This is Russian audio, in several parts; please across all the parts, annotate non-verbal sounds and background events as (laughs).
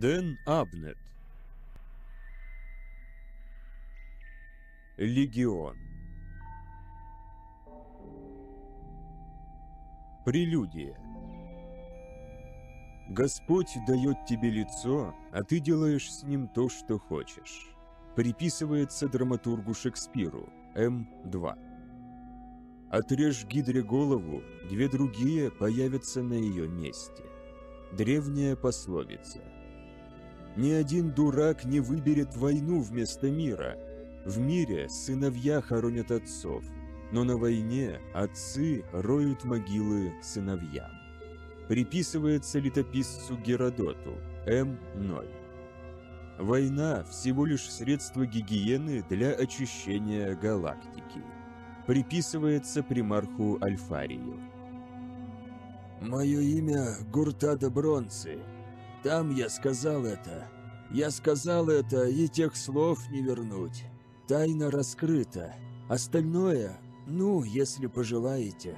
Дэн Абнет Легион Прелюдия Господь дает тебе лицо, а ты делаешь с ним то, что хочешь. Приписывается драматургу Шекспиру, М2. Отрежь гидре голову, две другие появятся на ее месте. Древняя пословица – ни один дурак не выберет войну вместо мира. В мире сыновья хоронят отцов, но на войне отцы роют могилы сыновьям. Приписывается летописцу Геродоту, М0. Война – всего лишь средство гигиены для очищения галактики. Приписывается примарху Альфарию. «Мое имя Гуртада Бронцы», там я сказал это. Я сказал это, и тех слов не вернуть. Тайна раскрыта. Остальное, ну, если пожелаете.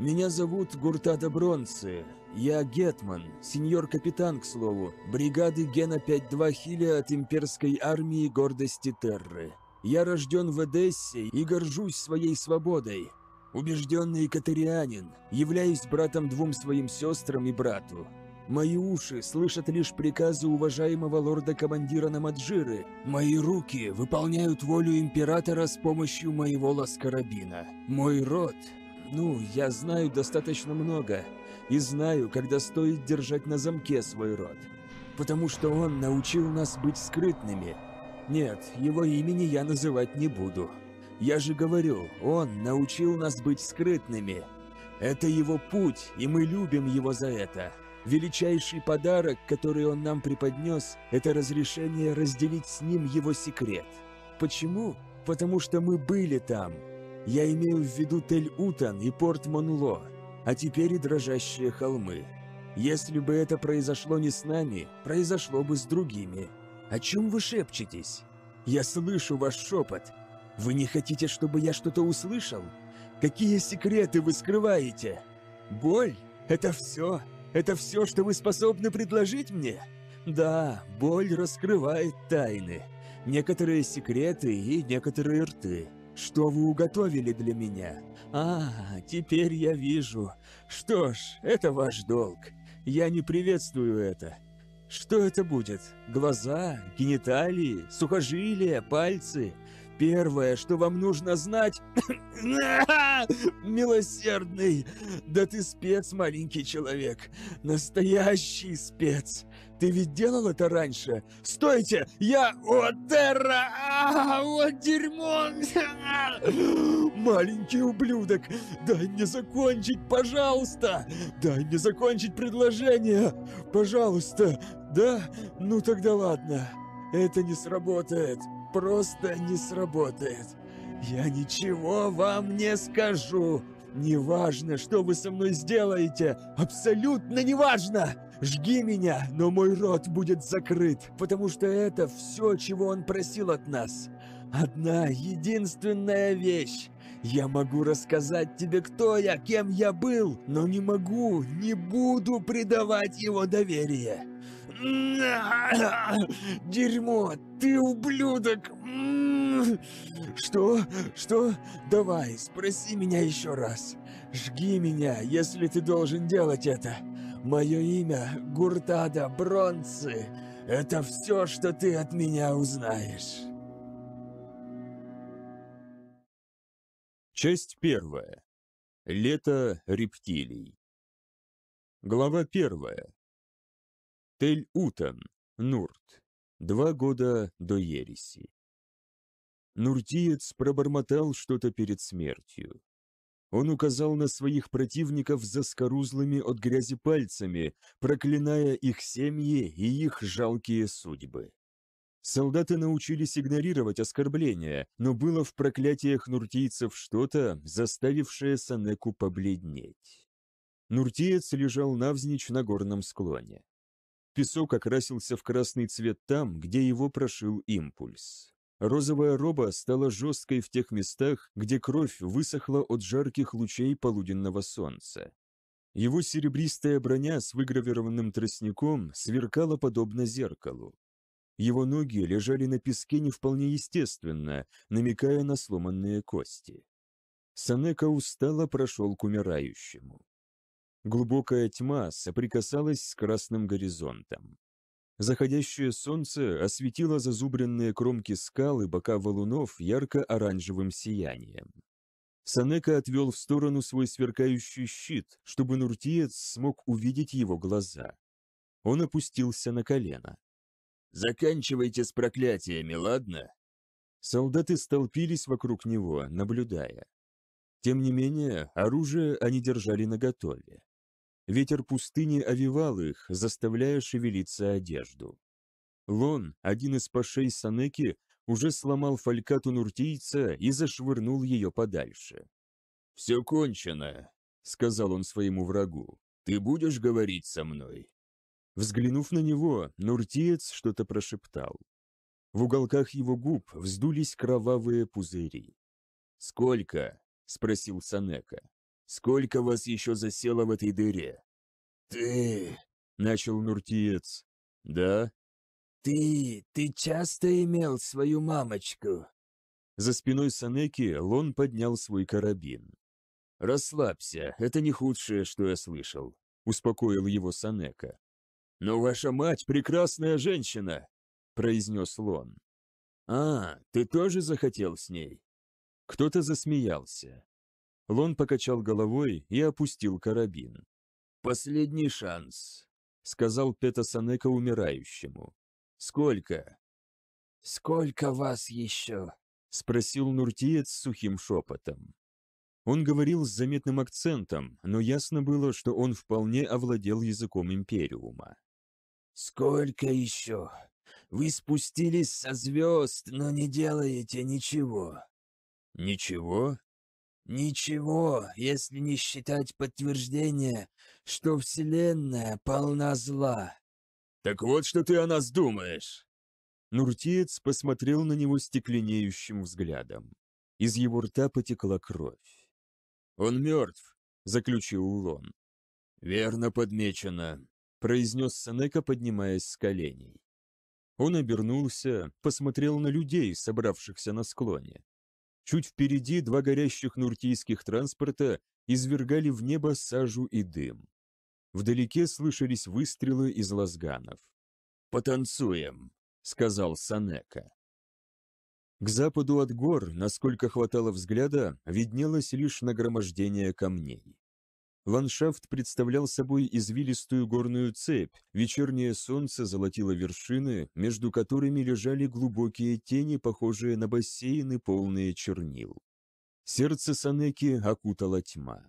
Меня зовут Гуртада Бронцы. Я Гетман, сеньор-капитан, к слову, бригады Гена 5-2 Хиля от имперской армии гордости Терры. Я рожден в Эдессе и горжусь своей свободой. Убежденный катерианин, являюсь братом двум своим сестрам и брату. Мои уши слышат лишь приказы уважаемого лорда-командира Намаджиры. Мои руки выполняют волю императора с помощью моего ласкарабина. Мой род... Ну, я знаю достаточно много. И знаю, когда стоит держать на замке свой род. Потому что он научил нас быть скрытными. Нет, его имени я называть не буду. Я же говорю, он научил нас быть скрытными. Это его путь, и мы любим его за это. Величайший подарок, который он нам преподнес, это разрешение разделить с ним его секрет. Почему? Потому что мы были там. Я имею в виду Тель-Утан и порт Монло, а теперь и дрожащие холмы. Если бы это произошло не с нами, произошло бы с другими. О чем вы шепчетесь? Я слышу ваш шепот. Вы не хотите, чтобы я что-то услышал? Какие секреты вы скрываете? Боль — это все. Это все, что вы способны предложить мне? Да, боль раскрывает тайны, некоторые секреты и некоторые рты. Что вы уготовили для меня? А, теперь я вижу. Что ж, это ваш долг. Я не приветствую это. Что это будет? Глаза, гениталии, сухожилия, пальцы – Первое, что вам нужно знать... (coughs) Милосердный! Да ты спец, маленький человек. Настоящий спец. Ты ведь делал это раньше? Стойте! Я... О, Терра! А, вот дерьмо! (coughs) Маленький ублюдок! Дай мне закончить, пожалуйста! Дай мне закончить предложение! Пожалуйста! Да? Ну тогда ладно. Это не сработает просто не сработает. Я ничего вам не скажу. Неважно, что вы со мной сделаете, абсолютно неважно. Жги меня, но мой рот будет закрыт, потому что это все, чего он просил от нас. Одна единственная вещь. Я могу рассказать тебе, кто я, кем я был, но не могу, не буду предавать его доверие. М-м-м. Дерьмо, ты ублюдок! М-м-м. Что? Что? Давай, спроси меня еще раз. Жги меня, если ты должен делать это. Мое имя Гуртада Бронцы. Это все, что ты от меня узнаешь. Часть первая. Лето рептилий. Глава первая. Тель-Утан, Нурт. Два года до ереси. Нуртиец пробормотал что-то перед смертью. Он указал на своих противников заскорузлыми от грязи пальцами, проклиная их семьи и их жалкие судьбы. Солдаты научились игнорировать оскорбления, но было в проклятиях нуртийцев что-то, заставившее Санеку побледнеть. Нуртиец лежал навзничь на горном склоне. Песок окрасился в красный цвет там, где его прошил импульс. Розовая роба стала жесткой в тех местах, где кровь высохла от жарких лучей полуденного солнца. Его серебристая броня с выгравированным тростником сверкала подобно зеркалу. Его ноги лежали на песке не вполне естественно, намекая на сломанные кости. Санека устало прошел к умирающему. Глубокая тьма соприкасалась с красным горизонтом. Заходящее солнце осветило зазубренные кромки скал и бока валунов ярко-оранжевым сиянием. Санека отвел в сторону свой сверкающий щит, чтобы Нуртиец смог увидеть его глаза. Он опустился на колено. «Заканчивайте с проклятиями, ладно?» Солдаты столпились вокруг него, наблюдая. Тем не менее, оружие они держали наготове. Ветер пустыни овивал их, заставляя шевелиться одежду. Лон, один из пашей Санеки, уже сломал фалькату нуртийца и зашвырнул ее подальше. «Все кончено», — сказал он своему врагу. «Ты будешь говорить со мной?» Взглянув на него, нуртиец что-то прошептал. В уголках его губ вздулись кровавые пузыри. «Сколько?» — спросил Санека. Сколько вас еще засело в этой дыре?» «Ты...» — начал Нуртиец. «Да?» «Ты... ты часто имел свою мамочку?» За спиной Санеки Лон поднял свой карабин. «Расслабься, это не худшее, что я слышал», — успокоил его Санека. «Но ваша мать прекрасная женщина!» — произнес Лон. «А, ты тоже захотел с ней?» Кто-то засмеялся. Лон покачал головой и опустил карабин. «Последний шанс», — сказал Петасанека умирающему. «Сколько?» «Сколько вас еще?» — спросил Нуртиец сухим шепотом. Он говорил с заметным акцентом, но ясно было, что он вполне овладел языком Империума. «Сколько еще? Вы спустились со звезд, но не делаете ничего». «Ничего?» Ничего, если не считать подтверждение, что Вселенная полна зла. Так вот, что ты о нас думаешь. Нуртиец посмотрел на него стекленеющим взглядом. Из его рта потекла кровь. Он мертв, заключил Улон. Верно подмечено, произнес Сенека, поднимаясь с коленей. Он обернулся, посмотрел на людей, собравшихся на склоне. Чуть впереди два горящих нуртийских транспорта извергали в небо сажу и дым. Вдалеке слышались выстрелы из лазганов. «Потанцуем», — сказал Санека. К западу от гор, насколько хватало взгляда, виднелось лишь нагромождение камней. Ландшафт представлял собой извилистую горную цепь, вечернее солнце золотило вершины, между которыми лежали глубокие тени, похожие на бассейны, полные чернил. Сердце Санеки окутала тьма.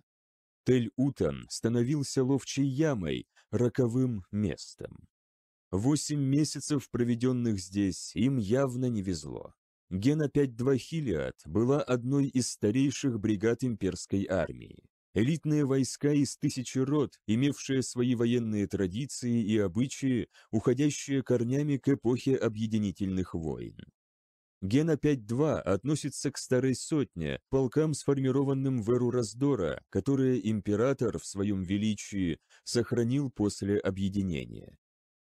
Тель-Утан становился ловчей ямой, роковым местом. Восемь месяцев, проведенных здесь, им явно не везло. Гена 5-2 Хилиад была одной из старейших бригад имперской армии. Элитные войска из тысячи род, имевшие свои военные традиции и обычаи, уходящие корнями к эпохе объединительных войн. Гена 5.2 относится к старой сотне, полкам, сформированным в эру раздора, которые император в своем величии сохранил после объединения.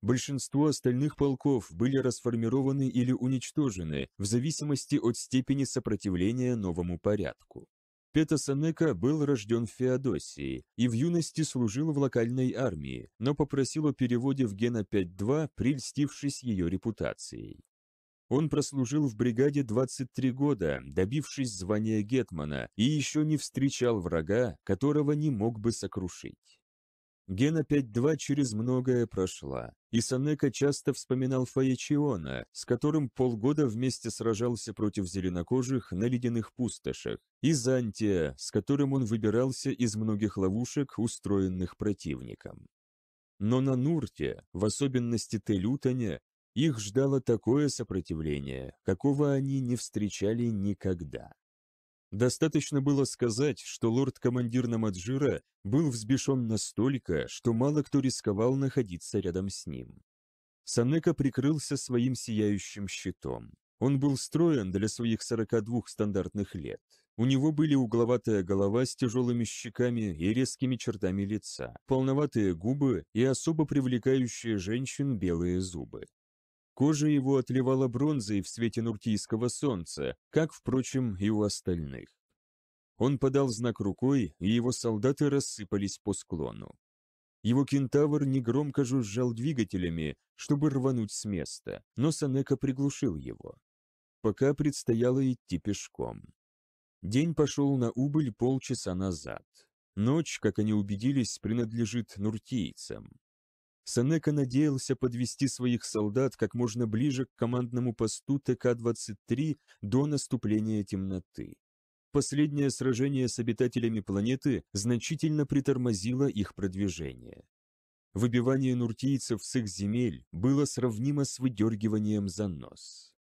Большинство остальных полков были расформированы или уничтожены в зависимости от степени сопротивления новому порядку. Петасанека был рожден в Феодосии и в юности служил в локальной армии, но попросил о переводе в Гена 5.2, прельстившись ее репутацией. Он прослужил в бригаде 23 года, добившись звания Гетмана, и еще не встречал врага, которого не мог бы сокрушить. Ген 5-2 через многое прошла, и Санека часто вспоминал Фаечиона, с которым полгода вместе сражался против зеленокожих на ледяных пустошах, и Зантия, с которым он выбирался из многих ловушек, устроенных противником. Но на Нурте, в особенности Телютоне, их ждало такое сопротивление, какого они не встречали никогда. Достаточно было сказать, что лорд-командир Намаджира был взбешен настолько, что мало кто рисковал находиться рядом с ним. Санека прикрылся своим сияющим щитом. Он был строен для своих 42 стандартных лет. У него были угловатая голова с тяжелыми щеками и резкими чертами лица, полноватые губы и особо привлекающие женщин белые зубы. Кожа его отливала бронзой в свете нуртийского солнца, как, впрочем, и у остальных. Он подал знак рукой, и его солдаты рассыпались по склону. Его кентавр негромко жужжал двигателями, чтобы рвануть с места, но Санека приглушил его. Пока предстояло идти пешком. День пошел на убыль полчаса назад. Ночь, как они убедились, принадлежит нуртийцам. Сенека надеялся подвести своих солдат как можно ближе к командному посту ТК-23 до наступления темноты. Последнее сражение с обитателями планеты значительно притормозило их продвижение. Выбивание нуртийцев с их земель было сравнимо с выдергиванием за нос.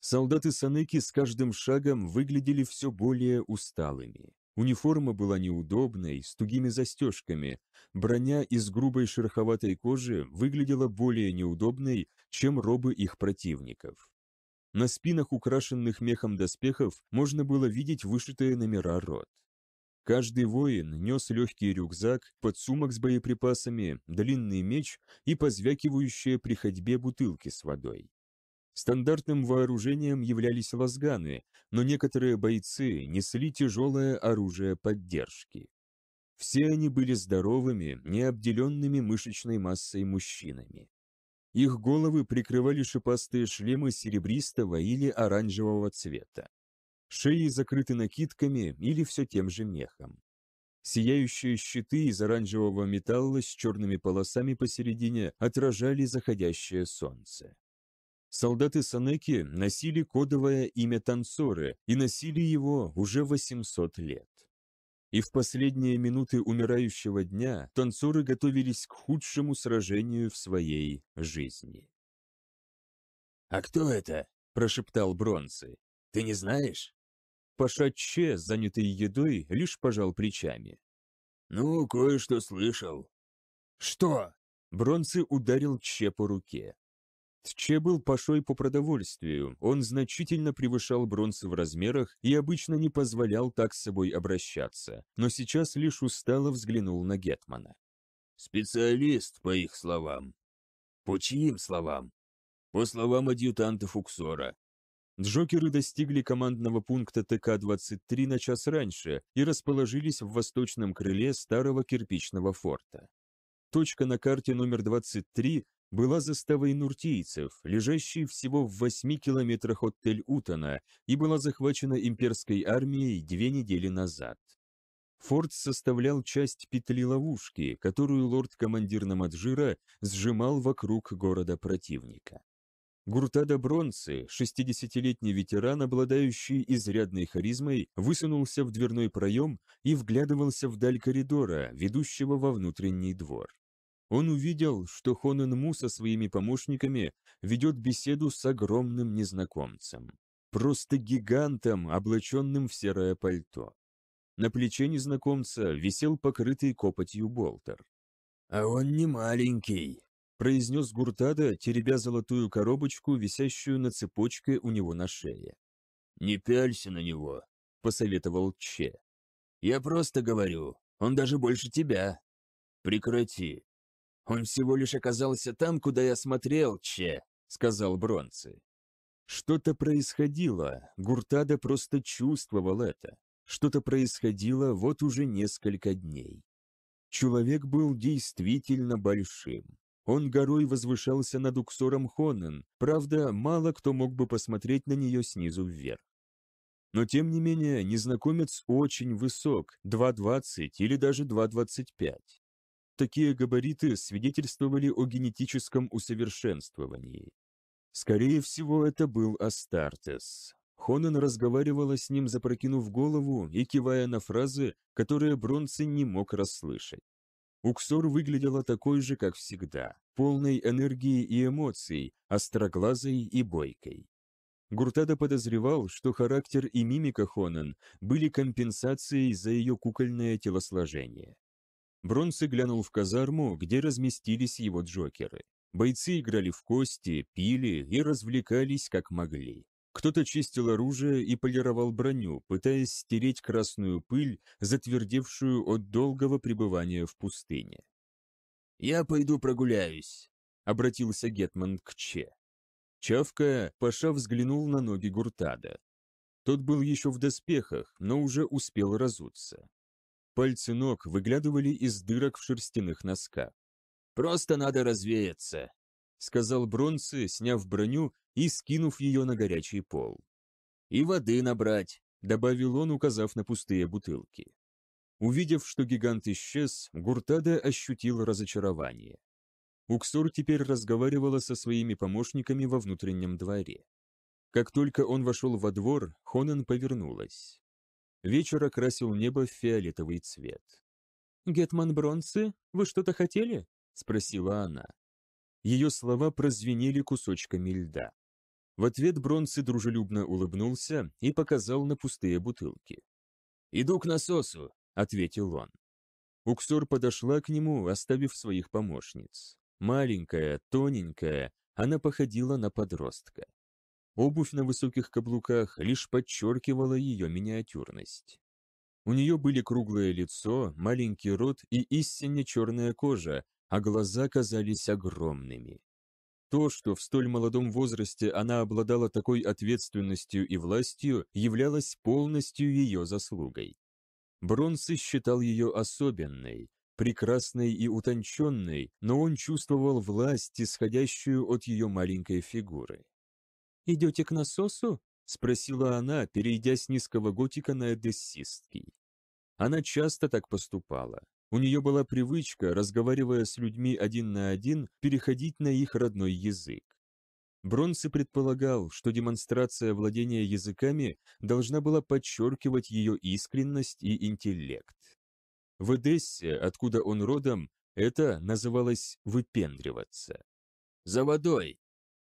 Солдаты Санеки с каждым шагом выглядели все более усталыми. Униформа была неудобной, с тугими застежками. Броня из грубой шероховатой кожи выглядела более неудобной, чем робы их противников. На спинах украшенных мехом доспехов можно было видеть вышитые номера рот. Каждый воин нес легкий рюкзак, подсумок с боеприпасами, длинный меч и позвякивающие при ходьбе бутылки с водой. Стандартным вооружением являлись лазганы, но некоторые бойцы несли тяжелое оружие поддержки. Все они были здоровыми, необделенными мышечной массой мужчинами. Их головы прикрывали шипастые шлемы серебристого или оранжевого цвета. Шеи закрыты накидками или все тем же мехом. Сияющие щиты из оранжевого металла с черными полосами посередине отражали заходящее солнце. Солдаты Санеки носили кодовое имя танцоры и носили его уже 800 лет. И в последние минуты умирающего дня танцоры готовились к худшему сражению в своей жизни. «А кто это?» – прошептал Бронзы. «Ты не знаешь?» Паша Че, занятый едой, лишь пожал плечами. «Ну, кое-что слышал». «Что?» Бронцы ударил Че по руке. Тче был пошой по продовольствию, он значительно превышал бронзы в размерах и обычно не позволял так с собой обращаться, но сейчас лишь устало взглянул на Гетмана. «Специалист, по их словам». «По чьим словам?» «По словам адъютанта Фуксора». Джокеры достигли командного пункта ТК-23 на час раньше и расположились в восточном крыле старого кирпичного форта. Точка на карте номер 23 была заставой нуртийцев, лежащей всего в 8 километрах от Тель-Утана и была захвачена имперской армией две недели назад. Форт составлял часть петли ловушки, которую лорд-командир Намаджира сжимал вокруг города противника. Гуртада Бронцы, 60-летний ветеран, обладающий изрядной харизмой, высунулся в дверной проем и вглядывался вдаль коридора, ведущего во внутренний двор. Он увидел, что Хонэн Му со своими помощниками ведет беседу с огромным незнакомцем. Просто гигантом, облаченным в серое пальто. На плече незнакомца висел покрытый копотью болтер. «А он не маленький», — произнес Гуртада, теребя золотую коробочку, висящую на цепочке у него на шее. «Не пялься на него», — посоветовал Че. «Я просто говорю, он даже больше тебя». «Прекрати», «Он всего лишь оказался там, куда я смотрел, Че», — сказал Бронцы. Что-то происходило, Гуртада просто чувствовал это. Что-то происходило вот уже несколько дней. Человек был действительно большим. Он горой возвышался над Уксором Хонен, правда, мало кто мог бы посмотреть на нее снизу вверх. Но тем не менее, незнакомец очень высок, 2,20 или даже 2,25 такие габариты свидетельствовали о генетическом усовершенствовании. Скорее всего, это был Астартес. Хонан разговаривала с ним, запрокинув голову и кивая на фразы, которые Бронце не мог расслышать. Уксор выглядела такой же, как всегда, полной энергии и эмоций, остроглазой и бойкой. Гуртада подозревал, что характер и мимика Хонан были компенсацией за ее кукольное телосложение. Бронсы глянул в казарму, где разместились его джокеры. Бойцы играли в кости, пили и развлекались как могли. Кто-то чистил оружие и полировал броню, пытаясь стереть красную пыль, затвердевшую от долгого пребывания в пустыне. «Я пойду прогуляюсь», — обратился Гетман к Че. Чавкая, Паша взглянул на ноги Гуртада. Тот был еще в доспехах, но уже успел разуться. Пальцы ног выглядывали из дырок в шерстяных носках. «Просто надо развеяться», — сказал Бронце, сняв броню и скинув ее на горячий пол. «И воды набрать», — добавил он, указав на пустые бутылки. Увидев, что гигант исчез, Гуртада ощутил разочарование. Уксор теперь разговаривала со своими помощниками во внутреннем дворе. Как только он вошел во двор, Хонан повернулась. Вечер окрасил небо в фиолетовый цвет. «Гетман Бронцы, вы что-то хотели?» — спросила она. Ее слова прозвенели кусочками льда. В ответ Бронцы дружелюбно улыбнулся и показал на пустые бутылки. «Иду к насосу», — ответил он. Уксор подошла к нему, оставив своих помощниц. Маленькая, тоненькая, она походила на подростка. Обувь на высоких каблуках лишь подчеркивала ее миниатюрность. У нее были круглое лицо, маленький рот и истинно черная кожа, а глаза казались огромными. То, что в столь молодом возрасте она обладала такой ответственностью и властью, являлось полностью ее заслугой. Бронсы считал ее особенной, прекрасной и утонченной, но он чувствовал власть, исходящую от ее маленькой фигуры. «Идете к насосу?» — спросила она, перейдя с низкого готика на эдессистский. Она часто так поступала. У нее была привычка, разговаривая с людьми один на один, переходить на их родной язык. Бронце предполагал, что демонстрация владения языками должна была подчеркивать ее искренность и интеллект. В Эдессе, откуда он родом, это называлось «выпендриваться». «За водой!»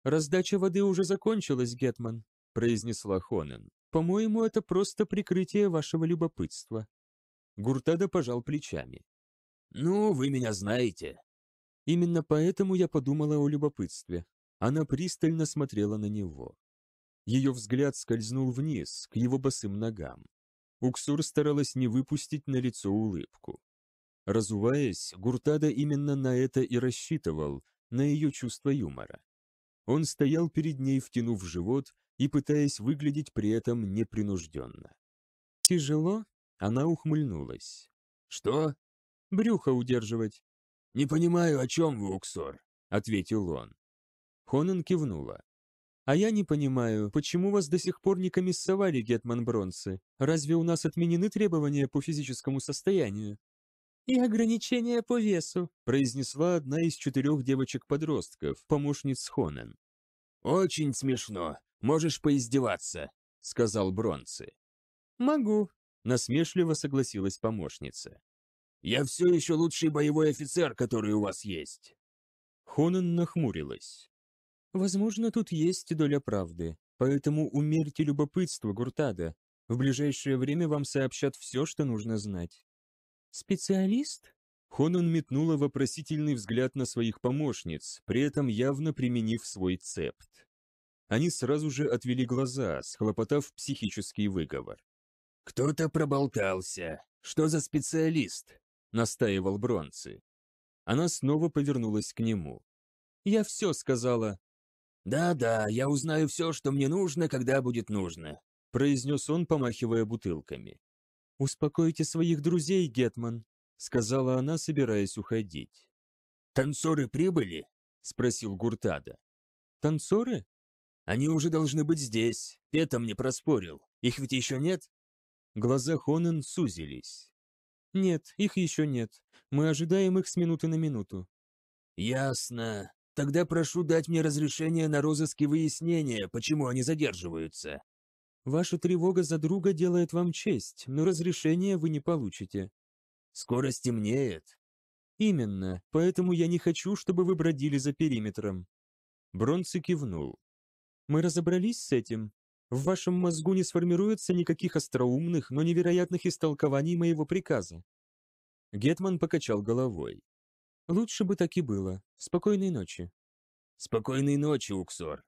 «Раздача воды уже закончилась, Гетман», — произнесла Хонен. «По-моему, это просто прикрытие вашего любопытства». Гуртада пожал плечами. «Ну, вы меня знаете». Именно поэтому я подумала о любопытстве. Она пристально смотрела на него. Ее взгляд скользнул вниз, к его босым ногам. Уксур старалась не выпустить на лицо улыбку. Разуваясь, Гуртада именно на это и рассчитывал, на ее чувство юмора. Он стоял перед ней, втянув живот и пытаясь выглядеть при этом непринужденно. «Тяжело?» — она ухмыльнулась. «Что?» «Брюхо удерживать». «Не понимаю, о чем вы, Уксор», — ответил он. Хонан кивнула. «А я не понимаю, почему вас до сих пор не комиссовали, Гетман Бронцы? Разве у нас отменены требования по физическому состоянию?» и ограничения по весу», произнесла одна из четырех девочек-подростков, помощниц Хонен. «Очень смешно. Можешь поиздеваться», — сказал Бронцы. «Могу», — насмешливо согласилась помощница. «Я все еще лучший боевой офицер, который у вас есть». Хонен нахмурилась. «Возможно, тут есть доля правды, поэтому умерьте любопытство, Гуртада. В ближайшее время вам сообщат все, что нужно знать. Специалист? Хонон метнула вопросительный взгляд на своих помощниц, при этом явно применив свой цепт. Они сразу же отвели глаза, схлопотав психический выговор. «Кто-то проболтался. Что за специалист?» — настаивал Бронцы. Она снова повернулась к нему. «Я все сказала». «Да-да, я узнаю все, что мне нужно, когда будет нужно», — произнес он, помахивая бутылками. «Успокойте своих друзей, Гетман», — сказала она, собираясь уходить. «Танцоры прибыли?» — спросил Гуртада. «Танцоры?» «Они уже должны быть здесь. Это мне проспорил. Их ведь еще нет?» Глаза Хонен сузились. «Нет, их еще нет. Мы ожидаем их с минуты на минуту». «Ясно. Тогда прошу дать мне разрешение на розыск и выяснение, почему они задерживаются. Ваша тревога за друга делает вам честь, но разрешения вы не получите». «Скоро стемнеет». «Именно, поэтому я не хочу, чтобы вы бродили за периметром». Бронце кивнул. «Мы разобрались с этим. В вашем мозгу не сформируется никаких остроумных, но невероятных истолкований моего приказа». Гетман покачал головой. «Лучше бы так и было. Спокойной ночи». «Спокойной ночи, Уксор»,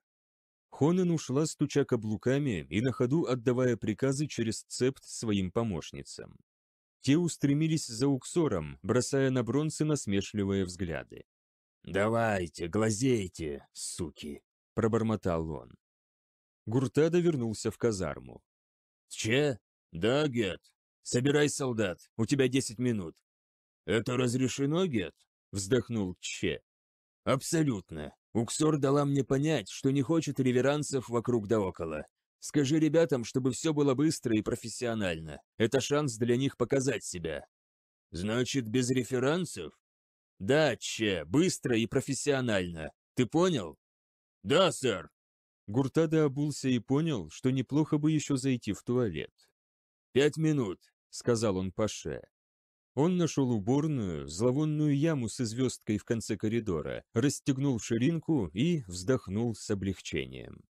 Хонен ушла, стуча каблуками и на ходу отдавая приказы через цепт своим помощницам. Те устремились за Уксором, бросая на бронзы насмешливые взгляды. «Давайте, глазейте, суки!» — пробормотал он. Гуртада вернулся в казарму. «Че? Да, Гет. Собирай солдат, у тебя десять минут». «Это разрешено, Гет?» — вздохнул Че. «Абсолютно. Уксор дала мне понять, что не хочет реверансов вокруг да около. Скажи ребятам, чтобы все было быстро и профессионально. Это шанс для них показать себя. Значит, без реферансов? Да, Че, быстро и профессионально. Ты понял? Да, сэр. Гуртада обулся и понял, что неплохо бы еще зайти в туалет. «Пять минут», — сказал он Паше. Он нашел уборную, зловонную яму со звездкой в конце коридора, расстегнул ширинку и вздохнул с облегчением.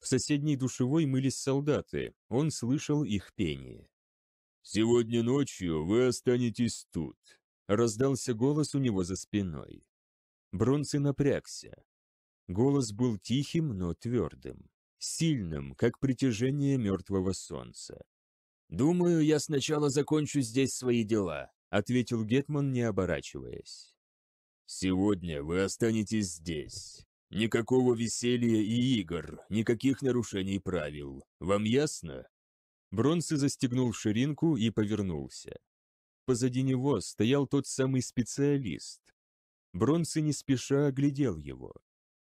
В соседней душевой мылись солдаты, он слышал их пение. «Сегодня ночью вы останетесь тут», — раздался голос у него за спиной. Бронцы напрягся. Голос был тихим, но твердым, сильным, как притяжение мертвого солнца. «Думаю, я сначала закончу здесь свои дела», — ответил Гетман, не оборачиваясь. «Сегодня вы останетесь здесь. Никакого веселья и игр, никаких нарушений правил. Вам ясно?» Бронсы застегнул ширинку и повернулся. Позади него стоял тот самый специалист. Бронсы не спеша оглядел его.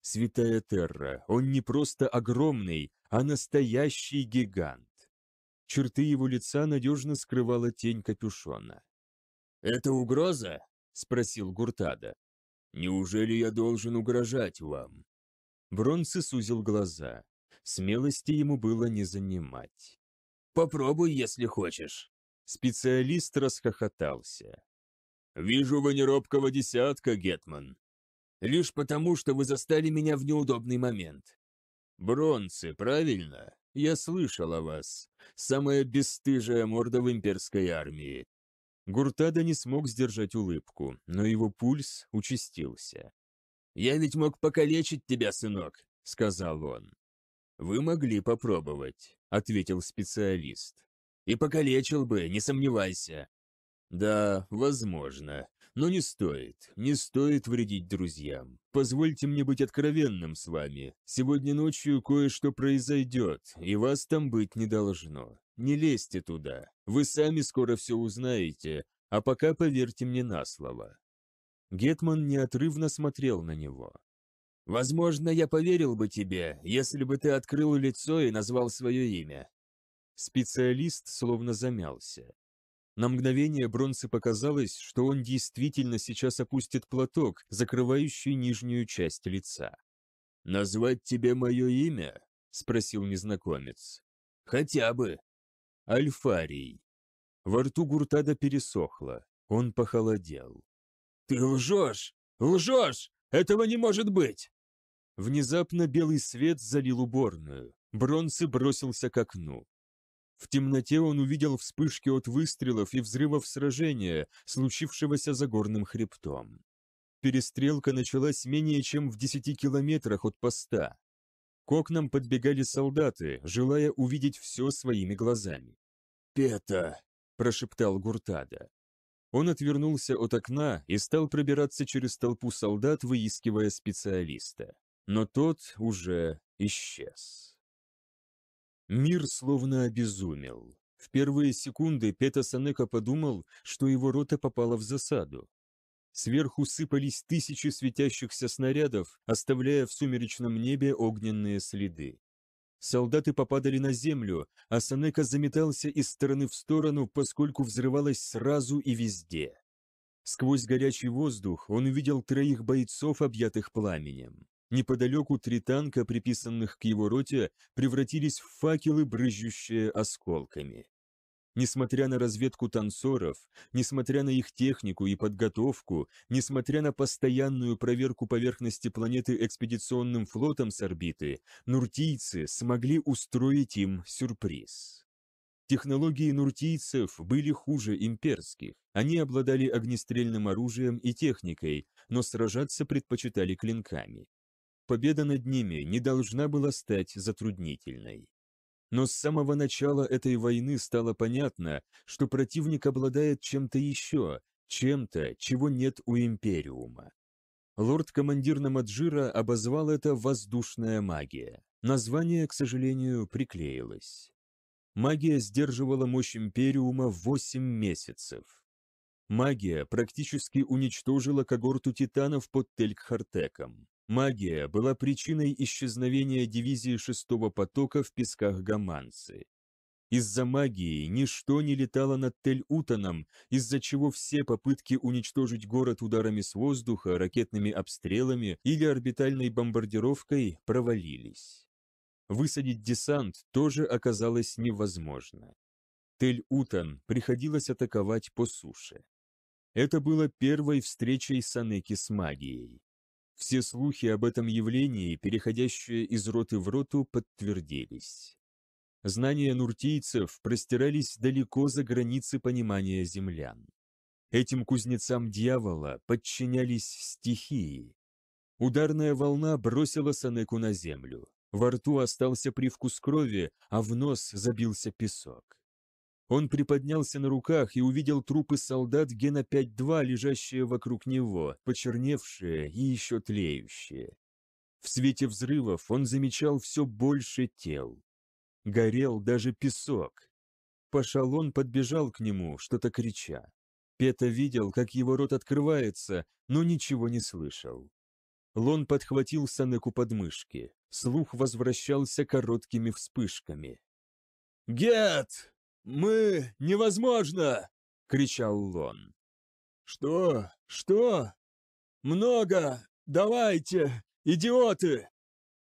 «Святая Терра, он не просто огромный, а настоящий гигант!» Черты его лица надежно скрывала тень капюшона. «Это угроза?» – спросил Гуртада. «Неужели я должен угрожать вам?» Бронце сузил глаза. Смелости ему было не занимать. «Попробуй, если хочешь». Специалист расхохотался. «Вижу, вы не десятка, Гетман. Лишь потому, что вы застали меня в неудобный момент. Бронцы, правильно? Я слышал о вас. Самая бесстыжая морда в имперской армии. Гуртада не смог сдержать улыбку, но его пульс участился. «Я ведь мог покалечить тебя, сынок», — сказал он. «Вы могли попробовать», — ответил специалист. «И покалечил бы, не сомневайся». «Да, возможно. Но не стоит, не стоит вредить друзьям. Позвольте мне быть откровенным с вами. Сегодня ночью кое-что произойдет, и вас там быть не должно. Не лезьте туда, вы сами скоро все узнаете, а пока поверьте мне на слово». Гетман неотрывно смотрел на него. «Возможно, я поверил бы тебе, если бы ты открыл лицо и назвал свое имя». Специалист словно замялся. На мгновение Бронце показалось, что он действительно сейчас опустит платок, закрывающий нижнюю часть лица. «Назвать тебе мое имя?» – спросил незнакомец. «Хотя бы», Альфарий. Во рту Гуртада пересохло. Он похолодел. «Ты лжешь! Лжешь! Этого не может быть!» Внезапно белый свет залил уборную. Бронсы бросился к окну. В темноте он увидел вспышки от выстрелов и взрывов сражения, случившегося за горным хребтом. Перестрелка началась менее чем в десяти километрах от поста, к окнам подбегали солдаты, желая увидеть все своими глазами. «Пета!» – прошептал Гуртада. Он отвернулся от окна и стал пробираться через толпу солдат, выискивая специалиста. Но тот уже исчез. Мир словно обезумел. В первые секунды Пета Санека подумал, что его рота попала в засаду. Сверху сыпались тысячи светящихся снарядов, оставляя в сумеречном небе огненные следы. Солдаты попадали на землю, а Санека заметался из стороны в сторону, поскольку взрывалось сразу и везде. Сквозь горячий воздух он увидел троих бойцов, объятых пламенем. Неподалеку три танка, приписанных к его роте, превратились в факелы, брызжущие осколками. Несмотря на разведку танцоров, несмотря на их технику и подготовку, несмотря на постоянную проверку поверхности планеты экспедиционным флотом с орбиты, нуртийцы смогли устроить им сюрприз. Технологии нуртийцев были хуже имперских. Они обладали огнестрельным оружием и техникой, но сражаться предпочитали клинками. Победа над ними не должна была стать затруднительной. Но с самого начала этой войны стало понятно, что противник обладает чем-то еще, чем-то, чего нет у Империума. Лорд-командир Намаджира обозвал это «воздушная магия». Название, к сожалению, приклеилось. Магия сдерживала мощь Империума восемь месяцев. Магия практически уничтожила когорту титанов под Телькхартеком. Магия была причиной исчезновения дивизии шестого потока в песках Гаманцы. Из-за магии ничто не летало над Тель-Утаном, из-за чего все попытки уничтожить город ударами с воздуха, ракетными обстрелами или орбитальной бомбардировкой провалились. Высадить десант тоже оказалось невозможно. Тель-Утан приходилось атаковать по суше. Это было первой встречей Санеки с магией. Все слухи об этом явлении, переходящие из роты в роту, подтвердились. Знания нуртийцев простирались далеко за границы понимания землян. Этим кузнецам дьявола подчинялись стихии. Ударная волна бросила Санеку на землю. Во рту остался привкус крови, а в нос забился песок. Он приподнялся на руках и увидел трупы солдат Гена-5-2, лежащие вокруг него, почерневшие и еще тлеющие. В свете взрывов он замечал все больше тел. Горел даже песок. Пашалон подбежал к нему, что-то крича. Пета видел, как его рот открывается, но ничего не слышал. Лон подхватил Санеку подмышки. Слух возвращался короткими вспышками. «Гет!» «Мы... невозможно!» — кричал Лон. «Что? Что? Много! Давайте! Идиоты!»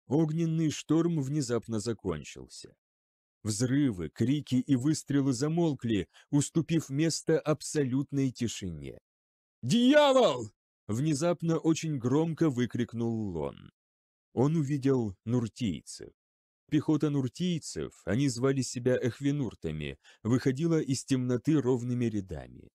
Огненный шторм внезапно закончился. Взрывы, крики и выстрелы замолкли, уступив место абсолютной тишине. «Дьявол!» — внезапно очень громко выкрикнул Лон. Он увидел нуртийцев. Пехота нуртийцев, они звали себя эхвинуртами, выходила из темноты ровными рядами.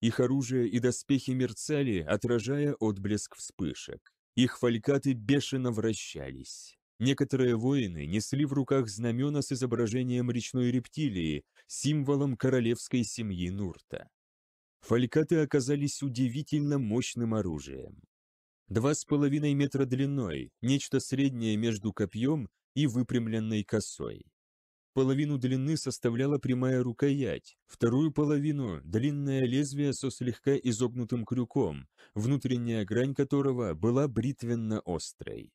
Их оружие и доспехи мерцали, отражая отблеск вспышек. Их фалькаты бешено вращались. Некоторые воины несли в руках знамена с изображением речной рептилии, символом королевской семьи Нурта. Фалькаты оказались удивительно мощным оружием. Два с половиной метра длиной, нечто среднее между копьем и выпрямленной косой. Половину длины составляла прямая рукоять, вторую половину – длинное лезвие со слегка изогнутым крюком, внутренняя грань которого была бритвенно-острой.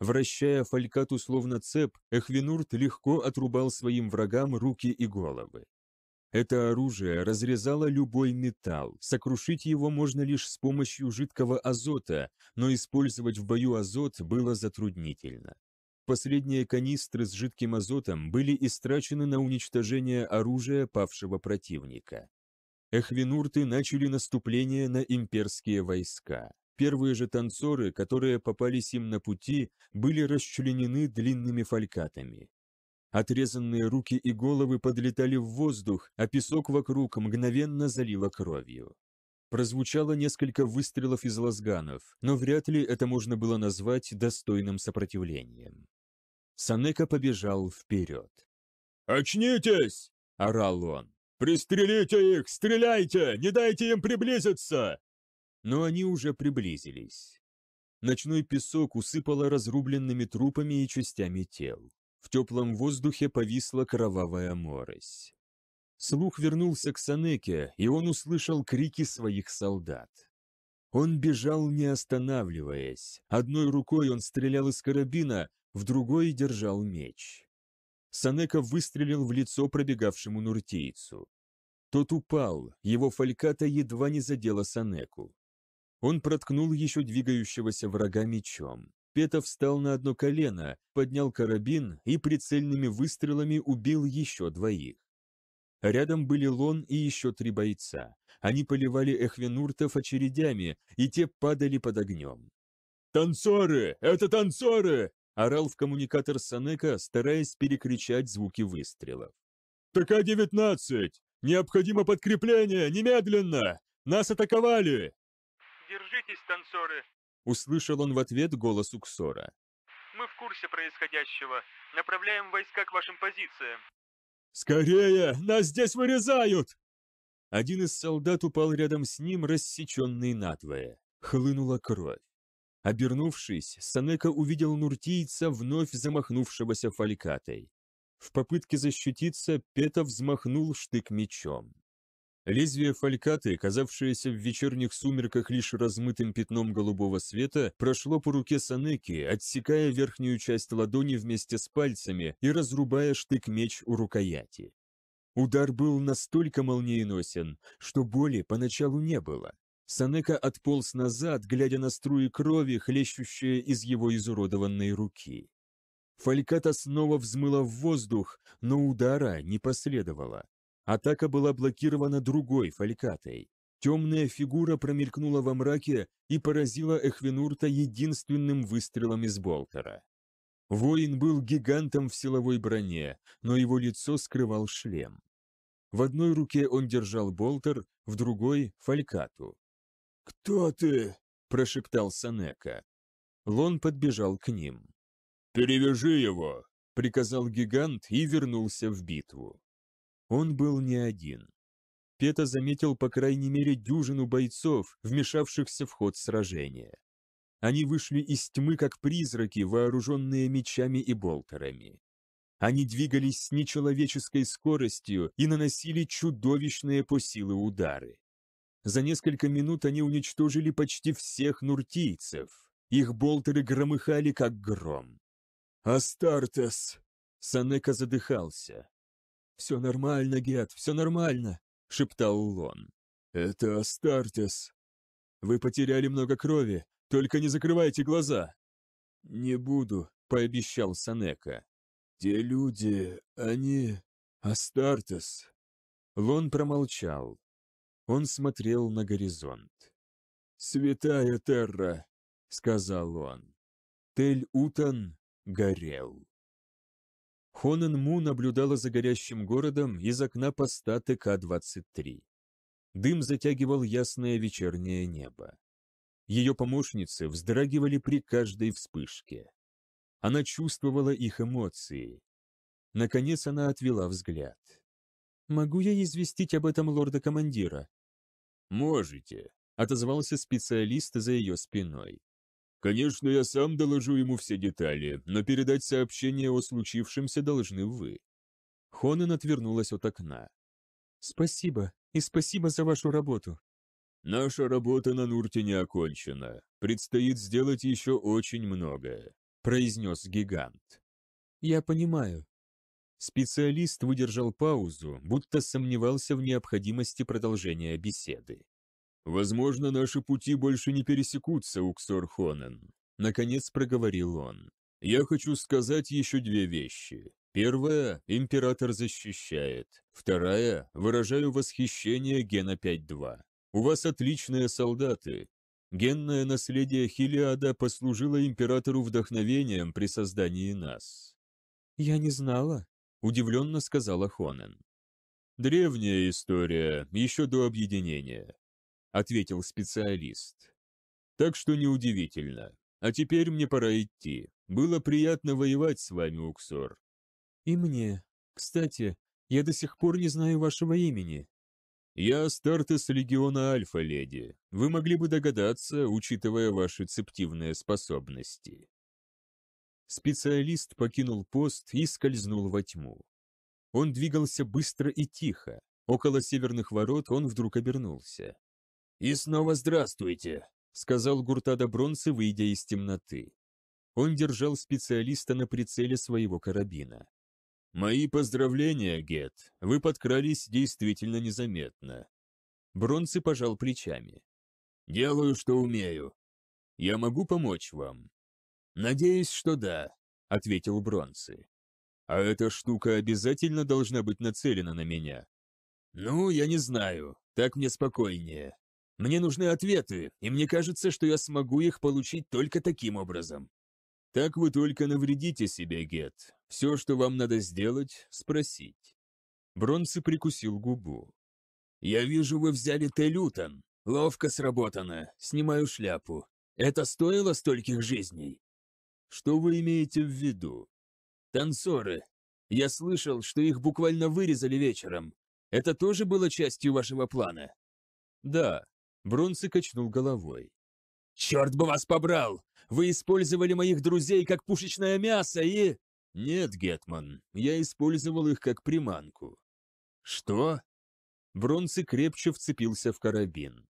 Вращая фалькату словно цеп, Эхвинурт легко отрубал своим врагам руки и головы. Это оружие разрезало любой металл, сокрушить его можно лишь с помощью жидкого азота, но использовать в бою азот было затруднительно. Последние канистры с жидким азотом были истрачены на уничтожение оружия павшего противника. Эхвинурты начали наступление на имперские войска. Первые же танцоры, которые попались им на пути, были расчленены длинными фалькатами. Отрезанные руки и головы подлетали в воздух, а песок вокруг мгновенно залило кровью. Прозвучало несколько выстрелов из лазганов, но вряд ли это можно было назвать достойным сопротивлением. Санека побежал вперед. «Очнитесь!» – орал он. «Пристрелите их! Стреляйте! Не дайте им приблизиться!» Но они уже приблизились. Ночной песок усыпало разрубленными трупами и частями тел. В теплом воздухе повисла кровавая морось. Слух вернулся к Санеке, и он услышал крики своих солдат. Он бежал, не останавливаясь. Одной рукой он стрелял из карабина, в другой держал меч. Санека выстрелил в лицо пробегавшему нуртийцу. Тот упал, его фальката едва не задела Санеку. Он проткнул еще двигающегося врага мечом. Пета встал на одно колено, поднял карабин и прицельными выстрелами убил еще двоих. Рядом были Лон и еще три бойца. Они поливали эхвенуртов очередями, и те падали под огнем. «Танцоры! Это танцоры!» орал в коммуникатор Санека, стараясь перекричать звуки выстрелов. «ТК-19! А Необходимо подкрепление! Немедленно! Нас атаковали!» «Держитесь, танцоры!» — услышал он в ответ голос Уксора. «Мы в курсе происходящего. Направляем войска к вашим позициям». «Скорее! Нас здесь вырезают!» Один из солдат упал рядом с ним, рассеченный надвое. Хлынула кровь. Обернувшись, Санека увидел нуртийца, вновь замахнувшегося фалькатой. В попытке защититься Пета взмахнул штык мечом. Лезвие фалькаты, казавшееся в вечерних сумерках лишь размытым пятном голубого света, прошло по руке Санеки, отсекая верхнюю часть ладони вместе с пальцами и разрубая штык-меч у рукояти. Удар был настолько молниеносен, что боли поначалу не было. Санека отполз назад, глядя на струи крови, хлещущие из его изуродованной руки. Фальката снова взмыла в воздух, но удара не последовало. Атака была блокирована другой фалькатой. Темная фигура промелькнула во мраке и поразила Эхвенурта единственным выстрелом из болтера. Воин был гигантом в силовой броне, но его лицо скрывал шлем. В одной руке он держал болтер, в другой — фалькату. «Кто ты?» – прошептал Санека. Лон подбежал к ним. «Перевяжи его!» – приказал гигант и вернулся в битву. Он был не один. Пета заметил по крайней мере дюжину бойцов, вмешавшихся в ход сражения. Они вышли из тьмы, как призраки, вооруженные мечами и болтерами. Они двигались с нечеловеческой скоростью и наносили чудовищные по силы удары. За несколько минут они уничтожили почти всех нуртийцев. Их болтеры громыхали, как гром. «Астартес!» Санека задыхался. «Все нормально, Гет, все нормально!» — шептал Лон. «Это Астартес!» «Вы потеряли много крови, только не закрывайте глаза!» «Не буду», — пообещал Санека. «Те люди, они... Астартес!» Лон промолчал. Он смотрел на горизонт. «Святая Терра!» — сказал он. Тель-Утан горел. Хонан Му наблюдала за горящим городом из окна поста ТК-23. Дым затягивал ясное вечернее небо. Ее помощницы вздрагивали при каждой вспышке. Она чувствовала их эмоции. Наконец она отвела взгляд. «Могу я известить об этом лорда-командира?» «Можете», – отозвался специалист за ее спиной. «Конечно, я сам доложу ему все детали, но передать сообщение о случившемся должны вы». Хонен отвернулась от окна. «Спасибо, и спасибо за вашу работу». «Наша работа на Нурте не окончена. Предстоит сделать еще очень многое», – произнес гигант. «Я понимаю», Специалист выдержал паузу, будто сомневался в необходимости продолжения беседы. «Возможно, наши пути больше не пересекутся, Уксор Хонен», — наконец проговорил он. «Я хочу сказать еще две вещи. Первая — император защищает. Вторая — выражаю восхищение Гена 5.2. У вас отличные солдаты. Генное наследие Хилиада послужило императору вдохновением при создании нас». «Я не знала», – удивленно сказала Хонен. «Древняя история, еще до объединения», – ответил специалист. «Так что неудивительно. А теперь мне пора идти. Было приятно воевать с вами, Уксор». «И мне. Кстати, я до сих пор не знаю вашего имени». «Я Стартес Легиона Альфа, леди. Вы могли бы догадаться, учитывая ваши цептивные способности». Специалист покинул пост и скользнул во тьму. Он двигался быстро и тихо. Около северных ворот он вдруг обернулся. «И снова здравствуйте!» — сказал Гуртада Бронце, выйдя из темноты. Он держал специалиста на прицеле своего карабина. «Мои поздравления, Гет. Вы подкрались действительно незаметно». Бронце пожал плечами. «Делаю, что умею. Я могу помочь вам?» «Надеюсь, что да», — ответил Бронси. «А эта штука обязательно должна быть нацелена на меня?» «Ну, я не знаю. Так мне спокойнее. Мне нужны ответы, и мне кажется, что я смогу их получить только таким образом». «Так вы только навредите себе, Гет. Все, что вам надо сделать, спросить». Бронси прикусил губу. «Я вижу, вы взяли Телютон. Ловко сработано. Снимаю шляпу. Это стоило стольких жизней?» Что вы имеете в виду? Танцоры. Я слышал, что их буквально вырезали вечером. Это тоже было частью вашего плана? Да. Бронцы качнул головой. Черт бы вас побрал! Вы использовали моих друзей как пушечное мясо и... Нет, Гетман, я использовал их как приманку. Что? Бронцы крепче вцепился в карабин.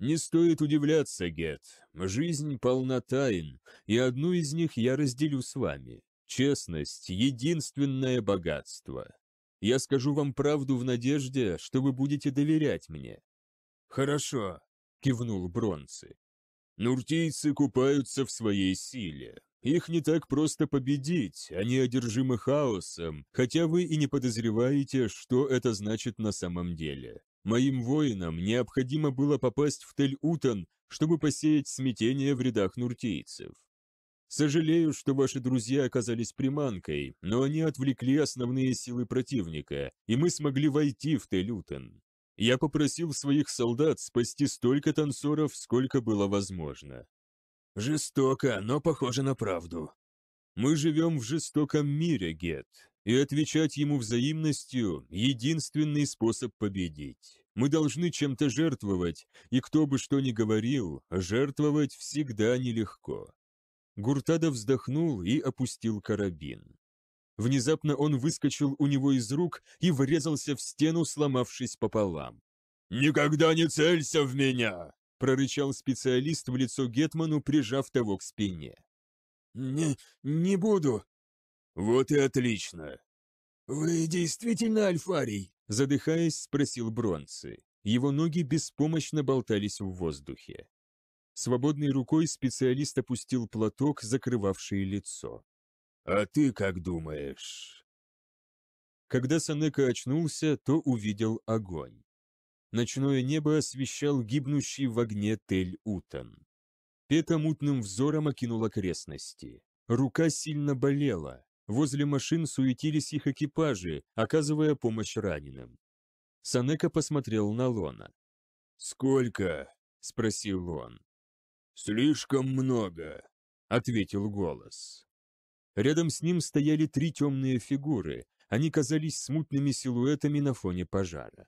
Не стоит удивляться, Гет. Жизнь полна тайн, и одну из них я разделю с вами. Честность — единственное богатство. Я скажу вам правду в надежде, что вы будете доверять мне». «Хорошо», — кивнул Бронцы. «Нуртийцы купаются в своей силе. Их не так просто победить, они одержимы хаосом, хотя вы и не подозреваете, что это значит на самом деле. Моим воинам необходимо было попасть в Тель-Утан, чтобы посеять смятение в рядах Нуртийцев. Сожалею, что ваши друзья оказались приманкой, но они отвлекли основные силы противника, и мы смогли войти в Телютен. Я попросил своих солдат спасти столько танцоров, сколько было возможно. Жестоко, но похоже на правду. Мы живем в жестоком мире, Гет. И отвечать ему взаимностью – единственный способ победить. Мы должны чем-то жертвовать, и кто бы что ни говорил, жертвовать всегда нелегко. Гуртада вздохнул и опустил карабин. Внезапно он выскочил у него из рук и врезался в стену, сломавшись пополам. «Никогда не целься в меня!» – прорычал специалист в лицо Гетману, прижав того к спине. «Не, не буду!» «Вот и отлично!» «Вы действительно Альфарий?» – задыхаясь, спросил Бронцы. Его ноги беспомощно болтались в воздухе. Свободной рукой специалист опустил платок, закрывавший лицо. «А ты как думаешь?» Когда Санека очнулся, то увидел огонь. Ночное небо освещал гибнущий в огне Тель-Утан. Пета мутным взором окинула окрестности. Рука сильно болела, Возле машин суетились их экипажи, оказывая помощь раненым. Санека посмотрел на Лона. «Сколько?» – спросил он. «Слишком много», – ответил голос. Рядом с ним стояли три темные фигуры, они казались смутными силуэтами на фоне пожара.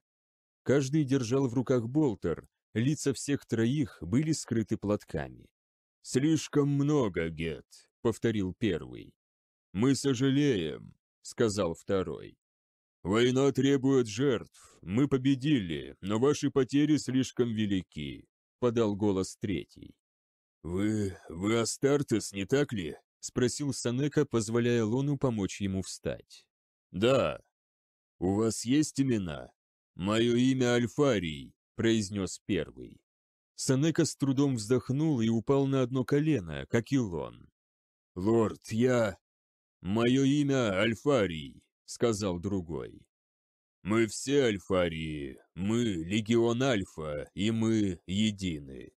Каждый держал в руках болтер, лица всех троих были скрыты платками. «Слишком много, Гет», — повторил первый. «Мы сожалеем», — сказал второй. «Война требует жертв. Мы победили, но ваши потери слишком велики», — подал голос третий. «Вы... вы Астартес, не так ли?» — спросил Санека, позволяя Лону помочь ему встать. «Да». «У вас есть имена?» «Мое имя Альфарий», — произнес первый. Санека с трудом вздохнул и упал на одно колено, как и Лон. «Лорд, я...» «Мое имя Альфарий», — сказал другой. «Мы все Альфарии, мы Легион Альфа, и мы едины».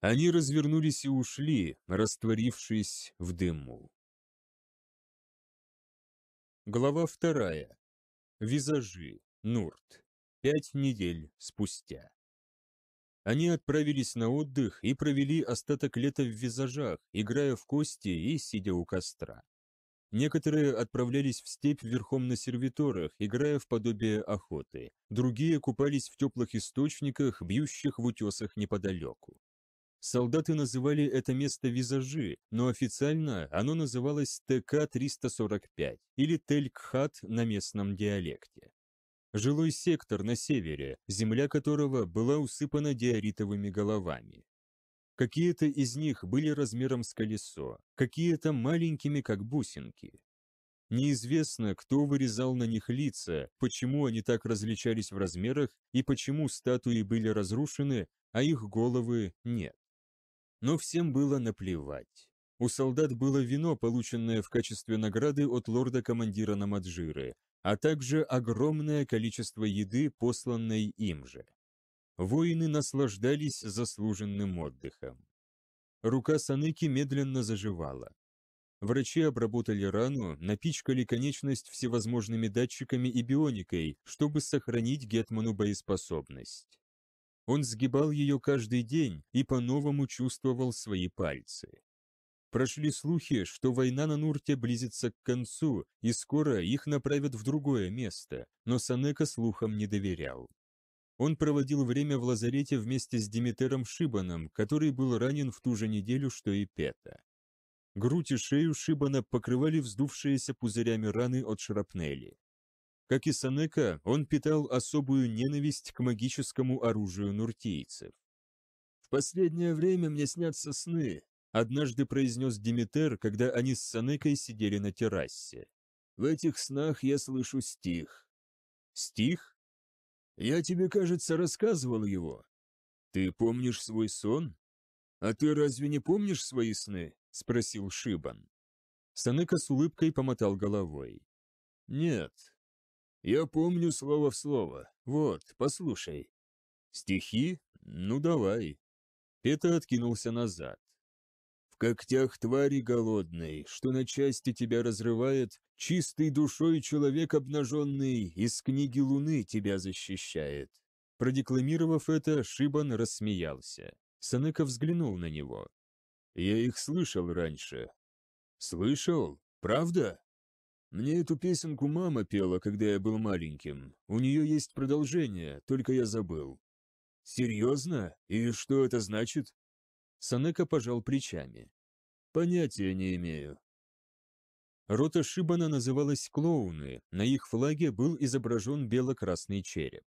Они развернулись и ушли, растворившись в дыму. Глава вторая. Визажи. Нурт. Пять недель спустя. Они отправились на отдых и провели остаток лета в визажах, играя в кости и сидя у костра. Некоторые отправлялись в степь верхом на сервиторах, играя в подобие охоты. Другие купались в теплых источниках, бьющих в утесах неподалеку. Солдаты называли это место визажи, но официально оно называлось ТК-345 или Телькхат на местном диалекте. Жилой сектор на севере, земля которого была усыпана диоритовыми головами. Какие-то из них были размером с колесо, какие-то маленькими, как бусинки. Неизвестно, кто вырезал на них лица, почему они так различались в размерах и почему статуи были разрушены, а их головы нет. Но всем было наплевать. У солдат было вино, полученное в качестве награды от лорда-командира Намаджиры, а также огромное количество еды, посланной им же. Воины наслаждались заслуженным отдыхом. Рука Саныки медленно заживала. Врачи обработали рану, напичкали конечность всевозможными датчиками и бионикой, чтобы сохранить Гетману боеспособность. Он сгибал ее каждый день и по-новому чувствовал свои пальцы. Прошли слухи, что война на Нурте близится к концу, и скоро их направят в другое место, но Санека слухам не доверял. Он проводил время в лазарете вместе с Димитером Шибаном, который был ранен в ту же неделю, что и Пета. Грудь и шею Шибана покрывали вздувшиеся пузырями раны от шрапнели. Как и Санека, он питал особую ненависть к магическому оружию нуртийцев. «В последнее время мне снятся сны», — однажды произнес Димитер, когда они с Санекой сидели на террасе. «В этих снах я слышу стих». «Стих?» Я тебе, кажется, рассказывал его. Ты помнишь свой сон? А ты разве не помнишь свои сны? Спросил Шибан. Санека с улыбкой помотал головой. Нет. Я помню слово в слово. Вот, послушай. Стихи? Ну давай. Пета откинулся назад когтях твари голодной, что на части тебя разрывает, чистой душой человек обнаженный из книги Луны тебя защищает». Продекламировав это, Шибан рассмеялся. Санека взглянул на него. «Я их слышал раньше». «Слышал? Правда?» «Мне эту песенку мама пела, когда я был маленьким. У нее есть продолжение, только я забыл». «Серьезно? И что это значит?» Санека пожал плечами. «Понятия не имею». Рота Шибана называлась «клоуны», на их флаге был изображен бело-красный череп.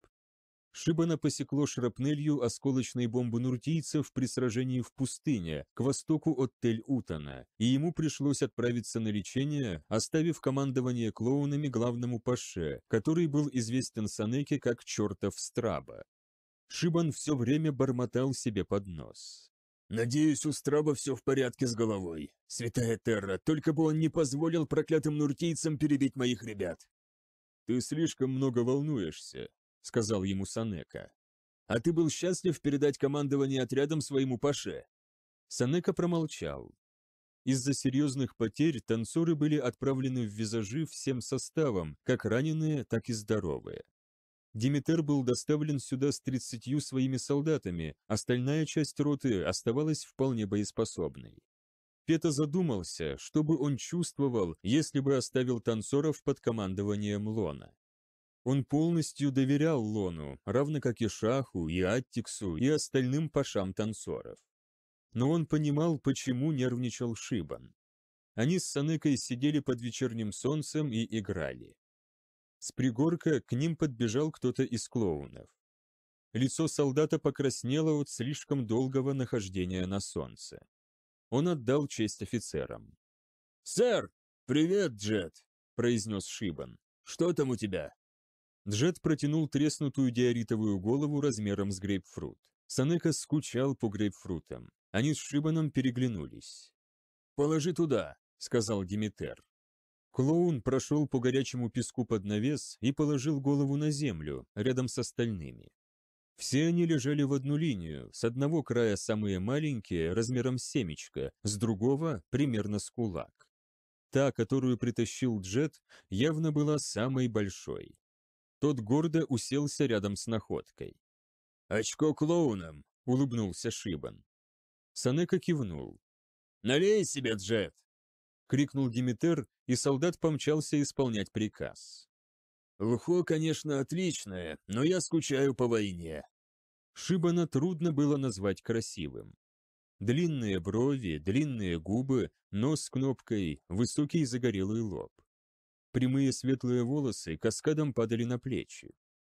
Шибана посекло шрапнелью осколочной бомбы нуртийцев при сражении в пустыне, к востоку от Тель-Утана, и ему пришлось отправиться на лечение, оставив командование клоунами главному паше, который был известен Санеке как «чертов страба». Шибан все время бормотал себе под нос. «Надеюсь, у Страба все в порядке с головой. Святая Терра, только бы он не позволил проклятым нуртийцам перебить моих ребят!» «Ты слишком много волнуешься», — сказал ему Санека. «А ты был счастлив передать командование отрядом своему паше?» Санека промолчал. Из-за серьезных потерь танцоры были отправлены в визажи всем составом, как раненые, так и здоровые. Димитер был доставлен сюда с 30 своими солдатами, остальная часть роты оставалась вполне боеспособной. Пета задумался, что бы он чувствовал, если бы оставил танцоров под командованием Лона. Он полностью доверял Лону, равно как и Шаху, и Аттиксу, и остальным пашам танцоров. Но он понимал, почему нервничал Шибан. Они с Санекой сидели под вечерним солнцем и играли. С пригорка к ним подбежал кто-то из клоунов. Лицо солдата покраснело от слишком долгого нахождения на солнце. Он отдал честь офицерам. «Сэр! Привет, Джет!» – произнес Шибан. «Что там у тебя?» Джет протянул треснутую диоритовую голову размером с грейпфрут. Санека скучал по грейпфрутам. Они с Шибаном переглянулись. «Положи туда», — сказал Геметер. Клоун прошел по горячему песку под навес и положил голову на землю, рядом с остальными. Все они лежали в одну линию, с одного края самые маленькие, размером с семечко, с другого – примерно с кулак. Та, которую притащил Джет, явно была самой большой. Тот гордо уселся рядом с находкой. «Очко клоунам улыбнулся Шибан. Санека кивнул. «Налей себе, Джет!» — крикнул Димитер и солдат помчался исполнять приказ. «Лухо, конечно, отличное, но я скучаю по войне». Шибана трудно было назвать красивым. Длинные брови, длинные губы, нос с кнопкой, высокий загорелый лоб. Прямые светлые волосы каскадом падали на плечи.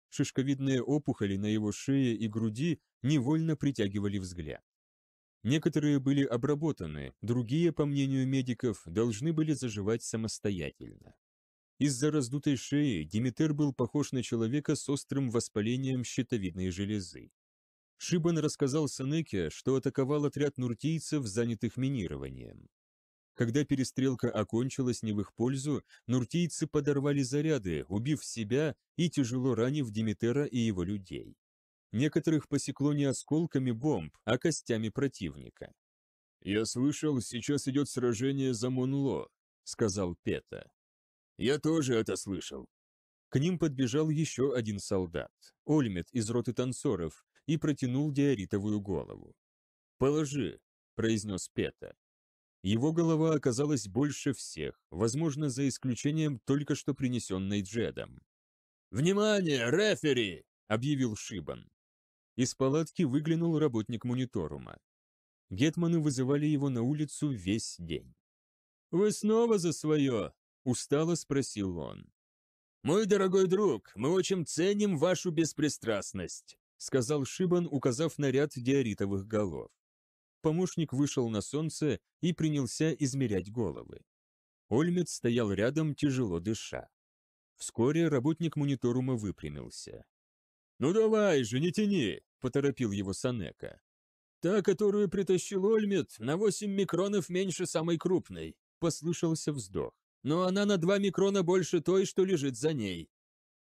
Шишковидные опухоли на его шее и груди невольно притягивали взгляд. Некоторые были обработаны, другие, по мнению медиков, должны были заживать самостоятельно. Из-за раздутой шеи Димитер был похож на человека с острым воспалением щитовидной железы. Шибан рассказал Санеке, что атаковал отряд нуртийцев, занятых минированием. Когда перестрелка окончилась не в их пользу, нуртийцы подорвали заряды, убив себя и тяжело ранив Димитера и его людей. Некоторых посекло не осколками бомб, а костями противника. «Я слышал, сейчас идет сражение за Монло», — сказал Пета. «Я тоже это слышал». К ним подбежал еще один солдат, Ольмет из роты танцоров, и протянул диоритовую голову. «Положи», — произнес Пета. Его голова оказалась больше всех, возможно, за исключением только что принесенной Джедом. «Внимание, рефери!» — объявил Шибан. Из палатки выглянул работник мониторума. Гетманы вызывали его на улицу весь день. «Вы снова за свое?» – устало спросил он. «Мой дорогой друг, мы очень ценим вашу беспристрастность», – сказал Шибан, указав на ряд диоритовых голов. Помощник вышел на солнце и принялся измерять головы. Ольмет стоял рядом, тяжело дыша. Вскоре работник мониторума выпрямился. «Ну давай же, не тяни!» — поторопил его Санека. «Та, которую притащил Ольмет, на 8 микронов меньше самой крупной», — послышался вздох. «Но она на 2 микрона больше той, что лежит за ней».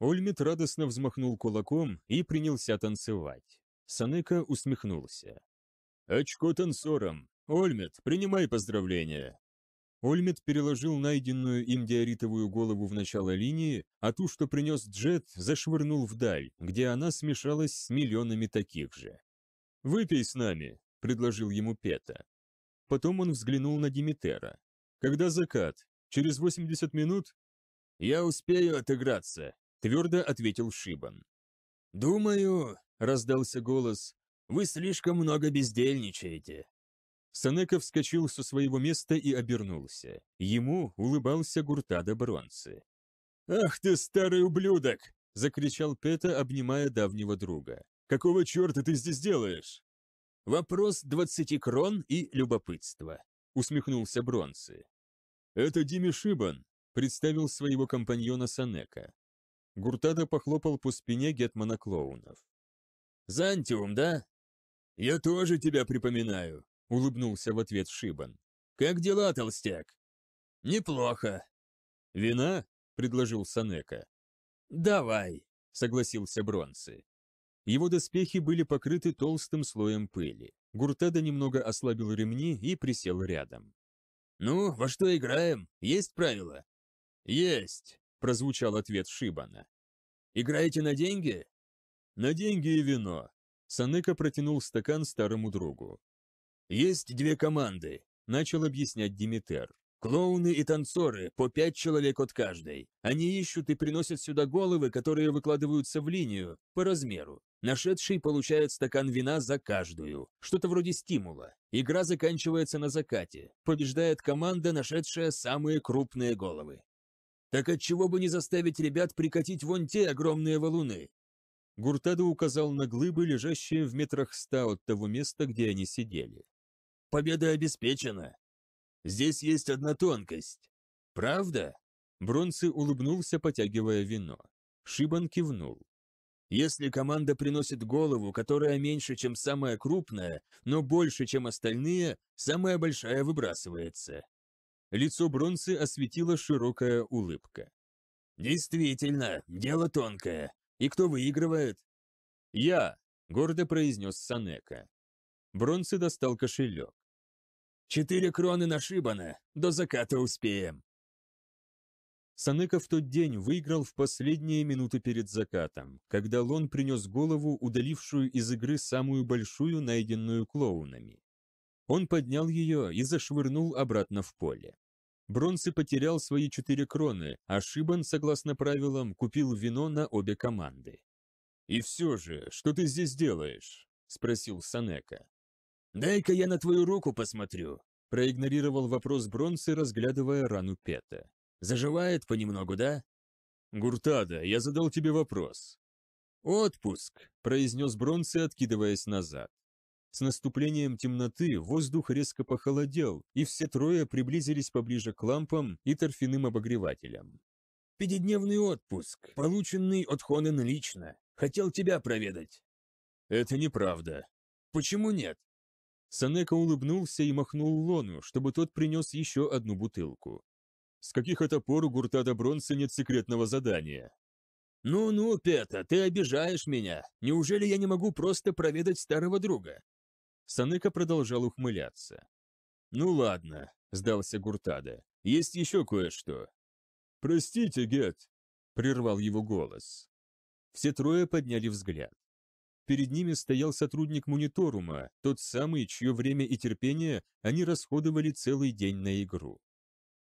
Ольмет радостно взмахнул кулаком и принялся танцевать. Санека усмехнулся. «Очко танцором! Ольмет, принимай поздравления!» Ольмет переложил найденную им диоритовую голову в начало линии, а ту, что принес Джет, зашвырнул вдаль, где она смешалась с миллионами таких же. «Выпей с нами», — предложил ему Пета. Потом он взглянул на Димитера. «Когда закат? Через 80 минут?» «Я успею отыграться», — твердо ответил Шибан. «Думаю», — раздался голос, — «вы слишком много бездельничаете». Санека вскочил со своего места и обернулся. Ему улыбался Гуртада Бронцы. «Ах ты, старый ублюдок!» — закричал Пета, обнимая давнего друга. «Какого черта ты здесь делаешь?» «Вопрос двадцати крон и любопытство. усмехнулся Бронцы. «Это Дими Шибан», — представил своего компаньона Санека. Гуртада похлопал по спине гетмана клоунов. «Зантиум, да?» «Я тоже тебя припоминаю», — улыбнулся в ответ Шибан. «Как дела, толстяк?» «Неплохо». «Вина?» — предложил Санека. «Давай», — согласился Бронцы. Его доспехи были покрыты толстым слоем пыли. Гуртада немного ослабил ремни и присел рядом. «Ну, во что играем? Есть правила?» «Есть», — прозвучал ответ Шибана. «Играете на деньги?» «На деньги и вино», — Санека протянул стакан старому другу. «Есть две команды», – начал объяснять Димитер. «Клоуны и танцоры, по пять человек от каждой. Они ищут и приносят сюда головы, которые выкладываются в линию, по размеру. Нашедший получает стакан вина за каждую, что-то вроде стимула. Игра заканчивается на закате. Побеждает команда, нашедшая самые крупные головы. Так отчего бы не заставить ребят прикатить вон те огромные валуны? Гуртадо указал на глыбы, лежащие в метрах ста от того места, где они сидели. Победа обеспечена. Здесь есть одна тонкость. Правда? Бронцы улыбнулся, потягивая вино. Шибан кивнул. Если команда приносит голову, которая меньше, чем самая крупная, но больше, чем остальные, самая большая выбрасывается. Лицо Бронсы осветила широкая улыбка. «Действительно, дело тонкое. И кто выигрывает?» «Я», — гордо произнес Санека. Бронсы достал кошелек. «Четыре кроны нашибано, до заката успеем!» Санека в тот день выиграл в последние минуты перед закатом, когда Лон принес голову, удалившую из игры самую большую, найденную клоунами. Он поднял ее и зашвырнул обратно в поле. Бронсы потерял свои четыре кроны, а Шибан, согласно правилам, купил вино на обе команды. «И все же, что ты здесь делаешь?» – спросил Санека. «Дай-ка я на твою руку посмотрю», – проигнорировал вопрос Бронсы, разглядывая рану Пета. «Заживает понемногу, да?» «Гуртада, я задал тебе вопрос». «Отпуск», – произнес Бронсы, откидываясь назад. С наступлением темноты воздух резко похолодел, и все трое приблизились поближе к лампам и торфяным обогревателям. «Пятидневный отпуск, полученный от Хонен лично. Хотел тебя проведать». «Это неправда». «Почему нет?» Санека улыбнулся и махнул Лону, чтобы тот принес еще одну бутылку. «С каких это пор у гурта Добронца нет секретного задания?» «Ну-ну, Пета, ты обижаешь меня. Неужели я не могу просто проведать старого друга?» Санека продолжал ухмыляться. «Ну ладно», — сдался Гуртада. «Есть еще кое-что». «Простите, Гет», — прервал его голос. Все трое подняли взгляд. Перед ними стоял сотрудник мониторума, тот самый, чье время и терпение они расходовали целый день на игру.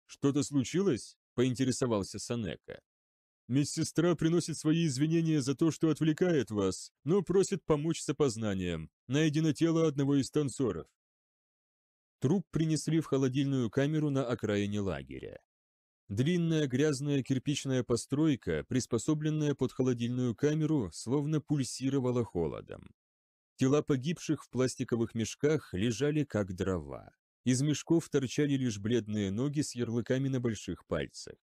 «Что-то случилось?» – поинтересовался Санека. «Медсестра приносит свои извинения за то, что отвлекает вас, но просит помочь с опознанием. Найдено тело одного из танцоров». Труп принесли в холодильную камеру на окраине лагеря. Длинная грязная кирпичная постройка, приспособленная под холодильную камеру, словно пульсировала холодом. Тела погибших в пластиковых мешках лежали как дрова. Из мешков торчали лишь бледные ноги с ярлыками на больших пальцах.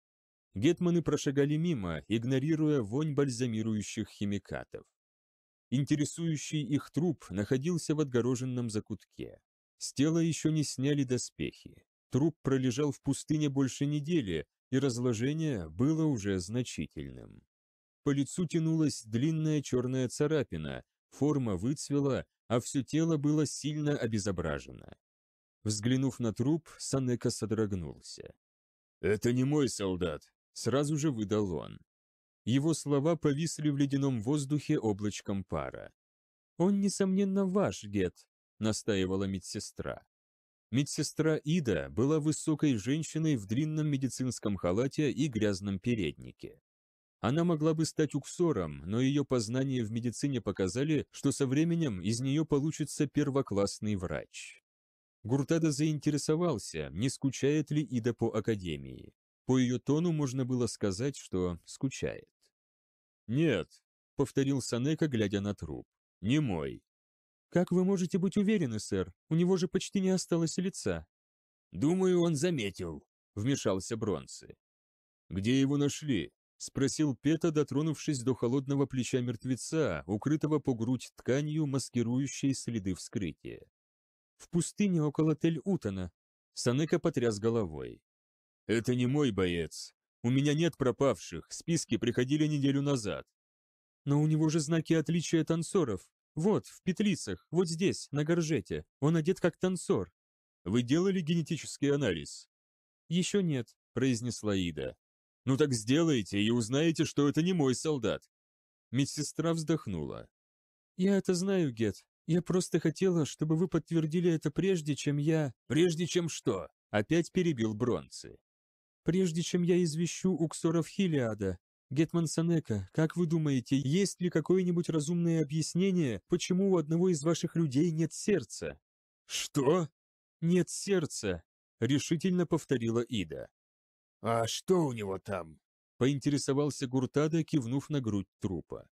Гетманы прошагали мимо, игнорируя вонь бальзамирующих химикатов. Интересующий их труп находился в отгороженном закутке. С тела еще не сняли доспехи. Труп пролежал в пустыне больше недели, и разложение было уже значительным. По лицу тянулась длинная черная царапина, форма выцвела, а все тело было сильно обезображено. Взглянув на труп, Санека содрогнулся. «Это не мой солдат», — сразу же выдал он. Его слова повисли в ледяном воздухе облачком пара. «Он, несомненно, ваш, Гет», — настаивала медсестра. Медсестра Ида была высокой женщиной в длинном медицинском халате и грязном переднике. Она могла бы стать уксором, но ее познания в медицине показали, что со временем из нее получится первоклассный врач. Гуртада заинтересовался, не скучает ли Ида по академии. По ее тону можно было сказать, что скучает. «Нет», — повторил Санека, глядя на труп, — «не мой. «Как вы можете быть уверены, сэр? У него же почти не осталось лица». «Думаю, он заметил», — вмешался Бронсы. «Где его нашли?» — спросил Пета, дотронувшись до холодного плеча мертвеца, укрытого по грудь тканью, маскирующей следы вскрытия. «В пустыне около Тель-Утана». Санека потряс головой. «Это не мой боец. У меня нет пропавших, списки приходили неделю назад». «Но у него же знаки отличия танцоров», «Вот, в петлицах, вот здесь, на горжете. Он одет как танцор». «Вы делали генетический анализ?» «Еще нет», — произнесла Ида. «Ну так сделайте и узнаете, что это не мой солдат». Медсестра вздохнула. «Я это знаю, Гет. Я просто хотела, чтобы вы подтвердили это прежде, чем я...» «Прежде чем что?» — опять перебил Бронцы. «Прежде чем я извещу Уксоров Хилиада, Гетман Санека, как вы думаете, есть ли какое-нибудь разумное объяснение, почему у одного из ваших людей нет сердца?» «Что?» «Нет сердца», — решительно повторила Ида. «А что у него там?» — поинтересовался Гуртада, кивнув на грудь трупа.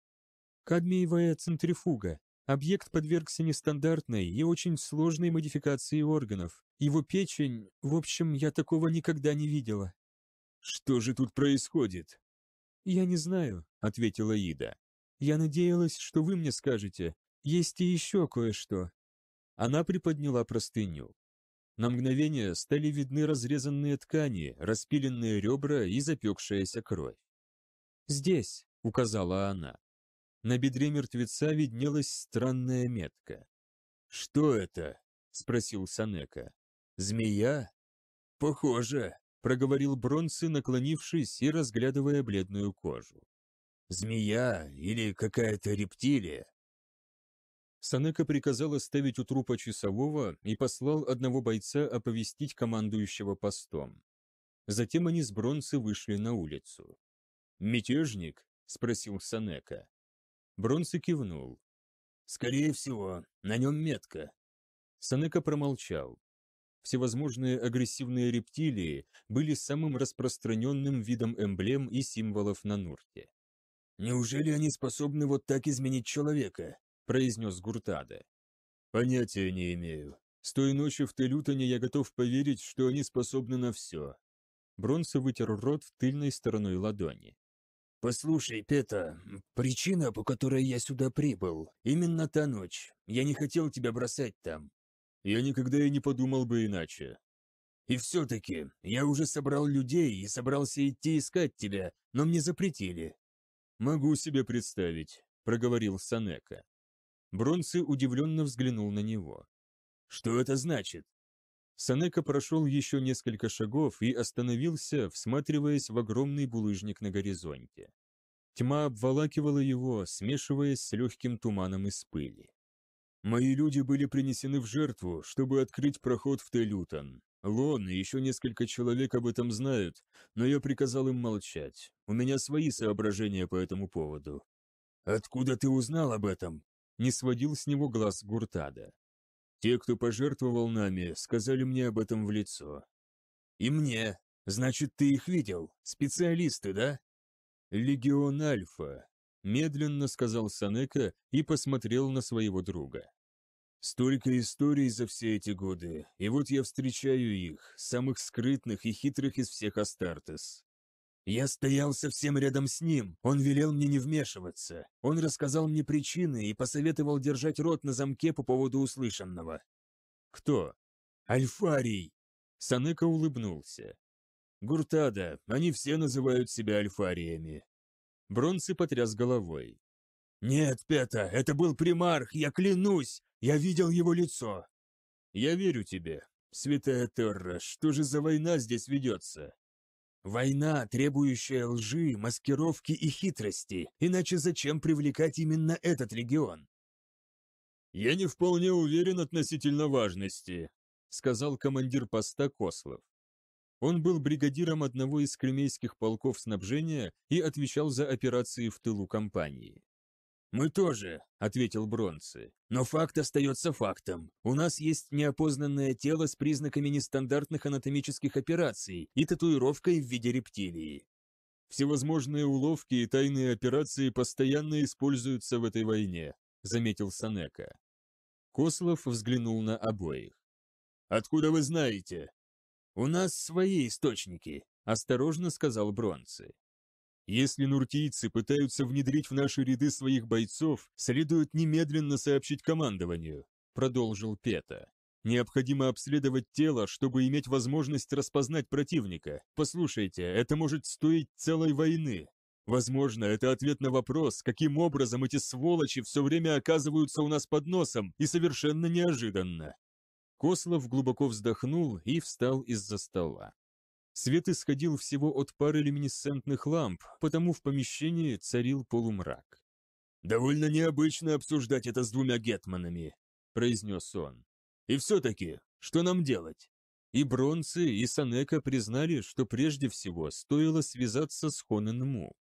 «Кадмиевая центрифуга. Объект подвергся нестандартной и очень сложной модификации органов. Его печень... В общем, я такого никогда не видела». «Что же тут происходит?» «Я не знаю», — ответила Ида. «Я надеялась, что вы мне скажете. Есть и еще кое-что». Она приподняла простыню. На мгновение стали видны разрезанные ткани, распиленные ребра и запекшаяся кровь. «Здесь», — указала она. На бедре мертвеца виднелась странная метка. «Что это?» — спросил Санека. «Змея?» «Похоже», проговорил Бронсы, наклонившись и разглядывая бледную кожу. «Змея или какая-то рептилия?» Санека приказал оставить у трупа часового и послал одного бойца оповестить командующего постом. Затем они с Бронсы вышли на улицу. «Мятежник?» – спросил Санека. Бронсы кивнул. «Скорее всего, на нем метка». Санека промолчал всевозможные агрессивные рептилии были самым распространенным видом эмблем и символов на Нурте. «Неужели они способны вот так изменить человека?» – произнес Гуртада. «Понятия не имею. С той ночи в Телютоне я готов поверить, что они способны на все». Бронса вытер рот в тыльной стороной ладони. «Послушай, Пета, причина, по которой я сюда прибыл, именно та ночь. Я не хотел тебя бросать там. Я никогда и не подумал бы иначе. И все-таки, я уже собрал людей и собрался идти искать тебя, но мне запретили. Могу себе представить, проговорил Санека. Бронцы удивленно взглянул на него. Что это значит? Санека прошел еще несколько шагов и остановился, всматриваясь в огромный булыжник на горизонте. Тьма обволакивала его, смешиваясь с легким туманом из пыли. Мои люди были принесены в жертву, чтобы открыть проход в Телютон. Лон и еще несколько человек об этом знают, но я приказал им молчать. У меня свои соображения по этому поводу. «Откуда ты узнал об этом?» Не сводил с него глаз Гуртада. «Те, кто пожертвовал нами, сказали мне об этом в лицо». «И мне? Значит, ты их видел? Специалисты, да?» «Легион Альфа», медленно сказал Санека и посмотрел на своего друга. Столько историй за все эти годы, и вот я встречаю их, самых скрытных и хитрых из всех Астартес. Я стоял совсем рядом с ним, он велел мне не вмешиваться. Он рассказал мне причины и посоветовал держать рот на замке по поводу услышанного. Кто? Альфарий! Санека улыбнулся. Гуртада, они все называют себя альфариями. Бронцы потряс головой. «Нет, Пета, это был примарх, я клянусь! Я видел его лицо». «Я верю тебе. Святая Терра, что же за война здесь ведется?» Война, требующая лжи, маскировки и хитрости, иначе зачем привлекать именно этот регион? «Я не вполне уверен относительно важности», — сказал командир поста Кослов. Он был бригадиром одного из кремейских полков снабжения и отвечал за операции в тылу компании. «Мы тоже», — ответил Бронце. «Но факт остается фактом. У нас есть неопознанное тело с признаками нестандартных анатомических операций и татуировкой в виде рептилии. Всевозможные уловки и тайные операции постоянно используются в этой войне», — заметил Санека. Кослов взглянул на обоих. «Откуда вы знаете?» «У нас свои источники», — осторожно сказал Бронце. Если нуртийцы пытаются внедрить в наши ряды своих бойцов, следует немедленно сообщить командованию», — продолжил Пета. «Необходимо обследовать тело, чтобы иметь возможность распознать противника. Послушайте, это может стоить целой войны. Возможно, это ответ на вопрос, каким образом эти сволочи все время оказываются у нас под носом, и совершенно неожиданно». Кослов глубоко вздохнул и встал из-за стола. Свет исходил всего от пары люминесцентных ламп, потому в помещении царил полумрак. «Довольно необычно обсуждать это с двумя гетманами», — произнес он. «И все-таки, что нам делать?» И Бронцы, и Санека признали, что прежде всего стоило связаться с Хоненму.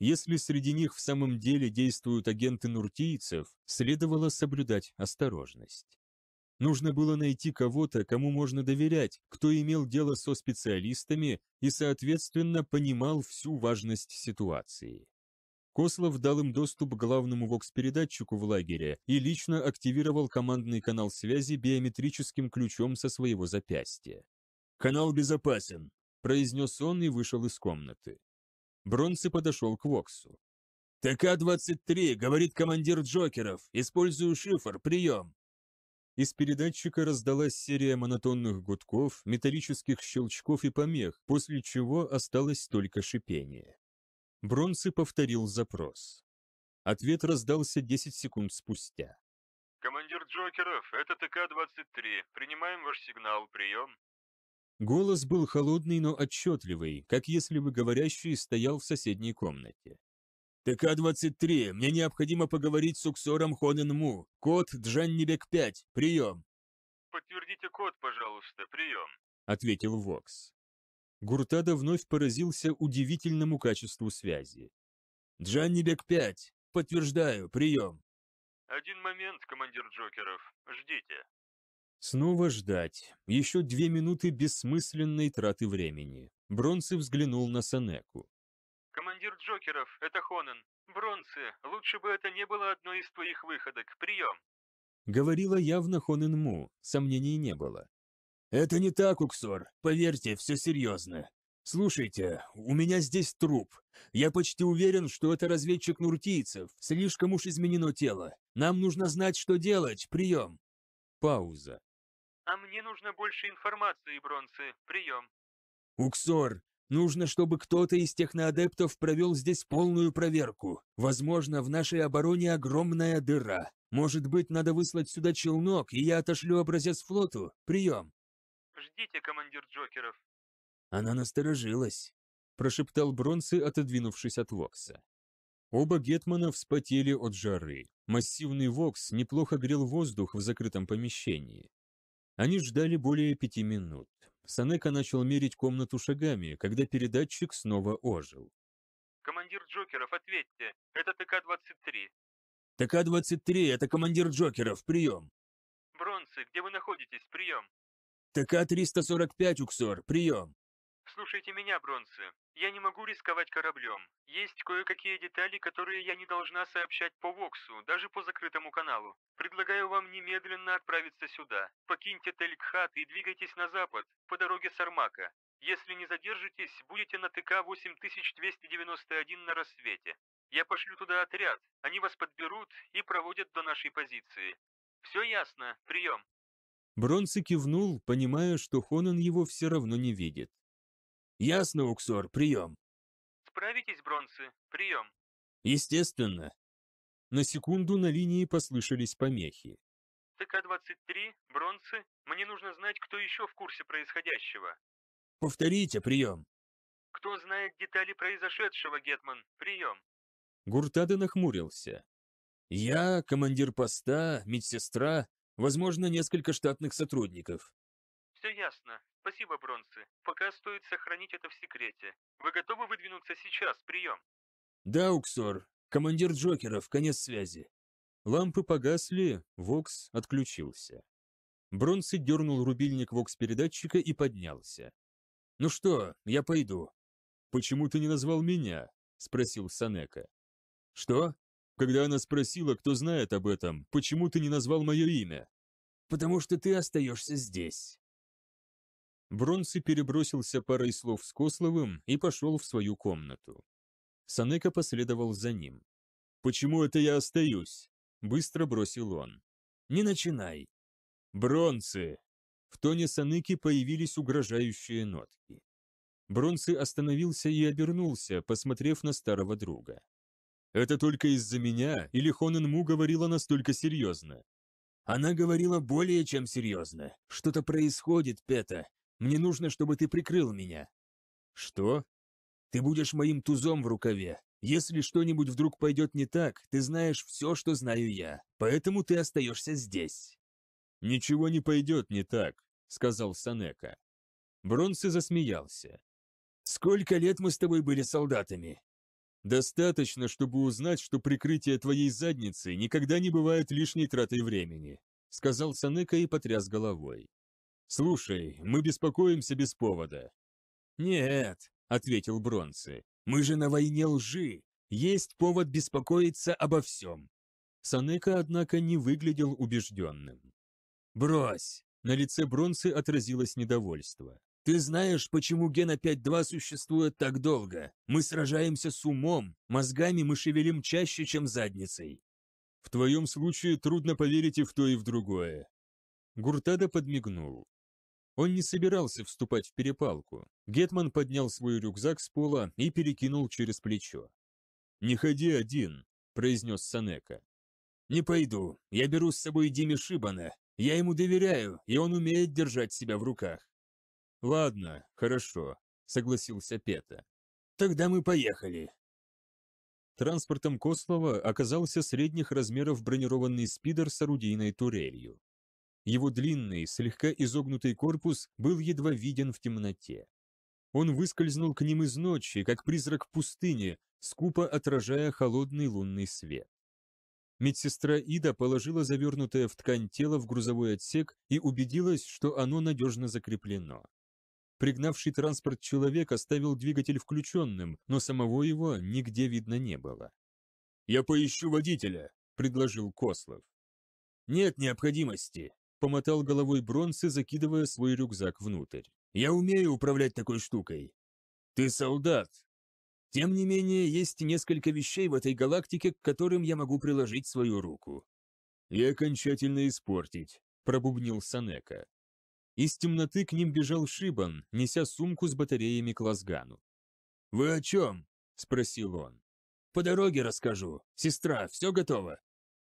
Если среди них в самом деле действуют агенты нуртийцев, следовало соблюдать осторожность. Нужно было найти кого-то, кому можно доверять, кто имел дело со специалистами и, соответственно, понимал всю важность ситуации. Кослов дал им доступ к главному вокс-передатчику в лагере и лично активировал командный канал связи биометрическим ключом со своего запястья. «Канал безопасен», – произнес он и вышел из комнаты. Бронце подошел к воксу. «ТК-23, говорит командир Джокеров, использую шифр, прием!» Из передатчика раздалась серия монотонных гудков, металлических щелчков и помех, после чего осталось только шипение. Бронцы повторил запрос. Ответ раздался 10 секунд спустя. «Командир Джокеров, это ТК-23. Принимаем ваш сигнал. Прием». Голос был холодный, но отчетливый, как если бы говорящий стоял в соседней комнате. «ТК-23, мне необходимо поговорить с уксором Хонен Му. Код Джаннибек-5, прием!» «Подтвердите код, пожалуйста, прием», — ответил Вокс. Гуртада вновь поразился удивительному качеству связи. «Джаннибек-5, подтверждаю, прием». «Один момент, командир Джокеров, ждите». Снова ждать. Еще две минуты бессмысленной траты времени. Бронцы взглянул на Санеку. «Командир Джокеров, это Хонен. Бронце, лучше бы это не было одной из твоих выходок. Прием!» Говорила явно Хонен Му, сомнений не было. «Это не так, Уксор. Поверьте, все серьезно. Слушайте, у меня здесь труп. Я почти уверен, что это разведчик нуртийцев. Слишком уж изменено тело. Нам нужно знать, что делать. Прием!» Пауза. «А мне нужно больше информации, Бронцы. Прием!» «Уксор, Нужно, чтобы кто-то из техноадептов провел здесь полную проверку. Возможно, в нашей обороне огромная дыра. Может быть, надо выслать сюда челнок, и я отошлю образец флоту. Прием. Ждите, командир Джокеров. Она насторожилась, прошептал Бронсы, отодвинувшись от Вокса. Оба гетмана вспотели от жары. Массивный Вокс неплохо грел воздух в закрытом помещении. Они ждали более пяти минут. Санека начал мерить комнату шагами, когда передатчик снова ожил. «Командир Джокеров, ответьте, это ТК-23». «ТК-23, это командир Джокеров, прием!» «Бронсы, где вы находитесь, прием!» «ТК-345, Уксор, прием!» «Слушайте меня, Бронце. Я не могу рисковать кораблем. Есть кое-какие детали, которые я не должна сообщать по Воксу, даже по закрытому каналу. Предлагаю вам немедленно отправиться сюда. Покиньте Телькхат и двигайтесь на запад, по дороге Сармака. Если не задержитесь, будете на ТК-8291 на рассвете. Я пошлю туда отряд, они вас подберут и проводят до нашей позиции. Все ясно, прием». Бронце кивнул, понимая, что Хонан его все равно не видит. Ясно, Уксор, прием. Справитесь, Бронсы, прием. Естественно. На секунду на линии послышались помехи. ТК-23, Бронсы, мне нужно знать, кто еще в курсе происходящего. Повторите, прием. Кто знает детали произошедшего, Гетман, прием. Гуртада нахмурился. Я, командир поста, медсестра, возможно, несколько штатных сотрудников. Все ясно. Спасибо, Бронсы. Пока стоит сохранить это в секрете. Вы готовы выдвинуться сейчас? Прием. Да, Уксор. Командир Джокеров, конец связи. Лампы погасли, Вокс отключился. Бронсы дернул рубильник Вокс-передатчика и поднялся. «Ну что, я пойду». «Почему ты не назвал меня?» — спросил Санека. «Что?» Когда она спросила, кто знает об этом, почему ты не назвал мое имя? «Потому что ты остаешься здесь», Бронцы перебросился парой слов с Кословым и пошел в свою комнату. Санека последовал за ним. «Почему это я остаюсь?» – быстро бросил он. «Не начинай!» «Бронцы!» В тоне Саныки появились угрожающие нотки. Бронцы остановился и обернулся, посмотрев на старого друга. «Это только из-за меня, или Хонен Му говорила настолько серьезно?» «Она говорила более чем серьезно. Что-то происходит, Пета. Мне нужно, чтобы ты прикрыл меня». «Что?» «Ты будешь моим тузом в рукаве. Если что-нибудь вдруг пойдет не так, ты знаешь все, что знаю я. Поэтому ты остаешься здесь». «Ничего не пойдет не так», — сказал Санека. Бронце засмеялся. «Сколько лет мы с тобой были солдатами?» «Достаточно, чтобы узнать, что прикрытие твоей задницы никогда не бывает лишней тратой времени», — сказал Санека и потряс головой. «Слушай, мы беспокоимся без повода». «Нет», — ответил Бронцы, — «мы же на войне лжи. Есть повод беспокоиться обо всем». Санека, однако, не выглядел убежденным. «Брось!» — на лице Бронцы отразилось недовольство. «Ты знаешь, почему Гена 5.2 существует так долго? Мы сражаемся с умом, мозгами мы шевелим чаще, чем задницей. В твоем случае трудно поверить и в то, и в другое». Гуртада подмигнул. Он не собирался вступать в перепалку. Гетман поднял свой рюкзак с пола и перекинул через плечо. «Не ходи один», — произнес Санека. «Не пойду. Я беру с собой Диме Шибана. Я ему доверяю, и он умеет держать себя в руках». «Ладно, хорошо», — согласился Пета. «Тогда мы поехали», Транспортом Кослова оказался средних размеров бронированный спидер с орудийной турелью. Его длинный, слегка изогнутый корпус был едва виден в темноте. Он выскользнул к ним из ночи, как призрак пустыни, скупо отражая холодный лунный свет. Медсестра Ида положила завернутое в ткань тело в грузовой отсек и убедилась, что оно надежно закреплено. Пригнавший транспорт человек оставил двигатель включенным, но самого его нигде видно не было. «Я поищу водителя», — предложил Кослов. «Нет необходимости», Помотал головой бронзы, закидывая свой рюкзак внутрь. «Я умею управлять такой штукой!» «Ты солдат!» «Тем не менее, есть несколько вещей в этой галактике, к которым я могу приложить свою руку». «И окончательно испортить», — пробубнил Санека. Из темноты к ним бежал Шибан, неся сумку с батареями к Лазгану. «Вы о чем?» — спросил он. «По дороге расскажу. Сестра, все готово?»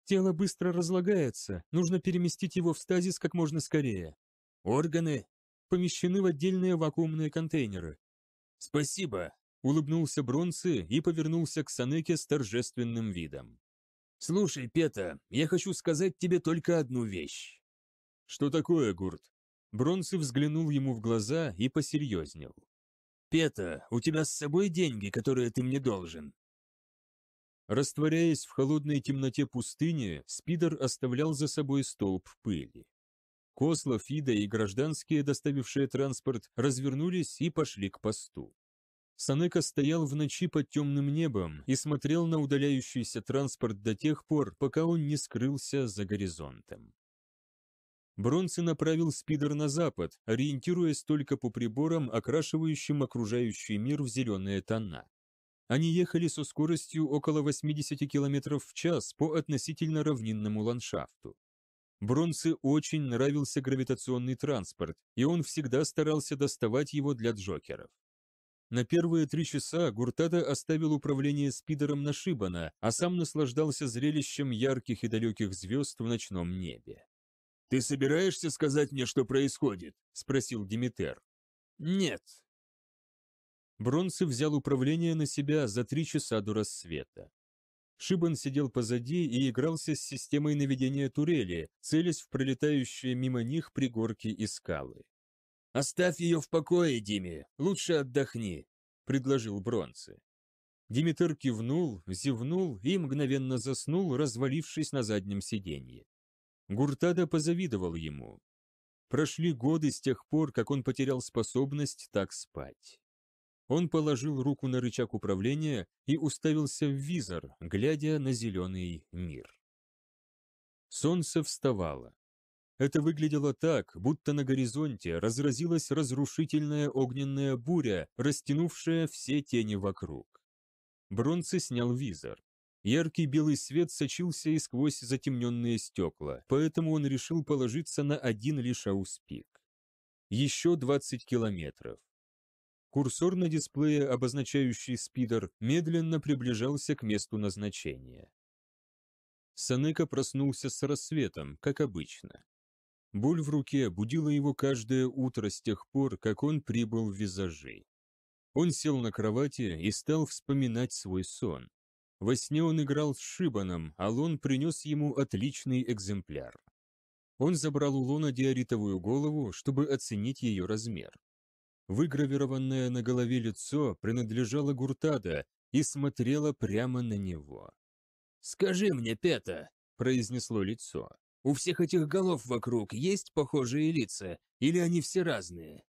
Тело быстро разлагается, нужно переместить его в стазис как можно скорее. Органы помещены в отдельные вакуумные контейнеры. «Спасибо», — улыбнулся Бронцы и повернулся к Санеке с торжественным видом. «Слушай, Пета, я хочу сказать тебе только одну вещь». «Что такое, Гурт?» Бронцы взглянул ему в глаза и посерьезнел. «Пета, у тебя с собой деньги, которые ты мне должен?» Растворяясь в холодной темноте пустыни, Спидер оставлял за собой столб пыли. Кослов, Фида и гражданские, доставившие транспорт, развернулись и пошли к посту. Санека стоял в ночи под темным небом и смотрел на удаляющийся транспорт до тех пор, пока он не скрылся за горизонтом. Бронце направил спидер на запад, ориентируясь только по приборам, окрашивающим окружающий мир в зеленые тона. Они ехали со скоростью около 80 км в час по относительно равнинному ландшафту. Бронце очень нравился гравитационный транспорт, и он всегда старался доставать его для Джокеров. На первые три часа Гуртада оставил управление спидером на Шибана, а сам наслаждался зрелищем ярких и далеких звезд в ночном небе. «Ты собираешься сказать мне, что происходит?» – спросил Димитер. «Нет», Бронце взял управление на себя за три часа до рассвета. Шибан сидел позади и игрался с системой наведения турели, целясь в пролетающие мимо них пригорки и скалы. «Оставь ее в покое, Диме, лучше отдохни», — предложил Бронце. Димитр кивнул, зевнул и мгновенно заснул, развалившись на заднем сиденье. Гуртада позавидовал ему. Прошли годы с тех пор, как он потерял способность так спать. Он положил руку на рычаг управления и уставился в визор, глядя на зеленый мир. Солнце вставало. Это выглядело так, будто на горизонте разразилась разрушительная огненная буря, растянувшая все тени вокруг. Бронце снял визор. Яркий белый свет сочился и сквозь затемненные стекла, поэтому он решил положиться на один лишь ауспик. Еще 20 километров. Курсор на дисплее, обозначающий спидер, медленно приближался к месту назначения. Санека проснулся с рассветом, как обычно. Боль в руке будила его каждое утро с тех пор, как он прибыл в визажи. Он сел на кровати и стал вспоминать свой сон. Во сне он играл с Шибаном, а Лон принес ему отличный экземпляр. Он забрал у Лона диоритовую голову, чтобы оценить ее размер. Выгравированное на голове лицо принадлежало Гуртада и смотрело прямо на него. «Скажи мне, Пета», — произнесло лицо, — «у всех этих голов вокруг есть похожие лица, или они все разные?»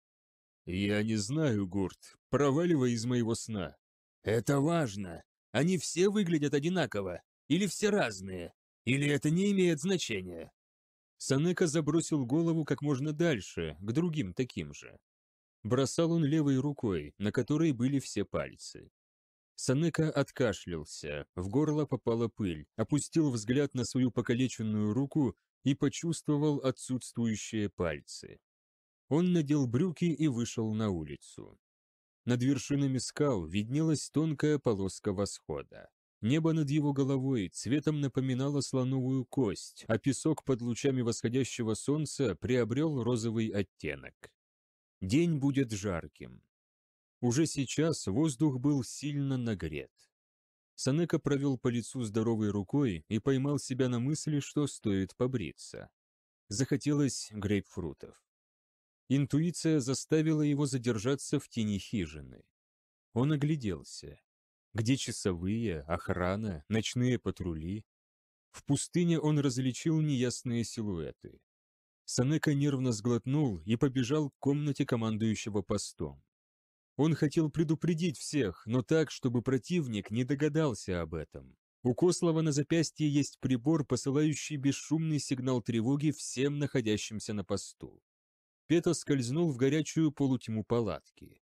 «Я не знаю, Гурт, проваливай из моего сна». «Это важно. Они все выглядят одинаково, или все разные, или это не имеет значения?» Санека забросил голову как можно дальше, к другим таким же. Бросал он левой рукой, на которой были все пальцы. Санека откашлялся, в горло попала пыль, опустил взгляд на свою покалеченную руку и почувствовал отсутствующие пальцы. Он надел брюки и вышел на улицу. Над вершинами скал виднелась тонкая полоска восхода. Небо над его головой цветом напоминало слоновую кость, а песок под лучами восходящего солнца приобрел розовый оттенок. День будет жарким. Уже сейчас воздух был сильно нагрет. Санека провел по лицу здоровой рукой и поймал себя на мысли, что стоит побриться. Захотелось грейпфрутов. Интуиция заставила его задержаться в тени хижины. Он огляделся. Где часовые, охрана, ночные патрули? В пустыне он различил неясные силуэты. Санека нервно сглотнул и побежал к комнате командующего постом. Он хотел предупредить всех, но так, чтобы противник не догадался об этом. У Кослова на запястье есть прибор, посылающий бесшумный сигнал тревоги всем находящимся на посту. Пета скользнул в горячую полутьму палатки.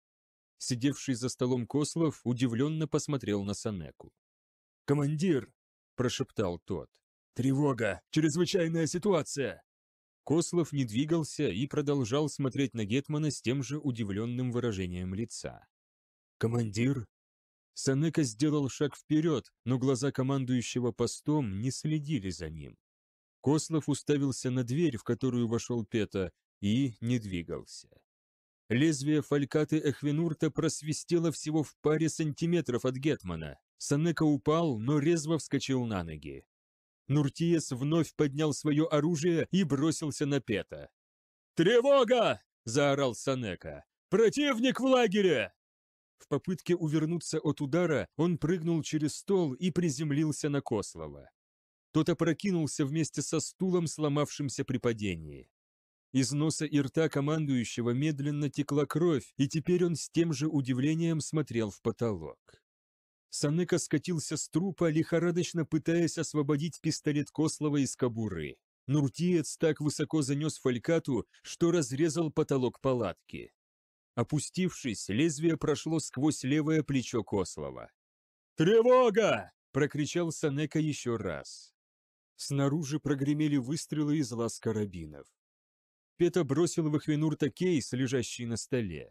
Сидевший за столом Кослов удивленно посмотрел на Санеку. «Командир!» – прошептал тот. «Тревога! Чрезвычайная ситуация!» Кослов не двигался и продолжал смотреть на Гетмана с тем же удивленным выражением лица. «Командир?» Санека сделал шаг вперед, но глаза командующего постом не следили за ним. Кослов уставился на дверь, в которую вошел Пета, и не двигался. Лезвие фалькаты Эхвенурта просвистело всего в паре сантиметров от Гетмана. Санека упал, но резво вскочил на ноги. Нуртиес вновь поднял свое оружие и бросился на Пета. «Тревога!» – заорал Санека. «Противник в лагере!» В попытке увернуться от удара он прыгнул через стол и приземлился на Кослова. Тот опрокинулся вместе со стулом, сломавшимся при падении. Из носа и рта командующего медленно текла кровь, и теперь он с тем же удивлением смотрел в потолок. Санека скатился с трупа, лихорадочно пытаясь освободить пистолет Кослова из кобуры. Нуртиец так высоко занес фалькату, что разрезал потолок палатки. Опустившись, лезвие прошло сквозь левое плечо Кослова. «Тревога!» – прокричал Санека еще раз. Снаружи прогремели выстрелы из лаз карабинов. Пета бросил в Эхвенурта кейс, лежащий на столе.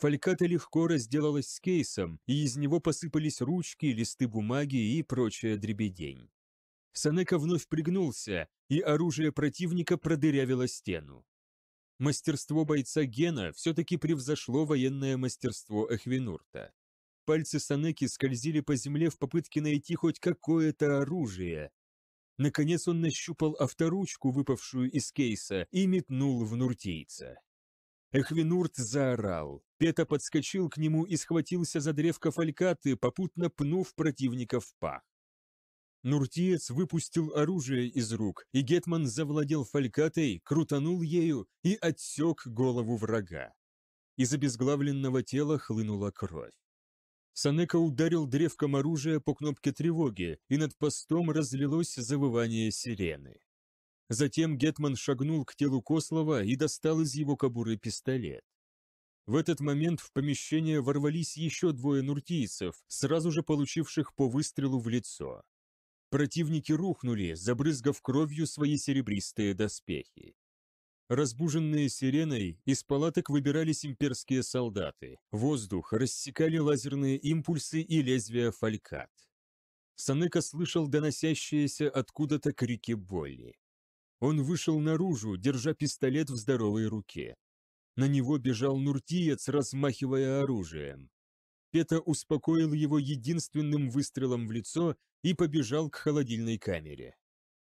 Фальката легко разделалась с кейсом, и из него посыпались ручки, листы бумаги и прочая дребедень. Санека вновь пригнулся, и оружие противника продырявило стену. Мастерство бойца Гена все-таки превзошло военное мастерство Эхвинурта. Пальцы Санеки скользили по земле в попытке найти хоть какое-то оружие. Наконец он нащупал авторучку, выпавшую из кейса, и метнул в нуртийца. Эхвинурт заорал. Пета подскочил к нему и схватился за древко фалькаты, попутно пнув противника в пах. Нуртиец выпустил оружие из рук, и Гетман завладел фалькатой, крутанул ею и отсек голову врага. Из обезглавленного тела хлынула кровь. Санека ударил древком оружия по кнопке тревоги, и над постом разлилось завывание сирены. Затем Гетман шагнул к телу Кослова и достал из его кобуры пистолет. В этот момент в помещение ворвались еще двое нуртийцев, сразу же получивших по выстрелу в лицо. Противники рухнули, забрызгав кровью свои серебристые доспехи. Разбуженные сиреной, из палаток выбирались имперские солдаты. Воздух рассекали лазерные импульсы и лезвия фалькат. Санека слышал доносящиеся откуда-то крики боли. Он вышел наружу, держа пистолет в здоровой руке. На него бежал Нуртиец, размахивая оружием. Пета успокоил его единственным выстрелом в лицо и побежал к холодильной камере.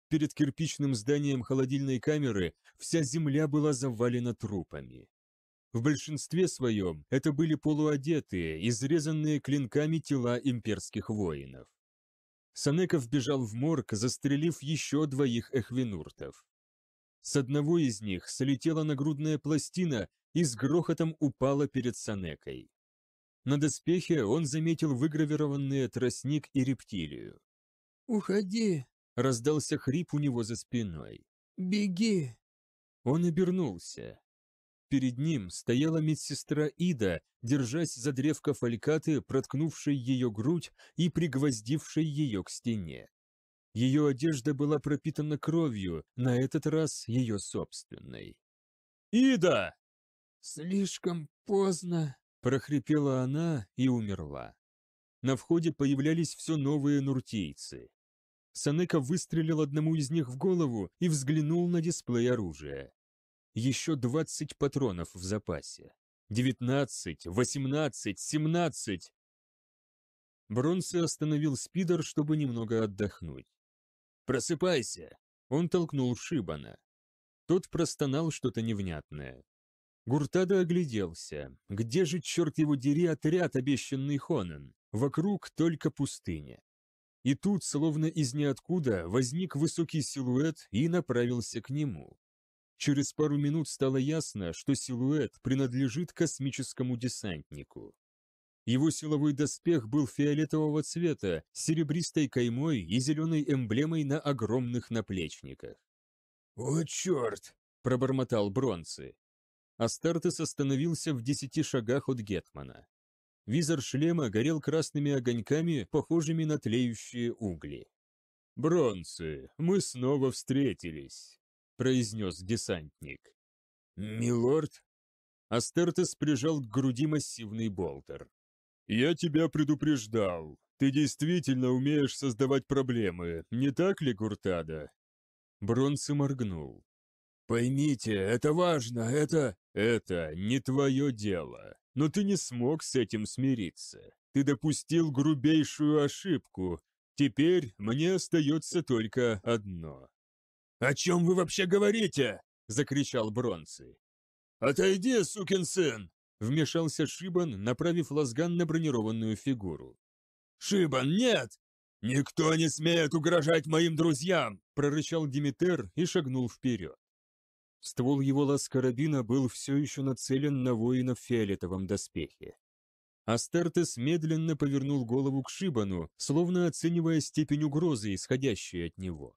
Перед кирпичным зданием холодильной камеры вся земля была завалена трупами. В большинстве своем это были полуодетые, изрезанные клинками тела имперских воинов. Санеков бежал в морг, застрелив еще двоих эхвинуртов. С одного из них слетела нагрудная пластина и с грохотом упала перед Санекой. На доспехе он заметил выгравированные тростник и рептилию. «Уходи!» – раздался хрип у него за спиной. «Беги!» Он обернулся. Перед ним стояла медсестра Ида, держась за древко фалькаты, проткнувшей ее грудь и пригвоздившей ее к стене. Ее одежда была пропитана кровью, на этот раз ее собственной. «Ида!» «Слишком поздно!» – прохрипела она и умерла. На входе появлялись все новые нуртийцы. Санека выстрелил одному из них в голову и взглянул на дисплей оружия. Еще двадцать патронов в запасе. Девятнадцать, восемнадцать, семнадцать. Бронсы остановил спидер, чтобы немного отдохнуть. «Просыпайся!» Он толкнул Шибана. Тот простонал что-то невнятное. Гуртада огляделся. Где же, черт его дери, отряд, обещанный Хонан? Вокруг только пустыня. И тут, словно из ниоткуда, возник высокий силуэт и направился к нему. Через пару минут стало ясно, что силуэт принадлежит космическому десантнику. Его силовой доспех был фиолетового цвета, с серебристой каймой и зеленой эмблемой на огромных наплечниках. «О, черт!» – пробормотал Бронцы. Астартес остановился в десяти шагах от Гетмана. Визор шлема горел красными огоньками, похожими на тлеющие угли. «Бронцы, мы снова встретились», — произнес десантник. «Милорд?» Астертес прижал к груди массивный болтер. «Я тебя предупреждал. Ты действительно умеешь создавать проблемы, не так ли, Куртада?» Бронце моргнул. «Поймите, это важно, это...» «Это не твое дело. Но ты не смог с этим смириться. Ты допустил грубейшую ошибку. Теперь мне остается только одно». «О чем вы вообще говорите?» – закричал Бронцы. «Отойди, сукин сын!» Вмешался Шибан, направив лазган на бронированную фигуру. «Шибан, нет! Никто не смеет угрожать моим друзьям!» прорычал Димитер и шагнул вперед. Ствол его лаз-карабина был все еще нацелен на воина в фиолетовом доспехе. Астартес медленно повернул голову к Шибану, словно оценивая степень угрозы, исходящей от него.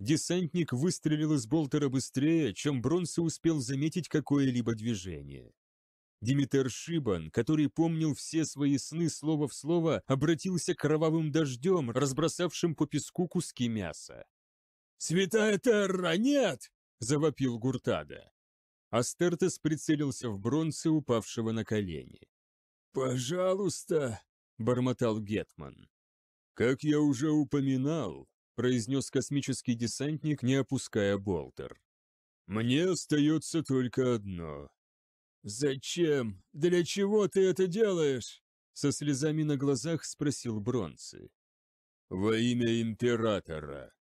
Десантник выстрелил из болтера быстрее, чем Бронса успел заметить какое-либо движение. Димитер Шибан, который помнил все свои сны слово в слово, обратился кровавым дождем, разбросавшим по песку куски мяса. «Святая Терра, нет!» – завопил Гуртада. Астертес прицелился в бронце, упавшего на колени. «Пожалуйста!» – бормотал Гетман. «Как я уже упоминал», – произнес космический десантник, не опуская болтер. «Мне остается только одно «Зачем? Для чего ты это делаешь?» Со слезами на глазах спросил Бронцы. «Во имя Императора».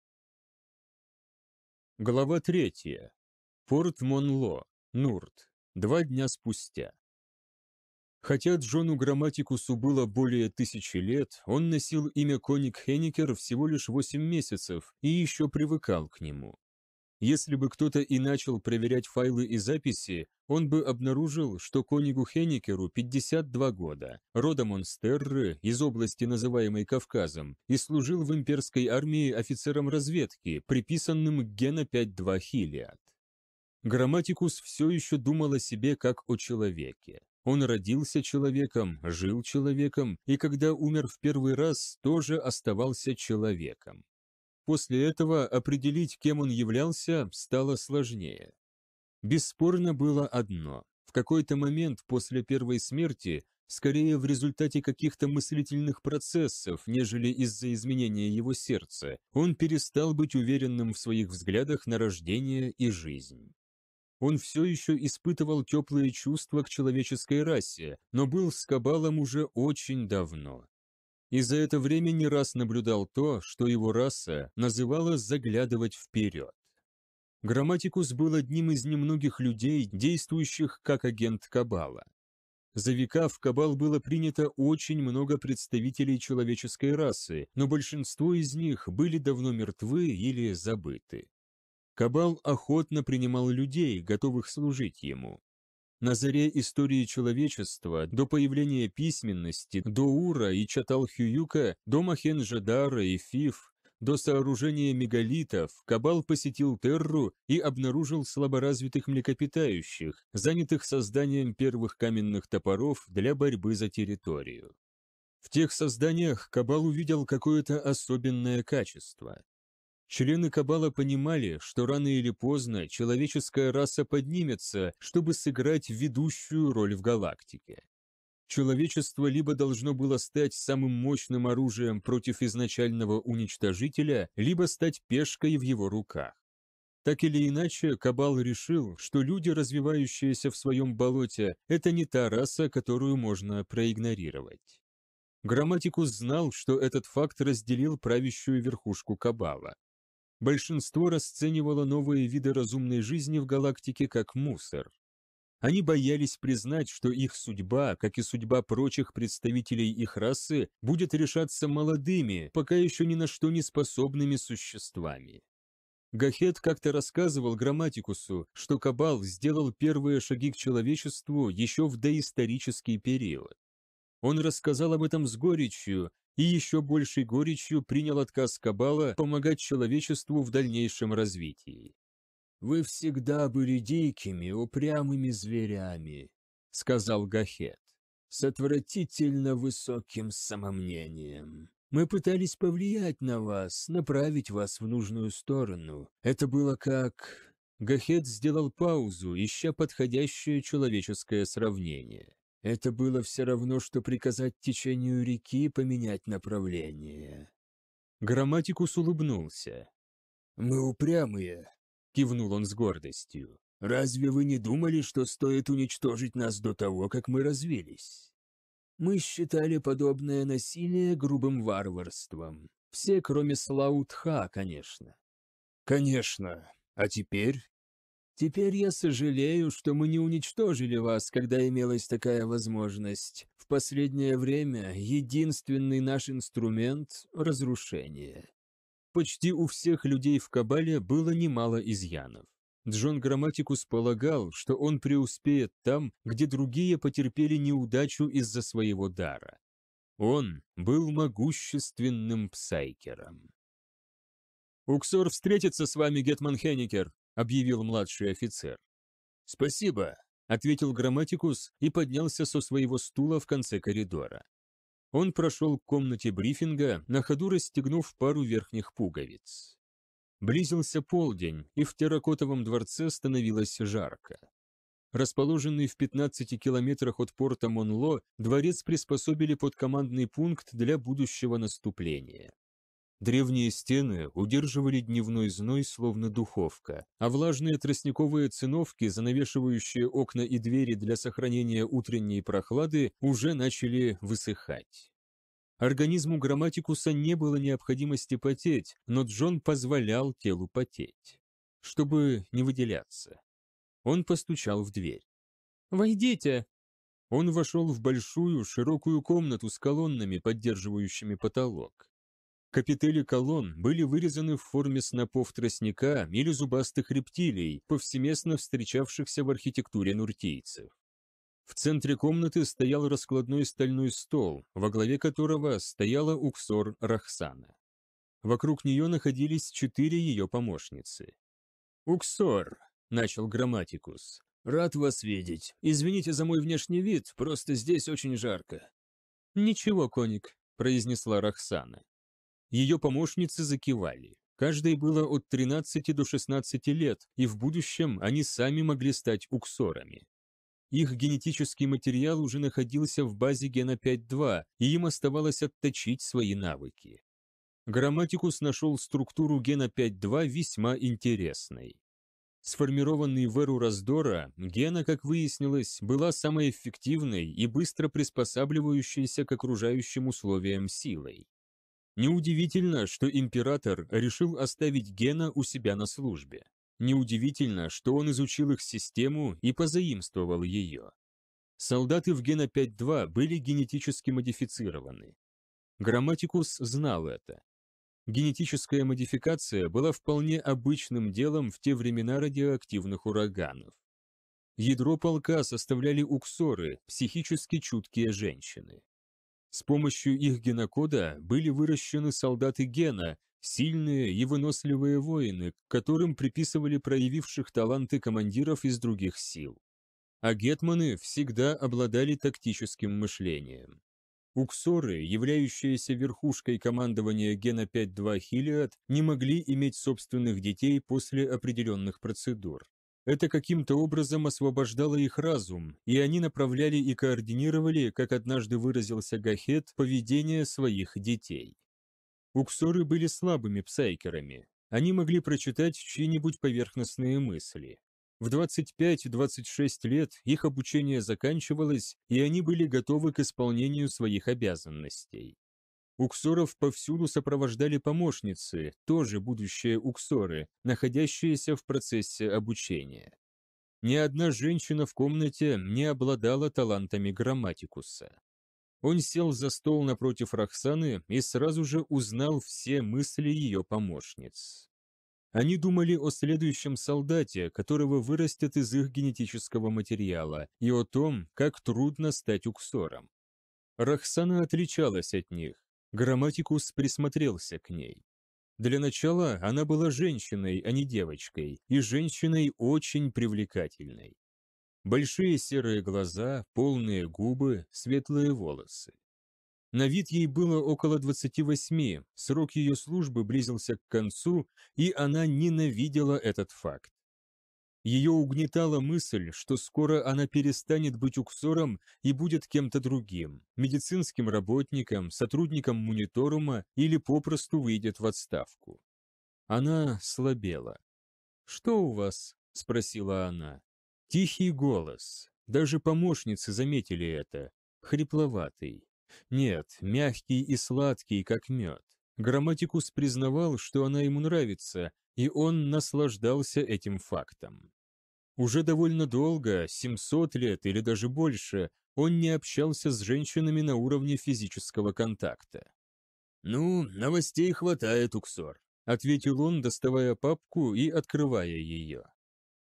Глава третья. Порт Монло, Нурт. Два дня спустя. Хотя Джону Грамматикусу было более тысячи лет, он носил имя Коник Хеникер всего лишь восемь месяцев и еще привыкал к нему. Если бы кто-то и начал проверять файлы и записи, он бы обнаружил, что конигу Хенникеру 52 года, родом он с Терры, из области, называемой Кавказом, и служил в имперской армии офицером разведки, приписанным к Гена 5.2 Хилиад. Грамматикус все еще думал о себе как о человеке. Он родился человеком, жил человеком, и когда умер в первый раз, тоже оставался человеком. После этого определить, кем он являлся, стало сложнее. Бесспорно было одно. В какой-то момент после первой смерти, скорее в результате каких-то мыслительных процессов, нежели из-за изменения его сердца, он перестал быть уверенным в своих взглядах на рождение и жизнь. Он все еще испытывал теплые чувства к человеческой расе, но был с Кабалом уже очень давно и за это время не раз наблюдал то, что его раса называла «заглядывать вперед». Грамматикус был одним из немногих людей, действующих как агент Кабала. За века в Кабал было принято очень много представителей человеческой расы, но большинство из них были давно мертвы или забыты. Кабал охотно принимал людей, готовых служить ему, на заре истории человечества, до появления письменности, до Ура и Чаталхююка, до Махенджадара и Фиф, до сооружения мегалитов Кабал посетил Терру и обнаружил слаборазвитых млекопитающих, занятых созданием первых каменных топоров для борьбы за территорию. В тех созданиях Кабал увидел какое-то особенное качество. Члены Кабала понимали, что рано или поздно человеческая раса поднимется, чтобы сыграть ведущую роль в галактике. Человечество либо должно было стать самым мощным оружием против изначального уничтожителя, либо стать пешкой в его руках. Так или иначе, Кабал решил, что люди, развивающиеся в своем болоте, это не та раса, которую можно проигнорировать. Грамматикус знал, что этот факт разделил правящую верхушку Кабала. Большинство расценивало новые виды разумной жизни в галактике как мусор. Они боялись признать, что их судьба, как и судьба прочих представителей их расы, будет решаться молодыми, пока еще ни на что не способными существами. Гахет как-то рассказывал грамматикусу, что Кабал сделал первые шаги к человечеству еще в доисторический период. Он рассказал об этом с горечью и еще большей горечью принял отказ Кабала помогать человечеству в дальнейшем развитии. «Вы всегда были дикими, упрямыми зверями», — сказал Гахет, — «с отвратительно высоким самомнением. Мы пытались повлиять на вас, направить вас в нужную сторону. Это было как...» Гахет сделал паузу, ища подходящее человеческое сравнение. Это было все равно, что приказать течению реки поменять направление. Грамматикус улыбнулся. «Мы упрямые», — кивнул он с гордостью. «Разве вы не думали, что стоит уничтожить нас до того, как мы развились?» Мы считали подобное насилие грубым варварством. Все, кроме Слаутха, конечно. Конечно. А теперь Теперь я сожалею, что мы не уничтожили вас, когда имелась такая возможность. В последнее время единственный наш инструмент – разрушение. Почти у всех людей в Кабале было немало изъянов. Джон Грамматикус полагал, что он преуспеет там, где другие потерпели неудачу из-за своего дара. Он был могущественным псайкером. «Уксор встретится с вами, Гетман Хенникер», – объявил младший офицер. «Спасибо», – ответил грамматикус и поднялся со своего стула в конце коридора. Он прошел к комнате брифинга, на ходу расстегнув пару верхних пуговиц. Близился полдень, и в терракотовом дворце становилось жарко. Расположенный в 15 километрах от порта Монло, дворец приспособили под командный пункт для будущего наступления. Древние стены удерживали дневной зной, словно духовка, а влажные тростниковые циновки, занавешивающие окна и двери для сохранения утренней прохлады, уже начали высыхать. Организму грамматикуса не было необходимости потеть, но Джон позволял телу потеть, чтобы не выделяться. Он постучал в дверь. «Войдите!» Он вошел в большую, широкую комнату с колоннами, поддерживающими потолок. Капители колонн были вырезаны в форме снопов тростника или зубастых рептилий, повсеместно встречавшихся в архитектуре нуртийцев. В центре комнаты стоял раскладной стальной стол, во главе которого стояла Уксор Рахсана. Вокруг нее находились четыре ее помощницы. «Уксор», — начал грамматикус, — «рад вас видеть. Извините за мой внешний вид, просто здесь очень жарко». «Ничего, коник», — произнесла Рахсана. Ее помощницы закивали. Каждой было от 13 до 16 лет, и в будущем они сами могли стать уксорами. Их генетический материал уже находился в базе гена 5.2, и им оставалось отточить свои навыки. Грамматикус нашел структуру гена 5.2 весьма интересной. Сформированный в эру раздора, гена, как выяснилось, была самой эффективной и быстро приспосабливающейся к окружающим условиям силой. Неудивительно, что император решил оставить Гена у себя на службе. Неудивительно, что он изучил их систему и позаимствовал ее. Солдаты в Гена 5.2 были генетически модифицированы. Грамматикус знал это. Генетическая модификация была вполне обычным делом в те времена радиоактивных ураганов. Ядро полка составляли уксоры, психически чуткие женщины. С помощью их генокода были выращены солдаты Гена, сильные и выносливые воины, которым приписывали проявивших таланты командиров из других сил. А гетманы всегда обладали тактическим мышлением. Уксоры, являющиеся верхушкой командования Гена 5.2 Хилиад, не могли иметь собственных детей после определенных процедур. Это каким-то образом освобождало их разум, и они направляли и координировали, как однажды выразился Гахет, поведение своих детей. Уксоры были слабыми псайкерами. Они могли прочитать чьи-нибудь поверхностные мысли. В 25-26 лет их обучение заканчивалось, и они были готовы к исполнению своих обязанностей. Уксоров повсюду сопровождали помощницы, тоже будущие уксоры, находящиеся в процессе обучения. Ни одна женщина в комнате не обладала талантами грамматикуса. Он сел за стол напротив Рахсаны и сразу же узнал все мысли ее помощниц. Они думали о следующем солдате, которого вырастят из их генетического материала, и о том, как трудно стать уксором. Рахсана отличалась от них. Грамматикус присмотрелся к ней. Для начала она была женщиной, а не девочкой, и женщиной очень привлекательной. Большие серые глаза, полные губы, светлые волосы. На вид ей было около 28, срок ее службы близился к концу, и она ненавидела этот факт. Ее угнетала мысль, что скоро она перестанет быть уксором и будет кем-то другим, медицинским работником, сотрудником мониторума или попросту выйдет в отставку. Она слабела. «Что у вас?» – спросила она. Тихий голос. Даже помощницы заметили это. Хрипловатый. Нет, мягкий и сладкий, как мед. Грамматикус признавал, что она ему нравится, и он наслаждался этим фактом. Уже довольно долго, 700 лет или даже больше, он не общался с женщинами на уровне физического контакта. «Ну, новостей хватает, Уксор», — ответил он, доставая папку и открывая ее.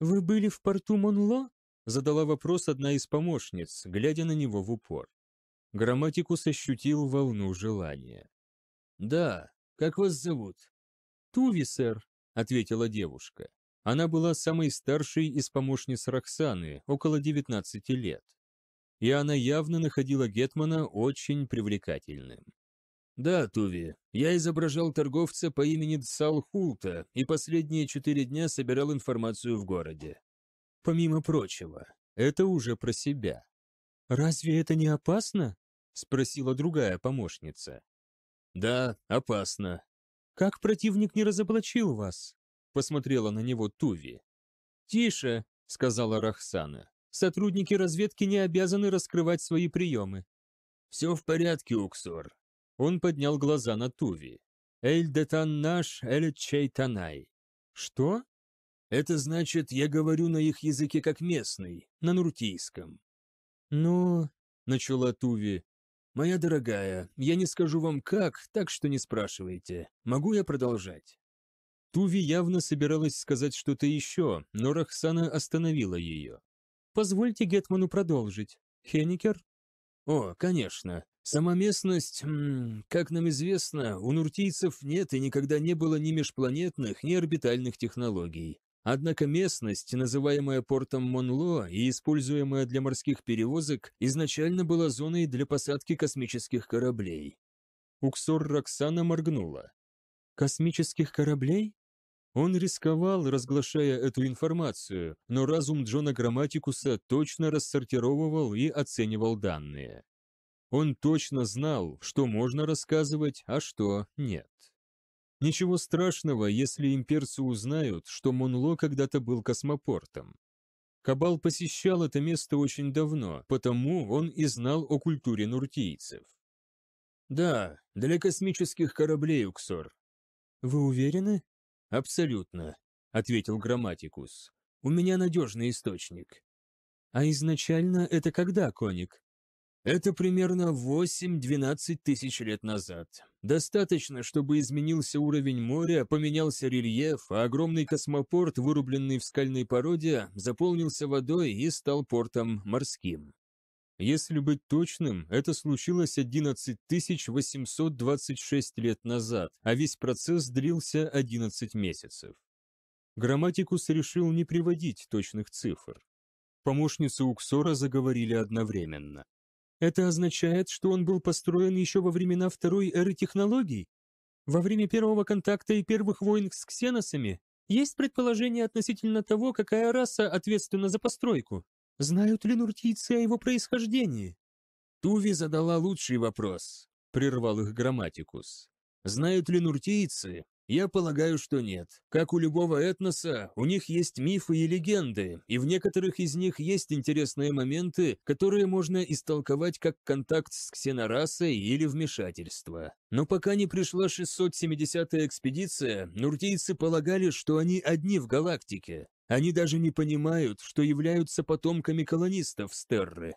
«Вы были в порту Монло?» — задала вопрос одна из помощниц, глядя на него в упор. Грамматику ощутил волну желания. «Да, как вас зовут?» «Туви, сэр», — ответила девушка. Она была самой старшей из помощниц Роксаны, около 19 лет. И она явно находила Гетмана очень привлекательным. «Да, Туви, я изображал торговца по имени Дсал Хулта и последние четыре дня собирал информацию в городе. Помимо прочего, это уже про себя». «Разве это не опасно?» — спросила другая помощница. «Да, опасно». «Как противник не разоблачил вас?» посмотрела на него Туви. «Тише», — сказала Рахсана. «Сотрудники разведки не обязаны раскрывать свои приемы». «Все в порядке, Уксор». Он поднял глаза на Туви. «Эль детан наш, эль чей танай. «Что?» «Это значит, я говорю на их языке как местный, на нуртийском». «Ну...» — начала Туви. «Моя дорогая, я не скажу вам как, так что не спрашивайте. Могу я продолжать?» Туви явно собиралась сказать что-то еще, но Рахсана остановила ее. «Позвольте Гетману продолжить. Хеникер?» «О, конечно. Сама местность, как нам известно, у нуртийцев нет и никогда не было ни межпланетных, ни орбитальных технологий. Однако местность, называемая портом Монло и используемая для морских перевозок, изначально была зоной для посадки космических кораблей. Уксор Роксана моргнула. «Космических кораблей?» Он рисковал, разглашая эту информацию, но разум Джона Грамматикуса точно рассортировывал и оценивал данные. Он точно знал, что можно рассказывать, а что нет. Ничего страшного, если имперцы узнают, что Монло когда-то был космопортом. Кабал посещал это место очень давно, потому он и знал о культуре нуртийцев. «Да, для космических кораблей, Уксор». «Вы уверены?» Абсолютно, ответил Грамматикус. У меня надежный источник. А изначально это когда, Коник? Это примерно 8-12 тысяч лет назад. Достаточно, чтобы изменился уровень моря, поменялся рельеф, а огромный космопорт, вырубленный в скальной породе, заполнился водой и стал портом морским. Если быть точным, это случилось 11 826 лет назад, а весь процесс длился 11 месяцев. Грамматикус решил не приводить точных цифр. Помощницы Уксора заговорили одновременно. «Это означает, что он был построен еще во времена второй эры технологий? Во время первого контакта и первых войн с ксеносами? Есть предположение относительно того, какая раса ответственна за постройку?» Знают ли нуртийцы о его происхождении?» Туви задала лучший вопрос, прервал их грамматикус. «Знают ли нуртийцы я полагаю, что нет. Как у любого этноса, у них есть мифы и легенды, и в некоторых из них есть интересные моменты, которые можно истолковать как контакт с ксенорасой или вмешательство. Но пока не пришла 670-я экспедиция, нуртийцы полагали, что они одни в галактике. Они даже не понимают, что являются потомками колонистов Стерры.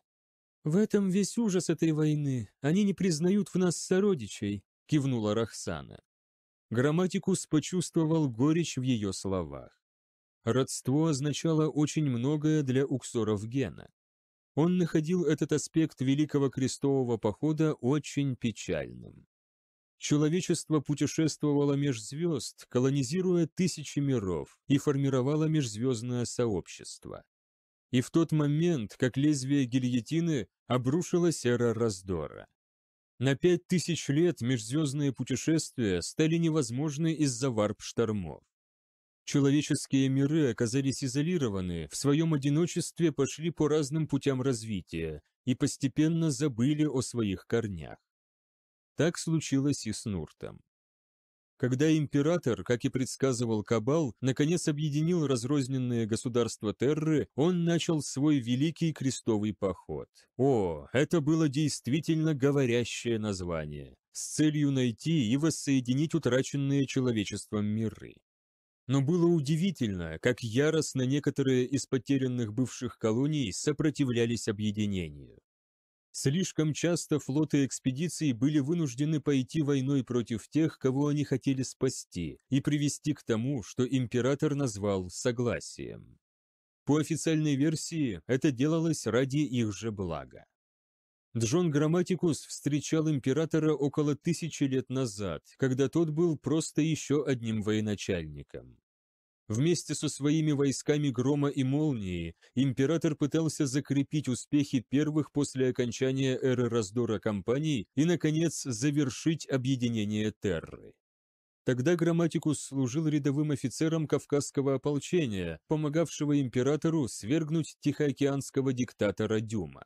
«В этом весь ужас этой войны. Они не признают в нас сородичей», – кивнула Рахсана. Грамматикус почувствовал горечь в ее словах. Родство означало очень многое для уксоров Гена. Он находил этот аспект Великого Крестового Похода очень печальным. Человечество путешествовало меж звезд, колонизируя тысячи миров, и формировало межзвездное сообщество. И в тот момент, как лезвие гильотины, обрушилась эра раздора. На пять тысяч лет межзвездные путешествия стали невозможны из-за варп-штормов. Человеческие миры оказались изолированы, в своем одиночестве пошли по разным путям развития и постепенно забыли о своих корнях. Так случилось и с Нуртом. Когда император, как и предсказывал Кабал, наконец объединил разрозненные государства Терры, он начал свой великий крестовый поход. О, это было действительно говорящее название, с целью найти и воссоединить утраченные человечеством миры. Но было удивительно, как яростно некоторые из потерянных бывших колоний сопротивлялись объединению. Слишком часто флоты экспедиций были вынуждены пойти войной против тех, кого они хотели спасти, и привести к тому, что император назвал согласием. По официальной версии, это делалось ради их же блага. Джон Грамматикус встречал императора около тысячи лет назад, когда тот был просто еще одним военачальником. Вместе со своими войсками грома и молнии император пытался закрепить успехи первых после окончания эры раздора компаний и, наконец, завершить объединение Терры. Тогда Грамматикус служил рядовым офицером кавказского ополчения, помогавшего императору свергнуть тихоокеанского диктатора Дюма.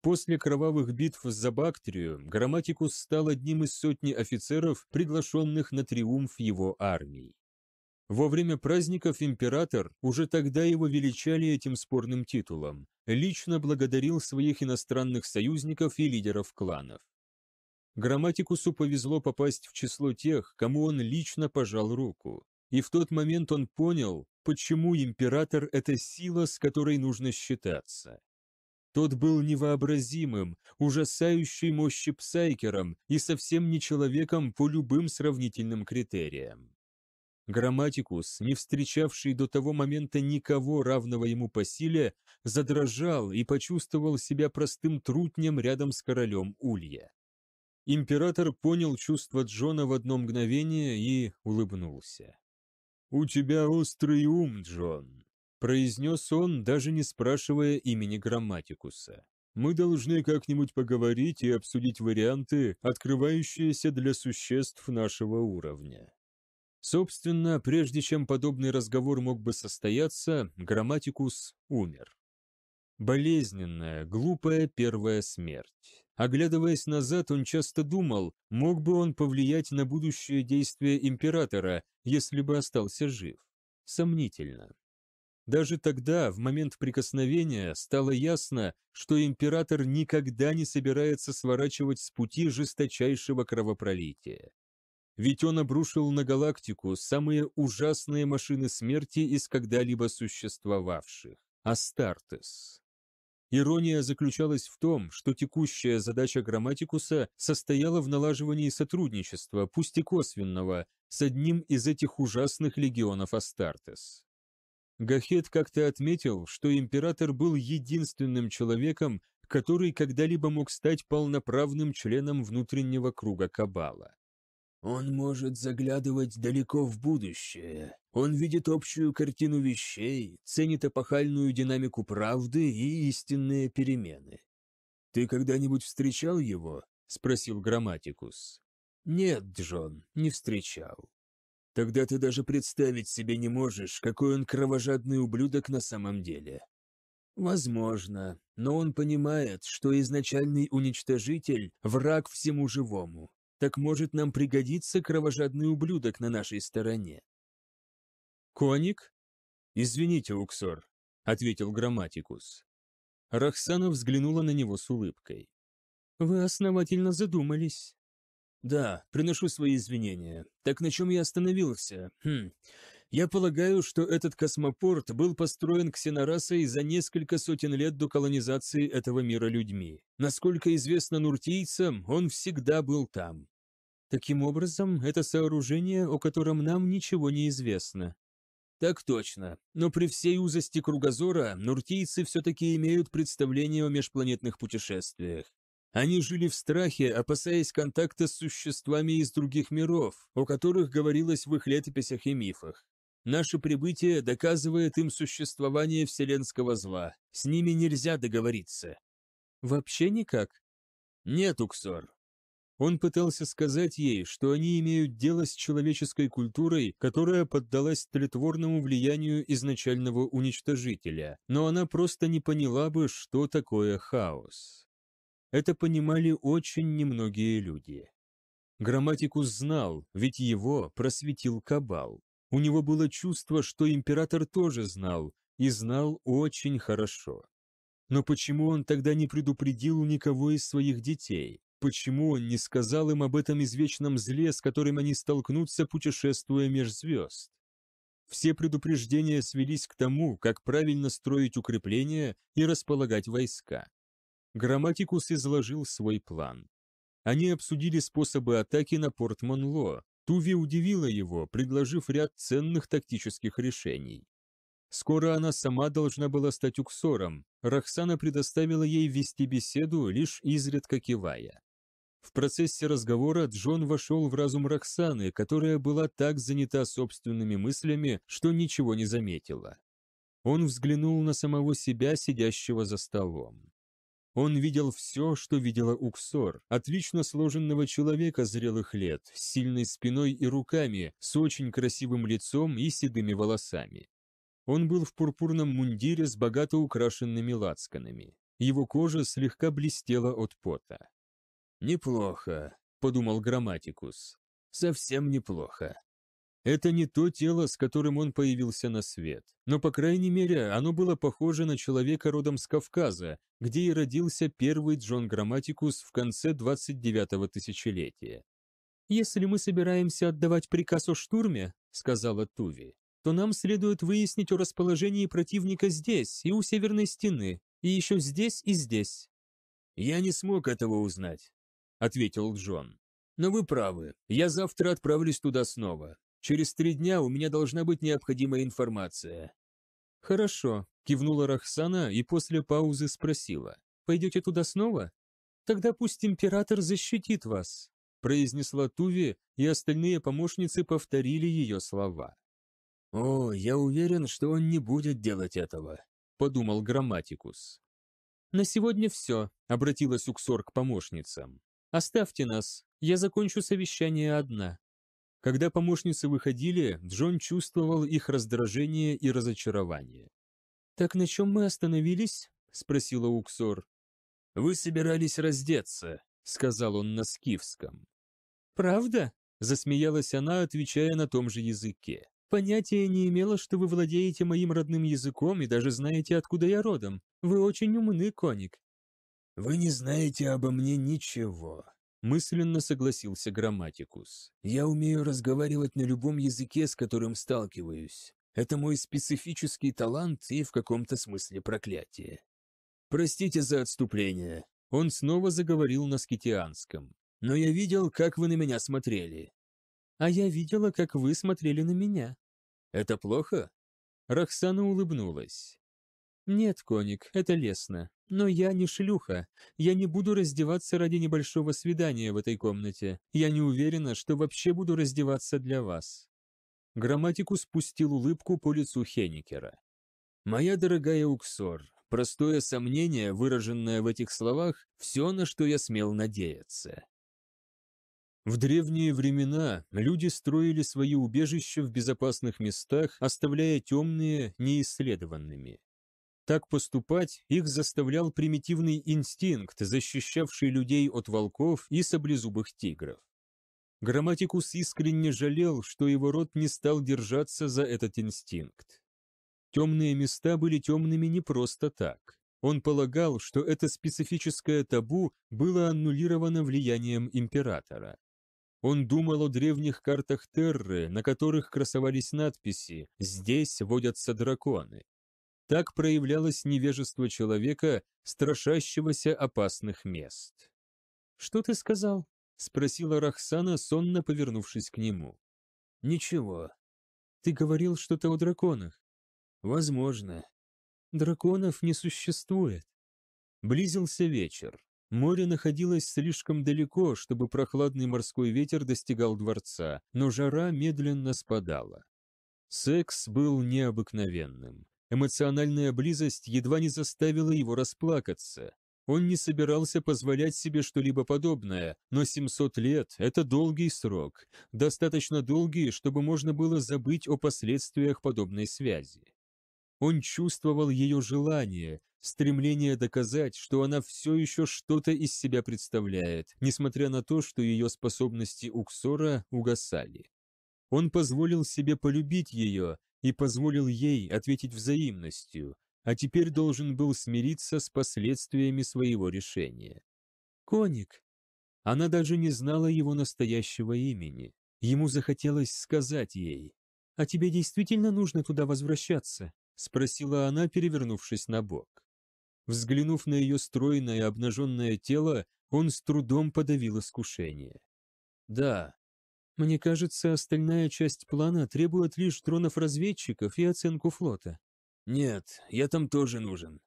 После кровавых битв за Бактрию Грамматикус стал одним из сотни офицеров, приглашенных на триумф его армии. Во время праздников император, уже тогда его величали этим спорным титулом, лично благодарил своих иностранных союзников и лидеров кланов. Грамматикусу повезло попасть в число тех, кому он лично пожал руку, и в тот момент он понял, почему император – это сила, с которой нужно считаться. Тот был невообразимым, ужасающей мощи псайкером и совсем не человеком по любым сравнительным критериям. Грамматикус, не встречавший до того момента никого равного ему по силе, задрожал и почувствовал себя простым трутнем рядом с королем Улья. Император понял чувство Джона в одно мгновение и улыбнулся. «У тебя острый ум, Джон», — произнес он, даже не спрашивая имени Грамматикуса. «Мы должны как-нибудь поговорить и обсудить варианты, открывающиеся для существ нашего уровня». Собственно, прежде чем подобный разговор мог бы состояться, грамматикус умер. Болезненная, глупая первая смерть. Оглядываясь назад, он часто думал, мог бы он повлиять на будущее действия императора, если бы остался жив. Сомнительно. Даже тогда, в момент прикосновения, стало ясно, что император никогда не собирается сворачивать с пути жесточайшего кровопролития. Ведь он обрушил на галактику самые ужасные машины смерти из когда-либо существовавших – Астартес. Ирония заключалась в том, что текущая задача Грамматикуса состояла в налаживании сотрудничества, пусть и косвенного, с одним из этих ужасных легионов Астартес. Гахет как-то отметил, что император был единственным человеком, который когда-либо мог стать полноправным членом внутреннего круга Кабала. Он может заглядывать далеко в будущее. Он видит общую картину вещей, ценит эпохальную динамику правды и истинные перемены. «Ты когда-нибудь встречал его?» – спросил Грамматикус. «Нет, Джон, не встречал». «Тогда ты даже представить себе не можешь, какой он кровожадный ублюдок на самом деле». «Возможно, но он понимает, что изначальный уничтожитель – враг всему живому, так может нам пригодится кровожадный ублюдок на нашей стороне. Коник? Извините, Уксор, ответил грамматикус. Рахсана взглянула на него с улыбкой. Вы основательно задумались. «Да, приношу свои извинения. Так на чем я остановился? Хм. Я полагаю, что этот космопорт был построен ксенорасой за несколько сотен лет до колонизации этого мира людьми. Насколько известно нуртийцам, он всегда был там. Таким образом, это сооружение, о котором нам ничего не известно. Так точно. Но при всей узости кругозора нуртийцы все-таки имеют представление о межпланетных путешествиях. Они жили в страхе, опасаясь контакта с существами из других миров, о которых говорилось в их летописях и мифах. Наше прибытие доказывает им существование вселенского зла. С ними нельзя договориться. Вообще никак? Нет, Уксор. Он пытался сказать ей, что они имеют дело с человеческой культурой, которая поддалась тлетворному влиянию изначального уничтожителя, но она просто не поняла бы, что такое хаос. Это понимали очень немногие люди. Грамматикус знал, ведь его просветил Кабал. У него было чувство, что император тоже знал, и знал очень хорошо. Но почему он тогда не предупредил никого из своих детей? Почему он не сказал им об этом извечном зле, с которым они столкнутся, путешествуя меж звезд? Все предупреждения свелись к тому, как правильно строить укрепления и располагать войска. Грамматикус изложил свой план. Они обсудили способы атаки на порт Монло. Туви удивила его, предложив ряд ценных тактических решений. Скоро она сама должна была стать уксором, Рахсана предоставила ей вести беседу, лишь изредка кивая. В процессе разговора Джон вошел в разум Роксаны, которая была так занята собственными мыслями, что ничего не заметила. Он взглянул на самого себя, сидящего за столом. Он видел все, что видела Уксор, отлично сложенного человека зрелых лет, с сильной спиной и руками, с очень красивым лицом и седыми волосами. Он был в пурпурном мундире с богато украшенными лацканами. Его кожа слегка блестела от пота. «Неплохо», — подумал Грамматикус. «Совсем неплохо». Это не то тело, с которым он появился на свет, но, по крайней мере, оно было похоже на человека родом с Кавказа, где и родился первый Джон Грамматикус в конце 29-го тысячелетия. «Если мы собираемся отдавать приказ о штурме», — сказала Туви, «то нам следует выяснить о расположении противника здесь и у северной стены, и еще здесь и здесь». «Я не смог этого узнать», ответил Джон. «Но вы правы. Я завтра отправлюсь туда снова. Через три дня у меня должна быть необходимая информация». «Хорошо», – кивнула Рахсана и после паузы спросила. «Пойдете туда снова?» «Тогда пусть император защитит вас», – произнесла Туви, и остальные помощницы повторили ее слова. «О, я уверен, что он не будет делать этого», – подумал Грамматикус. «На сегодня все», – обратилась Уксор к помощницам. «Оставьте нас, я закончу совещание одна». Когда помощницы выходили, Джон чувствовал их раздражение и разочарование. «Так на чем мы остановились?» — спросила Уксор. «Вы собирались раздеться», — сказал он на скифском. «Правда?» — засмеялась она, отвечая на том же языке. «Понятия не имела, что вы владеете моим родным языком и даже знаете, откуда я родом. Вы очень умны, коник. «Вы не знаете обо мне ничего», — мысленно согласился Грамматикус. «Я умею разговаривать на любом языке, с которым сталкиваюсь. Это мой специфический талант и в каком-то смысле проклятие». «Простите за отступление». Он снова заговорил на скитианском. «Но я видел, как вы на меня смотрели». «А я видела, как вы смотрели на меня». «Это плохо?» Рахсана улыбнулась. «Нет, коник, это лестно. Но я не шлюха. Я не буду раздеваться ради небольшого свидания в этой комнате. Я не уверена, что вообще буду раздеваться для вас». Грамматику спустил улыбку по лицу Хеникера. «Моя дорогая Уксор, простое сомнение, выраженное в этих словах, все, на что я смел надеяться». В древние времена люди строили свои убежища в безопасных местах, оставляя темные неисследованными. Так поступать их заставлял примитивный инстинкт, защищавший людей от волков и саблезубых тигров. Грамматикус искренне жалел, что его род не стал держаться за этот инстинкт. Темные места были темными не просто так. Он полагал, что это специфическое табу было аннулировано влиянием императора. Он думал о древних картах Терры, на которых красовались надписи «Здесь водятся драконы». Так проявлялось невежество человека, страшащегося опасных мест. «Что ты сказал?» — спросила Рахсана, сонно повернувшись к нему. «Ничего. Ты говорил что-то о драконах?» «Возможно. Драконов не существует». Близился вечер. Море находилось слишком далеко, чтобы прохладный морской ветер достигал дворца, но жара медленно спадала. Секс был необыкновенным. Эмоциональная близость едва не заставила его расплакаться. Он не собирался позволять себе что-либо подобное, но 700 лет – это долгий срок, достаточно долгий, чтобы можно было забыть о последствиях подобной связи. Он чувствовал ее желание, стремление доказать, что она все еще что-то из себя представляет, несмотря на то, что ее способности Уксора угасали. Он позволил себе полюбить ее, и позволил ей ответить взаимностью, а теперь должен был смириться с последствиями своего решения. «Коник!» Она даже не знала его настоящего имени. Ему захотелось сказать ей. «А тебе действительно нужно туда возвращаться?» — спросила она, перевернувшись на бок. Взглянув на ее стройное обнаженное тело, он с трудом подавил искушение. «Да», мне кажется, остальная часть плана требует лишь дронов-разведчиков и оценку флота. Нет, я там тоже нужен.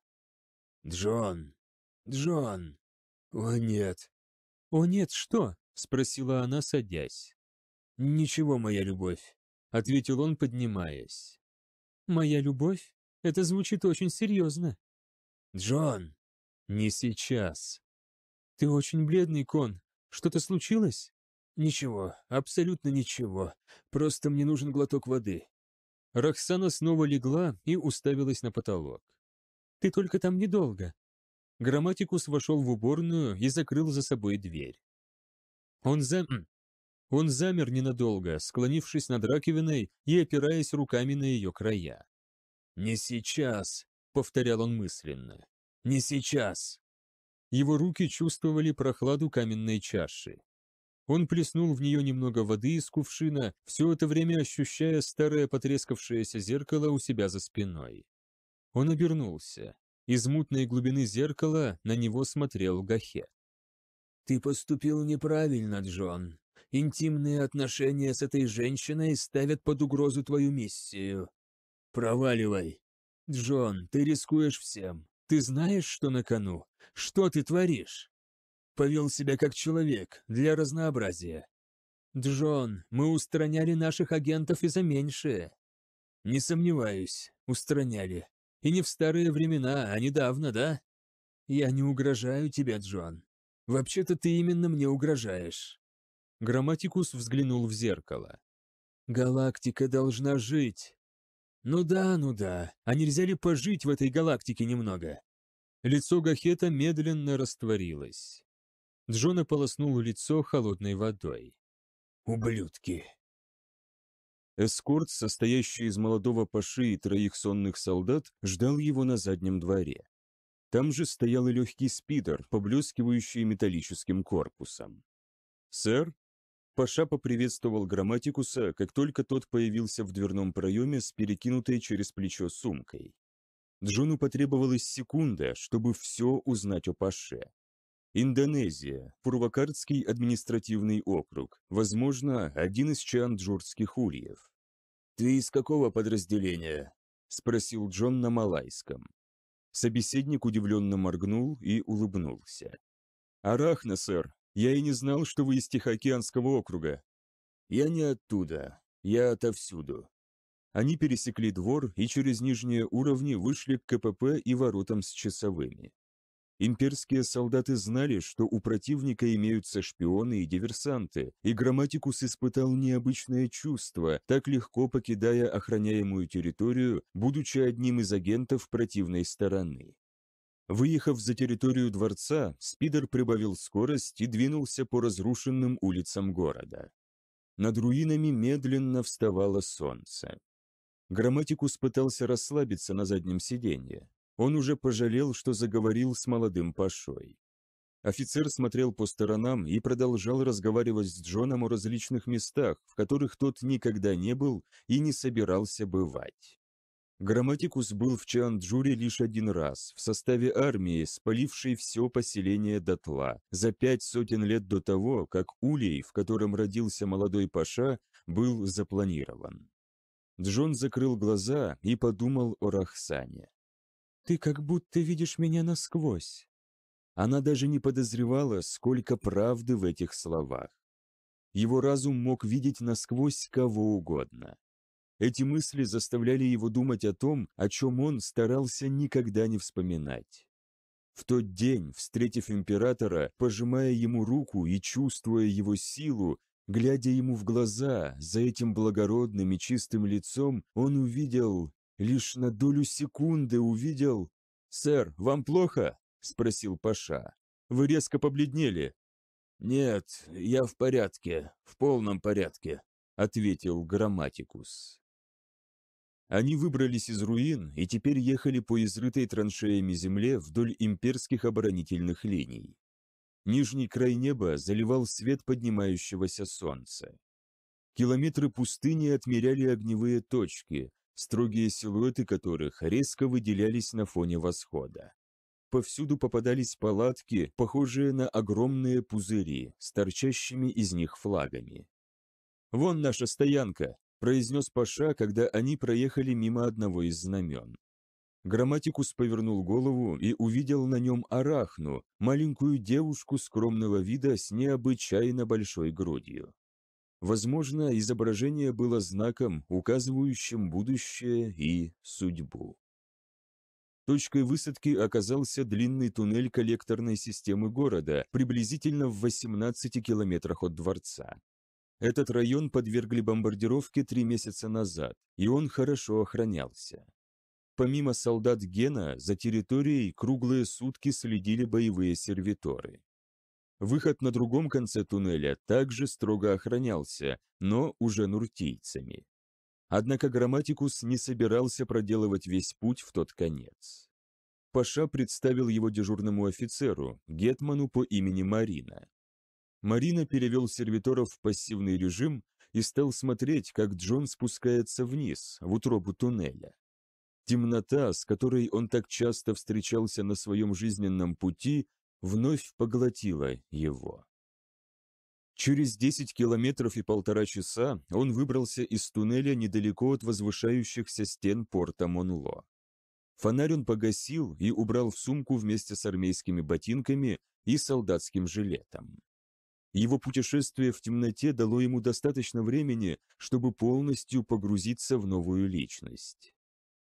Джон. Джон. О нет. О нет, что? Спросила она, садясь. Ничего, моя любовь. Ответил он, поднимаясь. Моя любовь? Это звучит очень серьезно. Джон. Не сейчас. Ты очень бледный, Кон. Что-то случилось? «Ничего, абсолютно ничего. Просто мне нужен глоток воды». Рахсана снова легла и уставилась на потолок. «Ты только там недолго». Грамматикус вошел в уборную и закрыл за собой дверь. Он, за... Он замер ненадолго, склонившись над раковиной и опираясь руками на ее края. «Не сейчас», — повторял он мысленно. «Не сейчас». Его руки чувствовали прохладу каменной чаши. Он плеснул в нее немного воды из кувшина, все это время ощущая старое потрескавшееся зеркало у себя за спиной. Он обернулся. Из мутной глубины зеркала на него смотрел Гахет. «Ты поступил неправильно, Джон. Интимные отношения с этой женщиной ставят под угрозу твою миссию. Проваливай. Джон, ты рискуешь всем. Ты знаешь, что на кону? Что ты творишь?» повел себя как человек, для разнообразия. «Джон, мы устраняли наших агентов и за меньшее». «Не сомневаюсь, устраняли. И не в старые времена, а недавно, да?» «Я не угрожаю тебе, Джон. Вообще-то ты именно мне угрожаешь». Грамматикус взглянул в зеркало. «Галактика должна жить». «Ну да, ну да. А нельзя ли пожить в этой галактике немного?» Лицо Гахета медленно растворилось. Джон ополоснул лицо холодной водой. «Ублюдки!» Эскорт, состоящий из молодого паши и троих сонных солдат, ждал его на заднем дворе. Там же стоял и легкий спидер, поблескивающий металлическим корпусом. «Сэр?» Паша поприветствовал грамматикуса, как только тот появился в дверном проеме с перекинутой через плечо сумкой. Джону потребовалась секунда, чтобы все узнать о Паше. Индонезия, Пурвакардский административный округ, возможно, один из чанджурских ульев. «Ты из какого подразделения?» – спросил Джон на малайском. Собеседник удивленно моргнул и улыбнулся. «Арахна, сэр, я и не знал, что вы из Тихоокеанского округа». «Я не оттуда, я отовсюду». Они пересекли двор и через нижние уровни вышли к КПП и воротам с часовыми. Имперские солдаты знали, что у противника имеются шпионы и диверсанты, и Грамматикус испытал необычное чувство, так легко покидая охраняемую территорию, будучи одним из агентов противной стороны. Выехав за территорию дворца, Спидер прибавил скорость и двинулся по разрушенным улицам города. Над руинами медленно вставало солнце. Грамматикус пытался расслабиться на заднем сиденье. Он уже пожалел, что заговорил с молодым пашой. Офицер смотрел по сторонам и продолжал разговаривать с Джоном о различных местах, в которых тот никогда не был и не собирался бывать. Грамматикус был в Чанджуре лишь один раз, в составе армии, спалившей все поселение дотла, за пять сотен лет до того, как улей, в котором родился молодой паша, был запланирован. Джон закрыл глаза и подумал о Рахсане. Ты как будто видишь меня насквозь». Она даже не подозревала, сколько правды в этих словах. Его разум мог видеть насквозь кого угодно. Эти мысли заставляли его думать о том, о чем он старался никогда не вспоминать. В тот день, встретив императора, пожимая ему руку и чувствуя его силу, глядя ему в глаза, за этим благородным и чистым лицом, он увидел Лишь на долю секунды увидел... «Сэр, вам плохо?» – спросил Паша. «Вы резко побледнели». «Нет, я в порядке, в полном порядке», – ответил Грамматикус. Они выбрались из руин и теперь ехали по изрытой траншеями земле вдоль имперских оборонительных линий. Нижний край неба заливал свет поднимающегося солнца. Километры пустыни отмеряли огневые точки, строгие силуэты которых резко выделялись на фоне восхода. Повсюду попадались палатки, похожие на огромные пузыри с торчащими из них флагами. «Вон наша стоянка», – произнес Паша, когда они проехали мимо одного из знамен. Грамматикус повернул голову и увидел на нем арахну, маленькую девушку скромного вида с необычайно большой грудью. Возможно, изображение было знаком, указывающим будущее и судьбу. Точкой высадки оказался длинный туннель коллекторной системы города, приблизительно в 18 километрах от дворца. Этот район подвергли бомбардировке три месяца назад, и он хорошо охранялся. Помимо солдат Гена, за территорией круглые сутки следили боевые сервиторы. Выход на другом конце туннеля также строго охранялся, но уже нуртийцами. Однако Грамматикус не собирался проделывать весь путь в тот конец. Паша представил его дежурному офицеру, Гетману по имени Марина. Марина перевел сервиторов в пассивный режим и стал смотреть, как Джон спускается вниз, в утробу туннеля. Темнота, с которой он так часто встречался на своем жизненном пути, вновь поглотила его. Через 10 километров и полтора часа он выбрался из туннеля недалеко от возвышающихся стен порта Монло. Фонарь он погасил и убрал в сумку вместе с армейскими ботинками и солдатским жилетом. Его путешествие в темноте дало ему достаточно времени, чтобы полностью погрузиться в новую личность.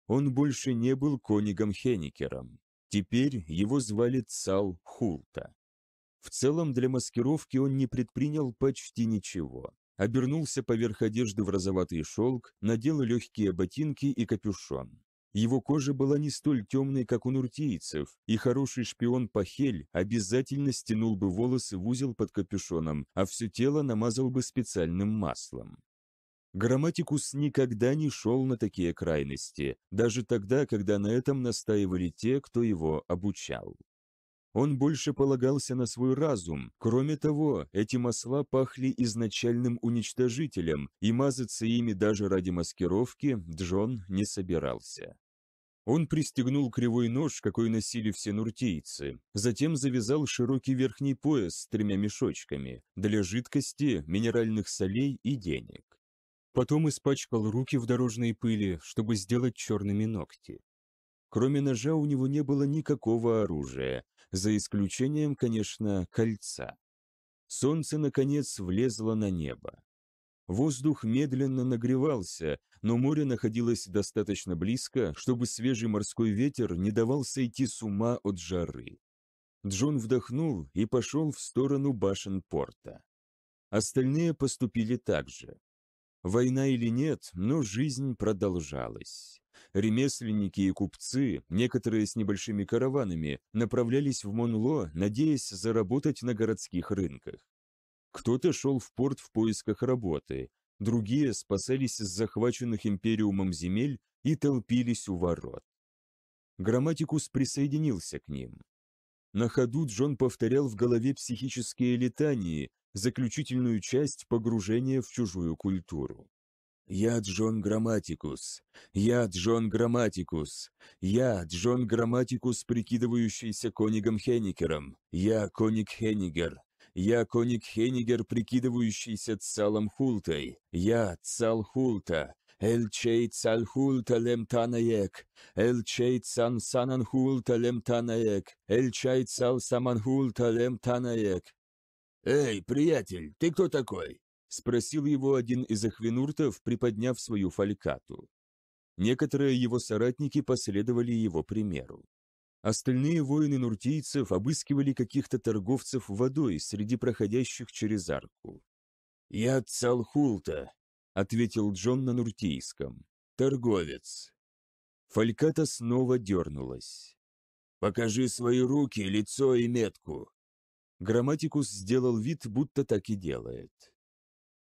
Он больше не был конигом Хеникером. Теперь его звали Цал Хулта. В целом для маскировки он не предпринял почти ничего. Обернулся поверх одежды в розоватый шелк, надел легкие ботинки и капюшон. Его кожа была не столь темной, как у нуртийцев, и хороший шпион Пахель обязательно стянул бы волосы в узел под капюшоном, а все тело намазал бы специальным маслом. Грамматикус никогда не шел на такие крайности, даже тогда, когда на этом настаивали те, кто его обучал. Он больше полагался на свой разум. Кроме того, эти масла пахли изначальным уничтожителем, и мазаться ими даже ради маскировки Джон не собирался. Он пристегнул кривой нож, какой носили все нуртийцы, затем завязал широкий верхний пояс с тремя мешочками для жидкости, минеральных солей и денег. Потом испачкал руки в дорожной пыли, чтобы сделать черными ногти. Кроме ножа у него не было никакого оружия, за исключением, конечно, кольца. Солнце, наконец, влезло на небо. Воздух медленно нагревался, но море находилось достаточно близко, чтобы свежий морской ветер не давал сойти с ума от жары. Джон вдохнул и пошел в сторону башен порта. Остальные поступили так же. Война или нет, но жизнь продолжалась. Ремесленники и купцы, некоторые с небольшими караванами, направлялись в Монло, надеясь заработать на городских рынках. Кто-то шел в порт в поисках работы, другие спасались с захваченных империумом земель и толпились у ворот. Грамматикус присоединился к ним. На ходу Джон повторял в голове психические летании, заключительную часть погружения в чужую культуру. «Я Джон Грамматикус! Я Джон Грамматикус! Я Джон Грамматикус, прикидывающийся Конигом Хенигером. Я Коник Хенигер. Я Коник Хенигер, прикидывающийся Цалом Хултой! Я Цал Хулта! Эль Чей Цал Хулта Лем Танаек! Эль Чей Цан Санан Хулта Лем Танаек! Эль Чай Цал Саман Хулта Лем Танаек! «Эй, приятель, ты кто такой?» – спросил его один из ахвинуртов, приподняв свою фалькату. Некоторые его соратники последовали его примеру. Остальные воины нуртийцев обыскивали каких-то торговцев водой среди проходящих через арку. «Я Цалхулта», — ответил Джон на нуртийском. «Торговец». Фальката снова дернулась. «Покажи свои руки, лицо и метку», Грамматикус сделал вид, будто так и делает.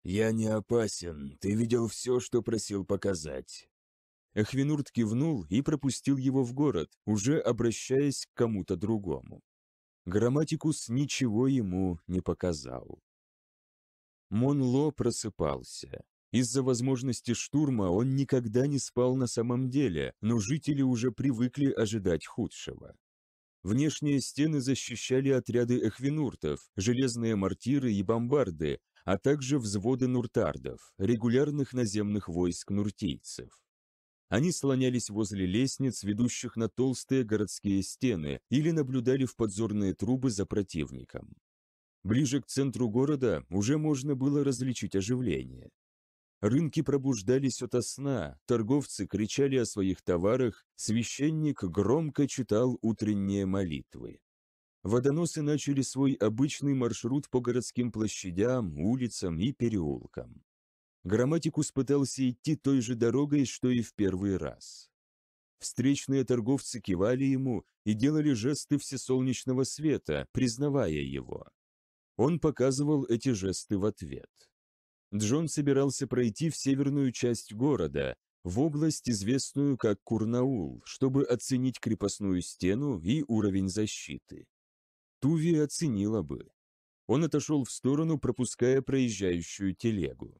«Я не опасен, ты видел все, что просил показать». Эхвинурт кивнул и пропустил его в город, уже обращаясь к кому-то другому. Грамматикус ничего ему не показал. Монло просыпался. Из-за возможности штурма он никогда не спал на самом деле, но жители уже привыкли ожидать худшего. Внешние стены защищали отряды эхвинуртов, железные мортиры и бомбарды, а также взводы нуртардов, регулярных наземных войск нуртийцев. Они слонялись возле лестниц, ведущих на толстые городские стены, или наблюдали в подзорные трубы за противником. Ближе к центру города уже можно было различить оживление. Рынки пробуждались ото сна, торговцы кричали о своих товарах, священник громко читал утренние молитвы. Водоносы начали свой обычный маршрут по городским площадям, улицам и переулкам. Грамматикус пытался идти той же дорогой, что и в первый раз. Встречные торговцы кивали ему и делали жесты всесолнечного света, признавая его. Он показывал эти жесты в ответ. Джон собирался пройти в северную часть города, в область, известную как Курнаул, чтобы оценить крепостную стену и уровень защиты. Туви оценила бы. Он отошел в сторону, пропуская проезжающую телегу.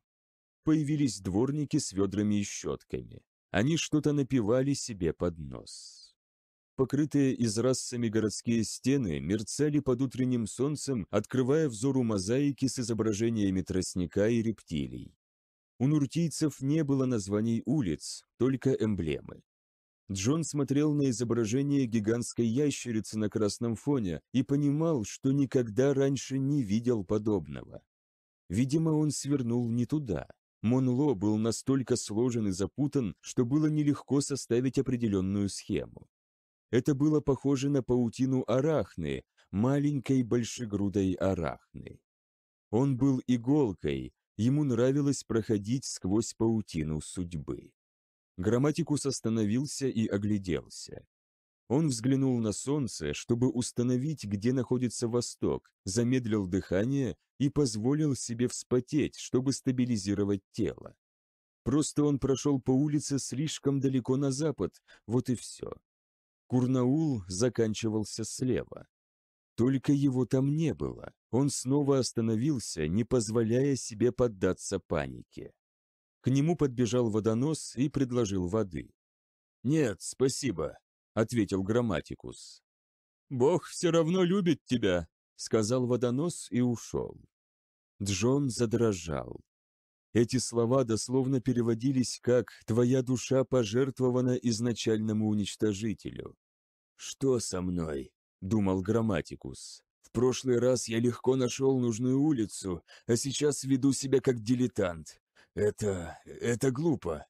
Появились дворники с ведрами и щетками. Они что-то напивали себе под нос покрытые израсцами городские стены мерцали под утренним солнцем, открывая взору мозаики с изображениями тростника и рептилий. У нуртийцев не было названий улиц, только эмблемы. Джон смотрел на изображение гигантской ящерицы на красном фоне и понимал, что никогда раньше не видел подобного. Видимо, он свернул не туда. Монло был настолько сложен и запутан, что было нелегко составить определенную схему. Это было похоже на паутину арахны, маленькой большегрудой арахны. Он был иголкой, ему нравилось проходить сквозь паутину судьбы. Грамматикус остановился и огляделся. Он взглянул на солнце, чтобы установить, где находится восток, замедлил дыхание и позволил себе вспотеть, чтобы стабилизировать тело. Просто он прошел по улице слишком далеко на запад, вот и все. Курнаул заканчивался слева. Только его там не было. Он снова остановился, не позволяя себе поддаться панике. К нему подбежал водонос и предложил воды. «Нет, спасибо», — ответил Грамматикус. «Бог все равно любит тебя», — сказал водонос и ушел. Джон задрожал. Эти слова дословно переводились как «твоя душа пожертвована изначальному уничтожителю». «Что со мной?» – думал Грамматикус. «В прошлый раз я легко нашел нужную улицу, а сейчас веду себя как дилетант. Это... это глупо».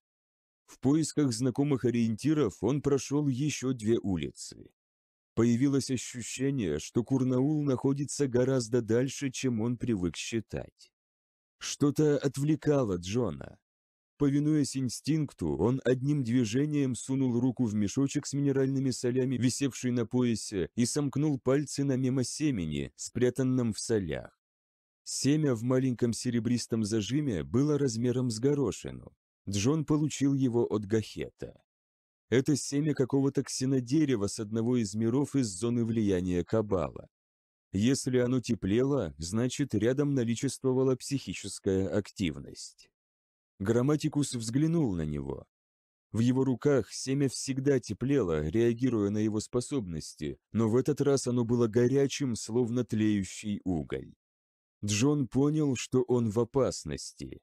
В поисках знакомых ориентиров он прошел еще две улицы. Появилось ощущение, что Курнаул находится гораздо дальше, чем он привык считать. Что-то отвлекало Джона. Повинуясь инстинкту, он одним движением сунул руку в мешочек с минеральными солями, висевший на поясе, и сомкнул пальцы на семени, спрятанном в солях. Семя в маленьком серебристом зажиме было размером с горошину. Джон получил его от Гахета. Это семя какого-то ксенодерева с одного из миров из зоны влияния Кабала. Если оно теплело, значит, рядом наличествовала психическая активность. Грамматикус взглянул на него. В его руках семя всегда теплело, реагируя на его способности, но в этот раз оно было горячим, словно тлеющий уголь. Джон понял, что он в опасности.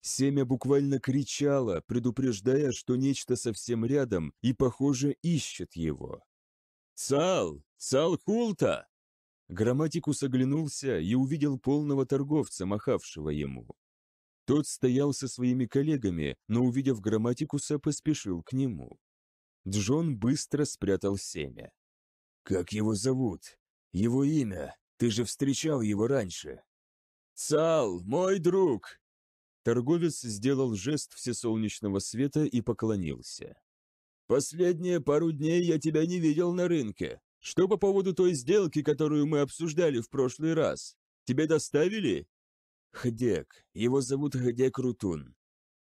Семя буквально кричало, предупреждая, что нечто совсем рядом и, похоже, ищет его. «Цал! Цал Хулта!» Грамматикус оглянулся и увидел полного торговца, махавшего ему. Тот стоял со своими коллегами, но, увидев Грамматикуса, поспешил к нему. Джон быстро спрятал семя. «Как его зовут? Его имя? Ты же встречал его раньше!» «Цал, мой друг!» Торговец сделал жест всесолнечного света и поклонился. «Последние пару дней я тебя не видел на рынке. Что по поводу той сделки, которую мы обсуждали в прошлый раз? Тебе доставили? Хдек. Его зовут Хдек Рутун.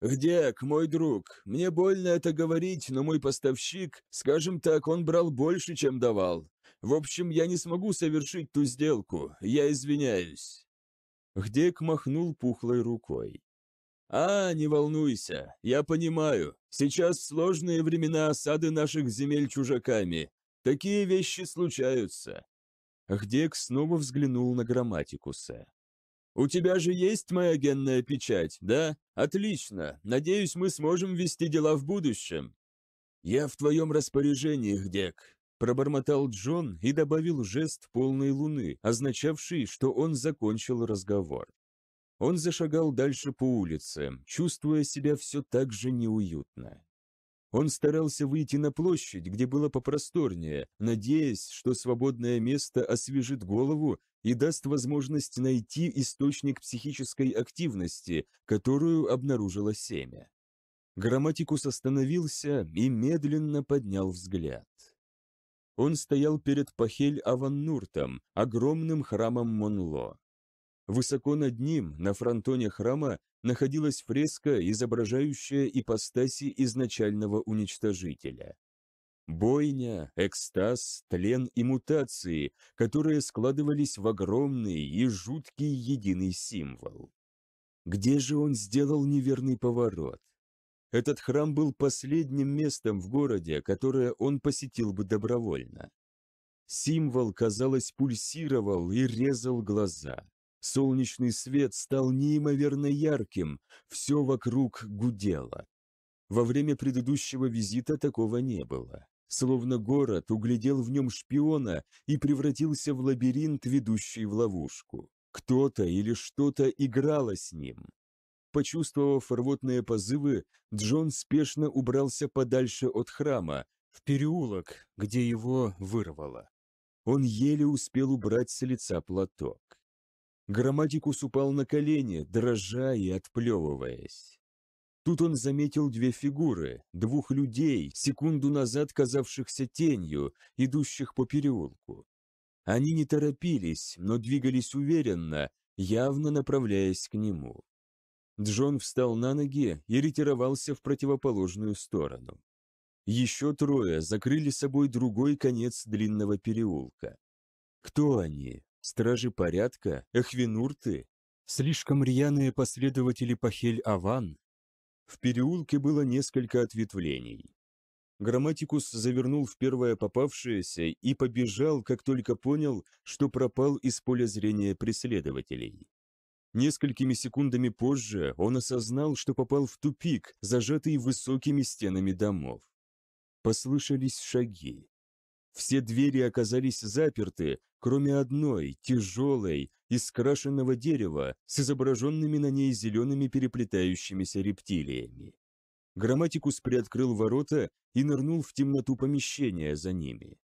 Хдек, мой друг, мне больно это говорить, но мой поставщик, скажем так, он брал больше, чем давал. В общем, я не смогу совершить ту сделку. Я извиняюсь. Хдек махнул пухлой рукой. «А, не волнуйся, я понимаю. Сейчас сложные времена осады наших земель чужаками. Такие вещи случаются. Гдек снова взглянул на грамматикуса. «У тебя же есть моя генная печать, да? Отлично. Надеюсь, мы сможем вести дела в будущем». «Я в твоем распоряжении, Гдек», – пробормотал Джон и добавил жест полной луны, означавший, что он закончил разговор. Он зашагал дальше по улице, чувствуя себя все так же неуютно. Он старался выйти на площадь, где было попросторнее, надеясь, что свободное место освежит голову и даст возможность найти источник психической активности, которую обнаружило семя. Грамматикус остановился и медленно поднял взгляд. Он стоял перед Пахель-Аваннуртом, огромным храмом Монло. Высоко над ним, на фронтоне храма, находилась фреска, изображающая ипостаси изначального уничтожителя. Бойня, экстаз, тлен и мутации, которые складывались в огромный и жуткий единый символ. Где же он сделал неверный поворот? Этот храм был последним местом в городе, которое он посетил бы добровольно. Символ, казалось, пульсировал и резал глаза. Солнечный свет стал неимоверно ярким, все вокруг гудело. Во время предыдущего визита такого не было. Словно город углядел в нем шпиона и превратился в лабиринт, ведущий в ловушку. Кто-то или что-то играло с ним. Почувствовав рвотные позывы, Джон спешно убрался подальше от храма, в переулок, где его вырвало. Он еле успел убрать с лица платок. Грамматикус упал на колени, дрожа и отплевываясь. Тут он заметил две фигуры, двух людей, секунду назад казавшихся тенью, идущих по переулку. Они не торопились, но двигались уверенно, явно направляясь к нему. Джон встал на ноги и ретировался в противоположную сторону. Еще трое закрыли собой другой конец длинного переулка. Кто они? Стражи порядка? Эхвинурты? Слишком рьяные последователи похель аван В переулке было несколько ответвлений. Грамматикус завернул в первое попавшееся и побежал, как только понял, что пропал из поля зрения преследователей. Несколькими секундами позже он осознал, что попал в тупик, зажатый высокими стенами домов. Послышались шаги. Все двери оказались заперты, кроме одной, тяжелой, из крашенного дерева, с изображенными на ней зелеными переплетающимися рептилиями. Грамматикус приоткрыл ворота и нырнул в темноту помещения за ними.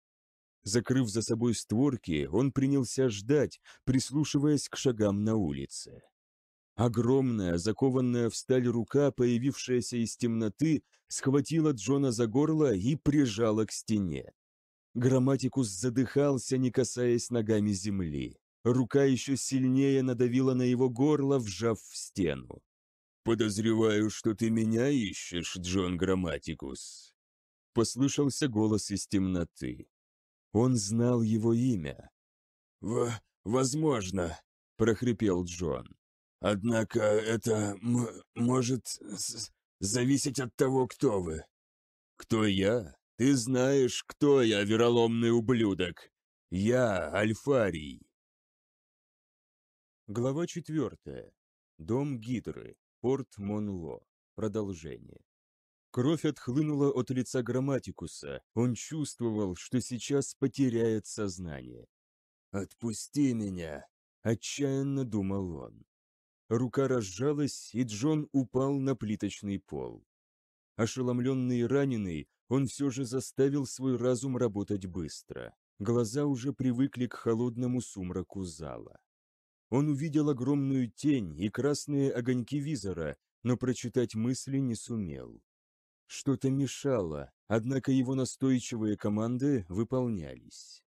Закрыв за собой створки, он принялся ждать, прислушиваясь к шагам на улице. Огромная, закованная в сталь рука, появившаяся из темноты, схватила Джона за горло и прижала к стене. Грамматикус задыхался, не касаясь ногами земли. Рука еще сильнее надавила на его горло, вжав в стену. «Подозреваю, что ты меня ищешь, Джон Грамматикус», — послышался голос из темноты. Он знал его имя. «В... возможно», — прохрипел Джон. «Однако это может зависеть от того, кто вы». «Кто я?» «Ты знаешь, кто я, вероломный ублюдок? Я Альфарий!» Глава четвертая. Дом Гидры. Порт Монло. Продолжение. Кровь отхлынула от лица Грамматикуса. Он чувствовал, что сейчас потеряет сознание. «Отпусти меня!» – отчаянно думал он. Рука разжалась, и Джон упал на плиточный пол. Ошеломленный и раненый, он все же заставил свой разум работать быстро. Глаза уже привыкли к холодному сумраку зала. Он увидел огромную тень и красные огоньки визора, но прочитать мысли не сумел. Что-то мешало, однако его настойчивые команды выполнялись.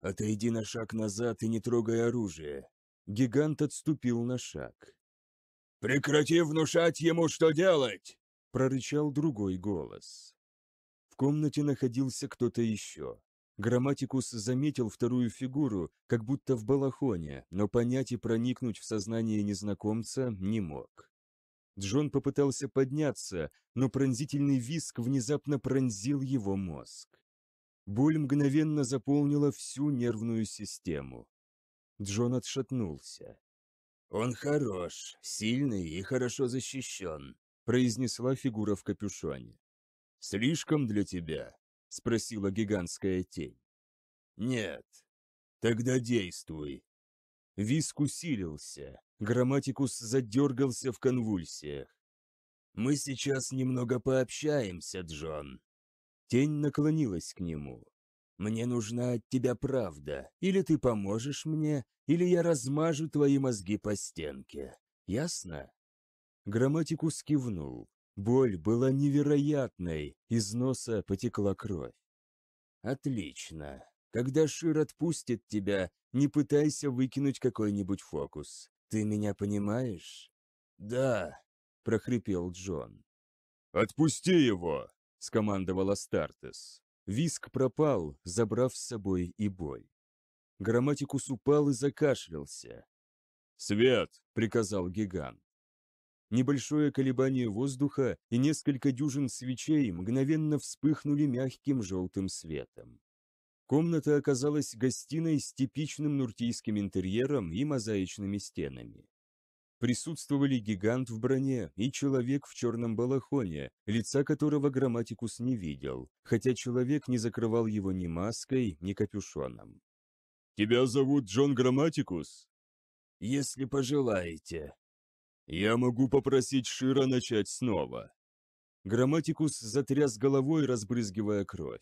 «Отойди на шаг назад и не трогай оружие». Гигант отступил на шаг. «Прекрати внушать ему, что делать!» – прорычал другой голос комнате находился кто-то еще. Грамматикус заметил вторую фигуру, как будто в балахоне, но понять и проникнуть в сознание незнакомца не мог. Джон попытался подняться, но пронзительный виск внезапно пронзил его мозг. Боль мгновенно заполнила всю нервную систему. Джон отшатнулся. «Он хорош, сильный и хорошо защищен», – произнесла фигура в капюшоне. «Слишком для тебя?» – спросила гигантская тень. «Нет. Тогда действуй». Виск усилился, грамматикус задергался в конвульсиях. «Мы сейчас немного пообщаемся, Джон». Тень наклонилась к нему. «Мне нужна от тебя правда. Или ты поможешь мне, или я размажу твои мозги по стенке. Ясно?» Грамматикус кивнул. Боль была невероятной, из носа потекла кровь. «Отлично. Когда Шир отпустит тебя, не пытайся выкинуть какой-нибудь фокус. Ты меня понимаешь?» «Да», — прохрипел Джон. «Отпусти его!» — скомандовал Астартес. Виск пропал, забрав с собой и боль. Грамматикус упал и закашлялся. «Свет!» — приказал гигант. Небольшое колебание воздуха и несколько дюжин свечей мгновенно вспыхнули мягким желтым светом. Комната оказалась гостиной с типичным нуртийским интерьером и мозаичными стенами. Присутствовали гигант в броне и человек в черном балахоне, лица которого грамматикус не видел, хотя человек не закрывал его ни маской, ни капюшоном. «Тебя зовут Джон Грамматикус?» «Если пожелаете», «Я могу попросить Шира начать снова». Грамматикус затряс головой, разбрызгивая кровь.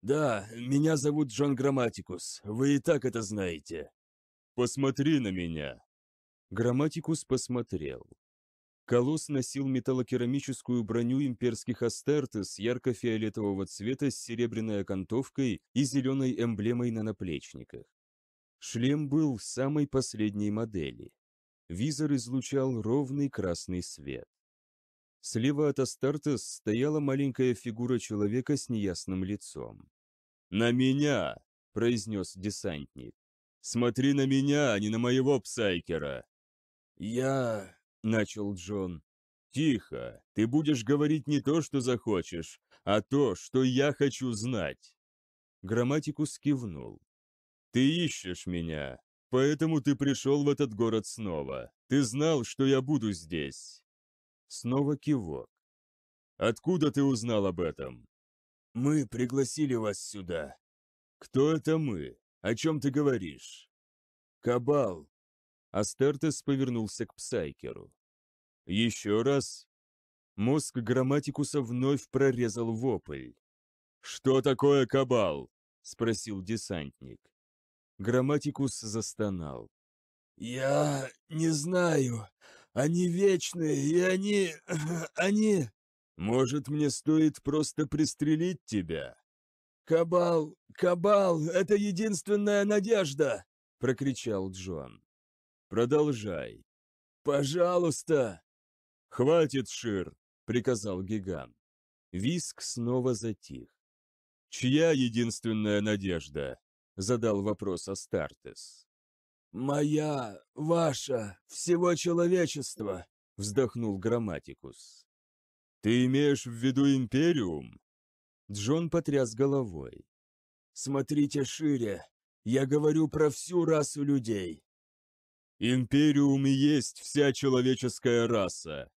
«Да, меня зовут Джон Грамматикус, вы и так это знаете». «Посмотри на меня». Грамматикус посмотрел. Колосс носил металлокерамическую броню имперских с ярко-фиолетового цвета с серебряной окантовкой и зеленой эмблемой на наплечниках. Шлем был самой последней модели. Визор излучал ровный красный свет. Слева от Астартес стояла маленькая фигура человека с неясным лицом. «На меня!» – произнес десантник. «Смотри на меня, а не на моего псайкера!» «Я...» – начал Джон. «Тихо! Ты будешь говорить не то, что захочешь, а то, что я хочу знать!» Грамматикус кивнул. «Ты ищешь меня, Поэтому ты пришел в этот город снова. Ты знал, что я буду здесь». Снова кивок. «Откуда ты узнал об этом?» «Мы пригласили вас сюда». «Кто это мы? О чем ты говоришь?» «Кабал». Астертес повернулся к Псайкеру. «Еще раз?» Мозг грамматикуса вновь прорезал вопль. «Что такое кабал?» – спросил десантник. Грамматикус застонал. «Я не знаю. Они вечные, и они... (laughs) они...» «Может, мне стоит просто пристрелить тебя?» «Кабал! Кабал! Это единственная надежда!» — прокричал Джон. «Продолжай!» «Пожалуйста!» «Хватит, Шир!» — приказал гигант. Виск снова затих. «Чья единственная надежда?» Задал вопрос Астартес. «Моя, ваша, всего человечества!» Вздохнул Грамматикус. «Ты имеешь в виду Империум?» Джон потряс головой. «Смотрите шире. Я говорю про всю расу людей». «Империум и есть вся человеческая раса».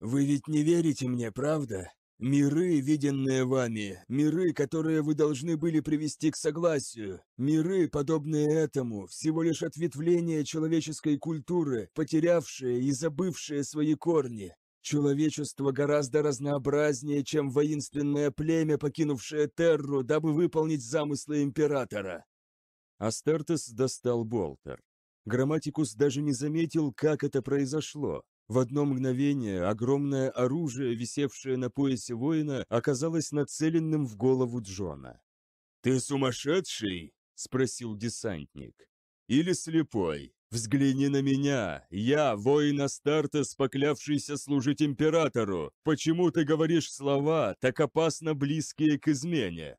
«Вы ведь не верите мне, правда?» Миры, виденные вами, миры, которые вы должны были привести к согласию, миры, подобные этому, всего лишь ответвление человеческой культуры, потерявшие и забывшие свои корни. Человечество гораздо разнообразнее, чем воинственное племя, покинувшее Терру, дабы выполнить замыслы Императора. Астартес достал болтер. Грамматикус даже не заметил, как это произошло. В одно мгновение огромное оружие, висевшее на поясе воина, оказалось нацеленным в голову Джона. «Ты сумасшедший?» – спросил десантник. «Или слепой? Взгляни на меня! Я, воин Астартес, поклявшийся служить императору! Почему ты говоришь слова, так опасно близкие к измене?»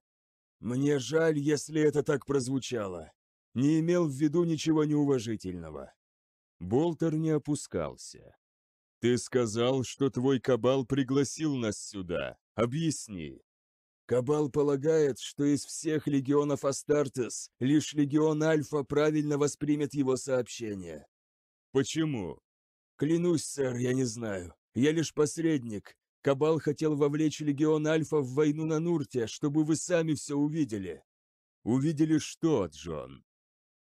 «Мне жаль, если это так прозвучало. Не имел в виду ничего неуважительного». Болтер не опускался. «Ты сказал, что твой кабал пригласил нас сюда. Объясни». «Кабал полагает, что из всех легионов Астартес лишь легион Альфа правильно воспримет его сообщение». «Почему?» «Клянусь, сэр, я не знаю. Я лишь посредник. Кабал хотел вовлечь легион Альфа в войну на Нурте, чтобы вы сами все увидели». «Увидели что, Джон?»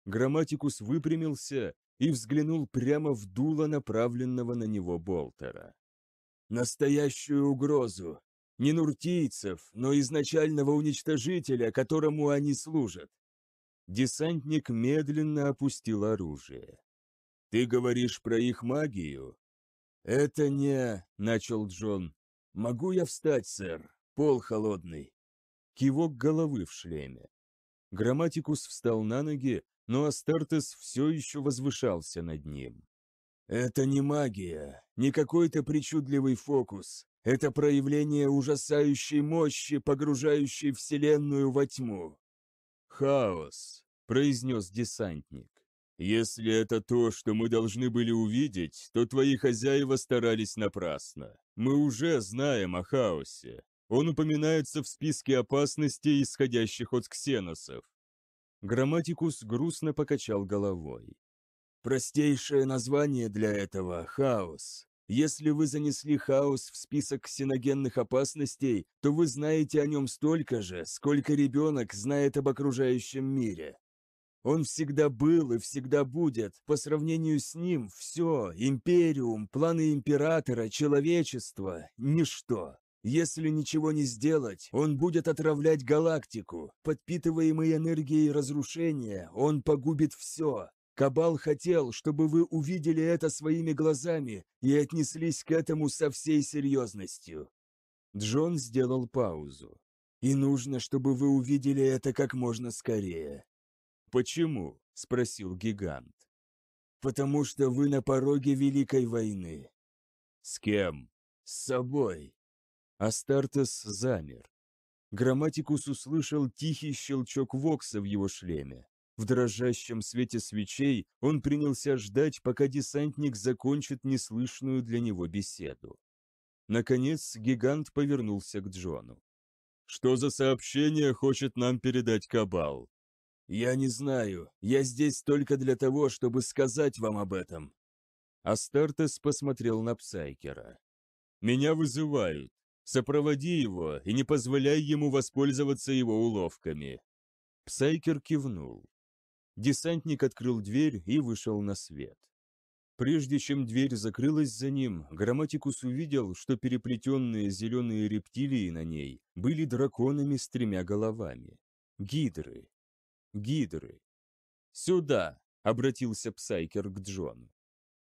Грамматикус выпрямился, и взглянул прямо в дуло направленного на него Болтера. «Настоящую угрозу! Не нуртийцев, но изначального уничтожителя, которому они служат!» Десантник медленно опустил оружие. «Ты говоришь про их магию?» «Это не...» — начал Джон. «Могу я встать, сэр? Пол холодный». Кивок головы в шлеме. Грамматикус встал на ноги, но Астартес все еще возвышался над ним. «Это не магия, не какой-то причудливый фокус. Это проявление ужасающей мощи, погружающей Вселенную во тьму». «Хаос», — произнес десантник. «Если это то, что мы должны были увидеть, то твои хозяева старались напрасно. Мы уже знаем о хаосе. Он упоминается в списке опасностей, исходящих от ксеносов. Грамматикус грустно покачал головой. «Простейшее название для этого – хаос. Если вы занесли хаос в список синогенных опасностей, то вы знаете о нем столько же, сколько ребенок знает об окружающем мире. Он всегда был и всегда будет. По сравнению с ним все – империум, планы императора, человечество – ничто. Если ничего не сделать, он будет отравлять галактику. Подпитываемый энергией разрушения, он погубит все. Кабал хотел, чтобы вы увидели это своими глазами и отнеслись к этому со всей серьезностью». Джон сделал паузу. «И нужно, чтобы вы увидели это как можно скорее». «Почему?» – спросил гигант. «Потому что вы на пороге Великой войны». «С кем?» «С собой». Астартес замер. Грамматикус услышал тихий щелчок вокса в его шлеме. В дрожащем свете свечей он принялся ждать, пока десантник закончит неслышную для него беседу. Наконец гигант повернулся к Джону. «Что за сообщение хочет нам передать Кабал?» «Я не знаю. Я здесь только для того, чтобы сказать вам об этом». Астартес посмотрел на Псайкера. «Меня вызывают. Сопроводи его и не позволяй ему воспользоваться его уловками». Псайкер кивнул. Десантник открыл дверь и вышел на свет. Прежде чем дверь закрылась за ним, Грамматикус увидел, что переплетенные зеленые рептилии на ней были драконами с тремя головами. Гидры. Гидры. «Сюда!» — обратился Псайкер к Джону.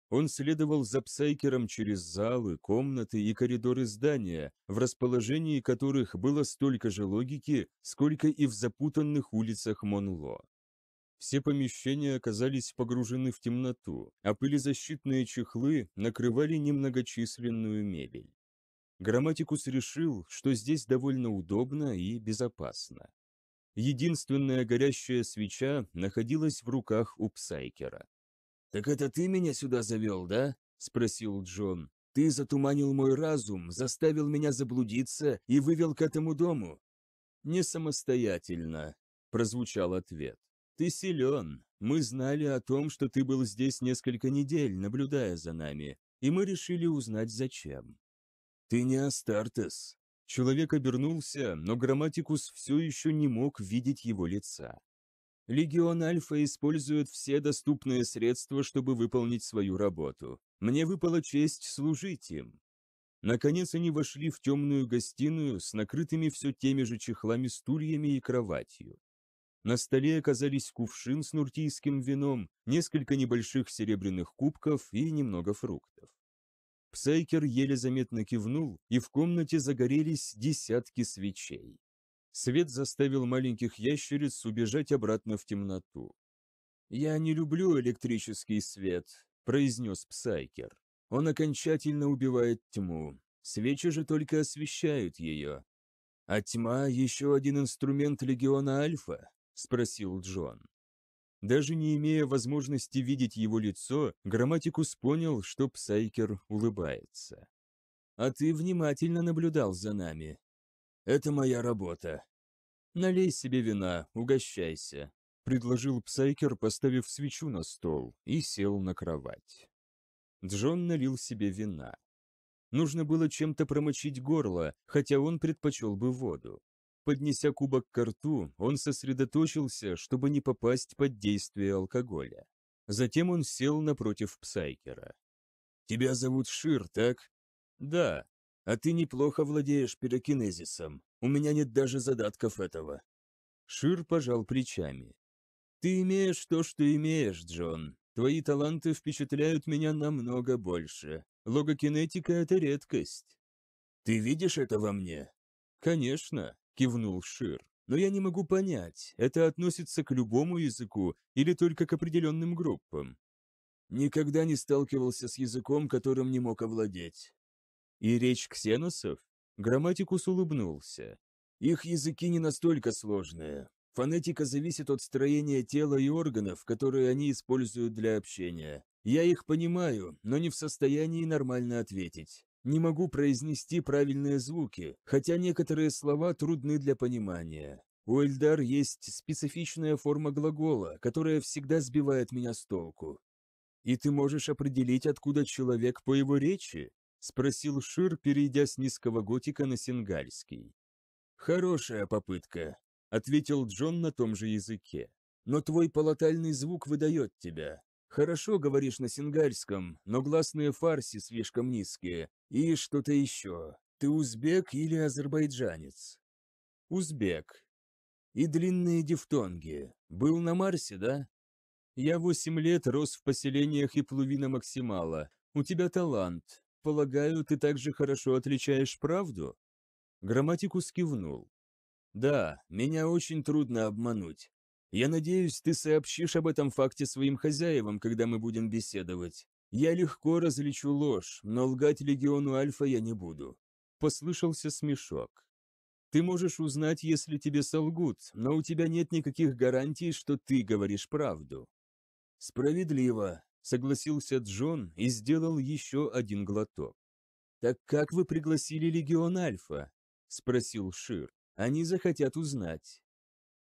Он следовал за Псайкером через залы, комнаты и коридоры здания, в расположении которых было столько же логики, сколько и в запутанных улицах Монло. Все помещения оказались погружены в темноту, а пылезащитные чехлы накрывали немногочисленную мебель. Грамматикус решил, что здесь довольно удобно и безопасно. Единственная горящая свеча находилась в руках у Псайкера. «Так это ты меня сюда завел, да?» – спросил Джон. «Ты затуманил мой разум, заставил меня заблудиться и вывел к этому дому». «Не самостоятельно», – прозвучал ответ. «Ты силен. Мы знали о том, что ты был здесь несколько недель, наблюдая за нами, и мы решили узнать, зачем». «Ты не Астартес». Человек обернулся, но Грамматикус все еще не мог видеть его лица. Легион Альфа использует все доступные средства, чтобы выполнить свою работу. Мне выпала честь служить им. Наконец они вошли в темную гостиную с накрытыми все теми же чехлами стульями и кроватью. На столе оказались кувшин с нуртийским вином, несколько небольших серебряных кубков и немного фруктов. Псайкер еле заметно кивнул, и в комнате загорелись десятки свечей. Свет заставил маленьких ящериц убежать обратно в темноту. «Я не люблю электрический свет», — произнес Псайкер. «Он окончательно убивает тьму. Свечи же только освещают ее». «А тьма — еще один инструмент Легиона Альфа?» — спросил Джон. Даже не имея возможности видеть его лицо, Грамматикус понял, что Псайкер улыбается. «А ты внимательно наблюдал за нами», это моя работа. Налей себе вина, угощайся», — предложил Псайкер, поставив свечу на стол, и сел на кровать. Джон налил себе вина. Нужно было чем-то промочить горло, хотя он предпочел бы воду. Поднеся кубок к рту, он сосредоточился, чтобы не попасть под действие алкоголя. Затем он сел напротив Псайкера. «Тебя зовут Шир, так?» «Да», а ты неплохо владеешь пирокинезисом. У меня нет даже задатков этого». Шир пожал плечами. «Ты имеешь то, что имеешь, Джон. Твои таланты впечатляют меня намного больше. Логокинетика — это редкость». «Ты видишь это во мне?» «Конечно», — кивнул Шир. «Но я не могу понять, это относится к любому языку или только к определенным группам?» «Никогда не сталкивался с языком, которым не мог овладеть. И речь ксеносов? Грамматикус улыбнулся. Их языки не настолько сложные. Фонетика зависит от строения тела и органов, которые они используют для общения. Я их понимаю, но не в состоянии нормально ответить. Не могу произнести правильные звуки, хотя некоторые слова трудны для понимания. У Эльдар есть специфичная форма глагола, которая всегда сбивает меня с толку. И ты можешь определить, откуда человек по его речи? – спросил Шир, перейдя с низкого готика на сингальский. «Хорошая попытка», – ответил Джон на том же языке. «Но твой полотальный звук выдает тебя. Хорошо говоришь на сингальском, но гласные фарси слишком низкие. И что-то еще. Ты узбек или азербайджанец?» «Узбек». «И длинные дифтонги. Был на Марсе, да?» «Я восемь лет рос в поселениях и плуви Максимала. У тебя талант полагаю, ты также хорошо отличаешь правду?» Грамматикус кивнул. «Да, меня очень трудно обмануть. Я надеюсь, ты сообщишь об этом факте своим хозяевам, когда мы будем беседовать. Я легко различу ложь, но лгать легиону Альфа я не буду». Послышался смешок. «Ты можешь узнать, если тебе солгут, но у тебя нет никаких гарантий, что ты говоришь правду». «Справедливо», Согласился Джон и сделал еще один глоток. «Так как вы пригласили Легион Альфа?» – спросил Шир. «Они захотят узнать».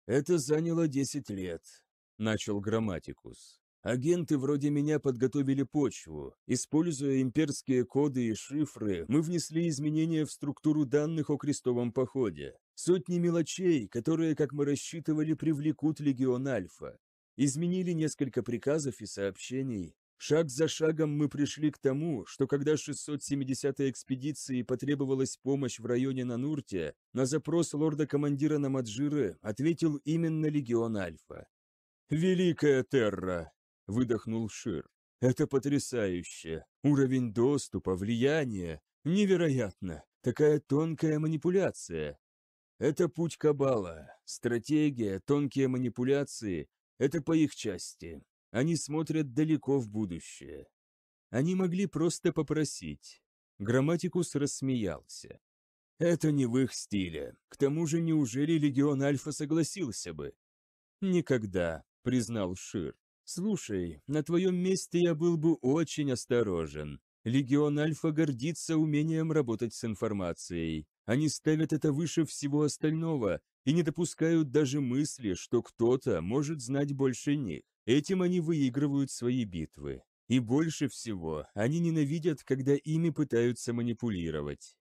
«Это заняло десять лет», – начал Грамматикус. Агенты вроде меня подготовили почву. Используя имперские коды и шифры, мы внесли изменения в структуру данных о крестовом походе. Сотни мелочей, которые, как мы рассчитывали, привлекут Легион Альфа. Изменили несколько приказов и сообщений. Шаг за шагом мы пришли к тому, что когда 670-й экспедиции потребовалась помощь в районе Нанурте, на запрос лорда-командира Намаджиры ответил именно легион Альфа. «Великая Терра!» – выдохнул Шир. «Это потрясающе! Уровень доступа, влияние! Невероятно! Такая тонкая манипуляция! Это путь Кабала, стратегия, тонкие манипуляции, это по их части. Они смотрят далеко в будущее. Они могли просто попросить. Грамматикус рассмеялся. Это не в их стиле. К тому же, неужели Легион Альфа согласился бы? Никогда, признал Шир. Слушай, на твоем месте я был бы очень осторожен. Легион Альфа гордится умением работать с информацией. Они ставят это выше всего остального и не допускают даже мысли, что кто-то может знать больше них. Этим они выигрывают свои битвы. И больше всего они ненавидят, когда ими пытаются манипулировать.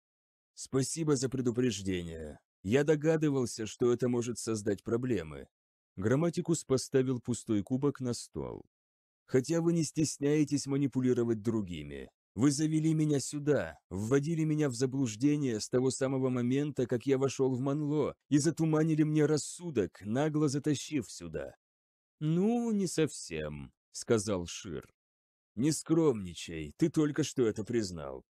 «Спасибо за предупреждение. Я догадывался, что это может создать проблемы». Грамматикус поставил пустой кубок на стол. «Хотя вы не стесняетесь манипулировать другими, вы завели меня сюда, вводили меня в заблуждение с того самого момента, как я вошел в Манло, и затуманили мне рассудок, нагло затащив сюда». «Ну, не совсем», — сказал Шир. «Не скромничай, ты только что это признал».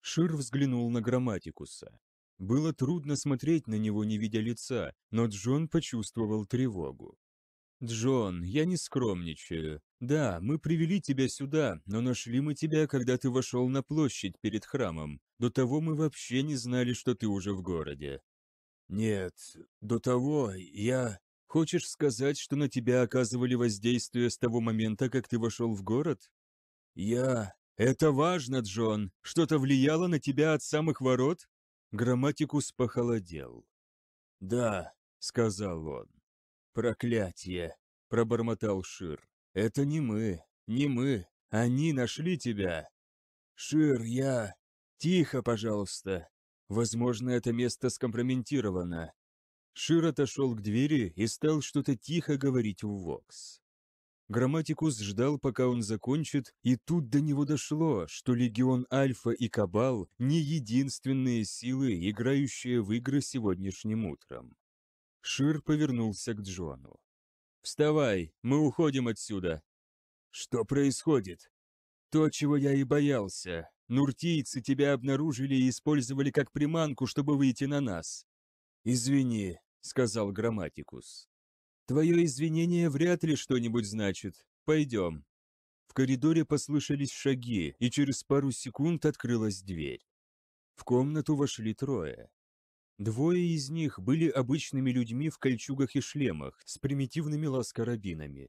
Шир взглянул на грамматикуса. Было трудно смотреть на него, не видя лица, но Джон почувствовал тревогу. «Джон, я не скромничаю. Да, мы привели тебя сюда, но нашли мы тебя, когда ты вошел на площадь перед храмом. До того мы вообще не знали, что ты уже в городе. Нет, до того я... Хочешь сказать, что на тебя оказывали воздействие с того момента, как ты вошел в город? Я... Это важно, Джон. Что-то влияло на тебя от самых ворот? Грамматикус похолодел. Да, сказал он. Проклятие, пробормотал Шир. «Это не мы, не мы. Они нашли тебя!» «Шир, я...» «Тихо, пожалуйста. Возможно, это место скомпрометировано». Шир отошел к двери и стал что-то тихо говорить в Вокс. Грамматикус ждал, пока он закончит, и тут до него дошло, что Легион Альфа и Кабал – не единственные силы, играющие в игры сегодняшним утром. Шир повернулся к Джону. Вставай, мы уходим отсюда. Что происходит? То, чего я и боялся. Нуртийцы тебя обнаружили и использовали как приманку, чтобы выйти на нас. Извини, сказал Грамматикус. Твое извинение вряд ли что-нибудь значит. Пойдем. В коридоре послышались шаги, и через пару секунд открылась дверь. В комнату вошли трое. Двое из них были обычными людьми в кольчугах и шлемах с примитивными лаз-карабинами.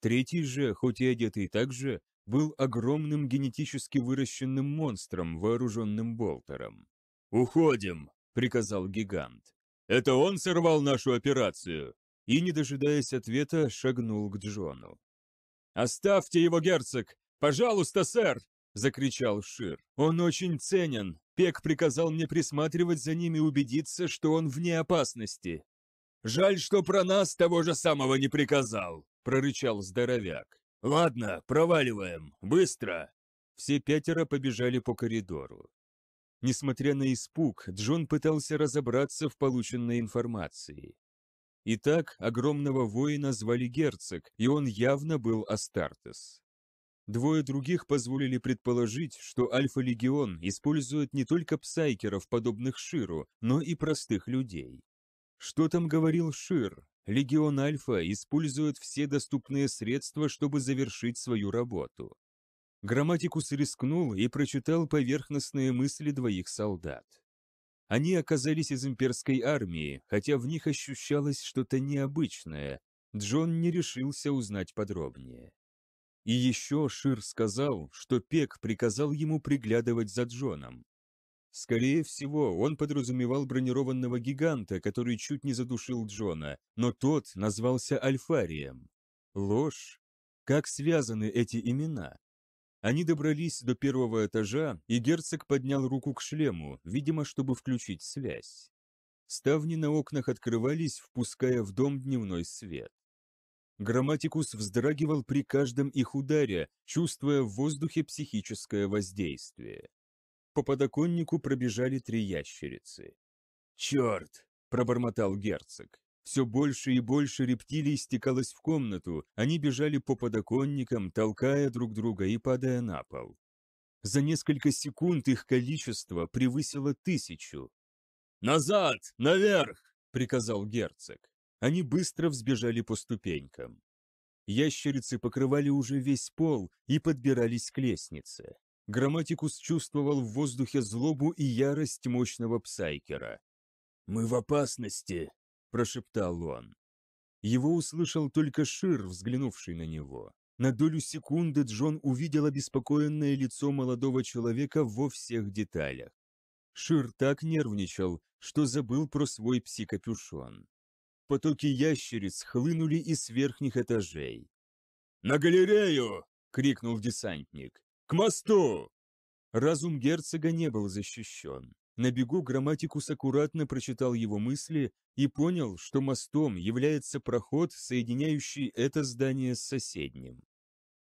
Третий же, хоть и одетый так же, был огромным генетически выращенным монстром, вооруженным болтером. «Уходим!» — приказал гигант. «Это он сорвал нашу операцию!» И, не дожидаясь ответа, шагнул к Джону. «Оставьте его, герцог! Пожалуйста, сэр!» — закричал Шир. «Он очень ценен! Пек приказал мне присматривать за ним и убедиться, что он вне опасности. «Жаль, что про нас того же самого не приказал», — прорычал здоровяк. «Ладно, проваливаем. Быстро!» Все пятеро побежали по коридору. Несмотря на испуг, Джон пытался разобраться в полученной информации. Итак, огромного воина звали герцог, и он явно был Астартес. Двое других позволили предположить, что Альфа-Легион использует не только псайкеров, подобных Ширу, но и простых людей. Что там говорил Шир? Легион Альфа использует все доступные средства, чтобы завершить свою работу. Грамматикус рискнул и прочитал поверхностные мысли двоих солдат. Они оказались из имперской армии, хотя в них ощущалось что-то необычное. Джон не решился узнать подробнее. И еще Шир сказал, что Пек приказал ему приглядывать за Джоном. Скорее всего, он подразумевал бронированного гиганта, который чуть не задушил Джона, но тот назвался Альфарием. Ложь? Как связаны эти имена? Они добрались до первого этажа, и герцог поднял руку к шлему, видимо, чтобы включить связь. Ставни на окнах открывались, впуская в дом дневной свет. Грамматикус вздрагивал при каждом их ударе, чувствуя в воздухе психическое воздействие. По подоконнику пробежали три ящерицы. «Черт!» – пробормотал герцог. Все больше и больше рептилий стекалось в комнату, они бежали по подоконникам, толкая друг друга и падая на пол. За несколько секунд их количество превысило тысячу. «Назад! Наверх!» — приказал герцог. Они быстро взбежали по ступенькам. Ящерицы покрывали уже весь пол и подбирались к лестнице. Грамматикус чувствовал в воздухе злобу и ярость мощного псайкера. «Мы в опасности!» – прошептал он. Его услышал только Шир, взглянувший на него. На долю секунды Джон увидел обеспокоенное лицо молодого человека во всех деталях. Шир так нервничал, что забыл про свой псикопюшон. Потоки ящериц хлынули из верхних этажей. «На галерею!» — крикнул десантник. «К мосту!» Разум герцога не был защищен. На бегу грамматикус аккуратно прочитал его мысли и понял, что мостом является проход, соединяющий это здание с соседним.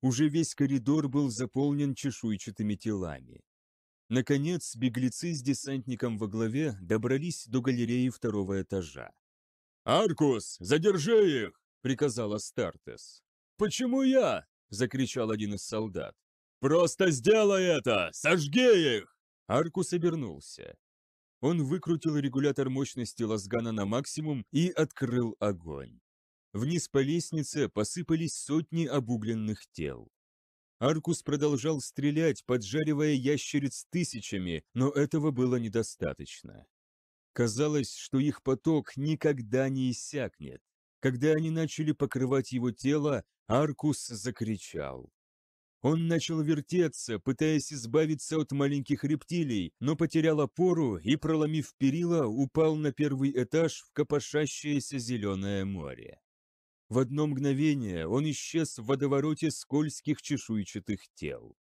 Уже весь коридор был заполнен чешуйчатыми телами. Наконец, беглецы с десантником во главе добрались до галереи второго этажа. «Аркус, задержи их!» – приказала Стартес. «Почему я?» – закричал один из солдат. «Просто сделай это! Сожги их!» Аркус обернулся. Он выкрутил регулятор мощности лазгана на максимум и открыл огонь. Вниз по лестнице посыпались сотни обугленных тел. Аркус продолжал стрелять, поджаривая ящериц тысячами, но этого было недостаточно. Казалось, что их поток никогда не иссякнет. Когда они начали покрывать его тело, Аркус закричал. Он начал вертеться, пытаясь избавиться от маленьких рептилий, но потерял опору и, проломив перила, упал на первый этаж в копошащееся зеленое море. В одно мгновение он исчез в водовороте скользких чешуйчатых тел.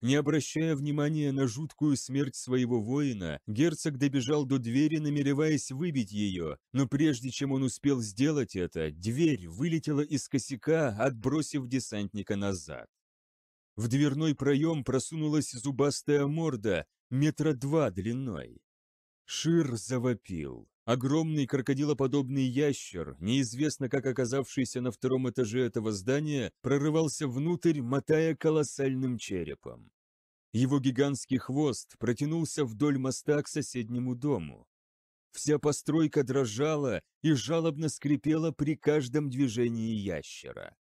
Не обращая внимания на жуткую смерть своего воина, герцог добежал до двери, намереваясь выбить ее, но прежде чем он успел сделать это, дверь вылетела из косяка, отбросив десантника назад. В дверной проем просунулась зубастая морда, метра два длиной. Шир завопил. Огромный крокодилоподобный ящер, неизвестно как оказавшийся на втором этаже этого здания, прорывался внутрь, мотая колоссальным черепом. Его гигантский хвост протянулся вдоль моста к соседнему дому. Вся постройка дрожала и жалобно скрипела при каждом движении ящера.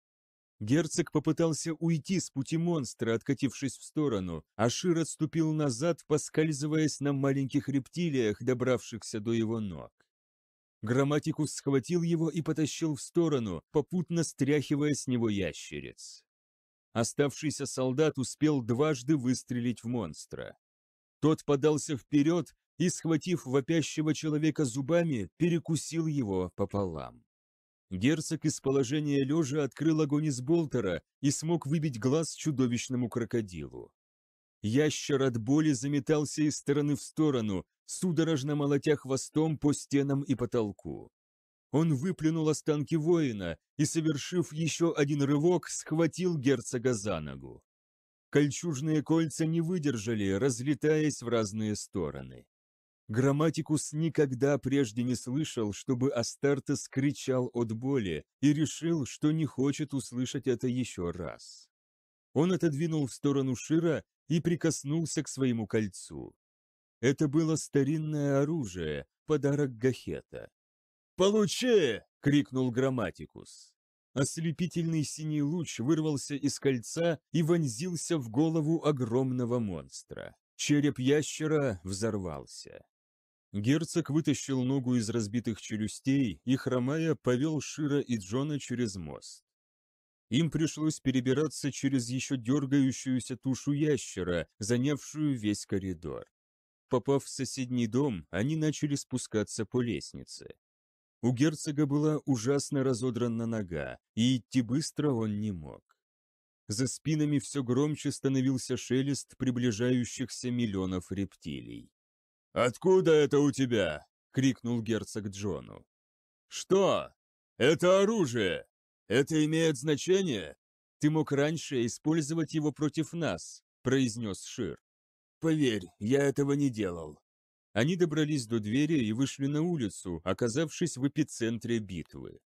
Герцог попытался уйти с пути монстра, откатившись в сторону, а Шир отступил назад, поскальзываясь на маленьких рептилиях, добравшихся до его ног. Грамматикус схватил его и потащил в сторону, попутно стряхивая с него ящериц. Оставшийся солдат успел дважды выстрелить в монстра. Тот подался вперед и, схватив вопящего человека зубами, перекусил его пополам. Герцог из положения лежа открыл огонь из болтера и смог выбить глаз чудовищному крокодилу. Ящер от боли заметался из стороны в сторону, судорожно молотя хвостом по стенам и потолку. Он выплюнул останки воина и, совершив еще один рывок, схватил герцога за ногу. Кольчужные кольца не выдержали, разлетаясь в разные стороны. Грамматикус никогда прежде не слышал, чтобы Астартес кричал от боли и решил, что не хочет услышать это еще раз. Он отодвинул в сторону Шира и прикоснулся к своему кольцу. Это было старинное оружие, подарок Гахета. «Получи!» — крикнул Грамматикус. Ослепительный синий луч вырвался из кольца и вонзился в голову огромного монстра. Череп ящера взорвался. Герцог вытащил ногу из разбитых челюстей и, хромая, повел Шира и Джона через мост. Им пришлось перебираться через еще дергающуюся тушу ящера, занявшую весь коридор. Попав в соседний дом, они начали спускаться по лестнице. У герцога была ужасно разодрана нога, и идти быстро он не мог. За спинами все громче становился шелест приближающихся миллионов рептилий. «Откуда это у тебя?» — крикнул герцог Джону. «Что? Это оружие! Это имеет значение? Ты мог раньше использовать его против нас», — произнес Шир. «Поверь, я этого не делал». Они добрались до двери и вышли на улицу, оказавшись в эпицентре битвы.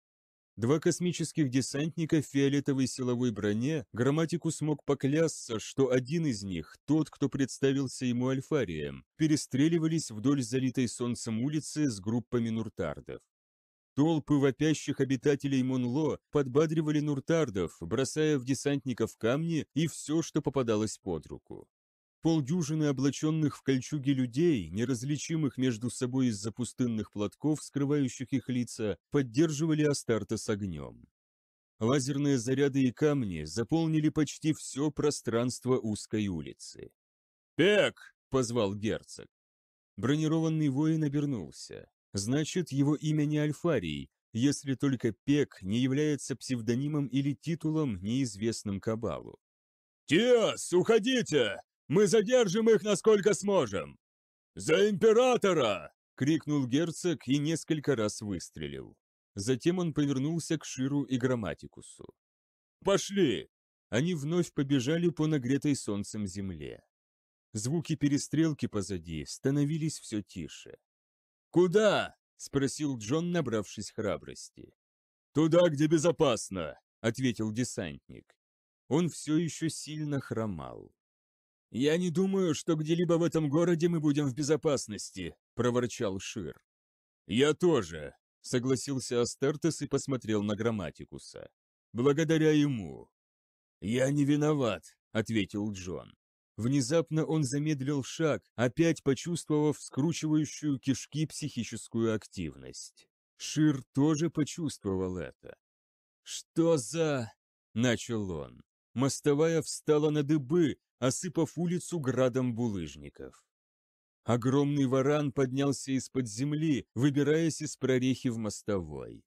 Два космических десантника в фиолетовой силовой броне, грамматику смог поклясться, что один из них, тот, кто представился ему Альфарием, перестреливались вдоль залитой солнцем улицы с группами нуртардов. Толпы вопящих обитателей Монло подбадривали нуртардов, бросая в десантников камни и все, что попадалось под руку. Полдюжины облаченных в кольчуги людей, неразличимых между собой из-за пустынных платков, скрывающих их лица, поддерживали Астарта с огнем. Лазерные заряды и камни заполнили почти все пространство узкой улицы. «Пек!» — позвал герцог. Бронированный воин обернулся. Значит, его имя не Альфарий, если только Пек не является псевдонимом или титулом, неизвестным Кабалу. «Тиас, уходите! Мы задержим их, насколько сможем!» «За императора!» — крикнул герцог и несколько раз выстрелил. Затем он повернулся к Ширу и Грамматикусу. «Пошли!» Они вновь побежали по нагретой солнцем земле. Звуки перестрелки позади становились все тише. «Куда?» — спросил Джон, набравшись храбрости. «Туда, где безопасно», — ответил десантник. Он все еще сильно хромал. «Я не думаю, что где-либо в этом городе мы будем в безопасности», — проворчал Шир. «Я тоже», — согласился Астертес и посмотрел на Грамматикуса. «Благодаря ему». «Я не виноват», — ответил Джон. Внезапно он замедлил шаг, опять почувствовав скручивающую кишки психическую активность. Шир тоже почувствовал это. «Что за...» — начал он мостовая встала на дыбы, осыпав улицу градом булыжников. Огромный варан поднялся из-под земли, выбираясь из прорехи в мостовой.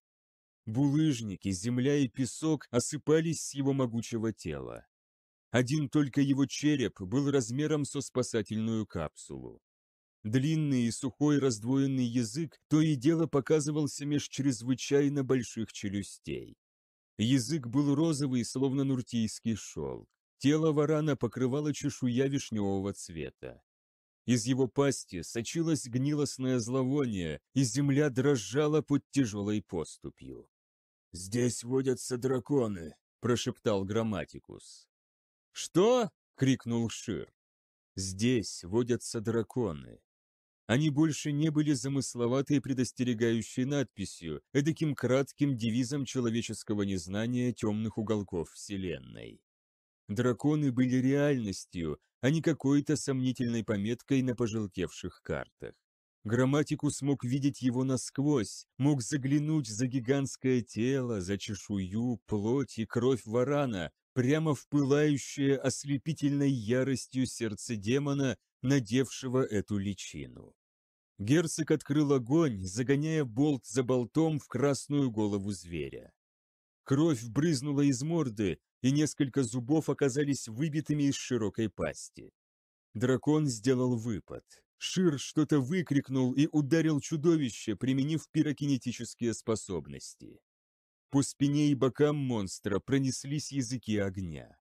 Булыжники, земля и песок осыпались с его могучего тела. Один только его череп был размером со спасательную капсулу. Длинный и сухой раздвоенный язык то и дело показывался меж чрезвычайно больших челюстей. Язык был розовый, словно нуртийский шелк. Тело варана покрывало чешуя вишневого цвета. Из его пасти сочилось гнилостное зловоние, и земля дрожала под тяжелой поступью. «Здесь водятся драконы», — прошептал Грамматикус. «Что?» — крикнул Шир. «Здесь водятся драконы», они больше не были замысловатой предостерегающей надписью, эдаким кратким девизом человеческого незнания темных уголков Вселенной. Драконы были реальностью, а не какой-то сомнительной пометкой на пожелтевших картах. Грамматику смог видеть его насквозь, мог заглянуть за гигантское тело, за чешую, плоть и кровь варана, прямо в пылающее ослепительной яростью сердце демона, надевшего эту личину. Герцог открыл огонь, загоняя болт за болтом в красную голову зверя. Кровь брызнула из морды, и несколько зубов оказались выбитыми из широкой пасти. Дракон сделал выпад. Шир что-то выкрикнул и ударил чудовище, применив пирокинетические способности. По спине и бокам монстра пронеслись языки огня.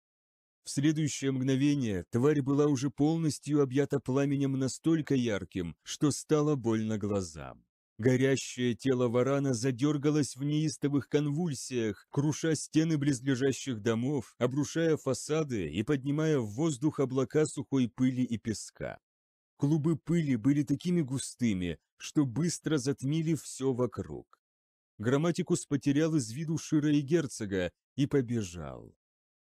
В следующее мгновение тварь была уже полностью объята пламенем настолько ярким, что стало больно глазам. Горящее тело варана задергалось в неистовых конвульсиях, круша стены близлежащих домов, обрушая фасады и поднимая в воздух облака сухой пыли и песка. Клубы пыли были такими густыми, что быстро затмили все вокруг. Грамматикус потерял из виду Шира и Герцога и побежал.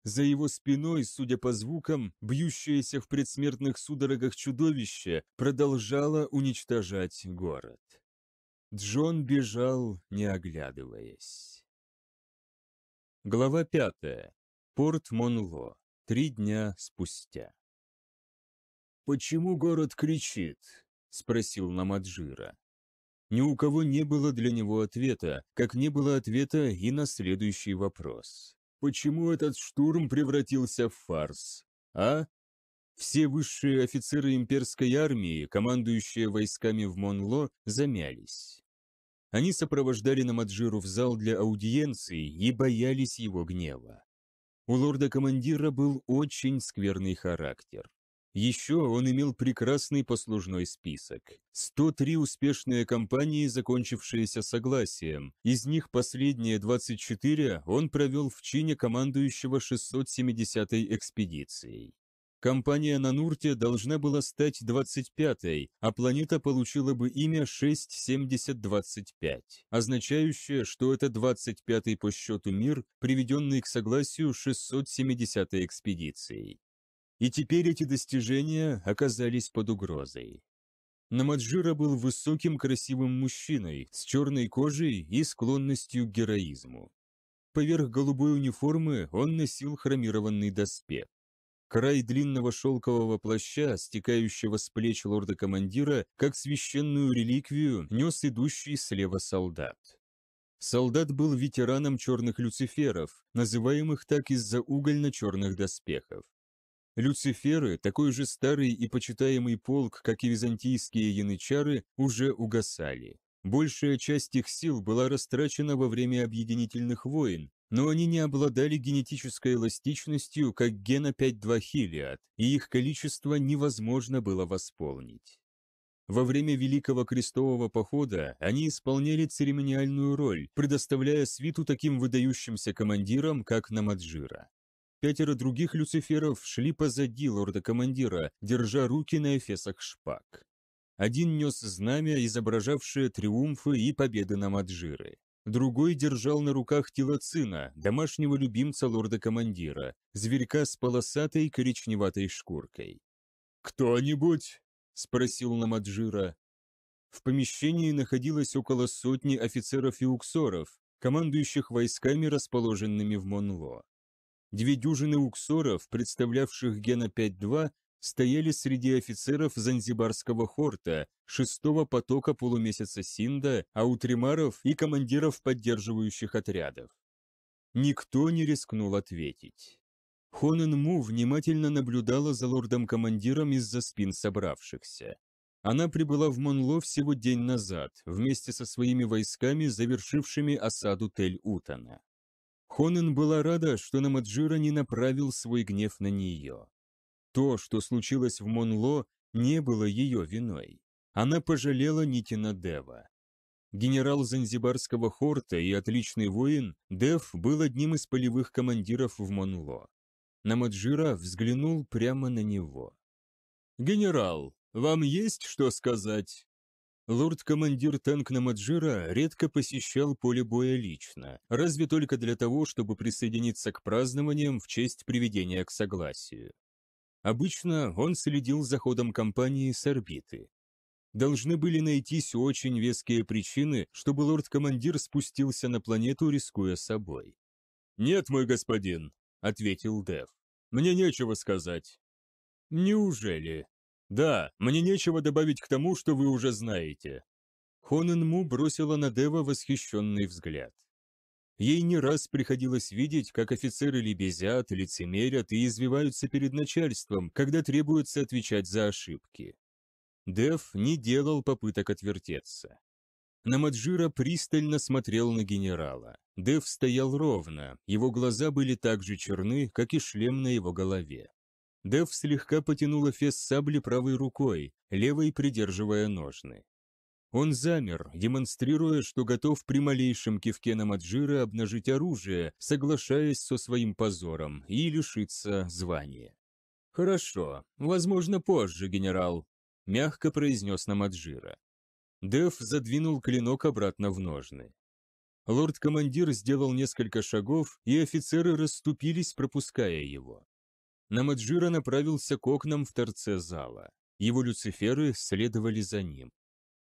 За его спиной, судя по звукам, бьющееся в предсмертных судорогах чудовище продолжало уничтожать город. Джон бежал, не оглядываясь. Глава пятая. Порт Монло. Три дня спустя. «Почему город кричит?» – спросил Намаджира. Ни у кого не было для него ответа, как не было ответа и на следующий вопрос почему этот штурм превратился в фарс, а? Все высшие офицеры имперской армии, командующие войсками в Монло, замялись. Они сопровождали Намаджиру в зал для аудиенции и боялись его гнева. У лорда-командира был очень скверный характер. Еще он имел прекрасный послужной список. 103 успешные компании, закончившиеся согласием. Из них последние 24 он провел в чине командующего 670-й экспедицией. Компания на Нурте должна была стать 25-й, а планета получила бы имя 67025, означающее, что это 25-й по счету мир, приведенный к согласию 670-й экспедицией и теперь эти достижения оказались под угрозой. Намаджира был высоким красивым мужчиной с черной кожей и склонностью к героизму. Поверх голубой униформы он носил хромированный доспех. Край длинного шелкового плаща, стекающего с плеч лорда-командира, как священную реликвию, нес идущий слева солдат. Солдат был ветераном черных люциферов, называемых так из-за угольно-черных доспехов. Люциферы, такой же старый и почитаемый полк, как и византийские янычары, уже угасали. Большая часть их сил была растрачена во время объединительных войн, но они не обладали генетической эластичностью, как гена 5.2 Хилиад, и их количество невозможно было восполнить. Во время Великого Крестового Похода они исполняли церемониальную роль, предоставляя свиту таким выдающимся командирам, как Намаджира. Пятеро других люциферов шли позади лорда-командира, держа руки на эфесах шпаг. Один нес знамя, изображавшее триумфы и победы на Маджиры. Другой держал на руках тело сына, домашнего любимца лорда-командира, зверька с полосатой коричневатой шкуркой. «Кто-нибудь?» – спросил Намаджира. В помещении находилось около сотни офицеров и уксоров, командующих войсками, расположенными в Монло. Две дюжины уксоров, представлявших Гена 5-2, стояли среди офицеров Занзибарского хорта, шестого потока полумесяца Синда, аутримаров и командиров поддерживающих отрядов. Никто не рискнул ответить. Хонен Му внимательно наблюдала за лордом-командиром из-за спин собравшихся. Она прибыла в Монло всего день назад, вместе со своими войсками, завершившими осаду Тель-Утана. Хонен была рада, что Намаджира не направил свой гнев на нее. То, что случилось в Монло, не было ее виной. Она пожалела Нитина Дева. Генерал Занзибарского хорта и отличный воин, Дев был одним из полевых командиров в Монло. Намаджира взглянул прямо на него. «Генерал, вам есть что сказать?» Лорд-командир танкна Маджира редко посещал поле боя лично, разве только для того, чтобы присоединиться к празднованиям в честь приведения к согласию. Обычно он следил за ходом кампании с орбиты. Должны были найтись очень веские причины, чтобы лорд-командир спустился на планету, рискуя собой. «Нет, мой господин», — ответил Дев. «Мне нечего сказать». «Неужели?» «Да, мне нечего добавить к тому, что вы уже знаете». Хонен Му бросила на Дева восхищенный взгляд. Ей не раз приходилось видеть, как офицеры лебезят, лицемерят и извиваются перед начальством, когда требуется отвечать за ошибки. Дев не делал попыток отвертеться. Намаджира пристально смотрел на генерала. Дев стоял ровно, его глаза были так же черны, как и шлем на его голове. Дев слегка потянула фес сабли правой рукой, левой придерживая ножны. Он замер, демонстрируя, что готов при малейшем кивке на Маджира обнажить оружие, соглашаясь со своим позором, и лишиться звания. «Хорошо, возможно, позже, генерал», — мягко произнес Намаджира. Дев задвинул клинок обратно в ножны. Лорд-командир сделал несколько шагов, и офицеры расступились, пропуская его. Намаджира направился к окнам в торце зала. Его люциферы следовали за ним.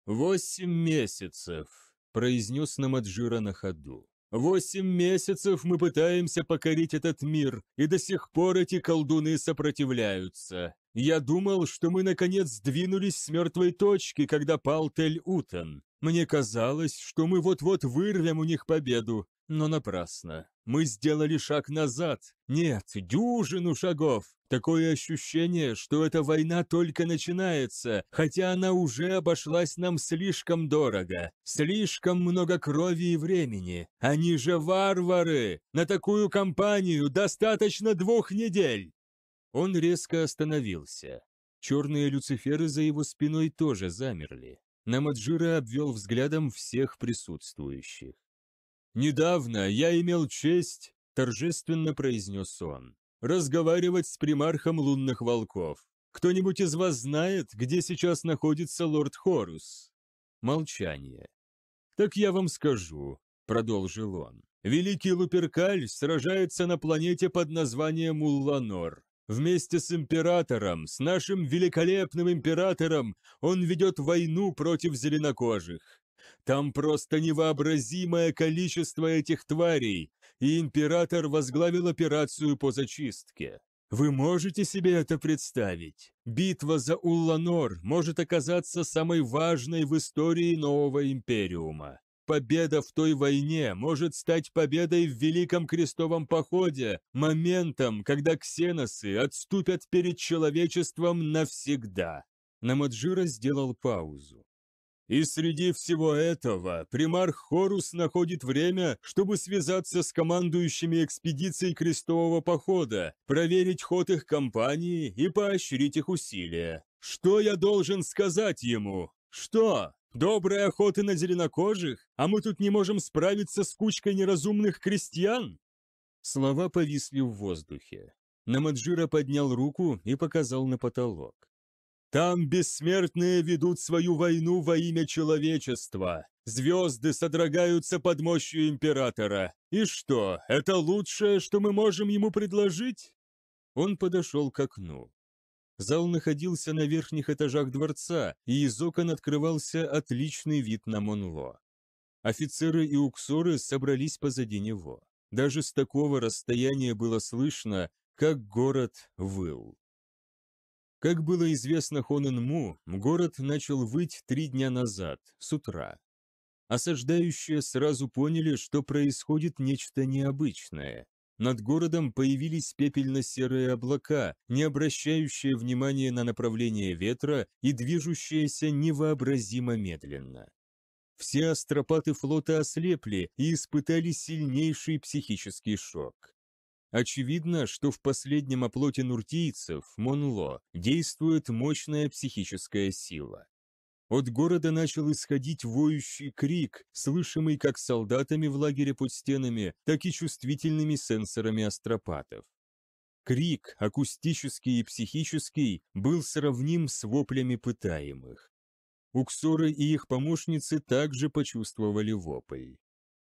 «Восемь месяцев!» – произнес Намаджира на ходу. «Восемь месяцев мы пытаемся покорить этот мир, и до сих пор эти колдуны сопротивляются. Я думал, что мы наконец сдвинулись с мертвой точки, когда пал тель Утен. Мне казалось, что мы вот-вот вырвем у них победу, но напрасно. Мы сделали шаг назад. Нет, дюжину шагов. Такое ощущение, что эта война только начинается, хотя она уже обошлась нам слишком дорого. Слишком много крови и времени. Они же варвары. На такую кампанию достаточно двух недель. Он резко остановился. Черные люциферы за его спиной тоже замерли. Намаджира обвел взглядом всех присутствующих. «Недавно я имел честь», – торжественно произнес он, – «разговаривать с примархом лунных волков. Кто-нибудь из вас знает, где сейчас находится лорд Хорус?» Молчание. «Так я вам скажу», – продолжил он. «Великий Луперкаль сражается на планете под названием Улланор. Вместе с императором, с нашим великолепным императором, он ведет войну против зеленокожих. Там просто невообразимое количество этих тварей, и император возглавил операцию по зачистке. Вы можете себе это представить? Битва за Улланор может оказаться самой важной в истории нового Империума. Победа в той войне может стать победой в Великом Крестовом Походе, моментом, когда ксеносы отступят перед человечеством навсегда. Намаджира сделал паузу. И среди всего этого примарх Хорус находит время, чтобы связаться с командующими экспедицией крестового похода, проверить ход их кампании и поощрить их усилия. Что я должен сказать ему? Что? Доброй охоты на зеленокожих? А мы тут не можем справиться с кучкой неразумных крестьян? Слова повисли в воздухе. Намаджира поднял руку и показал на потолок. Там бессмертные ведут свою войну во имя человечества. Звезды содрогаются под мощью Императора. И что, это лучшее, что мы можем ему предложить?» Он подошел к окну. Зал находился на верхних этажах дворца, и из окон открывался отличный вид на Монло. Офицеры и уксоры собрались позади него. Даже с такого расстояния было слышно, как город выл. Как было известно Хоненму, город начал выть три дня назад, с утра. Осаждающие сразу поняли, что происходит нечто необычное. Над городом появились пепельно-серые облака, не обращающие внимания на направление ветра и движущиеся невообразимо медленно. Все астропаты флота ослепли и испытали сильнейший психический шок. Очевидно, что в последнем оплоте нуртийцев, Монло, действует мощная психическая сила. От города начал исходить воющий крик, слышимый как солдатами в лагере под стенами, так и чувствительными сенсорами астропатов. Крик, акустический и психический, был сравним с воплями пытаемых. Уксоры и их помощницы также почувствовали вопль.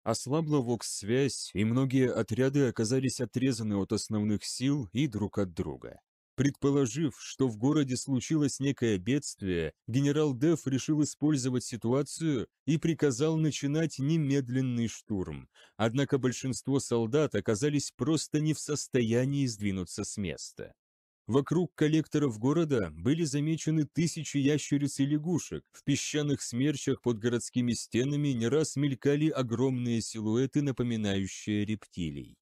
Ослабла вокс-связь, и многие отряды оказались отрезаны от основных сил и друг от друга. Предположив, что в городе случилось некое бедствие, генерал Деф решил использовать ситуацию и приказал начинать немедленный штурм. Однако большинство солдат оказались просто не в состоянии сдвинуться с места. Вокруг коллекторов города были замечены тысячи ящериц и лягушек. В песчаных смерчах под городскими стенами не раз мелькали огромные силуэты, напоминающие рептилий.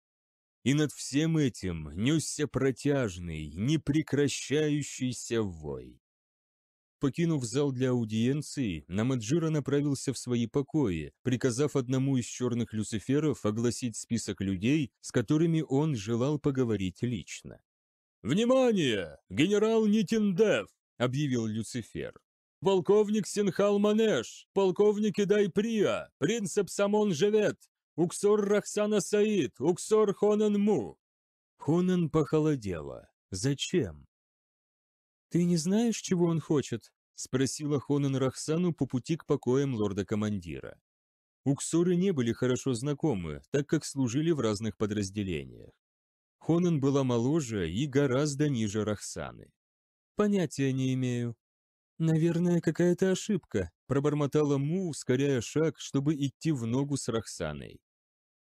И над всем этим несся протяжный, непрекращающийся вой. Покинув зал для аудиенции, Намаджира направился в свои покои, приказав одному из черных люциферов огласить список людей, с которыми он желал поговорить лично. «Внимание! Генерал Нитиндев объявил Люцифер. «Полковник Синхал Манеш, полковник Идай Прия, принцип Самон Жевет, Уксор Рахсана Саид, Уксор Хонен Му». Хонен похолодела. «Зачем?» «Ты не знаешь, чего он хочет?» – спросила Хонен Рахсану по пути к покоям лорда-командира. Уксоры не были хорошо знакомы, так как служили в разных подразделениях. Хонан была моложе и гораздо ниже Рахсаны. «Понятия не имею». «Наверное, какая-то ошибка», — пробормотала Му, ускоряя шаг, чтобы идти в ногу с Рахсаной.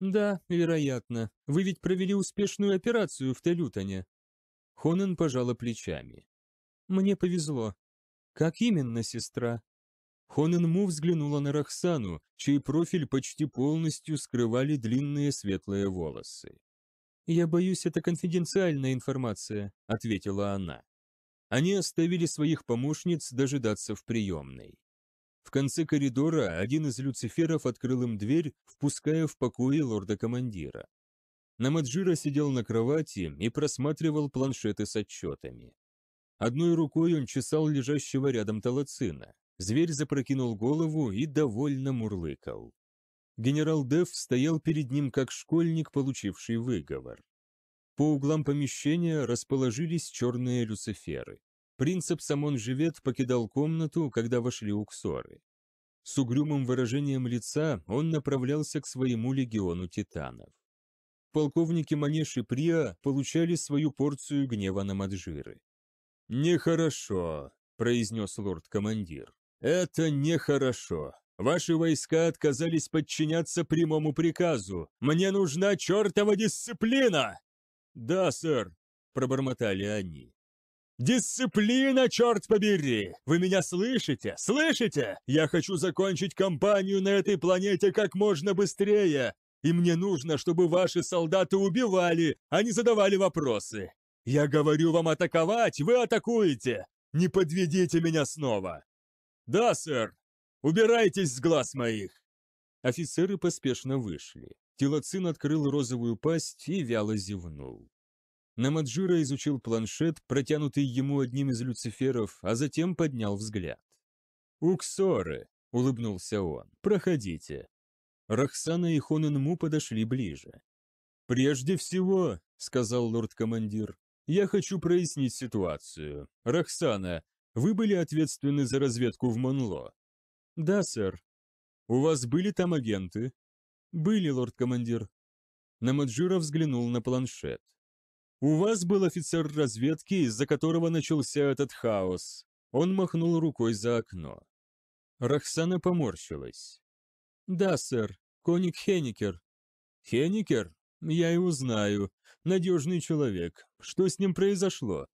«Да, вероятно. Вы ведь провели успешную операцию в Телютоне». Хонен пожала плечами. «Мне повезло». «Как именно, сестра?» Хонен Му взглянула на Рахсану, чей профиль почти полностью скрывали длинные светлые волосы. «Я боюсь, это конфиденциальная информация», — ответила она. Они оставили своих помощниц дожидаться в приемной. В конце коридора один из люциферов открыл им дверь, впуская в покое лорда-командира. Намаджира сидел на кровати и просматривал планшеты с отчетами. Одной рукой он чесал лежащего рядом талацина. Зверь запрокинул голову и довольно мурлыкал. Генерал Дев стоял перед ним как школьник, получивший выговор. По углам помещения расположились черные люциферы. Принцип Самон Живет покидал комнату, когда вошли уксоры. С угрюмым выражением лица он направлялся к своему легиону титанов. Полковники Манеш и Прия получали свою порцию гнева на Маджиры. «Нехорошо», — произнес лорд-командир. «Это нехорошо. Ваши войска отказались подчиняться прямому приказу. Мне нужна чертова дисциплина!» «Да, сэр», — пробормотали они. «Дисциплина, черт побери! Вы меня слышите? Слышите? Я хочу закончить кампанию на этой планете как можно быстрее, и мне нужно, чтобы ваши солдаты убивали, а не задавали вопросы. Я говорю вам атаковать, вы атакуете! Не подведите меня снова!» «Да, сэр», Убирайтесь с глаз моих!» Офицеры поспешно вышли. Телоцин открыл розовую пасть и вяло зевнул. Намаджира изучил планшет, протянутый ему одним из люциферов, а затем поднял взгляд. «Уксоры!» — улыбнулся он. «Проходите». Рахсана и Хоненму подошли ближе. «Прежде всего», — сказал лорд-командир, — «я хочу прояснить ситуацию. Рахсана, вы были ответственны за разведку в Монло. «Да, сэр». «У вас были там агенты?» «Были, лорд-командир». Намаджира взглянул на планшет. «У вас был офицер разведки, из-за которого начался этот хаос». Он махнул рукой за окно. Рахсана поморщилась. «Да, сэр. Коник Хеникер». «Хеникер? Я его знаю. Надежный человек. Что с ним произошло?»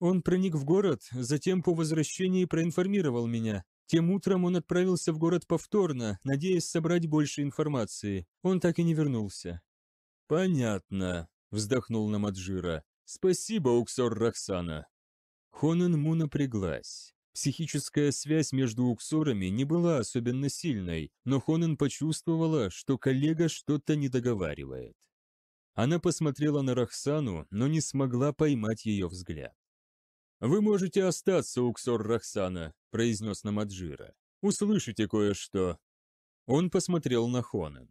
Он проник в город, затем по возвращении проинформировал меня. Тем утром он отправился в город повторно, надеясь собрать больше информации. Он так и не вернулся. «Понятно», — вздохнул Намаджира. «Спасибо, Уксор Роксана». Хонан Му напряглась. Психическая связь между уксорами не была особенно сильной, но Хонен почувствовала, что коллега что-то не договаривает. Она посмотрела на Рахсану, но не смогла поймать ее взгляд. «Вы можете остаться, Уксор Рахсана», – произнес Намаджира. «Услышите кое-что». Он посмотрел на Хонен.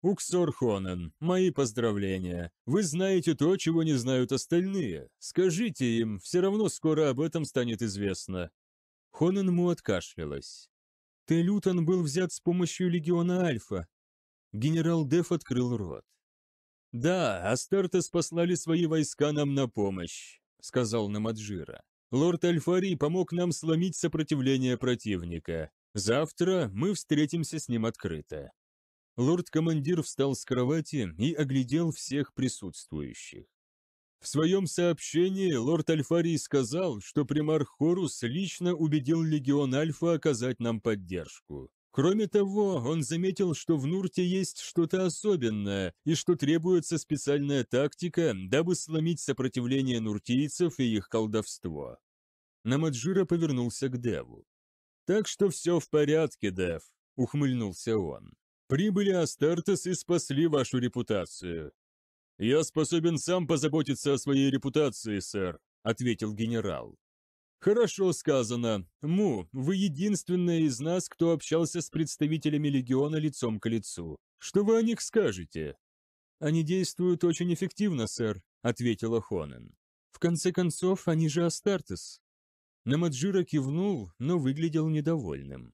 «Уксор Хонен, мои поздравления. Вы знаете то, чего не знают остальные. Скажите им, все равно скоро об этом станет известно». Хонен ему откашлялась. «Телютон был взят с помощью легиона Альфа». Генерал Деф открыл рот. «Да, Астарта послали свои войска нам на помощь сказал Намаджира. «Лорд Альфари помог нам сломить сопротивление противника. Завтра мы встретимся с ним открыто». Лорд-командир встал с кровати и оглядел всех присутствующих. В своем сообщении лорд Альфарий сказал, что примар Хорус лично убедил легион Альфа оказать нам поддержку. Кроме того, он заметил, что в Нурте есть что-то особенное и что требуется специальная тактика, дабы сломить сопротивление нуртийцев и их колдовство. Намаджира повернулся к Деву. «Так что все в порядке, Дев», — ухмыльнулся он. «Прибыли Астартес и спасли вашу репутацию». «Я способен сам позаботиться о своей репутации, сэр», — ответил генерал. «Хорошо сказано. Му, вы единственная из нас, кто общался с представителями Легиона лицом к лицу. Что вы о них скажете?» «Они действуют очень эффективно, сэр», — ответила Хонен. «В конце концов, они же Астартес». Намаджира кивнул, но выглядел недовольным.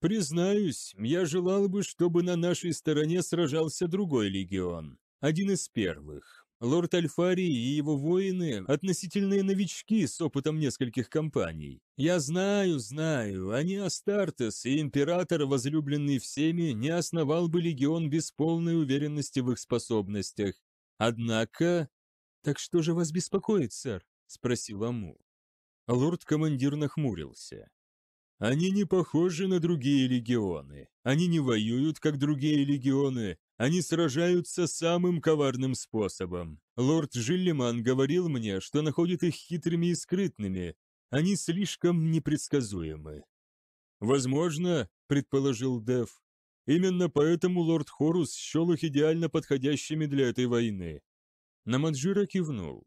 «Признаюсь, я желал бы, чтобы на нашей стороне сражался другой легион, один из первых. Лорд Альфари и его воины – относительные новички с опытом нескольких компаний. Я знаю, знаю, они Астартес, и император, возлюбленный всеми, не основал бы легион без полной уверенности в их способностях. Однако... «Так что же вас беспокоит, сэр?» – спросила Му. Лорд-командир нахмурился. Они не похожи на другие легионы. Они не воюют, как другие легионы. Они сражаются самым коварным способом. Лорд Жиллиман говорил мне, что находит их хитрыми и скрытными. Они слишком непредсказуемы. «Возможно», — предположил Дев, — «именно поэтому лорд Хорус счел их идеально подходящими для этой войны». Намаджира кивнул.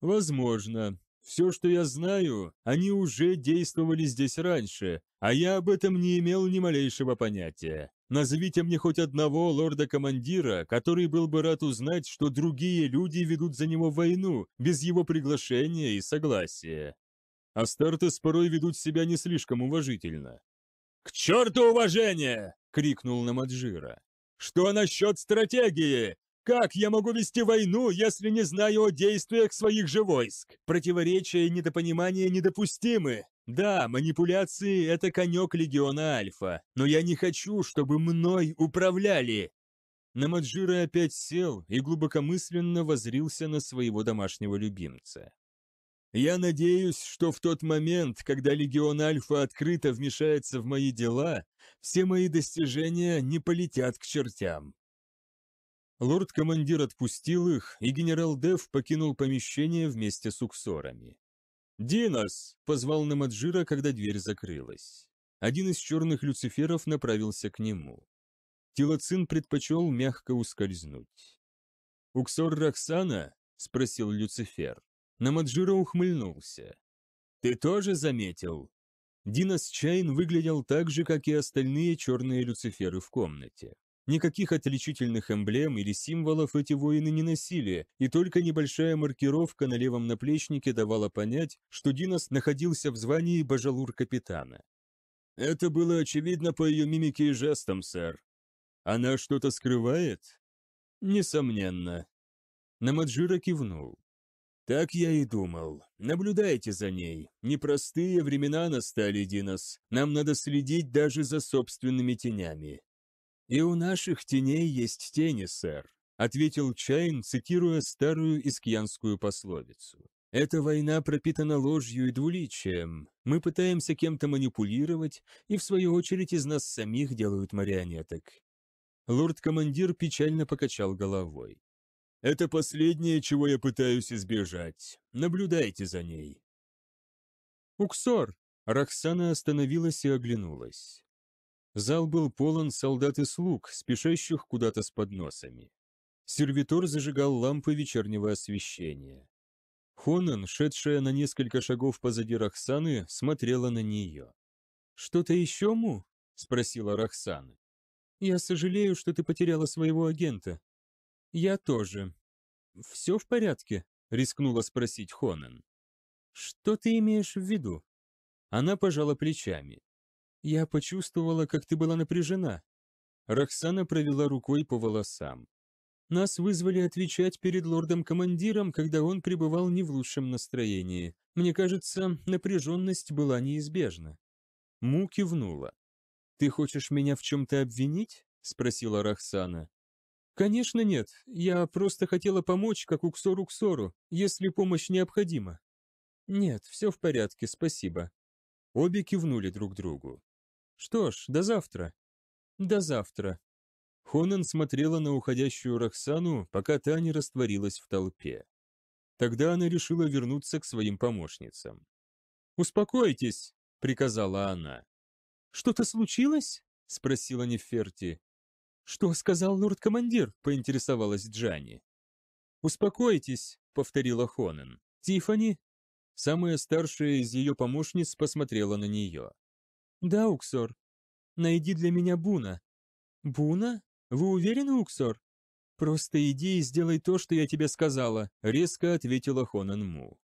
«Возможно. Все, что я знаю, они уже действовали здесь раньше, а я об этом не имел ни малейшего понятия. Назовите мне хоть одного лорда-командира, который был бы рад узнать, что другие люди ведут за него войну, без его приглашения и согласия. Астартес порой ведут себя не слишком уважительно. «К черту уважение!» — крикнул Намаджира. «Что насчет стратегии? Как я могу вести войну, если не знаю о действиях своих же войск? Противоречия и недопонимания недопустимы. Да, манипуляции – это конек Легиона Альфа, но я не хочу, чтобы мной управляли. Намаджира опять сел и глубокомысленно возрился на своего домашнего любимца. «Я надеюсь, что в тот момент, когда Легион Альфа открыто вмешается в мои дела, все мои достижения не полетят к чертям». Лорд-командир отпустил их, и генерал Дев покинул помещение вместе с уксорами. «Динос!» — позвал Намаджира, когда дверь закрылась. Один из черных люциферов направился к нему. Тилоцин предпочел мягко ускользнуть. «Уксор Рахсана?» — спросил Люцифер. Намаджира ухмыльнулся. «Ты тоже заметил?» Динос Чайн выглядел так же, как и остальные черные люциферы в комнате. Никаких отличительных эмблем или символов эти воины не носили, и только небольшая маркировка на левом наплечнике давала понять, что Динос находился в звании бажалур-капитана. «Это было очевидно по ее мимике и жестам, сэр. Она что-то скрывает?» «Несомненно». Намаджира кивнул. «Так я и думал. Наблюдайте за ней. Непростые времена настали, Динос. Нам надо следить даже за собственными тенями. «И у наших теней есть тени, сэр», — ответил Чайн, цитируя старую искьянскую пословицу. «Эта война пропитана ложью и двуличием. Мы пытаемся кем-то манипулировать, и в свою очередь из нас самих делают марионеток». Лорд-командир печально покачал головой. «Это последнее, чего я пытаюсь избежать. Наблюдайте за ней». «Уксор!» Роксана остановилась и оглянулась. Зал был полон солдат и слуг, спешащих куда-то с подносами. Сервитор зажигал лампы вечернего освещения. Хонан, шедшая на несколько шагов позади Рахсаны, смотрела на нее. «Что-то еще, Му?» — спросила Рахсана. «Я сожалею, что ты потеряла своего агента». «Я тоже». «Все в порядке?» — рискнула спросить Хонан. «Что ты имеешь в виду?» Она пожала плечами. «Я почувствовала, как ты была напряжена». Роксана провела рукой по волосам. «Нас вызвали отвечать перед лордом-командиром, когда он пребывал не в лучшем настроении. Мне кажется, напряженность была неизбежна». Му кивнула. «Ты хочешь меня в чем-то обвинить?» — спросила Рахсана. «Конечно нет. Я просто хотела помочь, как Уксор-Уксору, если помощь необходима». «Нет, все в порядке, спасибо». Обе кивнули друг другу. Что ж, до завтра. До завтра. Хонан смотрела на уходящую Роксану, пока та не растворилась в толпе. Тогда она решила вернуться к своим помощницам. «Успокойтесь», — приказала она. «Что-то случилось?» — спросила Неферти. «Что сказал лорд-командир?» — поинтересовалась Джани. «Успокойтесь», — повторила Хонен. Тифани, Самая старшая из ее помощниц посмотрела на нее. «Да, Уксор. Найди для меня Буна». «Буна? Вы уверены, Уксор?» «Просто иди и сделай то, что я тебе сказала», — резко ответила Хонан Му.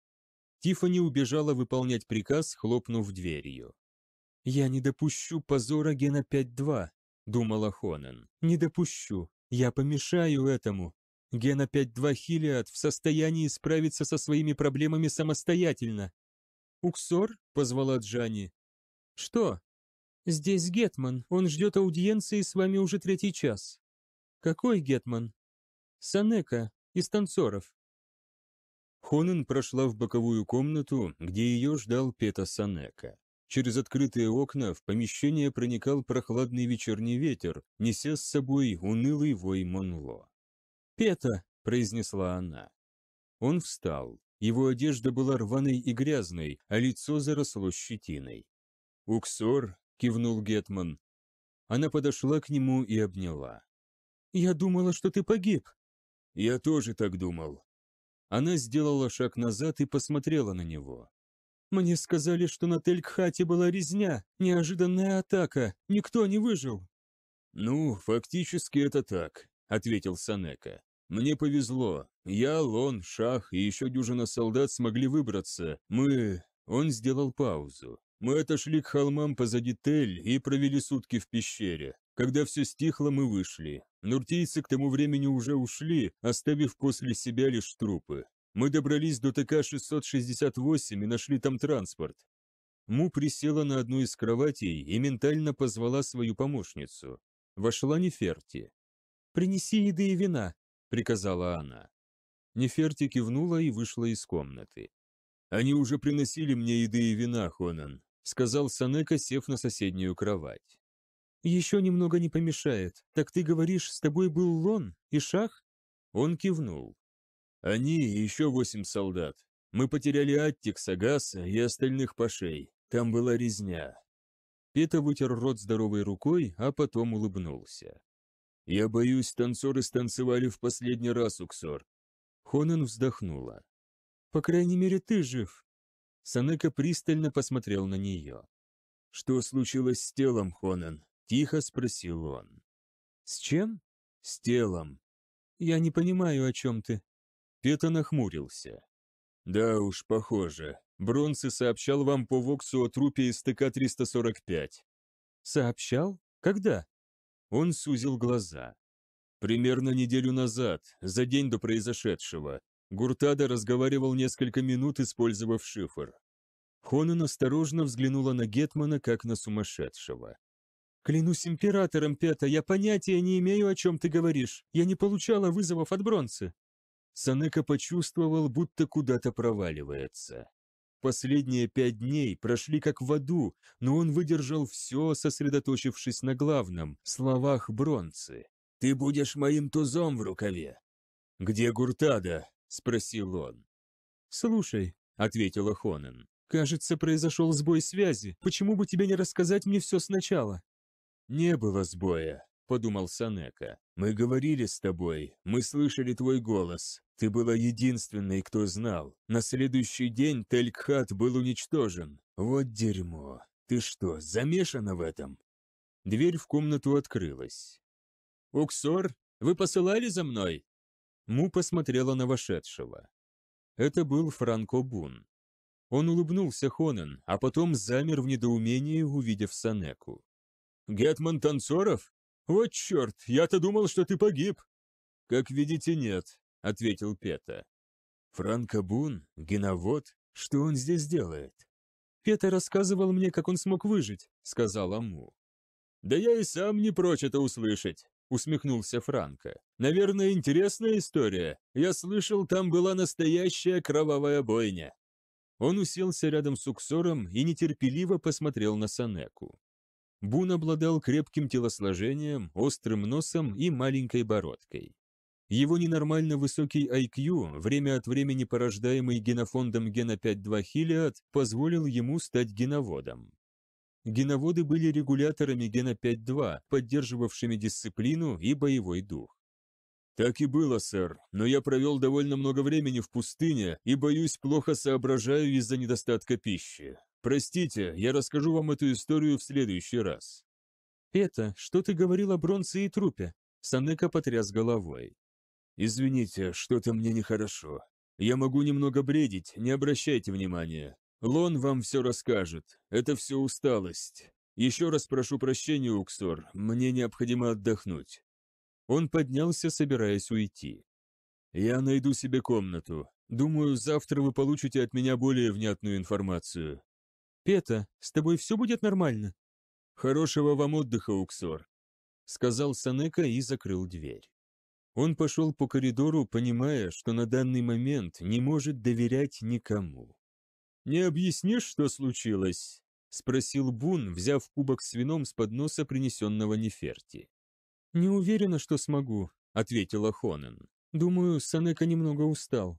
Тиффани убежала выполнять приказ, хлопнув дверью. «Я не допущу позора Гена 5-2», — думала Хонан. «Не допущу. Я помешаю этому. Гена 5-2 Хилиад в состоянии справиться со своими проблемами самостоятельно». «Уксор?» — позвала Джани. «Что?» «Здесь Гетман. Он ждет аудиенции с вами уже третий час». «Какой Гетман?» «Санека, из танцоров». Хонен прошла в боковую комнату, где ее ждал Пета Санека. Через открытые окна в помещение проникал прохладный вечерний ветер, неся с собой унылый вой Монло. «Пета!» – произнесла она. Он встал. Его одежда была рваной и грязной, а лицо заросло щетиной. Уксор, – кивнул Гетман. Она подошла к нему и обняла. «Я думала, что ты погиб». «Я тоже так думал». Она сделала шаг назад и посмотрела на него. «Мне сказали, что на Телькхате была резня, неожиданная атака, никто не выжил». «Ну, фактически это так», — ответил Санека. «Мне повезло. Я, Лон, Шах и еще дюжина солдат смогли выбраться. Мы...» Он сделал паузу. Мы отошли к холмам позади Тель и провели сутки в пещере. Когда все стихло, мы вышли. Нуртийцы к тому времени уже ушли, оставив после себя лишь трупы. Мы добрались до ТК-668 и нашли там транспорт. Му присела на одну из кроватей и ментально позвала свою помощницу. Вошла Неферти. «Принеси еды и вина», — приказала она. Неферти кивнула и вышла из комнаты. «Они уже приносили мне еды и вина, Хонан», сказал Санека, сев на соседнюю кровать. «Еще немного не помешает. Так ты говоришь, с тобой был Лон и Шах?» Он кивнул. «Они и еще восемь солдат. Мы потеряли Аттикса, Гаса и остальных пашей. Там была резня». Пета вытер рот здоровой рукой, а потом улыбнулся. «Я боюсь, танцоры станцевали в последний раз, Уксор». Хонан вздохнула. «По крайней мере, ты жив. Санека пристально посмотрел на нее. «Что случилось с телом, Хонен?» – тихо спросил он. «С чем?» «С телом». «Я не понимаю, о чем ты». Пета нахмурился. «Да уж, похоже. Бронсы сообщал вам по Воксу о трупе из ТК-345». «Сообщал? Когда?» Он сузил глаза. «Примерно неделю назад, за день до произошедшего. Гуртада разговаривал несколько минут, использовав шифр. Хонан осторожно взглянула на Гетмана, как на сумасшедшего. «Клянусь императором, Пета, я понятия не имею, о чем ты говоришь. Я не получала вызовов от Бронцы». Санека почувствовал, будто куда-то проваливается. Последние пять дней прошли как в аду, но он выдержал все, сосредоточившись на главном – словах Бронцы. «Ты будешь моим тузом в рукаве». «Где Гуртада?» – спросил он. «Слушай», – ответила Хонен, – «кажется, произошел сбой связи. Почему бы тебе не рассказать мне все сначала?» «Не было сбоя», – подумал Санека. «Мы говорили с тобой, мы слышали твой голос. Ты была единственной, кто знал. На следующий день Телькхат был уничтожен. Вот дерьмо. Ты что, замешана в этом?» Дверь в комнату открылась. «Уксор, вы посылали за мной?» Му посмотрела на вошедшего. Это был Франко Бун. Он улыбнулся Хонен, а потом замер в недоумении, увидев Санеку. «Гетман Танцоров? Вот черт, я-то думал, что ты погиб!» «Как видите, нет», — ответил Пета. «Франко Бун? Геновод? Что он здесь делает?» «Пета рассказывал мне, как он смог выжить», — сказала Му. «Да я и сам не прочь это услышать», – усмехнулся Франко. «Наверное, интересная история. Я слышал, там была настоящая кровавая бойня». Он уселся рядом с Уксором и нетерпеливо посмотрел на Санеку. Бун обладал крепким телосложением, острым носом и маленькой бородкой. Его ненормально высокий IQ, время от времени порождаемый генофондом гена 5.2 Хилиад, позволил ему стать геноводом. Геноводы были регуляторами гена 5.2, поддерживавшими дисциплину и боевой дух. «Так и было, сэр, но я провел довольно много времени в пустыне и, боюсь, плохо соображаю из-за недостатка пищи. Простите, я расскажу вам эту историю в следующий раз». «Это, что ты говорил о бронце и трупе?» Санека потряс головой. «Извините, что-то мне нехорошо. Я могу немного бредить, не обращайте внимания. Лон вам все расскажет. Это все усталость. Еще раз прошу прощения, Уксор, мне необходимо отдохнуть». Он поднялся, собираясь уйти. «Я найду себе комнату. Думаю, завтра вы получите от меня более внятную информацию». «Пета, с тобой все будет нормально?» «Хорошего вам отдыха, Уксор», — сказал Санека и закрыл дверь. Он пошел по коридору, понимая, что на данный момент не может доверять никому. «Не объяснишь, что случилось?» — спросил Бун, взяв кубок с вином с подноса, принесенного Неферти. «Не уверена, что смогу», — ответила Хонен. «Думаю, Санека немного устал».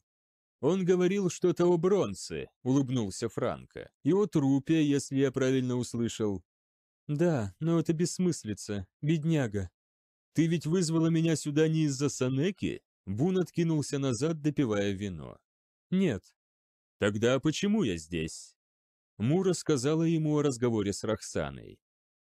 «Он говорил что-то о бронзе», — улыбнулся Франко. «И о трупе, если я правильно услышал». «Да, но это бессмыслица, бедняга». «Ты ведь вызвала меня сюда не из-за Санеки?» Бун откинулся назад, допивая вино. «Нет, «Тогда почему я здесь?» Мура сказала ему о разговоре с Рахсаной.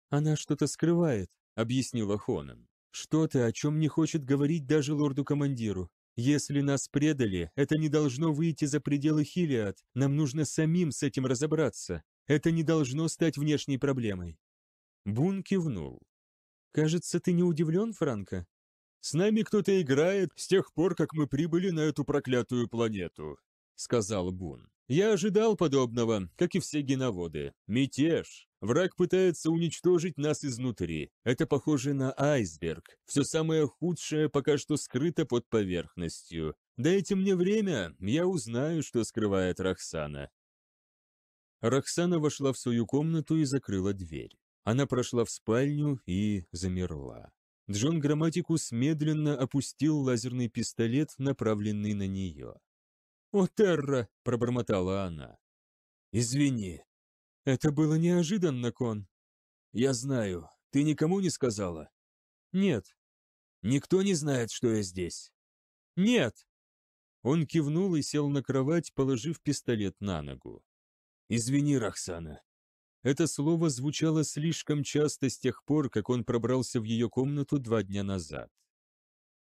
«Она что-то скрывает», — объяснила Хонан. «Что-то, о чем не хочет говорить даже лорду-командиру. Если нас предали, это не должно выйти за пределы Хилиад. Нам нужно самим с этим разобраться. Это не должно стать внешней проблемой». Бун кивнул. «Кажется, ты не удивлен, Франко?» «С нами кто-то играет с тех пор, как мы прибыли на эту проклятую планету. – сказал Бун. «Я ожидал подобного, как и все геноводы. Мятеж. Враг пытается уничтожить нас изнутри. Это похоже на айсберг. Все самое худшее пока что скрыто под поверхностью. Дайте мне время, я узнаю, что скрывает Рахсана». Рахсана вошла в свою комнату и закрыла дверь. Она прошла в спальню и замерла. Джон Грамматикус медленно опустил лазерный пистолет, направленный на нее. «О, Терра!» – пробормотала она. «Извини». «Это было неожиданно, Кон». «Я знаю. Ты никому не сказала?» «Нет». «Никто не знает, что я здесь?» «Нет». Он кивнул и сел на кровать, положив пистолет на ногу. «Извини, Рахсана». Это слово звучало слишком часто с тех пор, как он пробрался в ее комнату два дня назад.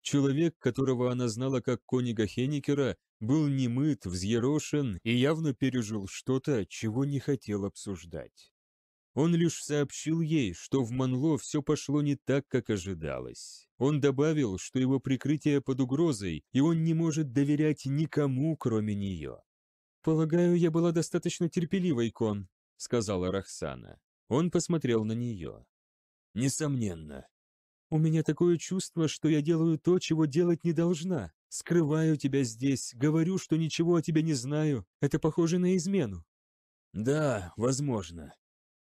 Человек, которого она знала как Конига Хеникера, был немыт, взъерошен и явно пережил что-то, чего не хотел обсуждать. Он лишь сообщил ей, что в Монло все пошло не так, как ожидалось. Он добавил, что его прикрытие под угрозой, и он не может доверять никому, кроме нее. «Полагаю, я была достаточно терпеливой, Кон», — сказала Рахсана. Он посмотрел на нее. «Несомненно». «У меня такое чувство, что я делаю то, чего делать не должна», Скрываю тебя здесь, говорю, что ничего о тебе не знаю. Это похоже на измену». «Да, возможно».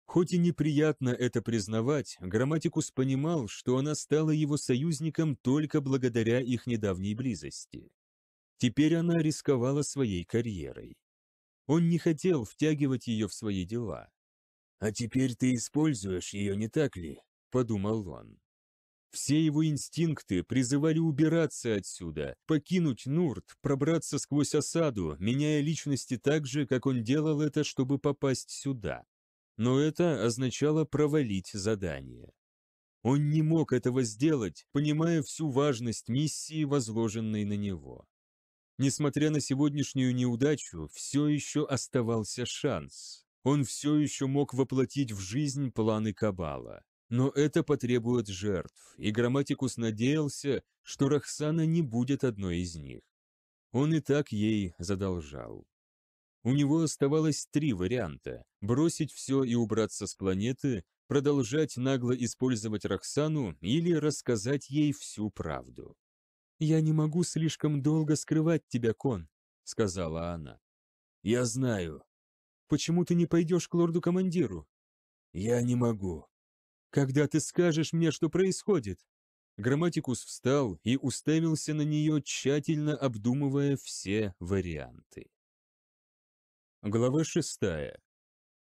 Хоть и неприятно это признавать, Грамматикус понимал, что она стала его союзником только благодаря их недавней близости. Теперь она рисковала своей карьерой. Он не хотел втягивать ее в свои дела. «А теперь ты используешь ее, не так ли?» – подумал он. Все его инстинкты призывали убираться отсюда, покинуть Нурт, пробраться сквозь осаду, меняя личности так же, как он делал это, чтобы попасть сюда. Но это означало провалить задание. Он не мог этого сделать, понимая всю важность миссии, возложенной на него. Несмотря на сегодняшнюю неудачу, все еще оставался шанс. Он все еще мог воплотить в жизнь планы Кабала. Но это потребует жертв, и Грамматикус надеялся, что Рахсана не будет одной из них. Он и так ей задолжал. У него оставалось три варианта – бросить все и убраться с планеты, продолжать нагло использовать Рахсану или рассказать ей всю правду. «Я не могу слишком долго скрывать тебя, Кон», — сказала она. «Я знаю». «Почему ты не пойдешь к лорду-командиру?» «Я не могу». «Когда ты скажешь мне, что происходит?» Грамматикус встал и уставился на нее, тщательно обдумывая все варианты. Глава шестая.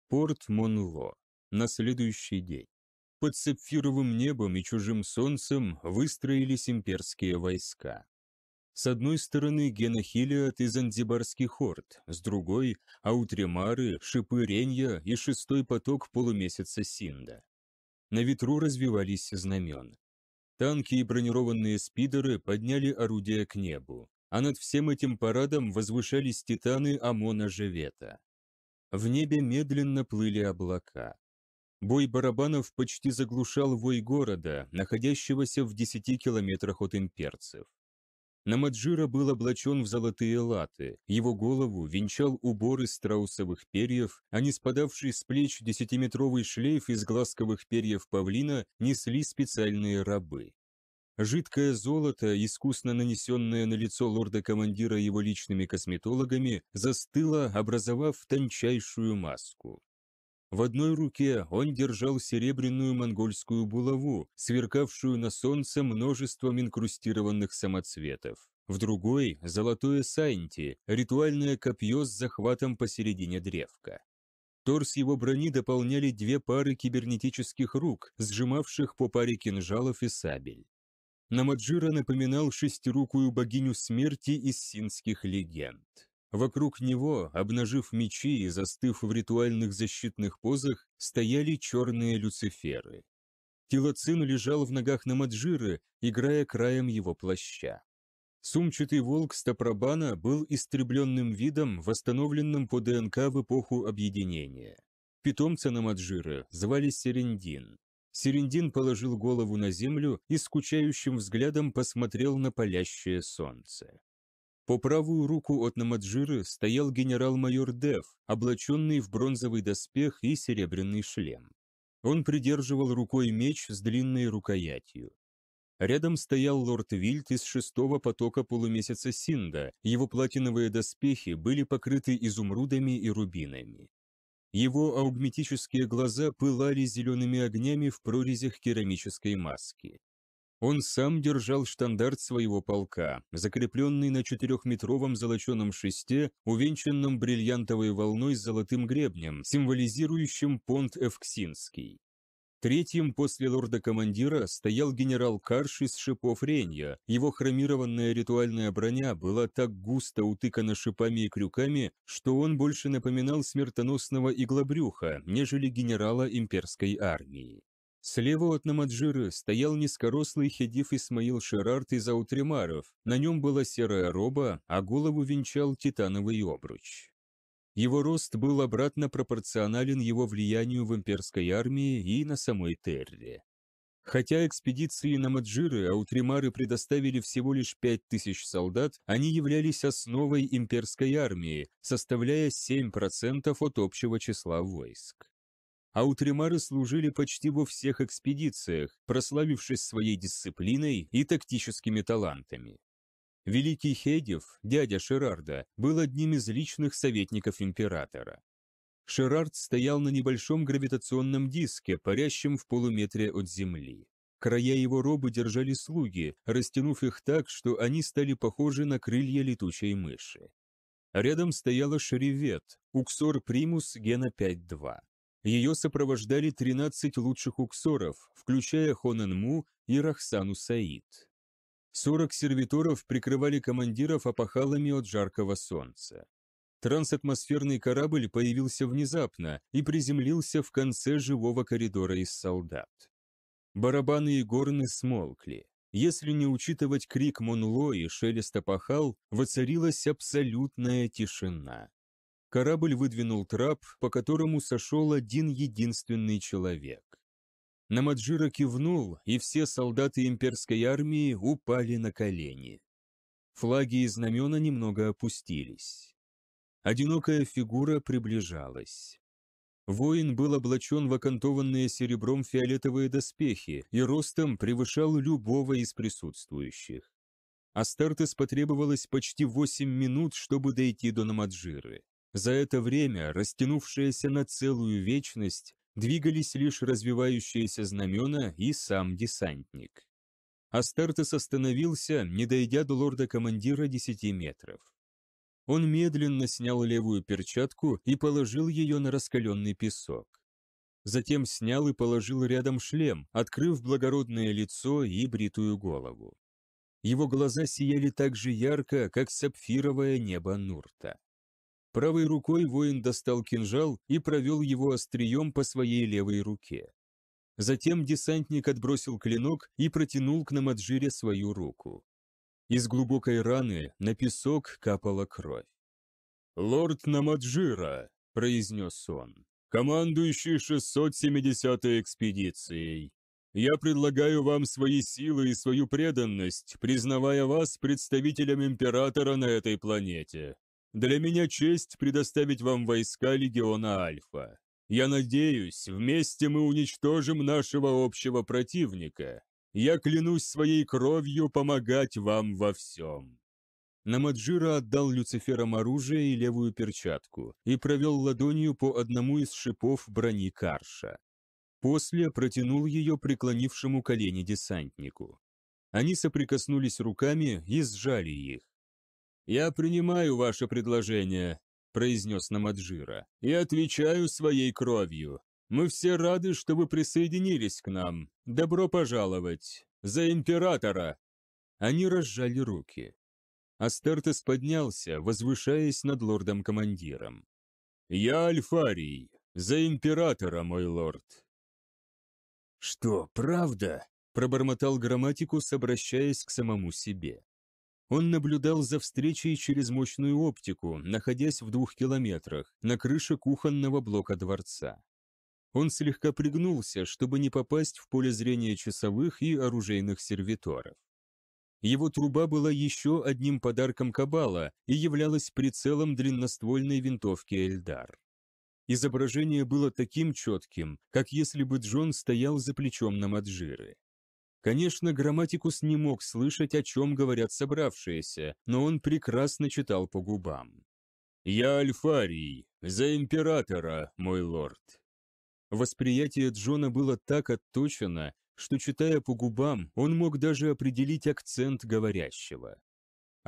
Порт Монло. На следующий день. Под сапфировым небом и чужим солнцем выстроились имперские войска. С одной стороны Генахилиат и Занзибарский хорд, с другой – Аутремары, Шипы Ренья и шестой поток полумесяца Синда. На ветру развивались знамена. Танки и бронированные спидеры подняли орудия к небу, а над всем этим парадом возвышались титаны ОМОНа Жевета. В небе медленно плыли облака. Бой барабанов почти заглушал вой города, находящегося в десяти километрах от имперцев. Намаджира был облачен в золотые латы, его голову венчал убор из страусовых перьев, а не спадавший с плеч десятиметровый шлейф из глазковых перьев павлина несли специальные рабы. Жидкое золото, искусно нанесенное на лицо лорда-командира его личными косметологами, застыло, образовав тончайшую маску. В одной руке он держал серебряную монгольскую булаву, сверкавшую на солнце множеством инкрустированных самоцветов. В другой – золотое санти, ритуальное копье с захватом посередине древка. Торс его брони дополняли две пары кибернетических рук, сжимавших по паре кинжалов и сабель. Намаджира напоминал шестирукую богиню смерти из синских легенд. Вокруг него, обнажив мечи и застыв в ритуальных защитных позах, стояли черные люциферы. Тилоцин лежал в ногах Намаджиры, играя краем его плаща. Сумчатый волк Стапрабана был истребленным видом, восстановленным по ДНК в эпоху объединения. Питомца Намаджиры звали Серендин. Серендин положил голову на землю и скучающим взглядом посмотрел на палящее солнце. По правую руку от Намаджира стоял генерал-майор Дев, облаченный в бронзовый доспех и серебряный шлем. Он придерживал рукой меч с длинной рукоятью. Рядом стоял лорд Вильт из шестого потока полумесяца Синда, его платиновые доспехи были покрыты изумрудами и рубинами. Его аугметические глаза пылали зелеными огнями в прорезях керамической маски. Он сам держал штандарт своего полка, закрепленный на четырехметровом золоченом шесте, увенчанном бриллиантовой волной с золотым гребнем, символизирующим понт Эвксинский. Третьим после лорда-командира стоял генерал Карш из шипов Ренья. Его хромированная ритуальная броня была так густо утыкана шипами и крюками, что он больше напоминал смертоносного иглобрюха, нежели генерала имперской армии. Слева от Намаджиры стоял низкорослый хедиф Исмаил Шерард из Аутримаров. На нем была серая роба, а голову венчал титановый обруч. Его рост был обратно пропорционален его влиянию в имперской армии и на самой Терре. Хотя экспедиции на Маджиры аутримары предоставили всего лишь 5000 солдат, они являлись основой имперской армии, составляя 7% от общего числа войск. Аутримары служили почти во всех экспедициях, прославившись своей дисциплиной и тактическими талантами. Великий Хедев, дядя Шерарда, был одним из личных советников императора. Шерард стоял на небольшом гравитационном диске, парящем в полуметре от Земли. Края его робы держали слуги, растянув их так, что они стали похожи на крылья летучей мыши. Рядом стояла Шеревет, Уксор Примус Гена 5.2. Ее сопровождали 13 лучших уксоров, включая Хонан Му и Рахсану Саид. 40 сервиторов прикрывали командиров опахалами от жаркого солнца. Трансатмосферный корабль появился внезапно и приземлился в конце живого коридора из солдат. Барабаны и горны смолкли. Если не учитывать крик Монло и шелест опахал, воцарилась абсолютная тишина. Корабль выдвинул трап, по которому сошел один единственный человек. Намаджира кивнул, и все солдаты имперской армии упали на колени. Флаги и знамена немного опустились. Одинокая фигура приближалась. Воин был облачен в окантованные серебром фиолетовые доспехи и ростом превышал любого из присутствующих. Астартес потребовалось почти восемь минут, чтобы дойти до Намаджиры. За это время, растянувшееся на целую вечность, двигались лишь развивающиеся знамена и сам десантник. Астартес остановился, не дойдя до лорда-командира десяти метров. Он медленно снял левую перчатку и положил ее на раскаленный песок. Затем снял и положил рядом шлем, открыв благородное лицо и бритую голову. Его глаза сияли так же ярко, как сапфировое небо Нурта. Правой рукой воин достал кинжал и провел его острием по своей левой руке. Затем десантник отбросил клинок и протянул к Намаджире свою руку. Из глубокой раны на песок капала кровь. «Лорд Намаджира», — произнес он, — «командующий 670-й экспедицией, я предлагаю вам свои силы и свою преданность, признавая вас представителем императора на этой планете. Для меня честь предоставить вам войска Легиона Альфа. Я надеюсь, вместе мы уничтожим нашего общего противника. Я клянусь своей кровью помогать вам во всем». Намаджира отдал Люциферам оружие и левую перчатку и провел ладонью по одному из шипов брони Карша. После протянул ее преклонившему колени десантнику. Они соприкоснулись руками и сжали их. «Я принимаю ваше предложение», – произнес Намаджира, – «и отвечаю своей кровью. Мы все рады, что вы присоединились к нам. Добро пожаловать! За императора!» Они разжали руки. Астертес поднялся, возвышаясь над лордом-командиром. «Я Альфарий. За императора, мой лорд!» «Что, правда?» – пробормотал грамматику, обращаясь к самому себе. Он наблюдал за встречей через мощную оптику, находясь в двух километрах, на крыше кухонного блока дворца. Он слегка пригнулся, чтобы не попасть в поле зрения часовых и оружейных сервиторов. Его труба была еще одним подарком Кабала и являлась прицелом длинноствольной винтовки Эльдар. Изображение было таким четким, как если бы Джон стоял за плечом на Маджиры. Конечно, грамматикус не мог слышать, о чем говорят собравшиеся, но он прекрасно читал по губам. «Я Альфарий, за императора, мой лорд». Восприятие Джона было так отточено, что, читая по губам, он мог даже определить акцент говорящего.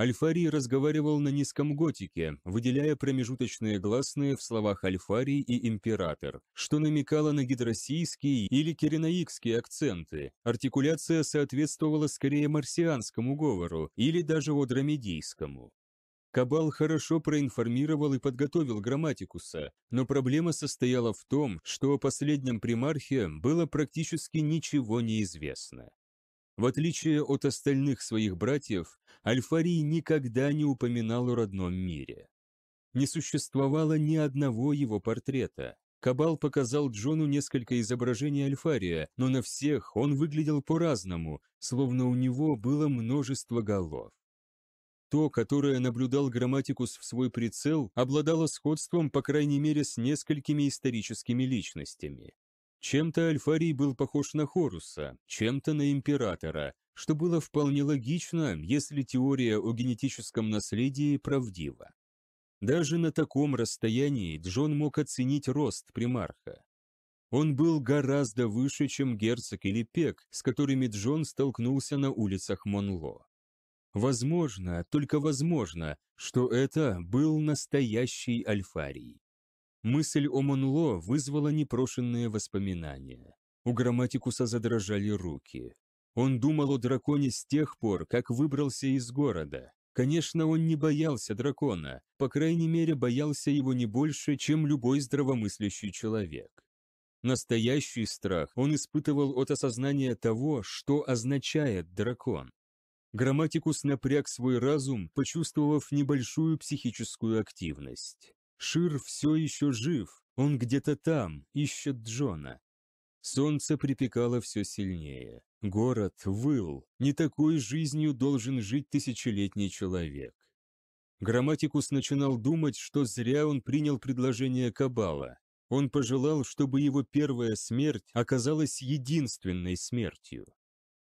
Альфарий разговаривал на низком готике, выделяя промежуточные гласные в словах Альфарий и император, что намекало на гидросийский или киренаикский акценты. Артикуляция соответствовала скорее марсианскому говору или даже одромедийскому. Кабал хорошо проинформировал и подготовил грамматикуса, но проблема состояла в том, что о последнем примархе было практически ничего не известно. В отличие от остальных своих братьев, Альфарий никогда не упоминал о родном мире. Не существовало ни одного его портрета. Кабал показал Джону несколько изображений Альфария, но на всех он выглядел по-разному, словно у него было множество голов. То, которое наблюдал Грамматикус в свой прицел, обладало сходством, по крайней мере, с несколькими историческими личностями. Чем-то Альфарий был похож на Хоруса, чем-то на Императора, что было вполне логично, если теория о генетическом наследии правдива. Даже на таком расстоянии Джон мог оценить рост примарха. Он был гораздо выше, чем герцог или пек, с которыми Джон столкнулся на улицах Монло. Возможно, только возможно, что это был настоящий Альфарий. Мысль о Монло вызвала непрошенные воспоминания. У грамматикуса задрожали руки. Он думал о драконе с тех пор, как выбрался из города. Конечно, он не боялся дракона, по крайней мере, боялся его не больше, чем любой здравомыслящий человек. Настоящий страх он испытывал от осознания того, что означает дракон. Грамматикус напряг свой разум, почувствовав небольшую психическую активность. Шир все еще жив, он где-то там, ищет Джона. Солнце припекало все сильнее. Город выл, не такой жизнью должен жить тысячелетний человек. Грамматикус начинал думать, что зря он принял предложение Кабала. Он пожелал, чтобы его первая смерть оказалась единственной смертью.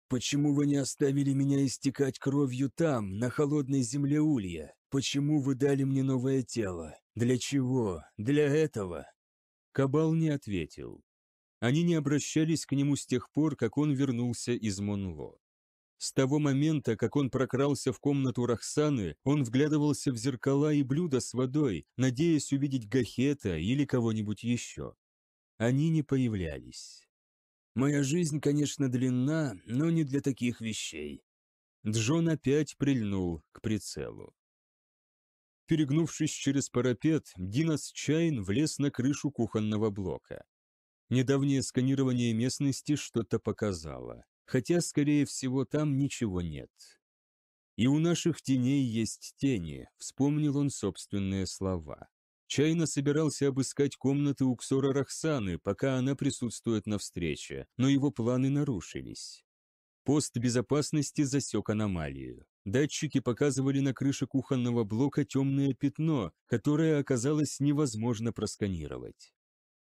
«Почему вы не оставили меня истекать кровью там, на холодной земле Улья? Почему вы дали мне новое тело? Для чего? Для этого?» Кабал не ответил. Они не обращались к нему с тех пор, как он вернулся из Монло. С того момента, как он прокрался в комнату Рахсаны, он вглядывался в зеркала и блюда с водой, надеясь увидеть Гахета или кого-нибудь еще. Они не появлялись. «Моя жизнь, конечно, длинна, но не для таких вещей». Джон опять прильнул к прицелу. Перегнувшись через парапет, Динас Чайн влез на крышу кухонного блока. Недавнее сканирование местности что-то показало, хотя, скорее всего, там ничего нет. «И у наших теней есть тени», — вспомнил он собственные слова. Чайно собирался обыскать комнаты у Ксора Рахсаны, пока она присутствует на встрече, но его планы нарушились. Пост безопасности засек аномалию. Датчики показывали на крыше кухонного блока темное пятно, которое оказалось невозможно просканировать.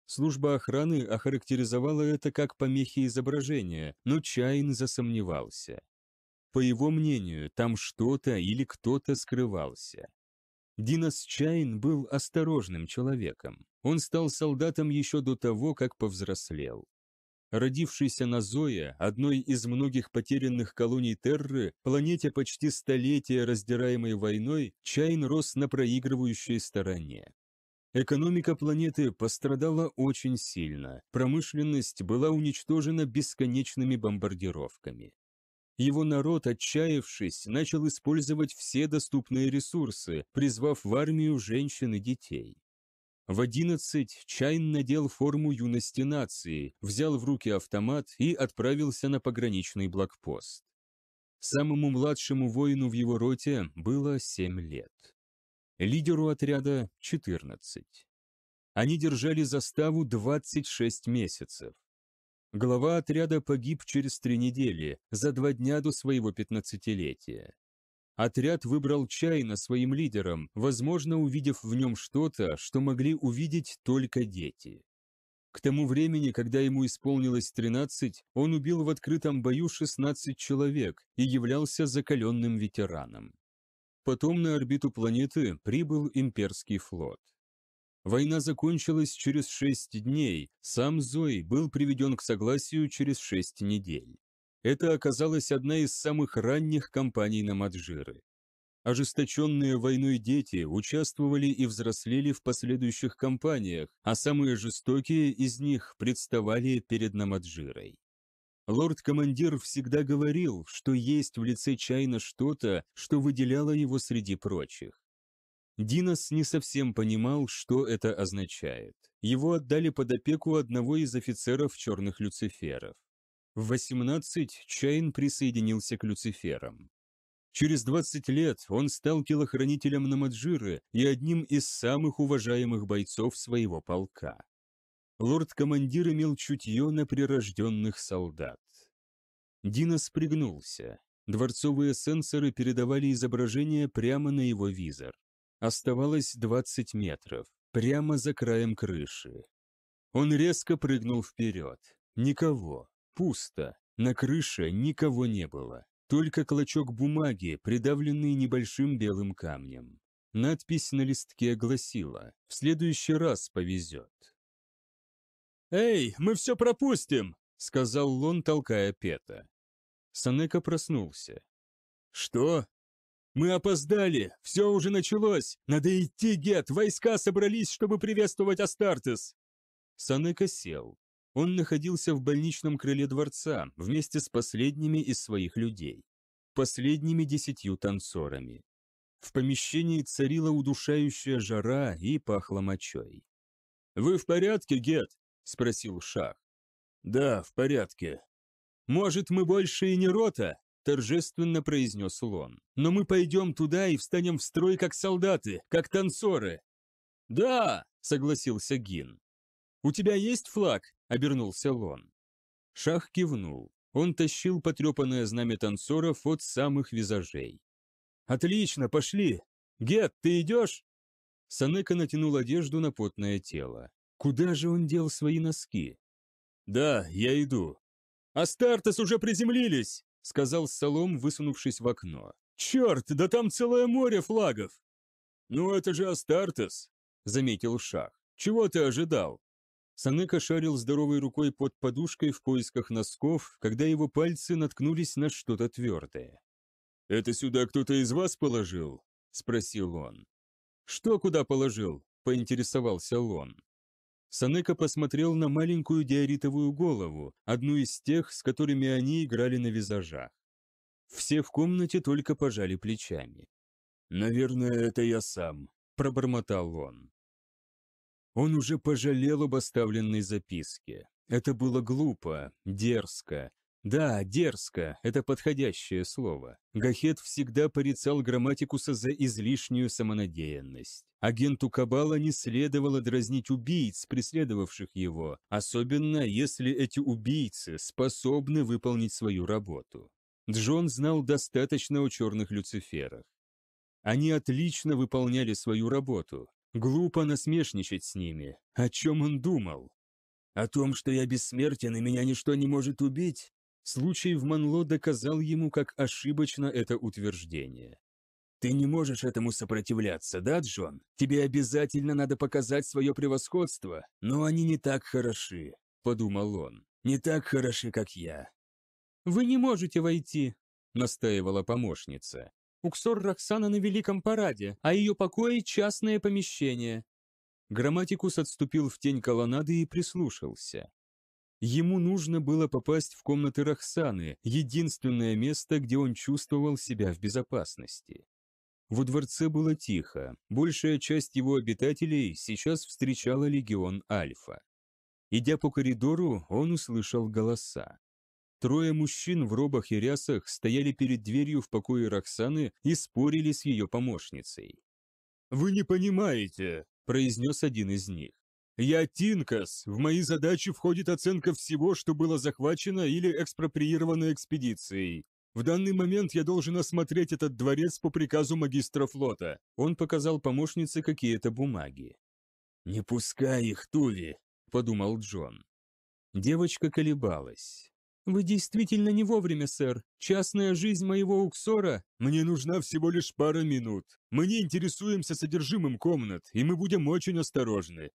Служба охраны охарактеризовала это как помехи изображения, но Чайн засомневался. По его мнению, там что-то или кто-то скрывался. Динас Чайн был осторожным человеком. Он стал солдатом еще до того, как повзрослел родившейся на Зое, одной из многих потерянных колоний Терры, планете почти столетия раздираемой войной, Чайн рос на проигрывающие стороне. Экономика планеты пострадала очень сильно, промышленность была уничтожена бесконечными бомбардировками. Его народ, отчаявшись, начал использовать все доступные ресурсы, призвав в армию женщин и детей. В одиннадцать Чайн надел форму юности нации, взял в руки автомат и отправился на пограничный блокпост. Самому младшему воину в его роте было семь лет. Лидеру отряда — четырнадцать. Они держали заставу двадцать шесть месяцев. Глава отряда погиб через три недели, за два дня до своего пятнадцатилетия. Отряд выбрал Чайна своим лидером, возможно, увидев в нем что-то, что могли увидеть только дети. К тому времени, когда ему исполнилось 13, он убил в открытом бою 16 человек и являлся закаленным ветераном. Потом на орбиту планеты прибыл имперский флот. Война закончилась через шесть дней, сам Зой был приведен к согласию через шесть недель. Это оказалась одна из самых ранних кампаний на Маджиры. Ожесточенные войной дети участвовали и взрослели в последующих кампаниях, а самые жестокие из них представали перед Намаджирой. Лорд-командир всегда говорил, что есть в лице Чайна что-то, что выделяло его среди прочих. Динос не совсем понимал, что это означает. Его отдали под опеку одного из офицеров черных люциферов. В 18 Чайн присоединился к Люциферам. Через 20 лет он стал телохранителем Намаджиры и одним из самых уважаемых бойцов своего полка. Лорд-командир имел чутье на прирожденных солдат. Дина спрягнулся. Дворцовые сенсоры передавали изображение прямо на его визор. Оставалось 20 метров, прямо за краем крыши. Он резко прыгнул вперед. Никого. Пусто. На крыше никого не было. Только клочок бумаги, придавленный небольшим белым камнем. Надпись на листке гласила «В следующий раз повезет». «Эй, мы все пропустим!» — сказал Лон, толкая Пета. Санека проснулся. «Что?» «Мы опоздали! Все уже началось! Надо идти, Гет! Войска собрались, чтобы приветствовать Астартес!» Санека сел. Он находился в больничном крыле дворца вместе с последними из своих людей, последними десятью танцорами. В помещении царила удушающая жара и пахло мочой. «Вы в порядке, Гет?» – спросил Шах. «Да, в порядке». «Может, мы больше и не рота?» – торжественно произнес Лон. «Но мы пойдем туда и встанем в строй как солдаты, как танцоры». «Да!» – согласился Гин. «У тебя есть флаг?» – обернулся Лон. Шах кивнул. Он тащил потрепанное знамя танцоров от самых визажей. «Отлично, пошли! Гет, ты идешь?» Санека натянул одежду на потное тело. Куда же он дел свои носки? «Да, я иду». «Астартес уже приземлились!» — сказал Солом, высунувшись в окно. «Черт, да там целое море флагов!» «Ну это же Астартес!» — заметил Шах. «Чего ты ожидал?» Санека шарил здоровой рукой под подушкой в поисках носков, когда его пальцы наткнулись на что-то твердое. «Это сюда кто-то из вас положил?» – спросил он. «Что куда положил?» – поинтересовался Лон. Санека посмотрел на маленькую диоритовую голову, одну из тех, с которыми они играли на визажах. Все в комнате только пожали плечами. «Наверное, это я сам», – пробормотал он. Он уже пожалел об оставленной записке. Это было глупо, дерзко. Да, дерзко – это подходящее слово. Гахет всегда порицал грамматикуса за излишнюю самонадеянность. Агенту Кабала не следовало дразнить убийц, преследовавших его, особенно если эти убийцы способны выполнить свою работу. Джон знал достаточно о черных люциферах. Они отлично выполняли свою работу, Глупо насмешничать с ними. О чем он думал? О том, что я бессмертен и меня ничто не может убить? Случай в Манло доказал ему, как ошибочно это утверждение. «Ты не можешь этому сопротивляться, да, Джон? Тебе обязательно надо показать свое превосходство, но они не так хороши», — подумал он. «Не так хороши, как я». «Вы не можете войти», — настаивала помощница. Уксор Роксана на Великом параде, а ее покои – частное помещение. Грамматикус отступил в тень колоннады и прислушался. Ему нужно было попасть в комнаты Рахсаны, единственное место, где он чувствовал себя в безопасности. Во дворце было тихо, большая часть его обитателей сейчас встречала легион Альфа. Идя по коридору, он услышал голоса. Трое мужчин в робах и рясах стояли перед дверью в покое Роксаны и спорили с ее помощницей. «Вы не понимаете», – произнес один из них. «Я Тинкас, в мои задачи входит оценка всего, что было захвачено или экспроприировано экспедицией. В данный момент я должен осмотреть этот дворец по приказу магистра флота». Он показал помощнице какие-то бумаги. «Не пускай их, Туви», – подумал Джон. Девочка колебалась. «Вы действительно не вовремя, сэр. Частная жизнь моего Уксора...» «Мне нужна всего лишь пара минут. Мы не интересуемся содержимым комнат, и мы будем очень осторожны».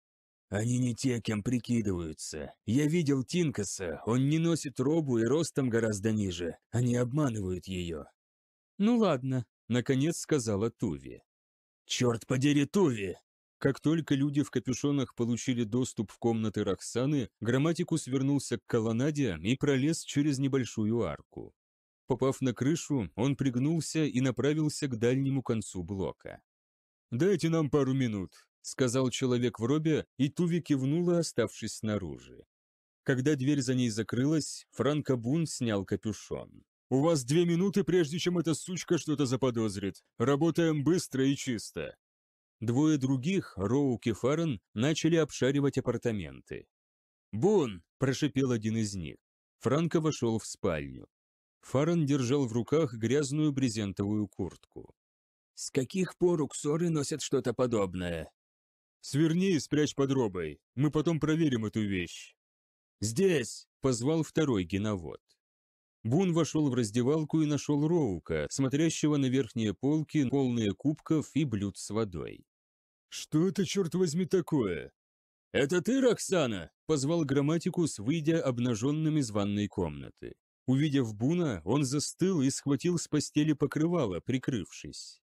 «Они не те, кем прикидываются. Я видел Тинкаса, он не носит робу и ростом гораздо ниже. Они обманывают ее». «Ну ладно», — наконец сказала Туви. «Черт подери, Туви!» Как только люди в капюшонах получили доступ в комнаты Роксаны, грамматикус вернулся к колоннаде и пролез через небольшую арку. Попав на крышу, он пригнулся и направился к дальнему концу блока. «Дайте нам пару минут», — сказал человек в робе, и Туви кивнула, оставшись снаружи. Когда дверь за ней закрылась, Франко Бун снял капюшон. «У вас две минуты, прежде чем эта сучка что-то заподозрит. Работаем быстро и чисто. Двое других, Роук и Фарен, начали обшаривать апартаменты. «Бун!» – прошипел один из них. Франко вошел в спальню. Фарен держал в руках грязную брезентовую куртку. «С каких пор уксоры носят что-то подобное?» «Сверни и спрячь под робой. Мы потом проверим эту вещь». «Здесь!» – позвал второй геновод. Бун вошел в раздевалку и нашел Роука, смотрящего на верхние полки, полные кубков и блюд с водой. «Что это, черт возьми, такое?» «Это ты, Роксана?» – позвал грамматикус, выйдя обнаженным из ванной комнаты. Увидев Буна, он застыл и схватил с постели покрывало, прикрывшись.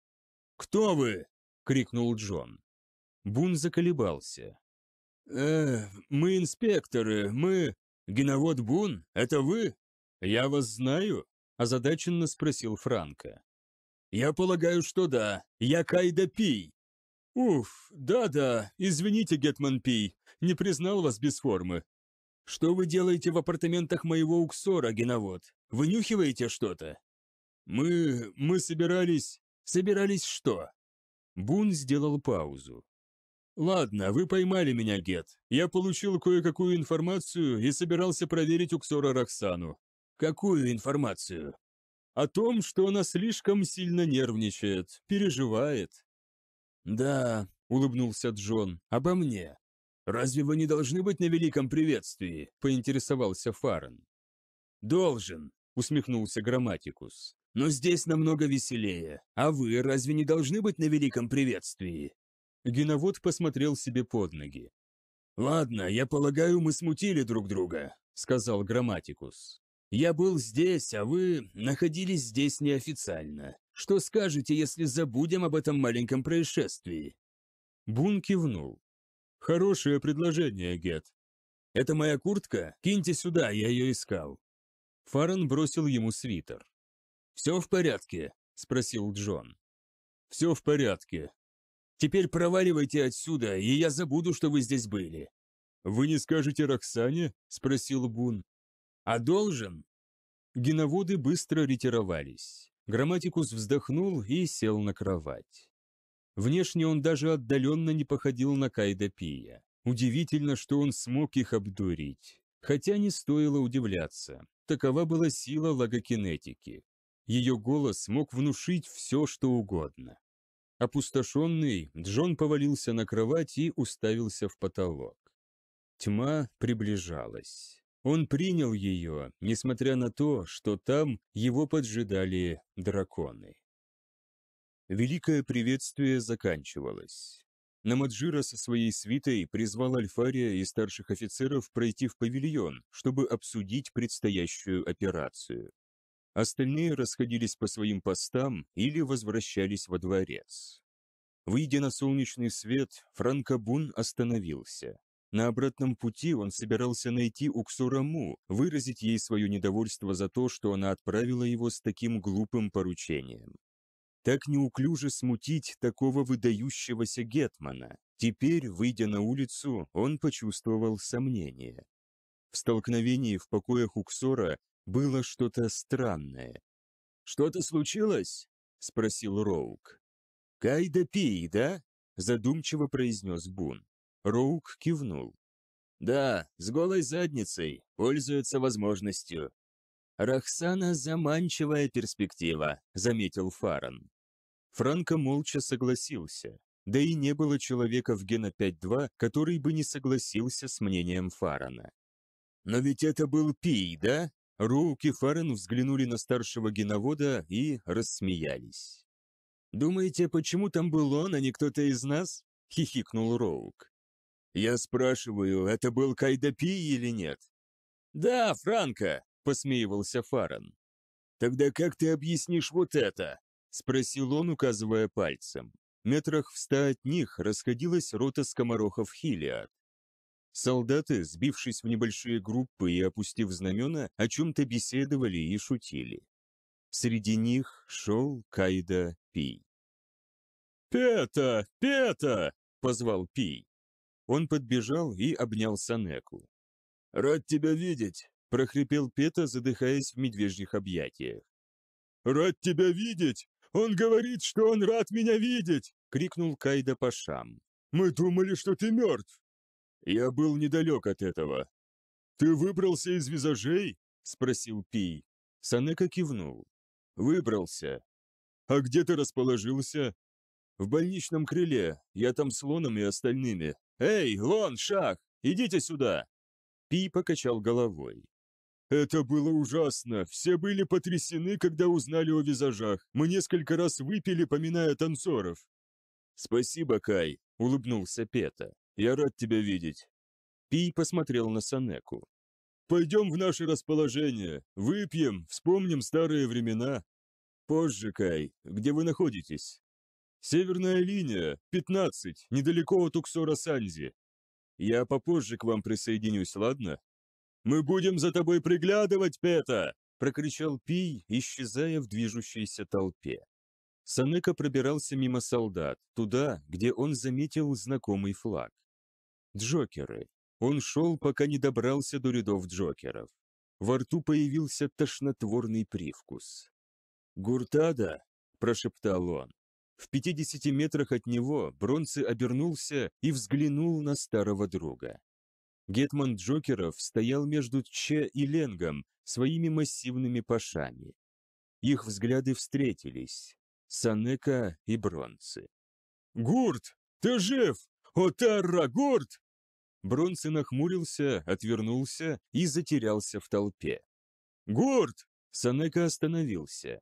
«Кто вы?» – крикнул Джон. Бун заколебался. «Э, мы инспекторы, мы...» «Геновод Бун, это вы?» «Я вас знаю?» – озадаченно спросил Франко. «Я полагаю, что да. Я Кайда Пи. «Уф, да-да, извините, Гетман Пи, не признал вас без формы». «Что вы делаете в апартаментах моего уксора, геновод? Вынюхиваете что-то?» «Мы... мы собирались...» «Собирались что?» Бун сделал паузу. «Ладно, вы поймали меня, Гет. Я получил кое-какую информацию и собирался проверить уксора Роксану». «Какую информацию?» «О том, что она слишком сильно нервничает, переживает, «Да», — улыбнулся Джон, — «обо мне». «Разве вы не должны быть на великом приветствии?» — поинтересовался Фарен. «Должен», — усмехнулся Грамматикус. «Но здесь намного веселее. А вы разве не должны быть на великом приветствии?» Геновод посмотрел себе под ноги. «Ладно, я полагаю, мы смутили друг друга», — сказал Грамматикус. «Я был здесь, а вы находились здесь неофициально. Что скажете, если забудем об этом маленьком происшествии?» Бун кивнул. «Хорошее предложение, Гет. Это моя куртка? Киньте сюда, я ее искал». Фарен бросил ему свитер. «Все в порядке?» – спросил Джон. «Все в порядке. Теперь проваливайте отсюда, и я забуду, что вы здесь были». «Вы не скажете Роксане?» – спросил Бун. «А должен?» Геноводы быстро ретировались. Грамматикус вздохнул и сел на кровать. Внешне он даже отдаленно не походил на Кайда Пия. Удивительно, что он смог их обдурить. Хотя не стоило удивляться. Такова была сила логокинетики. Ее голос мог внушить все, что угодно. Опустошенный, Джон повалился на кровать и уставился в потолок. Тьма приближалась. Он принял ее, несмотря на то, что там его поджидали драконы. Великое приветствие заканчивалось. Намаджира со своей свитой призвал Альфария и старших офицеров пройти в павильон, чтобы обсудить предстоящую операцию. Остальные расходились по своим постам или возвращались во дворец. Выйдя на солнечный свет, Франкобун остановился. На обратном пути он собирался найти Уксураму, выразить ей свое недовольство за то, что она отправила его с таким глупым поручением. Так неуклюже смутить такого выдающегося гетмана. Теперь, выйдя на улицу, он почувствовал сомнение. В столкновении в покоях Уксора было что-то странное. «Что-то случилось?» — спросил Роук. «Кайда пей, да?» — задумчиво произнес Бун. Роук кивнул. «Да, с голой задницей, пользуются возможностью». «Рахсана – заманчивая перспектива», – заметил Фаран. Франко молча согласился. Да и не было человека в Гена 5.2, который бы не согласился с мнением Фарана. «Но ведь это был Пий, да?» Роук и Фарен взглянули на старшего геновода и рассмеялись. «Думаете, почему там был он, а не кто-то из нас?» — хихикнул Роук. Я спрашиваю, это был Кайдапи или нет? Да, Франко, посмеивался Фаран. Тогда как ты объяснишь вот это? спросил он, указывая пальцем. Метрах в ста от них расходилась рота скоморохов Хилиад. Солдаты, сбившись в небольшие группы и опустив знамена, о чем-то беседовали и шутили. Среди них шел Кайда Пи. «Пета! Пета!» — позвал Пи. Он подбежал и обнял Санеку. «Рад тебя видеть!» – прохрипел Пета, задыхаясь в медвежьих объятиях. «Рад тебя видеть! Он говорит, что он рад меня видеть!» – крикнул Кайда Пашам. «Мы думали, что ты мертв!» «Я был недалек от этого!» «Ты выбрался из визажей?» – спросил Пий. Санека кивнул. «Выбрался». «А где ты расположился?» «В больничном крыле. Я там с Лоном и остальными. «Эй, Лон, Шах, идите сюда!» Пи покачал головой. «Это было ужасно. Все были потрясены, когда узнали о визажах. Мы несколько раз выпили, поминая танцоров». «Спасибо, Кай», — улыбнулся Пета. «Я рад тебя видеть». Пи посмотрел на Санеку. «Пойдем в наше расположение. Выпьем, вспомним старые времена». «Позже, Кай. Где вы находитесь?» Северная линия, 15, недалеко от Уксора-Санди. Я попозже к вам присоединюсь, ладно? Мы будем за тобой приглядывать, Пета!» прокричал Пий, исчезая в движущейся толпе. Санека пробирался мимо солдат, туда, где он заметил знакомый флаг. Джокеры. Он шел, пока не добрался до рядов Джокеров. Во рту появился тошнотворный привкус. «Гуртада!» – прошептал он. В 50 метрах от него Бронце обернулся и взглянул на старого друга. Гетман Джокеров стоял между Че и Ленгом своими массивными пашами. Их взгляды встретились. Санека и Бронцы. «Гурт, ты жив! Отарра, Гурт!» Бронце нахмурился, отвернулся и затерялся в толпе. «Гурт!» Санека остановился.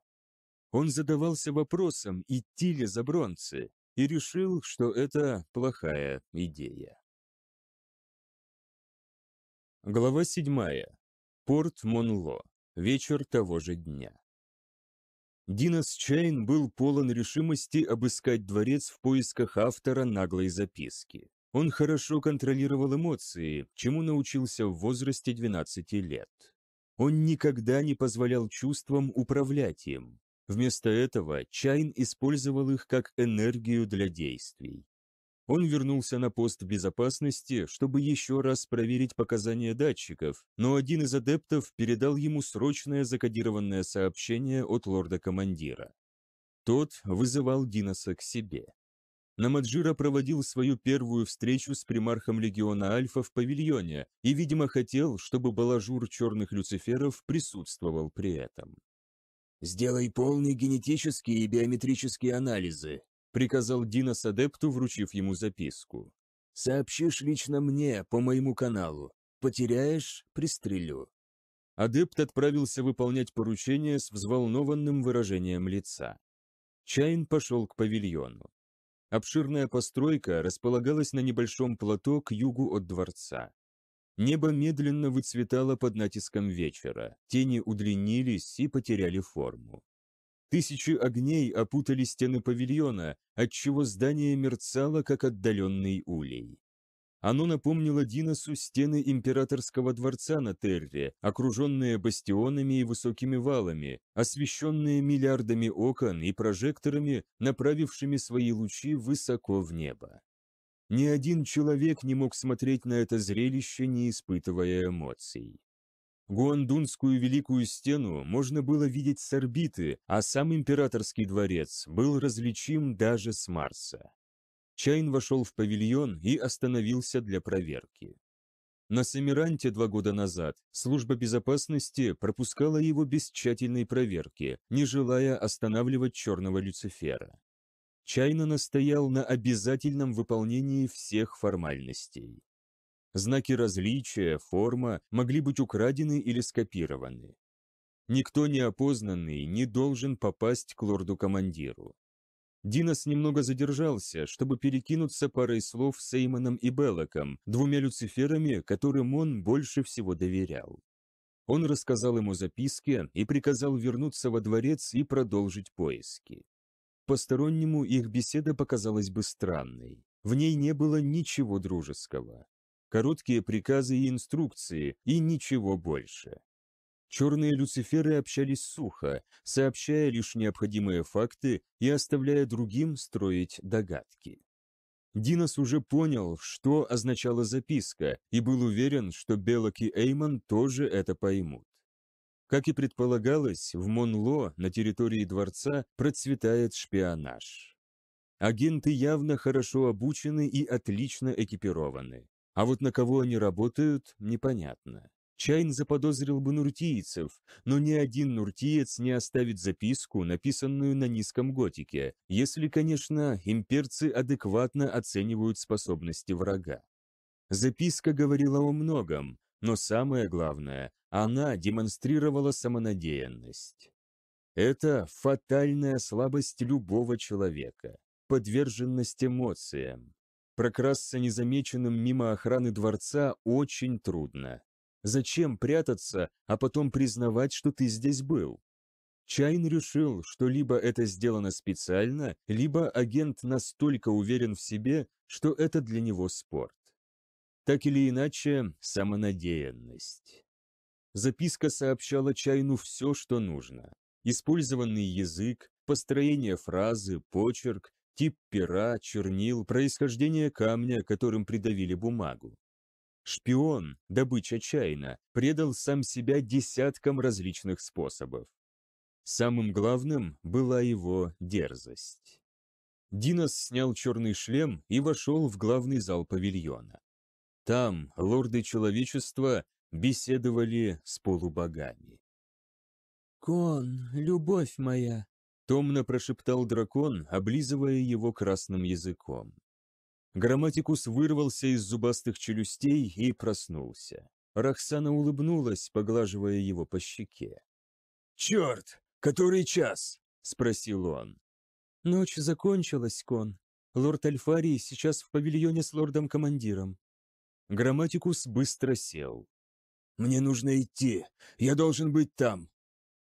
Он задавался вопросом, идти ли за бронцы, и решил, что это плохая идея. Глава 7. Порт Монло. Вечер того же дня. Динас Чейн был полон решимости обыскать дворец в поисках автора наглой записки. Он хорошо контролировал эмоции, чему научился в возрасте 12 лет. Он никогда не позволял чувствам управлять им. Вместо этого Чайн использовал их как энергию для действий. Он вернулся на пост безопасности, чтобы еще раз проверить показания датчиков, но один из адептов передал ему срочное закодированное сообщение от лорда-командира. Тот вызывал Диноса к себе. Намаджира проводил свою первую встречу с примархом легиона Альфа в павильоне и, видимо, хотел, чтобы балажур черных люциферов присутствовал при этом. «Сделай полные генетические и биометрические анализы», — приказал Дина садепту, вручив ему записку. «Сообщишь лично мне по моему каналу. Потеряешь — пристрелю». Адепт отправился выполнять поручение с взволнованным выражением лица. Чайн пошел к павильону. Обширная постройка располагалась на небольшом плато к югу от дворца. Небо медленно выцветало под натиском вечера, тени удлинились и потеряли форму. Тысячи огней опутали стены павильона, отчего здание мерцало, как отдаленный улей. Оно напомнило Диносу стены императорского дворца на Терре, окруженные бастионами и высокими валами, освещенные миллиардами окон и прожекторами, направившими свои лучи высоко в небо. Ни один человек не мог смотреть на это зрелище, не испытывая эмоций. Гуандунскую Великую Стену можно было видеть с орбиты, а сам императорский дворец был различим даже с Марса. Чайн вошел в павильон и остановился для проверки. На Самиранте два года назад служба безопасности пропускала его без тщательной проверки, не желая останавливать черного Люцифера. Чайна настоял на обязательном выполнении всех формальностей. Знаки различия, форма могли быть украдены или скопированы. Никто неопознанный не должен попасть к лорду-командиру. Динос немного задержался, чтобы перекинуться парой слов с Эймоном и Беллоком, двумя люциферами, которым он больше всего доверял. Он рассказал ему записки и приказал вернуться во дворец и продолжить поиски. Постороннему их беседа показалась бы странной. В ней не было ничего дружеского. Короткие приказы и инструкции, и ничего больше. Черные люциферы общались сухо, сообщая лишь необходимые факты и оставляя другим строить догадки. Динос уже понял, что означала записка, и был уверен, что Белок и Эйман тоже это поймут. Как и предполагалось, в Монло на территории дворца процветает шпионаж. Агенты явно хорошо обучены и отлично экипированы. А вот на кого они работают, непонятно. Чайн заподозрил бы нуртийцев, но ни один нуртиец не оставит записку, написанную на низком готике, если, конечно, имперцы адекватно оценивают способности врага. Записка говорила о многом, но самое главное, она демонстрировала самонадеянность. Это фатальная слабость любого человека, подверженность эмоциям. Прокрасться незамеченным мимо охраны дворца очень трудно. Зачем прятаться, а потом признавать, что ты здесь был? Чайн решил, что либо это сделано специально, либо агент настолько уверен в себе, что это для него спорт. Так или иначе, самонадеянность. Записка сообщала Чайну все, что нужно. Использованный язык, построение фразы, почерк, тип пера, чернил, происхождение камня, которым придавили бумагу. Шпион, добыча Чайна, предал сам себя десяткам различных способов. Самым главным была его дерзость. Динос снял черный шлем и вошел в главный зал павильона. Там лорды человечества беседовали с полубогами. «Кон, любовь моя!» — томно прошептал дракон, облизывая его красным языком. Грамматикус вырвался из зубастых челюстей и проснулся. Рахсана улыбнулась, поглаживая его по щеке. «Черт! Который час?» — спросил он. «Ночь закончилась, Кон. Лорд Альфарий сейчас в павильоне с лордом-командиром». Грамматикус быстро сел. «Мне нужно идти. Я должен быть там».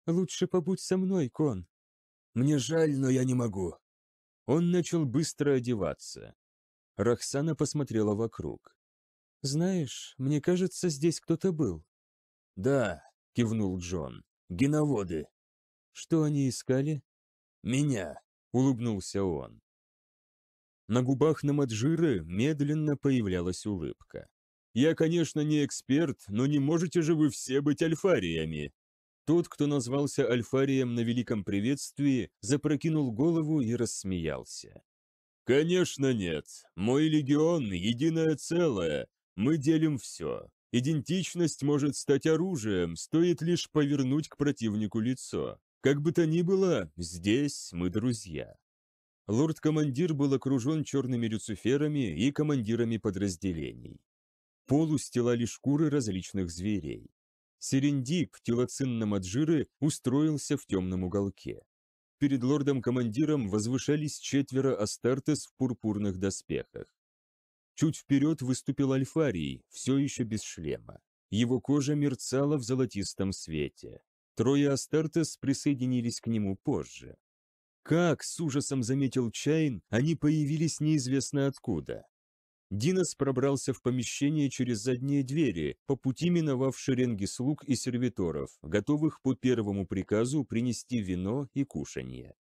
«Лучше побудь со мной, Кон». «Мне жаль, но я не могу». Он начал быстро одеваться. Рахсана посмотрела вокруг. «Знаешь, мне кажется, здесь кто-то был». «Да», — кивнул Джон. «Геноводы». «Что они искали?» «Меня», — улыбнулся он. На губах Намаджиры медленно появлялась улыбка. Я, конечно, не эксперт, но не можете же вы все быть альфариями!» Тот, кто назвался альфарием на великом приветствии, запрокинул голову и рассмеялся. «Конечно нет. Мой легион — единое целое. Мы делим все. Идентичность может стать оружием, стоит лишь повернуть к противнику лицо. Как бы то ни было, здесь мы друзья». Лорд-командир был окружен черными люциферами и командирами подразделений. Пол устилали шкуры различных зверей. Серендип, телоцин Намаджиры, устроился в темном уголке. Перед лордом-командиром возвышались четверо Астартес в пурпурных доспехах. Чуть вперед выступил Альфарий, все еще без шлема. Его кожа мерцала в золотистом свете. Трое Астартес присоединились к нему позже. Как, с ужасом заметил Чайн, они появились неизвестно откуда. Динос пробрался в помещение через задние двери, по пути миновав шеренги слуг и сервиторов, готовых по первому приказу принести вино и кушанье.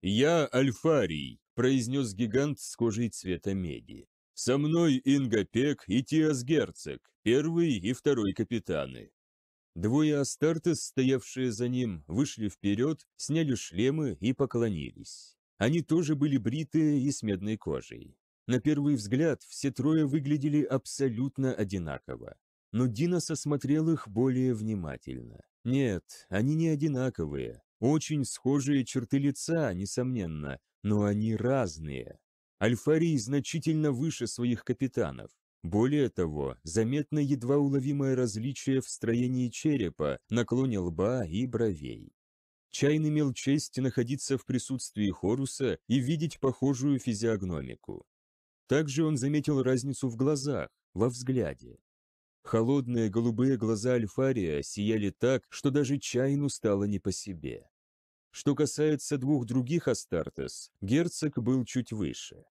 «Я Альфарий», – произнес гигант с кожей цвета меди. «Со мной Ингопек и Тиас Герцог, первый и второй капитаны». Двое Астартес, стоявшие за ним, вышли вперед, сняли шлемы и поклонились. Они тоже были бритые и с медной кожей. На первый взгляд все трое выглядели абсолютно одинаково, но Дина осмотрел их более внимательно. Нет, они не одинаковые, очень схожие черты лица, несомненно, но они разные. Альфарий значительно выше своих капитанов. Более того, заметно едва уловимое различие в строении черепа, наклоне лба и бровей. Чайн имел честь находиться в присутствии Хоруса и видеть похожую физиогномику. Также он заметил разницу в глазах, во взгляде. Холодные голубые глаза Альфария сияли так, что даже Чайну стало не по себе. Что касается двух других Астартес, герцог был чуть выше.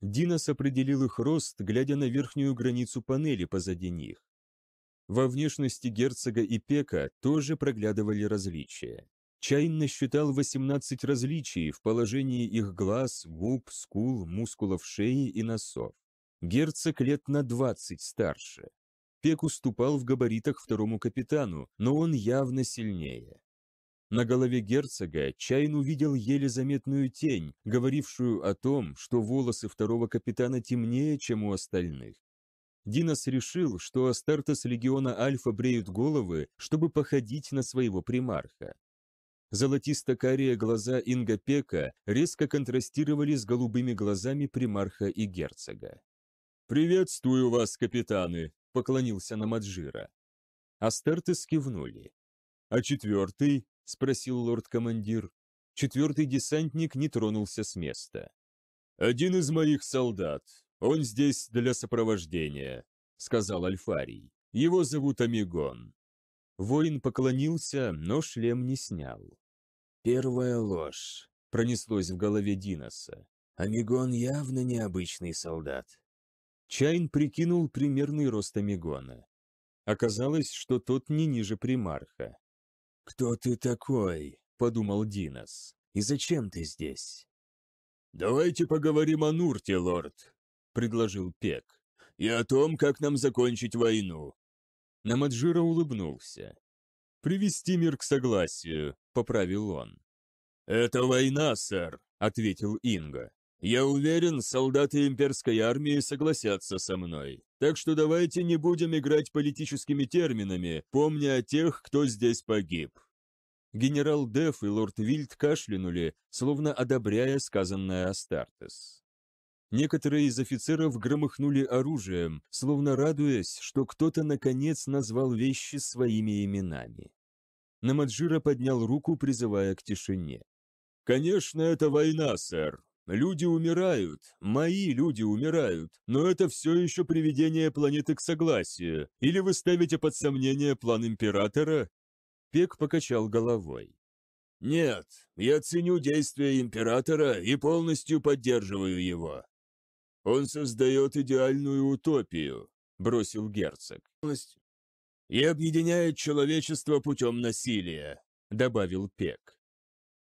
Динос определил их рост, глядя на верхнюю границу панели позади них. Во внешности герцога и Пека тоже проглядывали различия. Чайн насчитал 18 различий в положении их глаз, губ, скул, мускулов шеи и носов. Герцог лет на 20 старше. Пек уступал в габаритах второму капитану, но он явно сильнее. На голове герцога Чайн увидел еле заметную тень, говорившую о том, что волосы второго капитана темнее, чем у остальных. Динос решил, что Астартес легиона Альфа бреют головы, чтобы походить на своего примарха. Золотисто-карие глаза Ингопека резко контрастировали с голубыми глазами примарха и герцога. «Приветствую вас, капитаны!» — поклонился Намаджира. Астерты скивнули. «А четвертый?» — спросил лорд-командир. Четвертый десантник не тронулся с места. «Один из моих солдат. Он здесь для сопровождения», — сказал Альфарий. «Его зовут Амигон». Воин поклонился, но шлем не снял. «Первая ложь», — пронеслось в голове Диноса. «Амигон явно необычный солдат». Чайн прикинул примерный рост Амигона. Оказалось, что тот не ниже примарха. «Кто ты такой?» — подумал Динос. «И зачем ты здесь?» «Давайте поговорим о Нурте, лорд», — предложил Пек. «И о том, как нам закончить войну. Намаджира улыбнулся. «Привести мир к согласию», — поправил он. «Это война, сэр», — ответил Инга. «Я уверен, солдаты имперской армии согласятся со мной. Так что давайте не будем играть политическими терминами, помня о тех, кто здесь погиб». Генерал Деф и лорд Вильд кашлянули, словно одобряя сказанное Астартес. Некоторые из офицеров громыхнули оружием, словно радуясь, что кто-то наконец назвал вещи своими именами. Намаджира поднял руку, призывая к тишине. «Конечно, это война, сэр. Люди умирают, мои люди умирают, но это все еще приведение планеты к согласию. Или вы ставите под сомнение план Императора?» Пек покачал головой. «Нет, я ценю действия Императора и полностью поддерживаю его. Он создает идеальную утопию, бросил герцог. И объединяет человечество путем насилия, добавил Пек.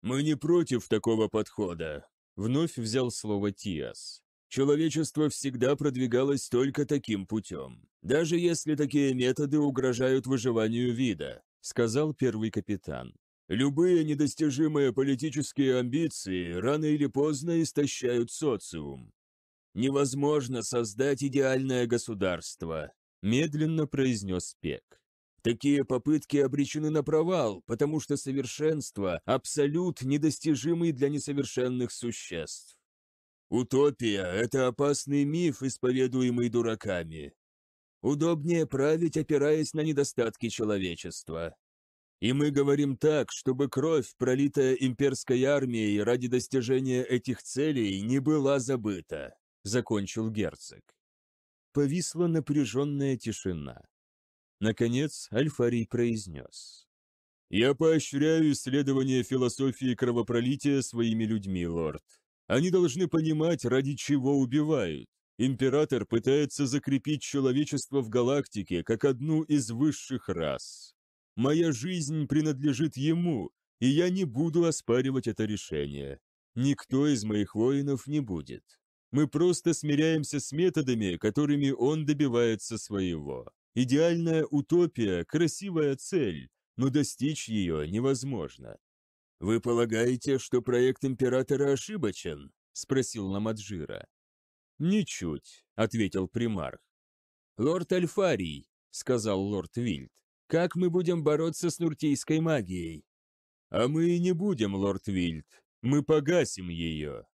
Мы не против такого подхода, вновь взял слово Тиас. Человечество всегда продвигалось только таким путем, даже если такие методы угрожают выживанию вида, сказал первый капитан. Любые недостижимые политические амбиции рано или поздно истощают социум. «Невозможно создать идеальное государство», – медленно произнес Пек. Такие попытки обречены на провал, потому что совершенство – абсолют, недостижимый для несовершенных существ. Утопия – это опасный миф, исповедуемый дураками. Удобнее править, опираясь на недостатки человечества. И мы говорим так, чтобы кровь, пролитая имперской армией ради достижения этих целей, не была забыта. — закончил герцог. Повисла напряженная тишина. Наконец Альфарий произнес. «Я поощряю исследование философии кровопролития своими людьми, лорд. Они должны понимать, ради чего убивают. Император пытается закрепить человечество в галактике как одну из высших рас. Моя жизнь принадлежит ему, и я не буду оспаривать это решение. Никто из моих воинов не будет. Мы просто смиряемся с методами, которыми он добивается своего. Идеальная утопия – красивая цель, но достичь ее невозможно. «Вы полагаете, что проект императора ошибочен?» – спросил Намаджира. «Ничуть», – ответил примарх. «Лорд Альфарий», – сказал лорд Вильд, – «как мы будем бороться с нуртейской магией?» «А мы и не будем, лорд Вильд. Мы погасим ее.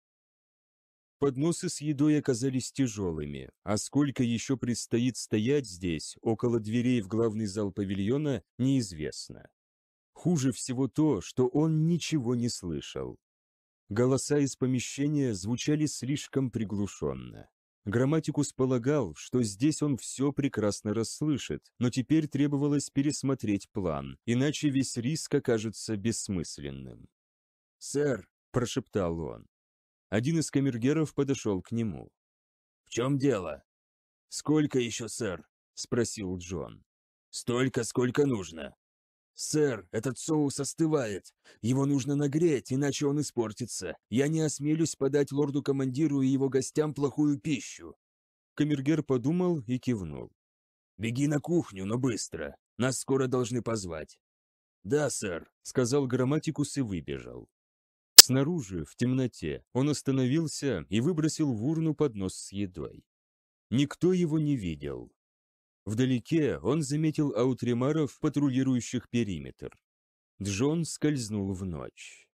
Подносы с едой оказались тяжелыми, а сколько еще предстоит стоять здесь, около дверей в главный зал павильона, неизвестно. Хуже всего то, что он ничего не слышал. Голоса из помещения звучали слишком приглушенно. Грамматикус полагал, что здесь он все прекрасно расслышит, но теперь требовалось пересмотреть план, иначе весь риск окажется бессмысленным. «Сэр», – прошептал он, один из камергеров подошел к нему. «В чем дело?» «Сколько еще, сэр?» – спросил Джон. «Столько, сколько нужно». «Сэр, этот соус остывает. Его нужно нагреть, иначе он испортится. Я не осмелюсь подать лорду-командиру и его гостям плохую пищу». Камергер подумал и кивнул. «Беги на кухню, но быстро. Нас скоро должны позвать». «Да, сэр», — сказал грамматикус и выбежал. Снаружи, в темноте, он остановился и выбросил в урну поднос с едой. Никто его не видел. Вдалеке он заметил аутримаров, патрулирующих периметр. Джон скользнул в ночь.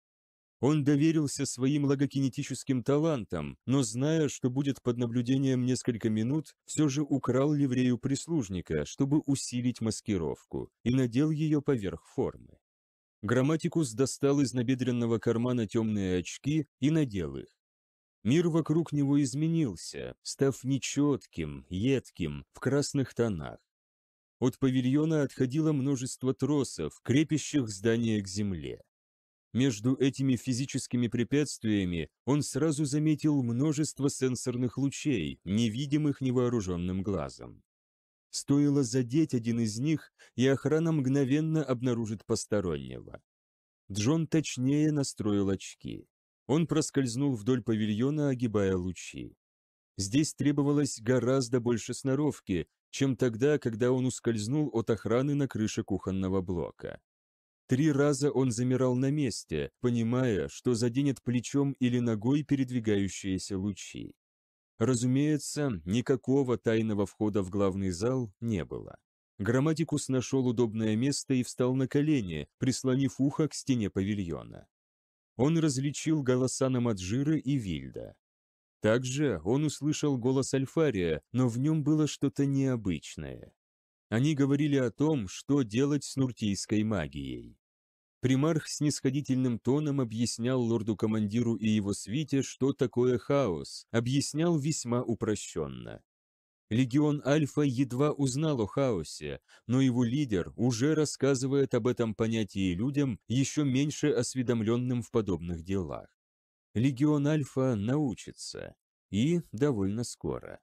Он доверился своим логокинетическим талантам, но, зная, что будет под наблюдением несколько минут, все же украл ливрею прислужника, чтобы усилить маскировку, и надел ее поверх формы. Грамматикус достал из набедренного кармана темные очки и надел их. Мир вокруг него изменился, став нечетким, едким, в красных тонах. От павильона отходило множество тросов, крепящих здание к земле. Между этими физическими препятствиями он сразу заметил множество сенсорных лучей, невидимых невооруженным глазом. Стоило задеть один из них, и охрана мгновенно обнаружит постороннего. Джон точнее настроил очки. Он проскользнул вдоль павильона, огибая лучи. Здесь требовалось гораздо больше сноровки, чем тогда, когда он ускользнул от охраны на крыше кухонного блока. Три раза он замирал на месте, понимая, что заденет плечом или ногой передвигающиеся лучи. Разумеется, никакого тайного входа в главный зал не было. Грамматикус нашел удобное место и встал на колени, прислонив ухо к стене павильона. Он различил голоса Намаджиры и Вильда. Также он услышал голос Альфария, но в нем было что-то необычное. Они говорили о том, что делать с нуртийской магией. Примарх с снисходительным тоном объяснял лорду-командиру и его свите, что такое хаос, объяснял весьма упрощенно. Легион Альфа едва узнал о хаосе, но его лидер уже рассказывает об этом понятии людям, еще меньше осведомленным в подобных делах. Легион Альфа научится. И довольно скоро.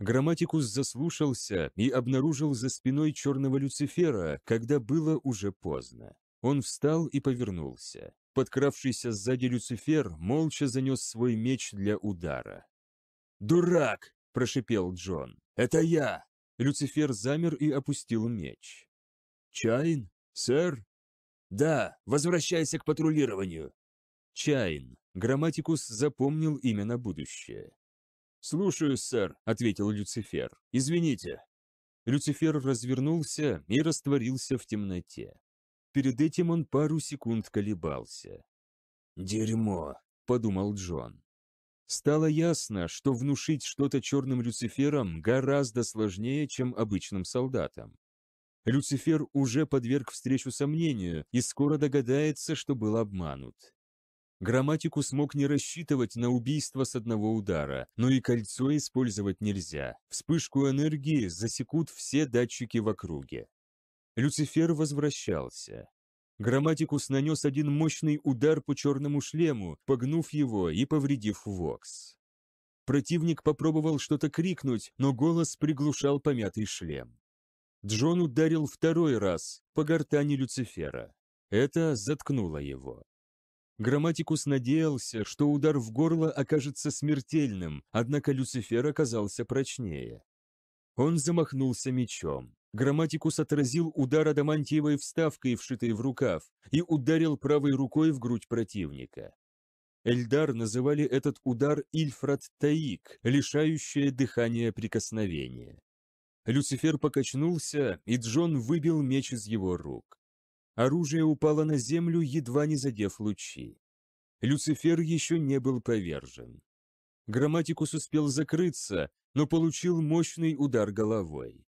Грамматикус заслушался и обнаружил за спиной черного Люцифера, когда было уже поздно. Он встал и повернулся. Подкравшийся сзади Люцифер молча занес свой меч для удара. «Дурак!» – прошипел Джон. «Это я!» Люцифер замер и опустил меч. «Чайн? Сэр?» «Да, возвращайся к патрулированию!» «Чайн». Грамматикус запомнил имя на будущее. «Слушаю, сэр», — ответил Люцифер. «Извините». Люцифер развернулся и растворился в темноте. Перед этим он пару секунд колебался. «Дерьмо», — подумал Джон. Стало ясно, что внушить что-то черным Люциферам гораздо сложнее, чем обычным солдатам. Люцифер уже подверг встречу сомнению и скоро догадается, что был обманут. Грамматику смог не рассчитывать на убийство с одного удара, но и кольцо использовать нельзя. Вспышку энергии засекут все датчики в округе. Люцифер возвращался. Грамматикус нанес один мощный удар по черному шлему, погнув его и повредив Вокс. Противник попробовал что-то крикнуть, но голос приглушал помятый шлем. Джон ударил второй раз по гортани Люцифера. Это заткнуло его. Грамматикус надеялся, что удар в горло окажется смертельным, однако Люцифер оказался прочнее. Он замахнулся мечом. Грамматикус отразил удар адамантиевой вставкой, вшитой в рукав, и ударил правой рукой в грудь противника. Эльдар называли этот удар Ильфрат Таик, лишающее дыхания прикосновения. Люцифер покачнулся, и Джон выбил меч из его рук. Оружие упало на землю, едва не задев лучи. Люцифер еще не был повержен. Грамматикус успел закрыться, но получил мощный удар головой.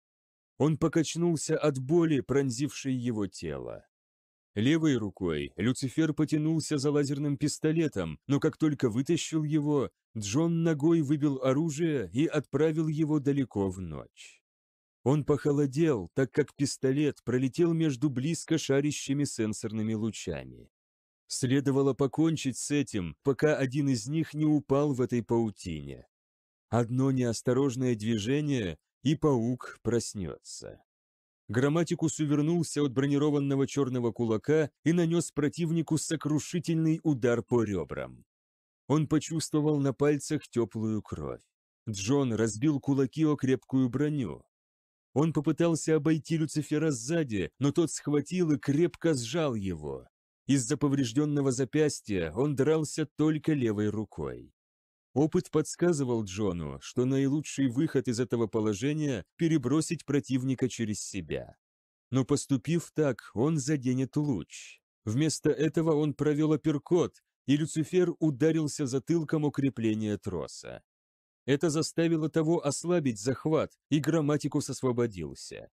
Он покачнулся от боли, пронзившей его тело. Левой рукой Люцифер потянулся за лазерным пистолетом, но как только вытащил его, Джон ногой выбил оружие и отправил его далеко в ночь. Он похолодел, так как пистолет пролетел между близко шарящими сенсорными лучами. Следовало покончить с этим, пока один из них не упал в этой паутине. Одно неосторожное движение, и паук проснется. Грамматикус увернулся от бронированного черного кулака и нанес противнику сокрушительный удар по ребрам. Он почувствовал на пальцах теплую кровь. Джон разбил кулаки о крепкую броню. Он попытался обойти Люцифера сзади, но тот схватил и крепко сжал его. Из-за поврежденного запястья он дрался только левой рукой. Опыт подсказывал Джону, что наилучший выход из этого положения – перебросить противника через себя. Но поступив так, он заденет луч. Вместо этого он провел апперкот, и Люцифер ударился затылком укрепления троса. Это заставило того ослабить захват, и грамматикус освободился.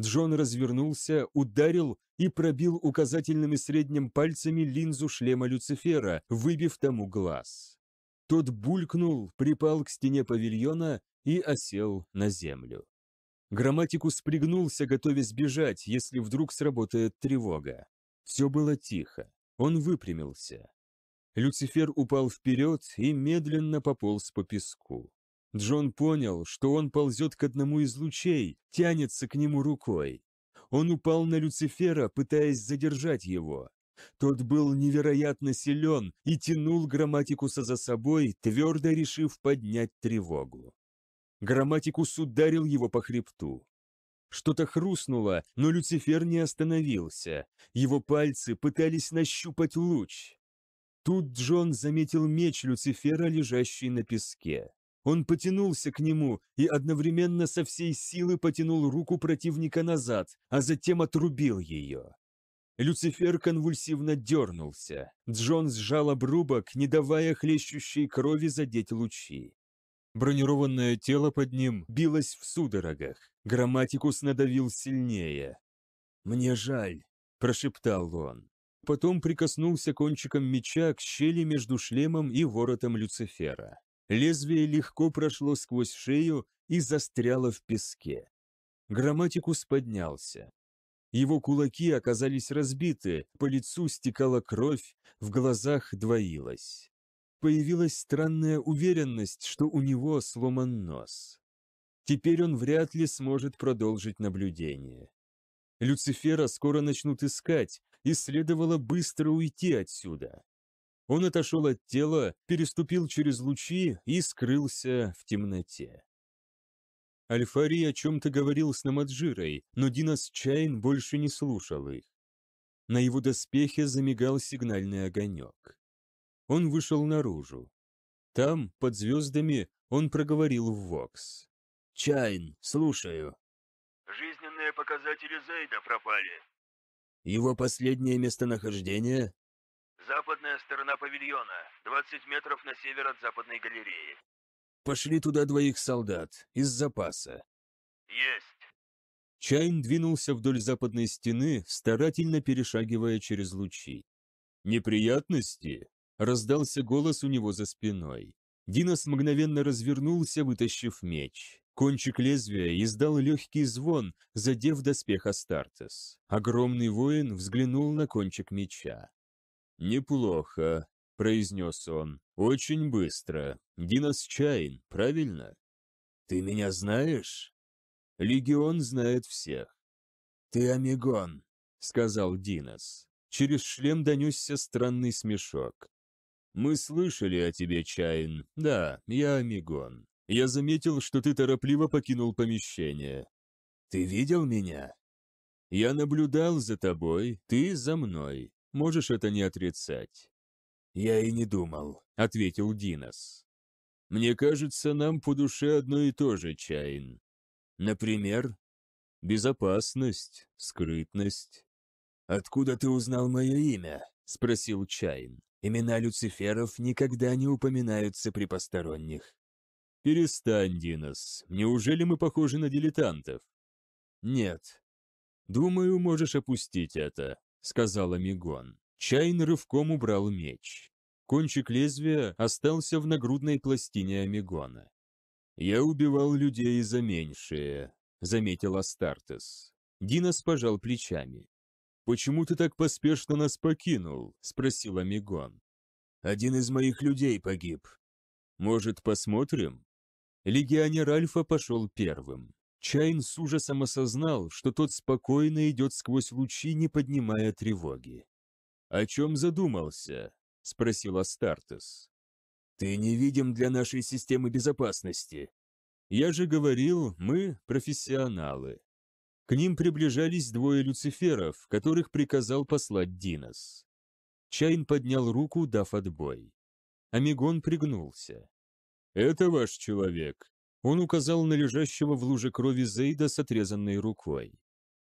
Джон развернулся, ударил и пробил указательными средним пальцами линзу шлема Люцифера, выбив тому глаз. Тот булькнул, припал к стене павильона и осел на землю. Грамматикус пригнулся, готовясь бежать, если вдруг сработает тревога. Все было тихо. Он выпрямился. Люцифер упал вперед и медленно пополз по песку. Джон понял, что он ползет к одному из лучей, тянется к нему рукой. Он упал на Люцифера, пытаясь задержать его. Тот был невероятно силен и тянул грамматикуса за собой, твердо решив поднять тревогу. Грамматикус ударил его по хребту. Что-то хрустнуло, но Люцифер не остановился. Его пальцы пытались нащупать луч. Тут Джон заметил меч Люцифера, лежащий на песке. Он потянулся к нему и одновременно со всей силы потянул руку противника назад, а затем отрубил ее. Люцифер конвульсивно дернулся. Джон сжал обрубок, не давая хлещущей крови задеть лучи. Бронированное тело под ним билось в судорогах. Грамматикус надавил сильнее. «Мне жаль», – прошептал он. Потом прикоснулся кончиком меча к щели между шлемом и воротом Люцифера. Лезвие легко прошло сквозь шею и застряло в песке. Грамматикус поднялся. Его кулаки оказались разбиты, по лицу стекала кровь, в глазах двоилось. Появилась странная уверенность, что у него сломан нос. Теперь он вряд ли сможет продолжить наблюдение. Люцифера скоро начнут искать, и следовало быстро уйти отсюда. Он отошел от тела, переступил через лучи и скрылся в темноте. Альфари о чем-то говорил с Намаджирой, но Динас Чайн больше не слушал их. На его доспехе замигал сигнальный огонек. Он вышел наружу. Там, под звездами, он проговорил в Вокс. «Чайн, слушаю». «Жизненные показатели Зейда пропали». «Его последнее местонахождение?» «Западная сторона павильона, 20 метров на север от западной галереи». Пошли туда двоих солдат, из запаса». «Есть». Чайн двинулся вдоль западной стены, старательно перешагивая через лучи. «Неприятности?» – раздался голос у него за спиной. Динос мгновенно развернулся, вытащив меч. Кончик лезвия издал легкий звон, задев доспех Астартес. Огромный воин взглянул на кончик меча. «Неплохо», — произнес он. «Очень быстро. Динас Чайн, правильно?» «Ты меня знаешь?» «Легион знает всех». «Ты Амигон», — сказал Динас. Через шлем донесся странный смешок. «Мы слышали о тебе, Чайн. Да, я Амигон. Я заметил, что ты торопливо покинул помещение». «Ты видел меня?» «Я наблюдал за тобой, ты за мной. Можешь это не отрицать. «Я и не думал», — ответил Динос. «Мне кажется, нам по душе одно и то же, Чайн. Например, безопасность, скрытность». «Откуда ты узнал мое имя?» — спросил Чайн. «Имена Люциферов никогда не упоминаются при посторонних». «Перестань, Динос. Неужели мы похожи на дилетантов?» «Нет». «Думаю, можешь опустить это», — сказала Мигон. Чайн рывком убрал меч. Кончик лезвия остался в нагрудной пластине Амигона. «Я убивал людей за меньшее», — заметил Астартес. Динос пожал плечами. «Почему ты так поспешно нас покинул?» — спросил Амигон. «Один из моих людей погиб». «Может, посмотрим?» Легионер Альфа пошел первым. Чайн с ужасом осознал, что тот спокойно идет сквозь лучи, не поднимая тревоги. «О чем задумался?» – спросила Астартес. «Ты невидим для нашей системы безопасности. Я же говорил, мы профессионалы». К ним приближались двое люциферов, которых приказал послать Динос. Чайн поднял руку, дав отбой. Амигон пригнулся. «Это ваш человек», — он указал на лежащего в луже крови Зейда с отрезанной рукой.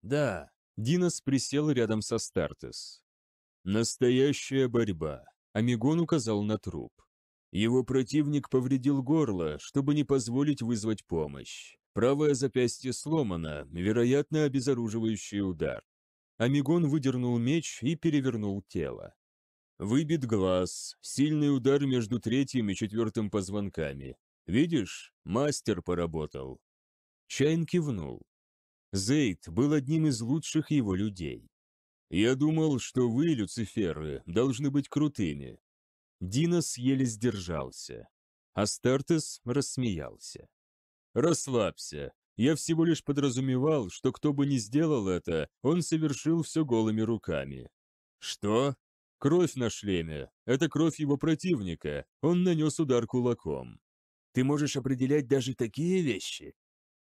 «Да», — Динос присел рядом со Стартес. «Настоящая борьба», — Амигон указал на труп. Его противник повредил горло, чтобы не позволить вызвать помощь. Правое запястье сломано, вероятно, обезоруживающий удар. Амигон выдернул меч и перевернул тело. Выбит глаз, сильный удар между третьим и четвертым позвонками. Видишь, мастер поработал. Чайн кивнул. Зейд был одним из лучших его людей. «Я думал, что вы, Люциферы, должны быть крутыми». Динос еле сдержался. Астартес рассмеялся. «Расслабься. Я всего лишь подразумевал, что кто бы ни сделал это, он совершил все голыми руками». «Что?» «Кровь на шлеме. Это кровь его противника. Он нанес удар кулаком». «Ты можешь определять даже такие вещи?»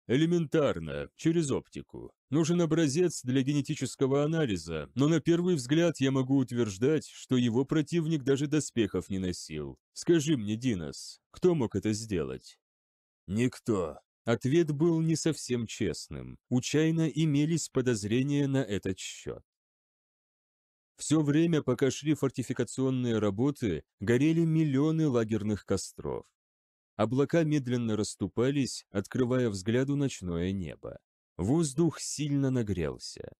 Элементарно, через оптику. Нужен образец для генетического анализа, но на первый взгляд я могу утверждать, что его противник даже доспехов не носил. Скажи мне, Динос, кто мог это сделать? Никто. Ответ был не совсем честным. У Чайна имелись подозрения на этот счет. Все время, пока шли фортификационные работы, горели миллионы лагерных костров. Облака медленно расступались, открывая взгляду ночное небо. Воздух сильно нагрелся.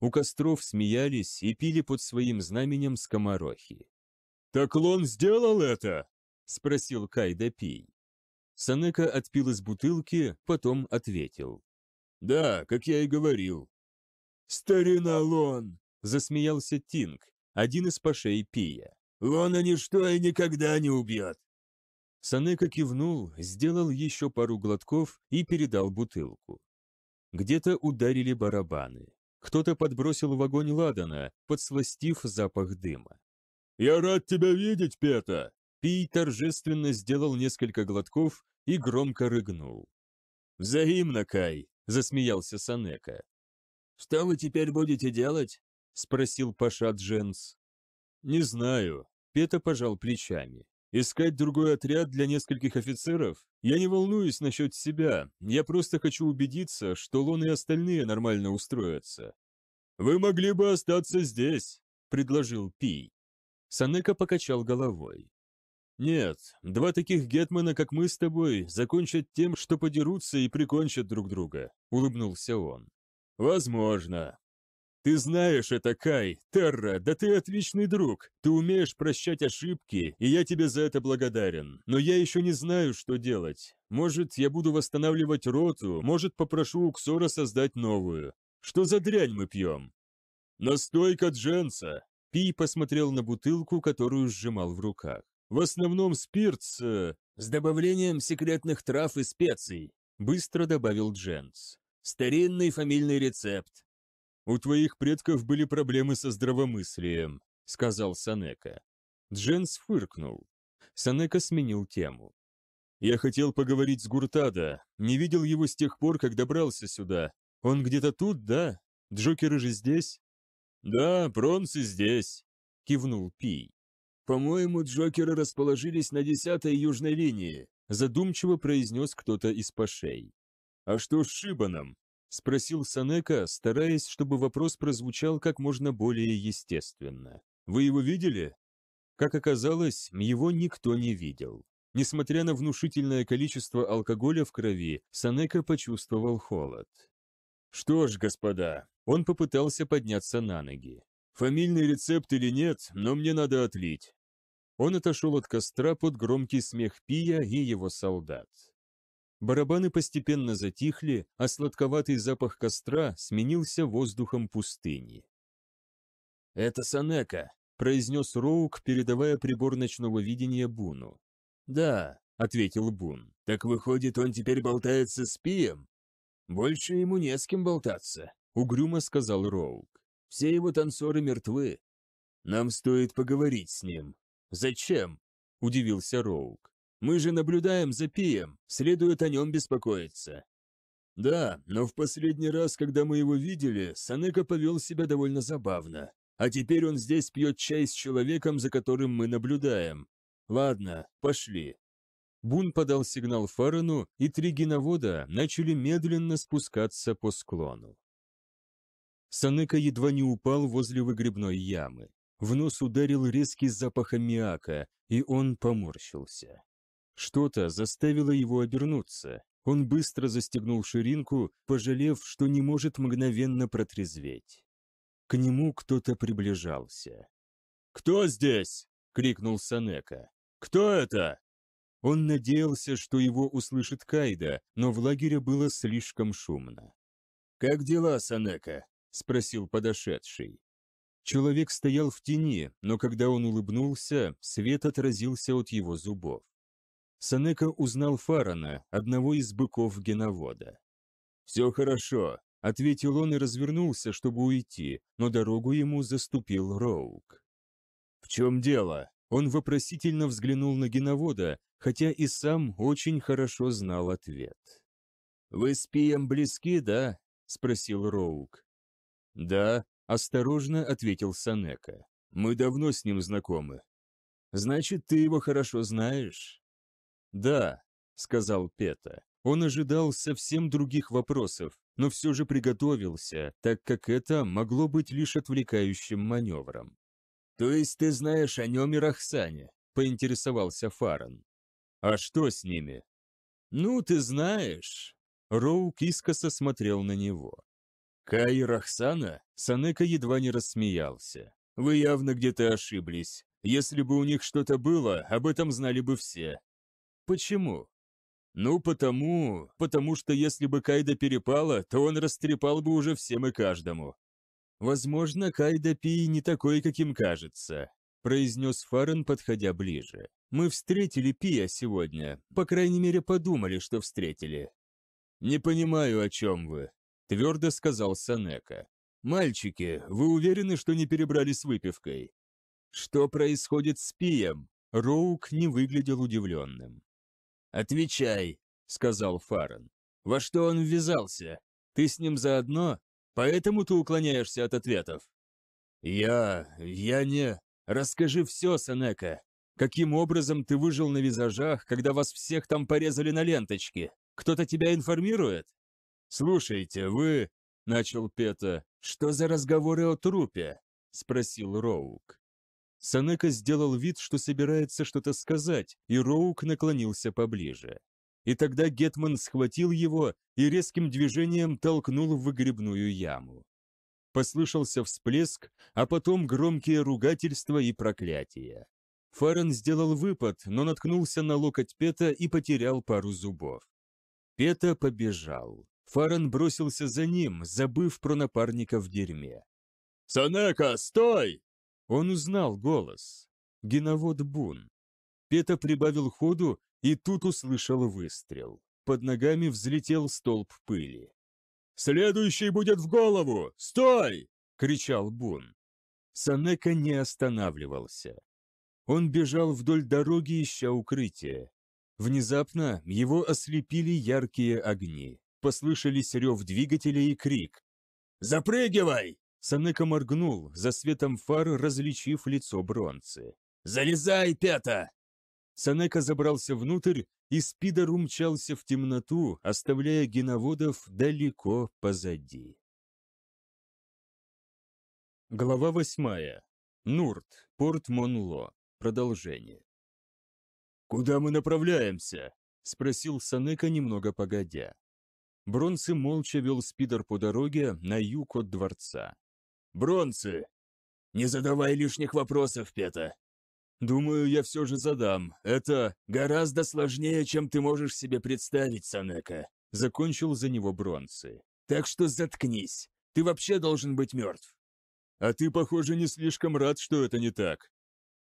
У костров смеялись и пили под своим знаменем скоморохи. «Так Лон сделал это?» — спросил Кайда Пий. Санека отпил из бутылки, потом ответил. «Да, как я и говорил». «Старина Лон!» — засмеялся Тинг, один из пашей Пия. «Лона ничто и никогда не убьет. Санека кивнул, сделал еще пару глотков и передал бутылку. Где-то ударили барабаны. Кто-то подбросил в огонь ладана, подсластив запах дыма. «Я рад тебя видеть, Пета!» Пий торжественно сделал несколько глотков и громко рыгнул. «Взаимно, Кай!» – засмеялся Санека. «Что вы теперь будете делать?» – спросил Паша Дженс. «Не знаю», – Пета пожал плечами. Искать другой отряд для нескольких офицеров? Я не волнуюсь насчет себя, я просто хочу убедиться, что Лон и остальные нормально устроятся». «Вы могли бы остаться здесь», — предложил Пий. Санека покачал головой. «Нет, два таких гетмана, как мы с тобой, закончат тем, что подерутся и прикончат друг друга», — улыбнулся он. «Возможно», «Ты знаешь это, Кай! Терра, да ты отличный друг! Ты умеешь прощать ошибки, и я тебе за это благодарен. Но я еще не знаю, что делать. Может, я буду восстанавливать роту, может, попрошу уксора создать новую. Что за дрянь мы пьем?» «Настойка Дженса!» Пи посмотрел на бутылку, которую сжимал в руках. «В основном спирт с... с добавлением секретных трав и специй», быстро добавил Дженс. «Старинный фамильный рецепт. «У твоих предков были проблемы со здравомыслием», — сказал Санека. Дженс фыркнул. Санека сменил тему. «Я хотел поговорить с Гуртада. Не видел его с тех пор, как добрался сюда. Он где-то тут, да? Джокеры же здесь?» «Да, Пронсы здесь», — кивнул Пий. «По-моему, Джокеры расположились на десятой южной линии», — задумчиво произнес кто-то из пашей. «А что с Шибаном? — спросил Санека, стараясь, чтобы вопрос прозвучал как можно более естественно. «Вы его видели?» Как оказалось, его никто не видел. Несмотря на внушительное количество алкоголя в крови, Санека почувствовал холод. «Что ж, господа...» Он попытался подняться на ноги. «Фамильный рецепт или нет, но мне надо отлить». Он отошел от костра под громкий смех Пия и его солдат. Барабаны постепенно затихли, а сладковатый запах костра сменился воздухом пустыни. «Это Санека», — произнес Роук, передавая прибор ночного видения Буну. «Да», — ответил Бун. «Так выходит, он теперь болтается с Пием?» «Больше ему не с кем болтаться», — угрюмо сказал Роук. «Все его танцоры мертвы. Нам стоит поговорить с ним». «Зачем?» — удивился Роук. Мы же наблюдаем за Пием, следует о нем беспокоиться». «Да, но в последний раз, когда мы его видели, Санека повел себя довольно забавно. А теперь он здесь пьет чай с человеком, за которым мы наблюдаем. Ладно, пошли». Бун подал сигнал Фарану, и три геновода начали медленно спускаться по склону. Санека едва не упал возле выгребной ямы. В нос ударил резкий запах аммиака, и он поморщился. Что-то заставило его обернуться. Он быстро застегнул ширинку, пожалев, что не может мгновенно протрезветь. К нему кто-то приближался. «Кто здесь?» — крикнул Санека. «Кто это?» Он надеялся, что его услышит Кайда, но в лагере было слишком шумно. «Как дела, Санека?» — спросил подошедший. Человек стоял в тени, но когда он улыбнулся, свет отразился от его зубов. Санека узнал Фарана, одного из быков-геновода. «Все хорошо», — ответил он и развернулся, чтобы уйти, но дорогу ему заступил Роук. «В чем дело?» Он вопросительно взглянул на геновода, хотя и сам очень хорошо знал ответ. «Вы с Пием близки, да?» – спросил Роук. «Да», – осторожно ответил Санека. «Мы давно с ним знакомы». «Значит, ты его хорошо знаешь?» «Да», — сказал Пета. Он ожидал совсем других вопросов, но все же приготовился, так как это могло быть лишь отвлекающим маневром. «То есть ты знаешь о нем и Рахсане?» – поинтересовался Фаран. «А что с ними?» «Ну, ты знаешь...» Роук искоса смотрел на него. «Кай и Рахсана?» Санека едва не рассмеялся. «Вы явно где-то ошиблись. Если бы у них что-то было, об этом знали бы все. Почему? Ну, потому... Потому что если бы Кайда перепала, то он растрепал бы уже всем и каждому. Возможно, Кайда Пи не такой, каким кажется, произнес Фарен, подходя ближе. Мы встретили Пия сегодня, по крайней мере, подумали, что встретили. Не понимаю, о чем вы, твердо сказал Санека. Мальчики, вы уверены, что не перебрали с выпивкой? Что происходит с Пием? Роук не выглядел удивленным. «Отвечай», — сказал Фарен. «Во что он ввязался? Ты с ним заодно? Поэтому ты уклоняешься от ответов?» «Я... я не...» «Расскажи все, Сенека. Каким образом ты выжил на визажах, когда вас всех там порезали на ленточки? Кто-то тебя информирует?» «Слушайте, вы...» — начал Пета. «Что за разговоры о трупе?» — спросил Роук. Санека сделал вид, что собирается что-то сказать, и Роук наклонился поближе. И тогда Гетман схватил его и резким движением толкнул в выгребную яму. Послышался всплеск, а потом громкие ругательства и проклятия. Фарен сделал выпад, но наткнулся на локоть Пета и потерял пару зубов. Пета побежал. Фарен бросился за ним, забыв про напарника в дерьме. «Санека, стой!» Он узнал голос. Геновод Бун. Пета прибавил ходу и тут услышал выстрел. Под ногами взлетел столб пыли. «Следующий будет в голову! Стой!» — кричал Бун. Санека не останавливался. Он бежал вдоль дороги, ища укрытия. Внезапно его ослепили яркие огни. Послышались рев двигателя и крик. «Запрыгивай!» Санека моргнул, за светом фар различив лицо Бронцы. «Залезай, пята!» Санека забрался внутрь, и Спидер умчался в темноту, оставляя геноводов далеко позади. Глава восьмая. Нурт, порт Монло. Продолжение. «Куда мы направляемся?» – спросил Санека немного погодя. Бронцы молча вел Спидер по дороге на юг от дворца. Бронцы, не задавай лишних вопросов, Пета. Думаю, я все же задам. Это гораздо сложнее, чем ты можешь себе представить, Санека. Закончил за него Бронцы. Так что заткнись. Ты вообще должен быть мертв. А ты, похоже, не слишком рад, что это не так.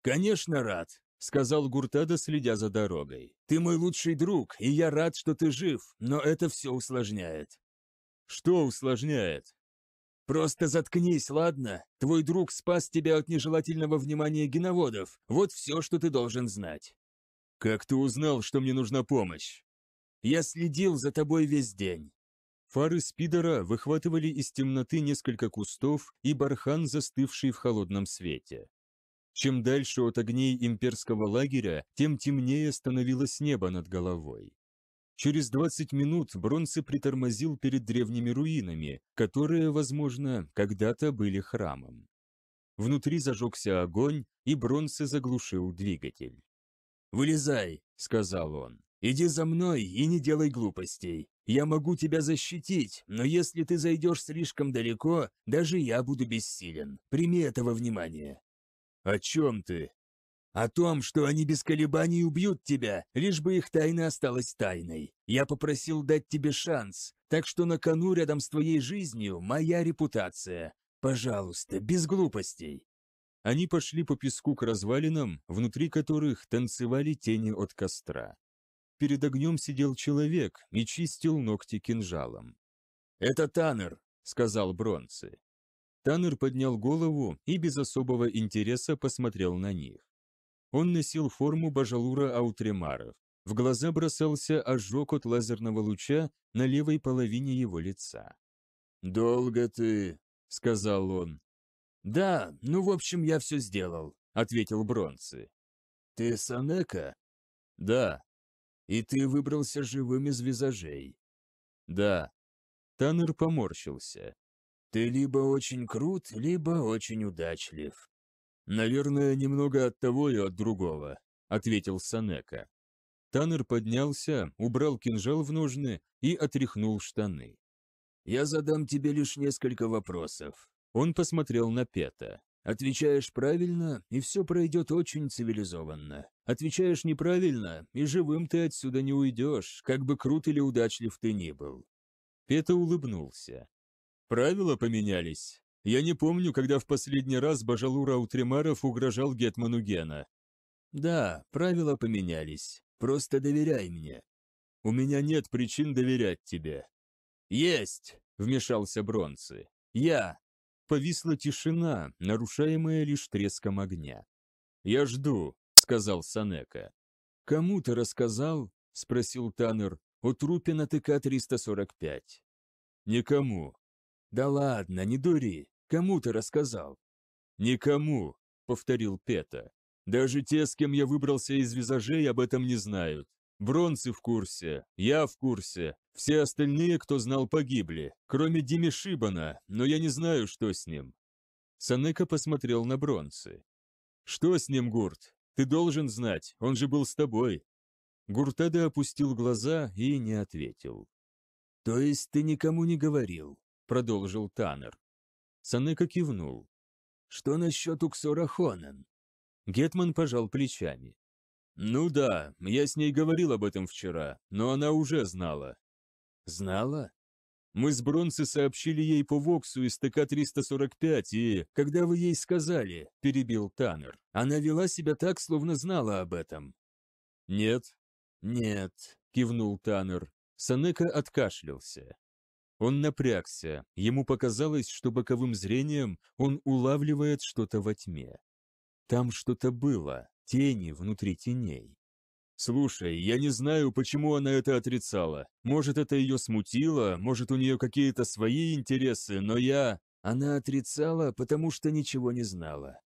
Конечно, рад, сказал Гуртада, следя за дорогой. Ты мой лучший друг, и я рад, что ты жив, но это все усложняет. Что усложняет? «Просто заткнись, ладно? Твой друг спас тебя от нежелательного внимания геноводов. Вот все, что ты должен знать». «Как ты узнал, что мне нужна помощь?» «Я следил за тобой весь день». Фары спидера выхватывали из темноты несколько кустов и бархан, застывший в холодном свете. Чем дальше от огней имперского лагеря, тем темнее становилось небо над головой. Через 20 минут Бронце притормозил перед древними руинами, которые, возможно, когда-то были храмом. Внутри зажегся огонь, и Бронце заглушил двигатель. «Вылезай!» — сказал он. «Иди за мной и не делай глупостей. Я могу тебя защитить, но если ты зайдешь слишком далеко, даже я буду бессилен. Прими этого внимания». «О чем ты?» О том, что они без колебаний убьют тебя, лишь бы их тайна осталась тайной. Я попросил дать тебе шанс, так что на кону рядом с твоей жизнью моя репутация. Пожалуйста, без глупостей». Они пошли по песку к развалинам, внутри которых танцевали тени от костра. Перед огнем сидел человек и чистил ногти кинжалом. «Это Таннер», — сказал Бронцы. Таннер поднял голову и без особого интереса посмотрел на них. Он носил форму бажалура аутремаров. В глаза бросался ожог от лазерного луча на левой половине его лица. «Долго ты», — сказал он. «Да, ну, в общем, я все сделал», — ответил Бронцы. «Ты Санека?» «Да». «И ты выбрался живым из визажей?» «Да». Таннер поморщился. «Ты либо очень крут, либо очень удачлив. «Наверное, немного от того и от другого», — ответил Санека. Таннер поднялся, убрал кинжал в ножны и отряхнул штаны. «Я задам тебе лишь несколько вопросов». Он посмотрел на Пета. «Отвечаешь правильно, и все пройдет очень цивилизованно. Отвечаешь неправильно, и живым ты отсюда не уйдешь, как бы крут или удачлив ты ни был». Пета улыбнулся. «Правила поменялись?» Я не помню, когда в последний раз Бажалура Утримаров угрожал Гетману Гена. Да, правила поменялись. Просто доверяй мне. У меня нет причин доверять тебе. Есть, вмешался Бронцы. Я. Повисла тишина, нарушаемая лишь треском огня. Я жду, сказал Санека. Кому ты рассказал? спросил Таннер. О трупе на ТК-345. Никому. Да ладно, не дури. Кому ты рассказал?» «Никому», — повторил Пета. «Даже те, с кем я выбрался из визажей, об этом не знают. Бронцы в курсе, я в курсе, все остальные, кто знал, погибли, кроме Дими Шибана, но я не знаю, что с ним». Санека посмотрел на Бронцы. «Что с ним, Гурт? Ты должен знать, он же был с тобой». Гуртада опустил глаза и не ответил. «То есть ты никому не говорил?» — продолжил Таннер. Санека кивнул. «Что насчет Уксора Хонен? Гетман пожал плечами. «Ну да, я с ней говорил об этом вчера, но она уже знала». «Знала?» «Мы с Бронсы сообщили ей по Воксу из ТК-345, и, когда вы ей сказали, — перебил Таннер, — она вела себя так, словно знала об этом». «Нет». «Нет», — кивнул Таннер. Санека откашлялся. Он напрягся, ему показалось, что боковым зрением он улавливает что-то во тьме. Там что-то было, тени внутри теней. «Слушай, я не знаю, почему она это отрицала. Может, это ее смутило, может, у нее какие-то свои интересы, но я...» Она отрицала, потому что ничего не знала.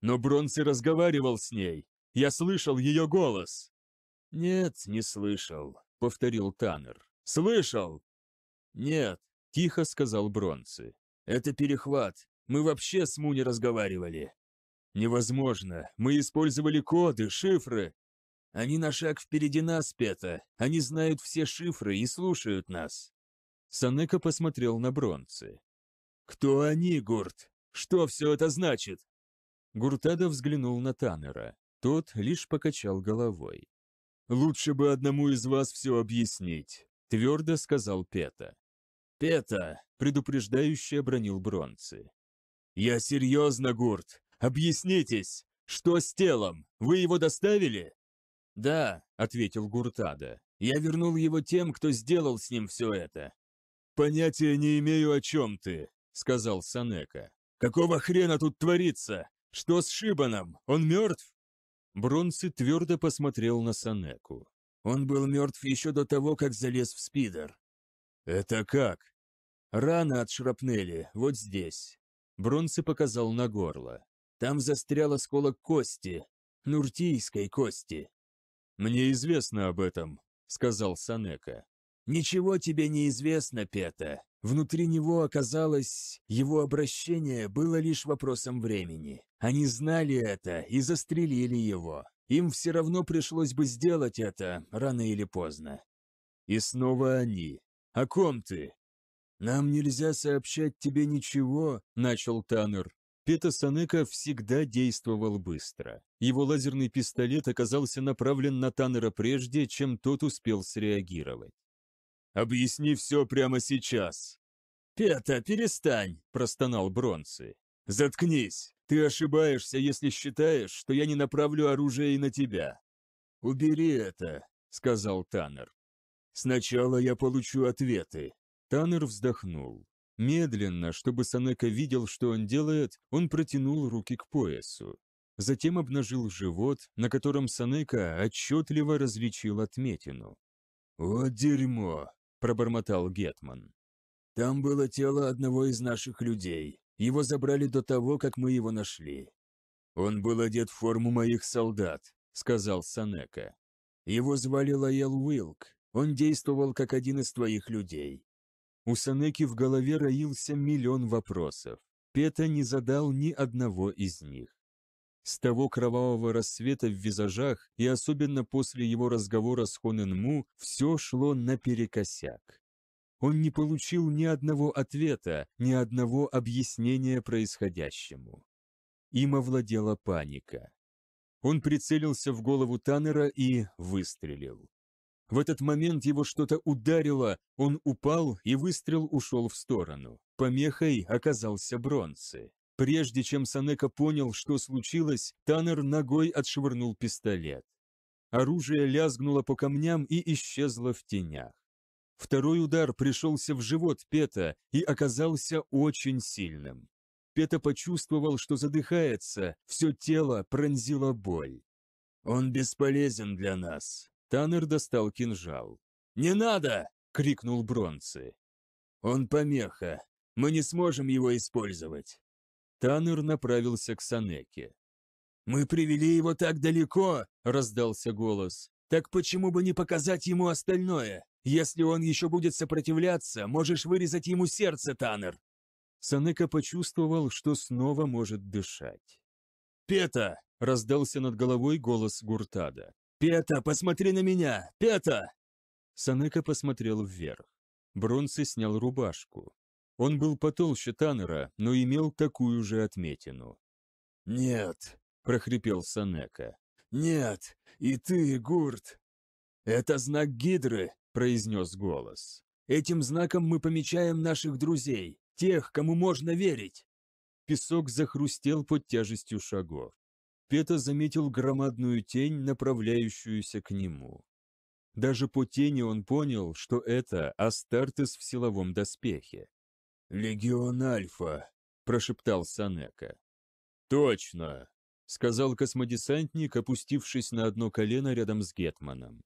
«Но Бронси разговаривал с ней. Я слышал ее голос». «Нет, не слышал», — повторил Таннер. «Слышал! «Нет», – тихо сказал Бронцы. «Это перехват. Мы вообще с Му не разговаривали». «Невозможно. Мы использовали коды, шифры». «Они на шаг впереди нас, Пета. Они знают все шифры и слушают нас». Санека посмотрел на Бронцы. «Кто они, Гурт? Что все это значит?» Гуртада взглянул на Таннера. Тот лишь покачал головой. «Лучше бы одному из вас все объяснить», – твердо сказал Пета. «Пета!» – предупреждающе обронил Бронцы. «Я серьезно, Гурт! Объяснитесь! Что с телом? Вы его доставили?» «Да», – ответил Гуртада. «Я вернул его тем, кто сделал с ним все это». «Понятия не имею, о чем ты», – сказал Санека. «Какого хрена тут творится? Что с Шибаном? Он мертв?» Бронцы твердо посмотрел на Санеку. «Он был мертв еще до того, как залез в спидер», «Это как?» «Рана от шрапнели, вот здесь». Бронце показал на горло. «Там застрял осколок кости, нуртийской кости». «Мне известно об этом», — сказал Санека. «Ничего тебе не известно, Пета. Внутри него оказалось, его обращение было лишь вопросом времени. Они знали это и застрелили его. Им все равно пришлось бы сделать это рано или поздно». И снова они, о ком ты?» «Нам нельзя сообщать тебе ничего», — начал Таннер. Пета Санека всегда действовал быстро. Его лазерный пистолет оказался направлен на Таннера прежде, чем тот успел среагировать. «Объясни все прямо сейчас!» «Пета, перестань!» – простонал Бронцы. «Заткнись! Ты ошибаешься, если считаешь, что я не направлю оружие и на тебя!» «Убери это!» – сказал Таннер. «Сначала я получу ответы». Таннер вздохнул. Медленно, чтобы Санека видел, что он делает, он протянул руки к поясу. Затем обнажил живот, на котором Санека отчетливо различил отметину. «Вот дерьмо!» – пробормотал Гетман. «Там было тело одного из наших людей. Его забрали до того, как мы его нашли». «Он был одет в форму моих солдат», – сказал Санека. «Его звали Лоел Уилк, он действовал как один из твоих людей. У Санеки в голове роился миллион вопросов. Пета не задал ни одного из них. С того кровавого рассвета в визажах и особенно после его разговора с Хоненму все шло наперекосяк. Он не получил ни одного ответа, ни одного объяснения происходящему. Им овладела паника. Он прицелился в голову Таннера и выстрелил. В этот момент его что-то ударило, он упал, и выстрел ушел в сторону. Помехой оказался бронзы. Прежде чем Санека понял, что случилось, Таннер ногой отшвырнул пистолет. Оружие лязгнуло по камням и исчезло в тенях. Второй удар пришелся в живот Пета и оказался очень сильным. Пета почувствовал, что задыхается, все тело пронзило боль. «Он бесполезен для нас», Таннер достал кинжал. «Не надо!» — крикнул Бронцы. «Он помеха. Мы не сможем его использовать». Таннер направился к Санеке. «Мы привели его так далеко!» — раздался голос. «Так почему бы не показать ему остальное? Если он еще будет сопротивляться, можешь вырезать ему сердце, Таннер!» Санека почувствовал, что снова может дышать. «Пета!» — раздался над головой голос Гуртада. «Пета, посмотри на меня! Пета!» Санека посмотрел вверх. Бронце снял рубашку. Он был потолще Таннера, но имел такую же отметину. «Нет», — прохрипел Санека. «Нет, и ты, Гурт!» «Это знак Гидры», — произнес голос. «Этим знаком мы помечаем наших друзей, тех, кому можно верить!» Песок захрустел под тяжестью шагов. Пета заметил громадную тень, направляющуюся к нему. Даже по тени он понял, что это Астартес в силовом доспехе. «Легион Альфа», – прошептал Санека. «Точно», – сказал космодесантник, опустившись на одно колено рядом с Гетманом.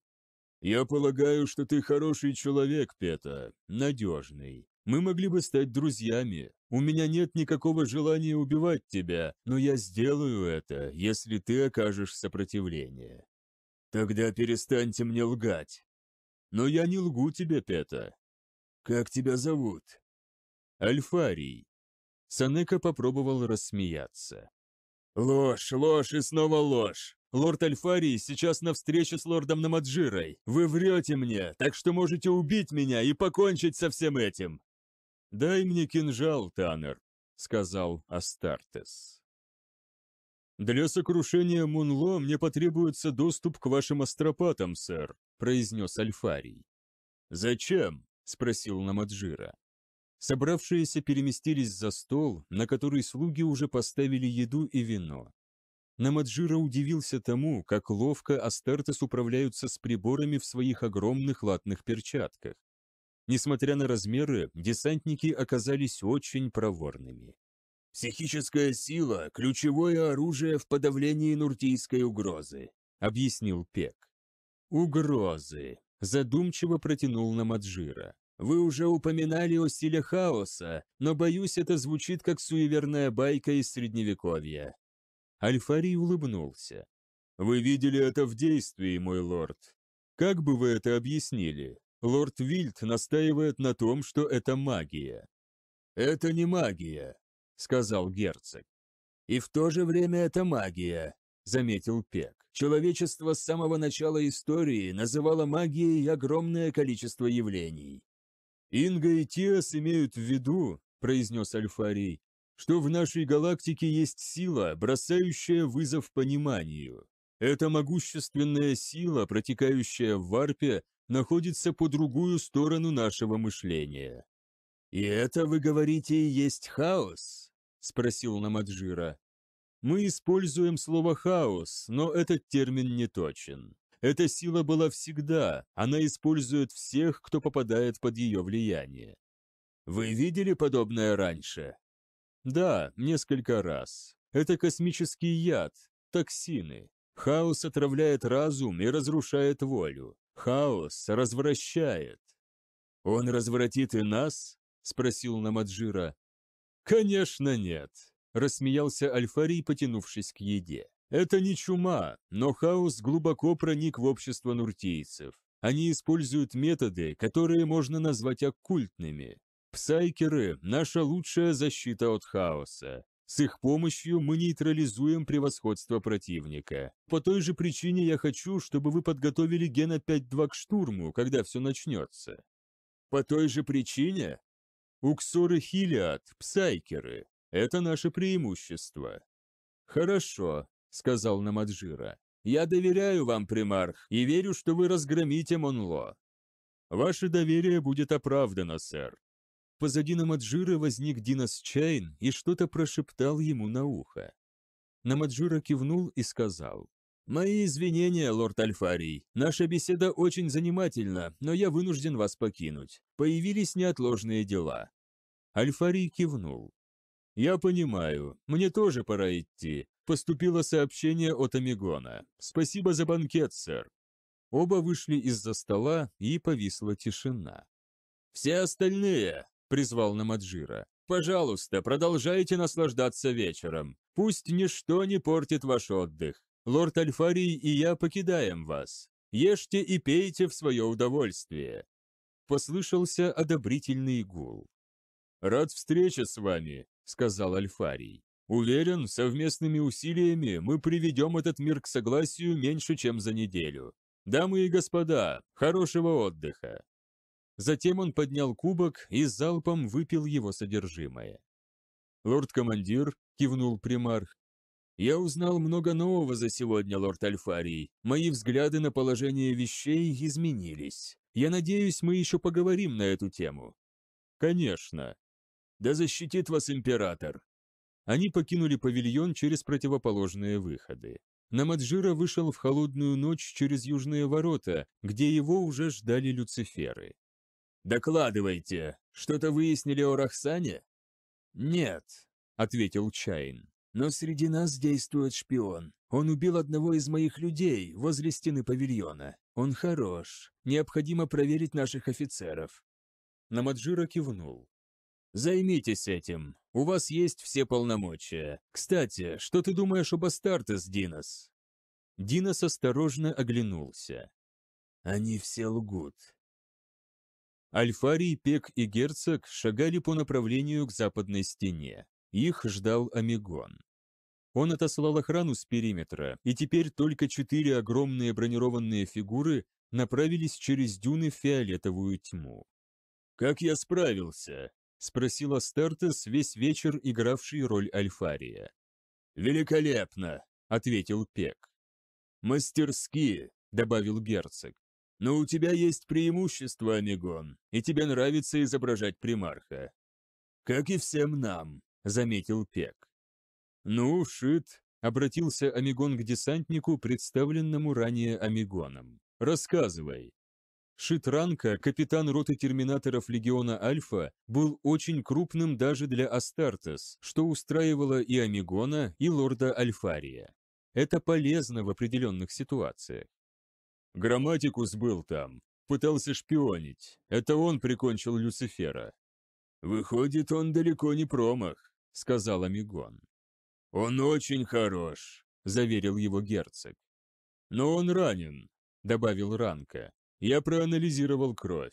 «Я полагаю, что ты хороший человек, Пета, надежный. Мы могли бы стать друзьями. У меня нет никакого желания убивать тебя, но я сделаю это, если ты окажешь сопротивление. Тогда перестаньте мне лгать. Но я не лгу тебе, Пета. Как тебя зовут? Альфарий. Санека попробовал рассмеяться. Ложь, ложь и снова ложь. Лорд Альфарий сейчас на встрече с лордом Намаджирой. Вы врете мне, так что можете убить меня и покончить со всем этим. «Дай мне кинжал, Таннер», — сказал Астартес. «Для сокрушения Мунло мне потребуется доступ к вашим астропатам, сэр», — произнес Альфарий. «Зачем?» — спросил Намаджира. Собравшиеся переместились за стол, на который слуги уже поставили еду и вино. Намаджира удивился тому, как ловко Астартес управляются с приборами в своих огромных латных перчатках. Несмотря на размеры, десантники оказались очень проворными. «Психическая сила – ключевое оружие в подавлении нуртийской угрозы», – объяснил Пек. «Угрозы», – задумчиво протянул Намаджира. «Вы уже упоминали о силе хаоса, но, боюсь, это звучит как суеверная байка из Средневековья». Альфарий улыбнулся. «Вы видели это в действии, мой лорд. Как бы вы это объяснили?» Лорд Вильд настаивает на том, что это магия. «Это не магия», — сказал герцог. «И в то же время это магия», — заметил Пек. «Человечество с самого начала истории называло магией огромное количество явлений». «Инга и Тиас имеют в виду», — произнес Альфарий, «что в нашей галактике есть сила, бросающая вызов пониманию. Это могущественная сила, протекающая в варпе, находится по другую сторону нашего мышления. «И это, вы говорите, и есть хаос?» – спросил Намаджира. «Мы используем слово «хаос», но этот термин не точен. Эта сила была всегда, она использует всех, кто попадает под ее влияние. Вы видели подобное раньше? Да, несколько раз. Это космический яд, токсины. Хаос отравляет разум и разрушает волю. Хаос развращает. Он развратит и нас? спросил Намаджира. Конечно, нет, рассмеялся Альфарий, потянувшись к еде. Это не чума, но хаос глубоко проник в общество нуртийцев. Они используют методы, которые можно назвать оккультными. Псайкеры – наша лучшая защита от хаоса. С их помощью мы нейтрализуем превосходство противника. По той же причине я хочу, чтобы вы подготовили Гена 5-2 к штурму, когда все начнется. По той же причине? Уксоры Хилиад, Псайкеры. Это наше преимущество. Хорошо, сказал Намаджира. Я доверяю вам, примарх, и верю, что вы разгромите Монло. Ваше доверие будет оправдано, сэр. Позади Намаджира возник Динас Чайн и что-то прошептал ему на ухо. Намаджира кивнул и сказал, «Мои извинения, лорд Альфарий. Наша беседа очень занимательна, но я вынужден вас покинуть. Появились неотложные дела». Альфарий кивнул. «Я понимаю. Мне тоже пора идти. Поступило сообщение от Амигона. Спасибо за банкет, сэр». Оба вышли из-за стола, и повисла тишина. «Все остальные!» призвал Намаджира. «Пожалуйста, продолжайте наслаждаться вечером. Пусть ничто не портит ваш отдых. Лорд Альфарий и я покидаем вас. Ешьте и пейте в свое удовольствие». Послышался одобрительный гул. «Рад встрече с вами», — сказал Альфарий. «Уверен, совместными усилиями мы приведем этот мир к согласию меньше, чем за неделю. Дамы и господа, хорошего отдыха!» Затем он поднял кубок и залпом выпил его содержимое. «Лорд-командир», — кивнул примарх, — «я узнал много нового за сегодня, лорд Альфарий. Мои взгляды на положение вещей изменились. Я надеюсь, мы еще поговорим на эту тему». «Конечно». «Да защитит вас император». Они покинули павильон через противоположные выходы. Намаджира вышел в холодную ночь через южные ворота, где его уже ждали люциферы. «Докладывайте, что-то выяснили о Рахсане?» «Нет», — ответил Чайн. «Но среди нас действует шпион. Он убил одного из моих людей возле стены павильона. Он хорош. Необходимо проверить наших офицеров». Намаджира кивнул. «Займитесь этим. У вас есть все полномочия. Кстати, что ты думаешь об Астартес, Динос?» Динос осторожно оглянулся. «Они все лгут. Альфарий, Пек и Герцог шагали по направлению к западной стене. Их ждал Омегон. Он отослал охрану с периметра, и теперь только четыре огромные бронированные фигуры направились через дюны в фиолетовую тьму. «Как я справился?» – спросила Астартес, весь вечер игравший роль Альфария. «Великолепно!» – ответил Пек. «Мастерски!» – добавил герцог. Но у тебя есть преимущество, Амигон, и тебе нравится изображать примарха. Как и всем нам, заметил Пек. Ну, шит, обратился Амигон к десантнику, представленному ранее Амигоном. Рассказывай. Шит Ранка, капитан роты терминаторов легиона Альфа, был очень крупным даже для Астартес, что устраивало и Амигона, и лорда Альфария. Это полезно в определенных ситуациях. Грамматикус был там, пытался шпионить. Это он прикончил Люцифера. «Выходит, он далеко не промах», — сказал Амигон. «Он очень хорош», — заверил его герцог. «Но он ранен», — добавил Ранка. «Я проанализировал кровь».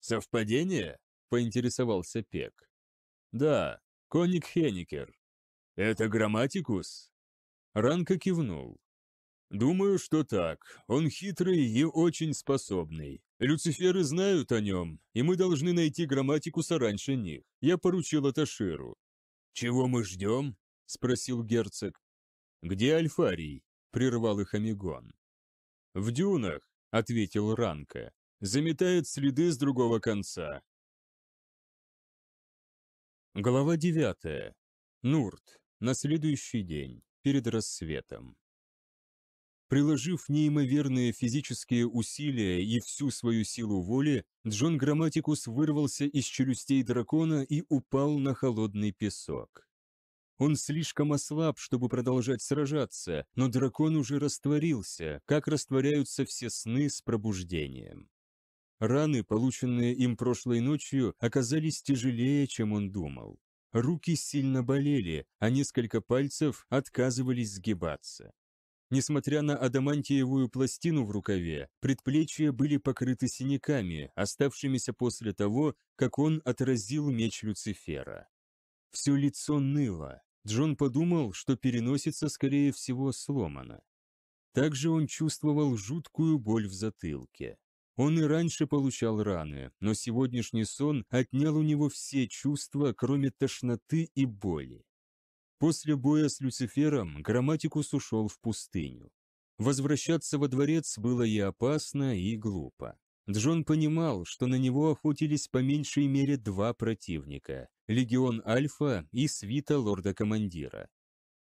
«Совпадение?» — поинтересовался Пек. «Да, коник Хеникер». «Это грамматикус?» Ранка кивнул. «Думаю, что так. Он хитрый и очень способный. Люциферы знают о нем, и мы должны найти грамматикуса раньше них. Я поручил это Ширу». «Чего мы ждем?» – спросил герцог. «Где Альфарий?» – прервал их Амигон. «В дюнах», – ответил Ранка. «Заметает следы с другого конца». Глава девятая. Нурт. На следующий день, перед рассветом. Приложив неимоверные физические усилия и всю свою силу воли, Джон Грамматикус вырвался из челюстей дракона и упал на холодный песок. Он слишком ослаб, чтобы продолжать сражаться, но дракон уже растворился, как растворяются все сны с пробуждением. Раны, полученные им прошлой ночью, оказались тяжелее, чем он думал. Руки сильно болели, а несколько пальцев отказывались сгибаться. Несмотря на адамантиевую пластину в рукаве, предплечья были покрыты синяками, оставшимися после того, как он отразил меч Люцифера. Все лицо ныло. Джон подумал, что переносится, скорее всего, сломано. Также он чувствовал жуткую боль в затылке. Он и раньше получал раны, но сегодняшний сон отнял у него все чувства, кроме тошноты и боли. После боя с Люцифером Грамматикус ушел в пустыню. Возвращаться во дворец было и опасно, и глупо. Джон понимал, что на него охотились по меньшей мере два противника – Легион Альфа и свита лорда-командира.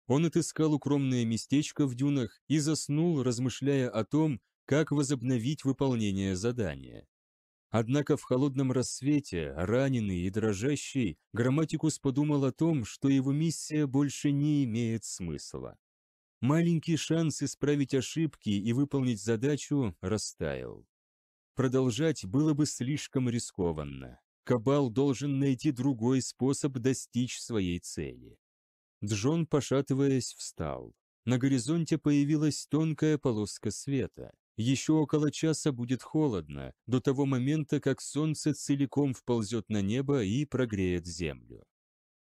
Он отыскал укромное местечко в дюнах и заснул, размышляя о том, как возобновить выполнение задания. Однако в холодном рассвете, раненый и дрожащий, Грамматикус подумал о том, что его миссия больше не имеет смысла. Маленький шанс исправить ошибки и выполнить задачу растаял. Продолжать было бы слишком рискованно. Кабал должен найти другой способ достичь своей цели. Джон, пошатываясь, встал. На горизонте появилась тонкая полоска света. Еще около часа будет холодно, до того момента, как солнце целиком вползет на небо и прогреет землю.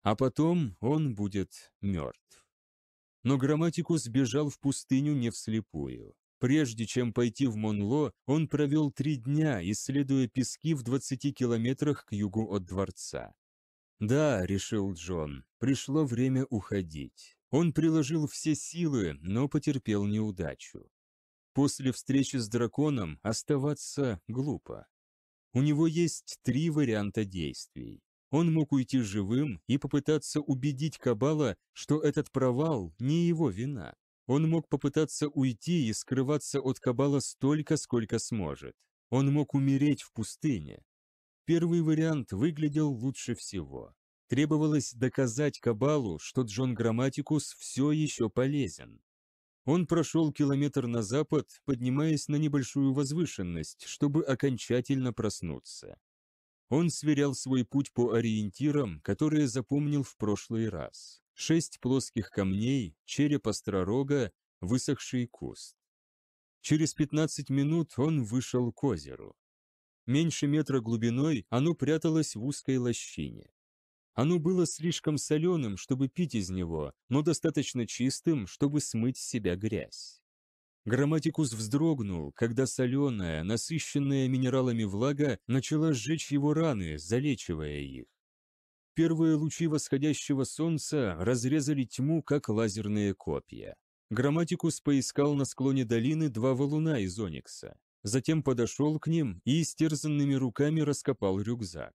А потом он будет мертв. Но Грамматикус сбежал в пустыню не вслепую. Прежде чем пойти в Монло, он провел три дня, исследуя пески в 20 километрах к югу от дворца. «Да», — решил Джон, — «пришло время уходить». Он приложил все силы, но потерпел неудачу. После встречи с драконом оставаться глупо. У него есть три варианта действий. Он мог уйти живым и попытаться убедить Кабала, что этот провал не его вина. Он мог попытаться уйти и скрываться от Кабала столько, сколько сможет. Он мог умереть в пустыне. Первый вариант выглядел лучше всего. Требовалось доказать Кабалу, что Джон Грамматикус все еще полезен. Он прошел километр на запад, поднимаясь на небольшую возвышенность, чтобы окончательно проснуться. Он сверял свой путь по ориентирам, которые запомнил в прошлый раз. Шесть плоских камней, череп остророга, высохший куст. Через 15 минут он вышел к озеру. Меньше метра глубиной оно пряталось в узкой лощине. Оно было слишком соленым, чтобы пить из него, но достаточно чистым, чтобы смыть с себя грязь. Грамматикус вздрогнул, когда соленая, насыщенная минералами влага начала сжечь его раны, залечивая их. Первые лучи восходящего солнца разрезали тьму, как лазерные копья. Грамматикус поискал на склоне долины два валуна из оникса. Затем подошел к ним и истерзанными руками раскопал рюкзак.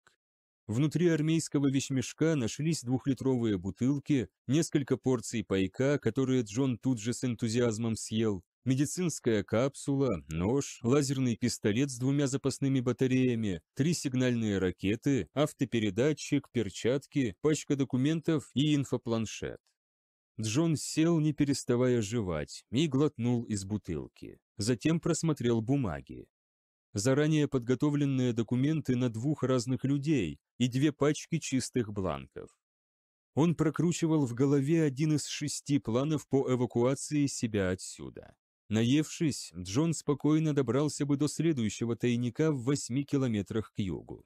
Внутри армейского вещмешка нашлись двухлитровые бутылки, несколько порций пайка, которые Джон тут же с энтузиазмом съел, медицинская капсула, нож, лазерный пистолет с двумя запасными батареями, три сигнальные ракеты, автопередатчик, перчатки, пачка документов и инфопланшет. Джон сел, не переставая жевать, и глотнул из бутылки. Затем просмотрел бумаги. Заранее подготовленные документы на двух разных людей, и две пачки чистых бланков. Он прокручивал в голове один из шести планов по эвакуации себя отсюда. Наевшись, Джон спокойно добрался бы до следующего тайника в восьми километрах к югу.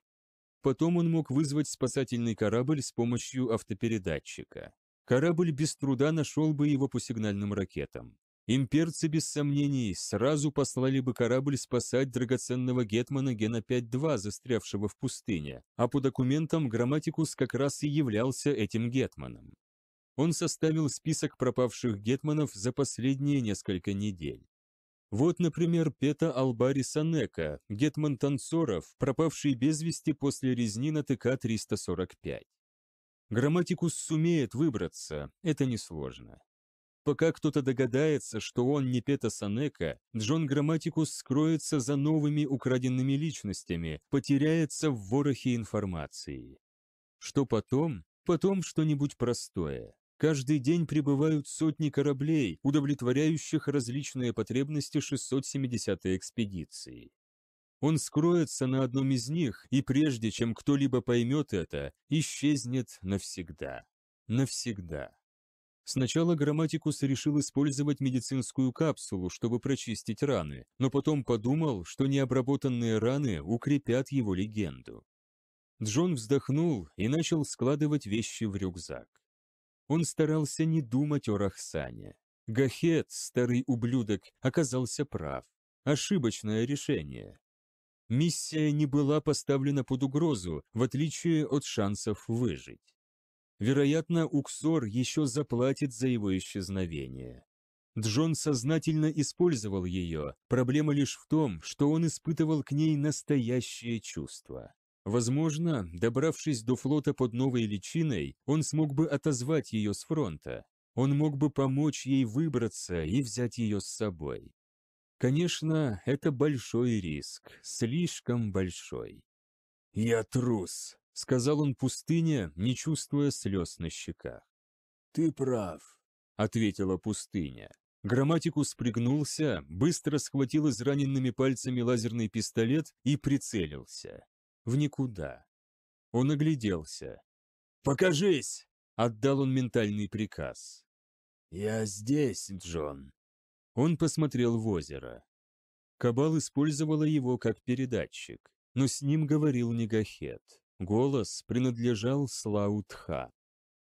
Потом он мог вызвать спасательный корабль с помощью автопередатчика. Корабль без труда нашел бы его по сигнальным ракетам. Имперцы, без сомнений, сразу послали бы корабль спасать драгоценного гетмана Гена 5-2, застрявшего в пустыне, а по документам Грамматикус как раз и являлся этим гетманом. Он составил список пропавших гетманов за последние несколько недель. Вот, например, Пета Албари Санека, гетман танцоров, пропавший без вести после резни на ТК-345. Грамматикус сумеет выбраться, это несложно пока кто-то догадается, что он не Пета Санека, Джон Грамматикус скроется за новыми украденными личностями, потеряется в ворохе информации. Что потом? Потом что-нибудь простое. Каждый день прибывают сотни кораблей, удовлетворяющих различные потребности 670-й экспедиции. Он скроется на одном из них, и прежде чем кто-либо поймет это, исчезнет навсегда. Навсегда. Сначала грамматикус решил использовать медицинскую капсулу, чтобы прочистить раны, но потом подумал, что необработанные раны укрепят его легенду. Джон вздохнул и начал складывать вещи в рюкзак. Он старался не думать о Рахсане. Гахет, старый ублюдок, оказался прав. Ошибочное решение. Миссия не была поставлена под угрозу, в отличие от шансов выжить. Вероятно, Уксор еще заплатит за его исчезновение. Джон сознательно использовал ее, проблема лишь в том, что он испытывал к ней настоящее чувство. Возможно, добравшись до флота под новой личиной, он смог бы отозвать ее с фронта. Он мог бы помочь ей выбраться и взять ее с собой. Конечно, это большой риск, слишком большой. «Я трус», — сказал он пустыня, не чувствуя слез на щеках. «Ты прав», — ответила пустыня. Грамматикус пригнулся, быстро схватил израненными пальцами лазерный пистолет и прицелился. В никуда. Он огляделся. «Покажись!» — отдал он ментальный приказ. «Я здесь, Джон». Он посмотрел в озеро. Кабал использовала его как передатчик, но с ним говорил Негахет. Голос принадлежал Слаутха.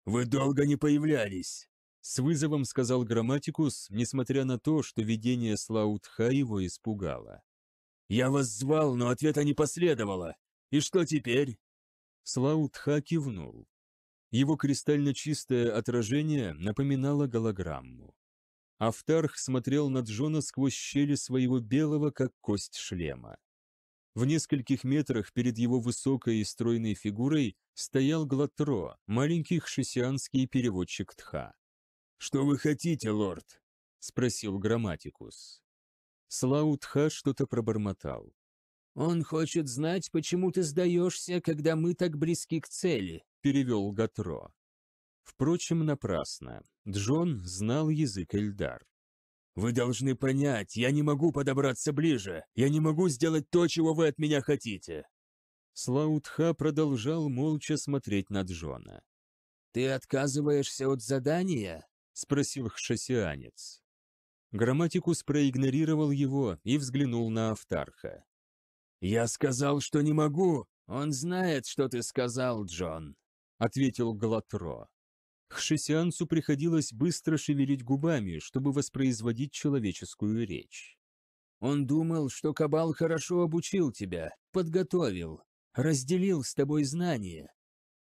«Вы долго не появлялись!» С вызовом сказал Грамматикус, несмотря на то, что видение Слаутха его испугало. «Я вас звал, но ответа не последовало. И что теперь?» Слаутха кивнул. Его кристально чистое отражение напоминало голограмму. Автарх смотрел на Джона сквозь щели своего белого, как кость шлема. В нескольких метрах перед его высокой и стройной фигурой стоял Глатро, маленький хшисианский переводчик Тха. «Что вы хотите, лорд?» – спросил грамматикус. Слау Тха что-то пробормотал. «Он хочет знать, почему ты сдаешься, когда мы так близки к цели», – перевел Гатро. Впрочем, напрасно. Джон знал язык Эльдар. «Вы должны понять, я не могу подобраться ближе, я не могу сделать то, чего вы от меня хотите». Слаутха продолжал молча смотреть на Джона. «Ты отказываешься от задания?» — спросил хшасианец. Грамматикус проигнорировал его и взглянул на Автарха. «Я сказал, что не могу!» «Он знает, что ты сказал, Джон», — ответил Глатро. Хшисианцу приходилось быстро шевелить губами, чтобы воспроизводить человеческую речь. «Он думал, что Кабал хорошо обучил тебя, подготовил, разделил с тобой знания».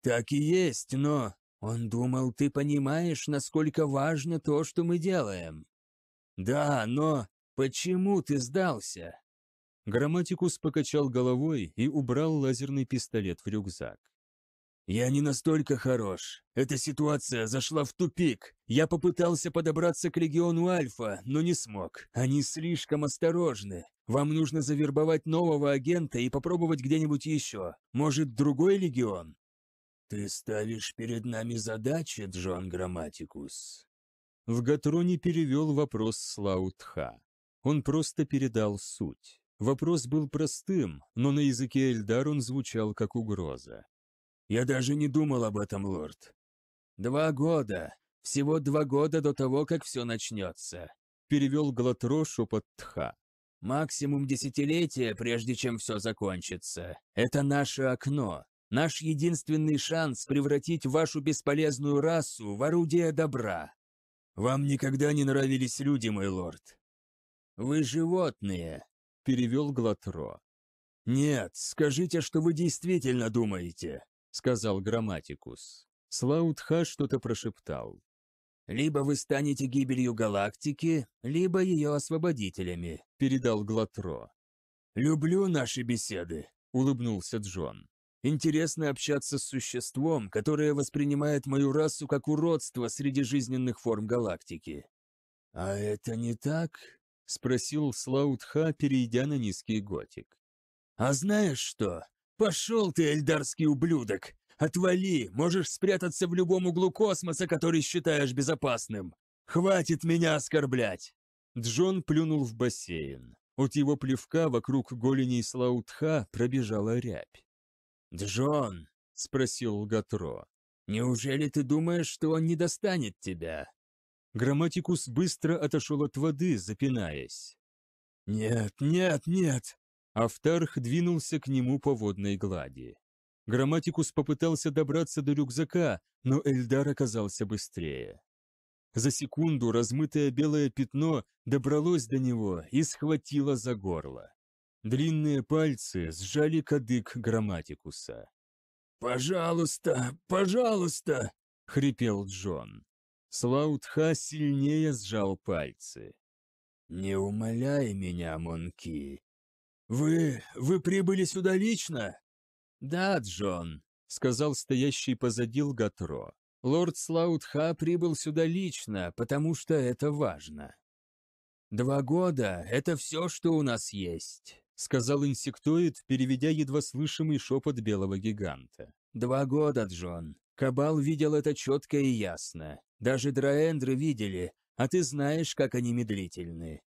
«Так и есть, но...» «Он думал, ты понимаешь, насколько важно то, что мы делаем». «Да, но...» «Почему ты сдался?» Грамматикус покачал головой и убрал лазерный пистолет в рюкзак. «Я не настолько хорош. Эта ситуация зашла в тупик. Я попытался подобраться к легиону Альфа, но не смог. Они слишком осторожны. Вам нужно завербовать нового агента и попробовать где-нибудь еще. Может, другой легион?» «Ты ставишь перед нами задачи, Джон Грамматикус?» В Гатроне перевел вопрос Слаутха. Он просто передал суть. Вопрос был простым, но на языке Эльдар он звучал как угроза. «Я даже не думал об этом, лорд. Два года, всего два года до того, как все начнется», – перевел Глатро шепот Тха. «Максимум десятилетия, прежде чем все закончится. Это наше окно, наш единственный шанс превратить вашу бесполезную расу в орудие добра. Вам никогда не нравились люди, мой лорд». «Вы животные», – перевел Глатро. «Нет, скажите, что вы действительно думаете. — сказал Грамматикус. Слаутха что-то прошептал. «Либо вы станете гибелью галактики, либо ее освободителями», — передал Глатро. «Люблю наши беседы», — улыбнулся Джон. «Интересно общаться с существом, которое воспринимает мою расу как уродство среди жизненных форм галактики». «А это не так?» — спросил Слаутха, перейдя на низкий готик. «А знаешь что?» «Пошел ты, эльдарский ублюдок! Отвали! Можешь спрятаться в любом углу космоса, который считаешь безопасным! Хватит меня оскорблять!» Джон плюнул в бассейн. От его плевка вокруг голени Слаутха пробежала рябь. «Джон!» — спросил Гатро. «Неужели ты думаешь, что он не достанет тебя?» Грамматикус быстро отошел от воды, запинаясь. «Нет, нет, нет!» Автарх двинулся к нему по водной глади. Грамматикус попытался добраться до рюкзака, но Эльдар оказался быстрее. За секунду размытое белое пятно добралось до него и схватило за горло. Длинные пальцы сжали кадык Грамматикуса. «Пожалуйста, пожалуйста!» — хрипел Джон. Слаутха сильнее сжал пальцы. «Не умоляй меня, Монки, «Вы... вы прибыли сюда лично?» «Да, Джон», — сказал стоящий позади Лгатро. «Лорд Слаутха прибыл сюда лично, потому что это важно». «Два года — это все, что у нас есть», — сказал инсектоид, переведя едва слышимый шепот белого гиганта. «Два года, Джон. Кабал видел это четко и ясно. Даже драэндры видели, а ты знаешь, как они медлительны».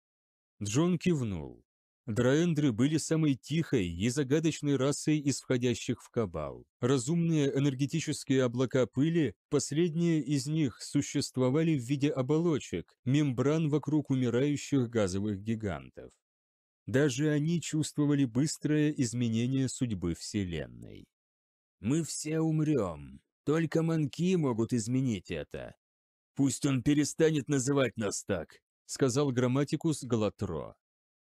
Джон кивнул. Драэндры были самой тихой и загадочной расой из входящих в кабал. Разумные энергетические облака пыли, последние из них существовали в виде оболочек, мембран вокруг умирающих газовых гигантов. Даже они чувствовали быстрое изменение судьбы Вселенной. «Мы все умрем. Только манки могут изменить это. Пусть он перестанет называть нас так», — сказал грамматикус Галатро.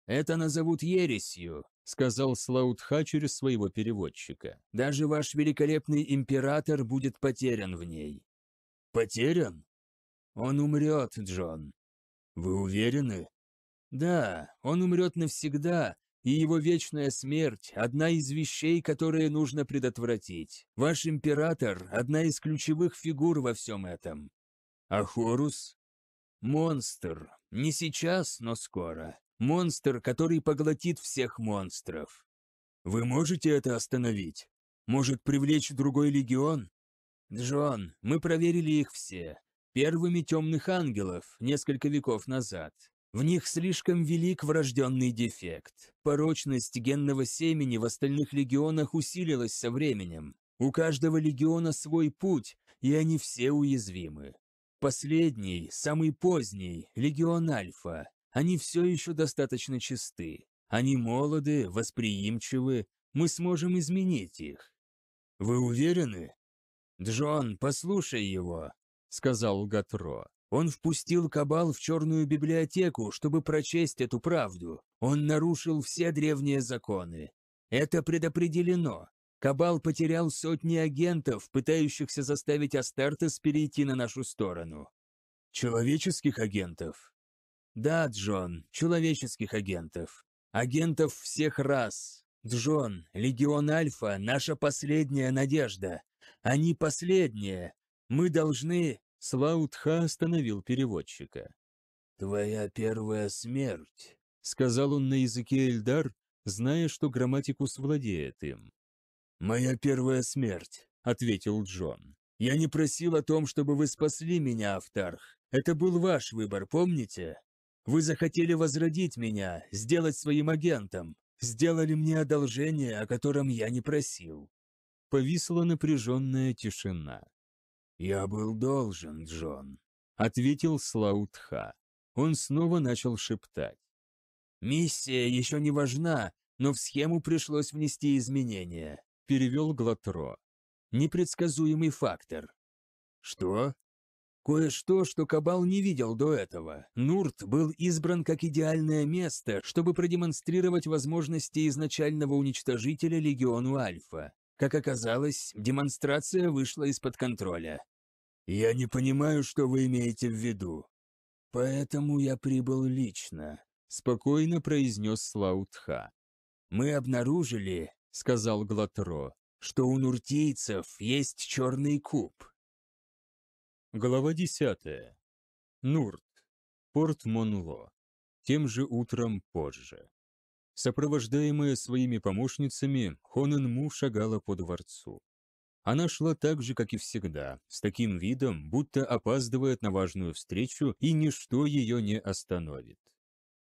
«Это назовут ересью», — сказал Слаутха через своего переводчика. «Даже ваш великолепный император будет потерян в ней». «Потерян?» «Он умрет, Джон». «Вы уверены?» «Да, он умрет навсегда, и его вечная смерть – одна из вещей, которые нужно предотвратить. Ваш император – одна из ключевых фигур во всем этом». «А Хорус?» «Монстр. Не сейчас, но скоро. Монстр, который поглотит всех монстров. Вы можете это остановить? Может, привлечь другой легион? Джон, мы проверили их все. Первыми темных ангелов, несколько веков назад. В них слишком велик врожденный дефект. Порочность генного семени в остальных легионах усилилась со временем. У каждого легиона свой путь, и они все уязвимы. Последний, самый поздний, легион Альфа, они все еще достаточно чисты. Они молоды, восприимчивы. Мы сможем изменить их. Вы уверены? Джон, послушай его, сказал Гатро. Он впустил Кабал в черную библиотеку, чтобы прочесть эту правду. Он нарушил все древние законы. Это предопределено. Кабал потерял сотни агентов, пытающихся заставить Астартес перейти на нашу сторону. Человеческих агентов? «Да, Джон, человеческих агентов. Агентов всех рас. Джон, Легион Альфа – наша последняя надежда. Они последние. Мы должны...» Слаутха остановил переводчика. «Твоя первая смерть», — сказал он на языке Эльдар, зная, что грамматикус владеет им. «Моя первая смерть», — ответил Джон. «Я не просил о том, чтобы вы спасли меня, Автарх. Это был ваш выбор, помните? Вы захотели возродить меня, сделать своим агентом, сделали мне одолжение, о котором я не просил». Повисла напряженная тишина. «Я был должен, Джон», — ответил Слаутха. Он снова начал шептать. «Миссия еще не важна, но в схему пришлось внести изменения», — перевел Глатро. «Непредсказуемый фактор». «Что?» Кое-что, что Кабал не видел до этого. Нурт был избран как идеальное место, чтобы продемонстрировать возможности изначального уничтожителя Легиону Альфа. Как оказалось, демонстрация вышла из-под контроля. «Я не понимаю, что вы имеете в виду. Поэтому я прибыл лично», — спокойно произнес Слаутха. «Мы обнаружили», — сказал Глатро, — «что у нуртейцев есть черный куб». Глава 10. Нурт. Порт Монло. Тем же утром позже. Сопровождаемая своими помощницами, Хонан Му шагала по дворцу. Она шла так же, как и всегда, с таким видом, будто опаздывает на важную встречу, и ничто ее не остановит.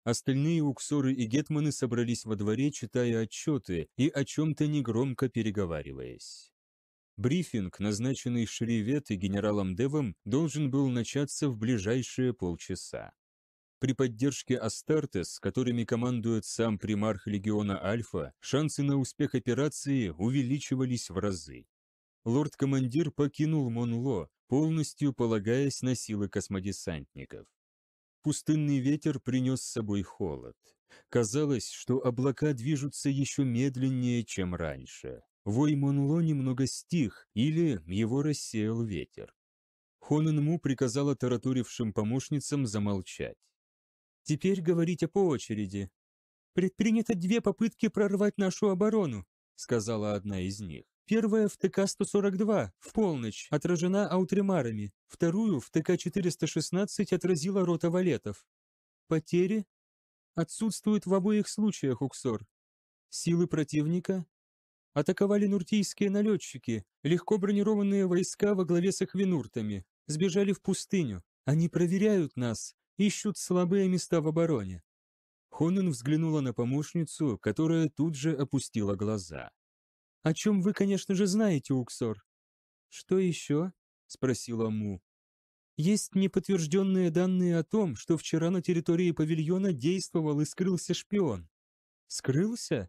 Остальные уксоры и гетманы собрались во дворе, читая отчеты и о чем-то негромко переговариваясь. Брифинг, назначенный Шревет и генералом Девом, должен был начаться в ближайшие полчаса. При поддержке Астартес, которыми командует сам примарх легиона Альфа, шансы на успех операции увеличивались в разы. Лорд-командир покинул Монло, полностью полагаясь на силы космодесантников. Пустынный ветер принес с собой холод. Казалось, что облака движутся еще медленнее, чем раньше. Вой Монло немного стих, или его рассеял ветер. Хонэн Му приказала таратурившим помощницам замолчать. «Теперь говорите по очереди. Предпринято две попытки прорвать нашу оборону», сказала одна из них. Первая в ТК-142 в полночь отражена аутримарами. вторую в ТК-416 отразила рота валетов. Потери? Отсутствуют в обоих случаях, Уксор. Силы противника? Атаковали нуртийские налетчики, легко бронированные войска во главе с ахвинуртами, сбежали в пустыню. Они проверяют нас, ищут слабые места в обороне». Хонен взглянула на помощницу, которая тут же опустила глаза. «О чем вы, конечно же, знаете, Уксор?» «Что еще?» — спросила Му. «Есть неподтвержденные данные о том, что вчера на территории павильона действовал и скрылся шпион». «Скрылся?»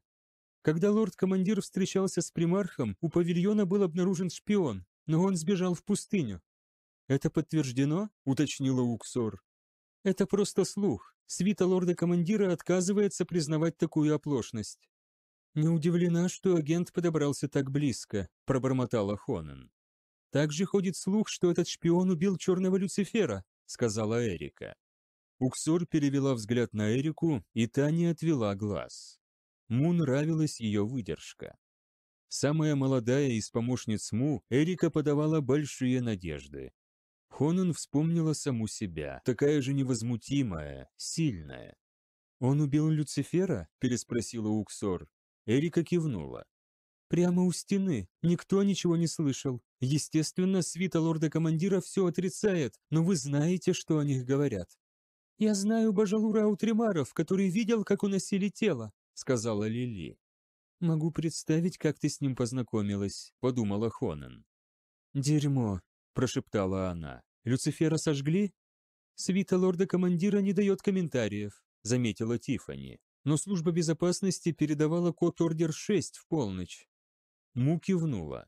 Когда лорд-командир встречался с примархом, у павильона был обнаружен шпион, но он сбежал в пустыню. «Это подтверждено?» – уточнила Уксор. «Это просто слух. Свита лорда-командира отказывается признавать такую оплошность». «Не удивлена, что агент подобрался так близко», – пробормотала Хонен. «Также ходит слух, что этот шпион убил черного Люцифера», – сказала Эрика. Уксор перевела взгляд на Эрику, и та не отвела глаз. Му нравилась ее выдержка. Самая молодая из помощниц Му, Эрика подавала большие надежды. Хонан вспомнила саму себя, такая же невозмутимая, сильная. «Он убил Люцифера?» – переспросила Уксор. Эрика кивнула. «Прямо у стены. Никто ничего не слышал. Естественно, свита лорда-командира все отрицает, но вы знаете, что о них говорят. Я знаю Бажалура Аутримаров, который видел, как уносили тело сказала Лили. «Могу представить, как ты с ним познакомилась», — подумала Хонан. «Дерьмо», — прошептала она. «Люцифера сожгли?» «Свита лорда-командира не дает комментариев», — заметила Тиффани. «Но служба безопасности передавала код Ордер-6 в полночь». Му кивнула.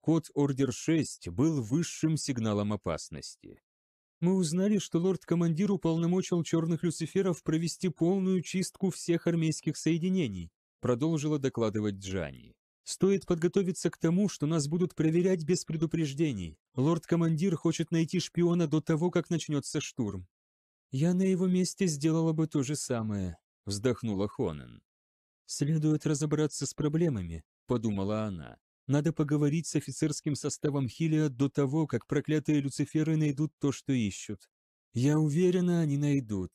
Код Ордер-6 был высшим сигналом опасности. Мы узнали, что лорд-командир уполномочил черных люциферов провести полную чистку всех армейских соединений, продолжила докладывать Джани. Стоит подготовиться к тому, что нас будут проверять без предупреждений. Лорд-командир хочет найти шпиона до того, как начнется штурм. Я на его месте сделала бы то же самое, вздохнула Хонен. Следует разобраться с проблемами, подумала она. Надо поговорить с офицерским составом Хилия до того, как проклятые люциферы найдут то, что ищут. Я уверена, они найдут.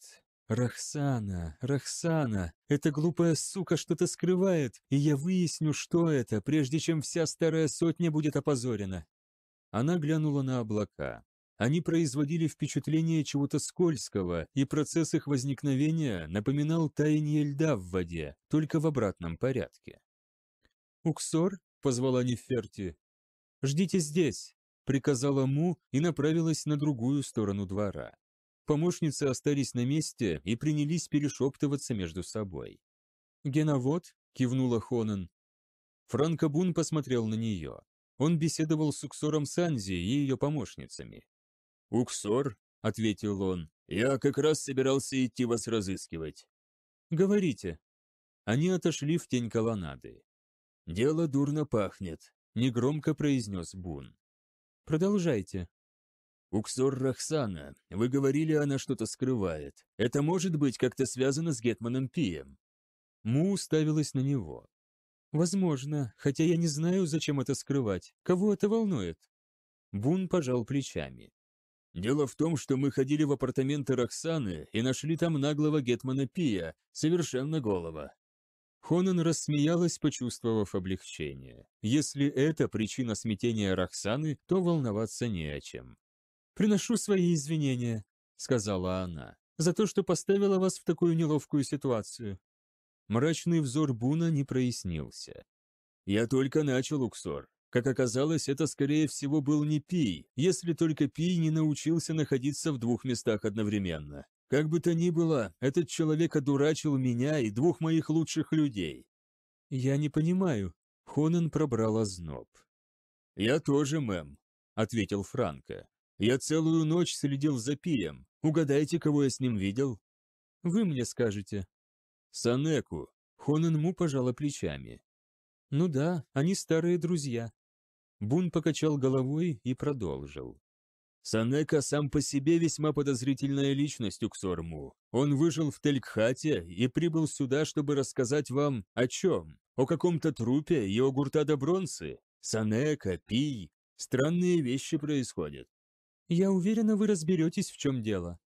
Рахсана, Рахсана, эта глупая сука что-то скрывает, и я выясню, что это, прежде чем вся старая сотня будет опозорена. Она глянула на облака. Они производили впечатление чего-то скользкого, и процесс их возникновения напоминал таяние льда в воде, только в обратном порядке. «Уксор?» позвала Неферти. «Ждите здесь», — приказала Му и направилась на другую сторону двора. Помощницы остались на месте и принялись перешептываться между собой. «Геновод?» — кивнула Хонан. Франкобун посмотрел на нее. Он беседовал с Уксором Санзи и ее помощницами. «Уксор?» — ответил он. «Я как раз собирался идти вас разыскивать». «Говорите». Они отошли в тень колоннады. «Дело дурно пахнет», — негромко произнес Бун. «Продолжайте». «Уксор Рахсана, вы говорили, она что-то скрывает. Это может быть как-то связано с Гетманом Пием». Му уставилась на него. «Возможно, хотя я не знаю, зачем это скрывать. Кого это волнует?» Бун пожал плечами. «Дело в том, что мы ходили в апартаменты Рахсаны и нашли там наглого Гетмана Пия, совершенно голого. Хонан рассмеялась, почувствовав облегчение. Если это причина смятения Рахсаны, то волноваться не о чем. «Приношу свои извинения», — сказала она, — «за то, что поставила вас в такую неловкую ситуацию». Мрачный взор Буна не прояснился. «Я только начал, Уксор. Как оказалось, это, скорее всего, был не Пий, если только Пий не научился находиться в двух местах одновременно. Как бы то ни было, этот человек одурачил меня и двух моих лучших людей. Я не понимаю. Хонен пробрал озноб. Я тоже, мэм, ответил Франко. Я целую ночь следил за Пием. Угадайте, кого я с ним видел? Вы мне скажете. Санеку. Хонен Му пожала плечами. Ну да, они старые друзья. Бун покачал головой и продолжил. Санека сам по себе весьма подозрительная личность Уксорму. Он выжил в Телькхате и прибыл сюда, чтобы рассказать вам о чем? О каком-то трупе и о гурта до бронзы. Санека, Пий. Странные вещи происходят. Я уверена, вы разберетесь, в чем дело.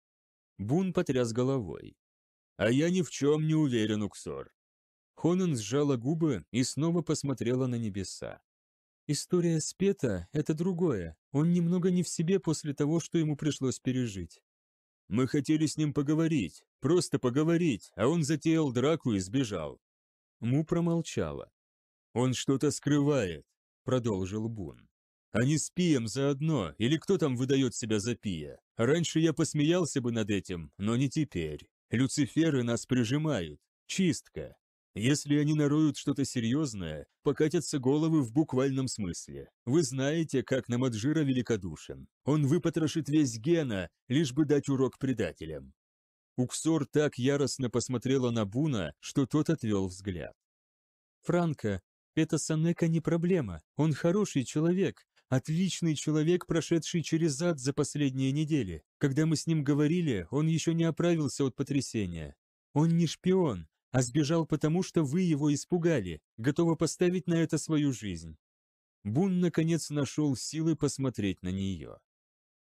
Бун потряс головой. А я ни в чем не уверен, Уксор. Хонан сжала губы и снова посмотрела на небеса. История Спета – это другое. Он немного не в себе после того, что ему пришлось пережить. Мы хотели с ним поговорить, просто поговорить, а он затеял драку и сбежал. Му промолчала. Он что-то скрывает, продолжил Бун. Они с Пием заодно, или кто там выдает себя за Пия. Раньше я посмеялся бы над этим, но не теперь. Люциферы нас прижимают. Чистка. Если они нароют что-то серьезное, покатятся головы в буквальном смысле. Вы знаете, как Намаджира великодушен. Он выпотрошит весь Гена, лишь бы дать урок предателям. Уксор так яростно посмотрела на Буна, что тот отвел взгляд. «Франко, это Санека не проблема. Он хороший человек, отличный человек, прошедший через ад за последние недели. Когда мы с ним говорили, он еще не оправился от потрясения. Он не шпион, а сбежал потому, что вы его испугали, готовы поставить на это свою жизнь». Бун, наконец, нашел силы посмотреть на нее.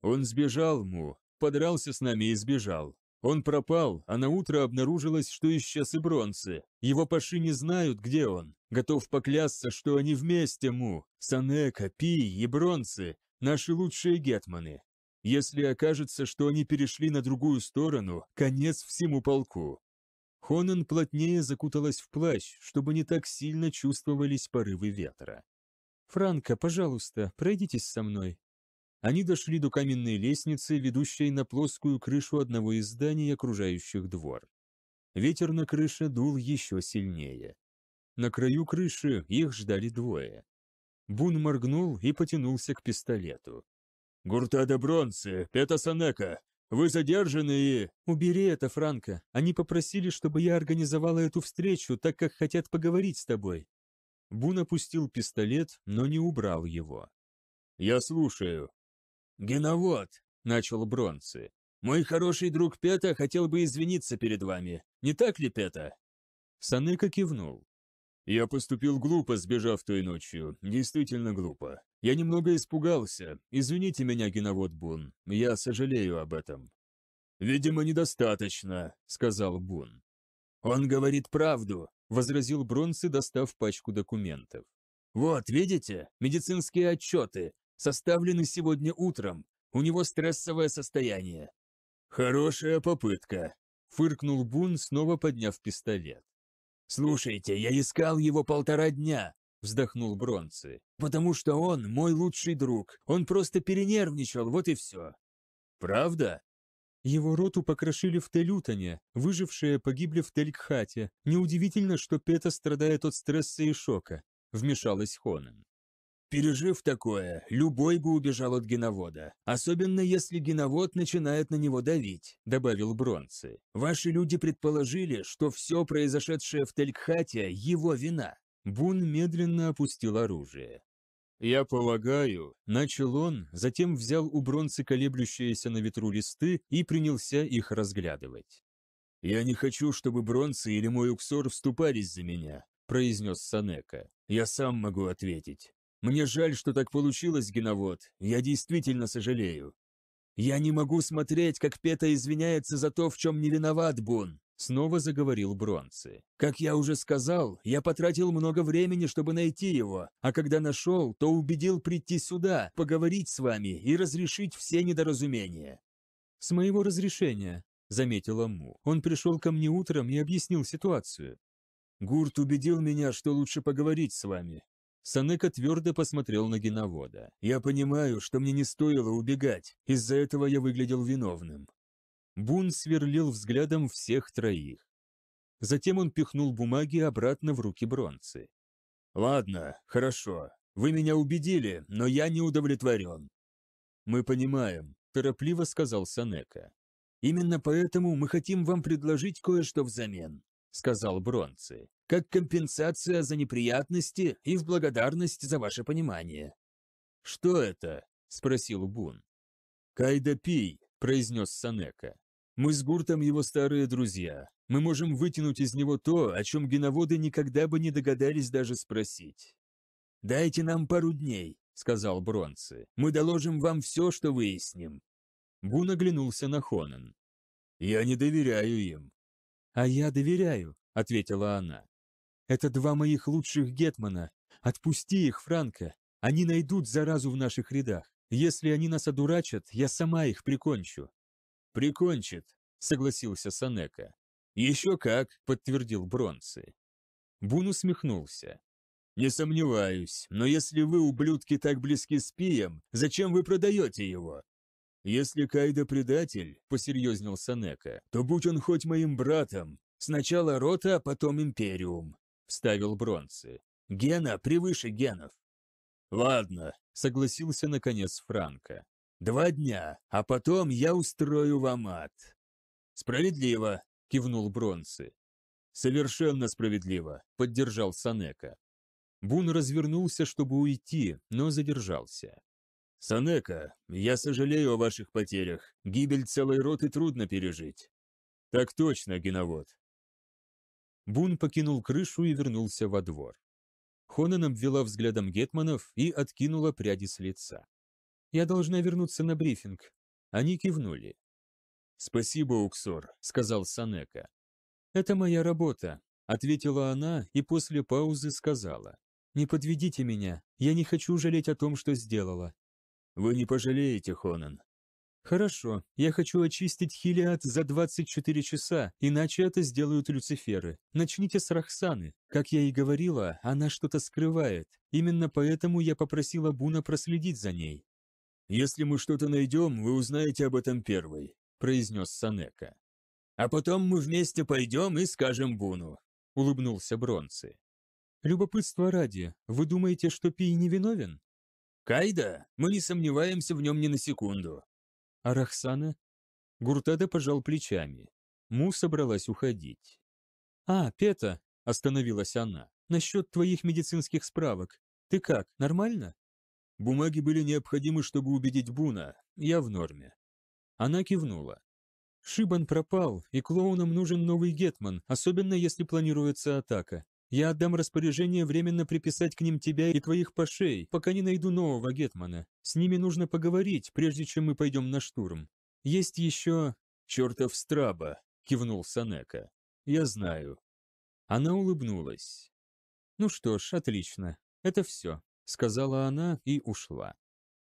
«Он сбежал, Му, подрался с нами и сбежал. Он пропал, а на утро обнаружилось, что исчез и бронзы. Его паши не знают, где он. Готов поклясться, что они вместе, Му. Санека, Пи и бронзы – наши лучшие гетманы. Если окажется, что они перешли на другую сторону, конец всему полку. Хонан плотнее закуталась в плащ, чтобы не так сильно чувствовались порывы ветра. «Франко, пожалуйста, пройдитесь со мной». Они дошли до каменной лестницы, ведущей на плоскую крышу одного из зданий, окружающих двор. Ветер на крыше дул еще сильнее. На краю крыши их ждали двое. Бун моргнул и потянулся к пистолету. «Гуртада Бронцы, Пета Санека, «Вы задержаны и...» «Убери это, Франко. Они попросили, чтобы я организовала эту встречу, так как хотят поговорить с тобой». Бун опустил пистолет, но не убрал его. «Я слушаю». «Геновод», — начал Бронцы. «Мой хороший друг Пета хотел бы извиниться перед вами. Не так ли, Пета?» Санека кивнул. Я поступил глупо, сбежав той ночью, действительно глупо. Я немного испугался. Извините меня, Геновод Бун, я сожалею об этом. Видимо, недостаточно, сказал Бун. Он говорит правду, возразил Бронсы, достав пачку документов. Вот, видите, медицинские отчеты, составлены сегодня утром. У него стрессовое состояние. Хорошая попытка, фыркнул Бун, снова подняв пистолет. «Слушайте, я искал его полтора дня», – вздохнул Бронцы. «Потому что он мой лучший друг. Он просто перенервничал, вот и все». «Правда?» Его роту покрошили в Телютоне, выжившие погибли в Телькхате. Неудивительно, что Пета страдает от стресса и шока», – вмешалась Хонен. Пережив такое, любой бы убежал от геновода, особенно если геновод начинает на него давить», – добавил Бронцы. «Ваши люди предположили, что все произошедшее в Телькхате – его вина». Бун медленно опустил оружие. «Я полагаю», – начал он, затем взял у Бронцы колеблющиеся на ветру листы и принялся их разглядывать. «Я не хочу, чтобы Бронцы или мой Уксор вступались за меня», – произнес Санека. «Я сам могу ответить. Мне жаль, что так получилось, Геновод. Я действительно сожалею. Я не могу смотреть, как Пета извиняется за то, в чем не виноват Бун. Снова заговорил Бронцы. «Как я уже сказал, я потратил много времени, чтобы найти его, а когда нашел, то убедил прийти сюда, поговорить с вами и разрешить все недоразумения». «С моего разрешения», — заметила Му. «Он пришел ко мне утром и объяснил ситуацию». «Гурт убедил меня, что лучше поговорить с вами. Санека твердо посмотрел на геновода. «Я понимаю, что мне не стоило убегать. Из-за этого я выглядел виновным». Бун сверлил взглядом всех троих. Затем он пихнул бумаги обратно в руки Бронцы. «Ладно, хорошо. Вы меня убедили, но я не удовлетворен». «Мы понимаем», – торопливо сказал Санека. «Именно поэтому мы хотим вам предложить кое-что взамен», – сказал Бронцы как компенсация за неприятности и в благодарность за ваше понимание». «Что это?» – спросил Бун. «Кайда Пий», – произнес Санека. «Мы с Гуртом его старые друзья. Мы можем вытянуть из него то, о чем геноводы никогда бы не догадались даже спросить». «Дайте нам пару дней», — сказал Бронце. «Мы доложим вам все, что выясним». Бун оглянулся на Хонан. «Я не доверяю им». «А я доверяю», — ответила она. Это два моих лучших гетмана. Отпусти их, Франко. Они найдут заразу в наших рядах. Если они нас одурачат, я сама их прикончу». «Прикончит», — согласился Санека. «Еще как», — подтвердил Бронцы. Бун усмехнулся. «Не сомневаюсь, но если вы, ублюдки, так близки с Пием, зачем вы продаете его? «Если Кайда предатель», — посерьезнел Санека, — «то будь он хоть моим братом. Сначала рота, а потом империум. — вставил Бронце. «Гена превыше генов». «Ладно», — согласился наконец Франко. «Два дня, а потом я устрою вам ад». «Справедливо», — кивнул Бронце. «Совершенно справедливо», — поддержал Санека. Бун развернулся, чтобы уйти, но задержался. «Санека, я сожалею о ваших потерях. Гибель целой роты трудно пережить». «Так точно, Геновод», Бун покинул крышу и вернулся во двор. Хонан обвела взглядом гетманов и откинула пряди с лица. «Я должна вернуться на брифинг». Они кивнули. «Спасибо, Уксор», — сказал Санека. «Это моя работа», — ответила она и после паузы сказала. «Не подведите меня, я не хочу жалеть о том, что сделала». «Вы не пожалеете, Хонан», «Хорошо, я хочу очистить Хилиад за 24 часа, иначе это сделают люциферы. Начните с Рахсаны. Как я и говорила, она что-то скрывает. Именно поэтому я попросила Буна проследить за ней». «Если мы что-то найдем, вы узнаете об этом первой», – произнес Санека. «А потом мы вместе пойдем и скажем Буну», – улыбнулся Бронцы. «Любопытство ради, вы думаете, что Пий невиновен?» «Кайда, мы не сомневаемся в нем ни на секунду», а Гуртада пожал плечами. Му собралась уходить. «А, Пета!» – остановилась она. «Насчет твоих медицинских справок. Ты как, нормально?» «Бумаги были необходимы, чтобы убедить Буна. Я в норме». Она кивнула. «Шибан пропал, и клоунам нужен новый гетман, особенно если планируется атака. Я отдам распоряжение временно приписать к ним тебя и твоих пошей, пока не найду нового гетмана. С ними нужно поговорить, прежде чем мы пойдем на штурм. Есть еще...» «Чертов страба!» — кивнул Санека. «Я знаю». Она улыбнулась. «Ну что ж, отлично. Это все», — сказала она и ушла.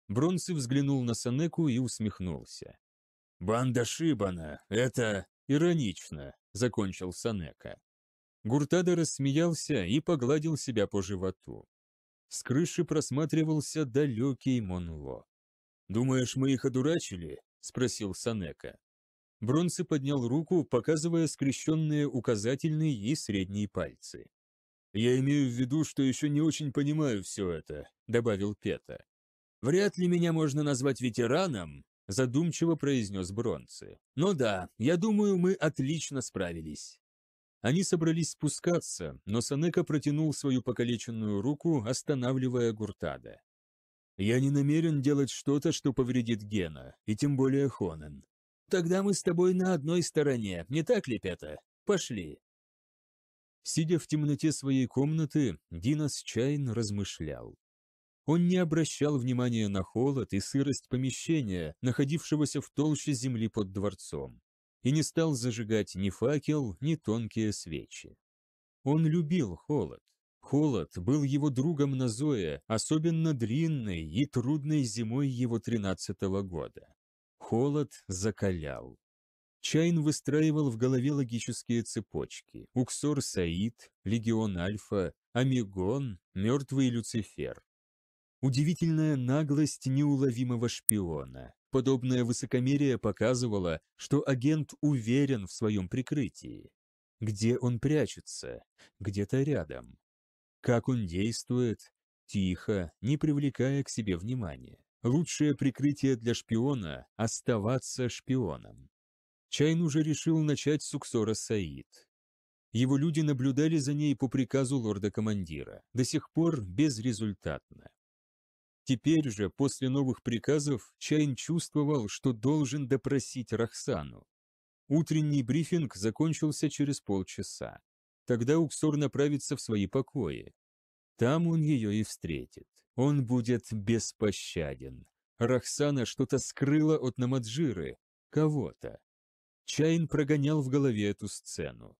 Бронцы взглянул на Санеку и усмехнулся. «Банда Шибана, это...» «Иронично», — закончил Санека. Гуртада рассмеялся и погладил себя по животу. С крыши просматривался далекий Монло. «Думаешь, мы их одурачили?» – спросил Санека. Бронце поднял руку, показывая скрещенные указательные и средние пальцы. «Я имею в виду, что еще не очень понимаю все это», – добавил Пета. «Вряд ли меня можно назвать ветераном», – задумчиво произнес Бронце. «Но «Ну да, я думаю, мы отлично справились». Они собрались спускаться, но Санека протянул свою покалеченную руку, останавливая Гуртада. «Я не намерен делать что-то, что повредит Гена, и тем более Хонен. Тогда мы с тобой на одной стороне, не так ли, Пета? Пошли!» Сидя в темноте своей комнаты, Динас Чайн размышлял. Он не обращал внимания на холод и сырость помещения, находившегося в толще земли под дворцом и не стал зажигать ни факел, ни тонкие свечи. Он любил холод. Холод был его другом на Зое, особенно длинной и трудной зимой его тринадцатого года. Холод закалял. Чайн выстраивал в голове логические цепочки. Уксор Саид, Легион Альфа, Амигон, Мертвый Люцифер. Удивительная наглость неуловимого шпиона, Подобное высокомерие показывало, что агент уверен в своем прикрытии. Где он прячется? Где-то рядом. Как он действует? Тихо, не привлекая к себе внимания. Лучшее прикрытие для шпиона – оставаться шпионом. Чайн уже решил начать с Уксора Саид. Его люди наблюдали за ней по приказу лорда-командира, до сих пор безрезультатно. Теперь же, после новых приказов, Чайн чувствовал, что должен допросить Рахсану. Утренний брифинг закончился через полчаса. Тогда Уксор направится в свои покои. Там он ее и встретит. Он будет беспощаден. Рахсана что-то скрыла от Намаджиры, кого-то. Чайн прогонял в голове эту сцену.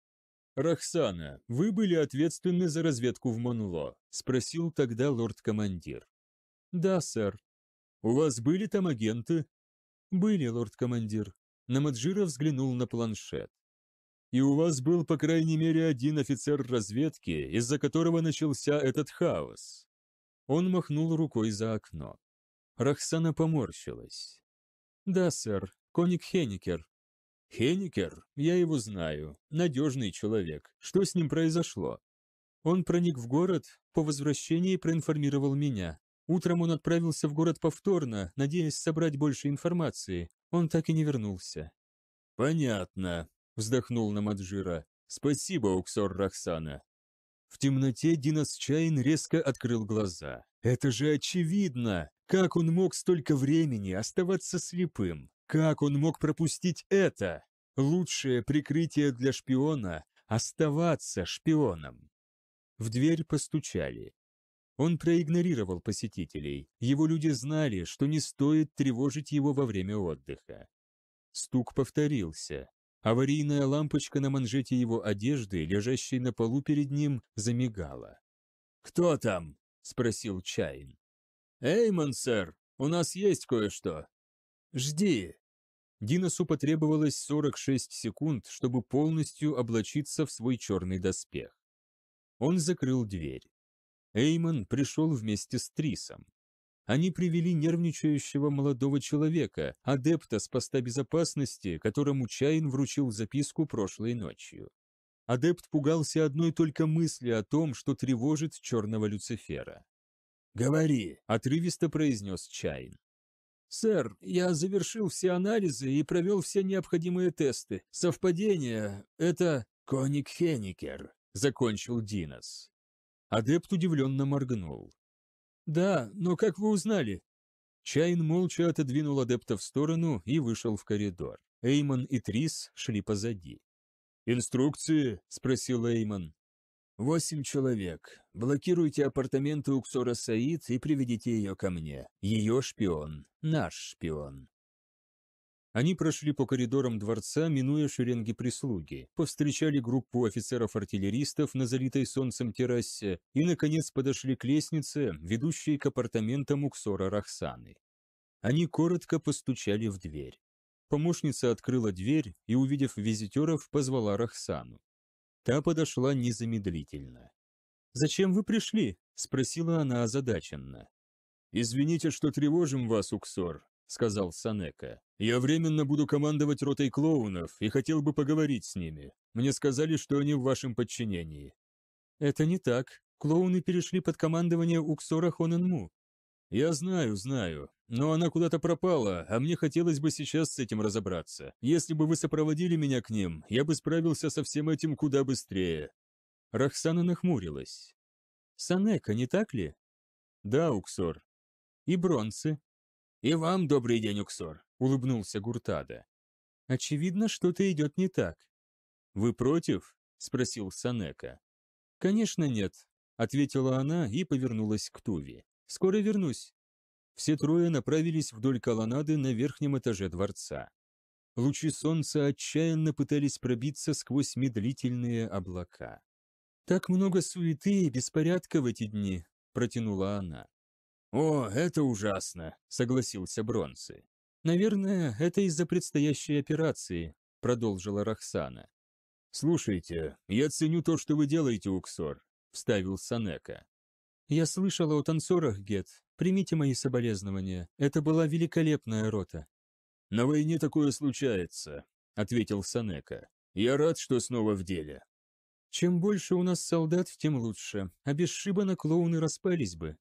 «Рахсана, вы были ответственны за разведку в Монло?» – спросил тогда лорд-командир. Да, сэр. У вас были там агенты? Были, лорд-командир. Намаджира взглянул на планшет. И у вас был, по крайней мере, один офицер разведки, из-за которого начался этот хаос. Он махнул рукой за окно. Рахсана поморщилась. «Да, сэр, коник Хеникер». «Хеникер? Я его знаю. Надежный человек. Что с ним произошло?» Он проник в город, по возвращении проинформировал меня. Утром он отправился в город повторно, надеясь собрать больше информации. Он так и не вернулся. «Понятно», — вздохнул Намаджира. «Спасибо, Уксор Рахсана». В темноте Динас Чайн резко открыл глаза. «Это же очевидно! Как он мог столько времени оставаться слепым? Как он мог пропустить это? Лучшее прикрытие для шпиона — оставаться шпионом!» В дверь постучали. Он проигнорировал посетителей. Его люди знали, что не стоит тревожить его во время отдыха. Стук повторился. Аварийная лампочка на манжете его одежды, лежащей на полу перед ним, замигала. «Кто там?» – спросил Чайн. «Эймон, сэр, у нас есть кое-что». «Жди». Диносу потребовалось 46 секунд, чтобы полностью облачиться в свой черный доспех. Он закрыл дверь. Эймон пришел вместе с Трисом. Они привели нервничающего молодого человека, адепта с поста безопасности, которому Чайн вручил записку прошлой ночью. Адепт пугался одной только мысли о том, что тревожит черного Люцифера. «Говори!» – отрывисто произнес Чайн. «Сэр, я завершил все анализы и провел все необходимые тесты. Совпадение – это...» «Коник Хеникер», – закончил Динос. Адепт удивленно моргнул. «Да, но как вы узнали?» Чайн молча отодвинул адепта в сторону и вышел в коридор. Эймон и Трис шли позади. «Инструкции?» – спросил Эймон. «Восемь человек. Блокируйте апартаменты уксора Саид и приведите ее ко мне. Ее шпион. Наш шпион». Они прошли по коридорам дворца, минуя шеренги прислуги, повстречали группу офицеров-артиллеристов на залитой солнцем террасе и, наконец, подошли к лестнице, ведущей к апартаментам Уксора Рахсаны. Они коротко постучали в дверь. Помощница открыла дверь и, увидев визитеров, позвала Рахсану. Та подошла незамедлительно. «Зачем вы пришли?» – спросила она озадаченно. «Извините, что тревожим вас, Уксор сказал Санека. «Я временно буду командовать ротой клоунов и хотел бы поговорить с ними. Мне сказали, что они в вашем подчинении». «Это не так. Клоуны перешли под командование Уксора Хоненму». «Я знаю, знаю. Но она куда-то пропала, а мне хотелось бы сейчас с этим разобраться. Если бы вы сопроводили меня к ним, я бы справился со всем этим куда быстрее». Рахсана нахмурилась. «Санека, не так ли?» «Да, Уксор». «И бронцы?» «И вам добрый день, Уксор», — улыбнулся Гуртада. «Очевидно, что-то идет не так». «Вы против?» — спросил Санека. «Конечно нет», — ответила она и повернулась к Туви. «Скоро вернусь». Все трое направились вдоль колоннады на верхнем этаже дворца. Лучи солнца отчаянно пытались пробиться сквозь медлительные облака. «Так много суеты и беспорядка в эти дни», — протянула она. «О, это ужасно», — согласился Бронцы. «Наверное, это из-за предстоящей операции», — продолжила Рахсана. «Слушайте, я ценю то, что вы делаете, Уксор», — вставил Санека. «Я слышала о танцорах, Гет. Примите мои соболезнования. Это была великолепная рота». «На войне такое случается», — ответил Санека. «Я рад, что снова в деле». «Чем больше у нас солдат, тем лучше. А без шиба на клоуны распались бы»,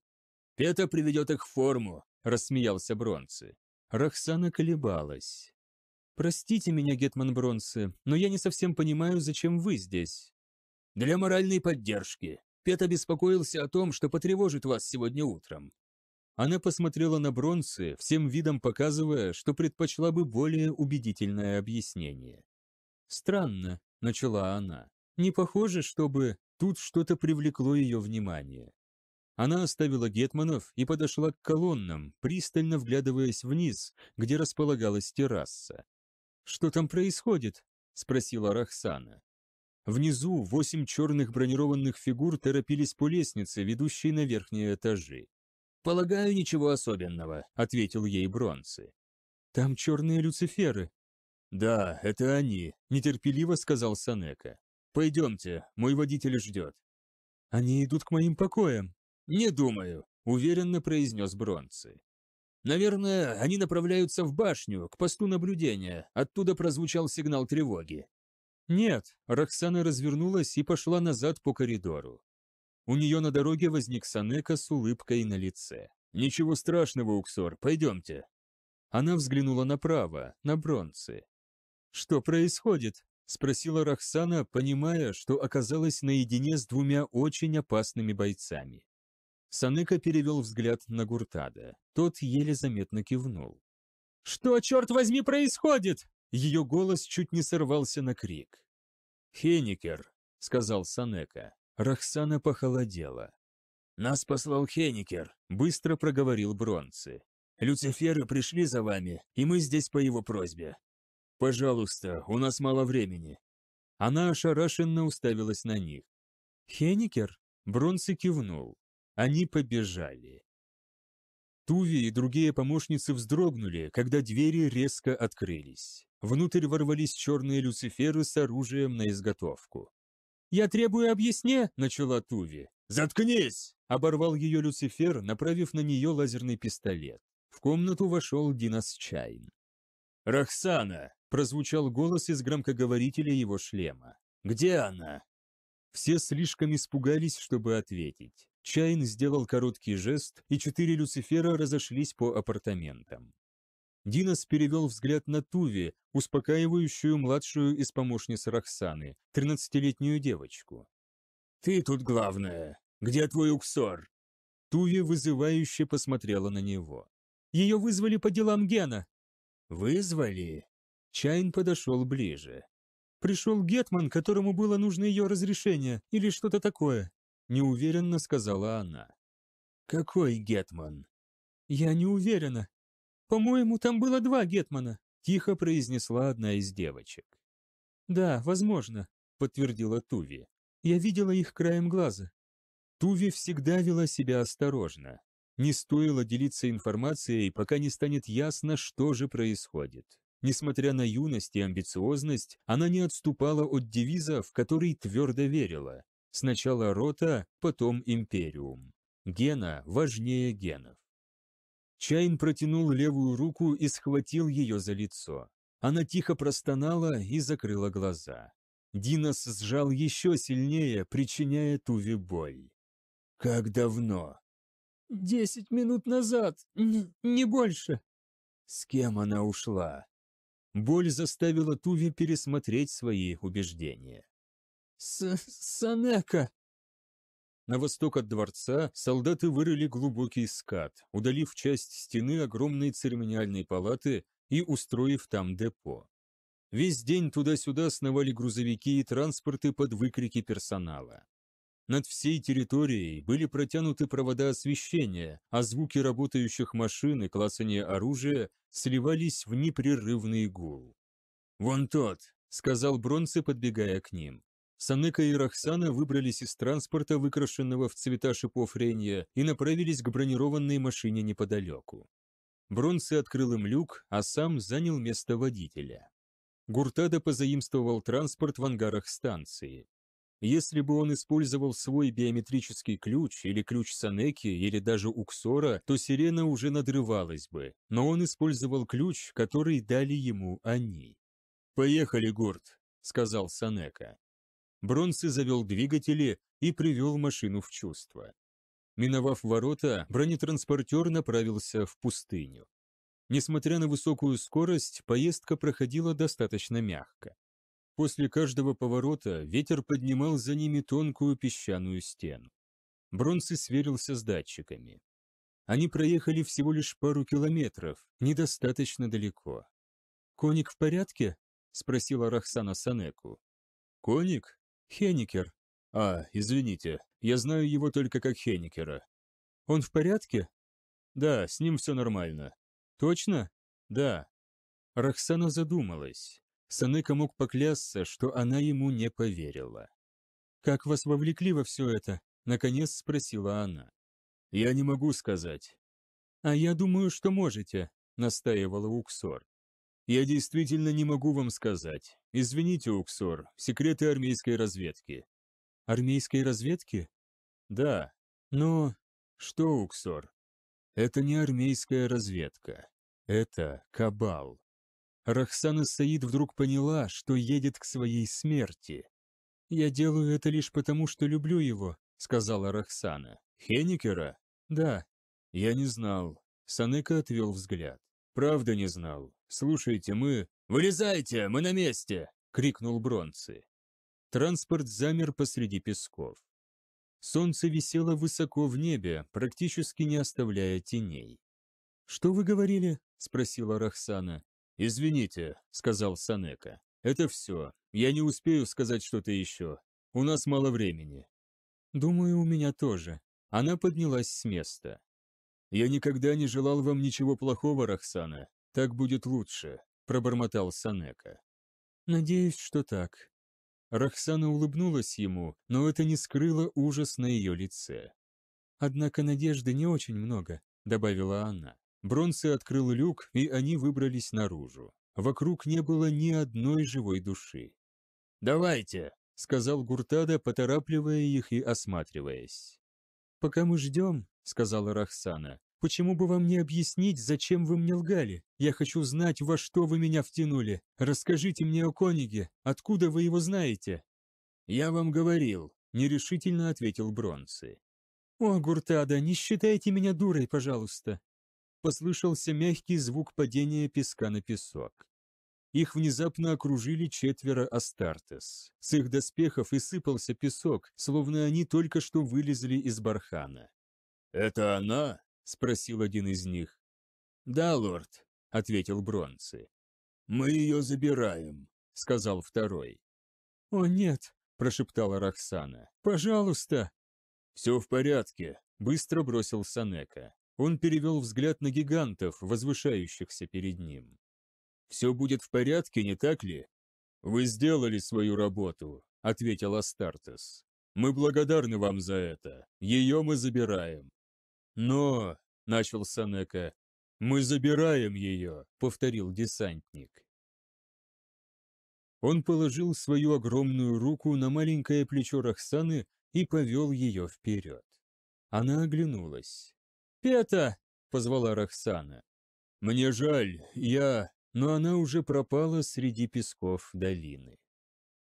это приведет их в форму», – рассмеялся Бронцы. Рахсана колебалась. «Простите меня, Гетман Бронцы, но я не совсем понимаю, зачем вы здесь». «Для моральной поддержки. Пета беспокоился о том, что потревожит вас сегодня утром». Она посмотрела на Бронцы, всем видом показывая, что предпочла бы более убедительное объяснение. «Странно», – начала она. «Не похоже, чтобы тут что-то привлекло ее внимание. Она оставила гетманов и подошла к колоннам, пристально вглядываясь вниз, где располагалась терраса. «Что там происходит?» – спросила Рахсана. Внизу восемь черных бронированных фигур торопились по лестнице, ведущей на верхние этажи. «Полагаю, ничего особенного», — ответил ей Бронцы. «Там черные люциферы». «Да, это они», — нетерпеливо сказал Санека. «Пойдемте, мой водитель ждет». «Они идут к моим покоям». «Не думаю», – уверенно произнес Бронцы. «Наверное, они направляются в башню, к посту наблюдения. Оттуда прозвучал сигнал тревоги». «Нет», – Роксана развернулась и пошла назад по коридору. У нее на дороге возник Санека с улыбкой на лице. «Ничего страшного, Уксор, пойдемте». Она взглянула направо, на бронцы. «Что происходит?» – спросила Рахсана, понимая, что оказалась наедине с двумя очень опасными бойцами. Санека перевел взгляд на Гуртада. Тот еле заметно кивнул. «Что, черт возьми, происходит?» Ее голос чуть не сорвался на крик. «Хеникер», — сказал Санека. Рахсана похолодела. «Нас послал Хеникер», — быстро проговорил Бронцы. «Люциферы пришли за вами, и мы здесь по его просьбе. Пожалуйста, у нас мало времени». Она ошарашенно уставилась на них. «Хеникер?» — Бронцы кивнул. Они побежали. Туви и другие помощницы вздрогнули, когда двери резко открылись. Внутрь ворвались черные люциферы с оружием на изготовку. «Я требую объясне», — начала Туви. «Заткнись!» — оборвал ее Люцифер, направив на нее лазерный пистолет. В комнату вошел Динас Чайн. «Рахсана!» — прозвучал голос из громкоговорителя его шлема. «Где она?» Все слишком испугались, чтобы ответить. Чайн сделал короткий жест, и четыре Люцифера разошлись по апартаментам. Динос перевел взгляд на Туви, успокаивающую младшую из помощниц Рахсаны, тринадцатилетнюю девочку. «Ты тут главная. Где твой уксор?» Туви вызывающе посмотрела на него. «Ее вызвали по делам Гена!» «Вызвали?» Чайн подошел ближе. «Пришел Гетман, которому было нужно ее разрешение, или что-то такое неуверенно сказала она. «Какой Гетман?» «Я не уверена. По-моему, там было два Гетмана», — тихо произнесла одна из девочек. «Да, возможно», — подтвердила Туви. «Я видела их краем глаза». Туви всегда вела себя осторожно. Не стоило делиться информацией, пока не станет ясно, что же происходит. Несмотря на юность и амбициозность, она не отступала от девиза, в который твердо верила Сначала рота, потом империум. Гена важнее генов. Чайн протянул левую руку и схватил ее за лицо. Она тихо простонала и закрыла глаза. Динос сжал еще сильнее, причиняя Туве боль. «Как давно?» «Десять минут назад, Н не больше». «С кем она ушла?» Боль заставила Туви пересмотреть свои убеждения. С Санека!» На восток от дворца солдаты вырыли глубокий скат, удалив часть стены огромной церемониальной палаты и устроив там депо. Весь день туда-сюда сновали грузовики и транспорты под выкрики персонала. Над всей территорией были протянуты провода освещения, а звуки работающих машин и клацания оружия сливались в непрерывный гул. «Вон тот!» — сказал Бронце, подбегая к ним. Санека и Рахсана выбрались из транспорта, выкрашенного в цвета шипов ренья, и направились к бронированной машине неподалеку. Бронце открыл им люк, а сам занял место водителя. Гуртада позаимствовал транспорт в ангарах станции. Если бы он использовал свой биометрический ключ или ключ Санеки или даже Уксора, то сирена уже надрывалась бы, но он использовал ключ, который дали ему они. «Поехали, Гурт», — сказал Санека. Бронсы завел двигатели и привел машину в чувство. Миновав ворота, бронетранспортер направился в пустыню. Несмотря на высокую скорость, поездка проходила достаточно мягко. После каждого поворота ветер поднимал за ними тонкую песчаную стену. Бронсы сверился с датчиками. Они проехали всего лишь пару километров, недостаточно далеко. «Коник в порядке?» — спросила Рахсана Санеку. «Коник? Хеникер. А, извините, я знаю его только как Хеникера. Он в порядке? Да, с ним все нормально. Точно? Да. Рахсана задумалась. Санека мог поклясться, что она ему не поверила. «Как вас вовлекли во все это?» – наконец спросила она. «Я не могу сказать». «А я думаю, что можете», – настаивала Уксор. «Я действительно не могу вам сказать. Извините, Уксор, секреты армейской разведки». «Армейской разведки?» «Да. Но...» «Что, Уксор?» «Это не армейская разведка. Это Кабал». Рахсана Саид вдруг поняла, что едет к своей смерти. «Я делаю это лишь потому, что люблю его», — сказала Рахсана. «Хеникера?» «Да». «Я не знал». Санека отвел взгляд. «Правда не знал. Слушайте, мы...» «Вылезайте, мы на месте!» — крикнул Бронцы. Транспорт замер посреди песков. Солнце висело высоко в небе, практически не оставляя теней. «Что вы говорили?» — спросила Рахсана. «Извините», — сказал Санека. «Это все. Я не успею сказать что-то еще. У нас мало времени». «Думаю, у меня тоже». Она поднялась с места. «Я никогда не желал вам ничего плохого, Рахсана. Так будет лучше», – пробормотал Санека. «Надеюсь, что так». Рахсана улыбнулась ему, но это не скрыло ужас на ее лице. «Однако надежды не очень много», – добавила она. Бронце открыл люк, и они выбрались наружу. Вокруг не было ни одной живой души. «Давайте», — сказал Гуртада, поторапливая их и осматриваясь. «Пока мы ждем», — сказала Рахсана, — «почему бы вам не объяснить, зачем вы мне лгали? Я хочу знать, во что вы меня втянули. Расскажите мне о Кониге. Откуда вы его знаете?» «Я вам говорил», — нерешительно ответил Бронцы. «О, Гуртада, не считайте меня дурой, пожалуйста», послышался мягкий звук падения песка на песок. Их внезапно окружили четверо Астартес. С их доспехов и сыпался песок, словно они только что вылезли из бархана. «Это она?» – спросил один из них. «Да, лорд», – ответил Бронцы. «Мы ее забираем», – сказал второй. «О, нет», – прошептала Роксана. «Пожалуйста». «Все в порядке», – быстро бросил Санека. Он перевел взгляд на гигантов, возвышающихся перед ним. Все будет в порядке, не так ли?» «Вы сделали свою работу», — ответила Астартес. «Мы благодарны вам за это. Ее мы забираем». «Но...» — начал Санека. «Мы забираем ее», — повторил десантник. Он положил свою огромную руку на маленькое плечо Рахсаны и повел ее вперед. Она оглянулась. «Пета!» — позвала Рахсана. «Мне жаль, я...» но она уже пропала среди песков долины.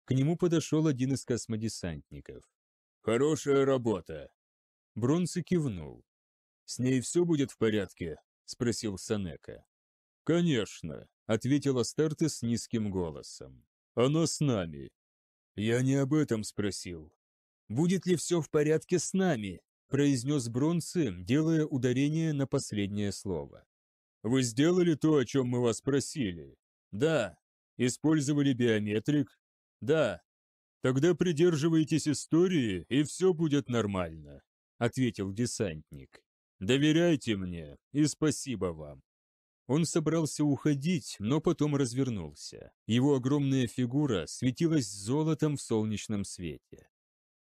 К нему подошел один из космодесантников. «Хорошая работа!» Бронце кивнул. «С ней все будет в порядке?» – спросил Санека. «Конечно», – ответила Старте с низким голосом. «Она с нами». «Я не об этом спросил». «Будет ли все в порядке с нами?» – произнес Бронце, делая ударение на последнее слово. Вы сделали то, о чем мы вас просили? Да. Использовали биометрик? Да. Тогда придерживайтесь истории, и все будет нормально, ответил десантник. Доверяйте мне, и спасибо вам. Он собрался уходить, но потом развернулся. Его огромная фигура светилась золотом в солнечном свете.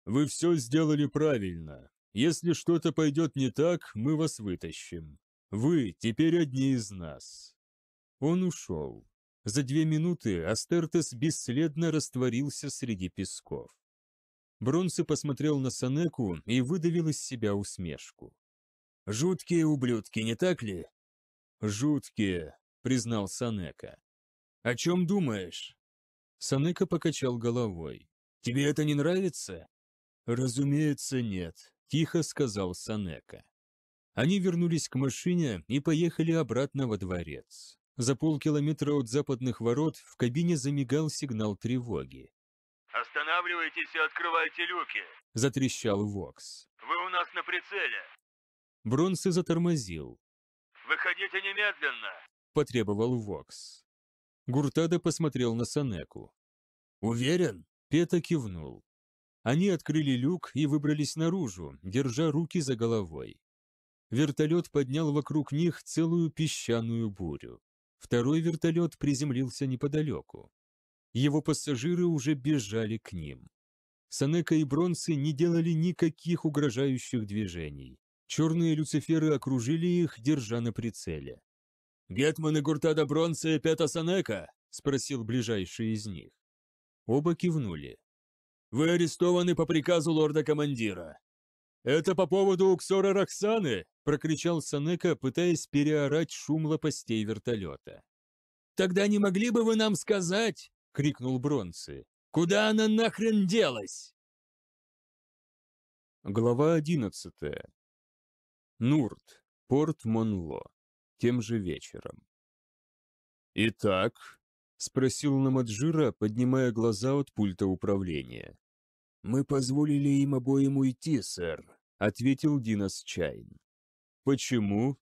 «Вы все сделали правильно. Если что-то пойдет не так, мы вас вытащим. Вы теперь одни из нас». Он ушел. За две минуты Астертес бесследно растворился среди песков. Бронсы посмотрел на Санеку и выдавил из себя усмешку. «Жуткие ублюдки, не так ли?» «Жуткие», — признал Санека. «О чем думаешь?» Санека покачал головой. «Тебе это не нравится?» «Разумеется, нет», — тихо сказал Санека. Они вернулись к машине и поехали обратно во дворец. За полкилометра от западных ворот в кабине замигал сигнал тревоги. «Останавливайтесь и открывайте люки!» – затрещал Вокс. «Вы у нас на прицеле!» Бронсы затормозил. «Выходите немедленно!» – потребовал Вокс. Гуртада посмотрел на Санеку. «Уверен?» – Пета кивнул. Они открыли люк и выбрались наружу, держа руки за головой. Вертолет поднял вокруг них целую песчаную бурю. Второй вертолет приземлился неподалеку. Его пассажиры уже бежали к ним. Санека и Бронцы не делали никаких угрожающих движений. Черные люциферы окружили их, держа на прицеле. «Гетманы Гуртада Бронца и Пята Санека?» – спросил ближайший из них. Оба кивнули. «Вы арестованы по приказу лорда-командира. Это по поводу Уксора Роксаны?» прокричал Санека, пытаясь переорать шум лопастей вертолета. «Тогда не могли бы вы нам сказать?» — крикнул Бронцы. «Куда она нахрен делась?» Глава одиннадцатая. Нурт, порт Монло. Тем же вечером. «Итак?» — спросил Намаджира, поднимая глаза от пульта управления. «Мы позволили им обоим уйти, сэр», — ответил Динас Чайн. Почему?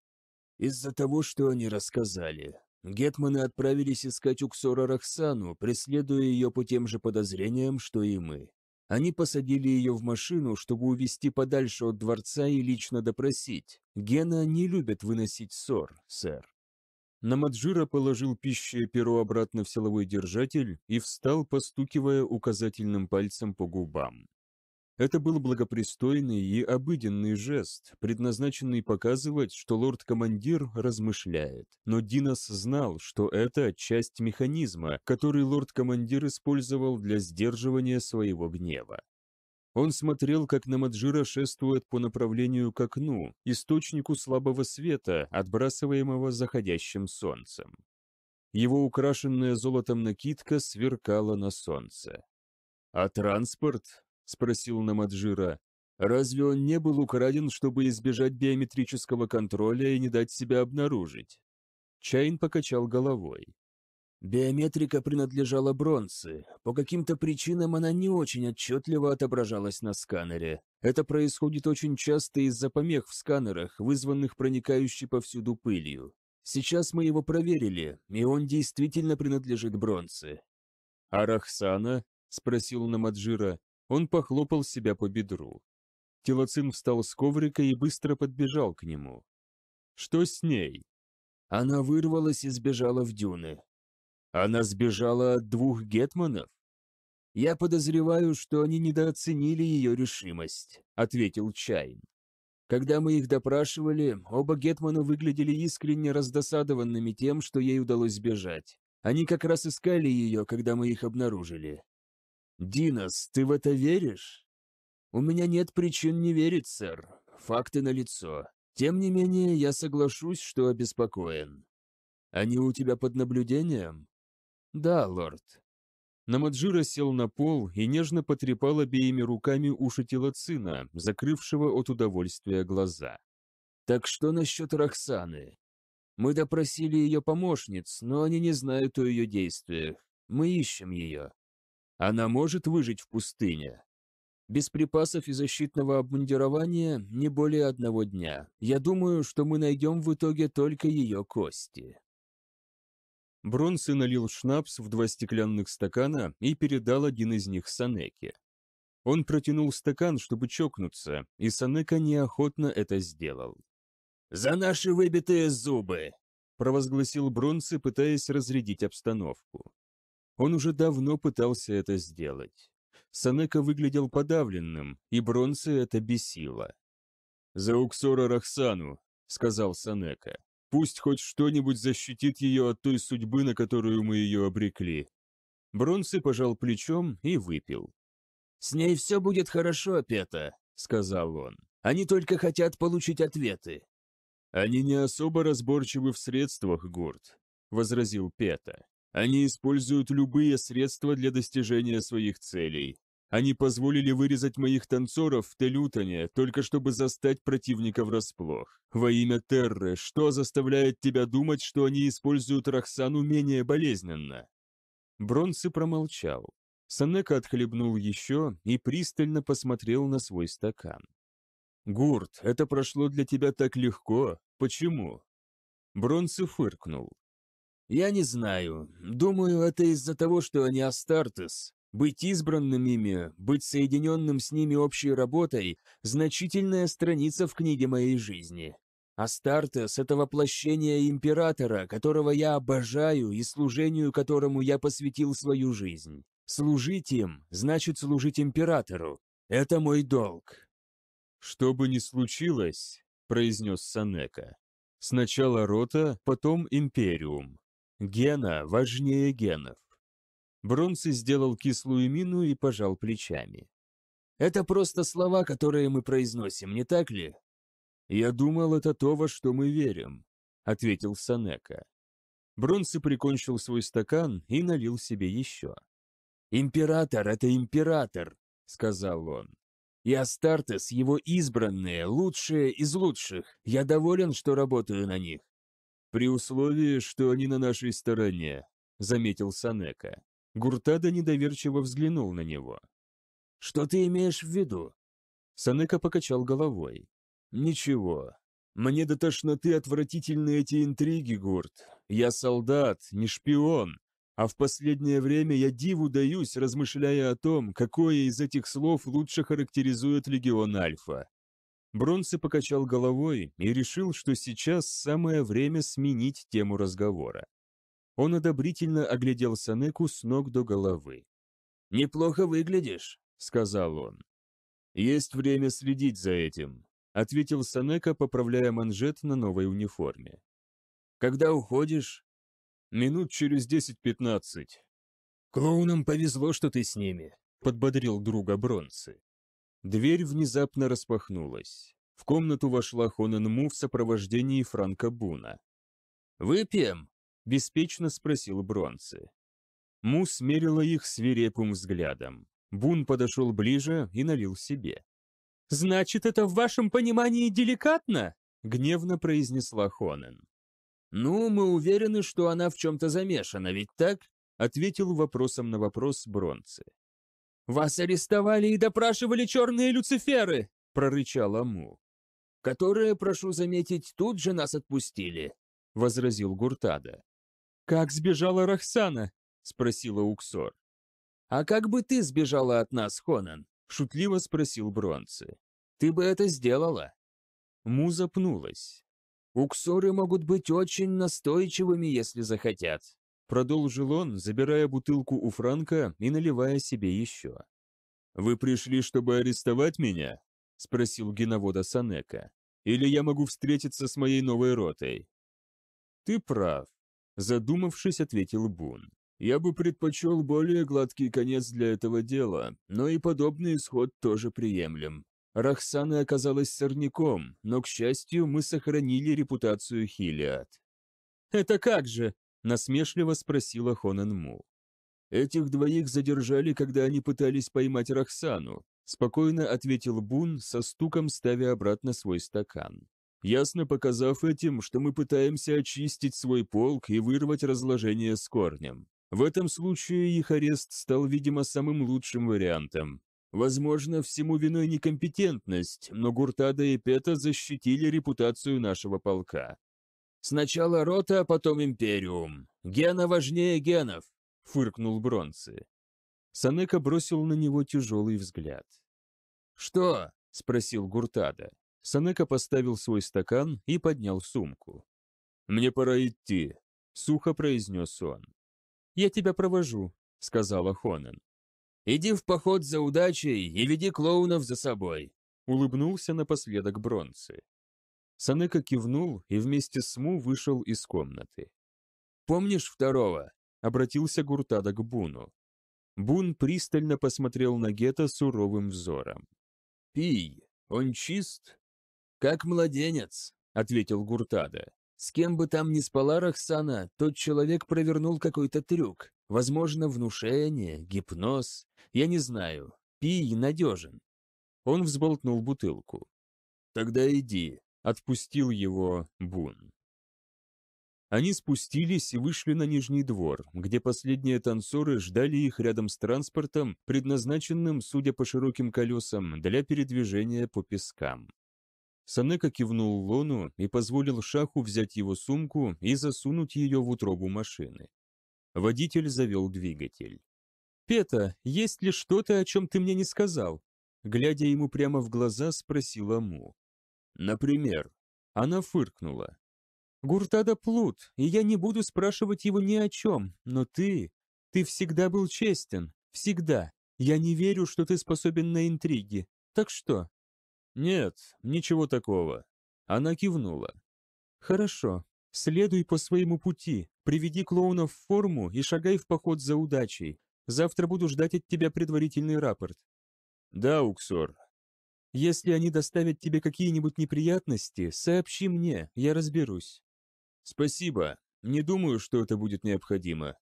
Из-за того, что они рассказали. Гетманы отправились искать Уксора Рахсану, преследуя ее по тем же подозрениям, что и мы. Они посадили ее в машину, чтобы увезти подальше от дворца и лично допросить. Гена не любит выносить ссор, сэр. Намаджира положил пищее перо обратно в силовой держатель и встал, постукивая указательным пальцем по губам. Это был благопристойный и обыденный жест, предназначенный показывать, что лорд-командир размышляет. Но Динос знал, что это часть механизма, который лорд-командир использовал для сдерживания своего гнева. Он смотрел, как Намаджира шествует по направлению к окну, источнику слабого света, отбрасываемого заходящим солнцем. Его украшенная золотом накидка сверкала на солнце. «А транспорт?» – спросил Намаджира. «Разве он не был украден, чтобы избежать биометрического контроля и не дать себя обнаружить?» Чайн покачал головой. Биометрика принадлежала Бронце. По каким-то причинам она не очень отчетливо отображалась на сканере. Это происходит очень часто из-за помех в сканерах, вызванных проникающей повсюду пылью. Сейчас мы его проверили, и он действительно принадлежит Бронце. «А Рахсана?» – спросил Намаджира. Он похлопал себя по бедру. Телоцин встал с коврика и быстро подбежал к нему. «Что с ней?» Она вырвалась и сбежала в дюны. Она сбежала от двух гетманов? Я подозреваю, что они недооценили ее решимость, ответил Чайн. Когда мы их допрашивали, оба гетмана выглядели искренне раздосадованными тем, что ей удалось сбежать. Они как раз искали ее, когда мы их обнаружили. «Динос, ты в это веришь?» «У меня нет причин не верить, сэр. Факты налицо. Тем не менее, я соглашусь, что обеспокоен. Они у тебя под наблюдением?» «Да, лорд». Намаджира сел на пол и нежно потрепал обеими руками уши тела сына, закрывшего от удовольствия глаза. «Так что насчет Рахсаны? Мы допросили ее помощниц, но они не знают о ее действиях. Мы ищем ее. Она может выжить в пустыне. Без припасов и защитного обмундирования не более одного дня. Я думаю, что мы найдем в итоге только ее кости». Бронсы налил шнапс в два стеклянных стакана и передал один из них Санеке. Он протянул стакан, чтобы чокнуться, и Санека неохотно это сделал. «За наши выбитые зубы!» – провозгласил Бронсы, пытаясь разрядить обстановку. Он уже давно пытался это сделать. Санека выглядел подавленным, и бронзы это бесило. «За Уксора Рахсану», — сказал Санека. «Пусть хоть что-нибудь защитит ее от той судьбы, на которую мы ее обрекли». Бронсы пожал плечом и выпил. «С ней все будет хорошо, Пета», — сказал он. «Они только хотят получить ответы». «Они не особо разборчивы в средствах, Гурт», — возразил Пета. Они используют любые средства для достижения своих целей. Они позволили вырезать моих танцоров в Телютоне, только чтобы застать противника врасплох. Во имя Терры, что заставляет тебя думать, что они используют Рахсану менее болезненно?» Бронцы промолчал. Санека отхлебнул еще и пристально посмотрел на свой стакан. «Гурт, это прошло для тебя так легко. Почему?» Бронце фыркнул. Я не знаю. Думаю, это из-за того, что они Астартес. Быть избранным ими, быть соединенным с ними общей работой – значительная страница в книге моей жизни. Астартес – это воплощение императора, которого я обожаю и служению которому я посвятил свою жизнь. Служить им – значит служить императору. Это мой долг. «Что бы ни случилось», – произнес Санека, – «сначала рота, потом империум. Гена важнее генов. Бронсы сделал кислую мину и пожал плечами. Это просто слова, которые мы произносим, не так ли? Я думал, это то, во что мы верим, ответил Санека. Бронсы прикончил свой стакан и налил себе еще. «Император — это император», — сказал он. «И Астартес — его избранные, лучшие из лучших. Я доволен, что работаю на них. «При условии, что они на нашей стороне», — заметил Санека. Гуртада недоверчиво взглянул на него. «Что ты имеешь в виду?» Санека покачал головой. «Ничего. Мне до тошноты отвратительны эти интриги, Гурт. Я солдат, не шпион. А в последнее время я диву даюсь, размышляя о том, какое из этих слов лучше характеризует Легион Альфа. Бронце покачал головой и решил, что сейчас самое время сменить тему разговора. Он одобрительно оглядел Санеку с ног до головы. «Неплохо выглядишь», — сказал он. «Есть время следить за этим», — ответил Санека, поправляя манжет на новой униформе. «Когда уходишь?» «Минут через десять-пятнадцать». «Клоунам повезло, что ты с ними», — подбодрил друга Бронцы. Дверь внезапно распахнулась. В комнату вошла Хонан Му в сопровождении Франка Буна. «Выпьем?» – беспечно спросил Бронце. Му смерила их свирепым взглядом. Бун подошел ближе и налил себе. «Значит, это в вашем понимании деликатно?» — гневно произнесла Хонен. «Ну, мы уверены, что она в чем-то замешана, ведь так?» — ответил вопросом на вопрос Бронце. «Вас арестовали и допрашивали черные люциферы!» — прорычал Аму. «Которые, прошу заметить, тут же нас отпустили», — возразил Гуртада. «Как сбежала Рахсана?» — спросила Уксор. «А как бы ты сбежала от нас, Хонан?» — шутливо спросил Бронце. «Ты бы это сделала?» Му запнулась. «Уксоры могут быть очень настойчивыми, если захотят. Продолжил он, забирая бутылку у Франка и наливая себе еще. «Вы пришли, чтобы арестовать меня?» – спросил геновода Санека. «Или я могу встретиться с моей новой ротой?» «Ты прав», – задумавшись, ответил Бун. «Я бы предпочел более гладкий конец для этого дела, но и подобный исход тоже приемлем. Рахсана оказалась сорняком, но, к счастью, мы сохранили репутацию Хилиад». «Это как же?» насмешливо спросила Хонанму. Этих двоих задержали, когда они пытались поймать Рахсану, спокойно ответил Бун, со стуком ставя обратно свой стакан. Ясно показав этим, что мы пытаемся очистить свой полк и вырвать разложение с корнем. В этом случае их арест стал, видимо, самым лучшим вариантом. Возможно, всему виной некомпетентность, но Гуртада и Пета защитили репутацию нашего полка. Сначала рота, а потом империум. Гена важнее генов!» — фыркнул Бронцы. Санека бросил на него тяжелый взгляд. «Что?» — спросил Гуртада. Санека поставил свой стакан и поднял сумку. «Мне пора идти», — сухо произнес он. «Я тебя провожу», — сказала Хонен. «Иди в поход за удачей и веди клоунов за собой», — улыбнулся напоследок Бронцы. Санека кивнул и вместе с Му вышел из комнаты. «Помнишь второго?» — обратился Гуртада к Буну. Бун пристально посмотрел на Гета суровым взором. «Пий, он чист?» «Как младенец», — ответил Гуртада. «С кем бы там ни спала Рахсана, тот человек провернул какой-то трюк. Возможно, внушение, гипноз. Я не знаю. Пий надежен». Он взболтнул бутылку. «Тогда иди», Отпустил его Бун. Они спустились и вышли на нижний двор, где последние танцоры ждали их рядом с транспортом, предназначенным, судя по широким колесам, для передвижения по пескам. Санека кивнул Лону и позволил Шаху взять его сумку и засунуть ее в утробу машины. Водитель завел двигатель. «Пета, есть ли что-то, о чем ты мне не сказал?» Глядя ему прямо в глаза, спросила Му. Например, она фыркнула. «Гуртада плут, и я не буду спрашивать его ни о чем, но ты... Ты всегда был честен, всегда. Я не верю, что ты способен на интриги. Так что?» «Нет, ничего такого». Она кивнула. «Хорошо. Следуй по своему пути, приведи клоуна в форму и шагай в поход за удачей. Завтра буду ждать от тебя предварительный рапорт». «Да, Уксор, если они доставят тебе какие-нибудь неприятности, сообщи мне, я разберусь». «Спасибо. Не думаю, что это будет необходимо».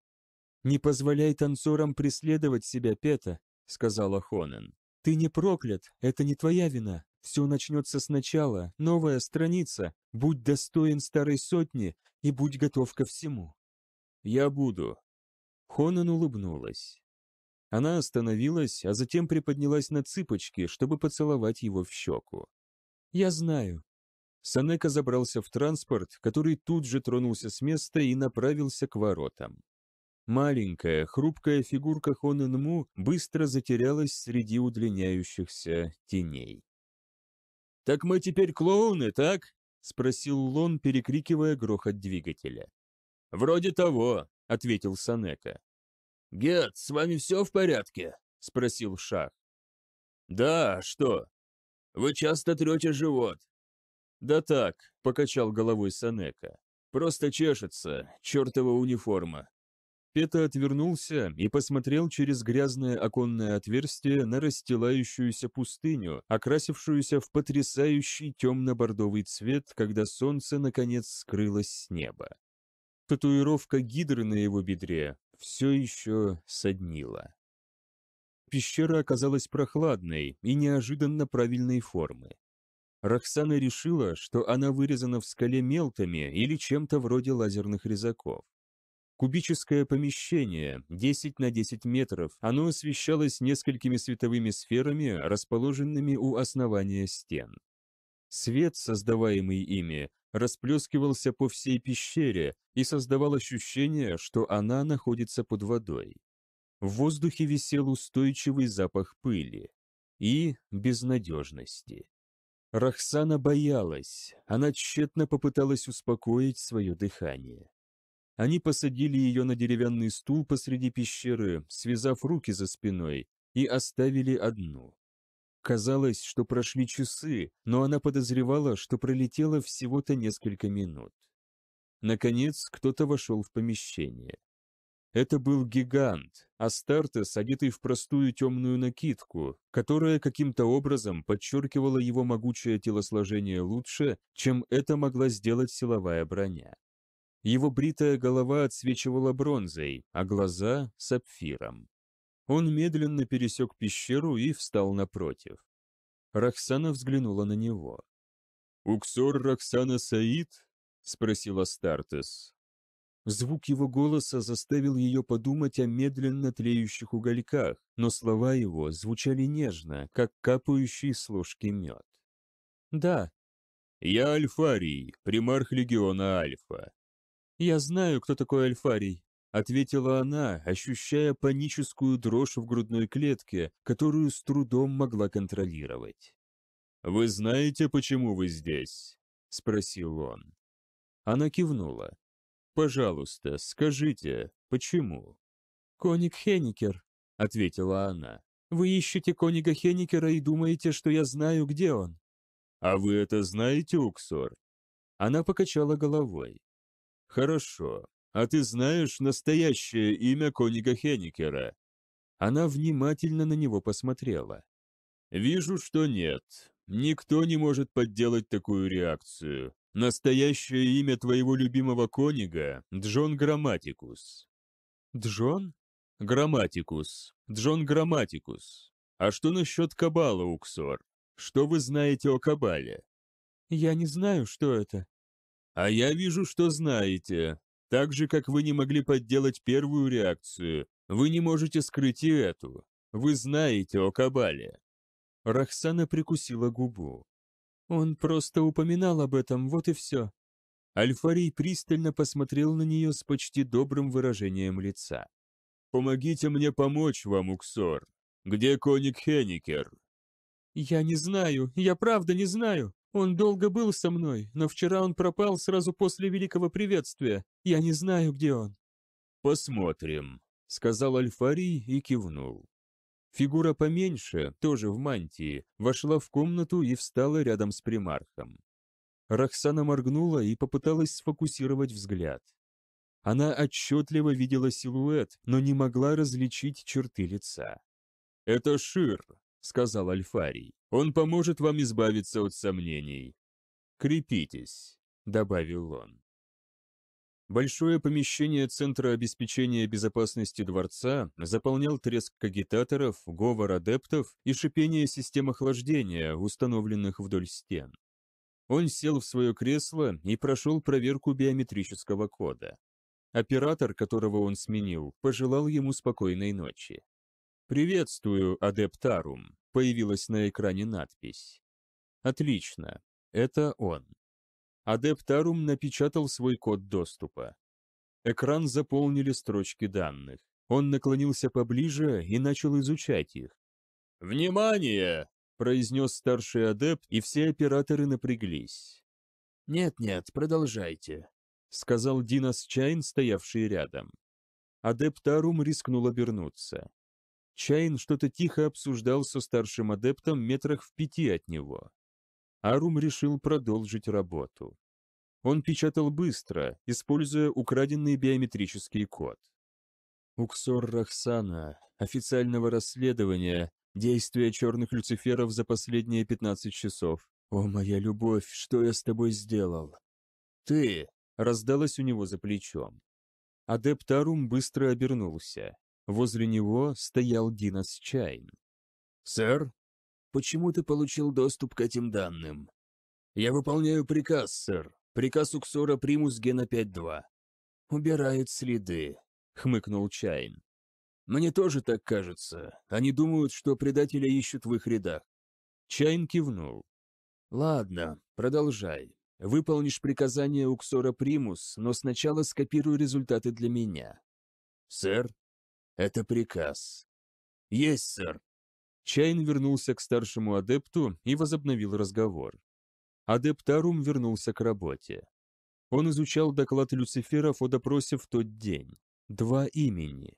«Не позволяй танцорам преследовать себя, Пета», — сказала Хонен. «Ты не проклят, это не твоя вина. Все начнется сначала, новая страница. Будь достоин старой сотни и будь готов ко всему». «Я буду». Хонен улыбнулась. Она остановилась, а затем приподнялась на цыпочки, чтобы поцеловать его в щеку. «Я знаю». Санека забрался в транспорт, который тут же тронулся с места и направился к воротам. Маленькая, хрупкая фигурка Хонэнму быстро затерялась среди удлиняющихся теней. «Так мы теперь клоуны, так?» — спросил Лон, перекрикивая грохот двигателя. «Вроде того», — ответил Санека. «Гет, с вами все в порядке?» – спросил Шах. «Да, что? Вы часто трете живот?» «Да так», – покачал головой Санека. «Просто чешется, чертова униформа». Пета отвернулся и посмотрел через грязное оконное отверстие на расстилающуюся пустыню, окрасившуюся в потрясающий темно-бордовый цвет, когда солнце, наконец, скрылось с неба. Татуировка гидры на его бедре все еще соднило. Пещера оказалась прохладной и неожиданно правильной формы. Роксана решила, что она вырезана в скале мелтами или чем-то вроде лазерных резаков. Кубическое помещение, 10 на 10 метров, оно освещалось несколькими световыми сферами, расположенными у основания стен. Свет, создаваемый ими, расплескивался по всей пещере и создавал ощущение, что она находится под водой. В воздухе висел устойчивый запах пыли и безнадежности. Рахсана боялась, она тщетно попыталась успокоить свое дыхание. Они посадили ее на деревянный стул посреди пещеры, связав руки за спиной, и оставили одну. Казалось, что прошли часы, но она подозревала, что пролетело всего-то несколько минут. Наконец, кто-то вошел в помещение. Это был гигант, Астартес, одетый в простую темную накидку, которая каким-то образом подчеркивала его могучее телосложение лучше, чем это могла сделать силовая броня. Его бритая голова отсвечивала бронзой, а глаза — сапфиром. Он медленно пересек пещеру и встал напротив. Рахсана взглянула на него. «Уксор Рахсана Саид?» — спросил Астартес. Звук его голоса заставил ее подумать о медленно тлеющих угольках, но слова его звучали нежно, как капающий с ложки мед. «Да». «Я Альфарий, примарх легиона Альфа». «Я знаю, кто такой Альфарий ответила она, ощущая паническую дрожь в грудной клетке, которую с трудом могла контролировать. «Вы знаете, почему вы здесь?» – спросил он. Она кивнула. «Пожалуйста, скажите, почему?» «Коник Хеникер», – ответила она. «Вы ищете Конига Хеникера и думаете, что я знаю, где он?» «А вы это знаете, Уксор?» Она покачала головой. «Хорошо, а ты знаешь настоящее имя Коника Хеникера?» Она внимательно на него посмотрела. «Вижу, что нет. Никто не может подделать такую реакцию. Настоящее имя твоего любимого Конига — Джон Грамматикус». «Джон?» «Грамматикус. Джон Грамматикус. А что насчет Кабала, Уксор? Что вы знаете о Кабале?» «Я не знаю, что это». «А я вижу, что знаете. Так же, как вы не могли подделать первую реакцию, вы не можете скрыть и эту. Вы знаете о Кабале». Рахсана прикусила губу. «Он просто упоминал об этом, вот и все». Альфарий пристально посмотрел на нее с почти добрым выражением лица. «Помогите мне помочь вам, Уксор. Где коник Хеникер?» «Я не знаю, я правда не знаю», он долго был со мной, но вчера он пропал сразу после великого приветствия. Я не знаю, где он». «Посмотрим», — сказал Альфарий и кивнул. Фигура поменьше, тоже в мантии, вошла в комнату и встала рядом с примархом. Рахсана моргнула и попыталась сфокусировать взгляд. Она отчетливо видела силуэт, но не могла различить черты лица. «Это Шир», сказал Альфарий. «Он поможет вам избавиться от сомнений. Крепитесь», — добавил он. Большое помещение Центра обеспечения безопасности дворца заполнял треск кагитаторов, говор адептов и шипение систем охлаждения, установленных вдоль стен. Он сел в свое кресло и прошел проверку биометрического кода. Оператор, которого он сменил, пожелал ему спокойной ночи. «Приветствую, Адептарум», — появилась на экране надпись. «Отлично, это он». Адептарум напечатал свой код доступа. Экран заполнили строчки данных. Он наклонился поближе и начал изучать их. «Внимание!» – произнес старший адепт, и все операторы напряглись. «Нет-нет, продолжайте», – сказал Динас Чайн, стоявший рядом. Адептарум Арум рискнул обернуться. Чайн что-то тихо обсуждал со старшим адептом метрах в пяти от него. Арум решил продолжить работу. Он печатал быстро, используя украденный биометрический код. Уксор Рахсана, официального расследования, действия черных люциферов за последние 15 часов. «О, моя любовь, что я с тобой сделал?» «Ты!» — раздалось у него за плечом. Адепт Арум быстро обернулся. Возле него стоял Динас Чайн. «Сэр, почему ты получил доступ к этим данным?» «Я выполняю приказ, сэр. Приказ Уксора Примус Гена 5.2». Убирает следы», — хмыкнул Чайн. «Мне тоже так кажется. Они думают, что предателя ищут в их рядах». Чайн кивнул. «Ладно, продолжай. Выполнишь приказание Уксора Примус, но сначала скопируй результаты для меня». «Сэр?» Это приказ. Есть, сэр. Чайн вернулся к старшему адепту и возобновил разговор. Адепт Арум вернулся к работе. Он изучал доклад Люциферов о допросе в тот день. Два имени.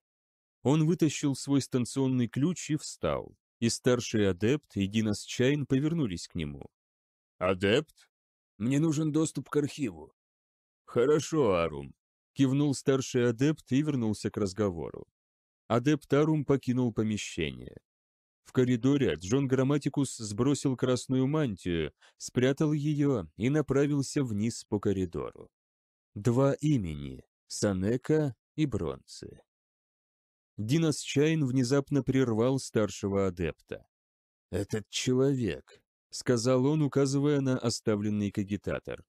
Он вытащил свой станционный ключ и встал. И старший адепт и Динас Чайн повернулись к нему. «Адепт? Мне нужен доступ к архиву». «Хорошо, Арум», — кивнул старший адепт и вернулся к разговору. Адептарум покинул помещение. В коридоре Джон Грамматикус сбросил красную мантию, спрятал ее и направился вниз по коридору. Два имени — Санека и Бронцы. Динас Чайн внезапно прервал старшего адепта. «Этот человек», — сказал он, указывая на оставленный кагитатор.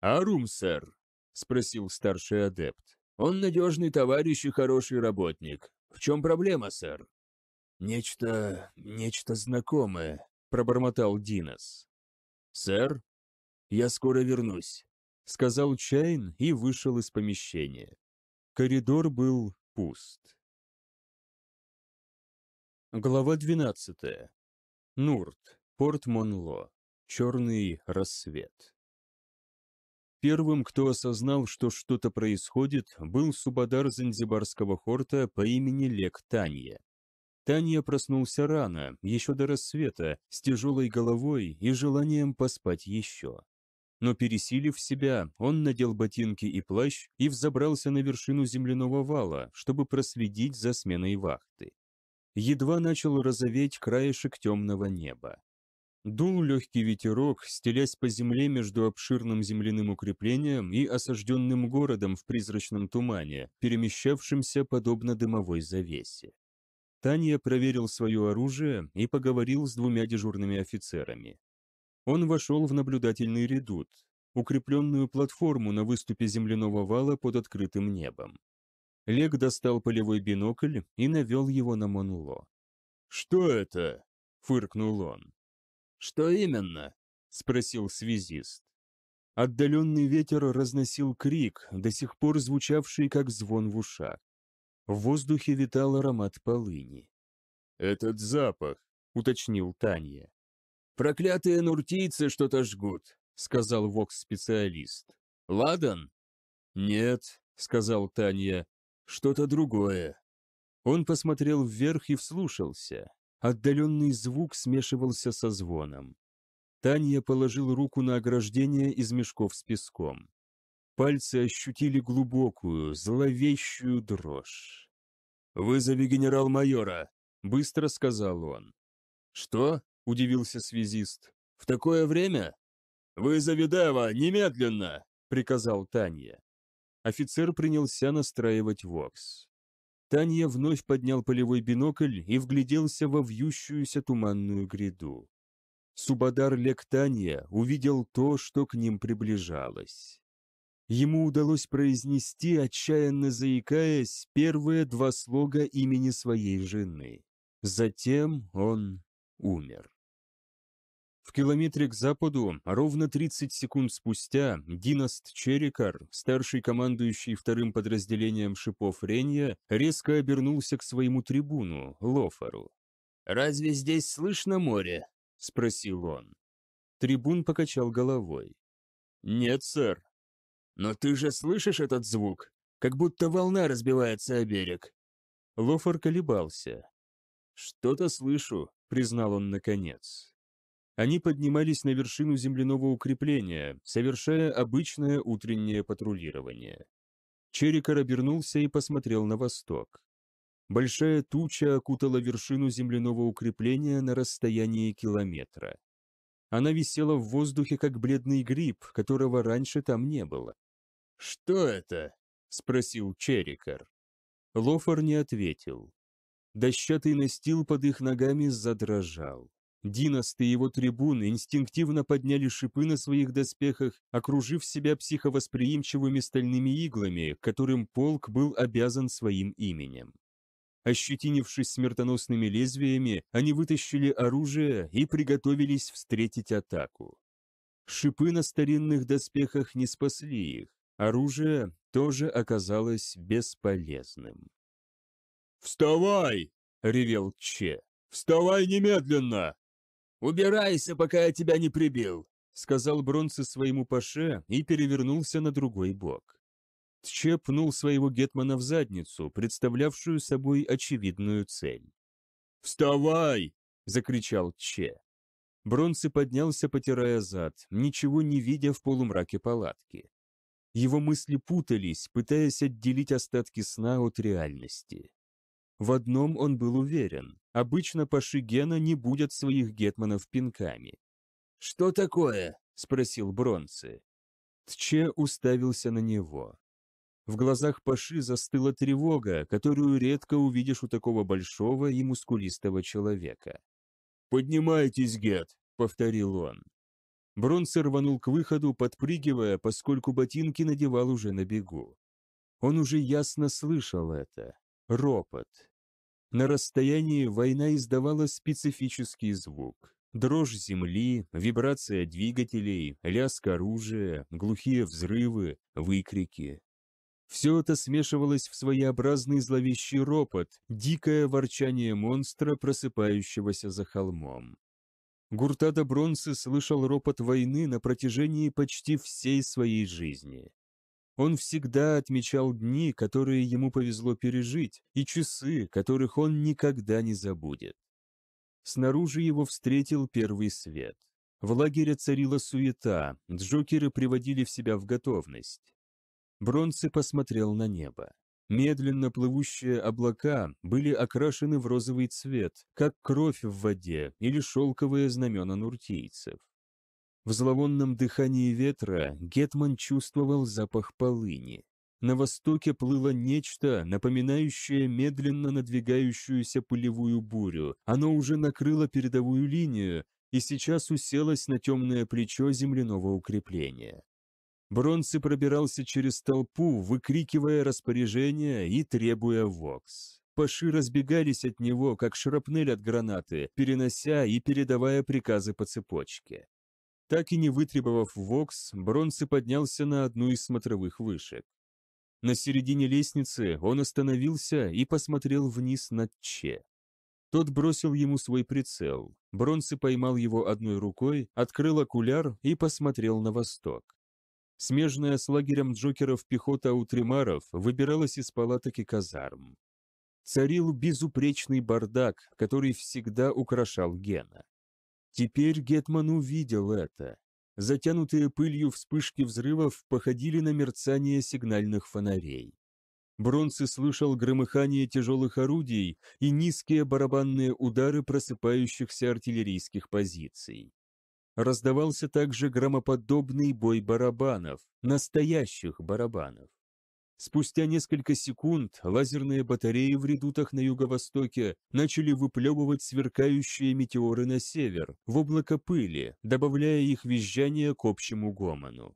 «Арум, сэр», — спросил старший адепт. «Он надежный товарищ и хороший работник. В чем проблема, сэр? Нечто... нечто знакомое, пробормотал Динос. Сэр, я скоро вернусь, сказал Чайн и вышел из помещения. Коридор был пуст. Глава двенадцатая. Нурт, Порт Монло. Черный рассвет. Первым, кто осознал, что что-то происходит, был субадар Занзибарского хорта по имени Лек Танья. Танья проснулся рано, еще до рассвета, с тяжелой головой и желанием поспать еще. Но пересилив себя, он надел ботинки и плащ и взобрался на вершину земляного вала, чтобы проследить за сменой вахты. Едва начал розоветь краешек темного неба. Дул легкий ветерок, стелясь по земле между обширным земляным укреплением и осажденным городом в призрачном тумане, перемещавшимся подобно дымовой завесе. Таня проверил свое оружие и поговорил с двумя дежурными офицерами. Он вошел в наблюдательный редут, укрепленную платформу на выступе земляного вала под открытым небом. Лег достал полевой бинокль и навел его на монуло. «Что это?» – фыркнул он. «Что именно?» — спросил связист. Отдаленный ветер разносил крик, до сих пор звучавший как звон в ушах. В воздухе витал аромат полыни. «Этот запах», — уточнил Танья. «Проклятые нуртийцы что-то жгут», — сказал вокс-специалист. «Ладан?» «Нет», — сказал Танья. «Что-то другое». Он посмотрел вверх и вслушался. Отдаленный звук смешивался со звоном. Таня положил руку на ограждение из мешков с песком. Пальцы ощутили глубокую, зловещую дрожь. «Вызови генерал-майора», — быстро сказал он. «Что?» — удивился связист. «В такое время?» «Вызови Дева, немедленно!» — приказал Танья. Офицер принялся настраивать ВОКС. Танья вновь поднял полевой бинокль и вгляделся во вьющуюся туманную гряду. Субадар Лектанья увидел то, что к ним приближалось. Ему удалось произнести, отчаянно заикаясь, первые два слога имени своей жены. Затем он умер. В километре к западу, ровно 30 секунд спустя, Династ Черикар, старший командующий вторым подразделением шипов Ренья, резко обернулся к своему трибуну, Лофару. «Разве здесь слышно море?» – спросил он. Трибун покачал головой. «Нет, сэр». «Но ты же слышишь этот звук? Как будто волна разбивается о берег». Лофар колебался. «Что-то слышу», — признал он наконец. Они поднимались на вершину земляного укрепления, совершая обычное утреннее патрулирование. Черикар обернулся и посмотрел на восток. Большая туча окутала вершину земляного укрепления на расстоянии километра. Она висела в воздухе, как бледный гриб, которого раньше там не было. «Что это?» — спросил Черикар. Лофор не ответил. Дощатый настил под их ногами задрожал. Диност и его трибуны инстинктивно подняли шипы на своих доспехах, окружив себя психовосприимчивыми стальными иглами, которым полк был обязан своим именем. Ощетинившись смертоносными лезвиями, они вытащили оружие и приготовились встретить атаку. Шипы на старинных доспехах не спасли их, оружие тоже оказалось бесполезным. «Вставай!» — ревел Че. «Вставай немедленно! «Убирайся, пока я тебя не прибил!» — сказал Бронце своему паше и перевернулся на другой бок. Тче пнул своего гетмана в задницу, представлявшую собой очевидную цель. «Вставай!» — закричал Тче. Бронце поднялся, потирая зад, ничего не видя в полумраке палатки. Его мысли путались, пытаясь отделить остатки сна от реальности. В одном он был уверен. Обычно Паши Гена не будет своих гетманов пинками. «Что такое?» — спросил Бронцы. Тче уставился на него. В глазах Паши застыла тревога, которую редко увидишь у такого большого и мускулистого человека. «Поднимайтесь, Гет!» — повторил он. Бронце рванул к выходу, подпрыгивая, поскольку ботинки надевал уже на бегу. Он уже ясно слышал это. Ропот, на расстоянии война издавала специфический звук. Дрожь земли, вибрация двигателей, лязг оружия, глухие взрывы, выкрики. Все это смешивалось в своеобразный зловещий ропот, дикое ворчание монстра, просыпающегося за холмом. Гуртада Бронсы слышал ропот войны на протяжении почти всей своей жизни. Он всегда отмечал дни, которые ему повезло пережить, и часы, которых он никогда не забудет. Снаружи его встретил первый свет. В лагере царила суета, джокеры приводили в себя в готовность. Бронце посмотрел на небо. Медленно плывущие облака были окрашены в розовый цвет, как кровь в воде или шелковые знамена нуртийцев. В зловонном дыхании ветра Гетман чувствовал запах полыни. На востоке плыло нечто, напоминающее медленно надвигающуюся пылевую бурю. Оно уже накрыло передовую линию и сейчас уселось на темное плечо земляного укрепления. Бронцы пробирался через толпу, выкрикивая распоряжения и требуя вокс. Паши разбегались от него, как шрапнель от гранаты, перенося и передавая приказы по цепочке. Так и не вытребовав вокс, Бронсы поднялся на одну из смотровых вышек. На середине лестницы он остановился и посмотрел вниз на Че. Тот бросил ему свой прицел. Бронсы поймал его одной рукой, открыл окуляр и посмотрел на восток. Смежная с лагерем джокеров пехота утримаров выбиралась из палаток и казарм. Царил безупречный бардак, который всегда украшал Гена. Теперь Гетман увидел это. Затянутые пылью вспышки взрывов походили на мерцание сигнальных фонарей. Бронцы слышал громыхание тяжелых орудий и низкие барабанные удары просыпающихся артиллерийских позиций. Раздавался также громоподобный бой барабанов, настоящих барабанов. Спустя несколько секунд лазерные батареи в редутах на юго-востоке начали выплевывать сверкающие метеоры на север, в облако пыли, добавляя их визжание к общему гомону.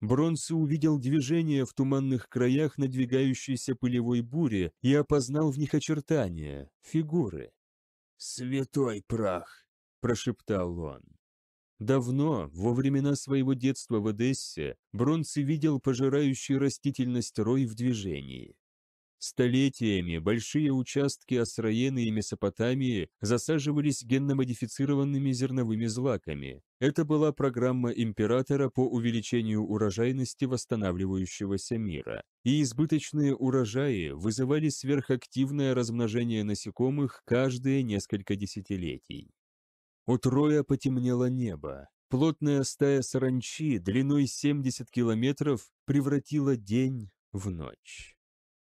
Бронсы увидел движение в туманных краях надвигающейся пылевой бури и опознал в них очертания, фигуры. «Святой прах!» – прошептал он. Давно, во времена своего детства в Одессе, Бронце видел пожирающий растительность рой в движении. Столетиями большие участки Асраены и Месопотамии засаживались генно зерновыми злаками. Это была программа императора по увеличению урожайности восстанавливающегося мира. И избыточные урожаи вызывали сверхактивное размножение насекомых каждые несколько десятилетий. Утроя потемнело небо. Плотная стая саранчи длиной 70 километров превратила день в ночь.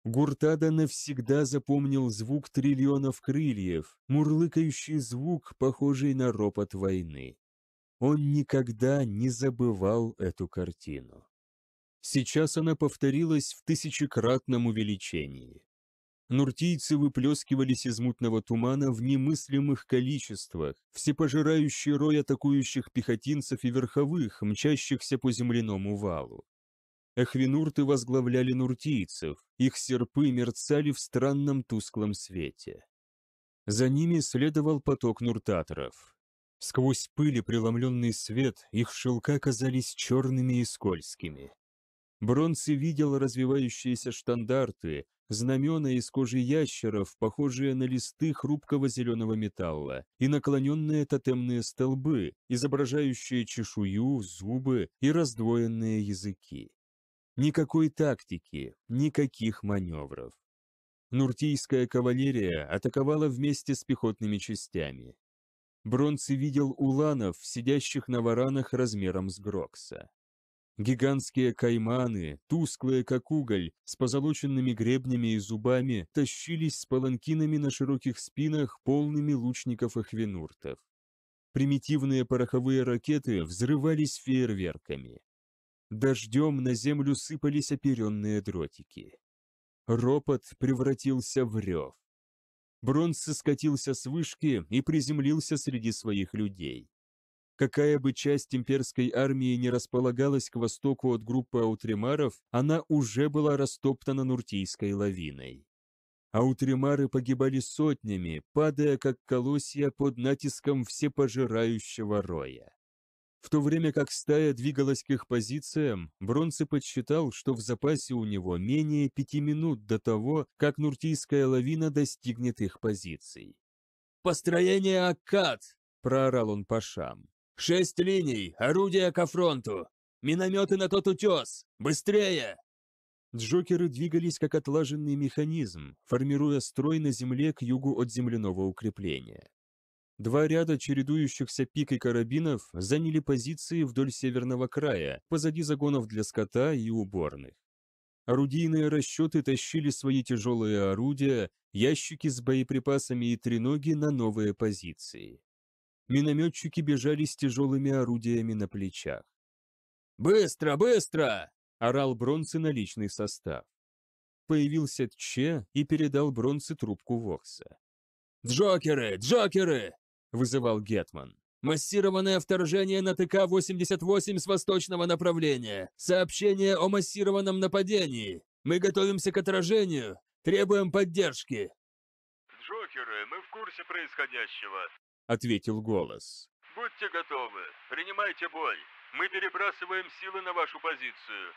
Гуртада навсегда запомнил звук триллионов крыльев, мурлыкающий звук, похожий на ропот войны. Он никогда не забывал эту картину. Сейчас она повторилась в тысячекратном увеличении. Нуртийцы выплескивались из мутного тумана в немыслимых количествах, всепожирающий рой атакующих пехотинцев и верховых, мчащихся по земляному валу. Эхвинурты возглавляли нуртийцев, их серпы мерцали в странном тусклом свете. За ними следовал поток нуртаторов. Сквозь пыль и преломленный свет их шелка казались черными и скользкими. Бронцы видел развивающиеся штандарты, знамена из кожи ящеров, похожие на листы хрупкого зеленого металла, и наклоненные тотемные столбы, изображающие чешую, зубы и раздвоенные языки. Никакой тактики, никаких маневров. Нуртийская кавалерия атаковала вместе с пехотными частями. Бронцы видел уланов, сидящих на варанах размером с Грокса. Гигантские кайманы, тусклые как уголь, с позолоченными гребнями и зубами, тащились с паланкинами на широких спинах, полными лучников и хвенуртов. Примитивные пороховые ракеты взрывались фейерверками. Дождем на землю сыпались оперенные дротики. Ропот превратился в рев. Бронз соскатился с вышки и приземлился среди своих людей. Какая бы часть имперской армии не располагалась к востоку от группы аутримаров, она уже была растоптана нуртийской лавиной. Аутримары погибали сотнями, падая как колосья под натиском всепожирающего роя. В то время как стая двигалась к их позициям, Бронце подсчитал, что в запасе у него менее пяти минут до того, как нуртийская лавина достигнет их позиций. «Построение Акад!» – проорал он пашам. Шесть линий, орудия ко фронту! Минометы на тот утес! Быстрее!» Джокеры двигались как отлаженный механизм, формируя строй на земле к югу от земляного укрепления. Два ряда чередующихся пик и карабинов заняли позиции вдоль северного края, позади загонов для скота и уборных. Орудийные расчеты тащили свои тяжелые орудия, ящики с боеприпасами и треноги на новые позиции. Минометчики бежали с тяжелыми орудиями на плечах. «Быстро, быстро!» — орал Бронце на личный состав. Появился Тче и передал Бронце трубку Вокса. «Джокеры! Джокеры!» — вызывал Гетман. «Массированное вторжение на ТК-88 с восточного направления! Сообщение о массированном нападении! Мы готовимся к отражению! Требуем поддержки!» «Джокеры, мы в курсе происходящего. — ответил голос. «Будьте готовы. Принимайте бой. Мы перебрасываем силы на вашу позицию».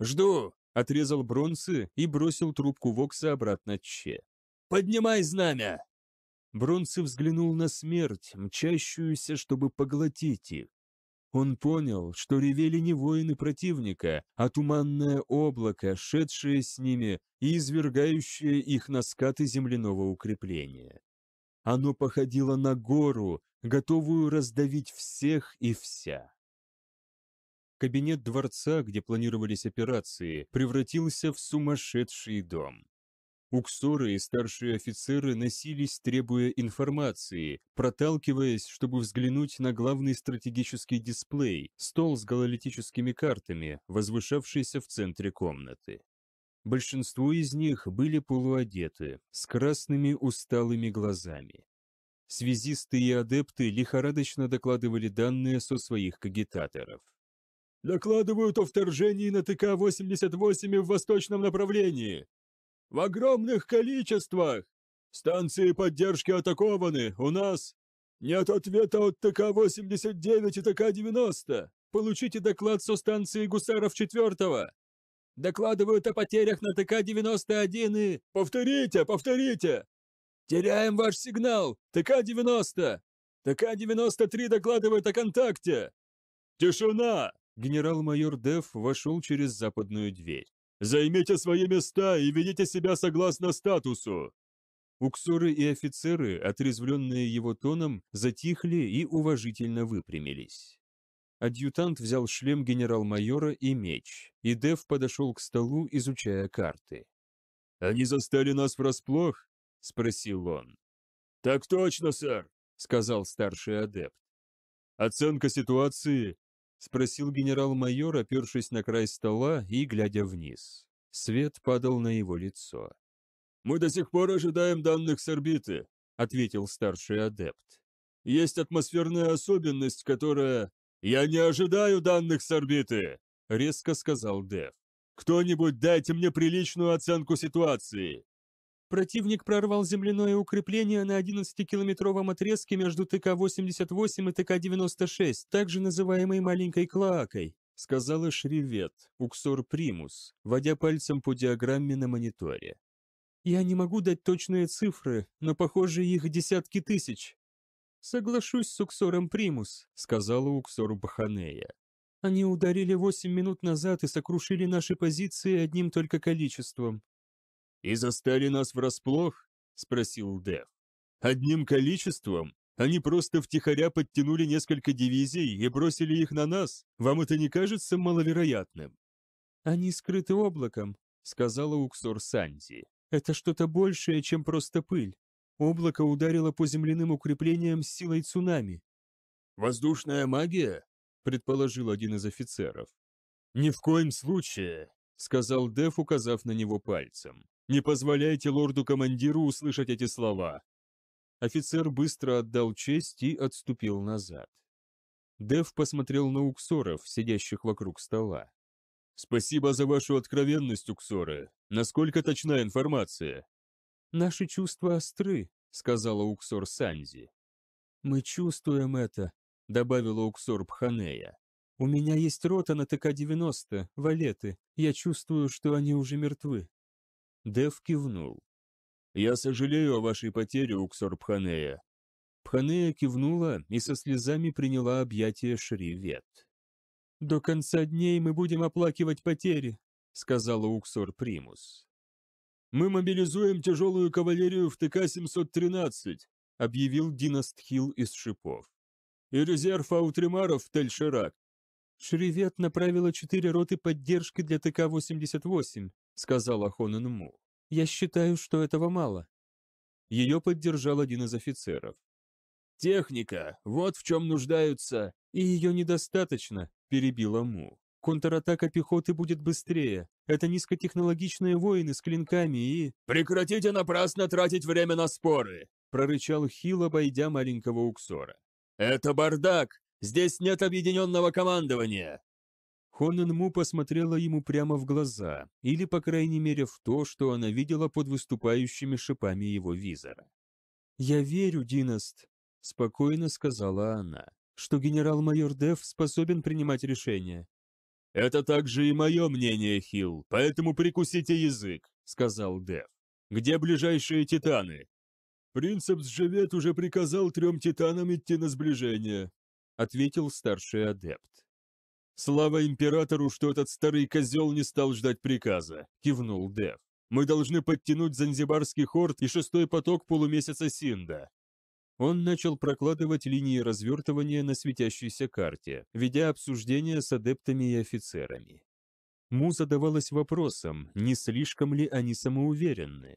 «Жду», — отрезал Бронсы и бросил трубку Вокса обратно Че. «Поднимай знамя!» Бронсы взглянул на смерть, мчащуюся, чтобы поглотить их. Он понял, что ревели не воины противника, а туманное облако, шедшее с ними и извергающее их на скаты земляного укрепления. Оно походило на гору, готовую раздавить всех и вся. Кабинет дворца, где планировались операции, превратился в сумасшедший дом. Уксоры и старшие офицеры носились, требуя информации, проталкиваясь, чтобы взглянуть на главный стратегический дисплей, стол с гололитическими картами, возвышавшийся в центре комнаты. Большинство из них были полуодеты, с красными усталыми глазами. Связисты и адепты лихорадочно докладывали данные со своих кагитаторов. «Докладывают о вторжении на ТК-88 в восточном направлении! В огромных количествах! Станции поддержки атакованы, у нас нет ответа от ТК-89 и ТК-90! Получите доклад со станции гусаров четвертого. Докладывают о потерях на ТК-91 и... Повторите, повторите! Теряем ваш сигнал! ТК-90! ТК-93 докладывает о контакте! Тишина! Генерал-майор Деф вошел через западную дверь. «Займите свои места и ведите себя согласно статусу!» Уксоры и офицеры, отрезвленные его тоном, затихли и уважительно выпрямились. Адъютант взял шлем генерал-майора и меч, и Дев подошел к столу, изучая карты. «Они застали нас врасплох?» — спросил он. «Так точно, сэр», — сказал старший адепт. «Оценка ситуации?» — спросил генерал-майор, опершись на край стола и глядя вниз. Свет падал на его лицо. «Мы до сих пор ожидаем данных с орбиты», — ответил старший адепт. «Есть атмосферная особенность, которая «Я не ожидаю данных с орбиты», — резко сказал Дев. «Кто-нибудь дайте мне приличную оценку ситуации». Противник прорвал земляное укрепление на 11-километровом отрезке между ТК-88 и ТК-96, также называемой «маленькой клоакой», — сказала Шривет, Уксор Примус, водя пальцем по диаграмме на мониторе. «Я не могу дать точные цифры, но, похоже, их десятки тысяч. «Соглашусь с Уксором Примус», — сказала Уксору Баханея. «Они ударили восемь минут назад и сокрушили наши позиции одним только количеством». «И застали нас врасплох?» — спросил Дев. «Одним количеством? Они просто втихаря подтянули несколько дивизий и бросили их на нас. Вам это не кажется маловероятным?» «Они скрыты облаком», — сказала Уксор Санди. «Это что-то большее, чем просто пыль. Облако ударило по земляным укреплениям с силой цунами. «Воздушная магия?» — предположил один из офицеров. «Ни в коем случае!» — сказал Деф, указав на него пальцем. «Не позволяйте лорду-командиру услышать эти слова!» Офицер быстро отдал честь и отступил назад. Дев посмотрел на уксоров, сидящих вокруг стола. «Спасибо за вашу откровенность, уксоры. Насколько точна информация?» «Наши чувства остры», — сказала Уксор Санзи. «Мы чувствуем это», — добавила Уксор Пханея. «У меня есть рота на ТК-90, валеты. Я чувствую, что они уже мертвы». Дев кивнул. «Я сожалею о вашей потере, Уксор Пханея». Пханея кивнула и со слезами приняла объятие Шривет. «До конца дней мы будем оплакивать потери», — сказала Уксор Примус. «Мы мобилизуем тяжелую кавалерию в ТК-713», объявил Династ Хилл из Шипов. «И резерв аутримаров в Тельшерак. «Шревет направила четыре роты поддержки для ТК-88», — сказала Хонен Му. «Я считаю, что этого мало». Ее поддержал один из офицеров. «Техника, вот в чем нуждаются». «И ее недостаточно», — перебила Му. Контратака пехоты будет быстрее. Это низкотехнологичные воины с клинками и... «Прекратите напрасно тратить время на споры!» прорычал Хилл, обойдя маленького Уксора. «Это бардак! Здесь нет объединенного командования!» Хонен Му посмотрела ему прямо в глаза, или, по крайней мере, в то, что она видела под выступающими шипами его визора. «Я верю, Династ, спокойно сказала она, — «что генерал-майор Дев способен принимать решения. «Это также и мое мнение, Хилл, поэтому прикусите язык», — сказал Дев. «Где ближайшие титаны?» «Принцепс Живет уже приказал трем титанам идти на сближение», — ответил старший адепт. «Слава императору, что этот старый козел не стал ждать приказа», — кивнул Дев. «Мы должны подтянуть Занзибарский хорд и шестой поток полумесяца Синда. Он начал прокладывать линии развертывания на светящейся карте, ведя обсуждения с адептами и офицерами. Му задавалась вопросом, не слишком ли они самоуверенны.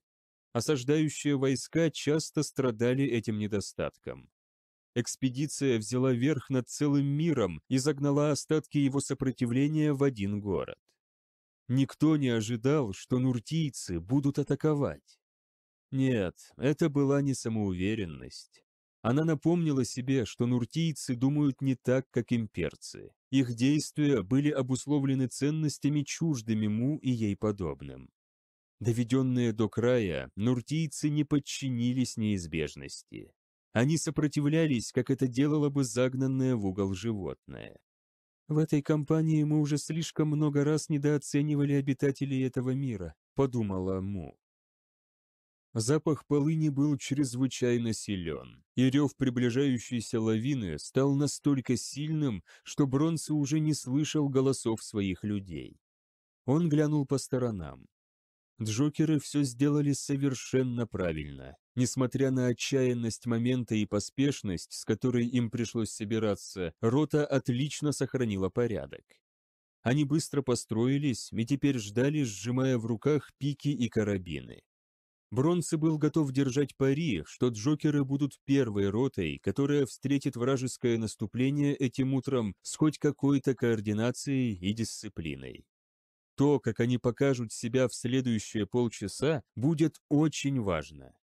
Осаждающие войска часто страдали этим недостатком. Экспедиция взяла верх над целым миром и загнала остатки его сопротивления в один город. Никто не ожидал, что нуртийцы будут атаковать. Нет, это была не самоуверенность. Она напомнила себе, что нуртийцы думают не так, как имперцы. Их действия были обусловлены ценностями чуждыми Му и ей подобным. Доведенные до края, нуртийцы не подчинились неизбежности. Они сопротивлялись, как это делало бы загнанное в угол животное. «В этой компании мы уже слишком много раз недооценивали обитателей этого мира», — подумала Му. Запах полыни был чрезвычайно силен, и рев приближающейся лавины стал настолько сильным, что Бронце уже не слышал голосов своих людей. Он глянул по сторонам. Джокеры все сделали совершенно правильно. Несмотря на отчаянность момента и поспешность, с которой им пришлось собираться, рота отлично сохранила порядок. Они быстро построились и теперь ждали, сжимая в руках пики и карабины. Бронце был готов держать пари, что Джокеры будут первой ротой, которая встретит вражеское наступление этим утром с хоть какой-то координацией и дисциплиной. То, как они покажут себя в следующие полчаса, будет очень важно.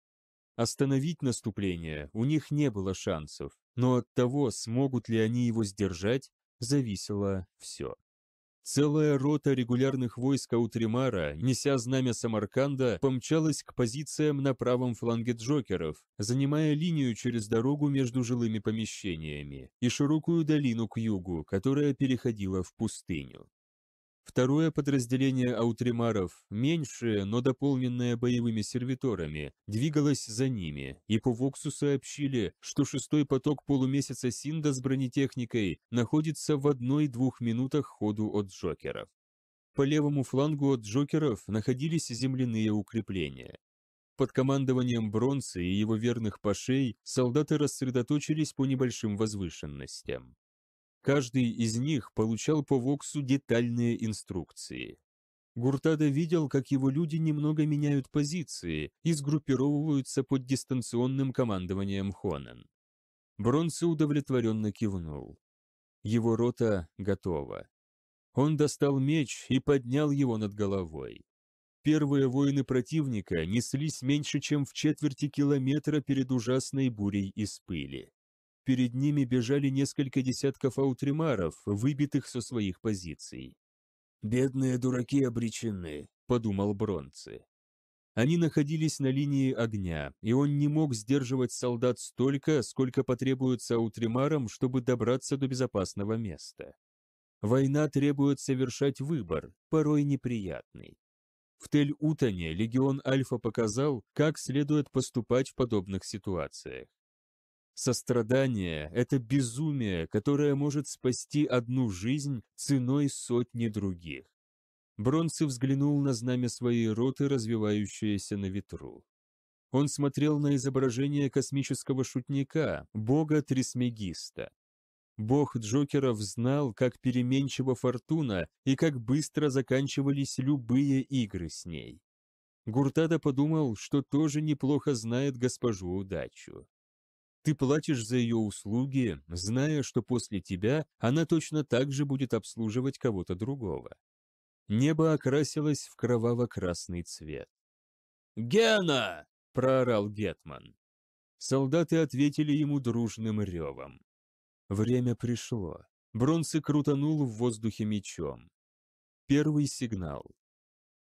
Остановить наступление у них не было шансов, но от того, смогут ли они его сдержать, зависело все. Целая рота регулярных войск Аутримара, неся знамя Самарканда, помчалась к позициям на правом фланге Джокеров, занимая линию через дорогу между жилыми помещениями и широкую долину к югу, которая переходила в пустыню. Второе подразделение аутримаров, меньшее, но дополненное боевыми сервиторами, двигалось за ними, и по Воксу сообщили, что шестой поток полумесяца Синда с бронетехникой находится в одной-двух минутах ходу от Джокеров. По левому флангу от Джокеров находились земляные укрепления. Под командованием Бронса и его верных пашей солдаты рассредоточились по небольшим возвышенностям. Каждый из них получал по Воксу детальные инструкции. Гуртада видел, как его люди немного меняют позиции и сгруппировываются под дистанционным командованием Хонан. Бронце удовлетворенно кивнул. Его рота готова. Он достал меч и поднял его над головой. Первые воины противника неслись меньше, чем в четверти километра перед ужасной бурей из пыли. Перед ними бежали несколько десятков аутримаров, выбитых со своих позиций. «Бедные дураки обречены», — подумал Бронце. Они находились на линии огня, и он не мог сдерживать солдат столько, сколько потребуется аутримарам, чтобы добраться до безопасного места. Война требует совершать выбор, порой неприятный. В Тель-Утане легион Альфа показал, как следует поступать в подобных ситуациях. Сострадание – это безумие, которое может спасти одну жизнь ценой сотни других. Бронце взглянул на знамя своей роты, развивающееся на ветру. Он смотрел на изображение космического шутника, бога Трисмегиста. Бог Джокеров знал, как переменчива фортуна и как быстро заканчивались любые игры с ней. Гуртада подумал, что тоже неплохо знает госпожу удачу. Ты платишь за ее услуги, зная, что после тебя она точно так же будет обслуживать кого-то другого. Небо окрасилось в кроваво-красный цвет. «Гена!» — проорал Гетман. Солдаты ответили ему дружным ревом. Время пришло. Бронсы крутанул в воздухе мечом. Первый сигнал.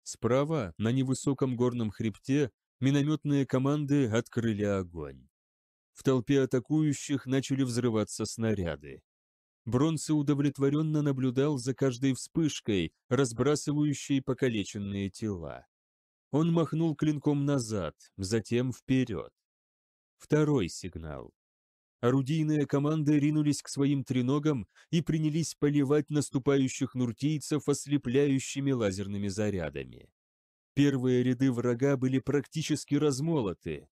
Справа, на невысоком горном хребте, минометные команды открыли огонь. В толпе атакующих начали взрываться снаряды. Бронце удовлетворенно наблюдал за каждой вспышкой, разбрасывающей покалеченные тела. Он махнул клинком назад, затем вперед. Второй сигнал. Орудийные команды ринулись к своим треногам и принялись поливать наступающих нуртийцев ослепляющими лазерными зарядами. Первые ряды врага были практически размолоты,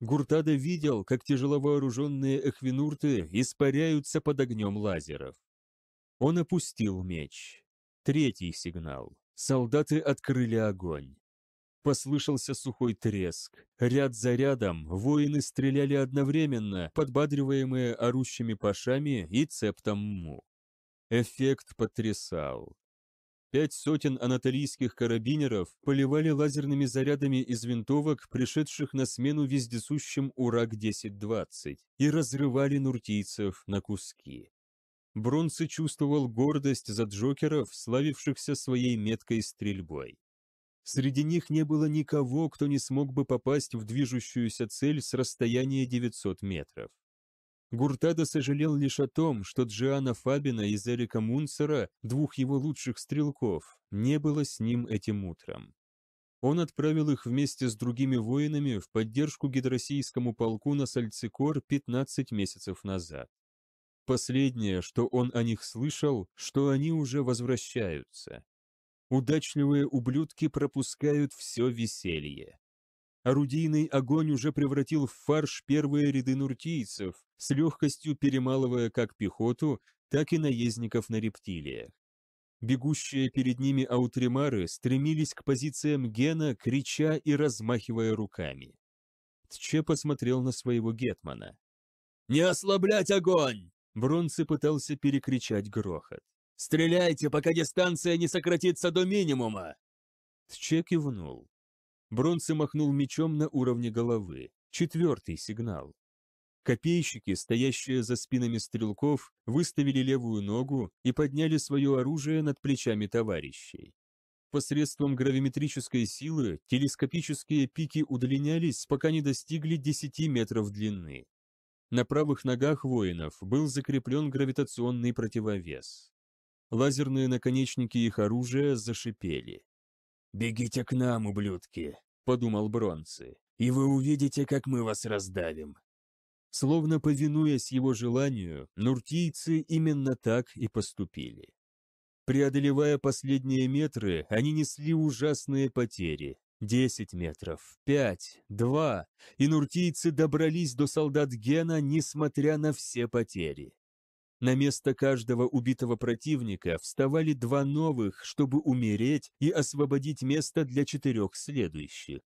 Гуртада видел, как тяжеловооруженные эхвинурты испаряются под огнем лазеров. Он опустил меч. Третий сигнал. Солдаты открыли огонь. Послышался сухой треск. Ряд за рядом воины стреляли одновременно, подбадриваемые орущими пашами и цептом му. Эффект потрясал. Пять сотен анатолийских карабинеров поливали лазерными зарядами из винтовок, пришедших на смену вездесущим «Урак-1020», и разрывали нуртийцев на куски. Бронце чувствовал гордость за джокеров, славившихся своей меткой стрельбой. Среди них не было никого, кто не смог бы попасть в движущуюся цель с расстояния 900 метров. Гуртада сожалел лишь о том, что Джиана Фабина и Зерика Мунцера, двух его лучших стрелков, не было с ним этим утром. Он отправил их вместе с другими воинами в поддержку гидроссийскому полку на Сальцикор 15 месяцев назад. Последнее, что он о них слышал, что они уже возвращаются. Удачливые ублюдки пропускают все веселье. Орудийный огонь уже превратил в фарш первые ряды нуртийцев, с легкостью перемалывая как пехоту, так и наездников на рептилиях. Бегущие перед ними аутримары стремились к позициям Гена, крича и размахивая руками. Тче посмотрел на своего гетмана. «Не ослаблять огонь!» Бронце пытался перекричать грохот. «Стреляйте, пока дистанция не сократится до минимума!» Тче кивнул. Бронце махнул мечом на уровне головы. Четвертый сигнал. Копейщики, стоящие за спинами стрелков, выставили левую ногу и подняли свое оружие над плечами товарищей. Посредством гравиметрической силы телескопические пики удлинялись, пока не достигли 10 метров длины. На правых ногах воинов был закреплен гравитационный противовес. Лазерные наконечники их оружия зашипели. «Бегите к нам, ублюдки», — подумал Бронцы, — «и вы увидите, как мы вас раздавим». Словно повинуясь его желанию, нуртийцы именно так и поступили. Преодолевая последние метры, они несли ужасные потери. Десять метров, пять, два, и нуртийцы добрались до солдат Гена, несмотря на все потери. На место каждого убитого противника вставали два новых, чтобы умереть и освободить место для четырех следующих.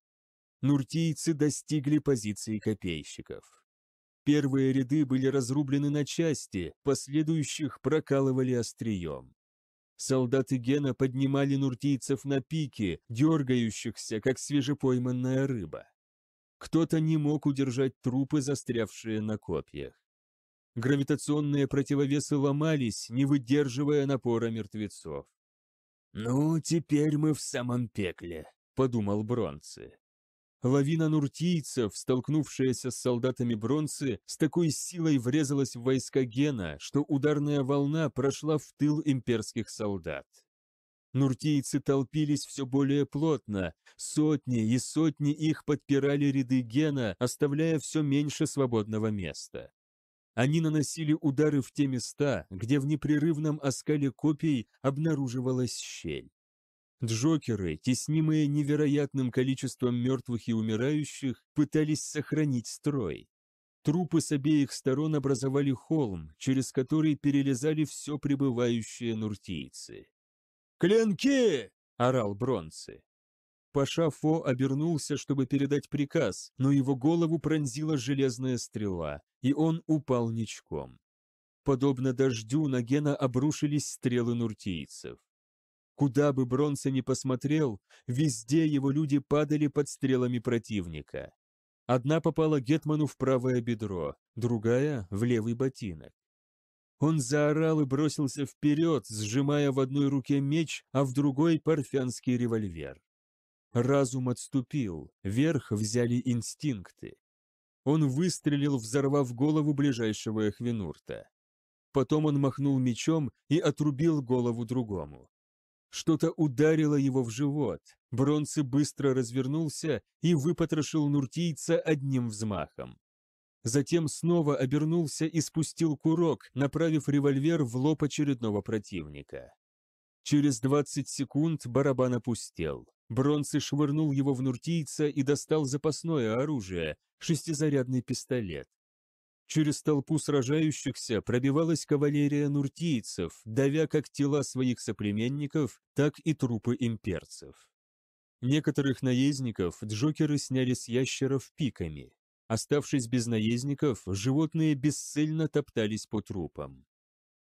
Нуртийцы достигли позиции копейщиков. Первые ряды были разрублены на части, последующих прокалывали острием. Солдаты Гена поднимали нуртийцев на пике, дергающихся, как свежепойманная рыба. Кто-то не мог удержать трупы, застрявшие на копьях. Гравитационные противовесы ломались, не выдерживая напора мертвецов. «Ну, теперь мы в самом пекле», — подумал Бронцы. Лавина нуртийцев, столкнувшаяся с солдатами Бронцы, с такой силой врезалась в войска Гена, что ударная волна прошла в тыл имперских солдат. Нуртийцы толпились все более плотно, сотни и сотни их подпирали ряды Гена, оставляя все меньше свободного места. Они наносили удары в те места, где в непрерывном оскале копий обнаруживалась щель. Джокеры, теснимые невероятным количеством мертвых и умирающих, пытались сохранить строй. Трупы с обеих сторон образовали холм, через который перелезали все пребывающие нуртийцы. «Клинки!» — орал Бронцы. Паша Фо обернулся, чтобы передать приказ, но его голову пронзила железная стрела, и он упал ничком. Подобно дождю на Гена обрушились стрелы нуртийцев. Куда бы Бронса ни посмотрел, везде его люди падали под стрелами противника. Одна попала Гетману в правое бедро, другая — в левый ботинок. Он заорал и бросился вперед, сжимая в одной руке меч, а в другой — парфянский револьвер. Разум отступил, верх взяли инстинкты. Он выстрелил, взорвав голову ближайшего Эхвинурта. Потом он махнул мечом и отрубил голову другому. Что-то ударило его в живот. Бронце быстро развернулся и выпотрошил нуртийца одним взмахом. Затем снова обернулся и спустил курок, направив револьвер в лоб очередного противника. Через 20 секунд барабан опустел. Бронцы швырнул его в нуртийца и достал запасное оружие, шестизарядный пистолет. Через толпу сражающихся пробивалась кавалерия нуртийцев, давя как тела своих соплеменников, так и трупы имперцев. Некоторых наездников джокеры сняли с ящеров пиками. Оставшись без наездников, животные бесцельно топтались по трупам.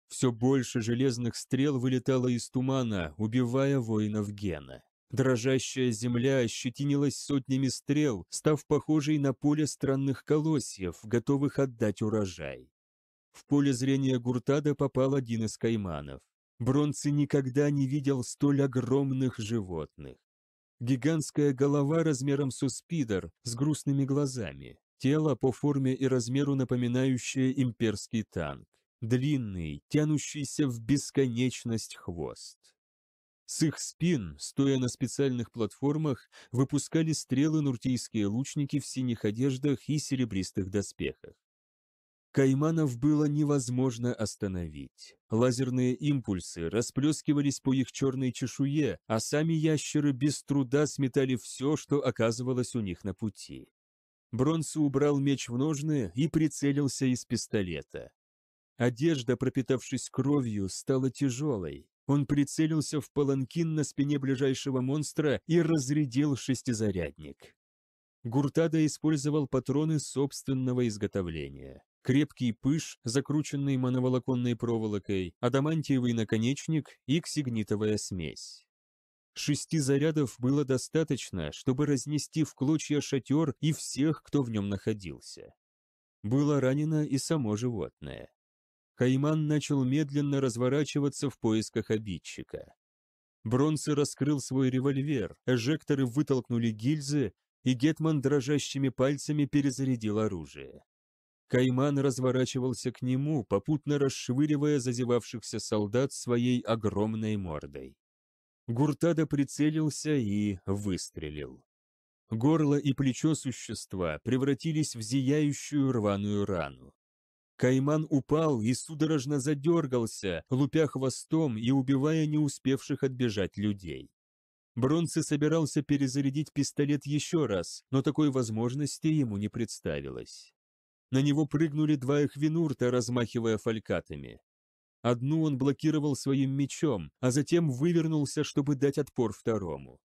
Все больше железных стрел вылетало из тумана, убивая воинов Гена. Дрожащая земля ощетинилась сотнями стрел, став похожей на поле странных колосьев, готовых отдать урожай. В поле зрения Гуртада попал один из кайманов. Бронцы никогда не видел столь огромных животных. Гигантская голова размером с успидор, с грустными глазами, тело по форме и размеру напоминающее имперский танк длинный, тянущийся в бесконечность хвост. С их спин, стоя на специальных платформах, выпускали стрелы нуртийские лучники в синих одеждах и серебристых доспехах. Кайманов было невозможно остановить. Лазерные импульсы расплескивались по их черной чешуе, а сами ящеры без труда сметали все, что оказывалось у них на пути. Бронсу убрал меч в ножны и прицелился из пистолета. Одежда, пропитавшись кровью, стала тяжелой. Он прицелился в паланкин на спине ближайшего монстра и разрядил шестизарядник. Гуртада использовал патроны собственного изготовления. Крепкий пыш, закрученный моноволоконной проволокой, адамантиевый наконечник и ксигнитовая смесь. Шести зарядов было достаточно, чтобы разнести в клочья шатер и всех, кто в нем находился. Было ранено и само животное. Хайман начал медленно разворачиваться в поисках обидчика. Бронце раскрыл свой револьвер, эжекторы вытолкнули гильзы, и Гетман дрожащими пальцами перезарядил оружие. Кайман разворачивался к нему, попутно расшвыривая зазевавшихся солдат своей огромной мордой. Гуртада прицелился и выстрелил. Горло и плечо существа превратились в зияющую рваную рану. Кайман упал и судорожно задергался, лупя хвостом и убивая не успевших отбежать людей. Бронце собирался перезарядить пистолет еще раз, но такой возможности ему не представилось. На него прыгнули два эхвинурта, размахивая фалькатами. Одну он блокировал своим мечом, а затем вывернулся, чтобы дать отпор второму.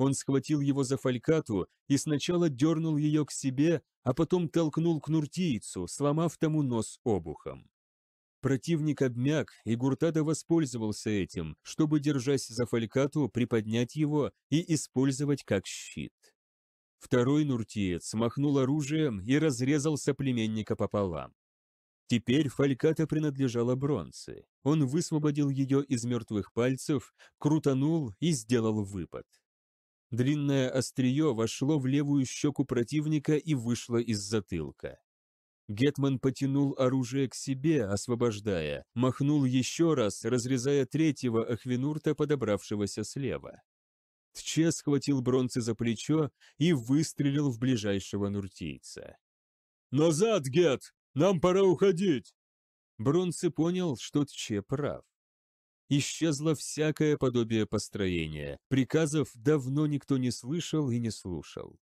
Он схватил его за фалькату и сначала дернул ее к себе, а потом толкнул к нуртийцу, сломав тому нос обухом. Противник обмяк, и Гуртада воспользовался этим, чтобы, держась за фалькату, приподнять его и использовать как щит. Второй нуртиец махнул оружием и разрезал соплеменника пополам. Теперь фальката принадлежала бронзе. Он высвободил ее из мертвых пальцев, крутанул и сделал выпад. Длинное острие вошло в левую щеку противника и вышло из затылка. Гетман потянул оружие к себе, освобождая, махнул еще раз, разрезая третьего Ахвинурта, подобравшегося слева. Тче схватил бронцы за плечо и выстрелил в ближайшего нуртийца. «Назад, Гет! Нам пора уходить!» Бронце понял, что Тче прав. Исчезло всякое подобие построения. Приказов давно никто не слышал и не слушал.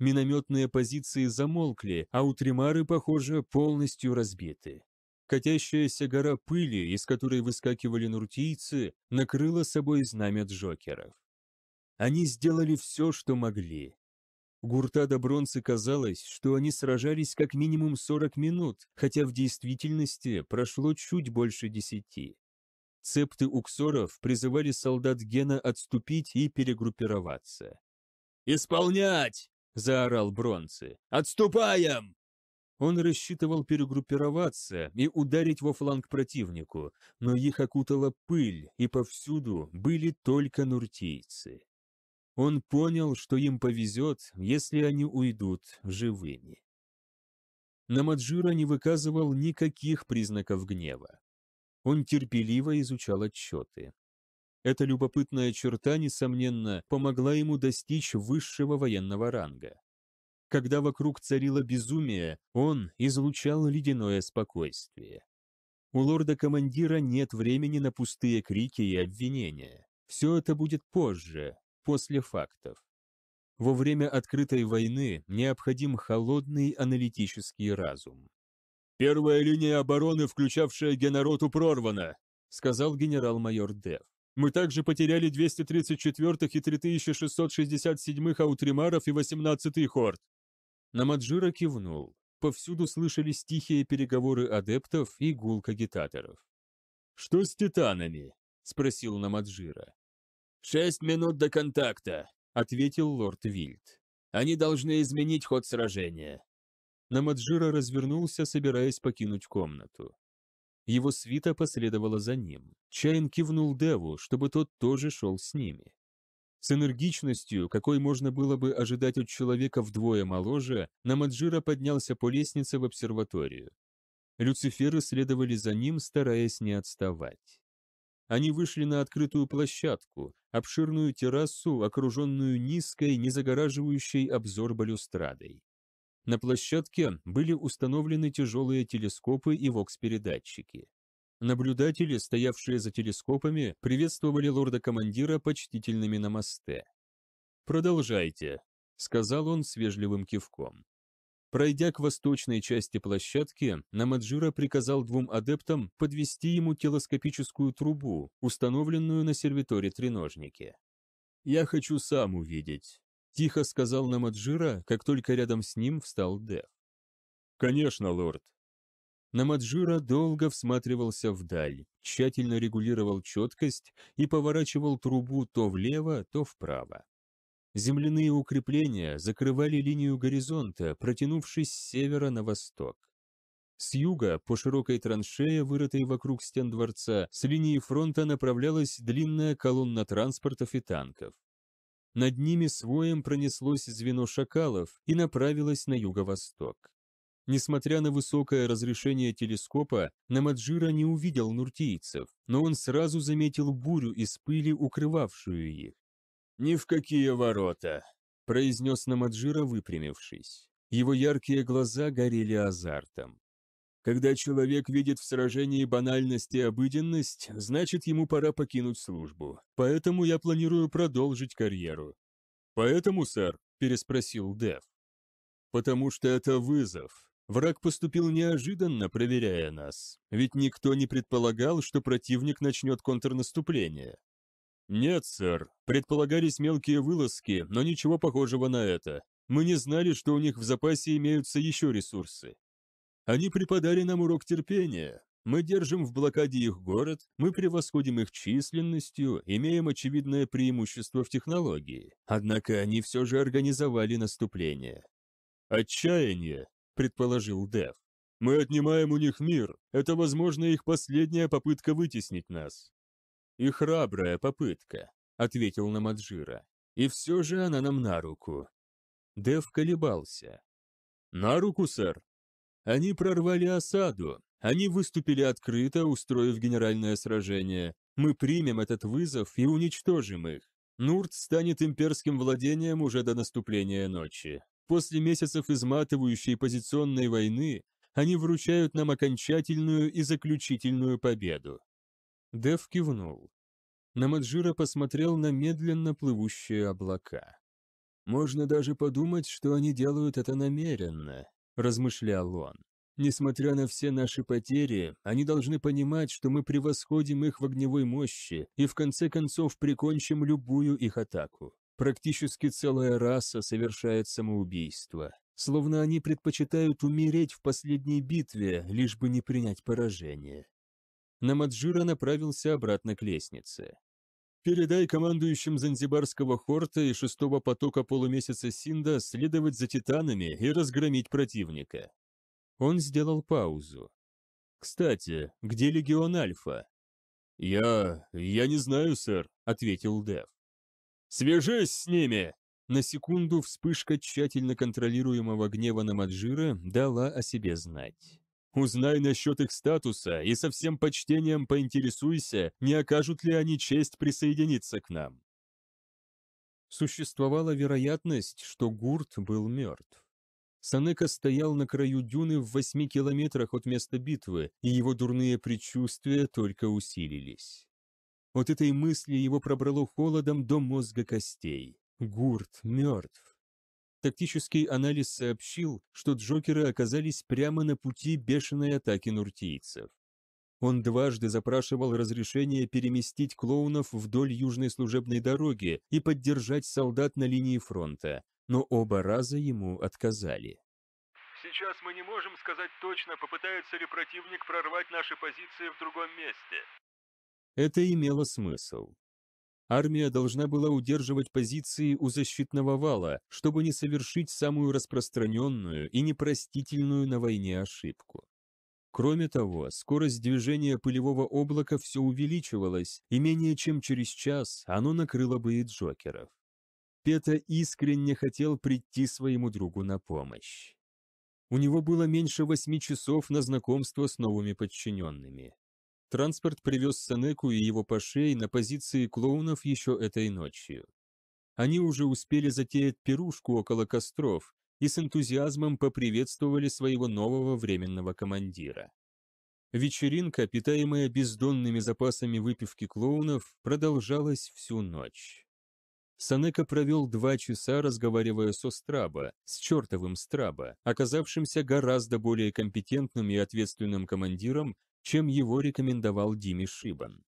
Минометные позиции замолкли, а утримары, похоже, полностью разбиты. Катящаяся гора пыли, из которой выскакивали нуртийцы, накрыла собой знамя Джокеров. Они сделали все, что могли. Гурта до бронзы казалось, что они сражались как минимум 40 минут, хотя в действительности прошло чуть больше десяти. Цепты уксоров призывали солдат Гена отступить и перегруппироваться. «Исполнять!» – заорал Бронцы. «Отступаем!» Он рассчитывал перегруппироваться и ударить во фланг противнику, но их окутала пыль, и повсюду были только нуртийцы. Он понял, что им повезет, если они уйдут живыми. Намаджира не выказывал никаких признаков гнева. Он терпеливо изучал отчеты. Эта любопытная черта, несомненно, помогла ему достичь высшего военного ранга. Когда вокруг царило безумие, он излучал ледяное спокойствие. У лорда-командира нет времени на пустые крики и обвинения. Все это будет позже, после фактов. Во время открытой войны необходим холодный аналитический разум. «Первая линия обороны, включавшая генероту, прорвана», — сказал генерал-майор Дев. «Мы также потеряли 234-х и 3667-х аутримаров и 18-й хорд». Намаджира кивнул. Повсюду слышались тихие переговоры адептов и гул кагитаторов. «Что с титанами?» — спросил Намаджира. «Шесть минут до контакта», — ответил лорд Вильд. «Они должны изменить ход сражения». Намаджира развернулся, собираясь покинуть комнату. Его свита последовала за ним. Чайн кивнул Деву, чтобы тот тоже шел с ними. С энергичностью, какой можно было бы ожидать от человека вдвое моложе, Намаджира поднялся по лестнице в обсерваторию. Люциферы следовали за ним, стараясь не отставать. Они вышли на открытую площадку, обширную террасу, окруженную низкой, не загораживающей обзор балюстрадой. На площадке были установлены тяжелые телескопы и вокс-передатчики. Наблюдатели, стоявшие за телескопами, приветствовали лорда-командира почтительными намасте. «Продолжайте», — сказал он с вежливым кивком. Пройдя к восточной части площадки, Намаджира приказал двум адептам подвести ему телескопическую трубу, установленную на сервиторе треножники. «Я хочу сам увидеть», Тихо сказал Намаджира, как только рядом с ним встал Дев. «Конечно, лорд». Намаджира долго всматривался вдаль, тщательно регулировал четкость и поворачивал трубу то влево, то вправо. Земляные укрепления закрывали линию горизонта, протянувшись с севера на восток. С юга, по широкой траншее, вырытой вокруг стен дворца, с линии фронта направлялась длинная колонна транспортов и танков. Над ними своим пронеслось звено шакалов и направилось на юго-восток. Несмотря на высокое разрешение телескопа, Намаджира не увидел нуртийцев, но он сразу заметил бурю из пыли, укрывавшую их. «Ни в какие ворота!» – произнес Намаджира, выпрямившись. Его яркие глаза горели азартом. Когда человек видит в сражении банальность и обыденность, значит, ему пора покинуть службу. Поэтому я планирую продолжить карьеру. Поэтому, сэр, переспросил Дэв. Потому что это вызов. Враг поступил неожиданно, проверяя нас. Ведь никто не предполагал, что противник начнет контрнаступление. Нет, сэр. Предполагались мелкие вылазки, но ничего похожего на это. Мы не знали, что у них в запасе имеются еще ресурсы. Они преподали нам урок терпения. Мы держим в блокаде их город, мы превосходим их численностью, имеем очевидное преимущество в технологии. Однако они все же организовали наступление. «Отчаяние», — предположил Дев. «Мы отнимаем у них мир. Это, возможно, их последняя попытка вытеснить нас». «И храбрая попытка», — ответил Намаджира. «И все же она нам на руку». Дев колебался. «На руку, сэр», они прорвали осаду, они выступили открыто, устроив генеральное сражение. Мы примем этот вызов и уничтожим их. Нурт станет имперским владением уже до наступления ночи. После месяцев изматывающей позиционной войны они вручают нам окончательную и заключительную победу». Дев кивнул. Намаджира посмотрел на медленно плывущие облака. «Можно даже подумать, что они делают это намеренно, размышлял он. Несмотря на все наши потери, они должны понимать, что мы превосходим их в огневой мощи и в конце концов прикончим любую их атаку. Практически целая раса совершает самоубийство, словно они предпочитают умереть в последней битве, лишь бы не принять поражение. Намаджира направился обратно к лестнице. Передай командующим Занзибарского хорта и шестого потока полумесяца Синда следовать за титанами и разгромить противника. Он сделал паузу. «Кстати, где легион Альфа?» «Я... я не знаю, сэр», — ответил Дев. «Свяжись с ними!» На секунду вспышка тщательно контролируемого гнева на Маджира дала о себе знать. Узнай насчет их статуса и со всем почтением поинтересуйся, не окажут ли они честь присоединиться к нам. Существовала вероятность, что Гурт был мертв. Санека стоял на краю дюны в восьми километрах от места битвы, и его дурные предчувствия только усилились. От этой мысли его пробрало холодом до мозга костей. Гурт мертв. Тактический анализ сообщил, что Джокеры оказались прямо на пути бешеной атаки нуртийцев. Он дважды запрашивал разрешение переместить клоунов вдоль южной служебной дороги и поддержать солдат на линии фронта, но оба раза ему отказали. «Сейчас мы не можем сказать точно, попытается ли противник прорвать наши позиции в другом месте». Это имело смысл. Армия должна была удерживать позиции у защитного вала, чтобы не совершить самую распространенную и непростительную на войне ошибку. Кроме того, скорость движения пылевого облака все увеличивалась, и менее чем через час оно накрыло бы и Джокеров. Пета искренне хотел прийти своему другу на помощь. У него было меньше восьми часов на знакомство с новыми подчиненными. Транспорт привез Санеку и его пошей на позиции клоунов еще этой ночью. Они уже успели затеять пирушку около костров и с энтузиазмом поприветствовали своего нового временного командира. Вечеринка, питаемая бездонными запасами выпивки клоунов, продолжалась всю ночь. Санека провел два часа, разговаривая со Страба, с чертовым Страба, оказавшимся гораздо более компетентным и ответственным командиром, чем его рекомендовал Дими Шибан.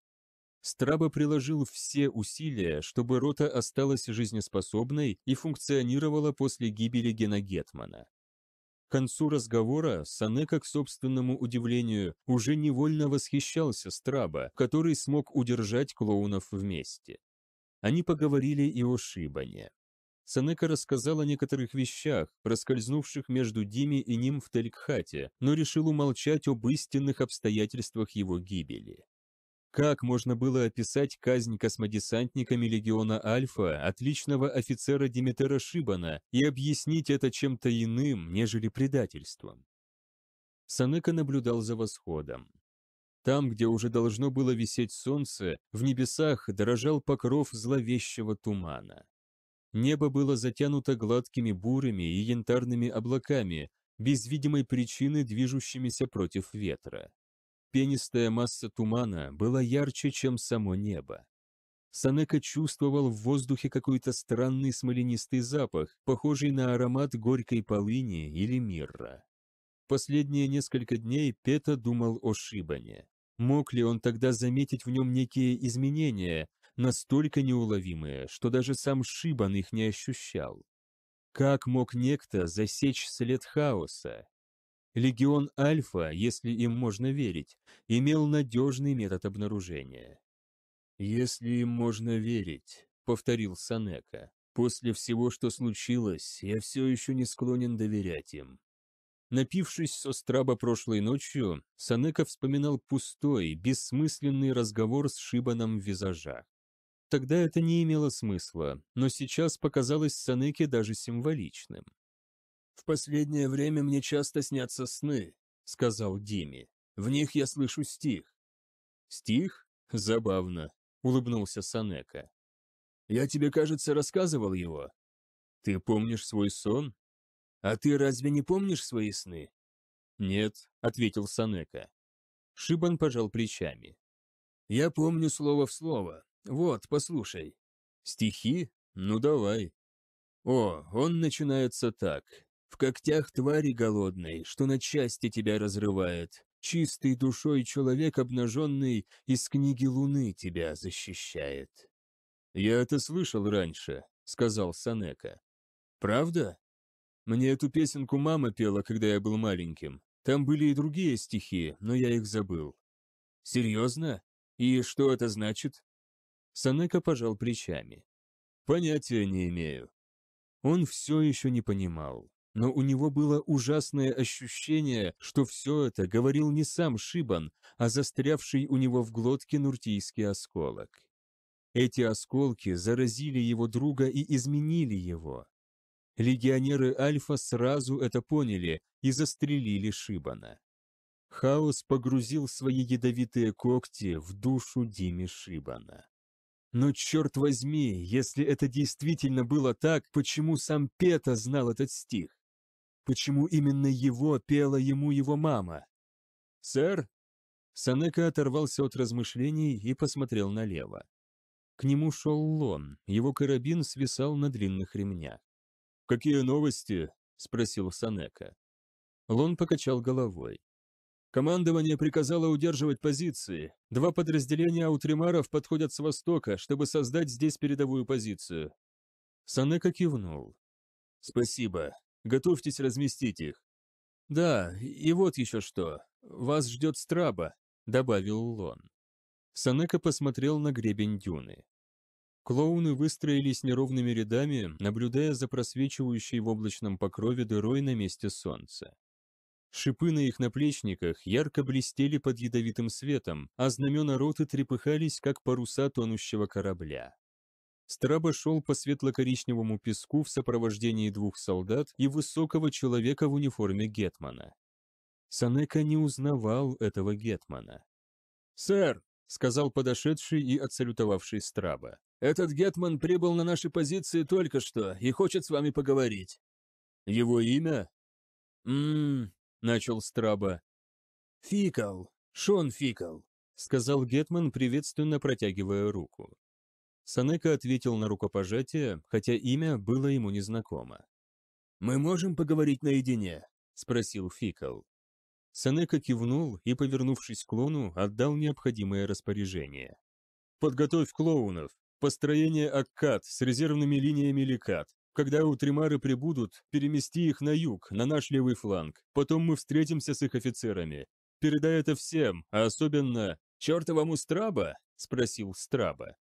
Страба приложил все усилия, чтобы рота осталась жизнеспособной и функционировала после гибели Геногетмана. К концу разговора Сане, к собственному удивлению, уже невольно восхищался Страба, который смог удержать клоунов вместе. Они поговорили и о Шибане. Санека рассказал о некоторых вещах, проскользнувших между Дими и ним в Телькхате, но решил умолчать об истинных обстоятельствах его гибели. Как можно было описать казнь космодесантниками легиона Альфа, отличного офицера Димитера Шибана, и объяснить это чем-то иным, нежели предательством? Санека наблюдал за восходом. Там, где уже должно было висеть солнце, в небесах дрожал покров зловещего тумана. Небо было затянуто гладкими бурями и янтарными облаками, без видимой причины движущимися против ветра. Пенистая масса тумана была ярче, чем само небо. Санека чувствовал в воздухе какой-то странный смоленистый запах, похожий на аромат горькой полыни или мирра. Последние несколько дней Пета думал о Шибане. Мог ли он тогда заметить в нем некие изменения, настолько неуловимые, что даже сам Шибан их не ощущал. Как мог некто засечь след хаоса? Легион Альфа, если им можно верить, имел надежный метод обнаружения. «Если им можно верить», — повторил Санека, — «после всего, что случилось, я все еще не склонен доверять им». Напившись со страба прошлой ночью, Санека вспоминал пустой, бессмысленный разговор с Шибаном Визажа. Тогда это не имело смысла, но сейчас показалось Санеке даже символичным. «В последнее время мне часто снятся сны», — сказал Дими. «В них я слышу стих». «Стих? Забавно», — улыбнулся Санека. «Я тебе, кажется, рассказывал его». «Ты помнишь свой сон?» «А ты разве не помнишь свои сны?» «Нет», — ответил Санека. Шибан пожал плечами. «Я помню слово в слово. «Вот, послушай». «Стихи? Ну давай». «О, он начинается так. В когтях твари голодной, что на части тебя разрывает. Чистой душой человек обнаженный из книги Луны тебя защищает». «Я это слышал раньше», — сказал Санека. «Правда?» Мне эту песенку мама пела, когда я был маленьким. Там были и другие стихи, но я их забыл. Серьезно? И что это значит? Санека пожал плечами. «Понятия не имею». Он все еще не понимал, но у него было ужасное ощущение, что все это говорил не сам Шибан, а застрявший у него в глотке нуртийский осколок. Эти осколки заразили его друга и изменили его. Легионеры Альфа сразу это поняли и застрелили Шибана. Хаос погрузил свои ядовитые когти в душу Дими Шибана. Но черт возьми, если это действительно было так, почему сам Пета знал этот стих? Почему именно его пела ему его мама? «Сэр?» Санека оторвался от размышлений и посмотрел налево. К нему шел Лон, его карабин свисал на длинных ремнях. «Какие новости?» – спросил Санека. Лон покачал головой. Командование приказало удерживать позиции. Два подразделения аутримаров подходят с востока, чтобы создать здесь передовую позицию. Санека кивнул. «Спасибо. Готовьтесь разместить их». «Да, и вот еще что. Вас ждет страба», — добавил Лон. Санека посмотрел на гребень дюны. Клоуны выстроились неровными рядами, наблюдая за просвечивающей в облачном покрове дырой на месте солнца. Шипы на их наплечниках ярко блестели под ядовитым светом, а знамена роты трепыхались, как паруса тонущего корабля. Страба шел по светло-коричневому песку в сопровождении двух солдат и высокого человека в униформе Гетмана. Санека не узнавал этого Гетмана. «Сэр!» — сказал подошедший и отсалютовавший Страба. «Этот Гетман прибыл на наши позиции только что и хочет с вами поговорить». «Его имя?» «Ммм, – начал Страба. «Фикал, Шон Фикал», – сказал Гетман, приветственно протягивая руку. Санека ответил на рукопожатие, хотя имя было ему незнакомо. «Мы можем поговорить наедине?» – спросил Фикал. Санека кивнул и, повернувшись к клону, отдал необходимое распоряжение. «Подготовь клоунов! Построение Аккад с резервными линиями Лекат! Когда утримары прибудут, перемести их на юг, на наш левый фланг. Потом мы встретимся с их офицерами. Передай это всем, а особенно... «Чертовому Страба?» – спросил Страба.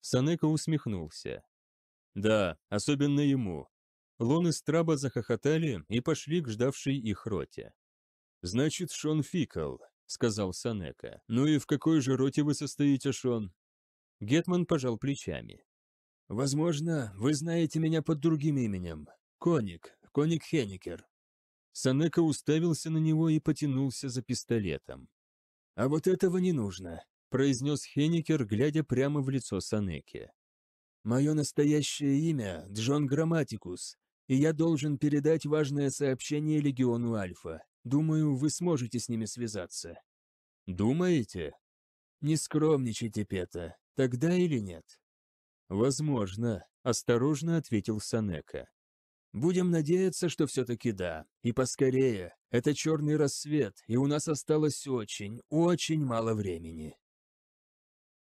Санека усмехнулся. «Да, особенно ему». Лон и Страба захохотали и пошли к ждавшей их роте. «Значит, Шон Фикл», — сказал Санека. «Ну и в какой же роте вы состоите, Шон?» Гетман пожал плечами. Возможно, вы знаете меня под другим именем. Коник, Коник Хеникер. Санека уставился на него и потянулся за пистолетом. «А вот этого не нужно», – произнес Хеникер, глядя прямо в лицо Санеке. «Мое настоящее имя – Джон Грамматикус, и я должен передать важное сообщение Легиону Альфа. Думаю, вы сможете с ними связаться». «Думаете?» «Не скромничайте, Пета, тогда или нет?» «Возможно», – осторожно ответил Санека. «Будем надеяться, что все-таки да. И поскорее. Это черный рассвет, и у нас осталось очень, очень мало времени».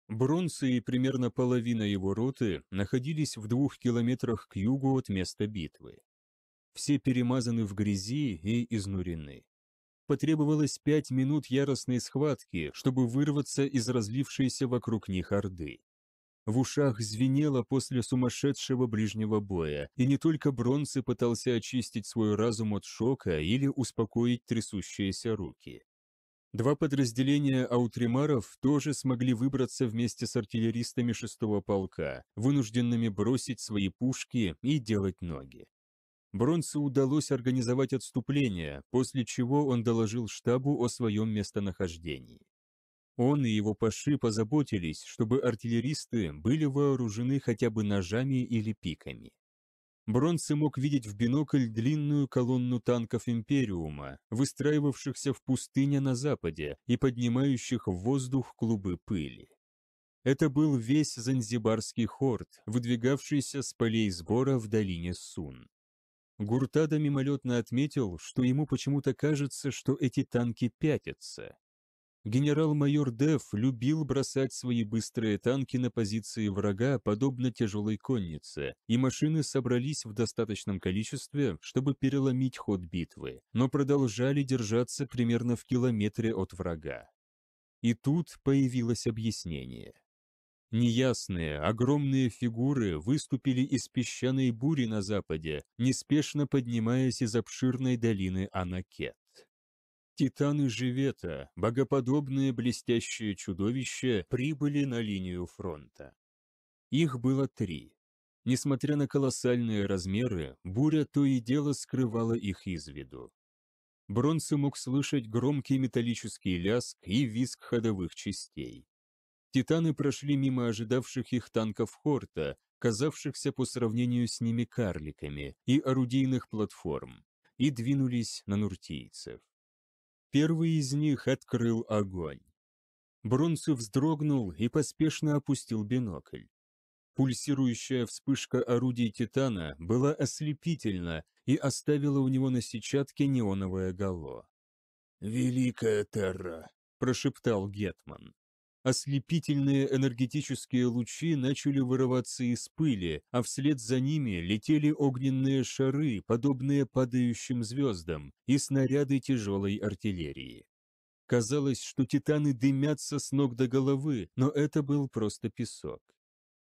Бронсы и примерно половина его роты находились в двух километрах к югу от места битвы. Все перемазаны в грязи и изнурены. Потребовалось пять минут яростной схватки, чтобы вырваться из разлившейся вокруг них орды. В ушах звенело после сумасшедшего ближнего боя, и не только Бронце пытался очистить свой разум от шока или успокоить трясущиеся руки. Два подразделения аутримаров тоже смогли выбраться вместе с артиллеристами шестого полка, вынужденными бросить свои пушки и делать ноги. Бронсу удалось организовать отступление, после чего он доложил штабу о своем местонахождении. Он и его паши позаботились, чтобы артиллеристы были вооружены хотя бы ножами или пиками. Бронце мог видеть в бинокль длинную колонну танков Империума, выстраивавшихся в пустыне на западе и поднимающих в воздух клубы пыли. Это был весь Занзибарский хорд, выдвигавшийся с полей сбора в долине Сун. Гуртада мимолетно отметил, что ему почему-то кажется, что эти танки пятятся, Генерал-майор Деф любил бросать свои быстрые танки на позиции врага, подобно тяжелой коннице, и машины собрались в достаточном количестве, чтобы переломить ход битвы, но продолжали держаться примерно в километре от врага. И тут появилось объяснение. Неясные, огромные фигуры выступили из песчаной бури на западе, неспешно поднимаясь из обширной долины Анакет. Титаны Живета, богоподобные блестящие чудовища, прибыли на линию фронта. Их было три. Несмотря на колоссальные размеры, буря то и дело скрывала их из виду. Бронце мог слышать громкий металлический ляск и визг ходовых частей. Титаны прошли мимо ожидавших их танков Хорта, казавшихся по сравнению с ними карликами, и орудийных платформ, и двинулись на нуртийцев. Первый из них открыл огонь. Бронцев вздрогнул и поспешно опустил бинокль. Пульсирующая вспышка орудий «Титана» была ослепительна и оставила у него на сетчатке неоновое гало. «Великая Терра!» – прошептал Гетман. Ослепительные энергетические лучи начали вырываться из пыли, а вслед за ними летели огненные шары, подобные падающим звездам, и снаряды тяжелой артиллерии. Казалось, что титаны дымятся с ног до головы, но это был просто песок.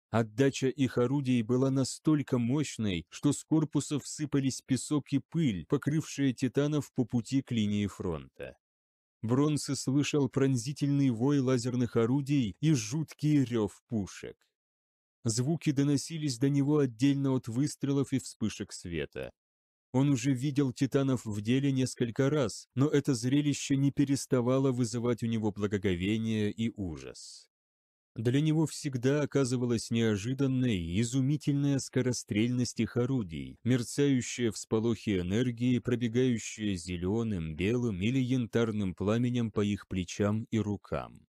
Отдача их орудий была настолько мощной, что с корпусов сыпались песок и пыль, покрывшие титанов по пути к линии фронта. Бронце слышал пронзительный вой лазерных орудий и жуткий рев пушек. Звуки доносились до него отдельно от выстрелов и вспышек света. Он уже видел титанов в деле несколько раз, но это зрелище не переставало вызывать у него благоговение и ужас. Для него всегда оказывалась неожиданная изумительная скорострельность их орудий, мерцающая всполохи энергии, пробегающая зеленым, белым или янтарным пламенем по их плечам и рукам.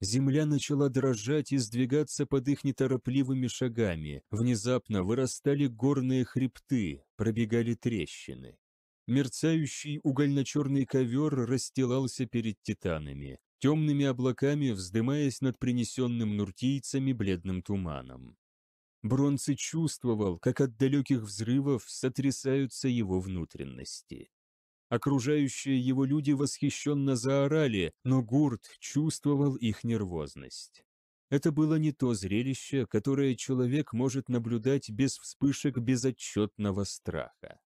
Земля начала дрожать и сдвигаться под их неторопливыми шагами. Внезапно вырастали горные хребты, пробегали трещины. Мерцающий угольно-черный ковер расстилался перед титанами темными облаками вздымаясь над принесенным нуртийцами бледным туманом. Бронце чувствовал, как от далеких взрывов сотрясаются его внутренности. Окружающие его люди восхищенно заорали, но Гурт чувствовал их нервозность. Это было не то зрелище, которое человек может наблюдать без вспышек безотчетного страха.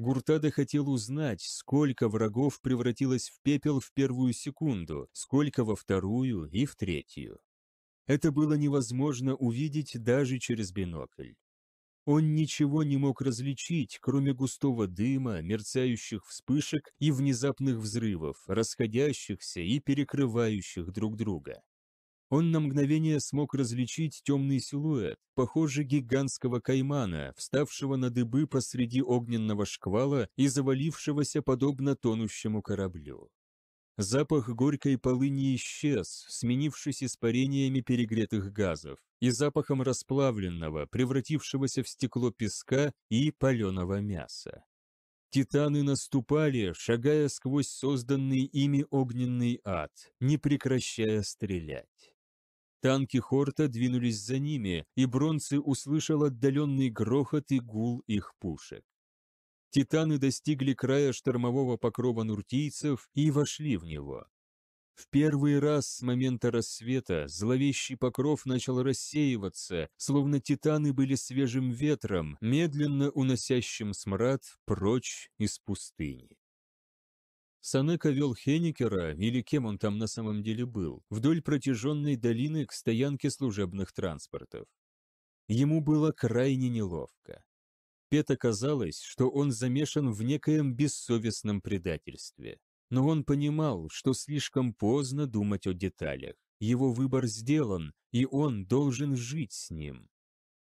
Гуртада хотел узнать, сколько врагов превратилось в пепел в первую секунду, сколько во вторую и в третью. Это было невозможно увидеть даже через бинокль. Он ничего не мог различить, кроме густого дыма, мерцающих вспышек и внезапных взрывов, расходящихся и перекрывающих друг друга. Он на мгновение смог различить темный силуэт, похожий гигантского каймана, вставшего на дыбы посреди огненного шквала и завалившегося подобно тонущему кораблю. Запах горькой полыни исчез, сменившись испарениями перегретых газов и запахом расплавленного, превратившегося в стекло песка и паленого мяса. Титаны наступали, шагая сквозь созданный ими огненный ад, не прекращая стрелять. Танки Хорта двинулись за ними, и Бронцы услышал отдаленный грохот и гул их пушек. Титаны достигли края штормового покрова нуртийцев и вошли в него. В первый раз с момента рассвета зловещий покров начал рассеиваться, словно титаны были свежим ветром, медленно уносящим смрад прочь из пустыни. Санека вел Хеникера, или кем он там на самом деле был, вдоль протяженной долины к стоянке служебных транспортов. Ему было крайне неловко. Пет оказалось, что он замешан в некоем бессовестном предательстве. Но он понимал, что слишком поздно думать о деталях. Его выбор сделан, и он должен жить с ним.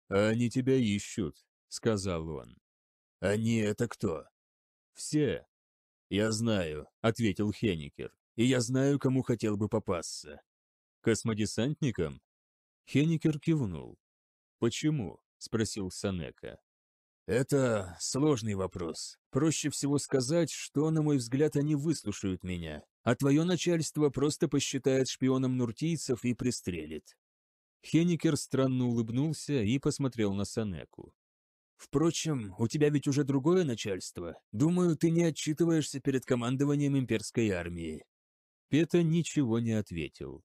«Они тебя ищут», — сказал он. «Они — это кто?» «Все, «Я знаю», — ответил Хеникер, — «и я знаю, кому хотел бы попасться». «Космодесантникам?» Хеникер кивнул. «Почему?» — спросил Санека. «Это сложный вопрос. Проще всего сказать, что, на мой взгляд, они выслушают меня, а твое начальство просто посчитает шпионом нуртийцев и пристрелит». Хеникер странно улыбнулся и посмотрел на Санеку. Впрочем, у тебя ведь уже другое начальство. Думаю, ты не отчитываешься перед командованием имперской армии». Пета ничего не ответил.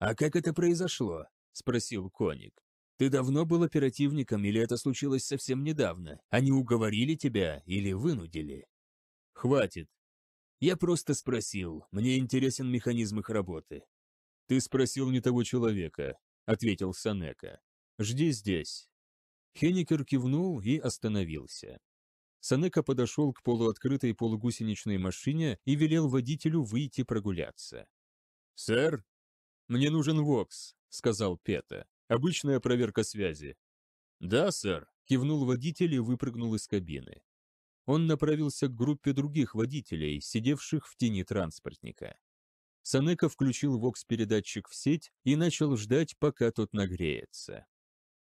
«А как это произошло?» – спросил Коник. «Ты давно был оперативником, или это случилось совсем недавно? Они уговорили тебя или вынудили?» «Хватит. Я просто спросил. Мне интересен механизм их работы». «Ты спросил не того человека», – ответил Санека. «Жди здесь. Хенникер кивнул и остановился. Санека подошел к полуоткрытой полугусеничной машине и велел водителю выйти прогуляться. «Сэр, мне нужен Вокс», — сказал Пета. «Обычная проверка связи». «Да, сэр», — кивнул водитель и выпрыгнул из кабины. Он направился к группе других водителей, сидевших в тени транспортника. Санека включил Вокс-передатчик в сеть и начал ждать, пока тот нагреется.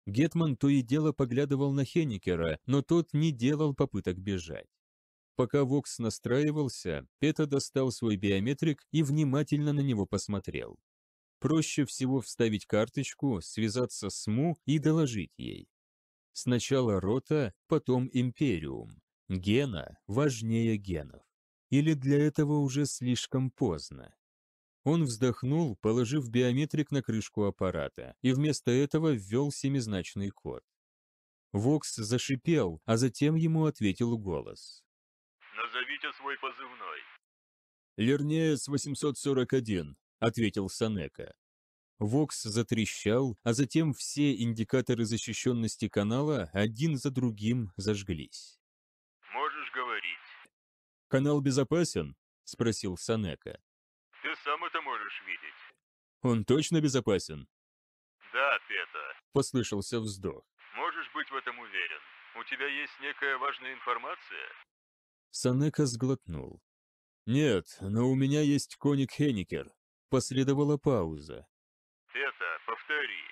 Гетман то и дело поглядывал на Хеникера, но тот не делал попыток бежать. Пока Вокс настраивался, Пета достал свой биометрик и внимательно на него посмотрел. Проще всего вставить карточку, связаться с МУ и доложить ей. Сначала рота, потом империум. Гена важнее генов. Или для этого уже слишком поздно. Он вздохнул, положив биометрик на крышку аппарата, и вместо этого ввел семизначный код. Вокс зашипел, а затем ему ответил голос. «Назовите свой позывной». «Лернеец 841», — ответил Санека. Вокс затрещал, а затем все индикаторы защищенности канала один за другим зажглись. «Можешь говорить?» «Канал безопасен?» — спросил Санека можешь видеть. Он точно безопасен? Да, Пета. Послышался вздох. Можешь быть в этом уверен. У тебя есть некая важная информация? Санека сглотнул. Нет, но у меня есть коник Хеникер. Последовала пауза. Пета, повтори.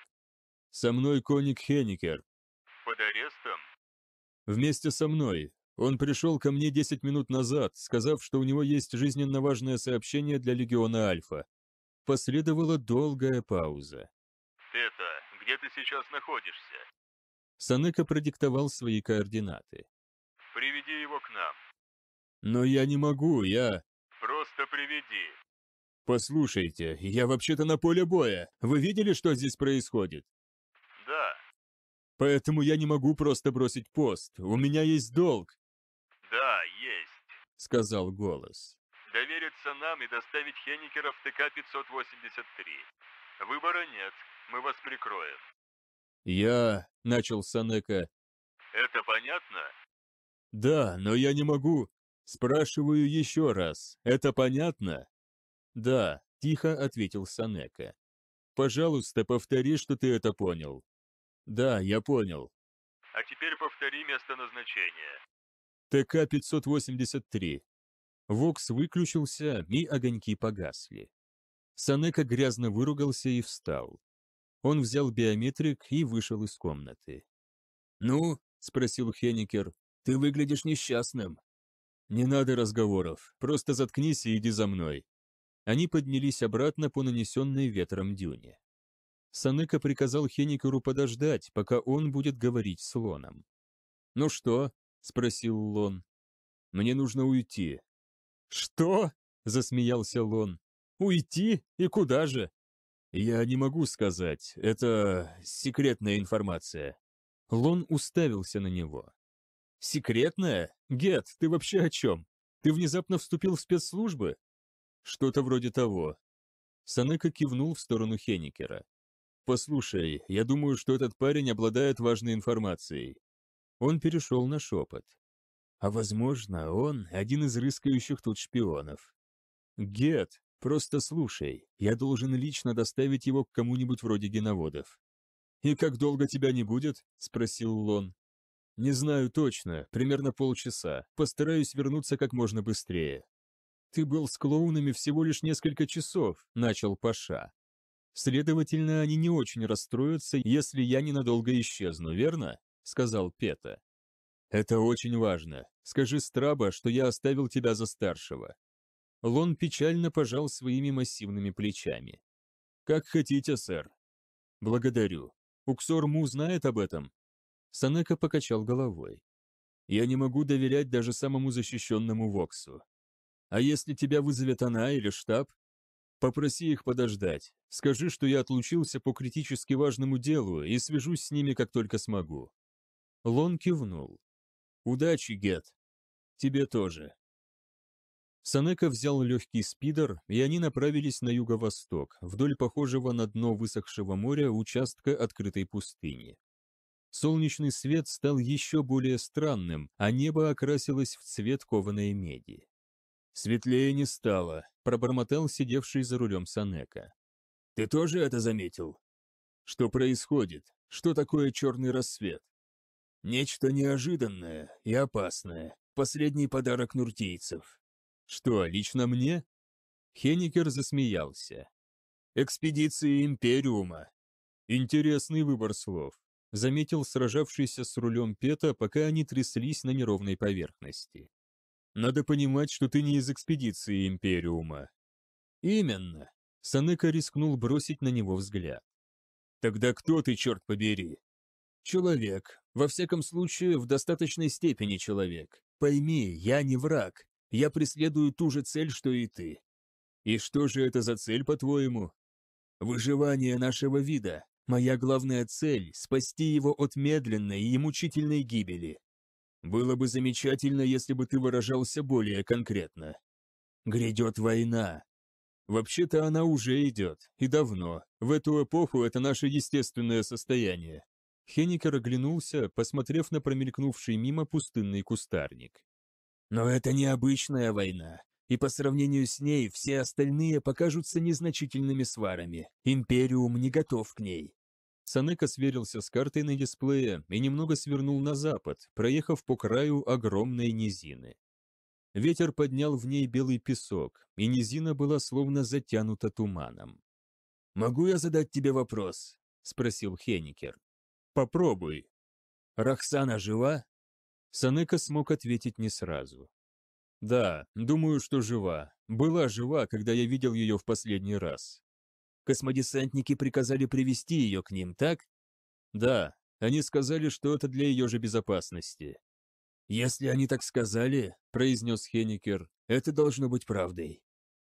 Со мной коник Хеникер. Под арестом? Вместе со мной, он пришел ко мне 10 минут назад, сказав, что у него есть жизненно важное сообщение для Легиона Альфа. Последовала долгая пауза. «Тета, где ты сейчас находишься?» Санека продиктовал свои координаты. «Приведи его к нам». «Но я не могу, я...» «Просто приведи». «Послушайте, я вообще-то на поле боя. Вы видели, что здесь происходит?» «Да». «Поэтому я не могу просто бросить пост. У меня есть долг». «Да, есть», — сказал голос довериться нам и доставить Хенникера в ТК-583. Выбора нет, мы вас прикроем». «Я...» — начал Санека. «Это понятно?» «Да, но я не могу...» «Спрашиваю еще раз, это понятно?» «Да», — тихо ответил Санека. «Пожалуйста, повтори, что ты это понял». «Да, я понял». «А теперь повтори место назначения». «ТК-583». Вокс выключился, и огоньки погасли. Санека грязно выругался и встал. Он взял биометрик и вышел из комнаты. «Ну?» – спросил Хеникер. «Ты выглядишь несчастным». «Не надо разговоров. Просто заткнись и иди за мной». Они поднялись обратно по нанесенной ветром дюне. Санека приказал Хеникеру подождать, пока он будет говорить с Лоном. «Ну что?» – спросил Лон. «Мне нужно уйти. «Что?» — засмеялся Лон. «Уйти? И куда же?» «Я не могу сказать. Это секретная информация». Лон уставился на него. «Секретная? Гет, ты вообще о чем? Ты внезапно вступил в спецслужбы?» «Что-то вроде того». Санека кивнул в сторону Хеникера. «Послушай, я думаю, что этот парень обладает важной информацией». Он перешел на шепот. А возможно, он один из рыскающих тут шпионов. Гет, просто слушай, я должен лично доставить его к кому-нибудь вроде геноводов. И как долго тебя не будет? спросил Лон. Не знаю точно, примерно полчаса. Постараюсь вернуться как можно быстрее. Ты был с клоунами всего лишь несколько часов, начал Паша. Следовательно, они не очень расстроятся, если я ненадолго исчезну, верно? сказал Пета. «Это очень важно. Скажи Страба, что я оставил тебя за старшего». Лон печально пожал своими массивными плечами. «Как хотите, сэр». «Благодарю. Уксор Му знает об этом?» Санека покачал головой. «Я не могу доверять даже самому защищенному Воксу. А если тебя вызовет она или штаб? Попроси их подождать. Скажи, что я отлучился по критически важному делу и свяжусь с ними, как только смогу». Лон кивнул. «Удачи, Гет! Тебе тоже!» Санека взял легкий спидер, и они направились на юго-восток, вдоль похожего на дно высохшего моря участка открытой пустыни. Солнечный свет стал еще более странным, а небо окрасилось в цвет кованой меди. «Светлее не стало», — пробормотал сидевший за рулем Санека. «Ты тоже это заметил?» «Что происходит? Что такое черный рассвет?» Нечто неожиданное и опасное. Последний подарок нуртийцев. Что, лично мне? Хеникер засмеялся. Экспедиции Империума. Интересный выбор слов, заметил сражавшийся с рулем Пета, пока они тряслись на неровной поверхности. Надо понимать, что ты не из экспедиции Империума. Именно. Санека рискнул бросить на него взгляд. Тогда кто ты, черт побери? Человек, во всяком случае, в достаточной степени человек. Пойми, я не враг. Я преследую ту же цель, что и ты. И что же это за цель, по-твоему? Выживание нашего вида. Моя главная цель – спасти его от медленной и мучительной гибели. Было бы замечательно, если бы ты выражался более конкретно. Грядет война. Вообще-то она уже идет, и давно. В эту эпоху это наше естественное состояние. Хенникер оглянулся, посмотрев на промелькнувший мимо пустынный кустарник. «Но это необычная война, и по сравнению с ней все остальные покажутся незначительными сварами. Империум не готов к ней». Санека сверился с картой на дисплее и немного свернул на запад, проехав по краю огромной низины. Ветер поднял в ней белый песок, и низина была словно затянута туманом. «Могу я задать тебе вопрос?» – спросил Хеникер. Попробуй. Рахсана жива? Санека смог ответить не сразу. Да, думаю, что жива. Была жива, когда я видел ее в последний раз. Космодесантники приказали привести ее к ним, так? Да, они сказали, что это для ее же безопасности. Если они так сказали, произнес Хеникер, это должно быть правдой.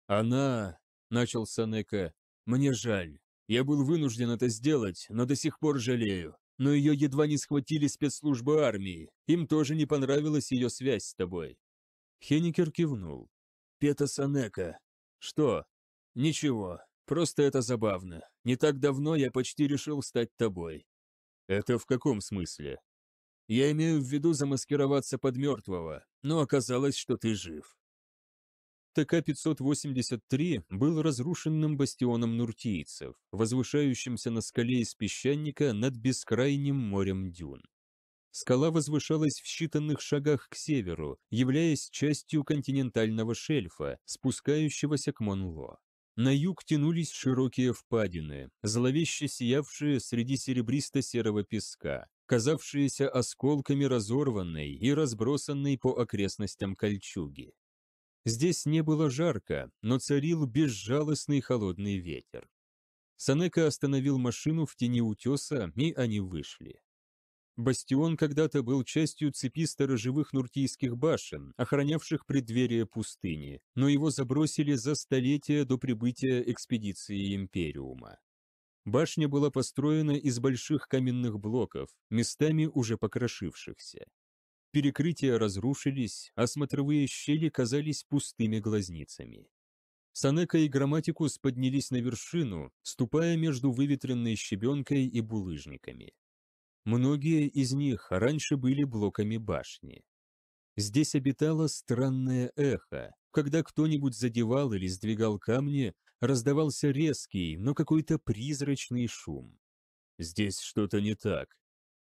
Она, начал Санека, мне жаль. Я был вынужден это сделать, но до сих пор жалею но ее едва не схватили спецслужбы армии. Им тоже не понравилась ее связь с тобой». Хеникер кивнул. «Пета Санека». «Что?» «Ничего, просто это забавно. Не так давно я почти решил стать тобой». «Это в каком смысле?» «Я имею в виду замаскироваться под мертвого, но оказалось, что ты жив. ТК-583 был разрушенным бастионом нуртийцев, возвышающимся на скале из песчаника над бескрайним морем дюн. Скала возвышалась в считанных шагах к северу, являясь частью континентального шельфа, спускающегося к Монло. На юг тянулись широкие впадины, зловеще сиявшие среди серебристо-серого песка, казавшиеся осколками разорванной и разбросанной по окрестностям кольчуги. Здесь не было жарко, но царил безжалостный холодный ветер. Санека остановил машину в тени утеса, и они вышли. Бастион когда-то был частью цепи сторожевых нуртийских башен, охранявших преддверие пустыни, но его забросили за столетия до прибытия экспедиции Империума. Башня была построена из больших каменных блоков, местами уже покрошившихся. Перекрытия разрушились, а смотровые щели казались пустыми глазницами. Санека и Грамматикус поднялись на вершину, ступая между выветренной щебенкой и булыжниками. Многие из них раньше были блоками башни. Здесь обитало странное эхо. Когда кто-нибудь задевал или сдвигал камни, раздавался резкий, но какой-то призрачный шум. «Здесь что-то не так.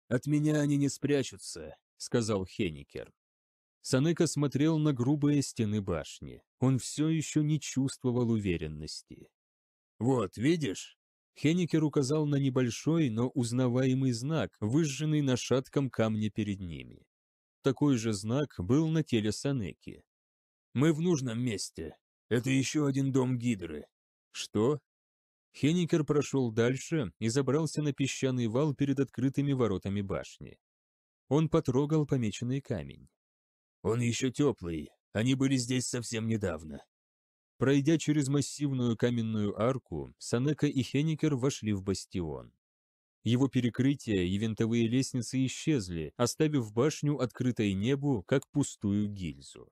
От меня они не спрячутся сказал Хеникер. Санека смотрел на грубые стены башни. Он все еще не чувствовал уверенности. «Вот, видишь?» Хеникер указал на небольшой, но узнаваемый знак, выжженный на шатком камне перед ними. Такой же знак был на теле Санеки. «Мы в нужном месте. Это еще один дом Гидры». «Что?» Хеникер прошел дальше и забрался на песчаный вал перед открытыми воротами башни. Он потрогал помеченный камень. «Он еще теплый. Они были здесь совсем недавно». Пройдя через массивную каменную арку, Санека и Хеникер вошли в бастион. Его перекрытия и винтовые лестницы исчезли, оставив башню открытой небу, как пустую гильзу.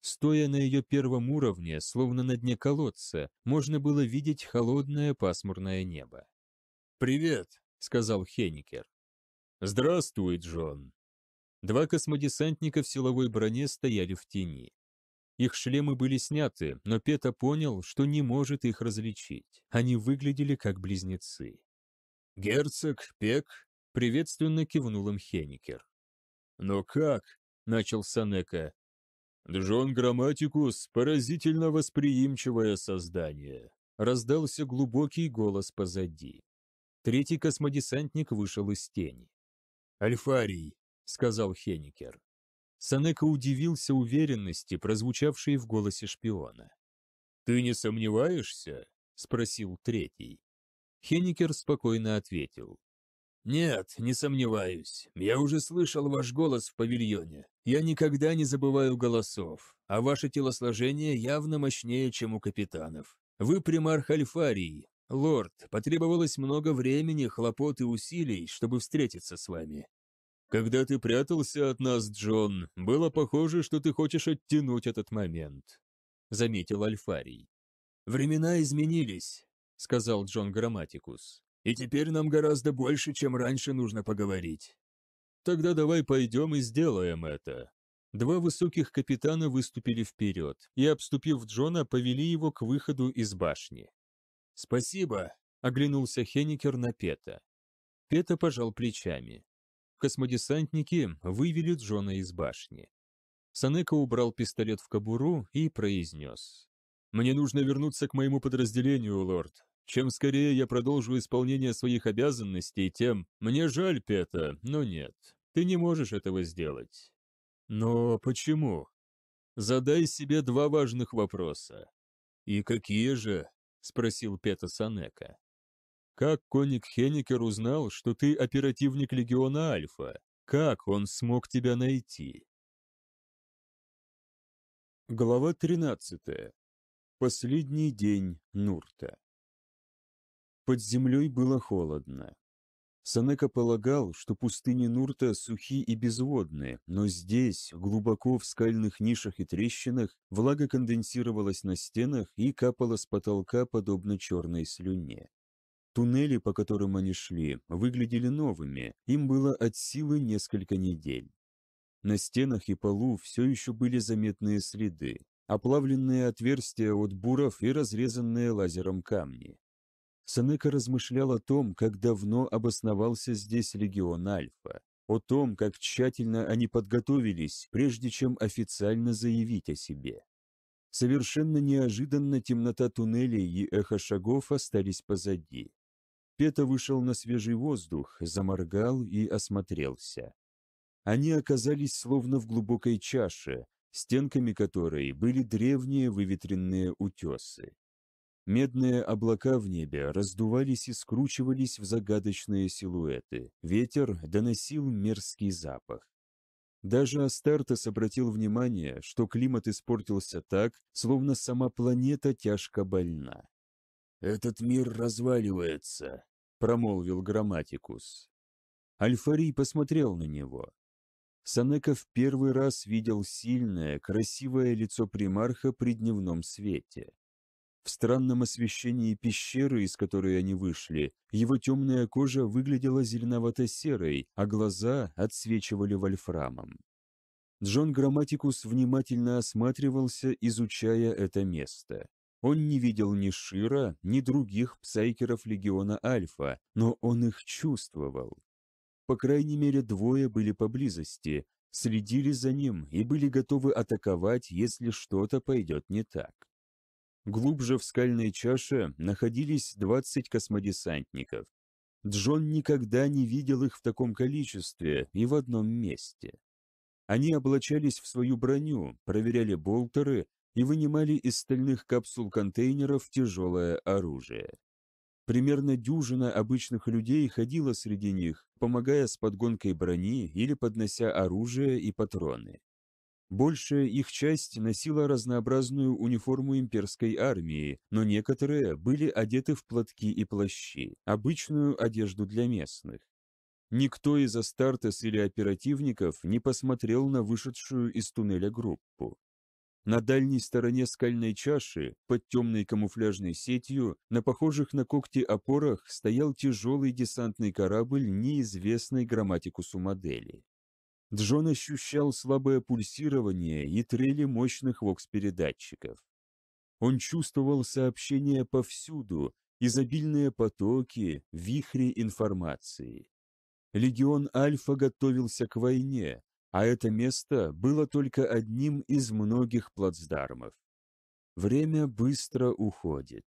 Стоя на ее первом уровне, словно на дне колодца, можно было видеть холодное пасмурное небо. «Привет», — сказал Хеникер. «Здравствуй, Джон!» Два космодесантника в силовой броне стояли в тени. Их шлемы были сняты, но Пета понял, что не может их различить. Они выглядели как близнецы. «Герцог, Пек!» — приветственно кивнул им Хеникер. «Но как?» — начал Санека. «Джон Грамматикус — поразительно восприимчивое создание!» — раздался глубокий голос позади. Третий космодесантник вышел из тени. «Альфарий», — сказал Хеникер. Санека удивился уверенности, прозвучавшей в голосе шпиона. «Ты не сомневаешься?» — спросил третий. Хеникер спокойно ответил. «Нет, не сомневаюсь. Я уже слышал ваш голос в павильоне. Я никогда не забываю голосов, а ваше телосложение явно мощнее, чем у капитанов. Вы примарх Альфарии, «Лорд, потребовалось много времени, хлопот и усилий, чтобы встретиться с вами. Когда ты прятался от нас, Джон, было похоже, что ты хочешь оттянуть этот момент», — заметил Альфарий. «Времена изменились», — сказал Джон Грамматикус. «И теперь нам гораздо больше, чем раньше нужно поговорить». «Тогда давай пойдем и сделаем это». Два высоких капитана выступили вперед и, обступив Джона, повели его к выходу из башни. «Спасибо», — оглянулся Хеникер на Пета. Пета пожал плечами. Космодесантники вывели Джона из башни. Санека убрал пистолет в кобуру и произнес. «Мне нужно вернуться к моему подразделению, лорд. Чем скорее я продолжу исполнение своих обязанностей, тем... Мне жаль, Пета, но нет. Ты не можешь этого сделать». «Но почему?» «Задай себе два важных вопроса». «И какие же?» спросил Пета Санека. Как Коник Хеникер узнал, что ты оперативник легиона Альфа? Как он смог тебя найти? Глава 13. Последний день Нурта. Под землей было холодно. Санека полагал, что пустыни Нурта сухи и безводные, но здесь, глубоко в скальных нишах и трещинах, влага конденсировалась на стенах и капала с потолка, подобно черной слюне. Туннели, по которым они шли, выглядели новыми, им было от силы несколько недель. На стенах и полу все еще были заметные следы, оплавленные отверстия от буров и разрезанные лазером камни. Сенека размышлял о том, как давно обосновался здесь легион Альфа, о том, как тщательно они подготовились, прежде чем официально заявить о себе. Совершенно неожиданно темнота туннелей и эхо шагов остались позади. Пета вышел на свежий воздух, заморгал и осмотрелся. Они оказались словно в глубокой чаше, стенками которой были древние выветренные утесы. Медные облака в небе раздувались и скручивались в загадочные силуэты. Ветер доносил мерзкий запах. Даже Астартес обратил внимание, что климат испортился так, словно сама планета тяжко больна. «Этот мир разваливается», — промолвил Грамматикус. Альфарий посмотрел на него. Санеков первый раз видел сильное, красивое лицо примарха при дневном свете. В странном освещении пещеры, из которой они вышли, его темная кожа выглядела зеленовато-серой, а глаза отсвечивали вольфрамом. Джон Грамматикус внимательно осматривался, изучая это место. Он не видел ни Шира, ни других псайкеров Легиона Альфа, но он их чувствовал. По крайней мере, двое были поблизости, следили за ним и были готовы атаковать, если что-то пойдет не так. Глубже в скальной чаше находились 20 космодесантников. Джон никогда не видел их в таком количестве и в одном месте. Они облачались в свою броню, проверяли болтеры и вынимали из стальных капсул контейнеров тяжелое оружие. Примерно дюжина обычных людей ходила среди них, помогая с подгонкой брони или поднося оружие и патроны. Большая их часть носила разнообразную униформу имперской армии, но некоторые были одеты в платки и плащи, обычную одежду для местных. Никто из Астартес или оперативников не посмотрел на вышедшую из туннеля группу. На дальней стороне скальной чаши, под темной камуфляжной сетью, на похожих на когти опорах стоял тяжелый десантный корабль неизвестной грамматикусу модели. Джон ощущал слабое пульсирование и трели мощных вокс-передатчиков. Он чувствовал сообщения повсюду, изобильные потоки, вихри информации. Легион Альфа готовился к войне, а это место было только одним из многих плацдармов. Время быстро уходит.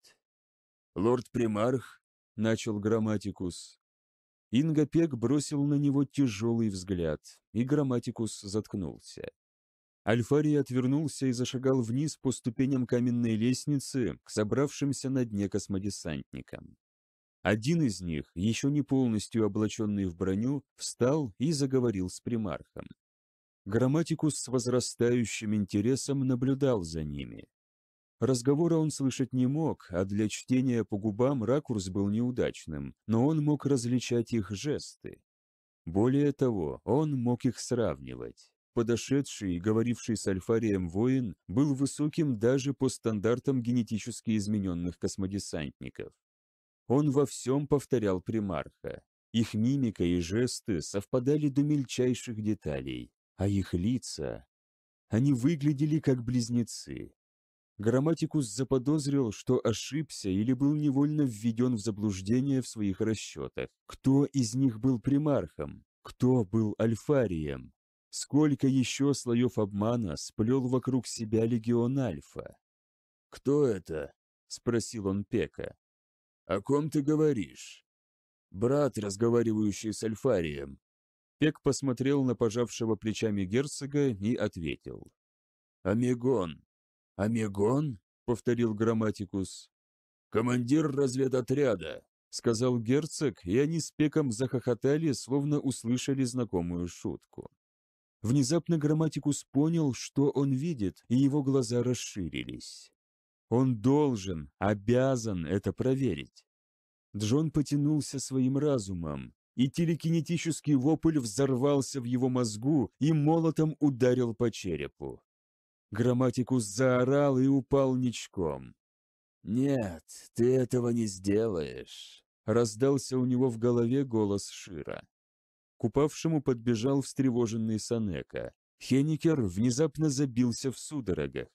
«Лорд Примарх», — начал Грамматикус, Ингапек бросил на него тяжелый взгляд, и грамматикус заткнулся. Альфарий отвернулся и зашагал вниз по ступеням каменной лестницы к собравшимся на дне космодесантникам. Один из них, еще не полностью облаченный в броню, встал и заговорил с примархом. Грамматикус с возрастающим интересом наблюдал за ними, Разговора он слышать не мог, а для чтения по губам ракурс был неудачным, но он мог различать их жесты. Более того, он мог их сравнивать. Подошедший, говоривший с Альфарием воин, был высоким даже по стандартам генетически измененных космодесантников. Он во всем повторял примарха. Их мимика и жесты совпадали до мельчайших деталей, а их лица... Они выглядели как близнецы, Грамматикус заподозрил, что ошибся или был невольно введен в заблуждение в своих расчетах. Кто из них был примархом? Кто был альфарием? Сколько еще слоев обмана сплел вокруг себя легион Альфа? «Кто это?» – спросил он Пека. «О ком ты говоришь?» «Брат, разговаривающий с альфарием». Пек посмотрел на пожавшего плечами герцога и ответил. «Амигон, «Омегон?» — повторил грамматикус. «Командир разведотряда», — сказал герцог, и они с Пеком захохотали, словно услышали знакомую шутку. Внезапно грамматикус понял, что он видит, и его глаза расширились. Он должен, обязан это проверить. Джон потянулся своим разумом, и телекинетический вопль взорвался в его мозгу и молотом ударил по черепу. Грамматикус заорал и упал ничком. «Нет, ты этого не сделаешь», — раздался у него в голове голос Шира. К упавшему подбежал встревоженный Санека. Хеникер внезапно забился в судорогах.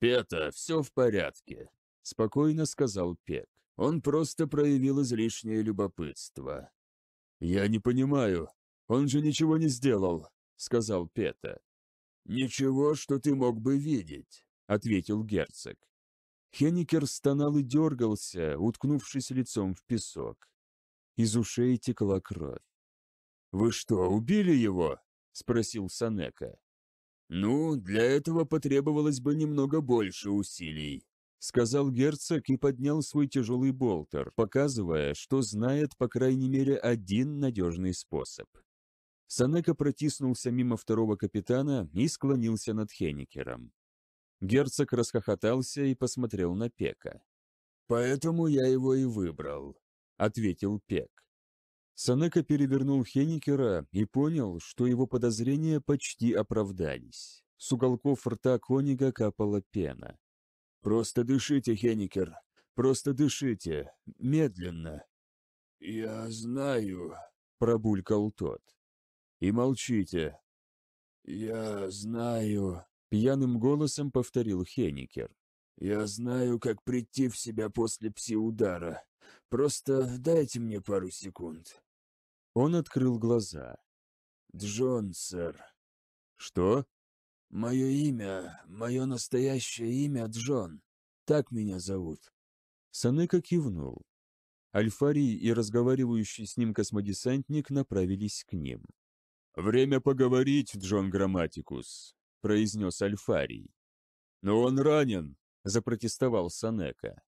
«Пета, все в порядке», — спокойно сказал Пек. «Он просто проявил излишнее любопытство». «Я не понимаю, он же ничего не сделал», — сказал Пета. «Ничего, что ты мог бы видеть», — ответил герцог. Хеникер стонал и дергался, уткнувшись лицом в песок. Из ушей текла кровь. «Вы что, убили его?» — спросил Санека. «Ну, для этого потребовалось бы немного больше усилий», — сказал герцог и поднял свой тяжелый болтер, показывая, что знает, по крайней мере, один надежный способ. Санека протиснулся мимо второго капитана и склонился над Хеникером. Герцог расхохотался и посмотрел на Пека. «Поэтому я его и выбрал», — ответил Пек. Санека перевернул Хеникера и понял, что его подозрения почти оправдались. С уголков рта Конига капала пена. «Просто дышите, Хеникер, просто дышите, медленно». «Я знаю», — пробулькал тот и молчите». «Я знаю», — пьяным голосом повторил Хеникер. «Я знаю, как прийти в себя после пси Просто дайте мне пару секунд». Он открыл глаза. «Джон, сэр». «Что?» «Мое имя, мое настоящее имя Джон. Так меня зовут». Санека кивнул. Альфарий и разговаривающий с ним космодесантник направились к ним. «Время поговорить, Джон Грамматикус», – произнес Альфарий. «Но он ранен», – запротестовал Санека.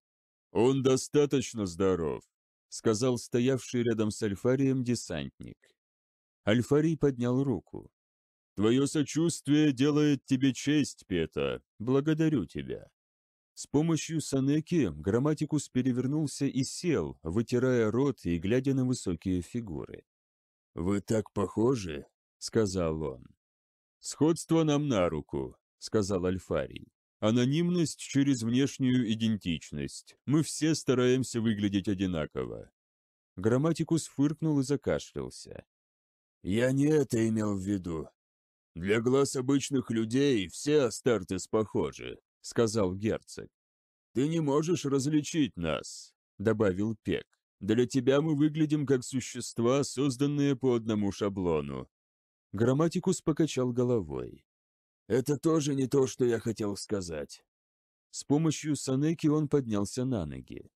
«Он достаточно здоров», – сказал стоявший рядом с Альфарием десантник. Альфарий поднял руку. «Твое сочувствие делает тебе честь, Пета. Благодарю тебя». С помощью Санеки Грамматикус перевернулся и сел, вытирая рот и глядя на высокие фигуры. «Вы так похожи», — сказал он. «Сходство нам на руку», — сказал Альфарий. «Анонимность через внешнюю идентичность. Мы все стараемся выглядеть одинаково». Грамматикус фыркнул и закашлялся. «Я не это имел в виду. Для глаз обычных людей все Астартес похожи», — сказал герцог. «Ты не можешь различить нас», — добавил Пек. «Для тебя мы выглядим как существа, созданные по одному шаблону. Грамматикус покачал головой. «Это тоже не то, что я хотел сказать». С помощью Санеки он поднялся на ноги.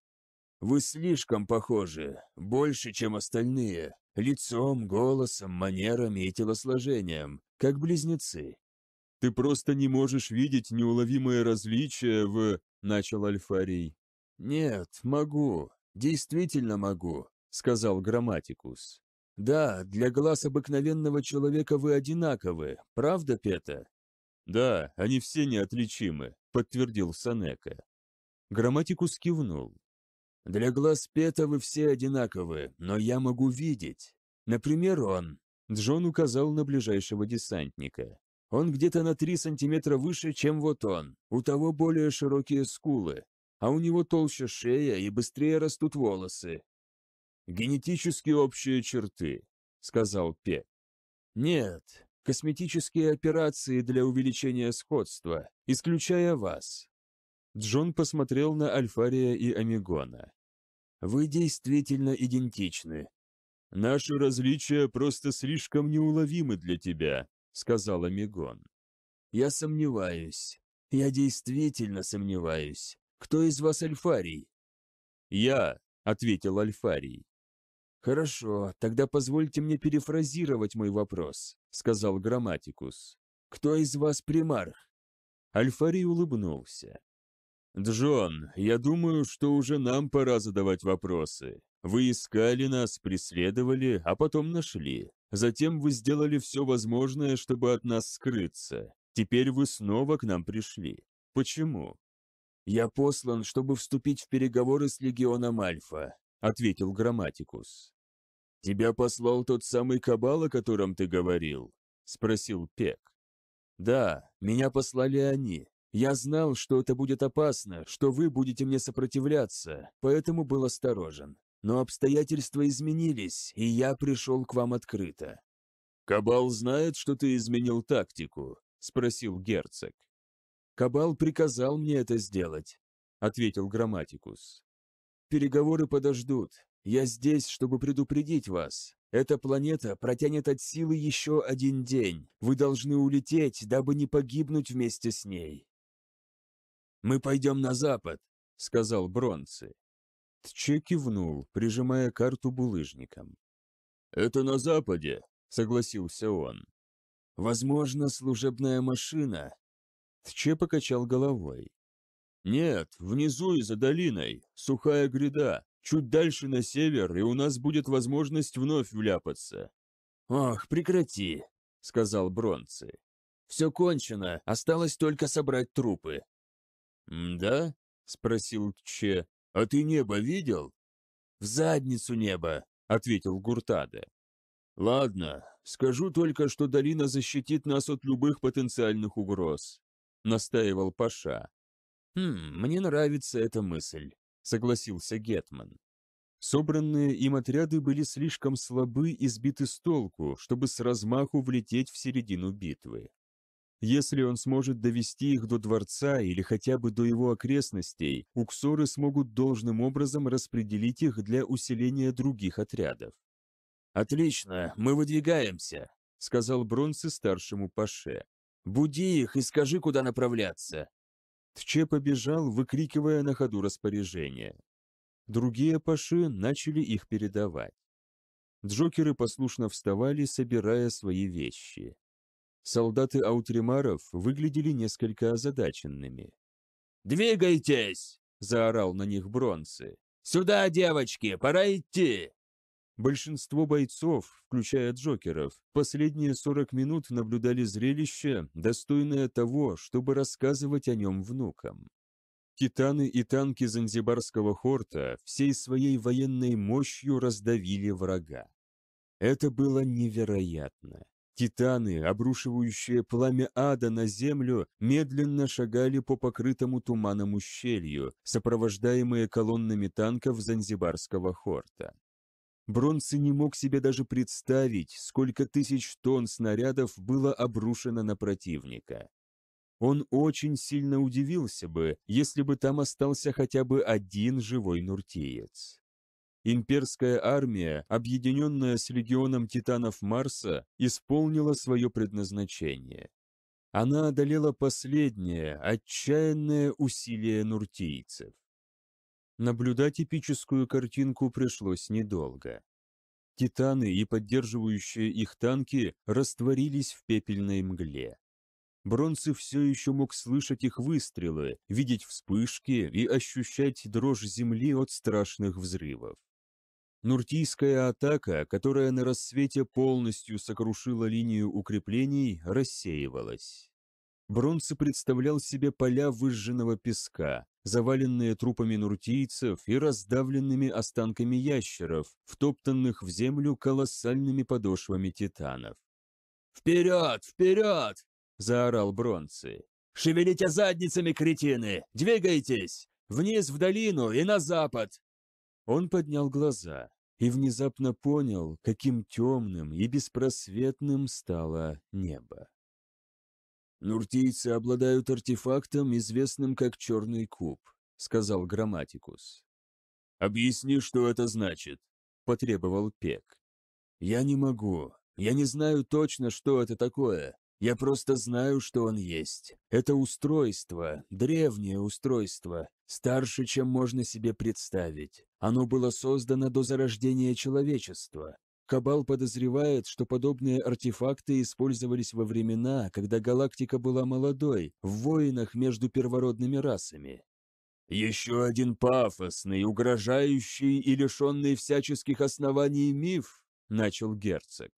«Вы слишком похожи, больше, чем остальные, лицом, голосом, манерами и телосложением, как близнецы. Ты просто не можешь видеть неуловимое различие в...» — начал Альфарий. «Нет, могу, действительно могу», — сказал Грамматикус. «Да, для глаз обыкновенного человека вы одинаковы, правда, Пета?» «Да, они все неотличимы», — подтвердил Санека. Грамматикус кивнул. «Для глаз Пета вы все одинаковы, но я могу видеть. Например, он...» Джон указал на ближайшего десантника. «Он где-то на три сантиметра выше, чем вот он. У того более широкие скулы, а у него толще шея и быстрее растут волосы. «Генетически общие черты», — сказал Пек. «Нет, косметические операции для увеличения сходства, исключая вас». Джон посмотрел на Альфария и Амигона. «Вы действительно идентичны». «Наши различия просто слишком неуловимы для тебя», — сказал Амигон. «Я сомневаюсь. Я действительно сомневаюсь. Кто из вас Альфарий?» «Я», — ответил Альфарий. «Хорошо, тогда позвольте мне перефразировать мой вопрос», — сказал Грамматикус. «Кто из вас примарх?» Альфарий улыбнулся. «Джон, я думаю, что уже нам пора задавать вопросы. Вы искали нас, преследовали, а потом нашли. Затем вы сделали все возможное, чтобы от нас скрыться. Теперь вы снова к нам пришли. Почему?» «Я послан, чтобы вступить в переговоры с Легионом Альфа ответил Грамматикус. «Тебя послал тот самый кабал, о котором ты говорил?» – спросил Пек. «Да, меня послали они. Я знал, что это будет опасно, что вы будете мне сопротивляться, поэтому был осторожен. Но обстоятельства изменились, и я пришел к вам открыто». «Кабал знает, что ты изменил тактику?» – спросил герцог. «Кабал приказал мне это сделать», – ответил Грамматикус. Переговоры подождут. Я здесь, чтобы предупредить вас. Эта планета протянет от силы еще один день. Вы должны улететь, дабы не погибнуть вместе с ней». «Мы пойдем на запад», — сказал Бронцы. Тче кивнул, прижимая карту булыжником. «Это на западе», — согласился он. «Возможно, служебная машина». Тче покачал головой. «Нет, внизу и за долиной. Сухая гряда. Чуть дальше на север, и у нас будет возможность вновь вляпаться». «Ох, прекрати», — сказал Бронцы. «Все кончено, осталось только собрать трупы». «Да?» — спросил Че. «А ты небо видел?» «В задницу небо», — ответил Гуртада. «Ладно, скажу только, что долина защитит нас от любых потенциальных угроз», — настаивал Паша. «Хм, мне нравится эта мысль», — согласился Гетман. Собранные им отряды были слишком слабы и сбиты с толку, чтобы с размаху влететь в середину битвы. Если он сможет довести их до дворца или хотя бы до его окрестностей, уксоры смогут должным образом распределить их для усиления других отрядов. «Отлично, мы выдвигаемся», — сказал Бронсы старшему Паше. «Буди их и скажи, куда направляться. Тче побежал, выкрикивая на ходу распоряжения. Другие паши начали их передавать. Джокеры послушно вставали, собирая свои вещи. Солдаты аутримаров выглядели несколько озадаченными. «Двигайтесь!» – заорал на них Бронцы. «Сюда, девочки, пора идти!» Большинство бойцов, включая Джокеров, последние 40 минут наблюдали зрелище, достойное того, чтобы рассказывать о нем внукам. Титаны и танки Занзибарского хорта всей своей военной мощью раздавили врага. Это было невероятно. Титаны, обрушивающие пламя ада на землю, медленно шагали по покрытому туманом ущелью, сопровождаемые колоннами танков Занзибарского хорта. Бронце не мог себе даже представить, сколько тысяч тонн снарядов было обрушено на противника. Он очень сильно удивился бы, если бы там остался хотя бы один живой нуртеец. Имперская армия, объединенная с легионом титанов Марса, исполнила свое предназначение. Она одолела последнее, отчаянное усилие нуртийцев. Наблюдать эпическую картинку пришлось недолго. Титаны и поддерживающие их танки растворились в пепельной мгле. Бронцы все еще мог слышать их выстрелы, видеть вспышки и ощущать дрожь земли от страшных взрывов. Нуртийская атака, которая на рассвете полностью сокрушила линию укреплений, рассеивалась. Бронце представлял себе поля выжженного песка, заваленные трупами нуртийцев и раздавленными останками ящеров, втоптанных в землю колоссальными подошвами титанов. «Вперед! Вперед!» – заорал Бронце. «Шевелите задницами, кретины! Двигайтесь! Вниз в долину и на запад!» Он поднял глаза и внезапно понял, каким темным и беспросветным стало небо. «Нуртийцы обладают артефактом, известным как черный куб», — сказал Грамматикус. «Объясни, что это значит», — потребовал Пек. «Я не могу. Я не знаю точно, что это такое. Я просто знаю, что он есть. Это устройство, древнее устройство, старше, чем можно себе представить. Оно было создано до зарождения человечества. Кабал подозревает, что подобные артефакты использовались во времена, когда галактика была молодой, в войнах между первородными расами. Еще один пафосный, угрожающий и лишенный всяческих оснований миф, начал герцог.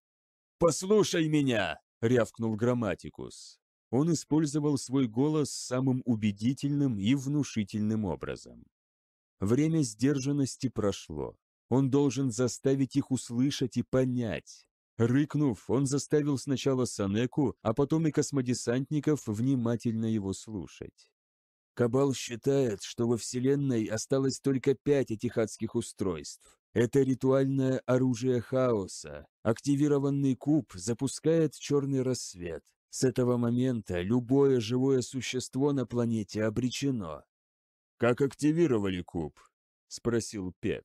«Послушай меня!» — рявкнул грамматикус. Он использовал свой голос самым убедительным и внушительным образом. Время сдержанности прошло. Он должен заставить их услышать и понять. Рыкнув, он заставил сначала Санеку, а потом и космодесантников внимательно его слушать. Кабал считает, что во Вселенной осталось только пять этих адских устройств. Это ритуальное оружие хаоса. Активированный куб запускает черный рассвет. С этого момента любое живое существо на планете обречено. «Как активировали куб?» – спросил Пек.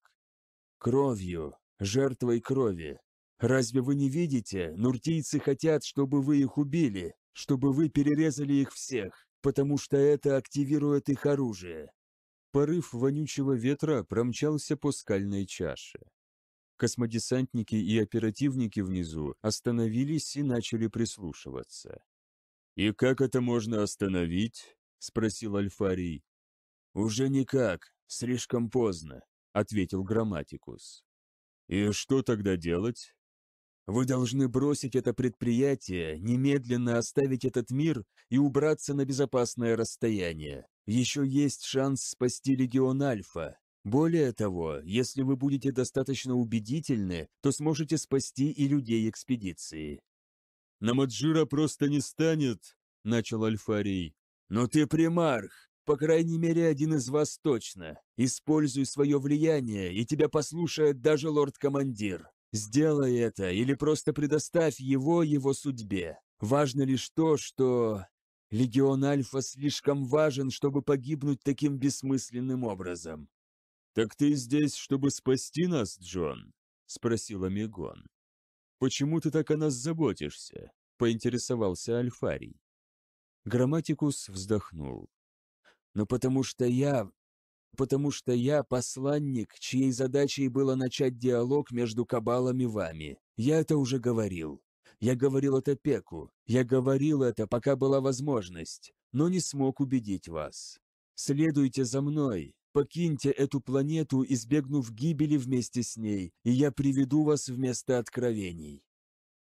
Кровью, жертвой крови. Разве вы не видите, нуртийцы хотят, чтобы вы их убили, чтобы вы перерезали их всех, потому что это активирует их оружие. Порыв вонючего ветра промчался по скальной чаше. Космодесантники и оперативники внизу остановились и начали прислушиваться. «И как это можно остановить?» – спросил Альфарий. «Уже никак, слишком поздно. – ответил Грамматикус. «И что тогда делать?» «Вы должны бросить это предприятие, немедленно оставить этот мир и убраться на безопасное расстояние. Еще есть шанс спасти Легион Альфа. Более того, если вы будете достаточно убедительны, то сможете спасти и людей экспедиции». «Намаджира просто не станет», – начал Альфарий. «Но ты примарх, по крайней мере, один из вас точно. Используй свое влияние, и тебя послушает даже лорд-командир. Сделай это, или просто предоставь его его судьбе. Важно лишь то, что... Легион Альфа слишком важен, чтобы погибнуть таким бессмысленным образом. «Так ты здесь, чтобы спасти нас, Джон?» — спросила Мегон. «Почему ты так о нас заботишься?» — поинтересовался Альфарий. Грамматикус вздохнул но потому что я... потому что я посланник, чьей задачей было начать диалог между кабалами вами. Я это уже говорил. Я говорил это Пеку. Я говорил это, пока была возможность, но не смог убедить вас. Следуйте за мной, покиньте эту планету, избегнув гибели вместе с ней, и я приведу вас в место откровений».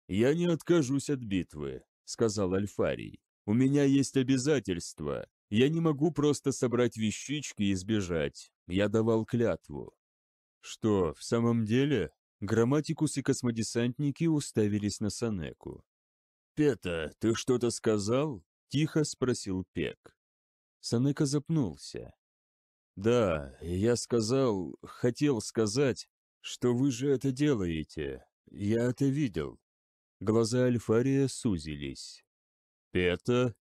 «Я не откажусь от битвы», — сказал Альфарий. «У меня есть обязательства, я не могу просто собрать вещички и сбежать. Я давал клятву. Что, в самом деле? Грамматикус и космодесантники уставились на Санеку. «Пета, ты что-то сказал?» – тихо спросил Пек. Санека запнулся. «Да, я сказал, хотел сказать, что вы же это делаете. Я это видел». Глаза Альфария сузились. «Пета?»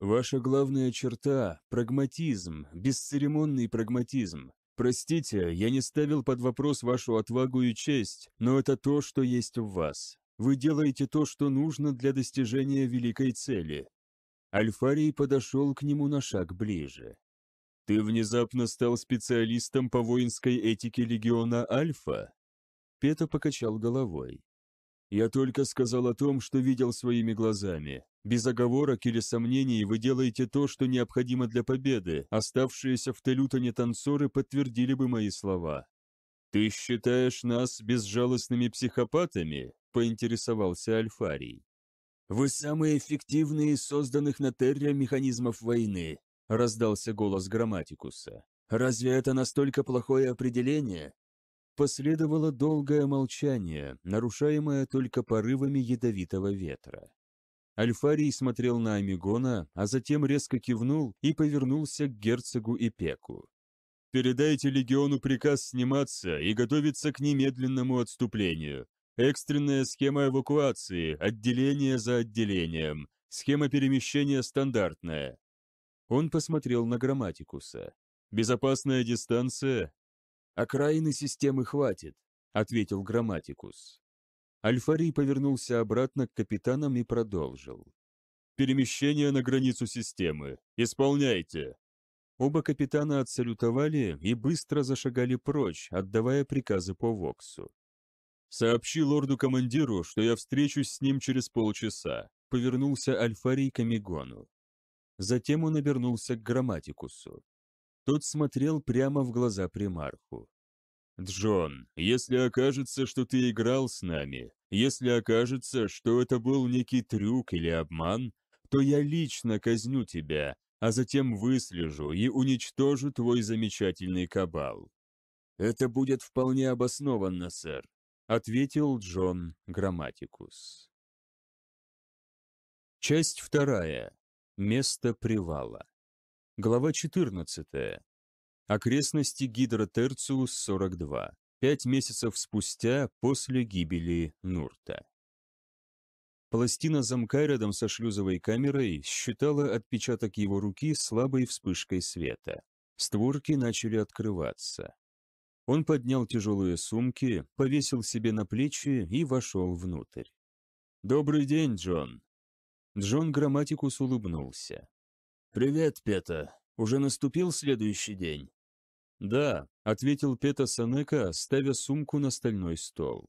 Ваша главная черта – прагматизм, бесцеремонный прагматизм. Простите, я не ставил под вопрос вашу отвагу и честь, но это то, что есть в вас. Вы делаете то, что нужно для достижения великой цели». Альфарий подошел к нему на шаг ближе. «Ты внезапно стал специалистом по воинской этике легиона Альфа?» Пета покачал головой. Я только сказал о том, что видел своими глазами. Без оговорок или сомнений вы делаете то, что необходимо для победы. Оставшиеся в Телютоне танцоры подтвердили бы мои слова. «Ты считаешь нас безжалостными психопатами?» – поинтересовался Альфарий. «Вы самые эффективные из созданных на Терре механизмов войны», – раздался голос Грамматикуса. «Разве это настолько плохое определение? Последовало долгое молчание, нарушаемое только порывами ядовитого ветра. Альфарий смотрел на Амигона, а затем резко кивнул и повернулся к герцогу и Пеку. «Передайте легиону приказ сниматься и готовиться к немедленному отступлению. Экстренная схема эвакуации, отделение за отделением. Схема перемещения стандартная». Он посмотрел на грамматикуса. «Безопасная дистанция, «Окраины системы хватит», — ответил грамматикус. Альфарий повернулся обратно к капитанам и продолжил. «Перемещение на границу системы. Исполняйте!» Оба капитана отсалютовали и быстро зашагали прочь, отдавая приказы по Воксу. «Сообщи лорду-командиру, что я встречусь с ним через полчаса», — повернулся Альфарий к Амигону. Затем он обернулся к грамматикусу. Тот смотрел прямо в глаза примарху. «Джон, если окажется, что ты играл с нами, если окажется, что это был некий трюк или обман, то я лично казню тебя, а затем выслежу и уничтожу твой замечательный кабал». «Это будет вполне обоснованно, сэр», — ответил Джон Грамматикус. Часть вторая. Место привала. Глава 14. Окрестности Гидротерциус 42. Пять месяцев спустя после гибели Нурта. Пластина замка рядом со шлюзовой камерой считала отпечаток его руки слабой вспышкой света. Створки начали открываться. Он поднял тяжелые сумки, повесил себе на плечи и вошел внутрь. «Добрый день, Джон!» Джон Грамматикус улыбнулся. «Привет, Пета. Уже наступил следующий день?» «Да», — ответил Пета Санека, ставя сумку на стальной стол.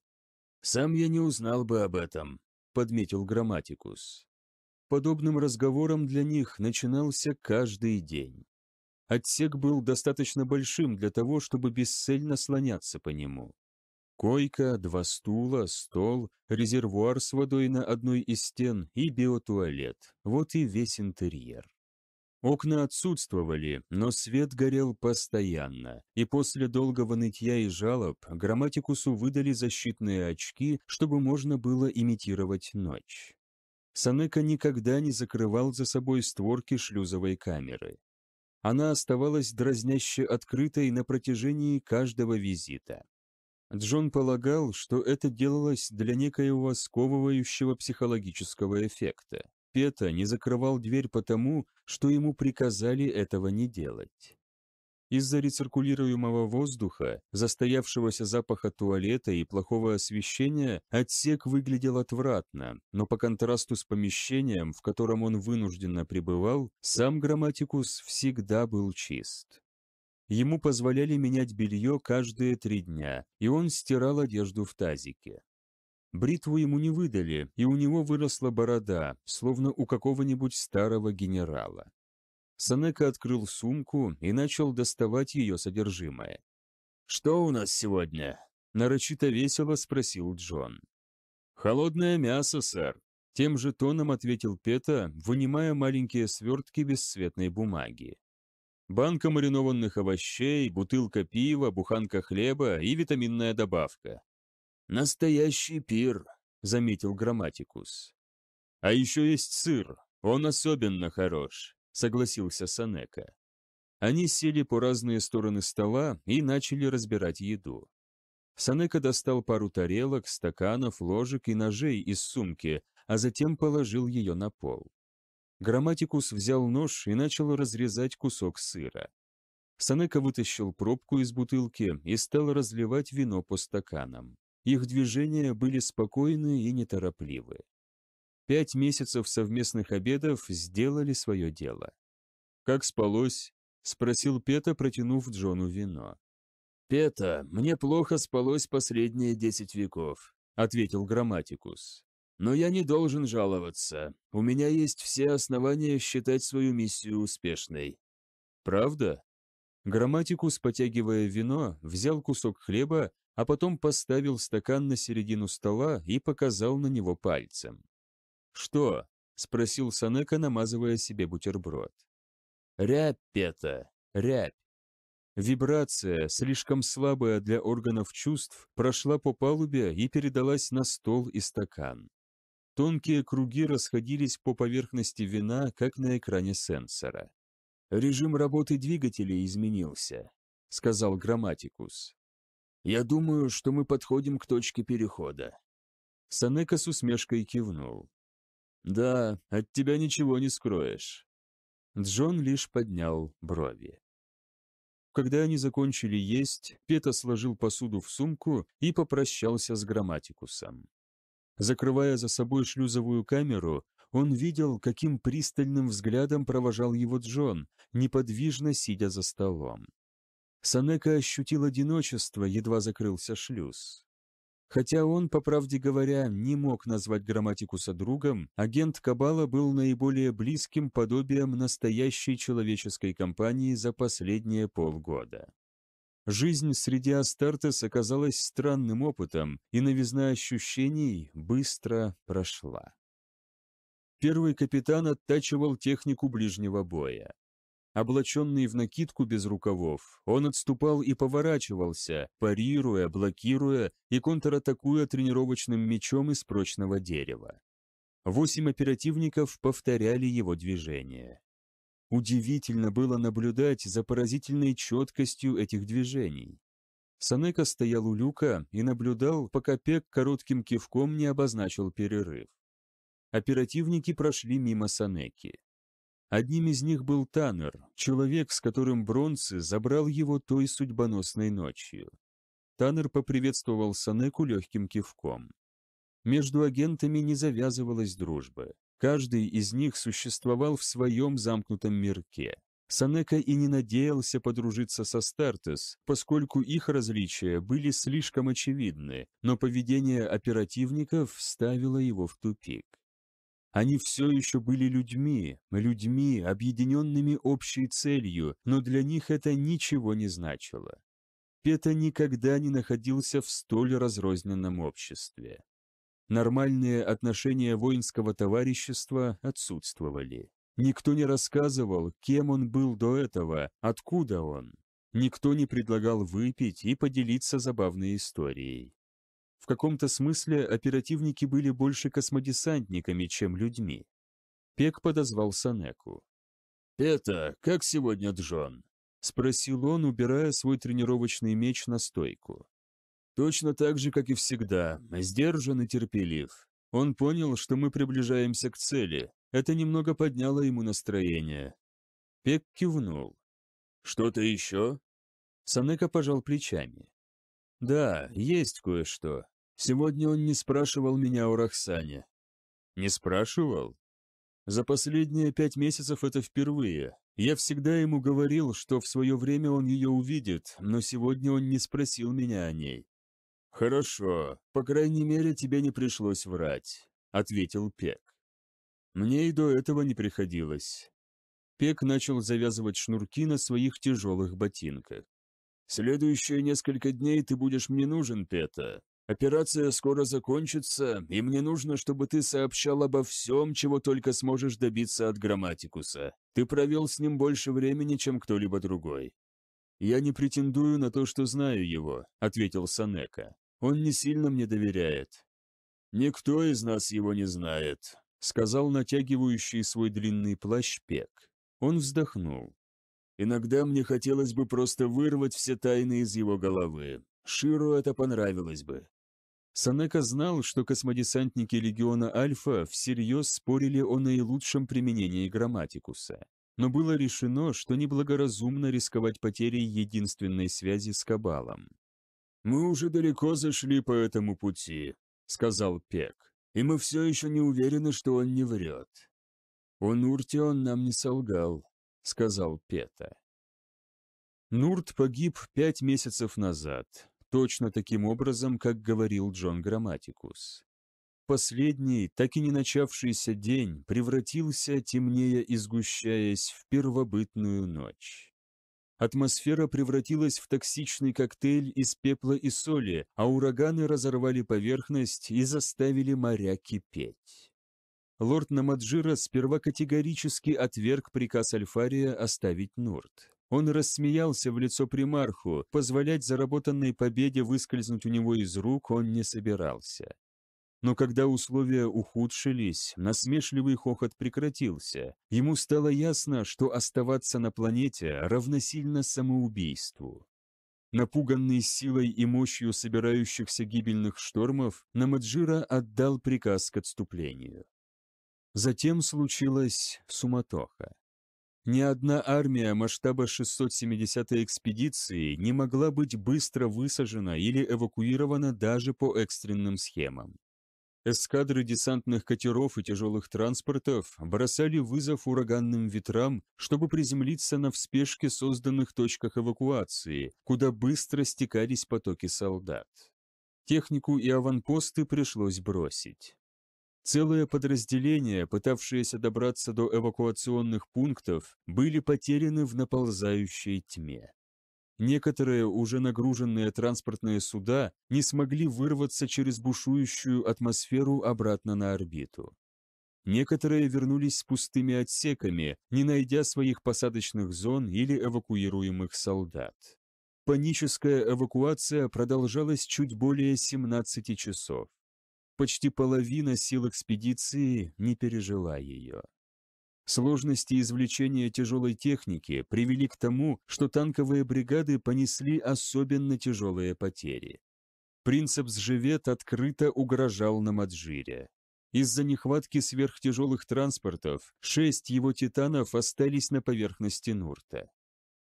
«Сам я не узнал бы об этом», — подметил Грамматикус. Подобным разговором для них начинался каждый день. Отсек был достаточно большим для того, чтобы бесцельно слоняться по нему. Койка, два стула, стол, резервуар с водой на одной из стен и биотуалет. Вот и весь интерьер. Окна отсутствовали, но свет горел постоянно, и после долгого нытья и жалоб грамматикусу выдали защитные очки, чтобы можно было имитировать ночь. Санека никогда не закрывал за собой створки шлюзовой камеры. Она оставалась дразняще открытой на протяжении каждого визита. Джон полагал, что это делалось для некоего сковывающего психологического эффекта. Пета не закрывал дверь потому, что ему приказали этого не делать. Из-за рециркулируемого воздуха, застоявшегося запаха туалета и плохого освещения, отсек выглядел отвратно, но по контрасту с помещением, в котором он вынужденно пребывал, сам грамматикус всегда был чист. Ему позволяли менять белье каждые три дня, и он стирал одежду в тазике. Бритву ему не выдали, и у него выросла борода, словно у какого-нибудь старого генерала. Санека открыл сумку и начал доставать ее содержимое. «Что у нас сегодня?» – нарочито весело спросил Джон. «Холодное мясо, сэр», – тем же тоном ответил Пета, вынимая маленькие свертки бесцветной бумаги. «Банка маринованных овощей, бутылка пива, буханка хлеба и витаминная добавка. «Настоящий пир», — заметил Грамматикус. «А еще есть сыр, он особенно хорош», — согласился Санека. Они сели по разные стороны стола и начали разбирать еду. Санека достал пару тарелок, стаканов, ложек и ножей из сумки, а затем положил ее на пол. Грамматикус взял нож и начал разрезать кусок сыра. Санека вытащил пробку из бутылки и стал разливать вино по стаканам. Их движения были спокойны и неторопливы. Пять месяцев совместных обедов сделали свое дело. «Как спалось?» – спросил Пета, протянув Джону вино. «Пета, мне плохо спалось последние десять веков», – ответил Грамматикус. «Но я не должен жаловаться. У меня есть все основания считать свою миссию успешной». «Правда?» Грамматикус, потягивая вино, взял кусок хлеба а потом поставил стакан на середину стола и показал на него пальцем. «Что?» — спросил Санека, намазывая себе бутерброд. «Рябь это, рябь!» Вибрация, слишком слабая для органов чувств, прошла по палубе и передалась на стол и стакан. Тонкие круги расходились по поверхности вина, как на экране сенсора. «Режим работы двигателей изменился», — сказал грамматикус. Я думаю, что мы подходим к точке перехода». Санека с усмешкой кивнул. «Да, от тебя ничего не скроешь». Джон лишь поднял брови. Когда они закончили есть, Пета сложил посуду в сумку и попрощался с грамматикусом. Закрывая за собой шлюзовую камеру, он видел, каким пристальным взглядом провожал его Джон, неподвижно сидя за столом. Санека ощутил одиночество, едва закрылся шлюз. Хотя он, по правде говоря, не мог назвать грамматикуса другом, агент Кабала был наиболее близким подобием настоящей человеческой компании за последние полгода. Жизнь среди Астартес оказалась странным опытом, и новизна ощущений быстро прошла. Первый капитан оттачивал технику ближнего боя. Облаченный в накидку без рукавов, он отступал и поворачивался, парируя, блокируя и контратакуя тренировочным мечом из прочного дерева. Восемь оперативников повторяли его движения. Удивительно было наблюдать за поразительной четкостью этих движений. Санека стоял у люка и наблюдал, пока Пек коротким кивком не обозначил перерыв. Оперативники прошли мимо Санеки. Одним из них был Таннер, человек, с которым Бронце забрал его той судьбоносной ночью. Таннер поприветствовал Санеку легким кивком. Между агентами не завязывалась дружба. Каждый из них существовал в своем замкнутом мирке. Санека и не надеялся подружиться со Стартес, поскольку их различия были слишком очевидны, но поведение оперативников ставило его в тупик. Они все еще были людьми, людьми, объединенными общей целью, но для них это ничего не значило. Пета никогда не находился в столь разрозненном обществе. Нормальные отношения воинского товарищества отсутствовали. Никто не рассказывал, кем он был до этого, откуда он. Никто не предлагал выпить и поделиться забавной историей каком-то смысле оперативники были больше космодесантниками, чем людьми. Пек подозвал Санеку. «Это, как сегодня Джон?» – спросил он, убирая свой тренировочный меч на стойку. «Точно так же, как и всегда, сдержан и терпелив. Он понял, что мы приближаемся к цели. Это немного подняло ему настроение». Пек кивнул. «Что-то еще?» Санека пожал плечами. «Да, есть кое-что. Сегодня он не спрашивал меня о Рахсане. Не спрашивал? За последние пять месяцев это впервые. Я всегда ему говорил, что в свое время он ее увидит, но сегодня он не спросил меня о ней. «Хорошо, по крайней мере, тебе не пришлось врать», — ответил Пек. «Мне и до этого не приходилось». Пек начал завязывать шнурки на своих тяжелых ботинках. «Следующие несколько дней ты будешь мне нужен, Пета. Операция скоро закончится, и мне нужно, чтобы ты сообщал обо всем, чего только сможешь добиться от Грамматикуса. Ты провел с ним больше времени, чем кто-либо другой». «Я не претендую на то, что знаю его», — ответил Санека. «Он не сильно мне доверяет». «Никто из нас его не знает», — сказал натягивающий свой длинный плащ Пек. Он вздохнул. «Иногда мне хотелось бы просто вырвать все тайны из его головы. Ширу это понравилось бы. Санека знал, что космодесантники Легиона Альфа всерьез спорили о наилучшем применении грамматикуса. Но было решено, что неблагоразумно рисковать потерей единственной связи с Кабалом. «Мы уже далеко зашли по этому пути», — сказал Пек, «и мы все еще не уверены, что он не врет». «О Нуртион нам не солгал», — сказал Пета. Нурт погиб пять месяцев назад, точно таким образом, как говорил Джон Грамматикус. Последний, так и не начавшийся день, превратился, темнее и сгущаясь, в первобытную ночь. Атмосфера превратилась в токсичный коктейль из пепла и соли, а ураганы разорвали поверхность и заставили моря кипеть. Лорд Намаджира сперва категорически отверг приказ Альфария оставить Нурт. Он рассмеялся в лицо примарху, позволять заработанной победе выскользнуть у него из рук он не собирался. Но когда условия ухудшились, насмешливый хохот прекратился. Ему стало ясно, что оставаться на планете равносильно самоубийству. Напуганный силой и мощью собирающихся гибельных штормов, Намаджира отдал приказ к отступлению. Затем случилась суматоха. Ни одна армия масштаба 670-й экспедиции не могла быть быстро высажена или эвакуирована даже по экстренным схемам. Эскадры десантных катеров и тяжелых транспортов бросали вызов ураганным ветрам, чтобы приземлиться на вспешке созданных точках эвакуации, куда быстро стекались потоки солдат. Технику и аванпосты пришлось бросить. Целые подразделения, пытавшиеся добраться до эвакуационных пунктов, были потеряны в наползающей тьме. Некоторые уже нагруженные транспортные суда не смогли вырваться через бушующую атмосферу обратно на орбиту. Некоторые вернулись с пустыми отсеками, не найдя своих посадочных зон или эвакуируемых солдат. Паническая эвакуация продолжалась чуть более 17 часов. Почти половина сил экспедиции не пережила ее. Сложности извлечения тяжелой техники привели к тому, что танковые бригады понесли особенно тяжелые потери. Принцип Сжевет открыто угрожал Намаджире. Из-за нехватки сверхтяжелых транспортов шесть его титанов остались на поверхности Нурта.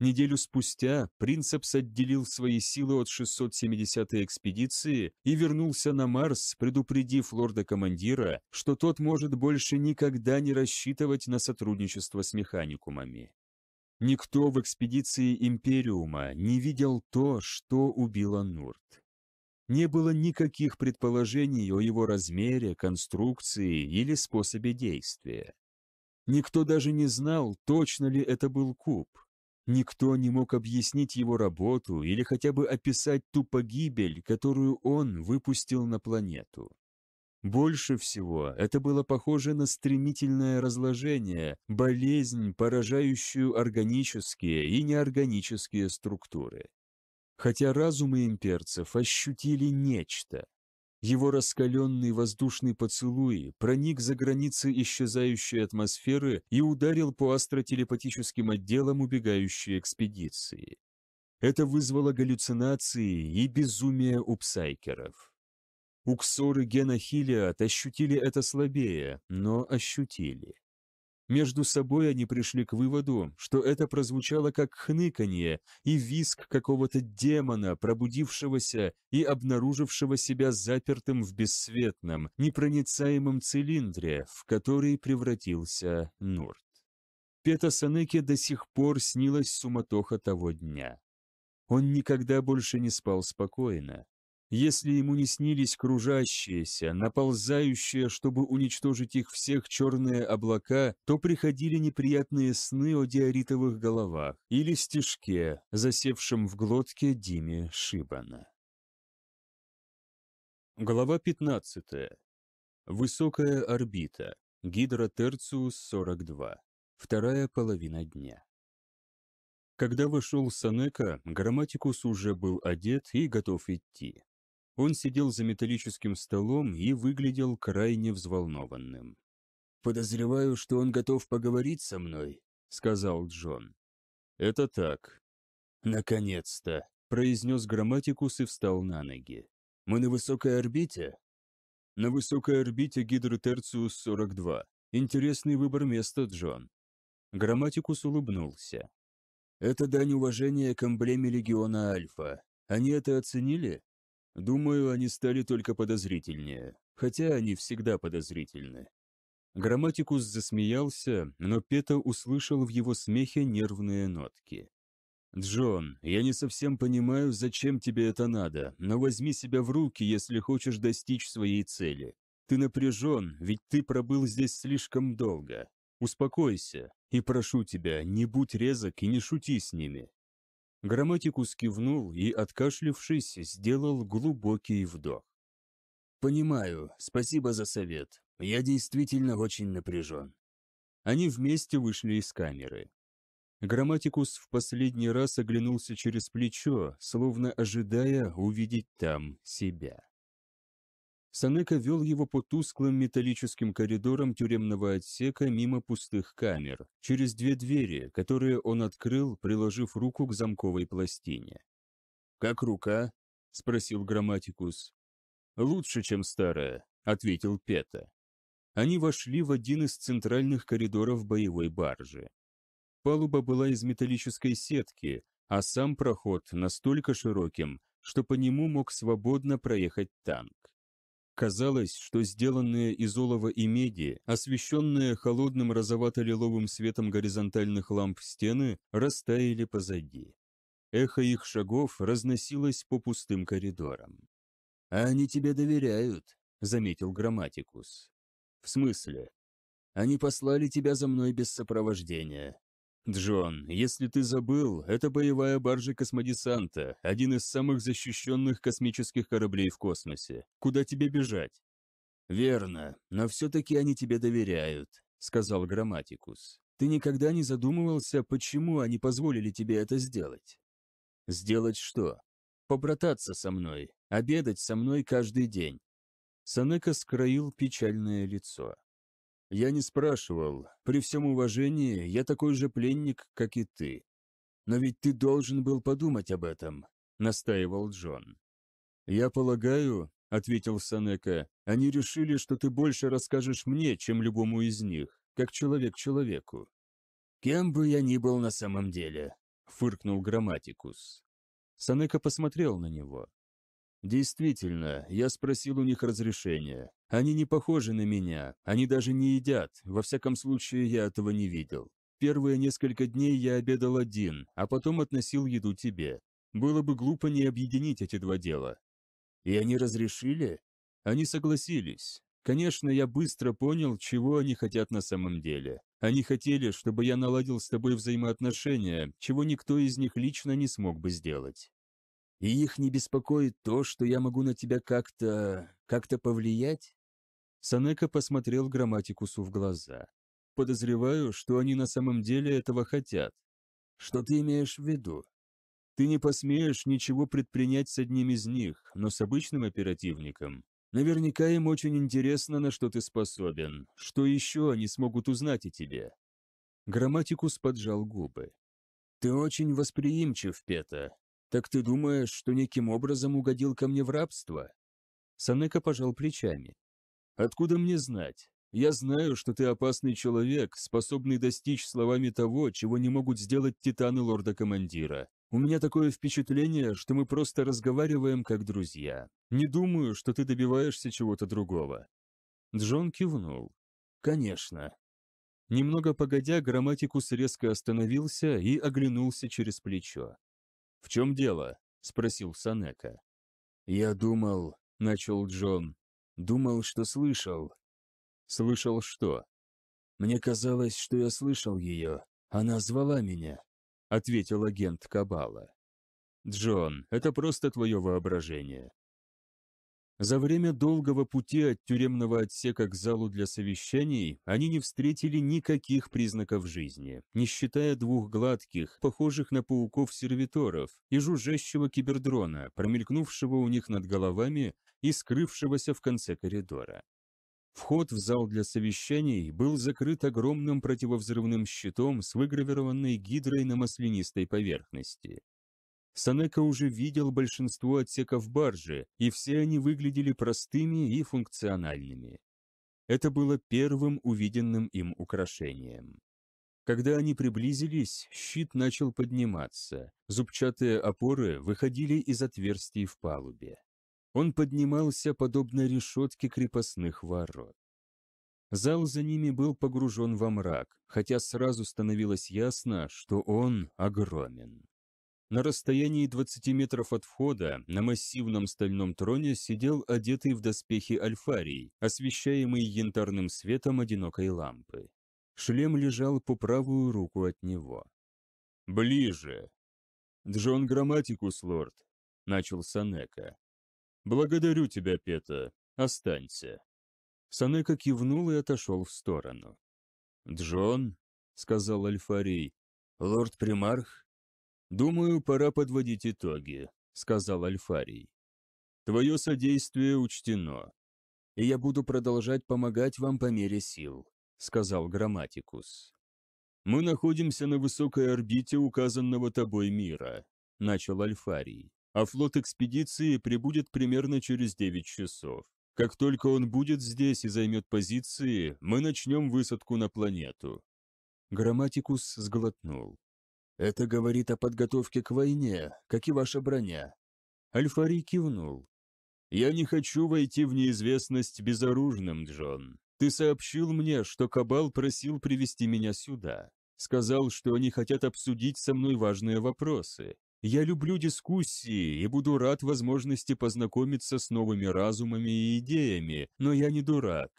Неделю спустя Принцепс отделил свои силы от 670-й экспедиции и вернулся на Марс, предупредив лорда-командира, что тот может больше никогда не рассчитывать на сотрудничество с механикумами. Никто в экспедиции Империума не видел то, что убило Нурт. Не было никаких предположений о его размере, конструкции или способе действия. Никто даже не знал, точно ли это был куб, Никто не мог объяснить его работу или хотя бы описать ту погибель, которую он выпустил на планету. Больше всего это было похоже на стремительное разложение, болезнь, поражающую органические и неорганические структуры. Хотя разумы имперцев ощутили нечто, его раскаленный воздушный поцелуй проник за границы исчезающей атмосферы и ударил по астротелепатическим отделам убегающей экспедиции. Это вызвало галлюцинации и безумие у псайкеров. Уксоры Гена Хилиат ощутили это слабее, но ощутили. Между собой они пришли к выводу, что это прозвучало как хныканье и виск какого-то демона, пробудившегося и обнаружившего себя запертым в бессветном, непроницаемом цилиндре, в который превратился Нурт. Петасанеке до сих пор снилась суматоха того дня. Он никогда больше не спал спокойно если ему не снились кружащиеся, наползающие, чтобы уничтожить их всех черные облака, то приходили неприятные сны о диоритовых головах или стежке, засевшем в глотке Диме Шибана. Глава 15. Высокая орбита. Гидротерциус 42. Вторая половина дня. Когда вошел Санека, грамматикус уже был одет и готов идти. Он сидел за металлическим столом и выглядел крайне взволнованным. «Подозреваю, что он готов поговорить со мной», — сказал Джон. «Это так». «Наконец-то», — произнес грамматикус и встал на ноги. «Мы на высокой орбите?» «На высокой орбите Гидротерциус-42. Интересный выбор места, Джон». Грамматикус улыбнулся. «Это дань уважения к эмблеме Легиона Альфа. Они это оценили?» Думаю, они стали только подозрительнее, хотя они всегда подозрительны. Грамматикус засмеялся, но Пета услышал в его смехе нервные нотки. «Джон, я не совсем понимаю, зачем тебе это надо, но возьми себя в руки, если хочешь достичь своей цели. Ты напряжен, ведь ты пробыл здесь слишком долго. Успокойся, и прошу тебя, не будь резок и не шути с ними. Грамматикус кивнул и, откашлившись, сделал глубокий вдох. «Понимаю, спасибо за совет. Я действительно очень напряжен». Они вместе вышли из камеры. Грамматикус в последний раз оглянулся через плечо, словно ожидая увидеть там себя. Санека вел его по тусклым металлическим коридорам тюремного отсека мимо пустых камер, через две двери, которые он открыл, приложив руку к замковой пластине. «Как рука?» – спросил грамматикус. «Лучше, чем старая», – ответил Пета. Они вошли в один из центральных коридоров боевой баржи. Палуба была из металлической сетки, а сам проход настолько широким, что по нему мог свободно проехать танк. Казалось, что сделанное из олова и меди, освещенные холодным розовато-лиловым светом горизонтальных ламп стены, растаяли позади. Эхо их шагов разносилось по пустым коридорам. «Они тебе доверяют», — заметил Грамматикус. «В смысле?» «Они послали тебя за мной без сопровождения. «Джон, если ты забыл, это боевая баржа космодесанта, один из самых защищенных космических кораблей в космосе. Куда тебе бежать?» «Верно, но все-таки они тебе доверяют», — сказал Грамматикус. «Ты никогда не задумывался, почему они позволили тебе это сделать?» «Сделать что?» «Побрататься со мной, обедать со мной каждый день». Санека скроил печальное лицо. «Я не спрашивал. При всем уважении, я такой же пленник, как и ты. Но ведь ты должен был подумать об этом», — настаивал Джон. «Я полагаю», — ответил Санека, — «они решили, что ты больше расскажешь мне, чем любому из них, как человек человеку». «Кем бы я ни был на самом деле», — фыркнул Грамматикус. Санека посмотрел на него. «Действительно, я спросил у них разрешения. Они не похожи на меня, они даже не едят, во всяком случае я этого не видел. Первые несколько дней я обедал один, а потом относил еду тебе. Было бы глупо не объединить эти два дела. И они разрешили? Они согласились. Конечно, я быстро понял, чего они хотят на самом деле. Они хотели, чтобы я наладил с тобой взаимоотношения, чего никто из них лично не смог бы сделать. И их не беспокоит то, что я могу на тебя как-то... как-то повлиять? Санека посмотрел грамматикусу в глаза. «Подозреваю, что они на самом деле этого хотят. Что ты имеешь в виду?» «Ты не посмеешь ничего предпринять с одним из них, но с обычным оперативником. Наверняка им очень интересно, на что ты способен. Что еще они смогут узнать о тебе?» Грамматикус поджал губы. «Ты очень восприимчив, Пета. Так ты думаешь, что неким образом угодил ко мне в рабство?» Санека пожал плечами. Откуда мне знать? Я знаю, что ты опасный человек, способный достичь словами того, чего не могут сделать титаны лорда-командира. У меня такое впечатление, что мы просто разговариваем как друзья. Не думаю, что ты добиваешься чего-то другого». Джон кивнул. «Конечно». Немного погодя, грамматикус резко остановился и оглянулся через плечо. «В чем дело?» – спросил Санека. «Я думал», – начал Джон, Думал, что слышал. Слышал что? Мне казалось, что я слышал ее. Она звала меня, ответил агент Кабала. Джон, это просто твое воображение. За время долгого пути от тюремного отсека к залу для совещаний они не встретили никаких признаков жизни, не считая двух гладких, похожих на пауков-сервиторов и жужжащего кибердрона, промелькнувшего у них над головами и скрывшегося в конце коридора. Вход в зал для совещаний был закрыт огромным противовзрывным щитом с выгравированной гидрой на маслянистой поверхности. Санека уже видел большинство отсеков баржи, и все они выглядели простыми и функциональными. Это было первым увиденным им украшением. Когда они приблизились, щит начал подниматься, зубчатые опоры выходили из отверстий в палубе. Он поднимался подобно решетке крепостных ворот. Зал за ними был погружен во мрак, хотя сразу становилось ясно, что он огромен. На расстоянии 20 метров от входа на массивном стальном троне сидел одетый в доспехи альфарий, освещаемый янтарным светом одинокой лампы. Шлем лежал по правую руку от него. «Ближе!» «Джон Грамматикус, лорд!» — начал Санека. «Благодарю тебя, Пета. Останься». Санека кивнул и отошел в сторону. «Джон», — сказал Альфарий, — «лорд-примарх?» «Думаю, пора подводить итоги», — сказал Альфарий. «Твое содействие учтено, и я буду продолжать помогать вам по мере сил», — сказал Грамматикус. «Мы находимся на высокой орбите указанного тобой мира», — начал Альфарий а флот экспедиции прибудет примерно через 9 часов. Как только он будет здесь и займет позиции, мы начнем высадку на планету». Грамматикус сглотнул. «Это говорит о подготовке к войне, как и ваша броня». Альфарий кивнул. «Я не хочу войти в неизвестность безоружным, Джон. Ты сообщил мне, что Кабал просил привести меня сюда. Сказал, что они хотят обсудить со мной важные вопросы. Я люблю дискуссии и буду рад возможности познакомиться с новыми разумами и идеями, но я не дурак.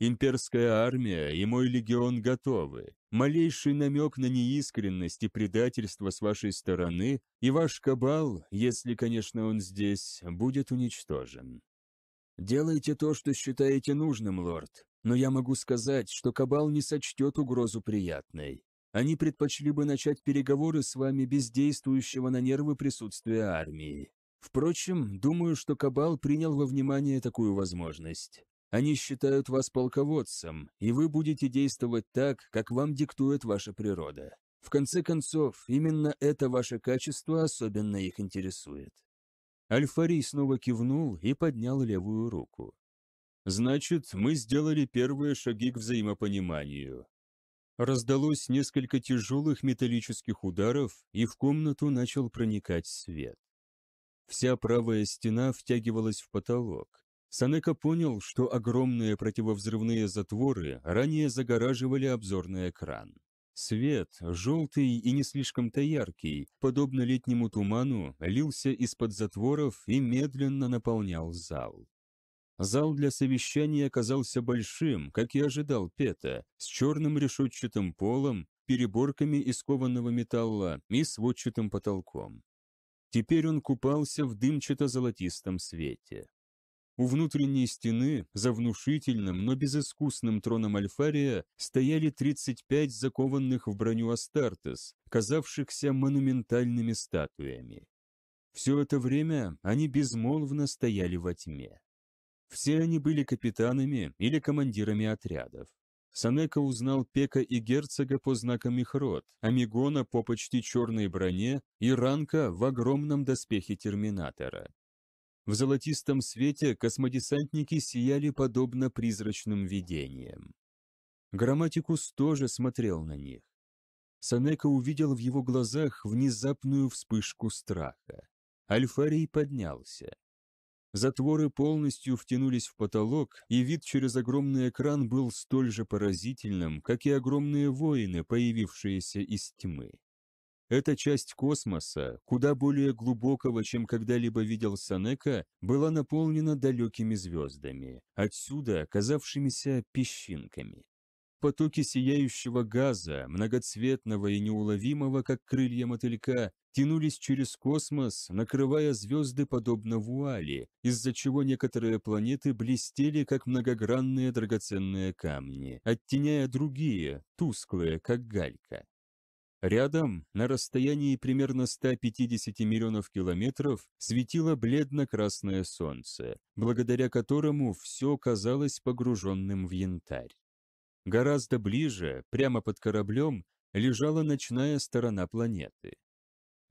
Имперская армия и мой легион готовы. Малейший намек на неискренность и предательство с вашей стороны, и ваш кабал, если, конечно, он здесь, будет уничтожен. Делайте то, что считаете нужным, лорд, но я могу сказать, что кабал не сочтет угрозу приятной. Они предпочли бы начать переговоры с вами без действующего на нервы присутствия армии. Впрочем, думаю, что Кабал принял во внимание такую возможность. Они считают вас полководцем, и вы будете действовать так, как вам диктует ваша природа. В конце концов, именно это ваше качество особенно их интересует. Альфарий снова кивнул и поднял левую руку. «Значит, мы сделали первые шаги к взаимопониманию. Раздалось несколько тяжелых металлических ударов, и в комнату начал проникать свет. Вся правая стена втягивалась в потолок. Санека понял, что огромные противовзрывные затворы ранее загораживали обзорный экран. Свет, желтый и не слишком-то яркий, подобно летнему туману, лился из-под затворов и медленно наполнял зал. Зал для совещаний оказался большим, как и ожидал Пета, с черным решетчатым полом, переборками из кованого металла и сводчатым потолком. Теперь он купался в дымчато-золотистом свете. У внутренней стены, за внушительным, но безыскусным троном Альфария, стояли 35 закованных в броню Астартес, казавшихся монументальными статуями. Все это время они безмолвно стояли во тьме. Все они были капитанами или командирами отрядов. Санека узнал Пека и Герцога по знакам их рот, Амигона по почти черной броне и Ранка в огромном доспехе Терминатора. В золотистом свете космодесантники сияли подобно призрачным видениям. Грамматикус тоже смотрел на них. Санека увидел в его глазах внезапную вспышку страха. Альфарий поднялся. Затворы полностью втянулись в потолок, и вид через огромный экран был столь же поразительным, как и огромные воины, появившиеся из тьмы. Эта часть космоса, куда более глубокого, чем когда-либо видел Санека, была наполнена далекими звездами, отсюда казавшимися песчинками. Потоки сияющего газа, многоцветного и неуловимого, как крылья мотылька, тянулись через космос, накрывая звезды подобно вуали, из-за чего некоторые планеты блестели, как многогранные драгоценные камни, оттеняя другие, тусклые, как галька. Рядом, на расстоянии примерно 150 миллионов километров, светило бледно-красное солнце, благодаря которому все казалось погруженным в янтарь. Гораздо ближе, прямо под кораблем, лежала ночная сторона планеты.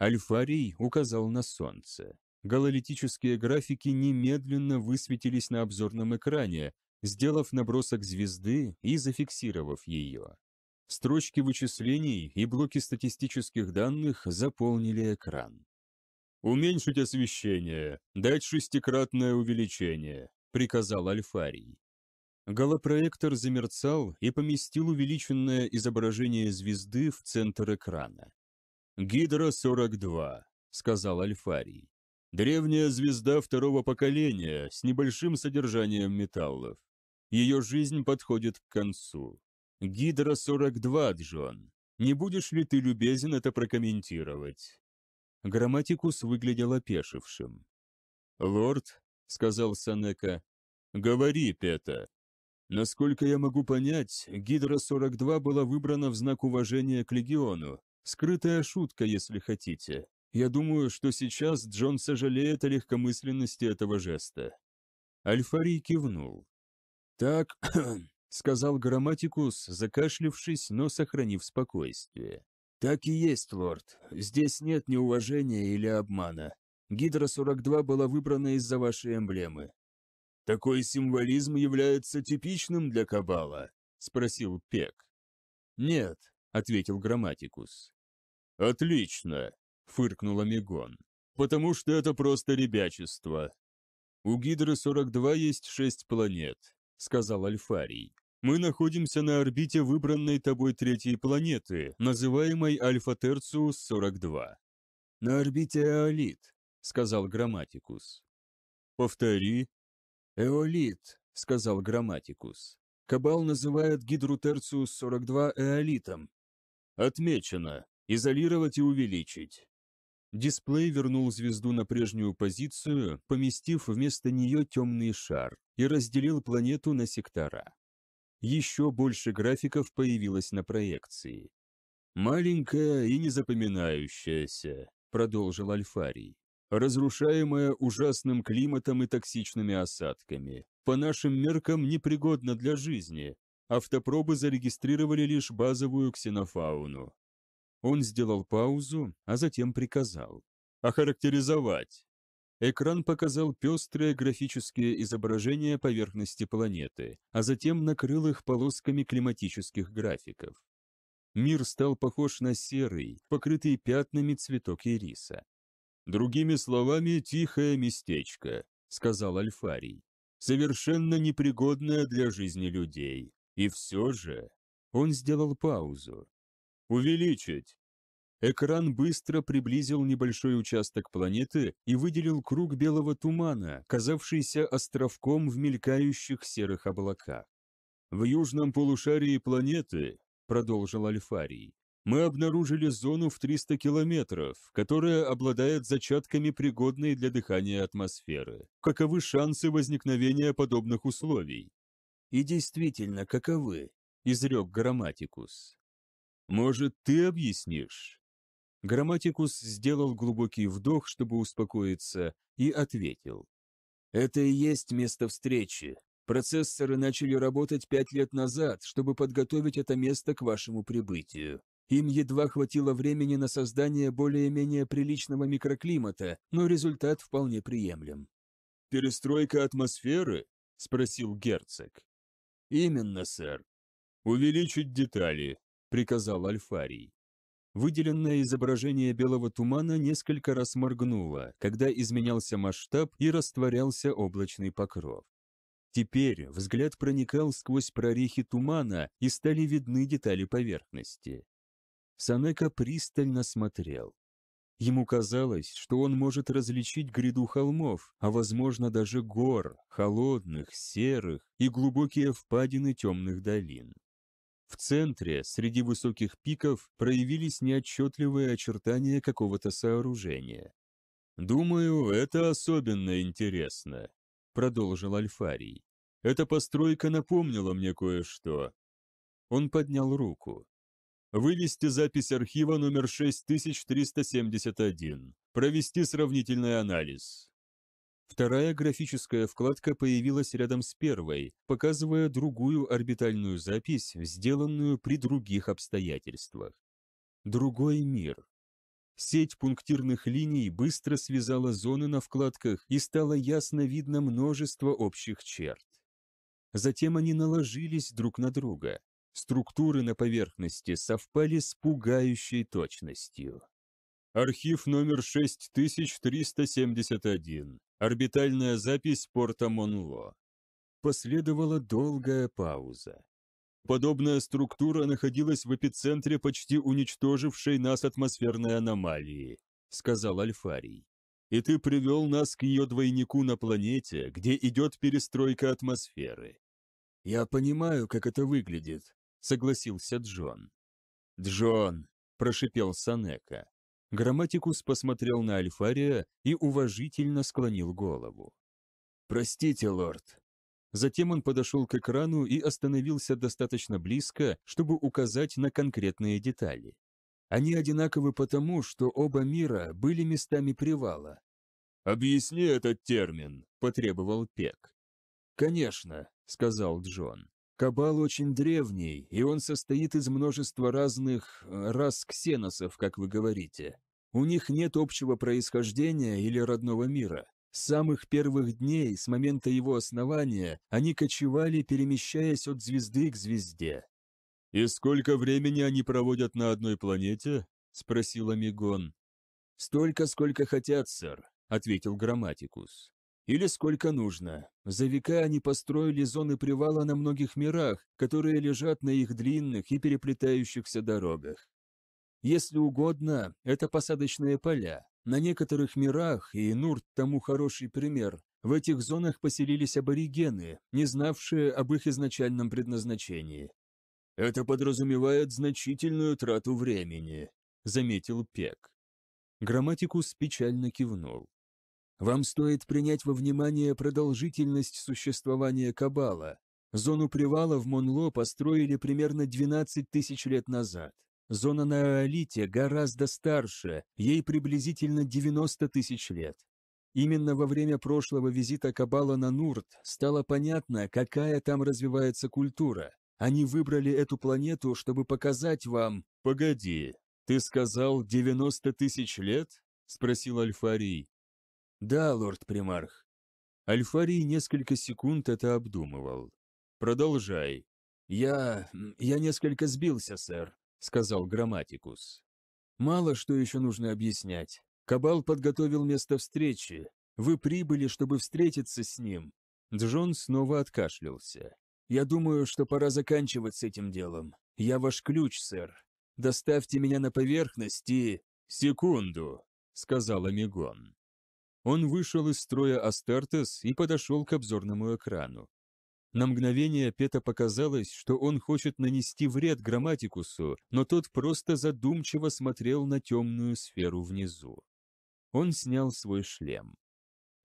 Альфарий указал на солнце. Гололитические графики немедленно высветились на обзорном экране, сделав набросок звезды и зафиксировав ее. Строчки вычислений и блоки статистических данных заполнили экран. «Уменьшить освещение, дать шестикратное увеличение», — приказал Альфарий. Голопроектор замерцал и поместил увеличенное изображение звезды в центр экрана. «Гидра-42», — сказал Альфарий. «Древняя звезда второго поколения с небольшим содержанием металлов. Ее жизнь подходит к концу. Гидра-42, Джон. Не будешь ли ты любезен это прокомментировать?» Грамматикус выглядел опешившим. «Лорд», — сказал Санека, — «говори, Пета, Насколько я могу понять, Гидра-42 была выбрана в знак уважения к Легиону. Скрытая шутка, если хотите. Я думаю, что сейчас Джон сожалеет о легкомысленности этого жеста». Альфарий кивнул. «Так, (clears throat) сказал Грамматикус, закашлившись, но сохранив спокойствие. «Так и есть, лорд. Здесь нет ни уважения, или обмана. Гидра-42 была выбрана из-за вашей эмблемы. «Такой символизм является типичным для Кабала?» – спросил Пек. «Нет», – ответил Грамматикус. «Отлично», – фыркнул Мегон, – «потому что это просто ребячество». «У Гидры-42 есть шесть планет», – сказал Альфарий. «Мы находимся на орбите выбранной тобой третьей планеты, называемой Альфа-Терциус-42». «На орбите Аолит», – сказал Грамматикус. «Повтори», «Эолит», — сказал Грамматикус. «Кабал называет гидру Терциус-42 эолитом». «Отмечено. Изолировать и увеличить». Дисплей вернул звезду на прежнюю позицию, поместив вместо нее темный шар и разделил планету на сектора. Еще больше графиков появилось на проекции. «Маленькая и незапоминающаяся», — продолжил Альфарий разрушаемая ужасным климатом и токсичными осадками. По нашим меркам непригодна для жизни. Автопробы зарегистрировали лишь базовую ксенофауну. Он сделал паузу, а затем приказал. Охарактеризовать. Экран показал пестрые графические изображения поверхности планеты, а затем накрыл их полосками климатических графиков. Мир стал похож на серый, покрытый пятнами цветок ириса. Другими словами, тихое местечко, сказал Альфарий, совершенно непригодное для жизни людей. И все же... Он сделал паузу. «Увеличить!» Экран быстро приблизил небольшой участок планеты и выделил круг белого тумана, казавшийся островком в мелькающих серых облаках. «В южном полушарии планеты», — продолжил Альфарий, мы обнаружили зону в 300 километров, которая обладает зачатками пригодной для дыхания атмосферы. Каковы шансы возникновения подобных условий? И действительно, каковы? изрек Грамматикус. Может, ты объяснишь? Грамматикус сделал глубокий вдох, чтобы успокоиться, и ответил. Это и есть место встречи. Процессоры начали работать пять лет назад, чтобы подготовить это место к вашему прибытию. Им едва хватило времени на создание более-менее приличного микроклимата, но результат вполне приемлем. «Перестройка атмосферы?» – спросил герцог. «Именно, сэр». «Увеличить детали», – приказал Альфарий. Выделенное изображение белого тумана несколько раз моргнуло, когда изменялся масштаб и растворялся облачный покров. Теперь взгляд проникал сквозь прорехи тумана, и стали видны детали поверхности. Санека пристально смотрел. Ему казалось, что он может различить гряду холмов, а возможно даже гор, холодных, серых и глубокие впадины темных долин. В центре, среди высоких пиков, проявились неотчетливые очертания какого-то сооружения. «Думаю, это особенно интересно», — продолжил Альфарий. «Эта постройка напомнила мне кое-что». Он поднял руку. Вывести запись архива номер 6371. Провести сравнительный анализ. Вторая графическая вкладка появилась рядом с первой, показывая другую орбитальную запись, сделанную при других обстоятельствах. Другой мир. Сеть пунктирных линий быстро связала зоны на вкладках и стало ясно видно множество общих черт. Затем они наложились друг на друга. Структуры на поверхности совпали с пугающей точностью. Архив номер 6371. Орбитальная запись порта Монло. Последовала долгая пауза. Подобная структура находилась в эпицентре почти уничтожившей нас атмосферной аномалии, сказал Альфарий. И ты привел нас к ее двойнику на планете, где идет перестройка атмосферы. Я понимаю, как это выглядит, согласился Джон. «Джон!» – прошипел Санека. Грамматикус посмотрел на Альфария и уважительно склонил голову. «Простите, лорд». Затем он подошел к экрану и остановился достаточно близко, чтобы указать на конкретные детали. Они одинаковы потому, что оба мира были местами привала. «Объясни этот термин», – потребовал Пек. «Конечно», – сказал Джон. Кабал очень древний, и он состоит из множества разных э, рас ксеносов, как вы говорите. У них нет общего происхождения или родного мира. С самых первых дней, с момента его основания, они кочевали, перемещаясь от звезды к звезде. «И сколько времени они проводят на одной планете?» – спросил Амигон. «Столько, сколько хотят, сэр», – ответил Грамматикус. Или сколько нужно. За века они построили зоны привала на многих мирах, которые лежат на их длинных и переплетающихся дорогах. Если угодно, это посадочные поля. На некоторых мирах, и Нурт тому хороший пример, в этих зонах поселились аборигены, не знавшие об их изначальном предназначении. «Это подразумевает значительную трату времени», — заметил Пек. Грамматикус печально кивнул. Вам стоит принять во внимание продолжительность существования Кабала. Зону привала в Монло построили примерно 12 тысяч лет назад. Зона на Аолите гораздо старше, ей приблизительно 90 тысяч лет. Именно во время прошлого визита Кабала на Нурт стало понятно, какая там развивается культура. Они выбрали эту планету, чтобы показать вам... «Погоди, ты сказал 90 тысяч лет?» – спросил Альфарий. «Да, лорд-примарх». Альфарий несколько секунд это обдумывал. «Продолжай». «Я... я несколько сбился, сэр», — сказал Грамматикус. «Мало что еще нужно объяснять. Кабал подготовил место встречи. Вы прибыли, чтобы встретиться с ним». Джон снова откашлялся. «Я думаю, что пора заканчивать с этим делом. Я ваш ключ, сэр. Доставьте меня на поверхность и...» «Секунду», — сказал Амигон. Он вышел из строя Астартес и подошел к обзорному экрану. На мгновение Пета показалось, что он хочет нанести вред грамматикусу, но тот просто задумчиво смотрел на темную сферу внизу. Он снял свой шлем.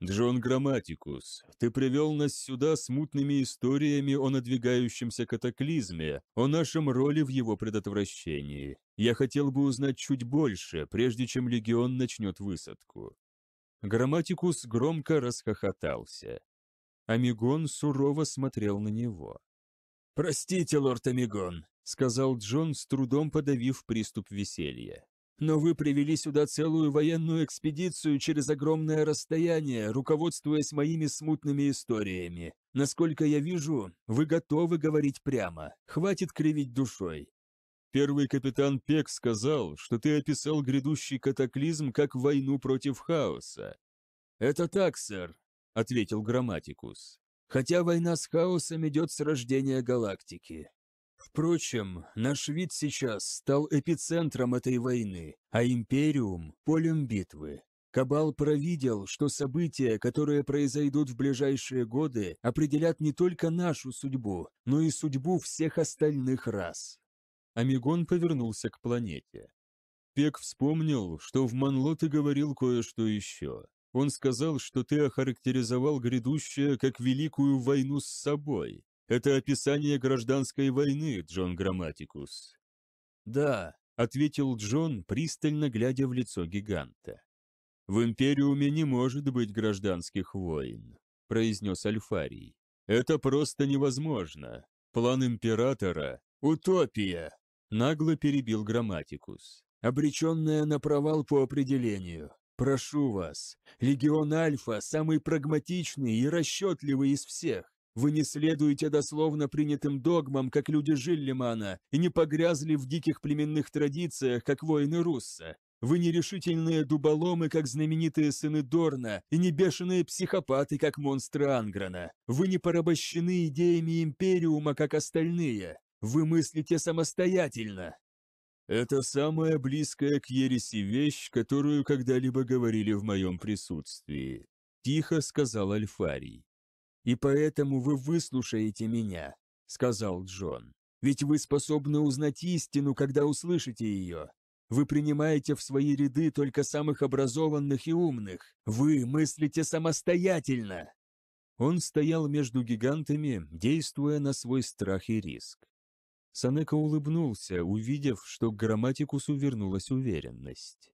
«Джон Грамматикус, ты привел нас сюда с мутными историями о надвигающемся катаклизме, о нашем роли в его предотвращении. Я хотел бы узнать чуть больше, прежде чем Легион начнет высадку». Грамматикус громко расхохотался. Амигон сурово смотрел на него. «Простите, лорд Амигон», — сказал Джон, с трудом подавив приступ веселья. «Но вы привели сюда целую военную экспедицию через огромное расстояние, руководствуясь моими смутными историями. Насколько я вижу, вы готовы говорить прямо. Хватит кривить душой. Первый капитан Пек сказал, что ты описал грядущий катаклизм как войну против хаоса. «Это так, сэр», — ответил Грамматикус. «Хотя война с хаосом идет с рождения галактики. Впрочем, наш вид сейчас стал эпицентром этой войны, а Империум – полем битвы. Кабал провидел, что события, которые произойдут в ближайшие годы, определят не только нашу судьбу, но и судьбу всех остальных рас. Амигон повернулся к планете. Пек вспомнил, что в Манло ты говорил кое-что еще. Он сказал, что ты охарактеризовал грядущее как великую войну с собой. Это описание гражданской войны, Джон Грамматикус. Да, ответил Джон, пристально глядя в лицо гиганта. В Империуме не может быть гражданских войн, произнес Альфарий. Это просто невозможно. План Императора — утопия. Нагло перебил грамматикус. «Обреченная на провал по определению. Прошу вас, Легион Альфа – самый прагматичный и расчетливый из всех. Вы не следуете дословно принятым догмам, как люди Жиллимана, и не погрязли в диких племенных традициях, как воины Русса. Вы не решительные дуболомы, как знаменитые сыны Дорна, и не бешеные психопаты, как монстры Анграна. Вы не порабощены идеями Империума, как остальные. Вы мыслите самостоятельно. Это самая близкая к ереси вещь, которую когда-либо говорили в моем присутствии, тихо сказал Альфарий. И поэтому вы выслушаете меня, сказал Джон. Ведь вы способны узнать истину, когда услышите ее. Вы принимаете в свои ряды только самых образованных и умных. Вы мыслите самостоятельно. Он стоял между гигантами, действуя на свой страх и риск. Санека улыбнулся, увидев, что к грамматикусу вернулась уверенность.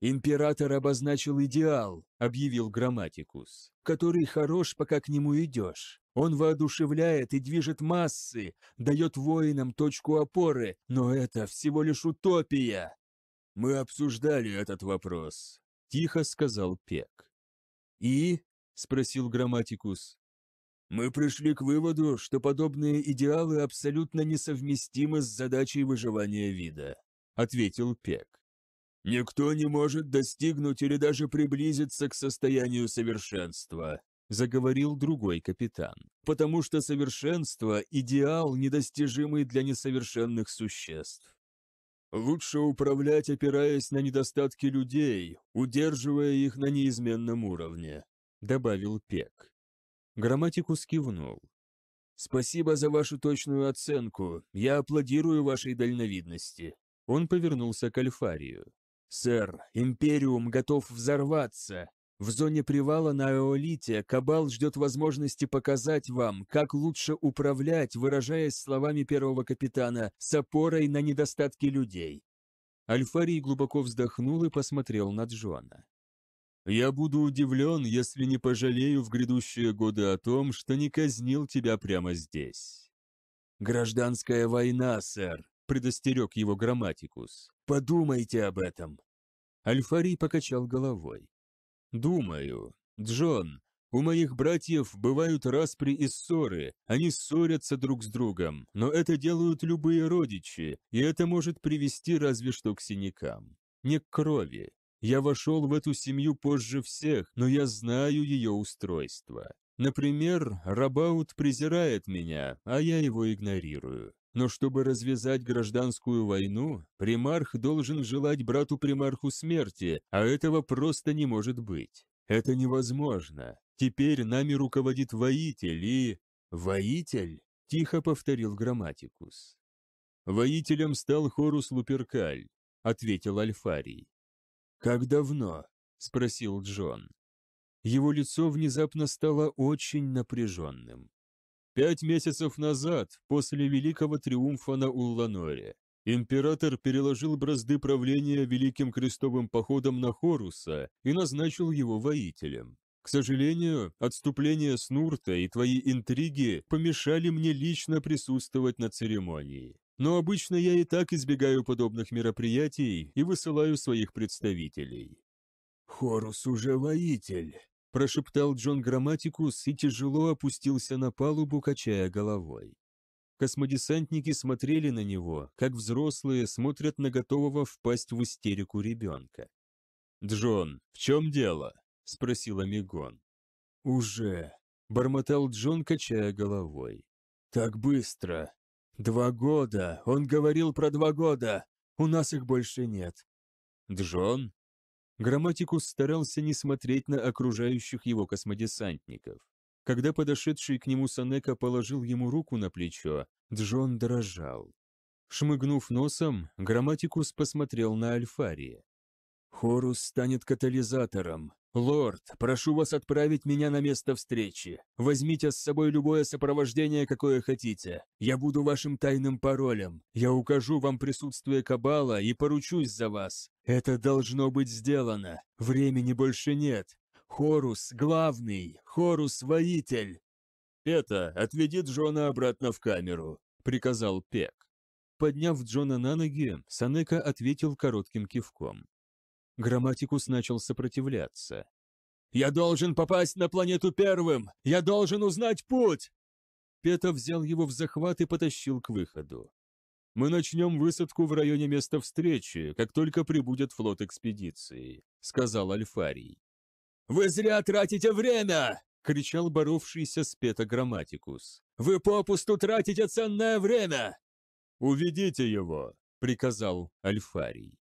«Император обозначил идеал», — объявил грамматикус, «который хорош, пока к нему идешь. Он воодушевляет и движет массы, дает воинам точку опоры, но это всего лишь утопия». «Мы обсуждали этот вопрос», — тихо сказал Пек. «И?» — спросил грамматикус. Мы пришли к выводу, что подобные идеалы абсолютно несовместимы с задачей выживания вида, ответил Пек. Никто не может достигнуть или даже приблизиться к состоянию совершенства, заговорил другой капитан, потому что совершенство идеал, недостижимый для несовершенных существ. Лучше управлять, опираясь на недостатки людей, удерживая их на неизменном уровне, добавил Пек. Грамматикус кивнул. «Спасибо за вашу точную оценку. Я аплодирую вашей дальновидности». Он повернулся к Альфарию. «Сэр, Империум готов взорваться. В зоне привала на Эолите Кабал ждет возможности показать вам, как лучше управлять, выражаясь словами первого капитана, с опорой на недостатки людей». Альфарий глубоко вздохнул и посмотрел на Джона. Я буду удивлен, если не пожалею в грядущие годы о том, что не казнил тебя прямо здесь. Гражданская война, сэр, предостерег его грамматикус. Подумайте об этом. Альфарий покачал головой. Думаю, Джон, у моих братьев бывают распри и ссоры, они ссорятся друг с другом, но это делают любые родичи, и это может привести разве что к синякам, не к крови. Я вошел в эту семью позже всех, но я знаю ее устройство. Например, Рабаут презирает меня, а я его игнорирую. Но чтобы развязать гражданскую войну, примарх должен желать брату-примарху смерти, а этого просто не может быть. Это невозможно. Теперь нами руководит воитель и... «Воитель?» – тихо повторил грамматикус. «Воителем стал Хорус Луперкаль», – ответил Альфарий. «Как давно?» – спросил Джон. Его лицо внезапно стало очень напряженным. «Пять месяцев назад, после великого триумфа на Улланоре, император переложил бразды правления великим крестовым походом на Хоруса и назначил его воителем. К сожалению, отступление Снурта и твои интриги помешали мне лично присутствовать на церемонии. Но обычно я и так избегаю подобных мероприятий и высылаю своих представителей. «Хорус уже воитель», – прошептал Джон Грамматикус и тяжело опустился на палубу, качая головой. Космодесантники смотрели на него, как взрослые смотрят на готового впасть в истерику ребенка. «Джон, в чем дело?» – спросил Амигон. «Уже», – бормотал Джон, качая головой. «Так быстро. «Два года! Он говорил про два года! У нас их больше нет!» «Джон?» Грамматикус старался не смотреть на окружающих его космодесантников. Когда подошедший к нему Санека положил ему руку на плечо, Джон дрожал. Шмыгнув носом, Грамматикус посмотрел на Альфария. «Хорус станет катализатором. «Лорд, прошу вас отправить меня на место встречи. Возьмите с собой любое сопровождение, какое хотите. Я буду вашим тайным паролем. Я укажу вам присутствие Кабала и поручусь за вас. Это должно быть сделано. Времени больше нет. Хорус — главный, Хорус — воитель». «Это отведи Джона обратно в камеру», — приказал Пек. Подняв Джона на ноги, Санека ответил коротким кивком. Грамматикус начал сопротивляться. «Я должен попасть на планету первым! Я должен узнать путь!» Пета взял его в захват и потащил к выходу. «Мы начнем высадку в районе места встречи, как только прибудет флот экспедиции», — сказал Альфарий. «Вы зря тратите время!» — кричал боровшийся с Пета Грамматикус. «Вы попусту тратите ценное время!» «Уведите его!» — приказал Альфарий.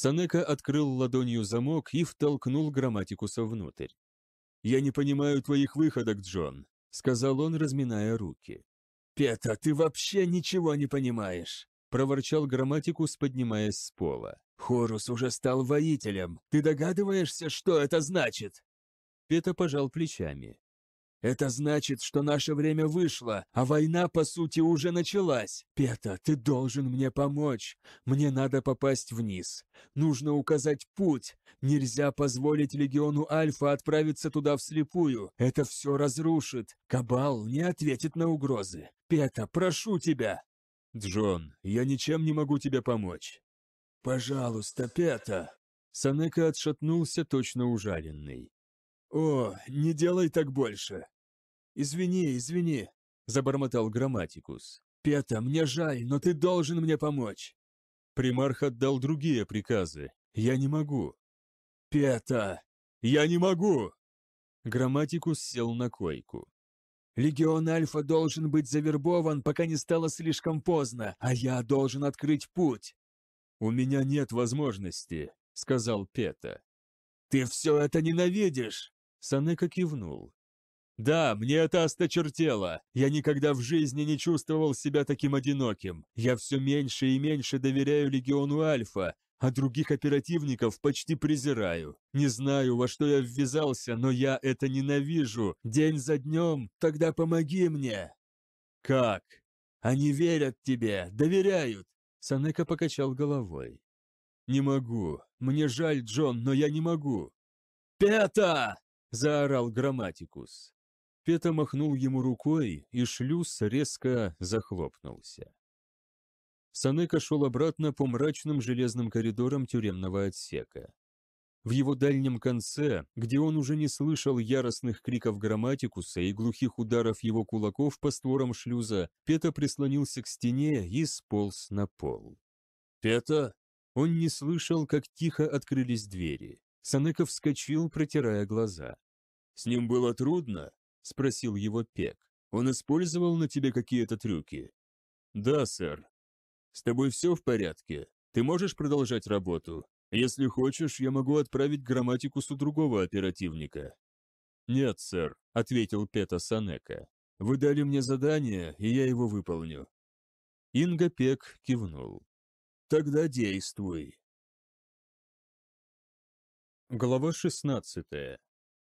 Санека открыл ладонью замок и втолкнул грамматикуса внутрь. «Я не понимаю твоих выходок, Джон», — сказал он, разминая руки. «Пета, ты вообще ничего не понимаешь!» — проворчал грамматикус, поднимаясь с пола. «Хорус уже стал воителем. Ты догадываешься, что это значит?» Пета пожал плечами. Это значит, что наше время вышло, а война, по сути, уже началась. Пета, ты должен мне помочь. Мне надо попасть вниз. Нужно указать путь. Нельзя позволить легиону Альфа отправиться туда вслепую. Это все разрушит. Кабал не ответит на угрозы. Пета, прошу тебя. Джон, я ничем не могу тебе помочь. Пожалуйста, Пета. Санека отшатнулся, точно ужаленный. «О, не делай так больше!» «Извини, извини!» – забормотал грамматикус. «Пета, мне жаль, но ты должен мне помочь!» Примарх отдал другие приказы. «Я не могу!» «Пета! Я не могу!» Грамматикус сел на койку. «Легион Альфа должен быть завербован, пока не стало слишком поздно, а я должен открыть путь!» «У меня нет возможности», — сказал Пета. «Ты все это ненавидишь!» Санека кивнул. «Да, мне это осточертело. Я никогда в жизни не чувствовал себя таким одиноким. Я все меньше и меньше доверяю Легиону Альфа, а других оперативников почти презираю. Не знаю, во что я ввязался, но я это ненавижу. День за днем, тогда помоги мне!» «Как? Они верят тебе, доверяют!» Санека покачал головой. «Не могу. Мне жаль, Джон, но я не могу». «Пета!» – заорал Грамматикус. Пета махнул ему рукой, и шлюз резко захлопнулся. Санека шел обратно по мрачным железным коридорам тюремного отсека. В его дальнем конце, где он уже не слышал яростных криков грамматикуса и глухих ударов его кулаков по створам шлюза, Пета прислонился к стене и сполз на пол. «Пета!» Он не слышал, как тихо открылись двери. Саныков вскочил, протирая глаза. «С ним было трудно?» – спросил его Пек. «Он использовал на тебе какие-то трюки?» «Да, сэр». «С тобой все в порядке? Ты можешь продолжать работу? Если хочешь, я могу отправить грамматикусу другого оперативника». «Нет, сэр», – ответил Пета Санека. «Вы дали мне задание, и я его выполню». Инга Пек кивнул. «Тогда действуй», Глава 16.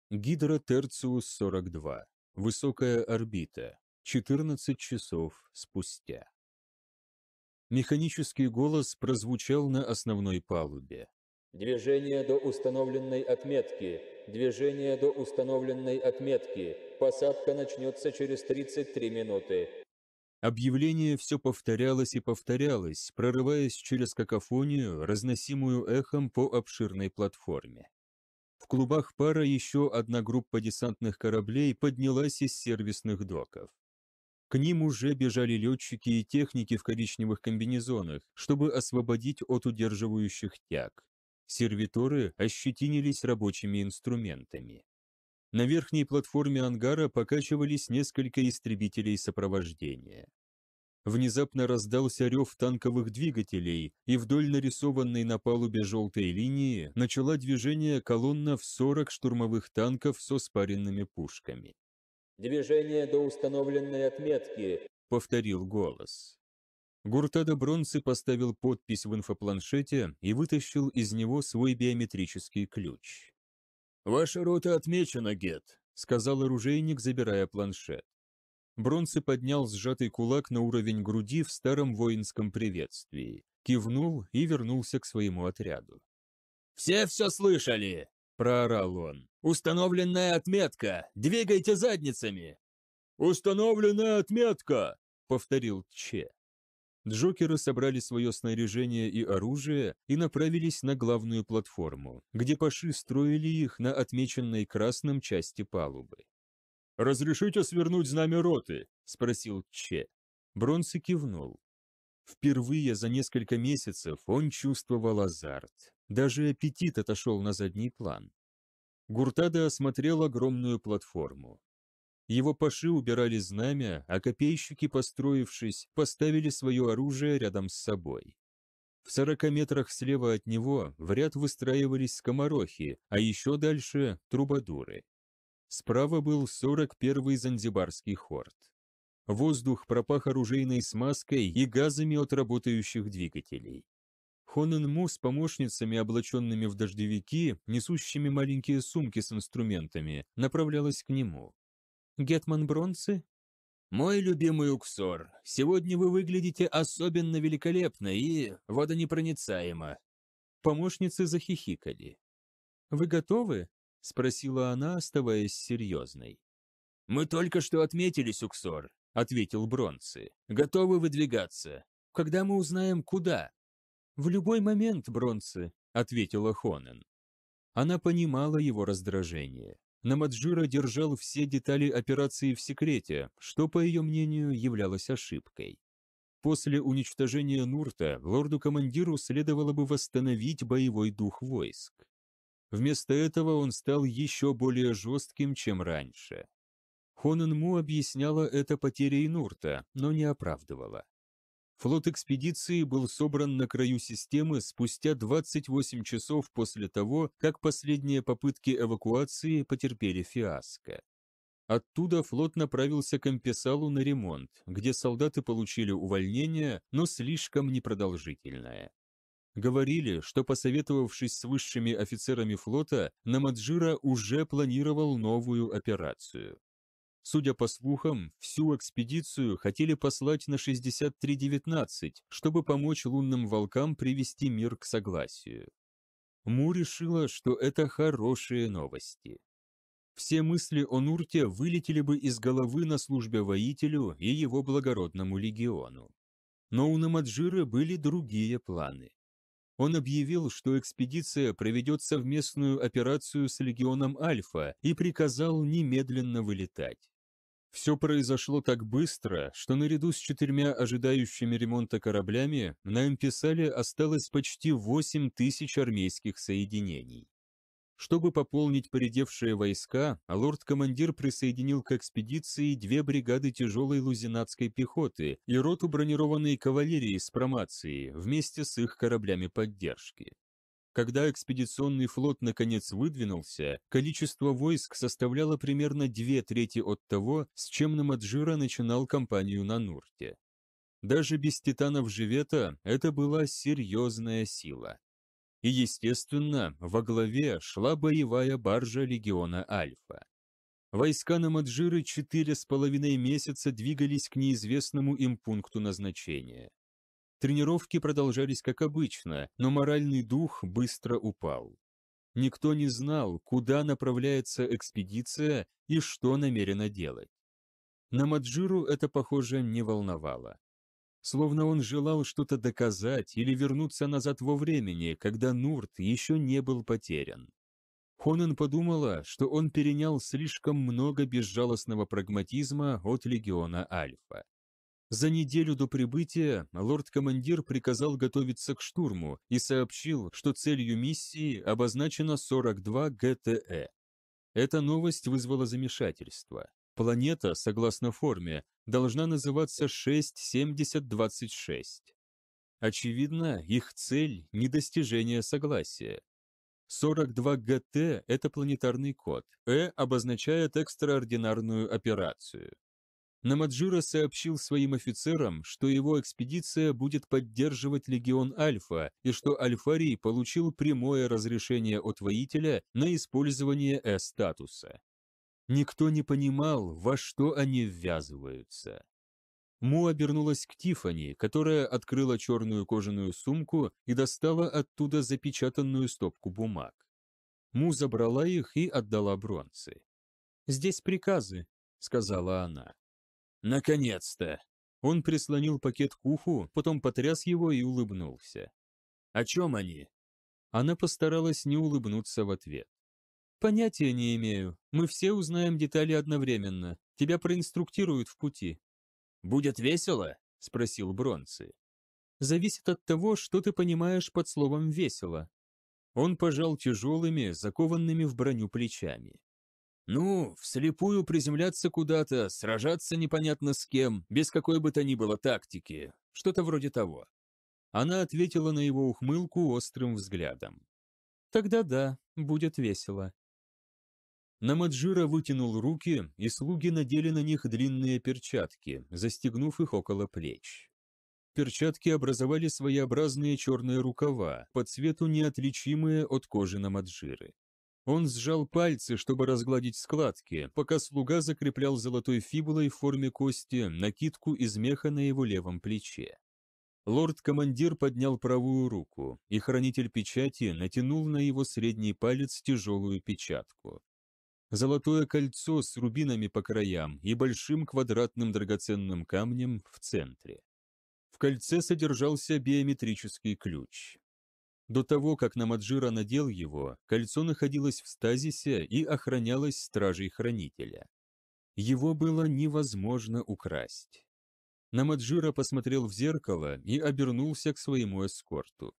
Гидра Терциус 42. Высокая орбита. 14 часов спустя. Механический голос прозвучал на основной палубе. «Движение до установленной отметки! Движение до установленной отметки! Посадка начнется через 33 минуты! Объявление все повторялось и повторялось, прорываясь через какофонию, разносимую эхом по обширной платформе. В клубах пара еще одна группа десантных кораблей поднялась из сервисных доков. К ним уже бежали летчики и техники в коричневых комбинезонах, чтобы освободить от удерживающих тяг. Сервиторы ощетинились рабочими инструментами. На верхней платформе ангара покачивались несколько истребителей сопровождения. Внезапно раздался рев танковых двигателей, и вдоль нарисованной на палубе желтой линии начала движение колонна в 40 штурмовых танков со спаренными пушками. «Движение до установленной отметки», — повторил голос. Гуртадо Бронцы поставил подпись в инфопланшете и вытащил из него свой биометрический ключ. «Ваша рота отмечена, Гет», — сказал оружейник, забирая планшет. Бронце поднял сжатый кулак на уровень груди в старом воинском приветствии, кивнул и вернулся к своему отряду. «Все все слышали!» – проорал он. «Установленная отметка! Двигайте задницами!» «Установленная отметка!» – повторил Че. Джокеры собрали свое снаряжение и оружие и направились на главную платформу, где паши строили их на отмеченной красным части палубы. «Разрешите свернуть знамя роты?» – спросил Че. Бронси кивнул. Впервые за несколько месяцев он чувствовал азарт. Даже аппетит отошел на задний план. Гуртада осмотрел огромную платформу. Его паши убирали знамя, а копейщики, построившись, поставили свое оружие рядом с собой. В сорока метрах слева от него в ряд выстраивались скоморохи, а еще дальше – трубадуры. Справа был сорок первый Занзибарский хорт. Воздух пропах оружейной смазкой и газами от работающих двигателей. Хонен Му с помощницами, облаченными в дождевики, несущими маленькие сумки с инструментами, направлялась к нему. Гетман Бронцы? Мой любимый Уксор, сегодня вы выглядите особенно великолепно и водонепроницаемо. Помощницы захихикали. Вы готовы? спросила она, оставаясь серьезной. Мы только что отметились, Уксор, ответил Бронцы. Готовы выдвигаться. Когда мы узнаем, куда? В любой момент, Бронцы, ответила Хонен. Она понимала его раздражение. Намаджира держал все детали операции в секрете, что, по ее мнению, являлось ошибкой. После уничтожения Нурта лорду-командиру следовало бы восстановить боевой дух войск. Вместо этого он стал еще более жестким, чем раньше. Хонен Му объясняла это потерей Нурта, но не оправдывала. Флот экспедиции был собран на краю системы спустя 28 часов после того, как последние попытки эвакуации потерпели фиаско. Оттуда флот направился к Ампесалу на ремонт, где солдаты получили увольнение, но слишком непродолжительное. Говорили, что, посоветовавшись с высшими офицерами флота, Намаджира уже планировал новую операцию. Судя по слухам, всю экспедицию хотели послать на 63-19, чтобы помочь лунным волкам привести мир к согласию. Му решила, что это хорошие новости. Все мысли о Нурте вылетели бы из головы на службе воителю и его благородному легиону. Но у Намаджира были другие планы. Он объявил, что экспедиция проведет совместную операцию с легионом Альфа и приказал немедленно вылетать. Все произошло так быстро, что наряду с четырьмя ожидающими ремонта кораблями на Эмписале осталось почти 8 тысяч армейских соединений. Чтобы пополнить поредевшие войска, лорд-командир присоединил к экспедиции две бригады тяжелой лузинатской пехоты и роту бронированной кавалерии с промацией вместе с их кораблями поддержки. Когда экспедиционный флот наконец выдвинулся, количество войск составляло примерно две трети от того, с чем Намаджира начинал кампанию на Нурте. Даже без титанов Живета это была серьезная сила. И, естественно, во главе шла боевая баржа легиона Альфа. Войска на Маджиры четыре с половиной месяца двигались к неизвестному им пункту назначения. Тренировки продолжались как обычно, но моральный дух быстро упал. Никто не знал, куда направляется экспедиция и что намерена делать. На Маджиру это, похоже, не волновало. Словно он желал что-то доказать или вернуться назад во времени, когда Нурт еще не был потерян. Хонан подумала, что он перенял слишком много безжалостного прагматизма от легиона Альфа. За неделю до прибытия лорд-командир приказал готовиться к штурму и сообщил, что целью миссии обозначено 42 ГТЭ. Э. Эта новость вызвала замешательство. Планета, согласно форме, должна называться 67026. Очевидно, их цель – недостижение достижение согласия. 42 ГТ – это планетарный код, Э обозначает экстраординарную операцию. Намаджира сообщил своим офицерам, что его экспедиция будет поддерживать легион Альфа и что Альфарий получил прямое разрешение от воителя на использование Э-статуса. Никто не понимал, во что они ввязываются. Му обернулась к Тифани, которая открыла черную кожаную сумку и достала оттуда запечатанную стопку бумаг. Му забрала их и отдала бронцы. «Здесь приказы», — сказала она. «Наконец-то!» Он прислонил пакет к уху, потом потряс его и улыбнулся. «О чем они?» Она постаралась не улыбнуться в ответ. «Понятия не имею. Мы все узнаем детали одновременно. Тебя проинструктируют в пути». «Будет весело?» — спросил Бронцы. «Зависит от того, что ты понимаешь под словом «весело». Он пожал тяжелыми, закованными в броню плечами. «Ну, вслепую приземляться куда-то, сражаться непонятно с кем, без какой бы то ни было тактики, что-то вроде того». Она ответила на его ухмылку острым взглядом. «Тогда да, будет весело», Намаджира вытянул руки, и слуги надели на них длинные перчатки, застегнув их около плеч. Перчатки образовали своеобразные черные рукава, по цвету неотличимые от кожи Намаджиры. Он сжал пальцы, чтобы разгладить складки, пока слуга закреплял золотой фибулой в форме кости накидку из меха на его левом плече. Лорд-командир поднял правую руку, и хранитель печати натянул на его средний палец тяжелую печатку золотое кольцо с рубинами по краям и большим квадратным драгоценным камнем в центре. В кольце содержался биометрический ключ. До того, как Намаджира надел его, кольцо находилось в стазисе и охранялось стражей-хранителя. Его было невозможно украсть. Намаджира посмотрел в зеркало и обернулся к своему эскорту.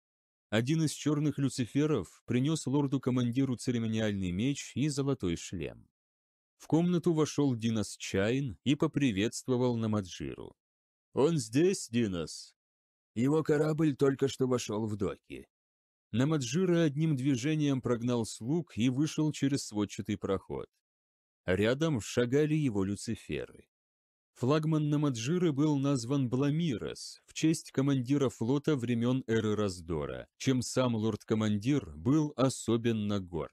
Один из черных люциферов принес лорду-командиру церемониальный меч и золотой шлем. В комнату вошел Динас Чайн и поприветствовал Намаджиру. «Он здесь, Динас?» Его корабль только что вошел в доки. Намаджира одним движением прогнал слуг и вышел через сводчатый проход. Рядом шагали его люциферы. Флагманном Аджиры был назван Бламирос в честь командира флота времен эры раздора, чем сам лорд-командир был особенно горд.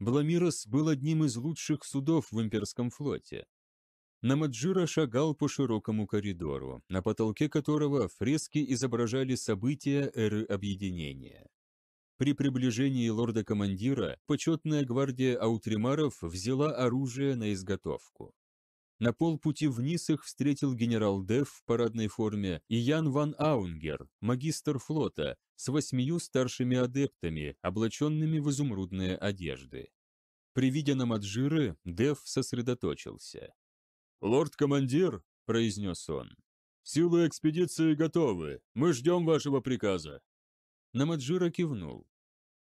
Бламирос был одним из лучших судов в имперском флоте. Намаджира шагал по широкому коридору, на потолке которого фрески изображали события эры объединения. При приближении лорда-командира почетная гвардия аутримаров взяла оружие на изготовку. На полпути вниз их встретил генерал Дев в парадной форме и Ян ван Аунгер, магистр флота, с восьмию старшими адептами, облаченными в изумрудные одежды. При виде Намаджиры Дев сосредоточился. «Лорд-командир», — произнес он, — «силы экспедиции готовы, мы ждем вашего приказа». Намаджира кивнул.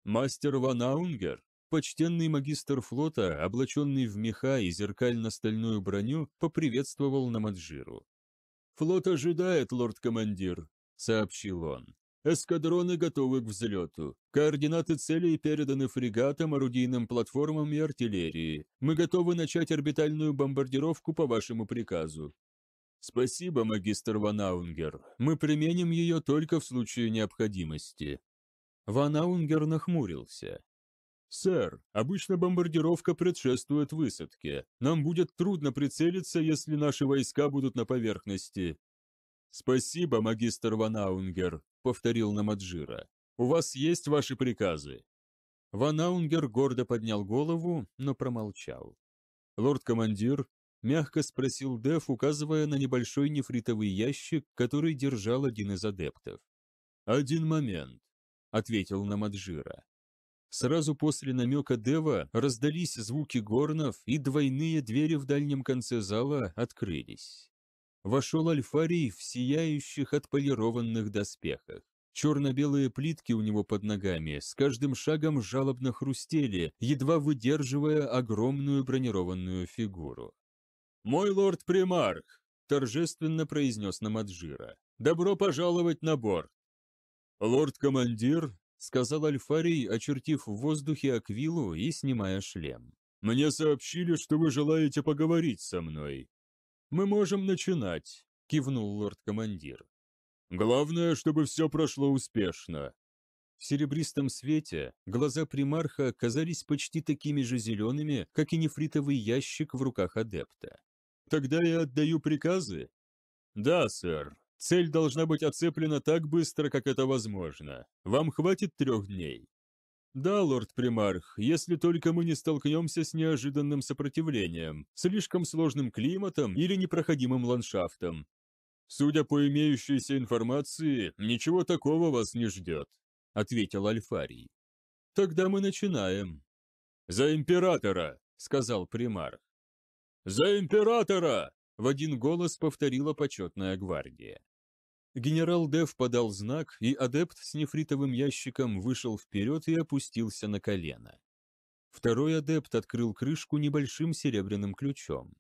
«Мастер Ван Аунгер», Почтенный магистр флота, облаченный в меха и зеркально-стальную броню, поприветствовал Намаджиру. «Флот ожидает, лорд-командир», — сообщил он. «Эскадроны готовы к взлету. Координаты целей переданы фрегатам, орудийным платформам и артиллерии. Мы готовы начать орбитальную бомбардировку по вашему приказу». «Спасибо, магистр Ванаунгер. Мы применим ее только в случае необходимости». Ванаунгер нахмурился. «Сэр, обычно бомбардировка предшествует высадке. Нам будет трудно прицелиться, если наши войска будут на поверхности». «Спасибо, магистр Ванаунгер», — повторил Намаджира. «У вас есть ваши приказы». Ванаунгер гордо поднял голову, но промолчал. «Лорд-командир», — мягко спросил Деф, указывая на небольшой нефритовый ящик, который держал один из адептов. «Один момент», — ответил Намаджира. Сразу после намека Дева раздались звуки горнов, и двойные двери в дальнем конце зала открылись. Вошел Альфарий в сияющих отполированных доспехах. Черно-белые плитки у него под ногами с каждым шагом жалобно хрустели, едва выдерживая огромную бронированную фигуру. «Мой лорд Примарх!» – торжественно произнес Намаджира. «Добро пожаловать на борт!» «Лорд-командир!» сказал Альфарий, очертив в воздухе Аквилу и снимая шлем. «Мне сообщили, что вы желаете поговорить со мной». «Мы можем начинать», — кивнул лорд-командир. «Главное, чтобы все прошло успешно». В серебристом свете глаза примарха казались почти такими же зелеными, как и нефритовый ящик в руках адепта. «Тогда я отдаю приказы?» «Да, сэр», Цель должна быть оцеплена так быстро, как это возможно. Вам хватит трех дней?» «Да, лорд-примарх, если только мы не столкнемся с неожиданным сопротивлением, слишком сложным климатом или непроходимым ландшафтом. Судя по имеющейся информации, ничего такого вас не ждет», — ответил Альфарий. «Тогда мы начинаем». «За императора!» — сказал примарх. «За императора!» в один голос повторила почетная гвардия. Генерал Дев подал знак, и адепт с нефритовым ящиком вышел вперед и опустился на колено. Второй адепт открыл крышку небольшим серебряным ключом.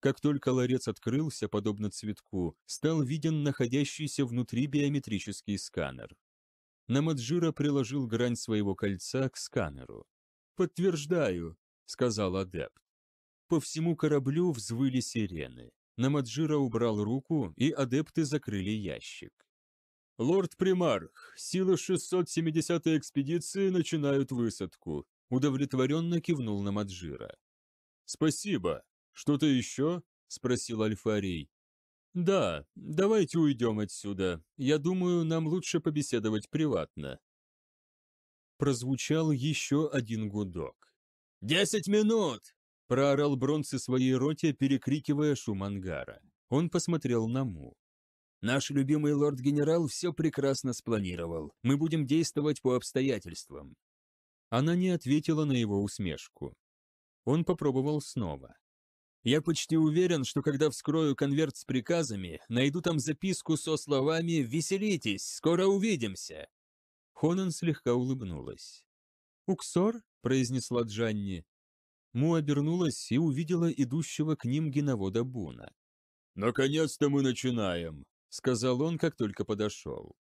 Как только ларец открылся, подобно цветку, стал виден находящийся внутри биометрический сканер. Намаджира приложил грань своего кольца к сканеру. «Подтверждаю», — сказал адепт. По всему кораблю взвыли сирены. Намаджира убрал руку, и адепты закрыли ящик. «Лорд Примарх, силы 670-й экспедиции начинают высадку», — удовлетворенно кивнул Намаджира. «Спасибо. Что-то еще?» — спросил Альфарий. «Да, давайте уйдем отсюда. Я думаю, нам лучше побеседовать приватно». Прозвучал еще один гудок. «Десять минут!» Проорал Бронце своей роте, перекрикивая шум ангара. Он посмотрел на Му. «Наш любимый лорд-генерал все прекрасно спланировал. Мы будем действовать по обстоятельствам». Она не ответила на его усмешку. Он попробовал снова. «Я почти уверен, что когда вскрою конверт с приказами, найду там записку со словами «Веселитесь, скоро увидимся». Хонан слегка улыбнулась. «Уксор?» – произнесла Джанни. Му обернулась и увидела идущего к ним геновода Буна. «Наконец-то мы начинаем», — сказал он, как только подошел.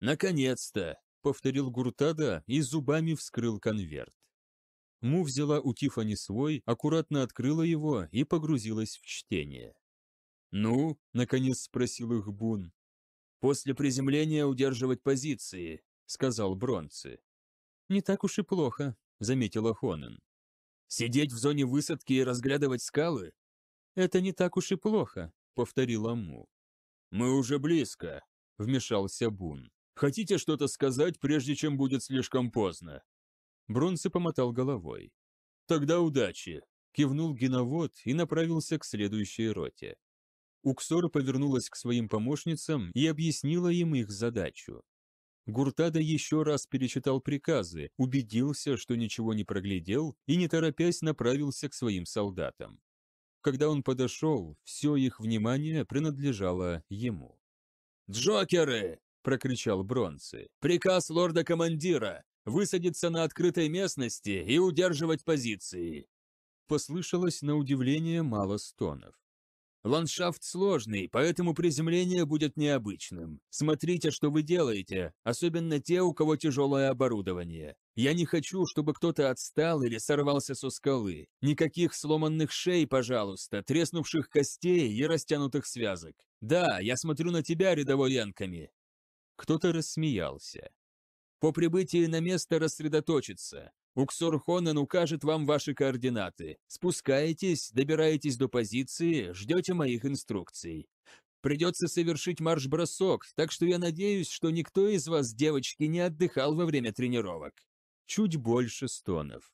«Наконец-то», — повторил Гуртада и зубами вскрыл конверт. Му взяла у Тифани свой, аккуратно открыла его и погрузилась в чтение. «Ну?» – наконец спросил их Бун. «После приземления удерживать позиции», – сказал Бронцы. «Не так уж и плохо», – заметила Хонен. Сидеть в зоне высадки и разглядывать скалы? Это не так уж и плохо, повторила Му. Мы уже близко, вмешался Бун. Хотите что-то сказать, прежде чем будет слишком поздно? Бронце помотал головой. Тогда удачи, кивнул геновод и направился к следующей роте. Уксор повернулась к своим помощницам и объяснила им их задачу. Гуртада еще раз перечитал приказы, убедился, что ничего не проглядел и, не торопясь, направился к своим солдатам. Когда он подошел, все их внимание принадлежало ему. «Джокеры!» – прокричал Бронцы. «Приказ лорда-командира! Высадиться на открытой местности и удерживать позиции!» Послышалось на удивление мало стонов. Ландшафт сложный, поэтому приземление будет необычным. Смотрите, что вы делаете, особенно те, у кого тяжелое оборудование. Я не хочу, чтобы кто-то отстал или сорвался со скалы. Никаких сломанных шей, пожалуйста, треснувших костей и растянутых связок. Да, я смотрю на тебя, рядовой Янками». Кто-то рассмеялся. По прибытии на место рассредоточиться. Уксор Хонен укажет вам ваши координаты. Спускаетесь, добираетесь до позиции, ждете моих инструкций. Придется совершить марш-бросок, так что я надеюсь, что никто из вас, девочки, не отдыхал во время тренировок. Чуть больше стонов.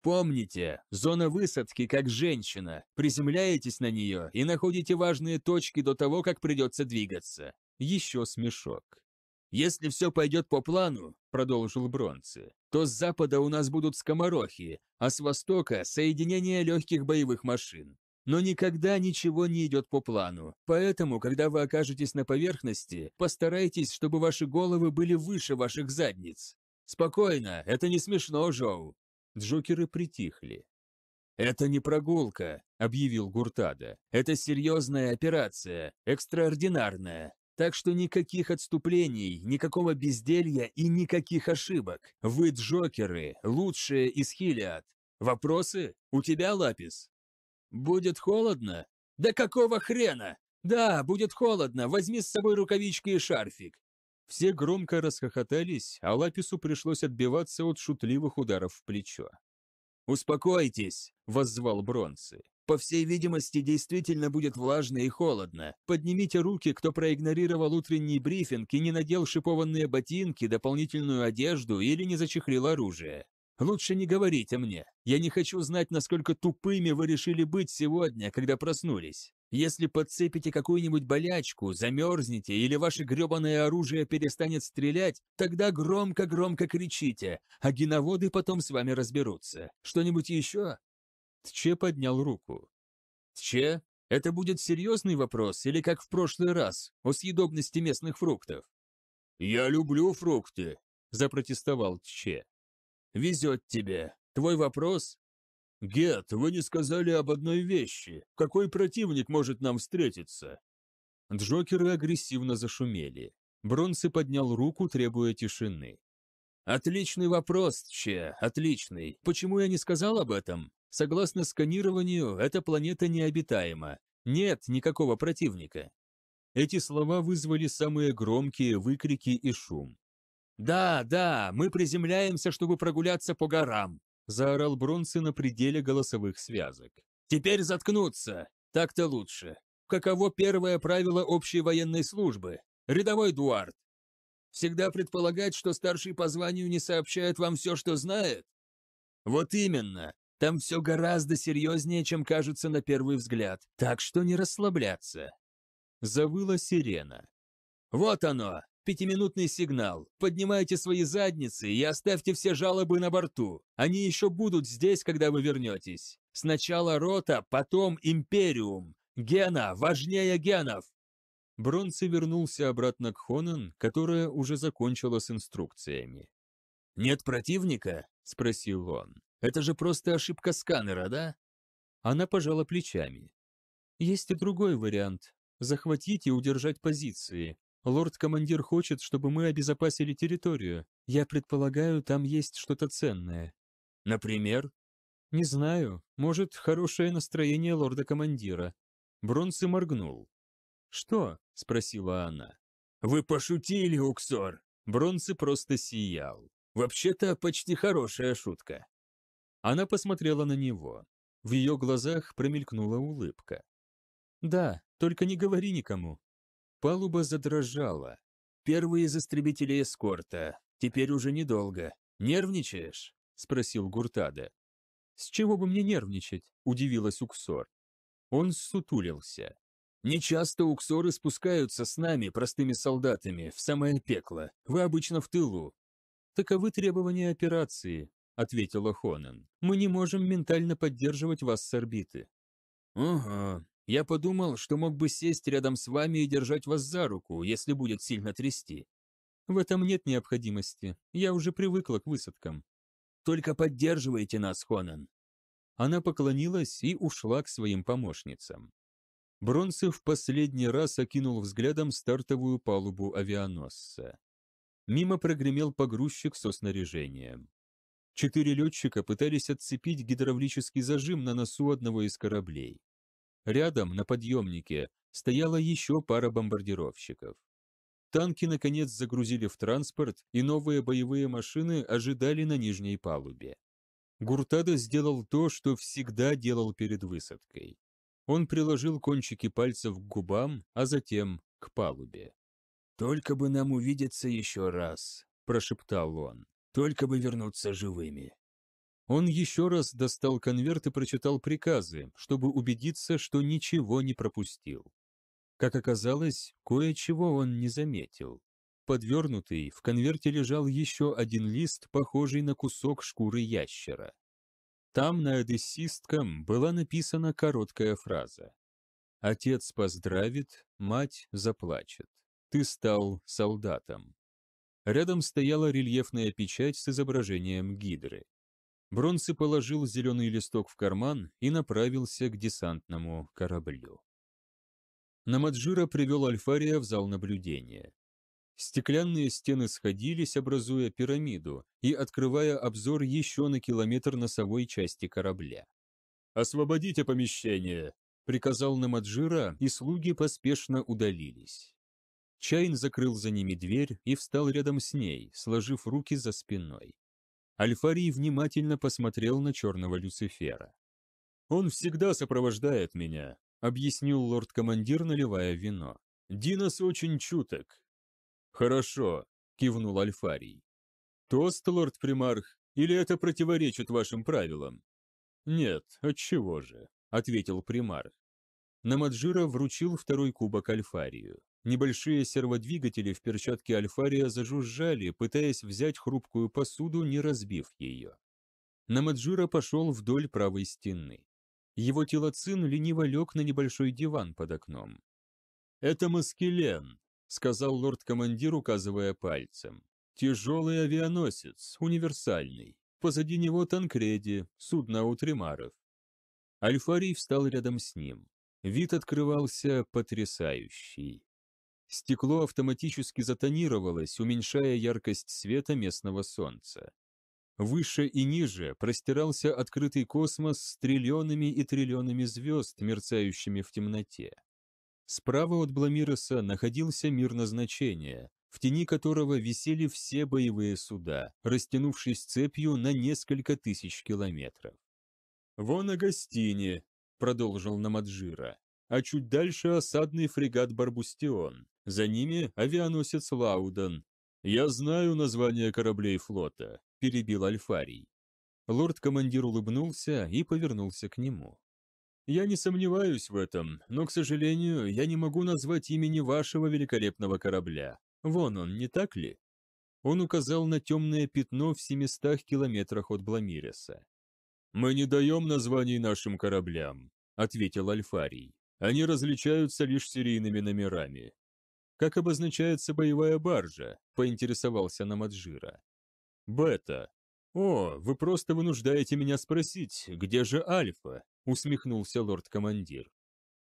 Помните, зона высадки как женщина. Приземляетесь на нее и находите важные точки до того, как придется двигаться. Еще смешок. «Если все пойдет по плану», — продолжил Бронце, «то с запада у нас будут скоморохи, а с востока — соединение легких боевых машин. Но никогда ничего не идет по плану, поэтому, когда вы окажетесь на поверхности, постарайтесь, чтобы ваши головы были выше ваших задниц. Спокойно, это не смешно, Жоу». Джокеры притихли. «Это не прогулка», — объявил Гуртада. «Это серьезная операция, экстраординарная, так что никаких отступлений, никакого безделья и никаких ошибок. Вы джокеры, лучшие из Хилиад. Вопросы? У тебя, Лапис? Будет холодно? Да какого хрена? Да, будет холодно, возьми с собой рукавички и шарфик. Все громко расхохотались, а Лапису пришлось отбиваться от шутливых ударов в плечо. «Успокойтесь!» — воззвал Бронцы. По всей видимости, действительно будет влажно и холодно. Поднимите руки, кто проигнорировал утренний брифинг и не надел шипованные ботинки, дополнительную одежду или не зачехлил оружие. Лучше не говорите мне. Я не хочу знать, насколько тупыми вы решили быть сегодня, когда проснулись. Если подцепите какую-нибудь болячку, замерзнете или ваше грёбаное оружие перестанет стрелять, тогда громко-громко кричите, а геноводы потом с вами разберутся. Что-нибудь еще? Тче поднял руку. «Тче, это будет серьезный вопрос или как в прошлый раз, о съедобности местных фруктов?» «Я люблю фрукты», – запротестовал Тче. «Везет тебе. Твой вопрос?» «Гет, вы не сказали об одной вещи. Какой противник может нам встретиться?» Джокеры агрессивно зашумели. Бронсы поднял руку, требуя тишины. «Отличный вопрос, Че, отличный. Почему я не сказал об этом? Согласно сканированию, эта планета необитаема. Нет никакого противника. Эти слова вызвали самые громкие выкрики и шум. «Да, да, мы приземляемся, чтобы прогуляться по горам», заорал Бронсы на пределе голосовых связок. «Теперь заткнуться! Так-то лучше. Каково первое правило общей военной службы? Рядовой Дуард, всегда предполагать, что старший по званию не сообщает вам все, что знает?» «Вот именно! Там все гораздо серьезнее, чем кажется на первый взгляд, так что не расслабляться. Завыла сирена. Вот оно, пятиминутный сигнал. Поднимайте свои задницы и оставьте все жалобы на борту. Они еще будут здесь, когда вы вернетесь. Сначала рота, потом империум. Гена, важнее генов. Бронце вернулся обратно к Хонан, которая уже закончила с инструкциями. «Нет противника?» – спросил он. Это же просто ошибка сканера, да? Она пожала плечами. Есть и другой вариант. Захватить и удержать позиции. Лорд-командир хочет, чтобы мы обезопасили территорию. Я предполагаю, там есть что-то ценное. Например? Не знаю. Может, хорошее настроение лорда-командира. Бронсы моргнул. «Что?» — спросила она. «Вы пошутили, Уксор!» Бронсы просто сиял. «Вообще-то почти хорошая шутка. Она посмотрела на него. В ее глазах промелькнула улыбка. «Да, только не говори никому». Палуба задрожала. «Первые из истребителей эскорта. Теперь уже недолго. Нервничаешь?» — спросил Гуртада. «С чего бы мне нервничать?» — удивилась Уксор. Он сутулился. «Нечасто уксоры спускаются с нами, простыми солдатами, в самое пекло. Вы обычно в тылу». «Таковы требования операции», ответила Хонен. «Мы не можем ментально поддерживать вас с орбиты». «Ага. Я подумал, что мог бы сесть рядом с вами и держать вас за руку, если будет сильно трясти». «В этом нет необходимости. Я уже привыкла к высадкам». «Только поддерживайте нас, Хонен. Она поклонилась и ушла к своим помощницам. Бронцев последний раз окинул взглядом стартовую палубу авианосца. Мимо прогремел погрузчик со снаряжением. Четыре летчика пытались отцепить гидравлический зажим на носу одного из кораблей. Рядом, на подъемнике, стояла еще пара бомбардировщиков. Танки, наконец, загрузили в транспорт, и новые боевые машины ожидали на нижней палубе. Гуртадо сделал то, что всегда делал перед высадкой. Он приложил кончики пальцев к губам, а затем к палубе. «Только бы нам увидеться еще раз», – прошептал он. Только бы вернуться живыми. Он еще раз достал конверт и прочитал приказы, чтобы убедиться, что ничего не пропустил. Как оказалось, кое-чего он не заметил. Подвернутый, в конверте лежал еще один лист, похожий на кусок шкуры ящера. Там на одессистком была написана короткая фраза. «Отец поздравит, мать заплачет. Ты стал солдатом». Рядом стояла рельефная печать с изображением гидры. Бронцы положил зеленый листок в карман и направился к десантному кораблю. Намаджира привел Альфария в зал наблюдения. Стеклянные стены сходились, образуя пирамиду и открывая обзор еще на километр носовой части корабля. «Освободите помещение!» — приказал Намаджира, и слуги поспешно удалились. Чайн закрыл за ними дверь и встал рядом с ней, сложив руки за спиной. Альфарий внимательно посмотрел на черного Люцифера. «Он всегда сопровождает меня», — объяснил лорд-командир, наливая вино. «Динос очень чуток». «Хорошо», — кивнул Альфарий. «Тост, лорд-примарх, или это противоречит вашим правилам?» «Нет, отчего же», — ответил примарх. Намаджира вручил второй кубок Альфарию. Небольшие серводвигатели в перчатке Альфария зажужжали, пытаясь взять хрупкую посуду, не разбив ее. Намаджира пошел вдоль правой стены. Его телоцин лениво лег на небольшой диван под окном. «Это Маскелен», — сказал лорд-командир, указывая пальцем. «Тяжелый авианосец, универсальный. Позади него Танкреди, судно у Альфарий встал рядом с ним. Вид открывался потрясающий. Стекло автоматически затонировалось, уменьшая яркость света местного солнца. Выше и ниже простирался открытый космос с триллионами и триллионами звезд, мерцающими в темноте. Справа от Бламироса находился мир назначения, в тени которого висели все боевые суда, растянувшись цепью на несколько тысяч километров. «Вон гостине, продолжил Намаджира, — «а чуть дальше осадный фрегат Барбустион. За ними авианосец Лауден. Я знаю название кораблей флота, перебил Альфарий. Лорд-командир улыбнулся и повернулся к нему. «Я не сомневаюсь в этом, но, к сожалению, я не могу назвать имени вашего великолепного корабля. Вон он, не так ли?» Он указал на темное пятно в 700 километрах от Бламиреса. «Мы не даем названий нашим кораблям», — ответил Альфарий. «Они различаются лишь серийными номерами. «Как обозначается боевая баржа?» – поинтересовался Намаджира. «Бета». «О, вы просто вынуждаете меня спросить, где же Альфа?» – усмехнулся лорд-командир.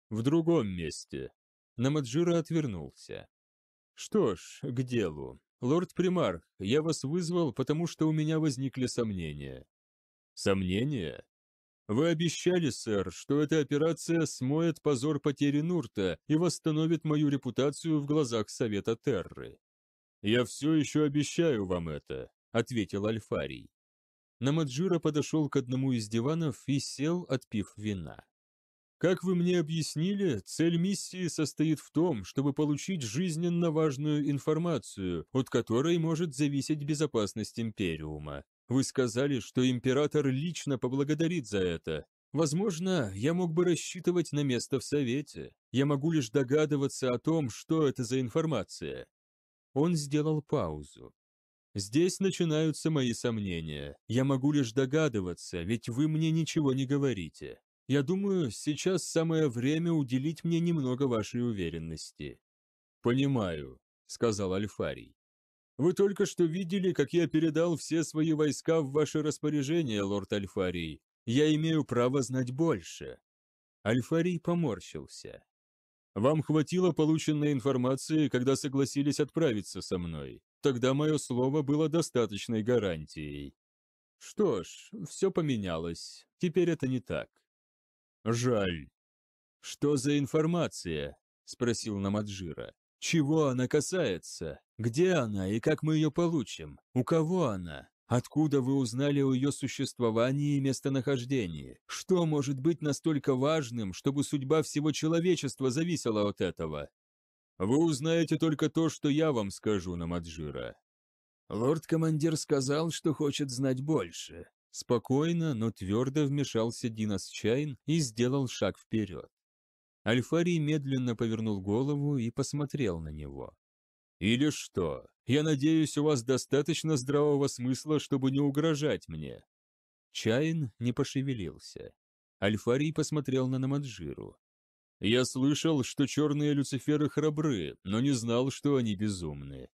«В другом месте». Намаджира отвернулся. «Что ж, к делу. Лорд Примарх, я вас вызвал, потому что у меня возникли сомнения». «Сомнения?» Вы обещали, сэр, что эта операция смоет позор потери Нурта и восстановит мою репутацию в глазах Совета Терры. Я все еще обещаю вам это, ответил Альфарий. Намаджира подошел к одному из диванов и сел, отпив вина. Как вы мне объяснили, цель миссии состоит в том, чтобы получить жизненно важную информацию, от которой может зависеть безопасность Империума. Вы сказали, что император лично поблагодарит за это. Возможно, я мог бы рассчитывать на место в Совете. Я могу лишь догадываться о том, что это за информация». Он сделал паузу. «Здесь начинаются мои сомнения. Я могу лишь догадываться, ведь вы мне ничего не говорите. Я думаю, сейчас самое время уделить мне немного вашей уверенности». «Понимаю», — сказал Альфарий. Вы только что видели, как я передал все свои войска в ваше распоряжение, лорд Альфарий. Я имею право знать больше». Альфарий поморщился. «Вам хватило полученной информации, когда согласились отправиться со мной. Тогда мое слово было достаточной гарантией». «Что ж, все поменялось. Теперь это не так». «Жаль». «Что за информация?» — спросил Намаджира. Чего она касается? Где она и как мы ее получим? У кого она? Откуда вы узнали о ее существовании и местонахождении? Что может быть настолько важным, чтобы судьба всего человечества зависела от этого? Вы узнаете только то, что я вам скажу, Намаджира. Лорд-командир сказал, что хочет знать больше. Спокойно, но твердо вмешался Динас Чайн и сделал шаг вперед. Альфарий медленно повернул голову и посмотрел на него. «Или что? Я надеюсь, у вас достаточно здравого смысла, чтобы не угрожать мне». Чайн не пошевелился. Альфарий посмотрел на Намаджиру. «Я слышал, что черные люциферы храбры, но не знал, что они безумны».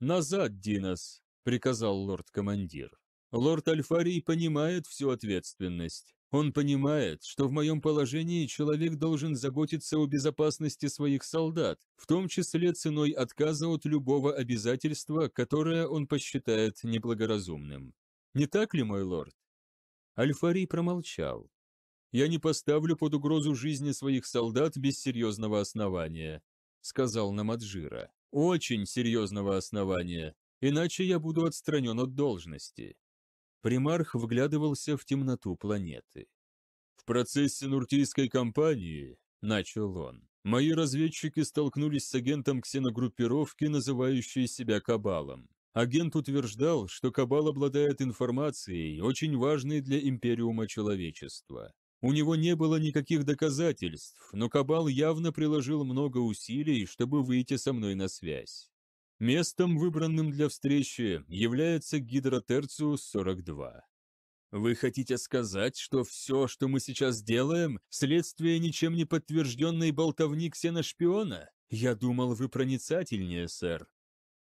«Назад, Динос!» — приказал лорд-командир. «Лорд Альфарий понимает всю ответственность. Он понимает, что в моем положении человек должен заботиться о безопасности своих солдат, в том числе ценой отказа от любого обязательства, которое он посчитает неблагоразумным. Не так ли, мой лорд? Альфарий промолчал. «Я не поставлю под угрозу жизни своих солдат без серьезного основания», — сказал Намаджира. «Очень серьезного основания, иначе я буду отстранен от должности». Примарх вглядывался в темноту планеты. «В процессе Нуртийской кампании», — начал он, — «мои разведчики столкнулись с агентом ксеногруппировки, называющей себя Кабалом. Агент утверждал, что Кабал обладает информацией, очень важной для Империума человечества. У него не было никаких доказательств, но Кабал явно приложил много усилий, чтобы выйти со мной на связь. Местом, выбранным для встречи, является Гидротерциус-42. Вы хотите сказать, что все, что мы сейчас делаем, следствие ничем не подтвержденной болтовни ксеношпиона? Я думал, вы проницательнее, сэр.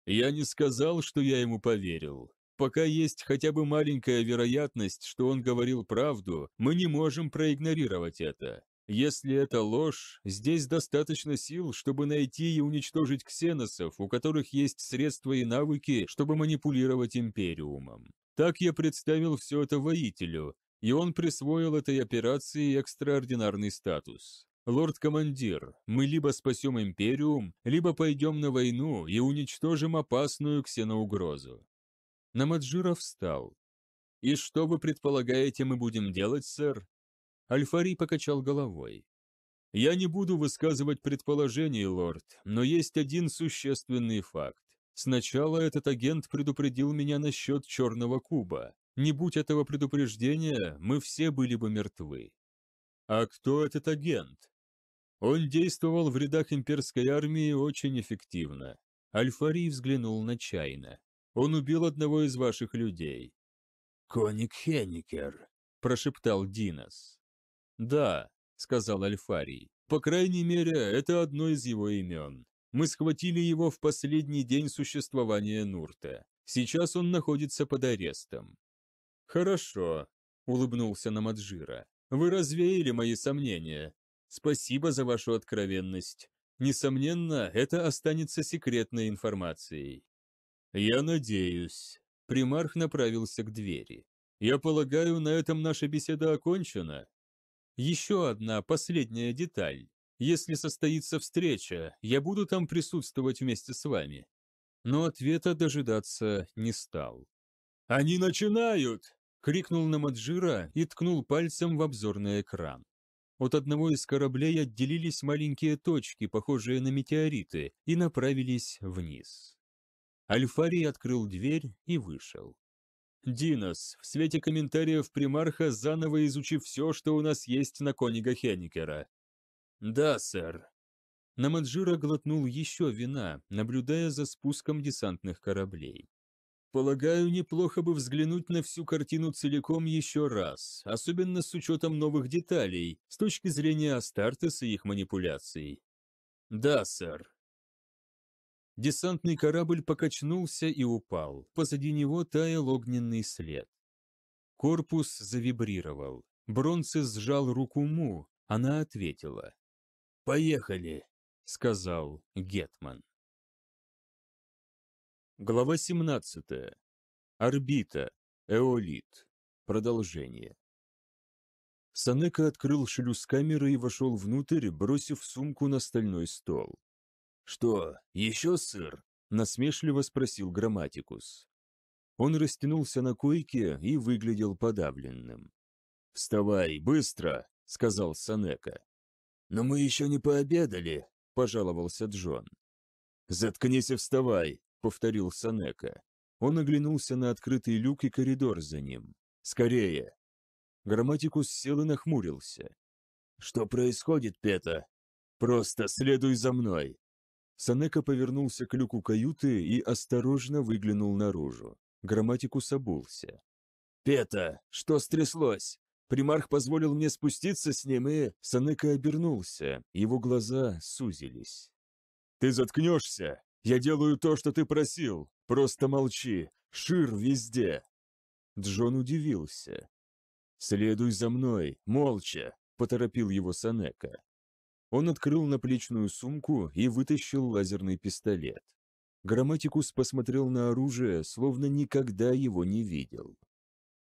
Я не сказал, что я ему поверил. Пока есть хотя бы маленькая вероятность, что он говорил правду, мы не можем проигнорировать это. Если это ложь, здесь достаточно сил, чтобы найти и уничтожить ксеносов, у которых есть средства и навыки, чтобы манипулировать Империумом. Так я представил все это воителю, и он присвоил этой операции экстраординарный статус. «Лорд-командир, мы либо спасем Империум, либо пойдем на войну и уничтожим опасную ксеноугрозу». Намаджиров встал. «И что вы предполагаете мы будем делать, сэр?» Альфари покачал головой. «Я не буду высказывать предположений, лорд, но есть один существенный факт. Сначала этот агент предупредил меня насчет черного куба. Не будь этого предупреждения, мы все были бы мертвы». «А кто этот агент?» «Он действовал в рядах имперской армии очень эффективно». Альфари взглянул на Чайна. «Он убил одного из ваших людей». «Коник Хенникер», – прошептал Динос. «Да», — сказал Альфарий. «По крайней мере, это одно из его имен. Мы схватили его в последний день существования Нурта. Сейчас он находится под арестом». «Хорошо», — улыбнулся Намаджира. «Вы развеяли мои сомнения. Спасибо за вашу откровенность. Несомненно, это останется секретной информацией». «Я надеюсь». Примарх направился к двери. «Я полагаю, на этом наша беседа окончена?» Еще одна последняя деталь. Если состоится встреча, я буду там присутствовать вместе с вами. Но ответа дожидаться не стал. «Они начинают!» — крикнул на Маджира и ткнул пальцем в обзорный экран. От одного из кораблей отделились маленькие точки, похожие на метеориты, и направились вниз. Альфарий открыл дверь и вышел. Динос, в свете комментариев примарха, заново изучив все, что у нас есть на Конига Хенникера. «Да, сэр». Намаджира глотнул еще вина, наблюдая за спуском десантных кораблей. «Полагаю, неплохо бы взглянуть на всю картину целиком еще раз, особенно с учетом новых деталей, с точки зрения Астартес и их манипуляций». «Да, сэр», Десантный корабль покачнулся и упал. Позади него таял огненный след. Корпус завибрировал. Бронце сжал руку Му. Она ответила. «Поехали», — сказал Гетман. Глава 17. Орбита. Эолит. Продолжение. Санека открыл шлюз камеры и вошел внутрь, бросив сумку на стальной стол. «Что, еще сыр?» – насмешливо спросил Грамматикус. Он растянулся на койке и выглядел подавленным. «Вставай, быстро!» – сказал Санека. «Но мы еще не пообедали», – пожаловался Джон. «Заткнись и вставай», – повторил Санека. Он оглянулся на открытый люк и коридор за ним. «Скорее!» Грамматикус сел и нахмурился. «Что происходит, Пета? Просто следуй за мной!» Санека повернулся к люку каюты и осторожно выглянул наружу. Грамматику обулся. «Пета, что стряслось? Примарх позволил мне спуститься с ним, и...» Санека обернулся, его глаза сузились. «Ты заткнешься? Я делаю то, что ты просил. Просто молчи. Шир везде!» Джон удивился. «Следуй за мной, молча!» — поторопил его Санека. Он открыл наплечную сумку и вытащил лазерный пистолет. Грамматикус посмотрел на оружие, словно никогда его не видел.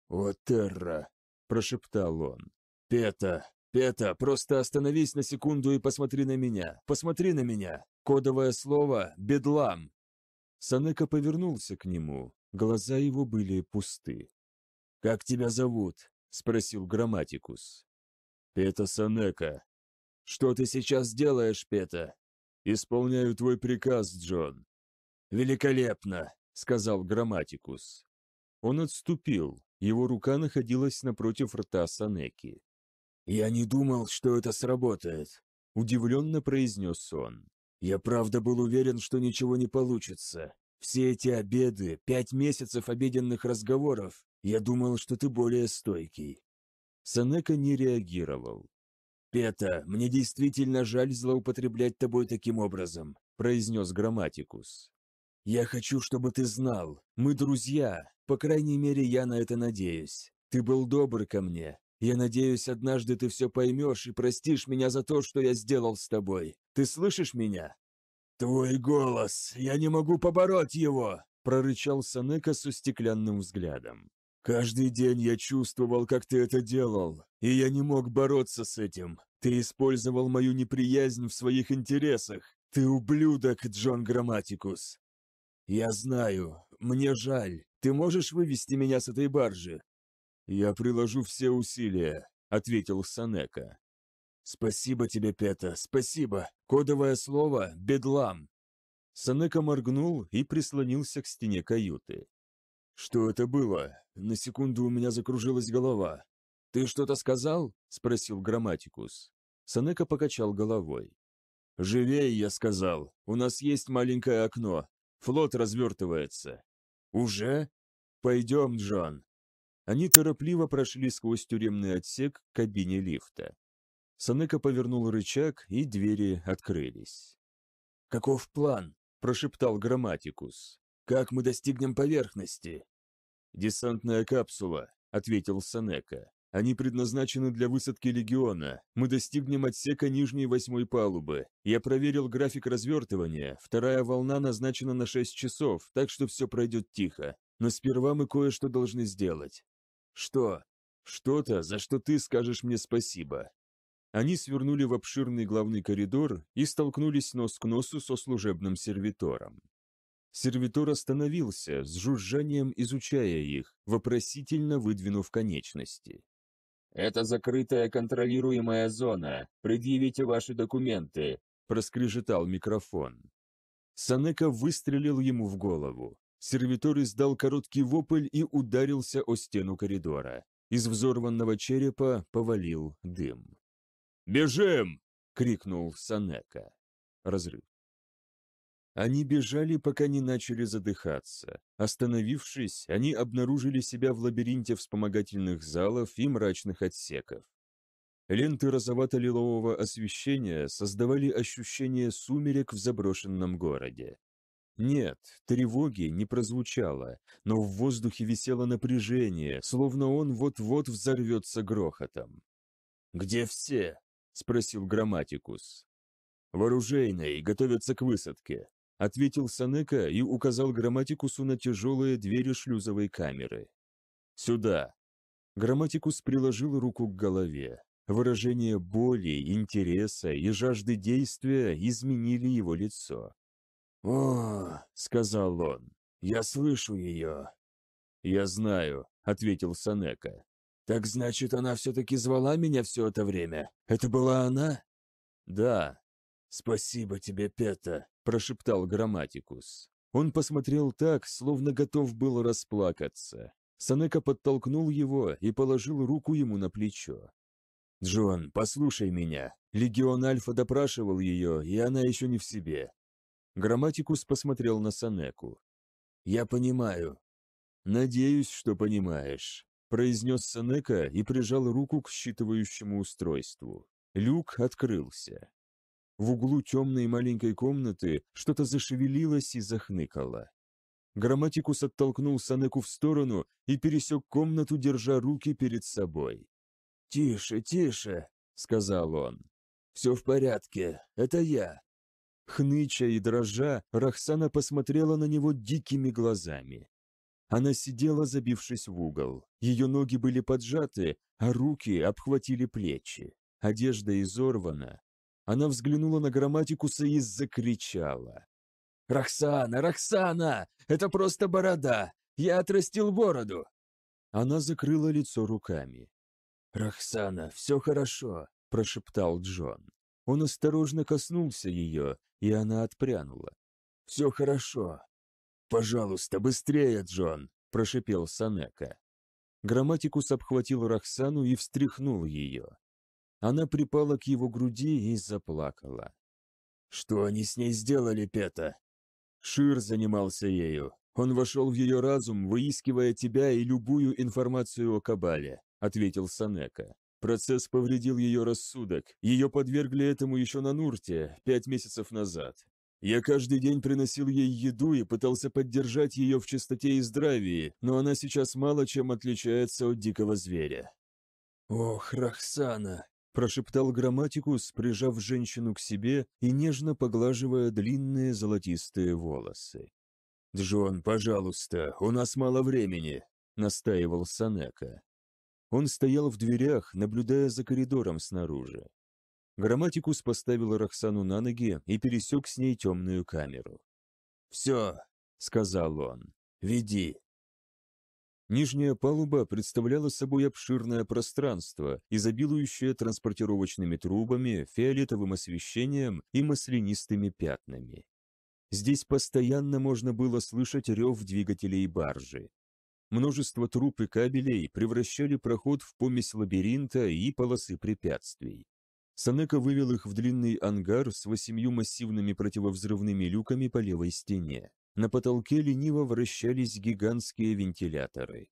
«О, Терра!» – прошептал он. «Пета! Пета, просто остановись на секунду и посмотри на меня! Посмотри на меня! Кодовое слово – бедлам!» Санека повернулся к нему. Глаза его были пусты. «Как тебя зовут?» – спросил Грамматикус. «Пета Санека», «Что ты сейчас делаешь, Пета?» «Исполняю твой приказ, Джон». «Великолепно!» — сказал Грамматикус. Он отступил. Его рука находилась напротив рта Санеки. «Я не думал, что это сработает», — удивленно произнес он. «Я правда был уверен, что ничего не получится. Все эти обеды, пять месяцев обеденных разговоров, я думал, что ты более стойкий». Санека не реагировал. «Пета, мне действительно жаль злоупотреблять тобой таким образом», – произнес Грамматикус. «Я хочу, чтобы ты знал. Мы друзья. По крайней мере, я на это надеюсь. Ты был добр ко мне. Я надеюсь, однажды ты все поймешь и простишь меня за то, что я сделал с тобой. Ты слышишь меня?» «Твой голос! Я не могу побороть его!» – прорычал Санекасу стеклянным взглядом. Каждый день я чувствовал, как ты это делал, и я не мог бороться с этим. Ты использовал мою неприязнь в своих интересах. Ты ублюдок, Джон Грамматикус. Я знаю, мне жаль. Ты можешь вывести меня с этой баржи? Я приложу все усилия, ответил Санека. Спасибо тебе, Пета, спасибо. Кодовое слово бедлам. Санека моргнул и прислонился к стене каюты. Что это было? На секунду у меня закружилась голова. «Ты что-то сказал?» – спросил Грамматикус. Санека покачал головой. Живее я сказал. У нас есть маленькое окно. Флот развертывается». «Уже?» «Пойдем, Джон». Они торопливо прошли сквозь тюремный отсек к кабине лифта. Санека повернул рычаг, и двери открылись. «Каков план?» – прошептал Грамматикус. «Как мы достигнем поверхности?» «Десантная капсула», — ответил Санека. «Они предназначены для высадки легиона. Мы достигнем отсека нижней восьмой палубы. Я проверил график развертывания. Вторая волна назначена на 6 часов, так что все пройдет тихо. Но сперва мы кое-что должны сделать». «Что?» «Что-то, за что ты скажешь мне спасибо». Они свернули в обширный главный коридор и столкнулись нос к носу со служебным сервитором. Сервитор остановился, с жужжанием изучая их, вопросительно выдвинув конечности. «Это закрытая контролируемая зона. Предъявите ваши документы», – проскрежетал микрофон. Санека выстрелил ему в голову. Сервитор издал короткий вопль и ударился о стену коридора. Из взорванного черепа повалил дым. «Бежим!» – крикнул Санека. Разрыв. Они бежали, пока не начали задыхаться. Остановившись, они обнаружили себя в лабиринте вспомогательных залов и мрачных отсеков. Ленты розовато-лилового освещения создавали ощущение сумерек в заброшенном городе. Нет, тревоги не прозвучало, но в воздухе висело напряжение, словно он вот-вот взорвется грохотом. «Где все?» – спросил Грамматикус. «В оружейной, готовятся к высадке», ответил Санека и указал грамматикусу на тяжелые двери шлюзовой камеры. «Сюда!» Грамматикус приложил руку к голове. Выражение боли, интереса и жажды действия изменили его лицо. «О!» — сказал он. «Я слышу ее!» «Я знаю», — ответил Санека. «Так значит, она все-таки звала меня все это время? Это была она?» «Да», «Спасибо тебе, Пета», – прошептал Грамматикус. Он посмотрел так, словно готов был расплакаться. Санека подтолкнул его и положил руку ему на плечо. «Джон, послушай меня. Легион Альфа допрашивал ее, и она еще не в себе. Грамматикус посмотрел на Санеку. «Я понимаю». «Надеюсь, что понимаешь», – произнес Санека и прижал руку к считывающему устройству. Люк открылся. В углу темной маленькой комнаты что-то зашевелилось и захныкало. Грамматикус оттолкнул Санеку в сторону и пересек комнату, держа руки перед собой. «Тише, тише!» — сказал он. «Все в порядке, это я!» Хныча и дрожа, Рахсана посмотрела на него дикими глазами. Она сидела, забившись в угол. Ее ноги были поджаты, а руки обхватили плечи. Одежда изорвана, она взглянула на грамматикуса и закричала. «Роксана, Роксана! Это просто борода! Я отрастил бороду!» Она закрыла лицо руками. «Роксана, все хорошо!» – прошептал Джон. Он осторожно коснулся ее, и она отпрянула. «Все хорошо!» «Пожалуйста, быстрее, Джон!» – прошепел Санека. Грамматикус обхватил Роксану и встряхнул ее. Она припала к его груди и заплакала. «Что они с ней сделали, Пета?» Шир занимался ею. Он вошел в ее разум, выискивая тебя и любую информацию о Кабале, ответил Санека. Процесс повредил ее рассудок. Ее подвергли этому еще на Нурте, пять месяцев назад. Я каждый день приносил ей еду и пытался поддержать ее в чистоте и здравии, но она сейчас мало чем отличается от дикого зверя. «Ох, Рахсана!» прошептал грамматикус, прижав женщину к себе и нежно поглаживая длинные золотистые волосы. «Джон, пожалуйста, у нас мало времени», — настаивал Санека. Он стоял в дверях, наблюдая за коридором снаружи. Грамматикус поставил Рахсану на ноги и пересек с ней темную камеру. «Все», — сказал он, — «веди». Нижняя палуба представляла собой обширное пространство, изобилующее транспортировочными трубами, фиолетовым освещением и маслянистыми пятнами. Здесь постоянно можно было слышать рев двигателей баржи. Множество труб и кабелей превращали проход в помесь лабиринта и полосы препятствий. Санека вывел их в длинный ангар с восемью массивными противовзрывными люками по левой стене. На потолке лениво вращались гигантские вентиляторы.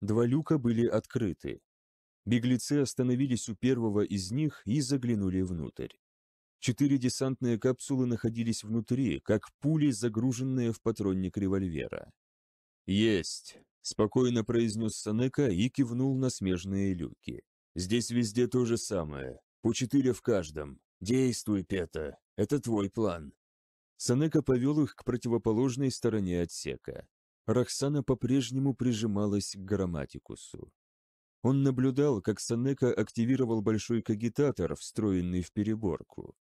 Два люка были открыты. Беглецы остановились у первого из них и заглянули внутрь. Четыре десантные капсулы находились внутри, как пули, загруженные в патронник револьвера. «Есть!» – спокойно произнес Санека и кивнул на смежные люки. «Здесь везде то же самое. По четыре в каждом. Действуй, Пета. Это твой план». Санека повел их к противоположной стороне отсека. Рахсана по-прежнему прижималась к грамматикусу. Он наблюдал, как Санека активировал большой кагитатор, встроенный в переборку.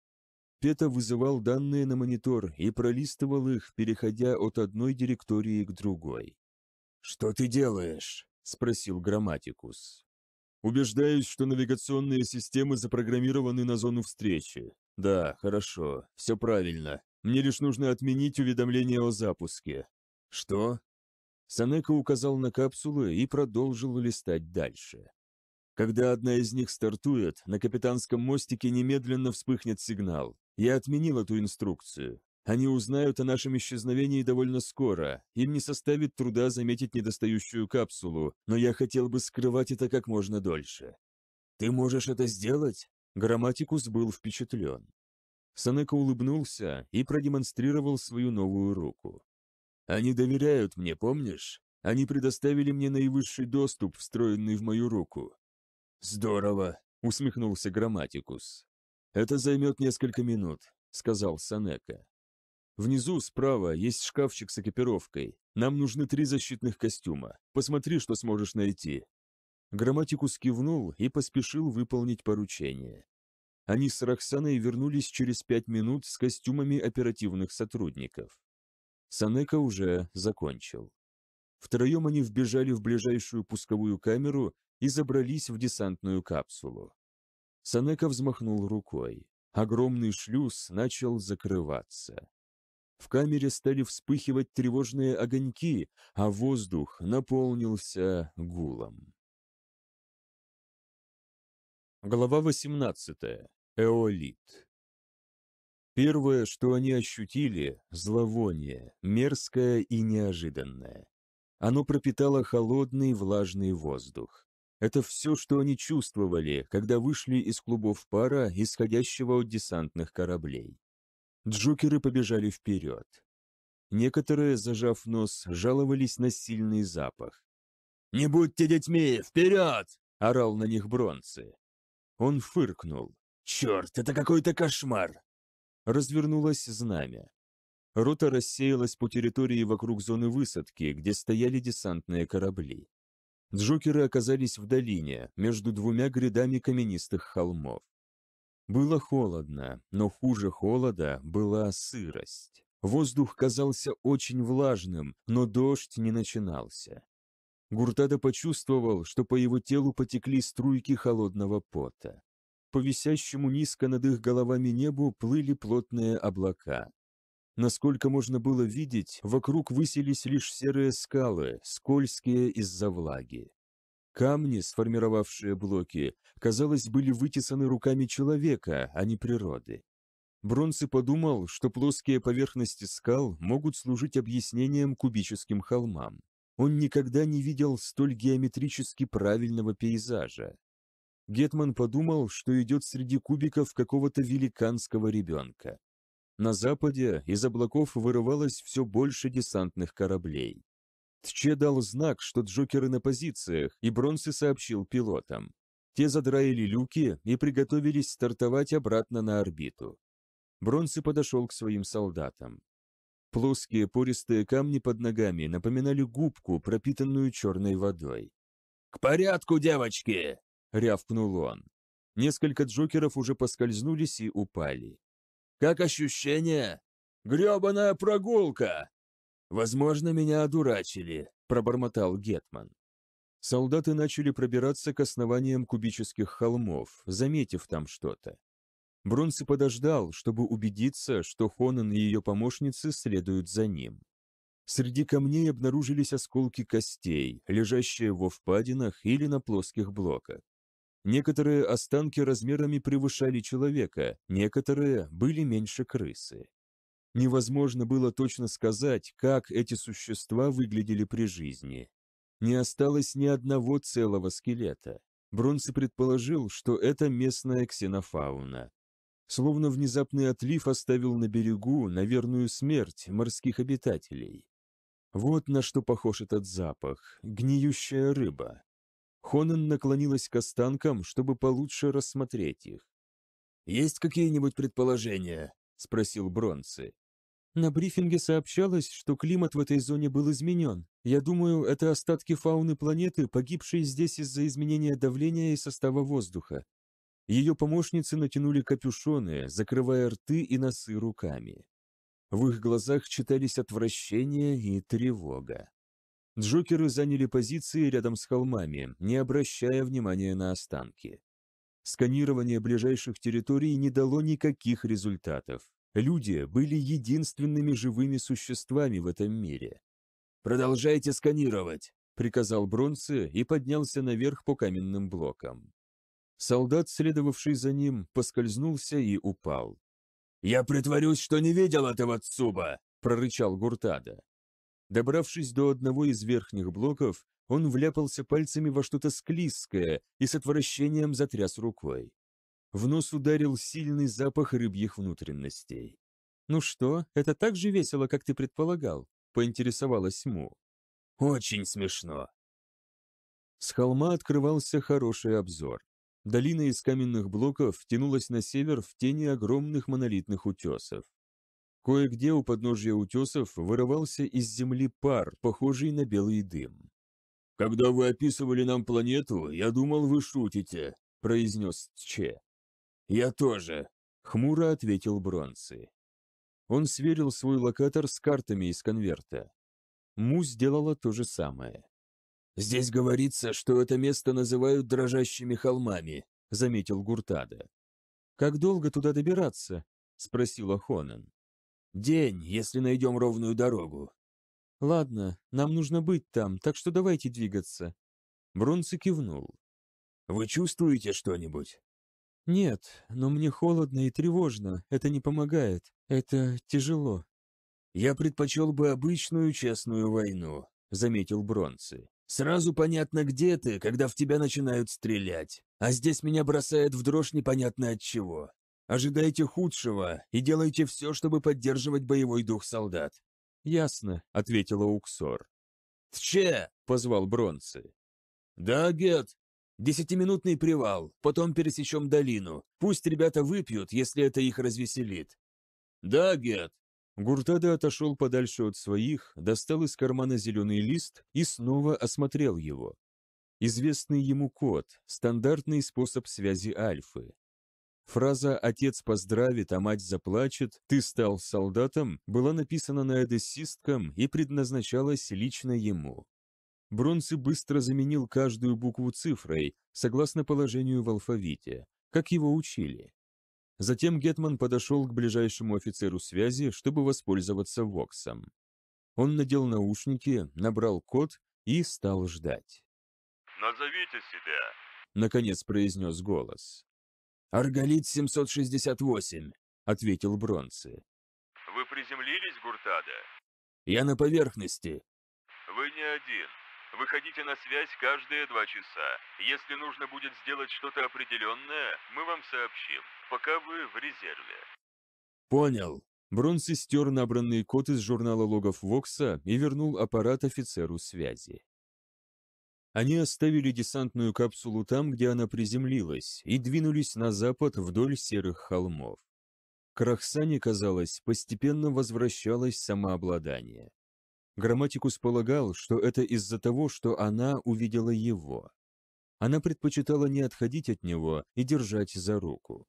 Пета вызывал данные на монитор и пролистывал их, переходя от одной директории к другой. «Что ты делаешь?» – спросил Грамматикус. «Убеждаюсь, что навигационные системы запрограммированы на зону встречи. Да, хорошо, все правильно. Мне лишь нужно отменить уведомление о запуске». «Что?» Санека указал на капсулы и продолжил листать дальше. Когда одна из них стартует, на капитанском мостике немедленно вспыхнет сигнал. Я отменил эту инструкцию. Они узнают о нашем исчезновении довольно скоро. Им не составит труда заметить недостающую капсулу, но я хотел бы скрывать это как можно дольше. Ты можешь это сделать? Грамматикус был впечатлен. Санека улыбнулся и продемонстрировал свою новую руку. «Они доверяют мне, помнишь? Они предоставили мне наивысший доступ, встроенный в мою руку». «Здорово», — усмехнулся Грамматикус. «Это займет несколько минут», — сказал Санека. «Внизу, справа, есть шкафчик с экипировкой. Нам нужны три защитных костюма. Посмотри, что сможешь найти». Грамматикус кивнул и поспешил выполнить поручение. Они с Роксаной вернулись через пять минут с костюмами оперативных сотрудников. Санека уже закончил. Втроем они вбежали в ближайшую пусковую камеру и забрались в десантную капсулу. Санека взмахнул рукой. Огромный шлюз начал закрываться. В камере стали вспыхивать тревожные огоньки, а воздух наполнился гулом. Глава восемнадцатая эолит. Первое, что они ощутили – зловоние, мерзкое и неожиданное. Оно пропитало холодный влажный воздух. Это все, что они чувствовали, когда вышли из клубов пара, исходящего от десантных кораблей. Джокеры побежали вперед. Некоторые, зажав нос, жаловались на сильный запах. «Не будьте детьми! Вперед!» – орал на них Бронцы. Он фыркнул. «Черт, это какой-то кошмар!» Развернулось знамя. Рота рассеялась по территории вокруг зоны высадки, где стояли десантные корабли. Джокеры оказались в долине, между двумя грядами каменистых холмов. Было холодно, но хуже холода была сырость. Воздух казался очень влажным, но дождь не начинался. Гуртада почувствовал, что по его телу потекли струйки холодного пота. По висящему низко над их головами небу плыли плотные облака. Насколько можно было видеть, вокруг высились лишь серые скалы, скользкие из-за влаги. Камни, сформировавшие блоки, казалось, были вытесаны руками человека, а не природы. Бронце подумал, что плоские поверхности скал могут служить объяснением кубическим холмам. Он никогда не видел столь геометрически правильного пейзажа. Гетман подумал, что идет среди кубиков какого-то великанского ребенка. На западе из облаков вырывалось все больше десантных кораблей. Тче дал знак, что джокеры на позициях, и Бронси сообщил пилотам. Те задраили люки и приготовились стартовать обратно на орбиту. Бронси подошел к своим солдатам. Плоские пористые камни под ногами напоминали губку, пропитанную черной водой. «К порядку, девочки!» — рявкнул он. Несколько джокеров уже поскользнулись и упали. «Как ощущение? Гребаная прогулка!» «Возможно, меня одурачили», — пробормотал Гетман. Солдаты начали пробираться к основаниям кубических холмов, заметив там что-то. Брунси подождал, чтобы убедиться, что Хонан и ее помощницы следуют за ним. Среди камней обнаружились осколки костей, лежащие во впадинах или на плоских блоках. Некоторые останки размерами превышали человека, некоторые были меньше крысы. Невозможно было точно сказать, как эти существа выглядели при жизни. Не осталось ни одного целого скелета. Бронце предположил, что это местная ксенофауна. Словно внезапный отлив оставил на берегу, на смерть морских обитателей. Вот на что похож этот запах – гниющая рыба. Хонан наклонилась к останкам, чтобы получше рассмотреть их. «Есть какие-нибудь предположения?» – спросил Бронцы. На брифинге сообщалось, что климат в этой зоне был изменен. Я думаю, это остатки фауны планеты, погибшие здесь из-за изменения давления и состава воздуха. Ее помощницы натянули капюшоны, закрывая рты и носы руками. В их глазах читались отвращение и тревога. Джокеры заняли позиции рядом с холмами, не обращая внимания на останки. Сканирование ближайших территорий не дало никаких результатов. Люди были единственными живыми существами в этом мире. «Продолжайте сканировать!» — приказал Бронце и поднялся наверх по каменным блокам. Солдат, следовавший за ним, поскользнулся и упал. «Я притворюсь, что не видел этого Цуба!» — прорычал Гуртада. Добравшись до одного из верхних блоков, он вляпался пальцами во что-то склизкое и с отвращением затряс рукой. В нос ударил сильный запах рыбьих внутренностей. «Ну что, это так же весело, как ты предполагал?» — поинтересовалась Му. «Очень смешно!» С холма открывался хороший обзор. Долина из каменных блоков тянулась на север в тени огромных монолитных утесов. Кое-где у подножья утесов вырывался из земли пар, похожий на белый дым. «Когда вы описывали нам планету, я думал, вы шутите», — произнес Че. «Я тоже», — хмуро ответил Бронцы. Он сверил свой локатор с картами из конверта. Му сделала то же самое. «Здесь говорится, что это место называют дрожащими холмами», — заметил Гуртада. «Как долго туда добираться?» — спросила Хонан. День, если найдем ровную дорогу». «Ладно, нам нужно быть там, так что давайте двигаться». Брунце кивнул. «Вы чувствуете что-нибудь?» «Нет, но мне холодно и тревожно, это не помогает, это тяжело». «Я предпочел бы обычную честную войну», — заметил Бронцы. «Сразу понятно, где ты, когда в тебя начинают стрелять, а здесь меня бросает в дрожь непонятно от чего. Ожидайте худшего и делайте все, чтобы поддерживать боевой дух солдат». «Ясно», — ответила Уксор. «Тче!» — позвал Бронцы. «Да, Гет. Десятиминутный привал, потом пересечем долину. Пусть ребята выпьют, если это их развеселит». «Да, Гет». Гуртада отошел подальше от своих, достал из кармана зеленый лист и снова осмотрел его. Известный ему код, стандартный способ связи Альфы. Фраза «отец поздравит, а мать заплачет», «ты стал солдатом» была написана на эдессистском и предназначалась лично ему. Бронцы быстро заменил каждую букву цифрой, согласно положению в алфавите, как его учили. Затем Гетман подошел к ближайшему офицеру связи, чтобы воспользоваться Воксом. Он надел наушники, набрал код и стал ждать. «Назовите себя», — наконец произнес голос. «Арголит 768», — ответил Бронце. «Вы приземлились, Гуртада?» «Я на поверхности». «Вы не один. Выходите на связь каждые два часа. Если нужно будет сделать что-то определенное, мы вам сообщим, пока вы в резерве». «Понял». Бронце стер набранный код из журнала логов Вокса и вернул аппарат офицеру связи. Они оставили десантную капсулу там, где она приземлилась, и двинулись на запад вдоль серых холмов. Крахсане, казалось, постепенно возвращалось самообладание. Грамматикус полагал, что это из-за того, что она увидела его. Она предпочитала не отходить от него и держать за руку.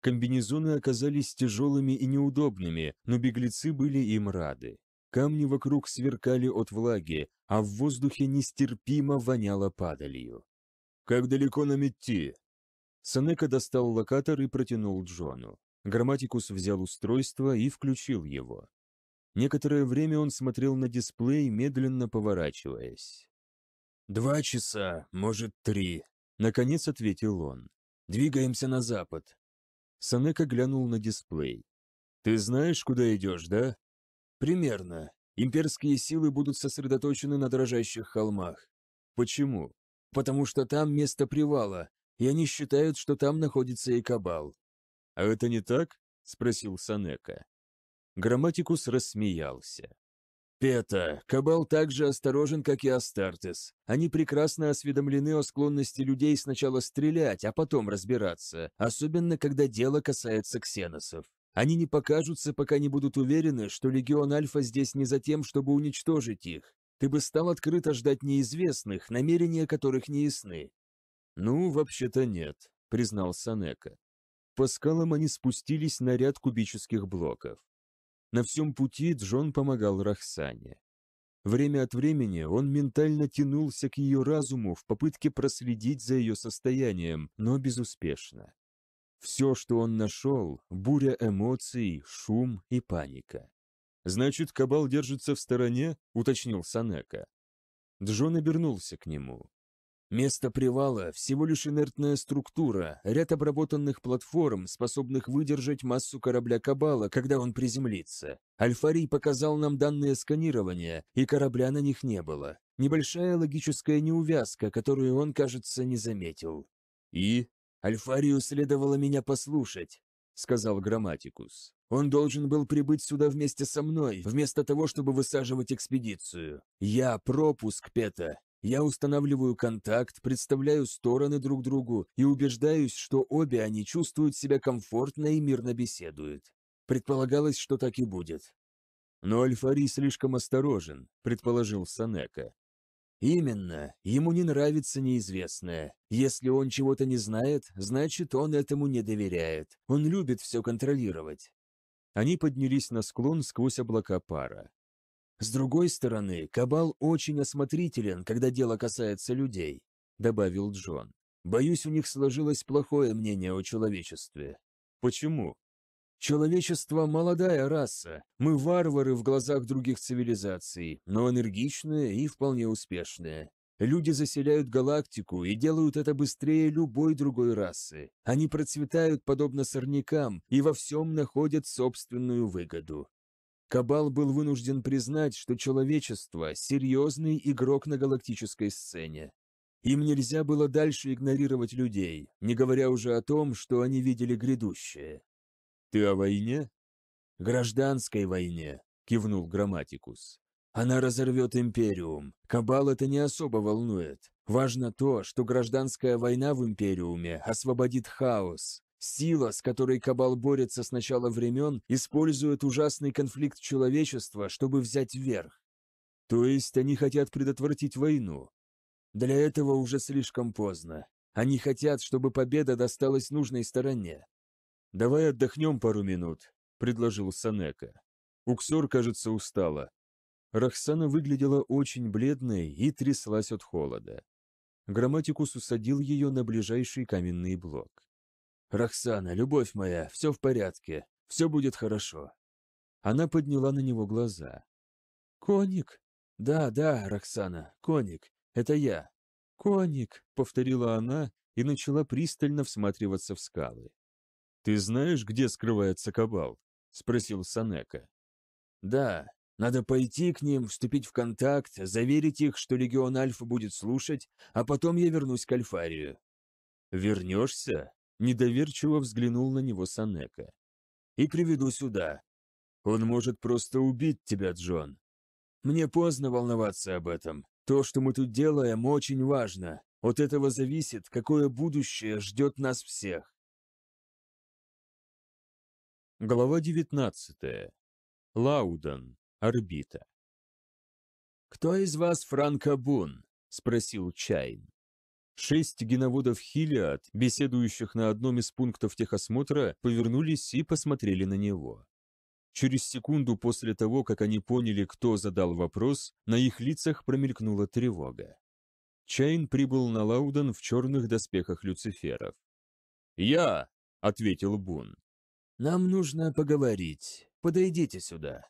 Комбинезоны оказались тяжелыми и неудобными, но беглецы были им рады. Камни вокруг сверкали от влаги, а в воздухе нестерпимо воняло падалью. «Как далеко нам идти?» Санека достал локатор и протянул Джону. Грамматикус взял устройство и включил его. Некоторое время он смотрел на дисплей, медленно поворачиваясь. «Два часа, может, три», — наконец ответил он. «Двигаемся на запад». Санека глянул на дисплей. «Ты знаешь, куда идешь, да?» Примерно. Имперские силы будут сосредоточены на дрожащих холмах. Почему? Потому что там место привала, и они считают, что там находится и кабал. А это не так? спросил Санека. Грамматикус рассмеялся. «Пета, Кабал также осторожен, как и Астартес. Они прекрасно осведомлены о склонности людей сначала стрелять, а потом разбираться, особенно когда дело касается ксеносов. Они не покажутся, пока не будут уверены, что Легион Альфа здесь не за тем, чтобы уничтожить их. Ты бы стал открыто ждать неизвестных, намерения которых не ясны». «Ну, вообще-то нет», — признал Санека. По скалам они спустились на ряд кубических блоков. На всем пути Джон помогал Рахсане. Время от времени он ментально тянулся к ее разуму в попытке проследить за ее состоянием, но безуспешно. Все, что он нашел – буря эмоций, шум и паника. «Значит, Кабал держится в стороне?» – уточнил Санека. Джон обернулся к нему. «Место привала – всего лишь инертная структура, ряд обработанных платформ, способных выдержать массу корабля Кабала, когда он приземлится. Альфарий показал нам данные сканирования, и корабля на них не было. Небольшая логическая неувязка, которую он, кажется, не заметил». «И?» «Альфарию следовало меня послушать», — сказал Грамматикус. «Он должен был прибыть сюда вместе со мной, вместо того, чтобы высаживать экспедицию. Я пропуск Пета. Я устанавливаю контакт, представляю стороны друг другу и убеждаюсь, что обе они чувствуют себя комфортно и мирно беседуют. Предполагалось, что так и будет. «Но Альфари слишком осторожен», — предположил Санека. Именно, ему не нравится неизвестное. Если он чего-то не знает, значит, он этому не доверяет. Он любит все контролировать. Они поднялись на склон сквозь облака пара. С другой стороны, Кабал очень осмотрителен, когда дело касается людей, добавил Джон. Боюсь, у них сложилось плохое мнение о человечестве. Почему? Человечество – молодая раса. Мы варвары в глазах других цивилизаций, но энергичные и вполне успешные. Люди заселяют галактику и делают это быстрее любой другой расы. Они процветают подобно сорнякам и во всем находят собственную выгоду. Кабал был вынужден признать, что человечество – серьезный игрок на галактической сцене. Им нельзя было дальше игнорировать людей, не говоря уже о том, что они видели грядущее. «Ты о войне?» «Гражданской войне», — кивнул грамматикус. «Она разорвет Империум. Кабал это не особо волнует. Важно то, что гражданская война в Империуме освободит хаос. Сила, с которой Кабал борется с начала времен, использует ужасный конфликт человечества, чтобы взять верх. То есть они хотят предотвратить войну. Для этого уже слишком поздно. Они хотят, чтобы победа досталась нужной стороне. «Давай отдохнем пару минут», — предложил Санека. Уксор, кажется, устала. Рахсана выглядела очень бледной и тряслась от холода. Грамматикус усадил ее на ближайший каменный блок. «Рахсана, любовь моя, все в порядке, все будет хорошо». Она подняла на него глаза. «Коник?» «Да, да, Рахсана, коник, это я». «Коник», — повторила она и начала пристально всматриваться в скалы. «Ты знаешь, где скрывается Кабал?» – спросил Санека. «Да, надо пойти к ним, вступить в контакт, заверить их, что Легион Альфа будет слушать, а потом я вернусь к Альфарию». «Вернешься?» – недоверчиво взглянул на него Санека. «И приведу сюда. Он может просто убить тебя, Джон. Мне поздно волноваться об этом. То, что мы тут делаем, очень важно. От этого зависит, какое будущее ждет нас всех. Глава 19. Лауден. Орбита. «Кто из вас Франкобун?» – спросил Чайн. Шесть геноводов Хилиад, беседующих на одном из пунктов техосмотра, повернулись и посмотрели на него. Через секунду после того, как они поняли, кто задал вопрос, на их лицах промелькнула тревога. Чайн прибыл на Лауден в черных доспехах Люциферов. «Я!» – ответил Бун. Нам нужно поговорить. Подойдите сюда».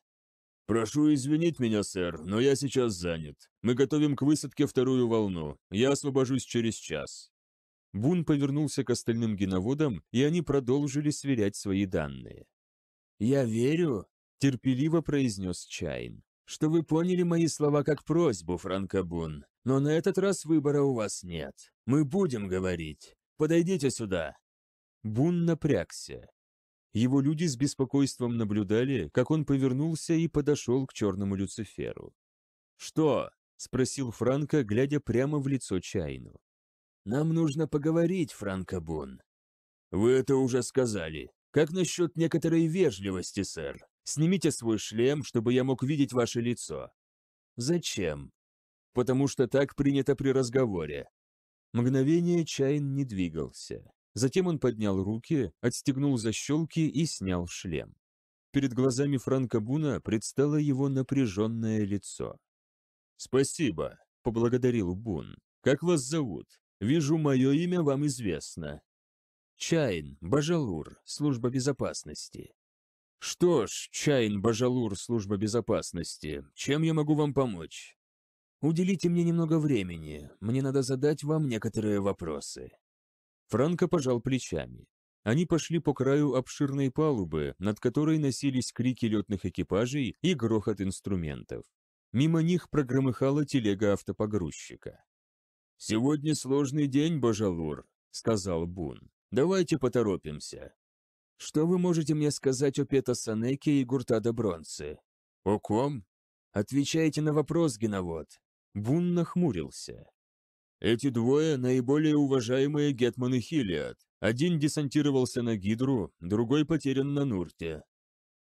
«Прошу извинить меня, сэр, но я сейчас занят. Мы готовим к высадке вторую волну. Я освобожусь через час». Бун повернулся к остальным геноводам, и они продолжили сверять свои данные. «Я верю», — терпеливо произнес Чайн, — «что вы поняли мои слова как просьбу, Франкобун, но на этот раз выбора у вас нет. Мы будем говорить. Подойдите сюда». Бун напрягся. Его люди с беспокойством наблюдали, как он повернулся и подошел к черному Люциферу. «Что?» — спросил Франко, глядя прямо в лицо Чайну. «Нам нужно поговорить, Франко Бун. «Вы это уже сказали. Как насчет некоторой вежливости, сэр? Снимите свой шлем, чтобы я мог видеть ваше лицо». «Зачем?» «Потому что так принято при разговоре». Мгновение Чайн не двигался. Затем он поднял руки, отстегнул защелки и снял шлем. Перед глазами Франка Буна предстало его напряженное лицо. «Спасибо», — поблагодарил Бун. «Как вас зовут? Вижу, мое имя вам известно». «Чайн, Бажалур, служба безопасности». «Что ж, Чайн, Бажалур, служба безопасности, чем я могу вам помочь?» «Уделите мне немного времени, мне надо задать вам некоторые вопросы». Франко пожал плечами. Они пошли по краю обширной палубы, над которой носились крики летных экипажей и грохот инструментов. Мимо них прогромыхала телега автопогрузчика. «Сегодня сложный день, Божалур», — сказал Бун. «Давайте поторопимся». «Что вы можете мне сказать о Пета Санеке и Гуртадо Бронце?» «О ком?» «Отвечайте на вопрос, Геновод». Бун нахмурился. Эти двое – наиболее уважаемые гетманы Хилиад. Один десантировался на Гидру, другой потерян на Нурте.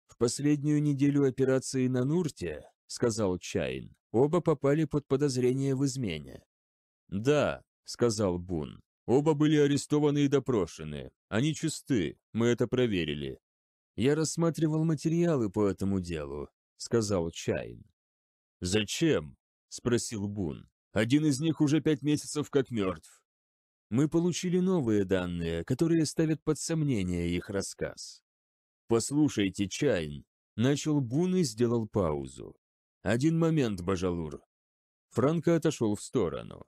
«В последнюю неделю операции на Нурте», – сказал Чайн, – «оба попали под подозрение в измене». «Да», – сказал Бун, – «оба были арестованы и допрошены. Они чисты, мы это проверили». «Я рассматривал материалы по этому делу», – сказал Чайн. «Зачем?» – спросил Бун. Один из них уже пять месяцев как мертв. Мы получили новые данные, которые ставят под сомнение их рассказ. «Послушайте, Чайн», — начал Бун и сделал паузу. «Один момент, Бажалур». Франко отошел в сторону.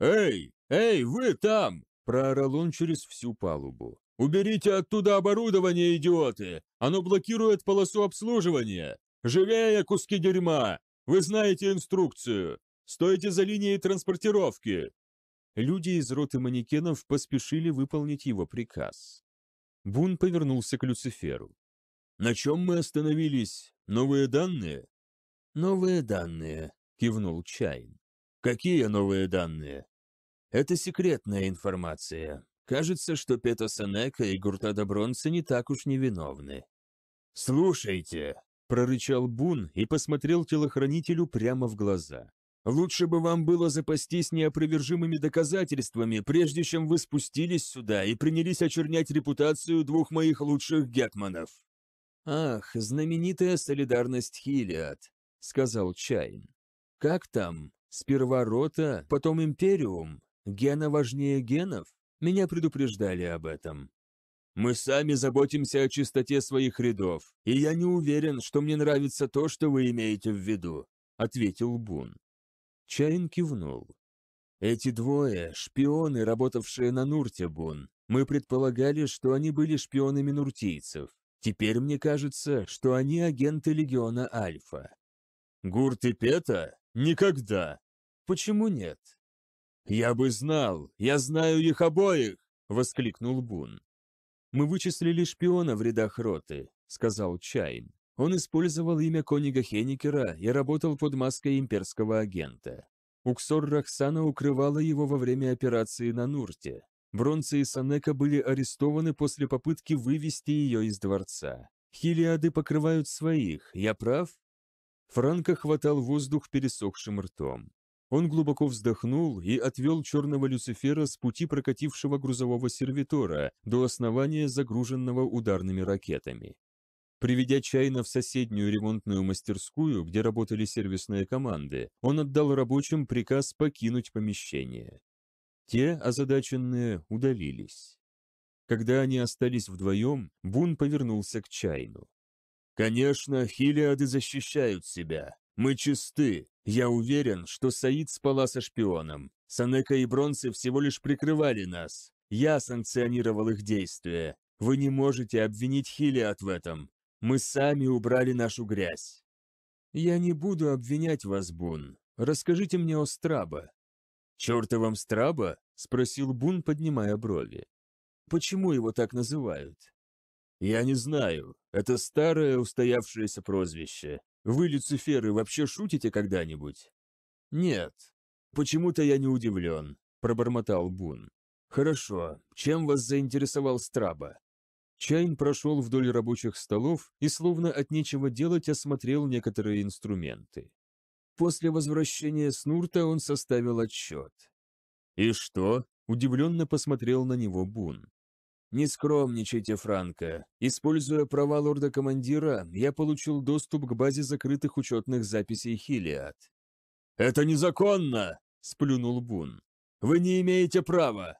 «Эй, эй, вы там!» — проорал он через всю палубу. «Уберите оттуда оборудование, идиоты! Оно блокирует полосу обслуживания! Живее, куски дерьма! Вы знаете инструкцию! «Стойте за линией транспортировки!» Люди из роты манекенов поспешили выполнить его приказ. Бун повернулся к Люциферу. «На чем мы остановились? Новые данные?» «Новые данные», — кивнул Чайн. «Какие новые данные?» «Это секретная информация. Кажется, что Пето Сенека и Гуртада Бронца не так уж невиновны». «Слушайте», — прорычал Бун и посмотрел телохранителю прямо в глаза. Лучше бы вам было запастись неопровержимыми доказательствами, прежде чем вы спустились сюда и принялись очернять репутацию двух моих лучших гетманов». «Ах, знаменитая солидарность Хилиад», — сказал Чайн. «Как там? Сперва рота, потом империум? Гена важнее генов? Меня предупреждали об этом». «Мы сами заботимся о чистоте своих рядов, и я не уверен, что мне нравится то, что вы имеете в виду», — ответил Бун. Чарин кивнул. «Эти двое — шпионы, работавшие на Нуртебун. Мы предполагали, что они были шпионами нуртийцев. Теперь мне кажется, что они агенты Легиона Альфа». «Гурт и Пета? Никогда!» «Почему нет?» «Я бы знал! Я знаю их обоих!» — воскликнул Бун. «Мы вычислили шпиона в рядах роты», — сказал Чайн. Он использовал имя Конига Хеникера и работал под маской имперского агента. Уксор Рахсана укрывала его во время операции на Нурте. Бронца и Санека были арестованы после попытки вывести ее из дворца. Хилиады покрывают своих, я прав? Франко хватал воздух пересохшим ртом. Он глубоко вздохнул и отвел черного Люцифера с пути прокатившего грузового сервитора до основания, загруженного ударными ракетами. Приведя Чайна в соседнюю ремонтную мастерскую, где работали сервисные команды, он отдал рабочим приказ покинуть помещение. Те, озадаченные, удалились. Когда они остались вдвоем, Бун повернулся к Чайну. «Конечно, хилиады защищают себя. Мы чисты. Я уверен, что Саид спала со шпионом. Санека и Бронцы всего лишь прикрывали нас. Я санкционировал их действия. Вы не можете обвинить Хилиад в этом. Мы сами убрали нашу грязь. Я не буду обвинять вас, Бун. Расскажите мне о Страба. Чертовом Страба? Спросил Бун, поднимая брови. Почему его так называют? Я не знаю. Это старое устоявшееся прозвище. Вы, Люциферы, вообще шутите когда-нибудь? Нет. Почему-то я не удивлен, пробормотал Бун. Хорошо. Чем вас заинтересовал Страба? Чайн прошел вдоль рабочих столов и, словно от нечего делать, осмотрел некоторые инструменты. После возвращения с Нурта он составил отчет. «И что?» – удивленно посмотрел на него Бун. «Не скромничайте, Франко. Используя права лорда-командира, я получил доступ к базе закрытых учетных записей Хилиад». «Это незаконно!» – сплюнул Бун. «Вы не имеете права!»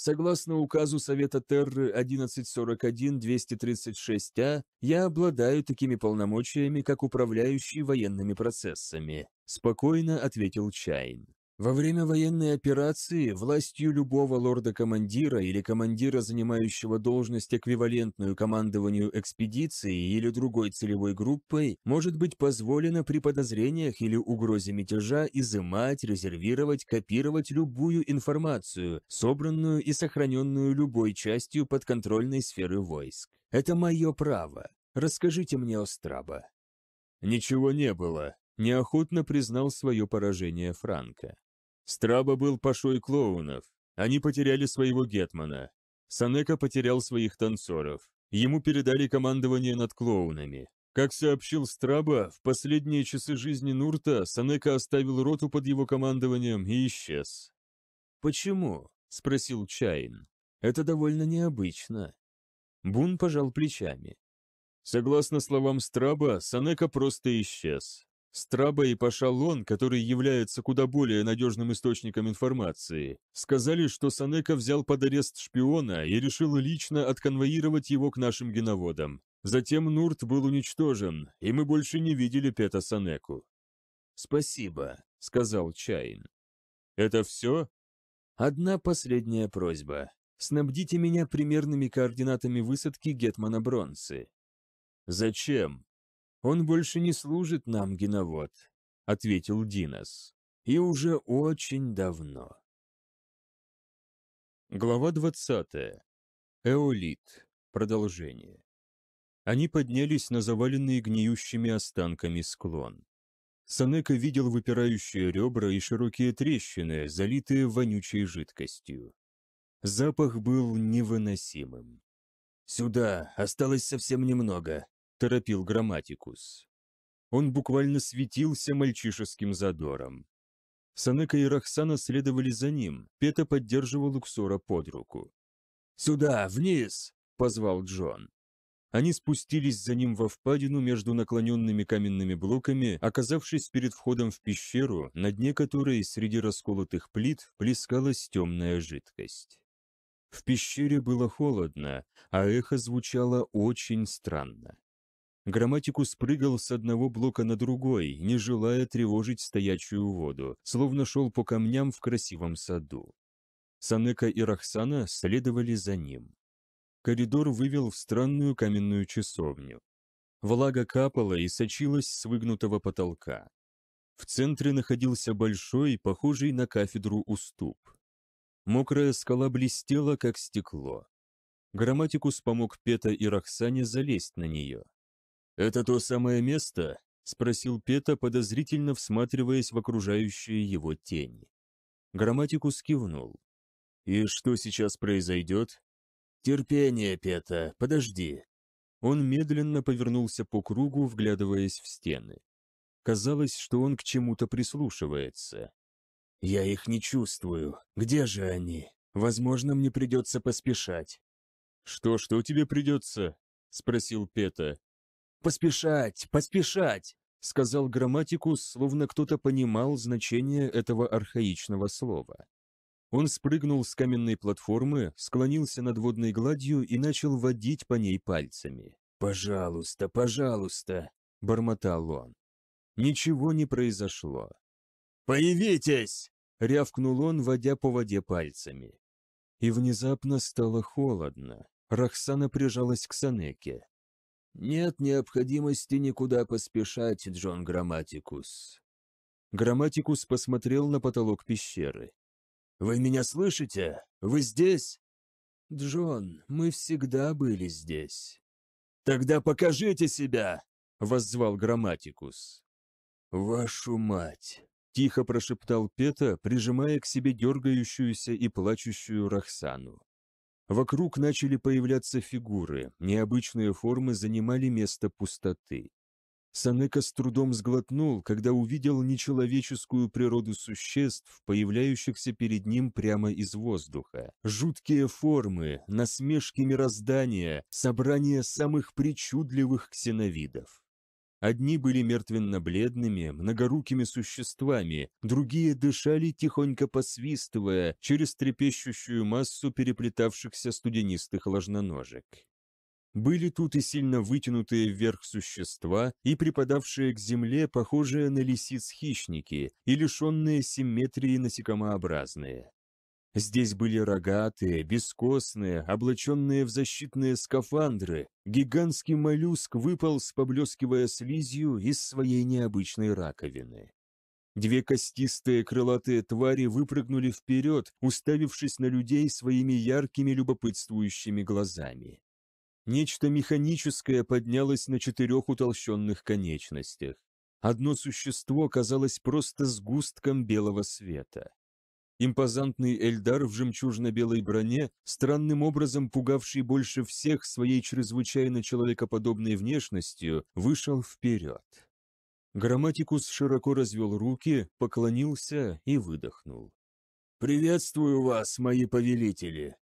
Согласно указу Совета Терры 1141-236А, я обладаю такими полномочиями, как управляющий военными процессами», – спокойно ответил Чайн. Во время военной операции властью любого лорда-командира или командира, занимающего должность, эквивалентную командованию экспедиции или другой целевой группой, может быть позволено при подозрениях или угрозе мятежа изымать, резервировать, копировать любую информацию, собранную и сохраненную любой частью подконтрольной сферы войск. Это мое право. Расскажите мне о Страба. Ничего не было, неохотно признал свое поражение Франко. Страба был пашой клоунов. Они потеряли своего гетмана. Санека потерял своих танцоров. Ему передали командование над клоунами. Как сообщил Страба, в последние часы жизни Нурта Санека оставил роту под его командованием и исчез. «Почему?» – спросил Чайн. «Это довольно необычно». Бун пожал плечами. Согласно словам Страба, Санека просто исчез. Страба и Пашалон, который является куда более надежным источником информации, сказали, что Санека взял под арест шпиона и решил лично отконвоировать его к нашим геноводам. Затем Нурт был уничтожен, и мы больше не видели Пета Санеку. «Спасибо», — сказал Чайн. «Это все?» «Одна последняя просьба. Снабдите меня примерными координатами высадки Гетмана Бронсы». «Зачем?» «Он больше не служит нам, геновод», — ответил Динос. «И уже очень давно». Глава 20. Эолит. Продолжение. Они поднялись на заваленные гниющими останками склон. Санека видел выпирающие ребра и широкие трещины, залитые вонючей жидкостью. Запах был невыносимым. «Сюда, осталось совсем немного», торопил грамматикус. Он буквально светился мальчишеским задором. Санека и Рахсана следовали за ним, Пета поддерживал Уксора под руку. «Сюда, вниз!» – позвал Джон. Они спустились за ним во впадину между наклоненными каменными блоками, оказавшись перед входом в пещеру, на дне которой среди расколотых плит плескалась темная жидкость. В пещере было холодно, а эхо звучало очень странно. Грамматику спрыгал с одного блока на другой, не желая тревожить стоячую воду, словно шел по камням в красивом саду. Санека и Рахсана следовали за ним. Коридор вывел в странную каменную часовню. Влага капала и сочилась с выгнутого потолка. В центре находился большой, похожий на кафедру уступ. Мокрая скала блестела, как стекло. Грамматикус помог Пета и Рахсане залезть на нее. «Это то самое место?» — спросил Пета, подозрительно всматриваясь в окружающие его тени. Грамматикус кивнул. «И что сейчас произойдет?» «Терпение, Пета, подожди». Он медленно повернулся по кругу, вглядываясь в стены. Казалось, что он к чему-то прислушивается. «Я их не чувствую. Где же они? Возможно, мне придется поспешать». «Что, что тебе придется?» — спросил Пета. «Поспешать, поспешать!» — сказал грамматикус, словно кто-то понимал значение этого архаичного слова. Он спрыгнул с каменной платформы, склонился над водной гладью и начал водить по ней пальцами. «Пожалуйста, пожалуйста!» — бормотал он. Ничего не произошло. «Появитесь!» — рявкнул он, водя по воде пальцами. И внезапно стало холодно. Рахсана прижалась к Санеке. Нет необходимости никуда поспешать, Джон Грамматикус. Грамматикус посмотрел на потолок пещеры. «Вы меня слышите? Вы здесь?» «Джон, мы всегда были здесь». «Тогда покажите себя!» — воззвал Грамматикус. «Вашу мать!» — тихо прошептал Пета, прижимая к себе дергающуюся и плачущую Рахсану. Вокруг начали появляться фигуры, необычные формы занимали место пустоты. Санека с трудом сглотнул, когда увидел нечеловеческую природу существ, появляющихся перед ним прямо из воздуха. Жуткие формы, насмешки мироздания, собрание самых причудливых ксеновидов. Одни были мертвенно-бледными, многорукими существами, другие дышали, тихонько посвистывая, через трепещущую массу переплетавшихся студенистых ложноножек. Были тут и сильно вытянутые вверх существа, и припадавшие к земле, похожие на лисиц-хищники, и лишенные симметрии насекомообразные. Здесь были рогатые, бескостные, облаченные в защитные скафандры. Гигантский моллюск выполз, поблескивая слизью, из своей необычной раковины. Две костистые крылатые твари выпрыгнули вперед, уставившись на людей своими яркими любопытствующими глазами. Нечто механическое поднялось на четырех утолщенных конечностях. Одно существо казалось просто сгустком белого света. Импозантный Эльдар в жемчужно-белой броне, странным образом пугавший больше всех своей чрезвычайно человекоподобной внешностью, вышел вперед. Грамматикус широко развел руки, поклонился и выдохнул. «Приветствую вас, мои повелители!»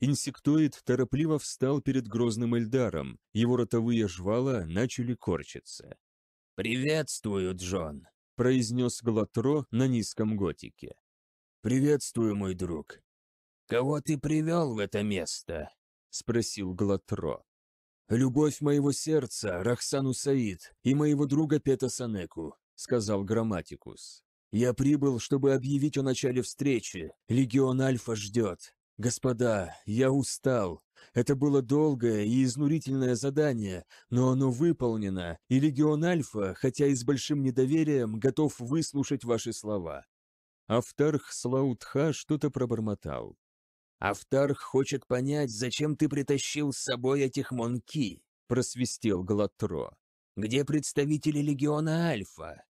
Инсектоид торопливо встал перед грозным Эльдаром, его ротовые жвала начали корчиться. «Приветствую, Джон!» – произнес Глатро на низком готике. «Приветствую, мой друг. Кого ты привел в это место?» — спросил Глатро. «Любовь моего сердца, Рахсану Саид, и моего друга Пета Санеку», — сказал Грамматикус. «Я прибыл, чтобы объявить о начале встречи. Легион Альфа ждет. Господа, я устал. Это было долгое и изнурительное задание, но оно выполнено, и Легион Альфа, хотя и с большим недоверием, готов выслушать ваши слова. Автарх Слаутха что-то пробормотал. «Автарх хочет понять, зачем ты притащил с собой этих монки», — просвистел Глатро. «Где представители легиона Альфа?»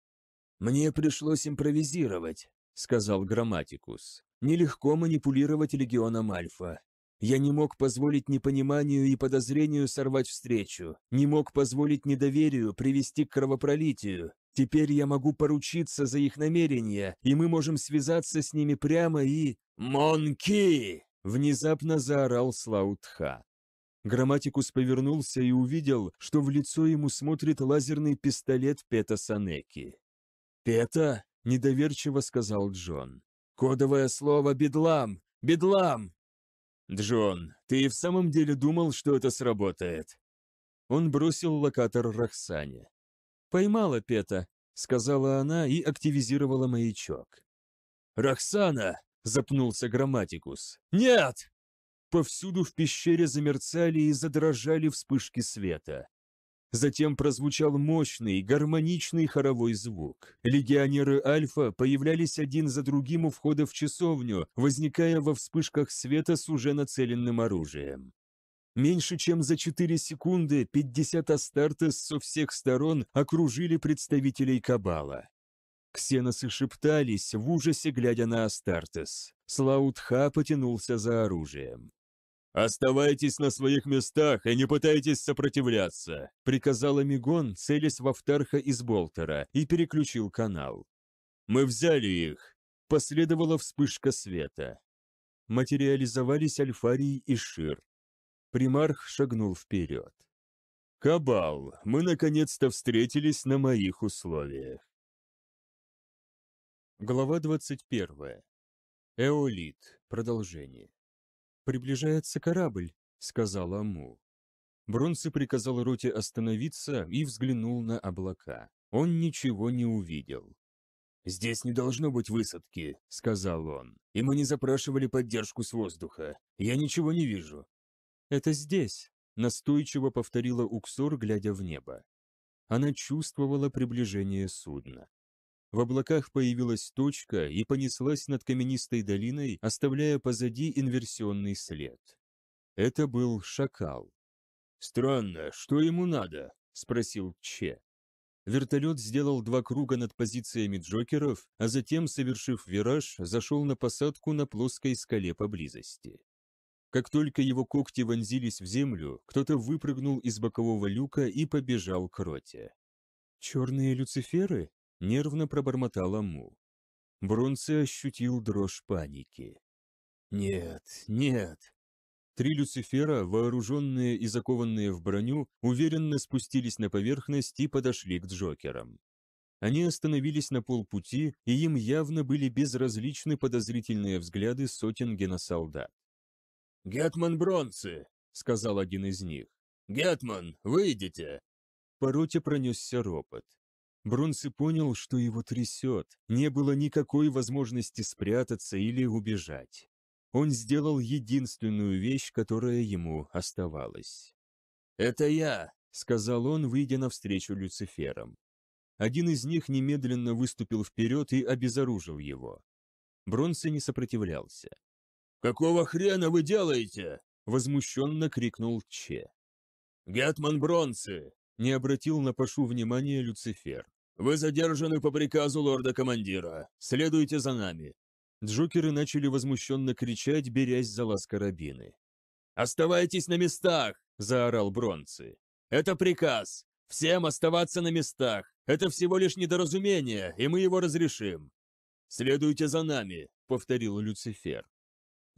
«Мне пришлось импровизировать», — сказал Грамматикус. «Нелегко манипулировать легионом Альфа. Я не мог позволить непониманию и подозрению сорвать встречу, не мог позволить недоверию привести к кровопролитию, Теперь я могу поручиться за их намерения, и мы можем связаться с ними прямо и... «Монки!» – внезапно заорал Слаутха. Грамматикус повернулся и увидел, что в лицо ему смотрит лазерный пистолет Пета Санеки. «Пета?» – недоверчиво сказал Джон. «Кодовое слово «бедлам! Бедлам!» «Джон, ты и в самом деле думал, что это сработает?» Он бросил локатор Рахсане. «Поймала Пета», — сказала она и активизировала маячок. «Роксана!» — запнулся грамматикус. «Нет!» Повсюду в пещере замерцали и задрожали вспышки света. Затем прозвучал мощный, гармоничный хоровой звук. Легионеры Альфа появлялись один за другим у входа в часовню, возникая во вспышках света с уже нацеленным оружием. Меньше чем за 4 секунды 50 Астартес со всех сторон окружили представителей Кабала. Ксеносы шептались, в ужасе глядя на Астартес. Слаутха потянулся за оружием. «Оставайтесь на своих местах и не пытайтесь сопротивляться», приказал Амигон, целясь во вторха из Болтера, и переключил канал. «Мы взяли их!» Последовала вспышка света. Материализовались Альфарий и Шир. Примарх шагнул вперед. «Кабал, мы наконец-то встретились на моих условиях». Глава 21. Эолит. Продолжение. «Приближается корабль», — сказала Му. Бронце приказал Роте остановиться и взглянул на облака. Он ничего не увидел. «Здесь не должно быть высадки», — сказал он. «И мы не запрашивали поддержку с воздуха. Я ничего не вижу. «Это здесь», — настойчиво повторила Уксор, глядя в небо. Она чувствовала приближение судна. В облаках появилась точка и понеслась над каменистой долиной, оставляя позади инверсионный след. Это был шакал. «Странно, что ему надо?» – спросил Че. Вертолет сделал два круга над позициями Джокеров, а затем, совершив вираж, зашел на посадку на плоской скале поблизости. Как только его когти вонзились в землю, кто-то выпрыгнул из бокового люка и побежал к роте. «Черные люциферы?» — нервно пробормотала Му. Бронце ощутил дрожь паники. «Нет, нет!» Три люцифера, вооруженные и закованные в броню, уверенно спустились на поверхность и подошли к Джокерам. Они остановились на полпути, и им явно были безразличны подозрительные взгляды сотен геносолдат. «Гетман Бронцы», — сказал один из них. «Гетман, выйдите!» По роте пронесся ропот. Бронце понял, что его трясет, не было никакой возможности спрятаться или убежать. Он сделал единственную вещь, которая ему оставалась. «Это я», — сказал он, выйдя навстречу Люциферам. Один из них немедленно выступил вперед и обезоружил его. Бронце не сопротивлялся. «Какого хрена вы делаете?» — возмущенно крикнул Че. «Гетман Бронцы!» — не обратил на Пашу внимания Люцифер. «Вы задержаны по приказу лорда-командира. Следуйте за нами». Джокеры начали возмущенно кричать, берясь за лаз карабины. «Оставайтесь на местах!» — заорал Бронцы. «Это приказ! Всем оставаться на местах! Это всего лишь недоразумение, и мы его разрешим!» «Следуйте за нами!» — повторил Люцифер.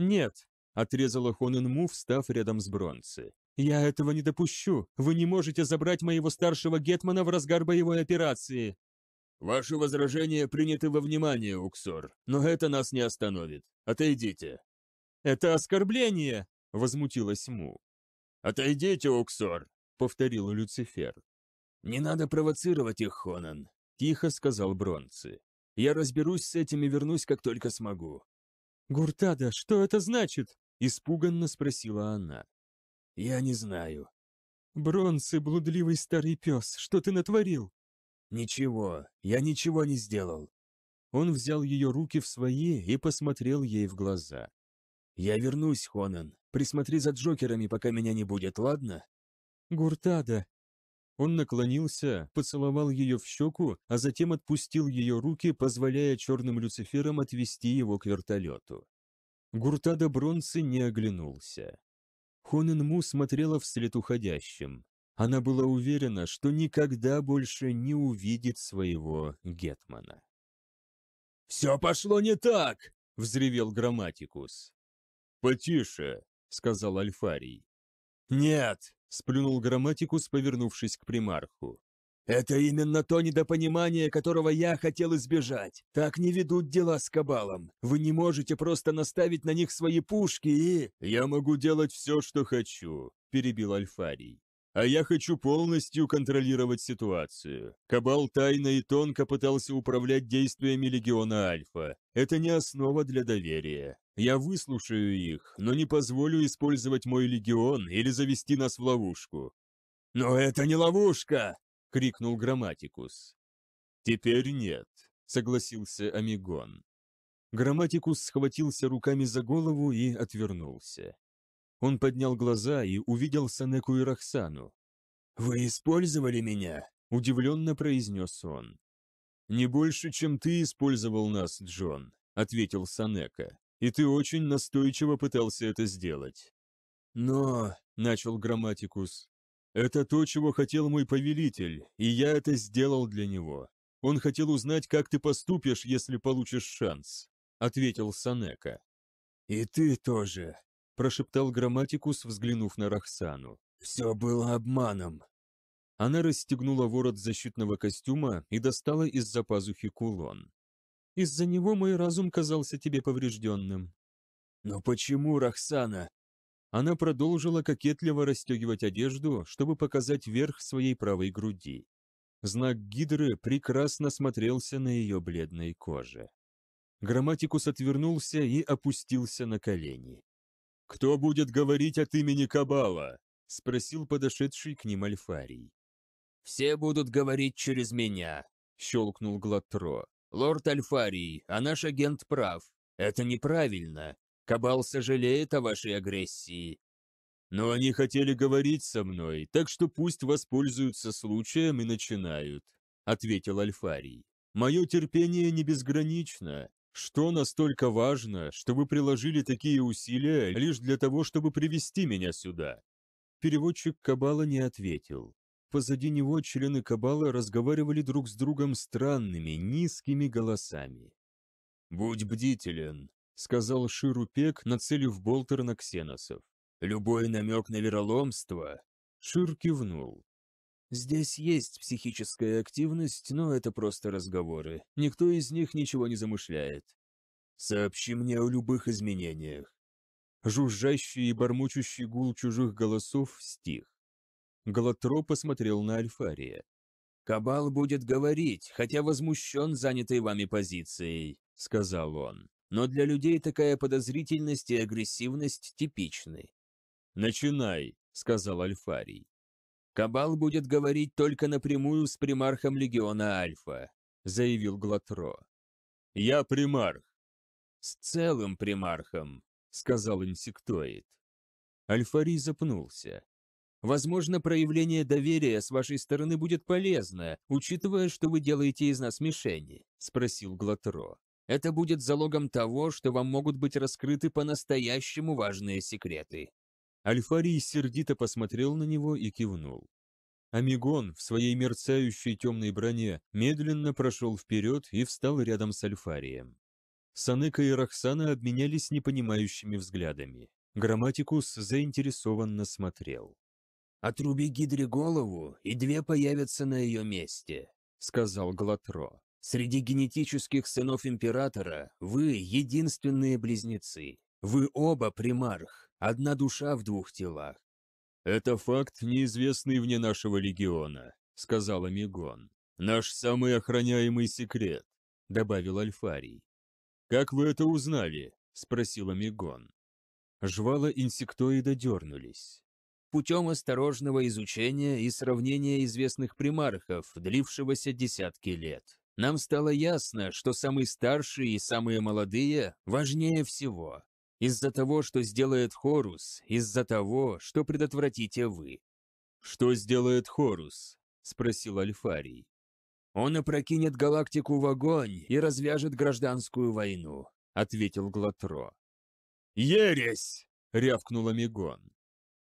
«Нет», — отрезала Хонен Му, встав рядом с Бронцы. «Я этого не допущу. Вы не можете забрать моего старшего гетмана в разгар боевой операции». «Ваши возражения приняты во внимание, Уксор, но это нас не остановит. Отойдите». «Это оскорбление!» — возмутилась Му. «Отойдите, Уксор!» — повторил Люцифер. «Не надо провоцировать их, Хонан», — тихо сказал Бронцы. «Я разберусь с этим и вернусь, как только смогу. «Гуртада, что это значит?» – испуганно спросила она. «Я не знаю». «Бронцы, блудливый старый пес, что ты натворил?» «Ничего, я ничего не сделал». Он взял ее руки в свои и посмотрел ей в глаза. «Я вернусь, Хонан. Присмотри за Джокерами, пока меня не будет, ладно?» «Гуртада, он наклонился, поцеловал ее в щеку, а затем отпустил ее руки, позволяя черным люциферам отвести его к вертолету. Гуртада Бронцы не оглянулся. Хонен Му смотрела вслед уходящим. Она была уверена, что никогда больше не увидит своего Гетмана. «Все пошло не так!» — взревел Грамматикус. «Потише!» — сказал Альфарий. «Нет!» Сплюнул грамматикус, повернувшись к примарху. «Это именно то недопонимание, которого я хотел избежать. Так не ведут дела с кабалом. Вы не можете просто наставить на них свои пушки и...» «Я могу делать все, что хочу», — перебил Альфарий. «А я хочу полностью контролировать ситуацию. Кабал тайно и тонко пытался управлять действиями Легиона Альфа. Это не основа для доверия. Я выслушаю их, но не позволю использовать мой легион или завести нас в ловушку». «Но это не ловушка!» — крикнул Грамматикус. «Теперь нет», — согласился Амигон. Грамматикус схватился руками за голову и отвернулся. Он поднял глаза и увидел Санеку и Рахсану. «Вы использовали меня?» – удивленно произнес он. «Не больше, чем ты использовал нас, Джон», – ответил Санека и ты очень настойчиво пытался это сделать. Но, — начал Грамматикус, — это то, чего хотел мой повелитель, и я это сделал для него. Он хотел узнать, как ты поступишь, если получишь шанс, — ответил Санека. «И ты тоже», — прошептал Грамматикус, взглянув на Рахсану. «Все было обманом». Она расстегнула ворот защитного костюма и достала из-за пазухи кулон. Из-за него мой разум казался тебе поврежденным». «Но почему, Рахсана?» Она продолжила кокетливо расстегивать одежду, чтобы показать верх своей правой груди. Знак Гидры прекрасно смотрелся на ее бледной коже. Грамматикус отвернулся и опустился на колени. «Кто будет говорить от имени Кабала?» — спросил подошедший к ним Альфарий. «Все будут говорить через меня», — щелкнул Глатро. «Лорд Альфарий, а наш агент прав. Это неправильно. Кабал сожалеет о вашей агрессии». «Но они хотели говорить со мной, так что пусть воспользуются случаем и начинают», — ответил Альфарий. «Мое терпение не безгранично. Что настолько важно, что вы приложили такие усилия лишь для того, чтобы привести меня сюда?» Переводчик Кабала не ответил. Позади него члены Кабала разговаривали друг с другом странными, низкими голосами. «Будь бдителен», — сказал Ширупек, нацелив болтер на ксеносов. «Любой намек на вероломство...» Шир кивнул. «Здесь есть психическая активность, но это просто разговоры. Никто из них ничего не замышляет. Сообщи мне о любых изменениях». Жужжащий и бормочущий гул чужих голосов стих. Галатро посмотрел на Альфария. «Кабал будет говорить, хотя возмущен занятой вами позицией», — сказал он. «Но для людей такая подозрительность и агрессивность типичны». «Начинай», — сказал Альфарий. «Кабал будет говорить только напрямую с примархом легиона Альфа», — заявил Глатро. «Я примарх». «С целым примархом», — сказал инсектоид. Альфарий запнулся. Возможно, проявление доверия с вашей стороны будет полезно, учитывая, что вы делаете из нас мишени», – спросил Глатро. «Это будет залогом того, что вам могут быть раскрыты по-настоящему важные секреты». Альфарий сердито посмотрел на него и кивнул. Амигон в своей мерцающей темной броне медленно прошел вперед и встал рядом с Альфарием. Санека и Рахсана обменялись непонимающими взглядами. Грамматикус заинтересованно смотрел. «Отруби гидре голову, и две появятся на ее месте», — сказал Глатро. «Среди генетических сынов императора вы единственные близнецы. Вы оба примарх, одна душа в двух телах». «Это факт, неизвестный вне нашего легиона», — сказал Амигон. «Наш самый охраняемый секрет», — добавил Альфарий. «Как вы это узнали?» — спросил Амигон. Жвала инсектоида дернулись путем осторожного изучения и сравнения известных примархов, длившегося десятки лет. Нам стало ясно, что самые старшие и самые молодые важнее всего. Из-за того, что сделает Хорус, из-за того, что предотвратите вы. «Что сделает Хорус?» – спросил Альфарий. «Он опрокинет галактику в огонь и развяжет гражданскую войну», – ответил Глатро. «Ересь!» – рявкнула Мигон.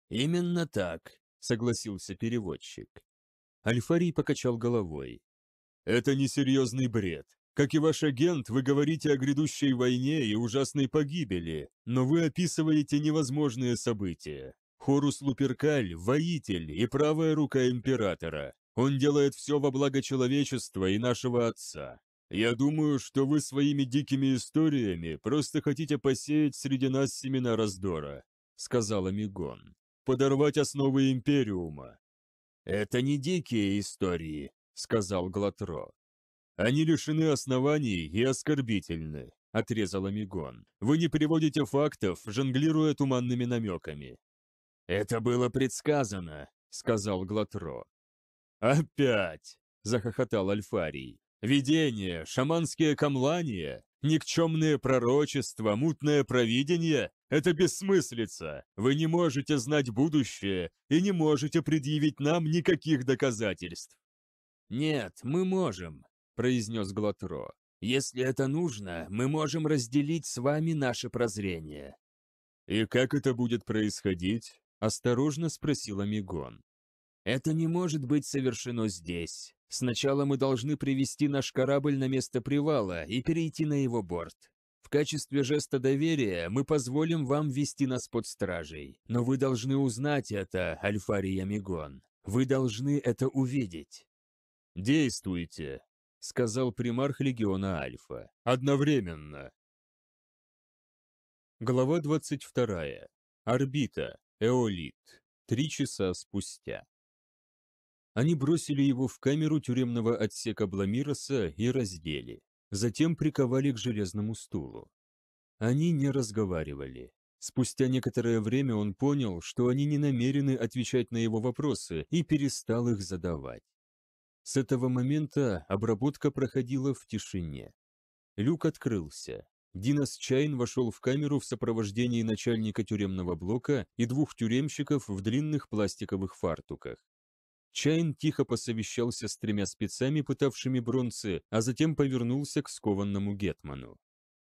«Именно так», — согласился переводчик. Альфарий покачал головой. «Это несерьезный бред. Как и ваш агент, вы говорите о грядущей войне и ужасной погибели, но вы описываете невозможные события. Хорус Луперкаль – воитель и правая рука императора. Он делает все во благо человечества и нашего отца. Я думаю, что вы своими дикими историями просто хотите посеять среди нас семена раздора», – сказала Мигон подорвать основы Империума. «Это не дикие истории», — сказал Глатро. «Они лишены оснований и оскорбительны», — отрезал Амигон. «Вы не приводите фактов, жонглируя туманными намеками». «Это было предсказано», — сказал Глатро. «Опять!» — захохотал Альфарий. «Видение, шаманские камлания, никчемные пророчества, мутное провидение это бессмыслица. Вы не можете знать будущее и не можете предъявить нам никаких доказательств. Нет, мы можем, произнес Глотро. Если это нужно, мы можем разделить с вами наше прозрение. И как это будет происходить? осторожно спросила Мигон. Это не может быть совершено здесь. Сначала мы должны привести наш корабль на место привала и перейти на его борт. В качестве жеста доверия мы позволим вам вести нас под стражей, но вы должны узнать это, Альфария Мигон. Вы должны это увидеть. Действуйте, сказал примарх легиона Альфа. Одновременно. Глава 22. Орбита. Эолит. Три часа спустя. Они бросили его в камеру тюремного отсека Бламироса и раздели. Затем приковали к железному стулу. Они не разговаривали. Спустя некоторое время он понял, что они не намерены отвечать на его вопросы и перестал их задавать. С этого момента обработка проходила в тишине. Люк открылся. Динас Чайн вошел в камеру в сопровождении начальника тюремного блока и двух тюремщиков в длинных пластиковых фартуках. Чайн тихо посовещался с тремя спецами, пытавшими бронцы, а затем повернулся к скованному гетману.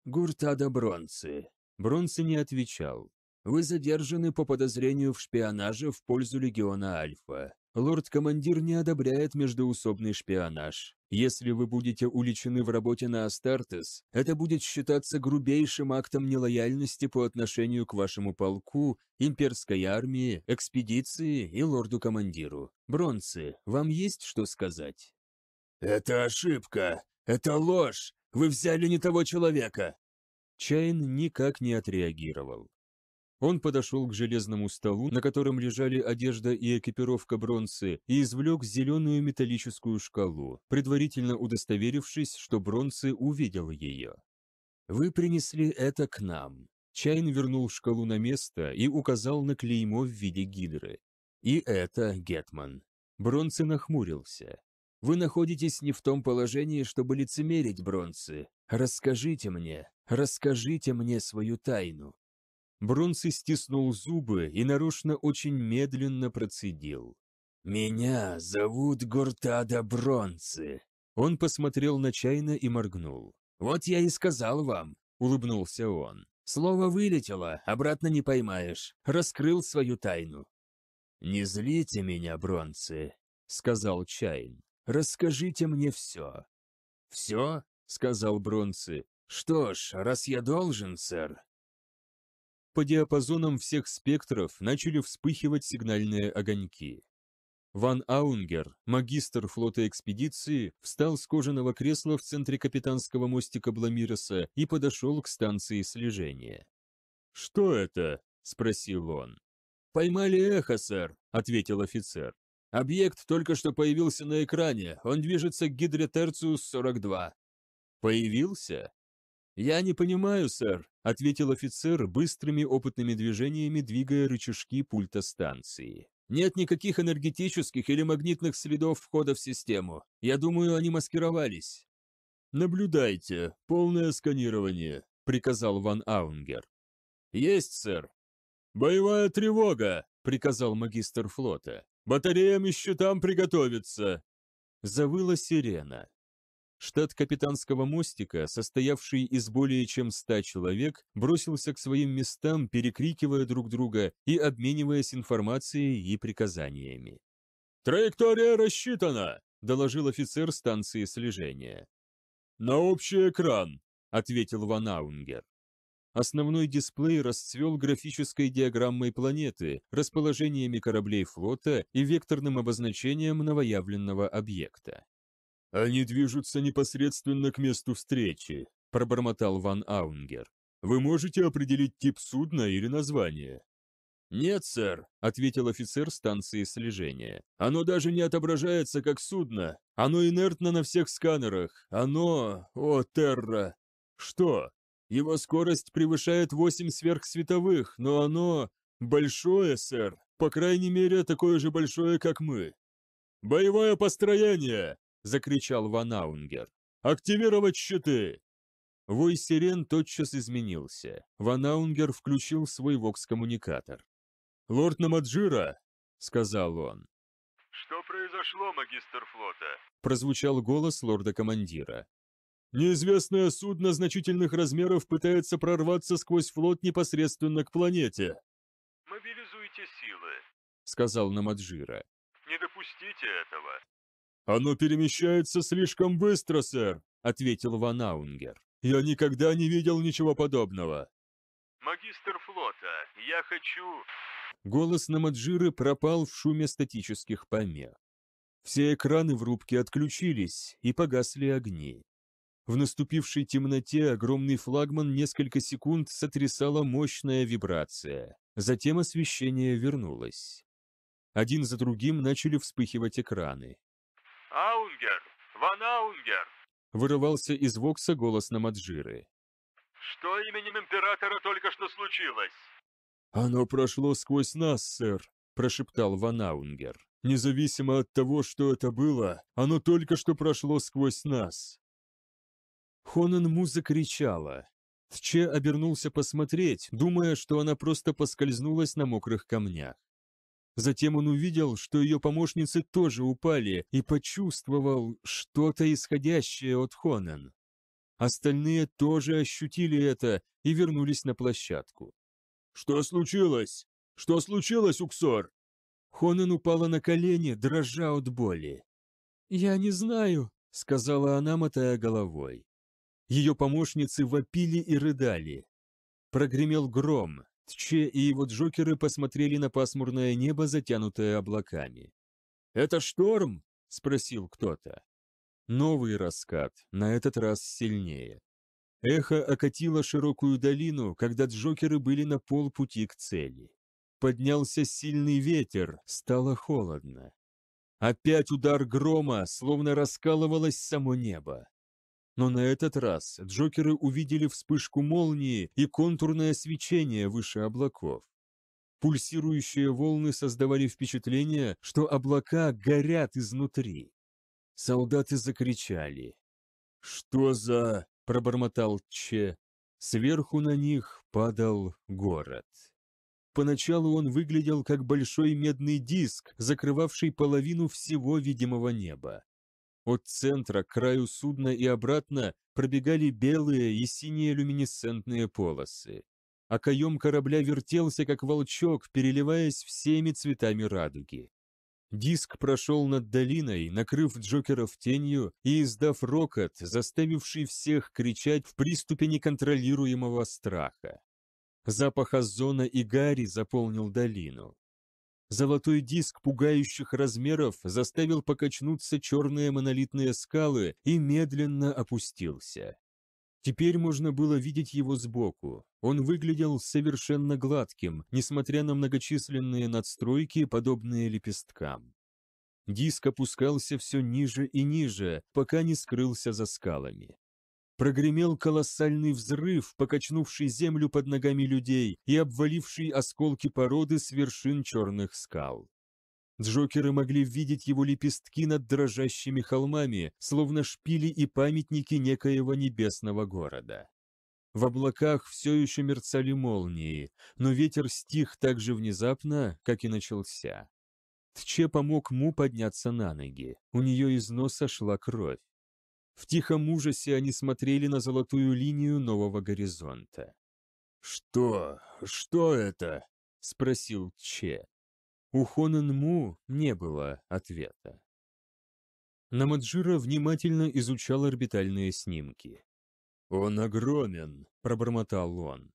«Гуртада бронцы». Бронцы не отвечал. «Вы задержаны по подозрению в шпионаже в пользу легиона Альфа. Лорд-командир не одобряет междоусобный шпионаж. Если вы будете уличены в работе на Астартес, это будет считаться грубейшим актом нелояльности по отношению к вашему полку, имперской армии, экспедиции и лорду-командиру. Бронцы, вам есть что сказать? «Это ошибка! Это ложь! Вы взяли не того человека!» Чайн никак не отреагировал. Он подошел к железному столу, на котором лежали одежда и экипировка бронзы, и извлек зеленую металлическую шкалу, предварительно удостоверившись, что бронзы увидел ее. «Вы принесли это к нам». Чайн вернул шкалу на место и указал на клеймо в виде гидры. «И это Гетман». Бронце нахмурился. «Вы находитесь не в том положении, чтобы лицемерить Бронце. Расскажите мне, расскажите мне свою тайну. Бронси стиснул зубы и нарочно очень медленно процедил. «Меня зовут Гортада Бронси». Он посмотрел на Чайна и моргнул. «Вот я и сказал вам», — улыбнулся он. «Слово вылетело, обратно не поймаешь. Раскрыл свою тайну». «Не злите меня, Бронси», — сказал Чайн. «Расскажите мне все». «Все?» — сказал Бронси. «Что ж, раз я должен, сэр, по диапазонам всех спектров начали вспыхивать сигнальные огоньки. Ван Аунгер, магистр флота экспедиции, встал с кожаного кресла в центре капитанского мостика Бламироса и подошел к станции слежения. «Что это?» – спросил он. «Поймали эхо, сэр», – ответил офицер. «Объект только что появился на экране, он движется к гидротерциус-42». «Появился?» «Я не понимаю, сэр», — ответил офицер, быстрыми опытными движениями двигая рычажки пульта станции. «Нет никаких энергетических или магнитных следов входа в систему. Я думаю, они маскировались». «Наблюдайте. Полное сканирование», — приказал Ван Аунгер. «Есть, сэр». «Боевая тревога», — приказал магистр флота. «Батареям и щитам приготовиться». Завыла сирена. Штат капитанского мостика, состоявший из более чем ста человек, бросился к своим местам, перекрикивая друг друга и обмениваясь информацией и приказаниями. «Траектория рассчитана!» – доложил офицер станции слежения. «На общий экран!» – ответил Ван Аунгер. Основной дисплей расцвел графической диаграммой планеты, расположениями кораблей флота и векторным обозначением новоявленного объекта. «Они движутся непосредственно к месту встречи», – пробормотал Ван Аунгер. «Вы можете определить тип судна или название?» «Нет, сэр», — ответил офицер станции слежения. «Оно даже не отображается как судно. Оно инертно на всех сканерах. Оно... О, Терра!» «Что?» «Его скорость превышает восемь сверхсветовых, но оно... большое, сэр. По крайней мере, такое же большое, как мы». «Боевое построение!» закричал Ван Аунгер. «Активировать щиты!» Вой сирен тотчас изменился. Ван Аунгер включил свой вокс-коммуникатор. «Лорд Намаджира!» — сказал он. «Что произошло, магистр флота?» — прозвучал голос лорда-командира. «Неизвестное судно значительных размеров пытается прорваться сквозь флот непосредственно к планете». «Мобилизуйте силы», — сказал Намаджира. «Не допустите этого». «Оно перемещается слишком быстро, сэр», — ответил Ван Аунгер. «Я никогда не видел ничего подобного». «Магистр флота, я хочу...» Голос Намаджиры пропал в шуме статических помех. Все экраны в рубке отключились и погасли огни. В наступившей темноте огромный флагман несколько секунд сотрясала мощная вибрация. Затем освещение вернулось. Один за другим начали вспыхивать экраны. Аульгер! Ван Вырывался из вокса голос Намаджиры. «Что именем императора только что случилось?» «Оно прошло сквозь нас, сэр», – прошептал Ван «Независимо от того, что это было, оно только что прошло сквозь нас». Хонан Му закричала. Тче обернулся посмотреть, думая, что она просто поскользнулась на мокрых камнях. Затем он увидел, что ее помощницы тоже упали, и почувствовал что-то исходящее от Хонан. Остальные тоже ощутили это и вернулись на площадку. «Что случилось? Что случилось, Уксор?» Хонан упала на колени, дрожа от боли. «Я не знаю», — сказала она, мотая головой. Ее помощницы вопили и рыдали. Прогремел гром, Тче и его джокеры посмотрели на пасмурное небо, затянутое облаками. «Это шторм?» — спросил кто-то. Новый раскат, на этот раз сильнее. Эхо окатило широкую долину, когда джокеры были на полпути к цели. Поднялся сильный ветер, стало холодно. Опять удар грома, словно раскалывалось само небо. Но на этот раз Джокеры увидели вспышку молнии и контурное свечение выше облаков. Пульсирующие волны создавали впечатление, что облака горят изнутри. Солдаты закричали. «Что за...» — пробормотал Че. Сверху на них падал город. Поначалу он выглядел как большой медный диск, закрывавший половину всего видимого неба. От центра к краю судна и обратно пробегали белые и синие люминесцентные полосы. А каем корабля вертелся, как волчок, переливаясь всеми цветами радуги. Диск прошел над долиной, накрыв Джокеров тенью и издав рокот, заставивший всех кричать в приступе неконтролируемого страха. Запах озона и гари заполнил долину. Золотой диск пугающих размеров заставил покачнуться черные монолитные скалы и медленно опустился. Теперь можно было видеть его сбоку. Он выглядел совершенно гладким, несмотря на многочисленные надстройки, подобные лепесткам. Диск опускался все ниже и ниже, пока не скрылся за скалами. Прогремел колоссальный взрыв, покачнувший землю под ногами людей и обваливший осколки породы с вершин черных скал. Джокеры могли видеть его лепестки над дрожащими холмами, словно шпили и памятники некоего небесного города. В облаках все еще мерцали молнии, но ветер стих так же внезапно, как и начался. Тче помог Му подняться на ноги, у нее из носа шла кровь. В тихом ужасе они смотрели на золотую линию нового горизонта. «Что? Что это?» — спросил Че. У Хонен Му не было ответа. Намаджира внимательно изучал орбитальные снимки. «Он огромен», — пробормотал он.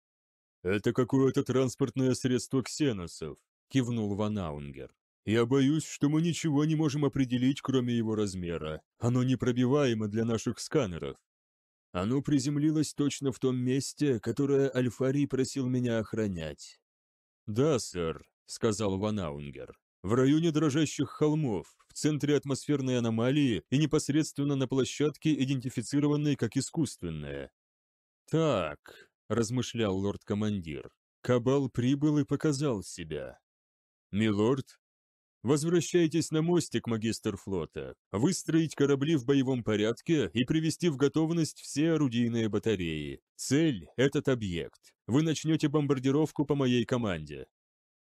«Это какое-то транспортное средство ксеносов», — кивнул Ван Аунгер. Я боюсь, что мы ничего не можем определить, кроме его размера. Оно непробиваемо для наших сканеров. Оно приземлилось точно в том месте, которое Альфари просил меня охранять. «Да, сэр», — сказал Ванаунгер. «В районе дрожащих холмов, в центре атмосферной аномалии и непосредственно на площадке, идентифицированной как искусственная». «Так», — размышлял лорд-командир, — «Кабал прибыл и показал себя». «Милорд», Возвращайтесь на мостик, магистр флота, выстроить корабли в боевом порядке и привести в готовность все орудийные батареи. Цель – этот объект. Вы начнете бомбардировку по моей команде.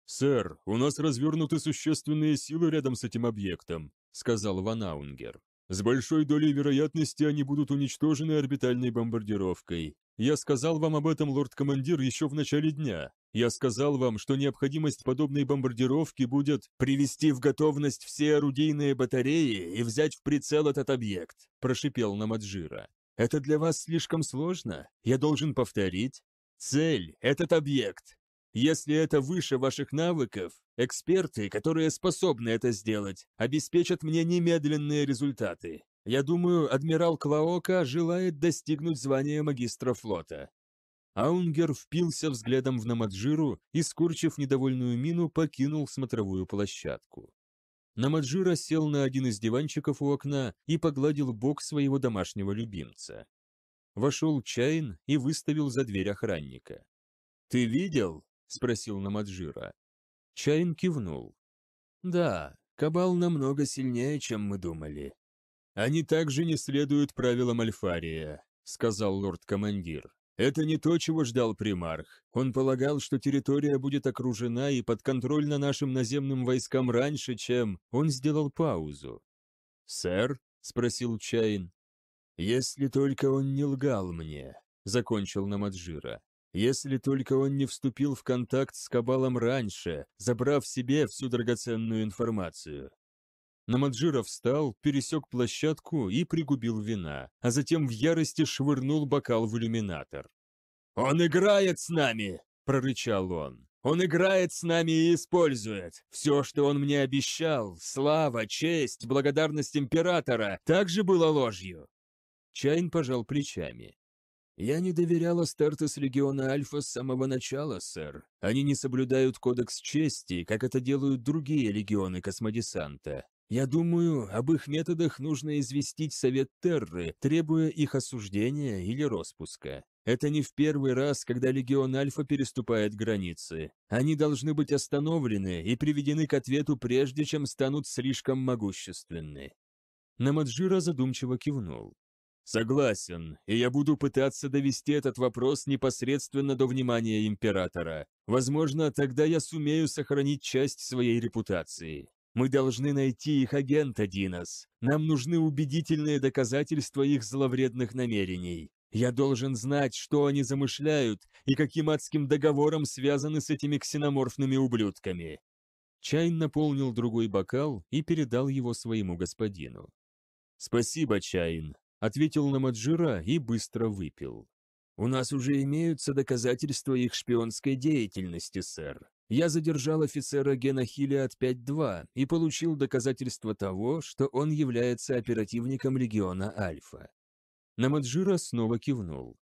«Сэр, у нас развернуты существенные силы рядом с этим объектом», – сказал Ван Аунгер. «С большой долей вероятности они будут уничтожены орбитальной бомбардировкой. Я сказал вам об этом, лорд-командир, еще в начале дня. Я сказал вам, что необходимость подобной бомбардировки будет привести в готовность все орудийные батареи и взять в прицел этот объект», – прошипел Намаджира. «Это для вас слишком сложно? Я должен повторить. Цель – этот объект. Если это выше ваших навыков, эксперты, которые способны это сделать, обеспечат мне немедленные результаты. Я думаю, адмирал Кваока желает достигнуть звания магистра флота». Аунгер впился взглядом в Намаджиру и, скорчив недовольную мину, покинул смотровую площадку. Намаджира сел на один из диванчиков у окна и погладил бок своего домашнего любимца. Вошел Чайн и выставил за дверь охранника. «Ты видел?» – спросил Намаджира. Чайн кивнул. «Да, Кабал намного сильнее, чем мы думали. «Они также не следуют правилам Альфария», — сказал лорд-командир. «Это не то, чего ждал примарх. Он полагал, что территория будет окружена и подконтрольна нашим наземным войскам раньше, чем...» Он сделал паузу. «Сэр?» — спросил Чайн. «Если только он не лгал мне», — закончил Намаджира. «Если только он не вступил в контакт с Кабалом раньше, забрав себе всю драгоценную информацию. Намаджира встал, пересек площадку и пригубил вина, а затем в ярости швырнул бокал в иллюминатор. «Он играет с нами!» – прорычал он. «Он играет с нами и использует! Все, что он мне обещал, слава, честь, благодарность императора, также было ложью!» Чайн пожал плечами. «Я не доверял Астартес Легиона Альфа с самого начала, сэр. Они не соблюдают кодекс чести, как это делают другие легионы космодесанта. Я думаю, об их методах нужно известить Совет Терры, требуя их осуждения или распуска. Это не в первый раз, когда Легион Альфа переступает границы. Они должны быть остановлены и приведены к ответу, прежде чем станут слишком могущественны. Намаджира задумчиво кивнул. «Согласен, и я буду пытаться довести этот вопрос непосредственно до внимания Императора. Возможно, тогда я сумею сохранить часть своей репутации. Мы должны найти их агента, Динос. Нам нужны убедительные доказательства их зловредных намерений. Я должен знать, что они замышляют и каким адским договором связаны с этими ксеноморфными ублюдками». Чайн наполнил другой бокал и передал его своему господину. «Спасибо, Чайн», — ответил Намаджира и быстро выпил. «У нас уже имеются доказательства их шпионской деятельности, сэр», я задержал офицера Гена Хилля от 5-2 и получил доказательство того, что он является оперативником легиона Альфа. Намаджира снова кивнул.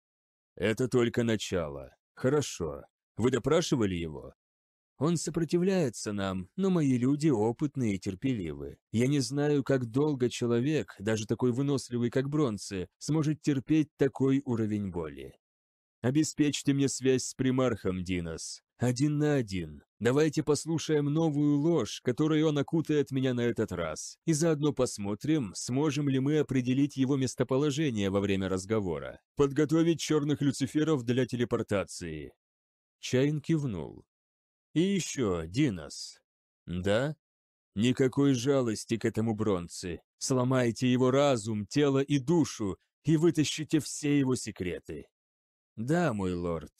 «Это только начало. Хорошо. Вы допрашивали его?» «Он сопротивляется нам, но мои люди опытные и терпеливы. Я не знаю, как долго человек, даже такой выносливый, как Бронцы, сможет терпеть такой уровень боли. Обеспечьте мне связь с примархом, Динос. Один на один. Давайте послушаем новую ложь, которой он окутает меня на этот раз, и заодно посмотрим, сможем ли мы определить его местоположение во время разговора. Подготовить черных люциферов для телепортации. Чайн кивнул. И еще, Динос. Да? Никакой жалости к этому бронце. Сломайте его разум, тело и душу, и вытащите все его секреты. Да, мой лорд,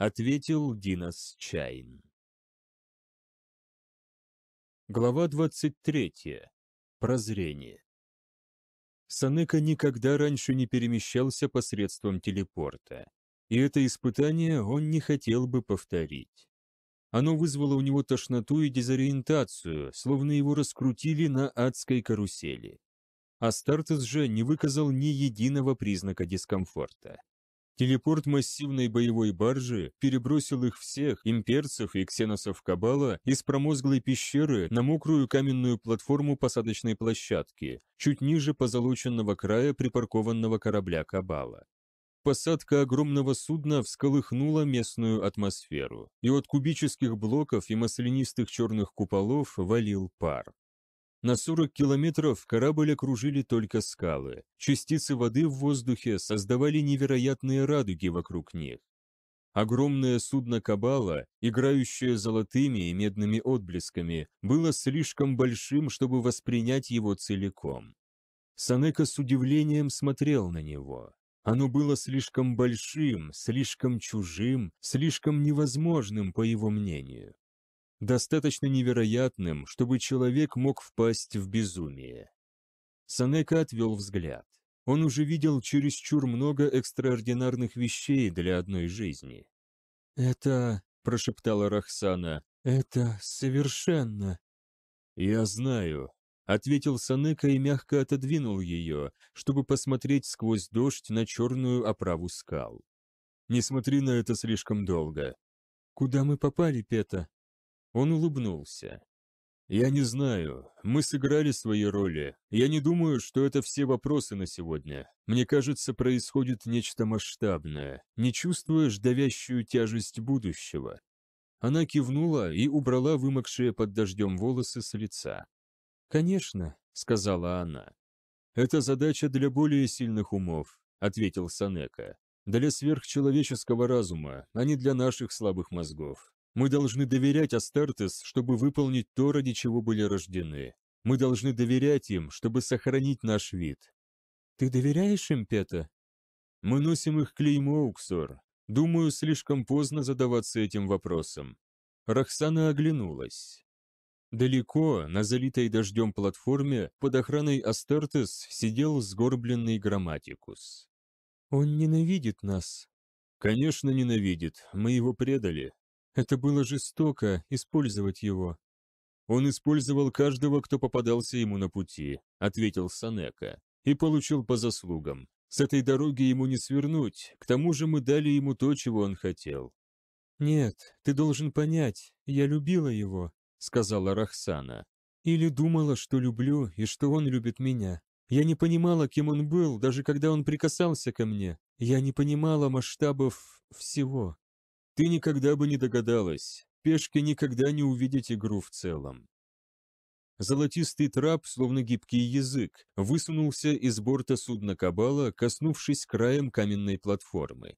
ответил Динас Чайн. Глава 23. Прозрение. Санека никогда раньше не перемещался посредством телепорта, и это испытание он не хотел бы повторить. Оно вызвало у него тошноту и дезориентацию, словно его раскрутили на адской карусели. Астартес же не выказал ни единого признака дискомфорта. Телепорт массивной боевой баржи перебросил их всех, имперцев и ксеносов Кабала, из промозглой пещеры на мокрую каменную платформу посадочной площадки, чуть ниже позолоченного края припаркованного корабля Кабала. Посадка огромного судна всколыхнула местную атмосферу, и от кубических блоков и маслянистых черных куполов валил пар. На 40 километров корабль окружили только скалы. Частицы воды в воздухе создавали невероятные радуги вокруг них. Огромное судно «Кабала», играющее золотыми и медными отблесками, было слишком большим, чтобы воспринять его целиком. Санека с удивлением смотрел на него. Оно было слишком большим, слишком чужим, слишком невозможным, по его мнению достаточно невероятным, чтобы человек мог впасть в безумие. Санека отвел взгляд. Он уже видел чересчур много экстраординарных вещей для одной жизни. «Это...» – прошептала Рахсана. «Это совершенно...» «Я знаю», – ответил Санека и мягко отодвинул ее, чтобы посмотреть сквозь дождь на черную оправу скал. «Не смотри на это слишком долго». «Куда мы попали, Пета?» Он улыбнулся. «Я не знаю. Мы сыграли свои роли. Я не думаю, что это все вопросы на сегодня. Мне кажется, происходит нечто масштабное. Не чувствуешь давящую тяжесть будущего». Она кивнула и убрала вымокшие под дождем волосы с лица. «Конечно», — сказала она. «Это задача для более сильных умов», — ответил Санека. «Для сверхчеловеческого разума, а не для наших слабых мозгов. Мы должны доверять Астартес, чтобы выполнить то, ради чего были рождены. Мы должны доверять им, чтобы сохранить наш вид. Ты доверяешь им, Пета? Мы носим их клеймо, Уксор. Думаю, слишком поздно задаваться этим вопросом. Рахсана оглянулась. Далеко, на залитой дождем платформе, под охраной Астартес сидел сгорбленный грамматикус. «Он ненавидит нас». «Конечно, ненавидит. Мы его предали. Это было жестоко использовать его. Он использовал каждого, кто попадался ему на пути, ответил Санека, и получил по заслугам. С этой дороги ему не свернуть, к тому же мы дали ему то, чего он хотел. «Нет, ты должен понять, я любила его», — сказала Рахсана. «Или думала, что люблю и что он любит меня. Я не понимала, кем он был, даже когда он прикасался ко мне. Я не понимала масштабов всего. Ты никогда бы не догадалась, пешки никогда не увидят игру в целом. Золотистый трап, словно гибкий язык, высунулся из борта судна Кабала, коснувшись краем каменной платформы.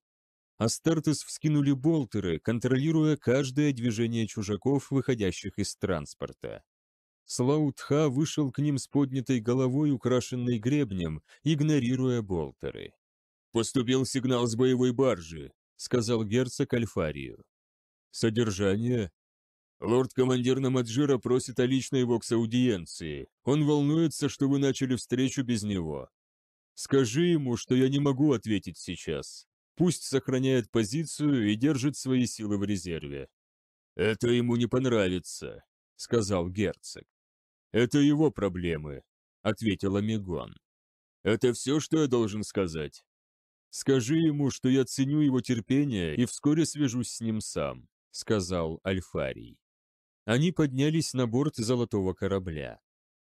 Астартес вскинули болтеры, контролируя каждое движение чужаков, выходящих из транспорта. Слаутха вышел к ним с поднятой головой, украшенной гребнем, игнорируя болтеры. «Поступил сигнал с боевой баржи», сказал герцог Альфарию. «Содержание?» «Лорд-командир Намаджира просит о личной его к аудиенции. Он волнуется, что вы начали встречу без него. Скажи ему, что я не могу ответить сейчас. Пусть сохраняет позицию и держит свои силы в резерве». «Это ему не понравится», — сказал герцог. «Это его проблемы», — ответила Мегон. «Это все, что я должен сказать?» «Скажи ему, что я ценю его терпение и вскоре свяжусь с ним сам», — сказал Альфарий. Они поднялись на борт золотого корабля.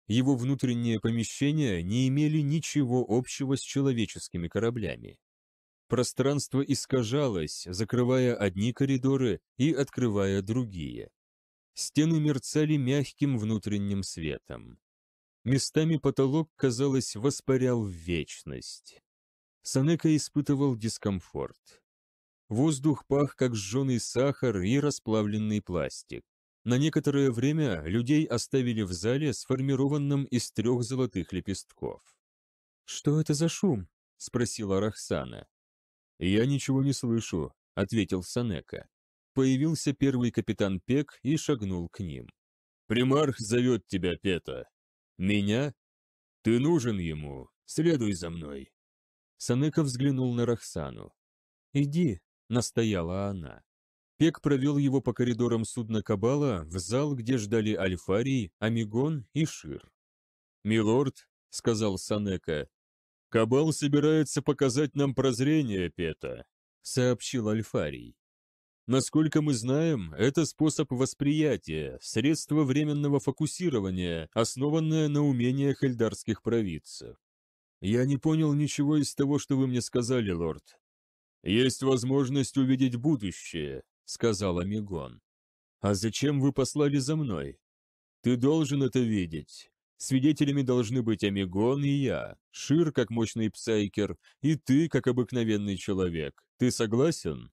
Его внутренние помещения не имели ничего общего с человеческими кораблями. Пространство искажалось, закрывая одни коридоры и открывая другие. Стены мерцали мягким внутренним светом. Местами потолок, казалось, воспарял в вечность. Санека испытывал дискомфорт. Воздух пах, как сжженный сахар и расплавленный пластик. На некоторое время людей оставили в зале, сформированном из трех золотых лепестков. «Что это за шум?» — спросила Рахсана. «Я ничего не слышу», — ответил Санека. Появился первый капитан Пек и шагнул к ним. «Примарх зовет тебя, Пета. Меня? Ты нужен ему. Следуй за мной». Саныков взглянул на Рахсану. «Иди», — настояла она. Пек провел его по коридорам судна Кабала в зал, где ждали Альфарий, Амигон и Шир. «Милорд», — сказал Санека, — «Кабал собирается показать нам прозрение Пета», — сообщил Альфарий. Насколько мы знаем, это способ восприятия, средство временного фокусирования, основанное на умениях эльдарских провидцев. «Я не понял ничего из того, что вы мне сказали, лорд». «Есть возможность увидеть будущее», — сказал Амигон. «А зачем вы послали за мной?» «Ты должен это видеть. Свидетелями должны быть Амигон и я, Шир как мощный псайкер, и ты как обыкновенный человек. Ты согласен?»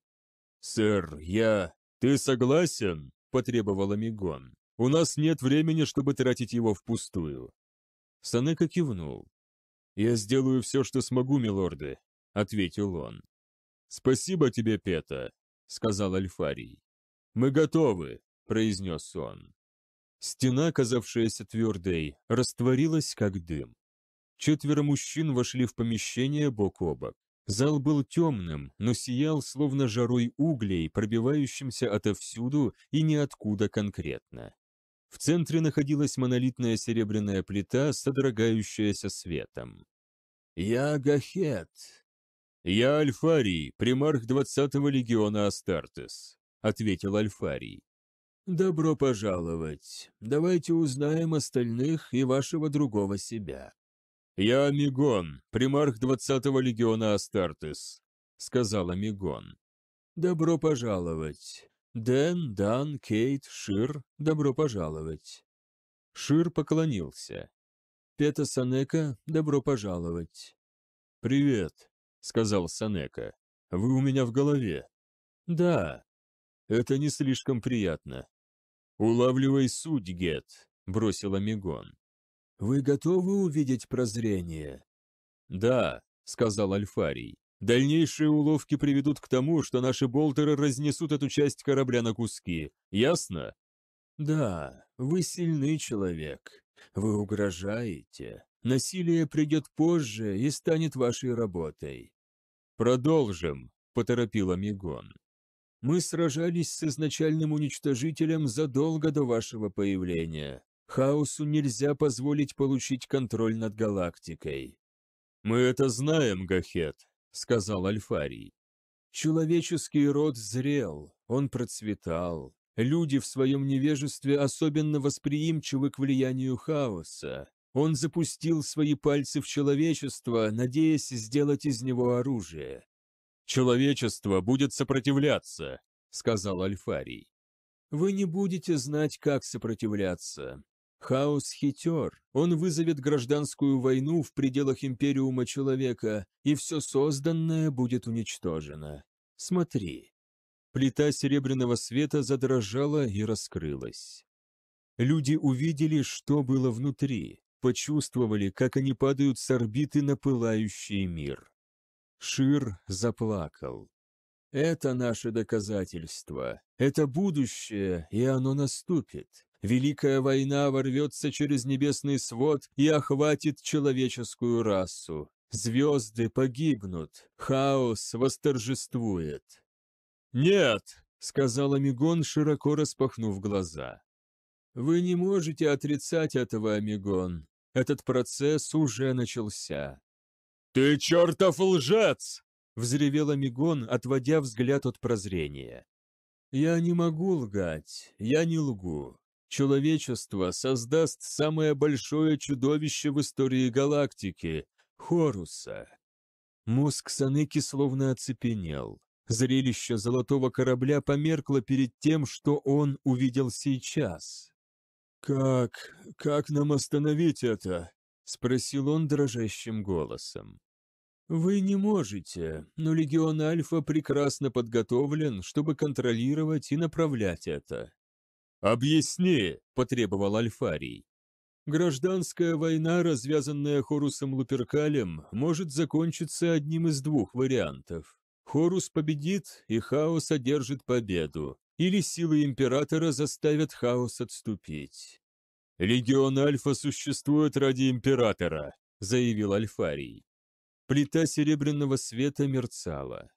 «Сэр, я...» «Ты согласен?» – потребовал Амигон. «У нас нет времени, чтобы тратить его впустую». Санека кивнул. «Я сделаю все, что смогу, милорды», — ответил он. «Спасибо тебе, Пета», — сказал Альфарий. «Мы готовы», — произнес он. Стена, казавшаяся твердой, растворилась, как дым. Четверо мужчин вошли в помещение бок о бок. Зал был темным, но сиял словно жарой углей, пробивающимся отовсюду и ниоткуда конкретно. В центре находилась монолитная серебряная плита, содрогающаяся светом. «Я Гахет», «Я Альфарий, примарх двадцатого легиона Астартес», — ответил Альфарий. «Добро пожаловать. Давайте узнаем остальных и вашего другого себя». «Я Амигон, примарх двадцатого легиона Астартес», — сказал Амигон. «Добро пожаловать. Дэн, Дан, Кейт, Шир, добро пожаловать. Шир поклонился. Пета Санека, добро пожаловать. Привет, сказал Санека. Вы у меня в голове. Да. Это не слишком приятно. Улавливай суть, Гет, бросила Мигон. Вы готовы увидеть прозрение? Да, сказал Альфарий. Дальнейшие уловки приведут к тому, что наши болтеры разнесут эту часть корабля на куски. Ясно? Да, вы сильный человек. Вы угрожаете. Насилие придет позже и станет вашей работой. Продолжим, поторопила Мигон. Мы сражались с изначальным уничтожителем задолго до вашего появления. Хаосу нельзя позволить получить контроль над галактикой. Мы это знаем, Гахет, сказал Альфарий. Человеческий род зрел, он процветал. Люди в своем невежестве особенно восприимчивы к влиянию хаоса. Он запустил свои пальцы в человечество, надеясь сделать из него оружие. «Человечество будет сопротивляться», — сказал Альфарий. «Вы не будете знать, как сопротивляться. Хаос хитер. Он вызовет гражданскую войну в пределах Империума Человека, и все созданное будет уничтожено. Смотри. Плита серебряного света задрожала и раскрылась. Люди увидели, что было внутри, почувствовали, как они падают с орбиты на пылающий мир. Шир заплакал. «Это наше доказательство. Это будущее, и оно наступит. Великая война ворвется через небесный свод и охватит человеческую расу. Звезды погибнут, хаос восторжествует. «Нет!» — сказал Амигон, широко распахнув глаза. «Вы не можете отрицать этого, Амигон. Этот процесс уже начался». «Ты чертов лжец!» — взревел Амигон, отводя взгляд от прозрения. «Я не могу лгать, я не лгу человечество создаст самое большое чудовище в истории галактики – Хоруса. Мозг Саныки словно оцепенел. Зрелище золотого корабля померкло перед тем, что он увидел сейчас. «Как... как нам остановить это?» — спросил он дрожащим голосом. «Вы не можете, но Легион Альфа прекрасно подготовлен, чтобы контролировать и направлять это. «Объясни!» – потребовал Альфарий. Гражданская война, развязанная Хорусом Луперкалем, может закончиться одним из двух вариантов. Хорус победит, и хаос одержит победу, или силы Императора заставят хаос отступить. «Легион Альфа существует ради Императора», — заявил Альфарий. Плита серебряного света мерцала.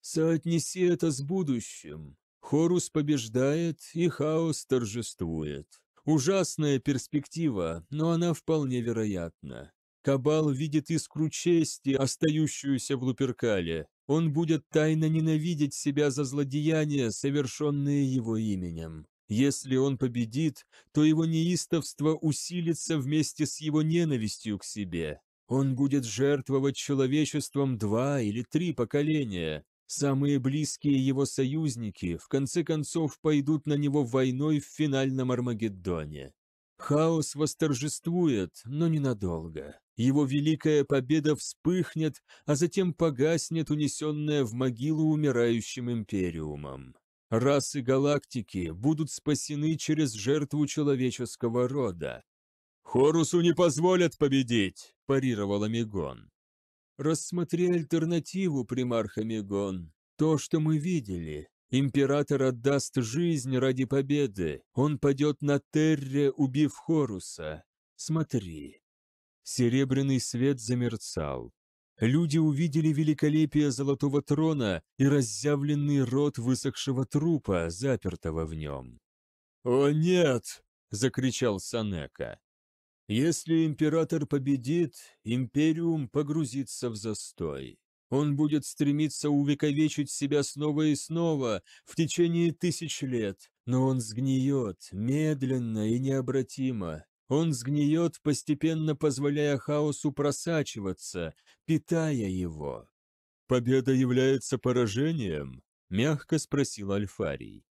«Соотнеси это с будущим», Хорус побеждает, и хаос торжествует. Ужасная перспектива, но она вполне вероятна. Кабал видит искру чести, остающуюся в Луперкале. Он будет тайно ненавидеть себя за злодеяния, совершенные его именем. Если он победит, то его неистовство усилится вместе с его ненавистью к себе. Он будет жертвовать человечеством два или три поколения, Самые близкие его союзники в конце концов пойдут на него войной в финальном Армагеддоне. Хаос восторжествует, но ненадолго. Его великая победа вспыхнет, а затем погаснет, унесенная в могилу умирающим империумом. Расы галактики будут спасены через жертву человеческого рода. «Хорусу не позволят победить!» – парировал Амигон. Рассмотри альтернативу, примарха Мегон. То, что мы видели. Император отдаст жизнь ради победы. Он падет на Терре, убив Хоруса. Смотри. Серебряный свет замерцал. Люди увидели великолепие золотого трона и разъявленный рот высохшего трупа, запертого в нем. «О нет!» — закричал Санека. Если император победит, империум погрузится в застой. Он будет стремиться увековечить себя снова и снова в течение тысяч лет, но он сгниет медленно и необратимо. Он сгниет, постепенно позволяя хаосу просачиваться, питая его. «Победа является поражением?» – мягко спросил Альфарий.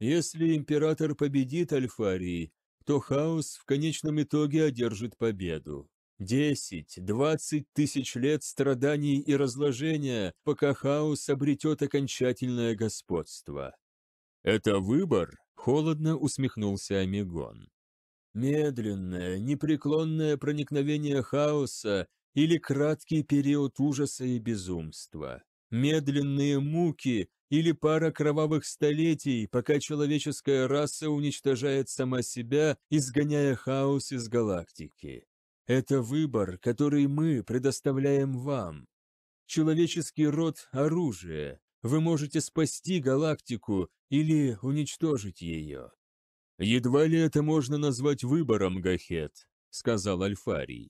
«Если император победит Альфарий, то хаос в конечном итоге одержит победу. Десять, двадцать тысяч лет страданий и разложения, пока хаос обретет окончательное господство. «Это выбор?» — холодно усмехнулся Амигон. «Медленное, непреклонное проникновение хаоса или краткий период ужаса и безумства. Медленные муки или пара кровавых столетий, пока человеческая раса уничтожает сама себя, изгоняя хаос из галактики. Это выбор, который мы предоставляем вам. Человеческий род – оружие. Вы можете спасти галактику или уничтожить ее. «Едва ли это можно назвать выбором, Гахет», — сказал Альфарий.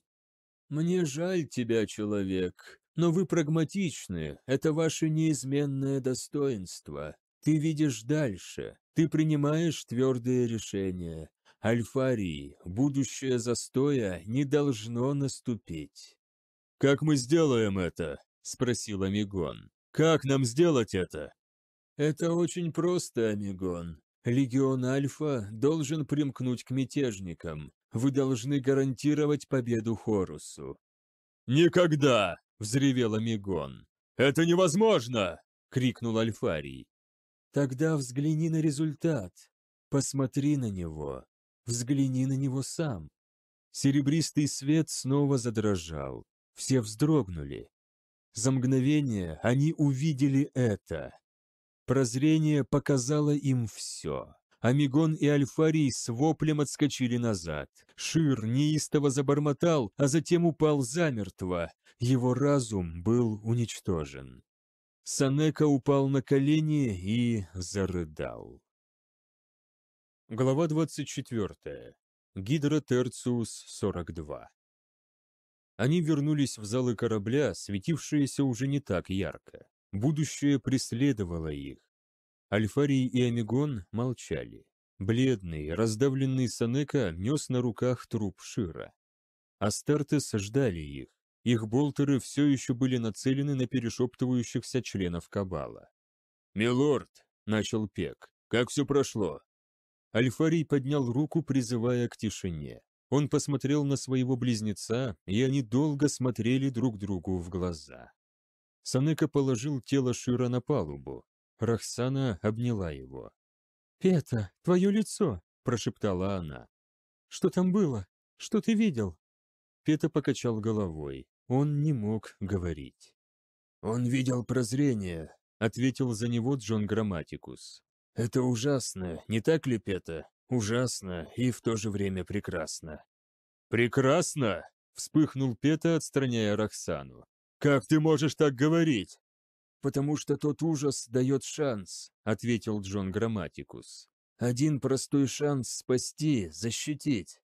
«Мне жаль тебя, человек, но вы прагматичны, это ваше неизменное достоинство. Ты видишь дальше, ты принимаешь твердые решения. Альфарии, будущее застоя не должно наступить. «Как мы сделаем это?» – спросил Амигон. «Как нам сделать это?» «Это очень просто, Амигон. Легион Альфа должен примкнуть к мятежникам. Вы должны гарантировать победу Хорусу». «Никогда!» — взревела Мигон. «Это невозможно!» — крикнул Альфарий. «Тогда взгляни на результат. Посмотри на него. Взгляни на него сам». Серебристый свет снова задрожал. Все вздрогнули. За мгновение они увидели это. Прозрение показало им все. Амигон и Альфарий с воплем отскочили назад. Шир неистово забормотал, а затем упал замертво его разум был уничтожен. Санека упал на колени и зарыдал. Глава 24. Гидра Терциус 42. Они вернулись в залы корабля, светившиеся уже не так ярко. Будущее преследовало их. Альфарий и Амигон молчали. Бледный, раздавленный Санека нес на руках труп Шира. Астартес ждали их. Их болтеры все еще были нацелены на перешептывающихся членов Кабала. «Милорд!» — начал Пек. «Как все прошло?» Альфарий поднял руку, призывая к тишине. Он посмотрел на своего близнеца, и они долго смотрели друг другу в глаза. Санека положил тело Шира на палубу. Рахсана обняла его. «Пета, твое лицо!» – прошептала она. «Что там было? Что ты видел?» Пета покачал головой. Он не мог говорить. «Он видел прозрение», — ответил за него Джон Грамматикус. «Это ужасно, не так ли, Пета? Ужасно и в то же время прекрасно». «Прекрасно!» — вспыхнул Пета, отстраняя Рахсану. «Как ты можешь так говорить?» «Потому что тот ужас дает шанс», — ответил Джон Грамматикус. «Один простой шанс спасти, защитить».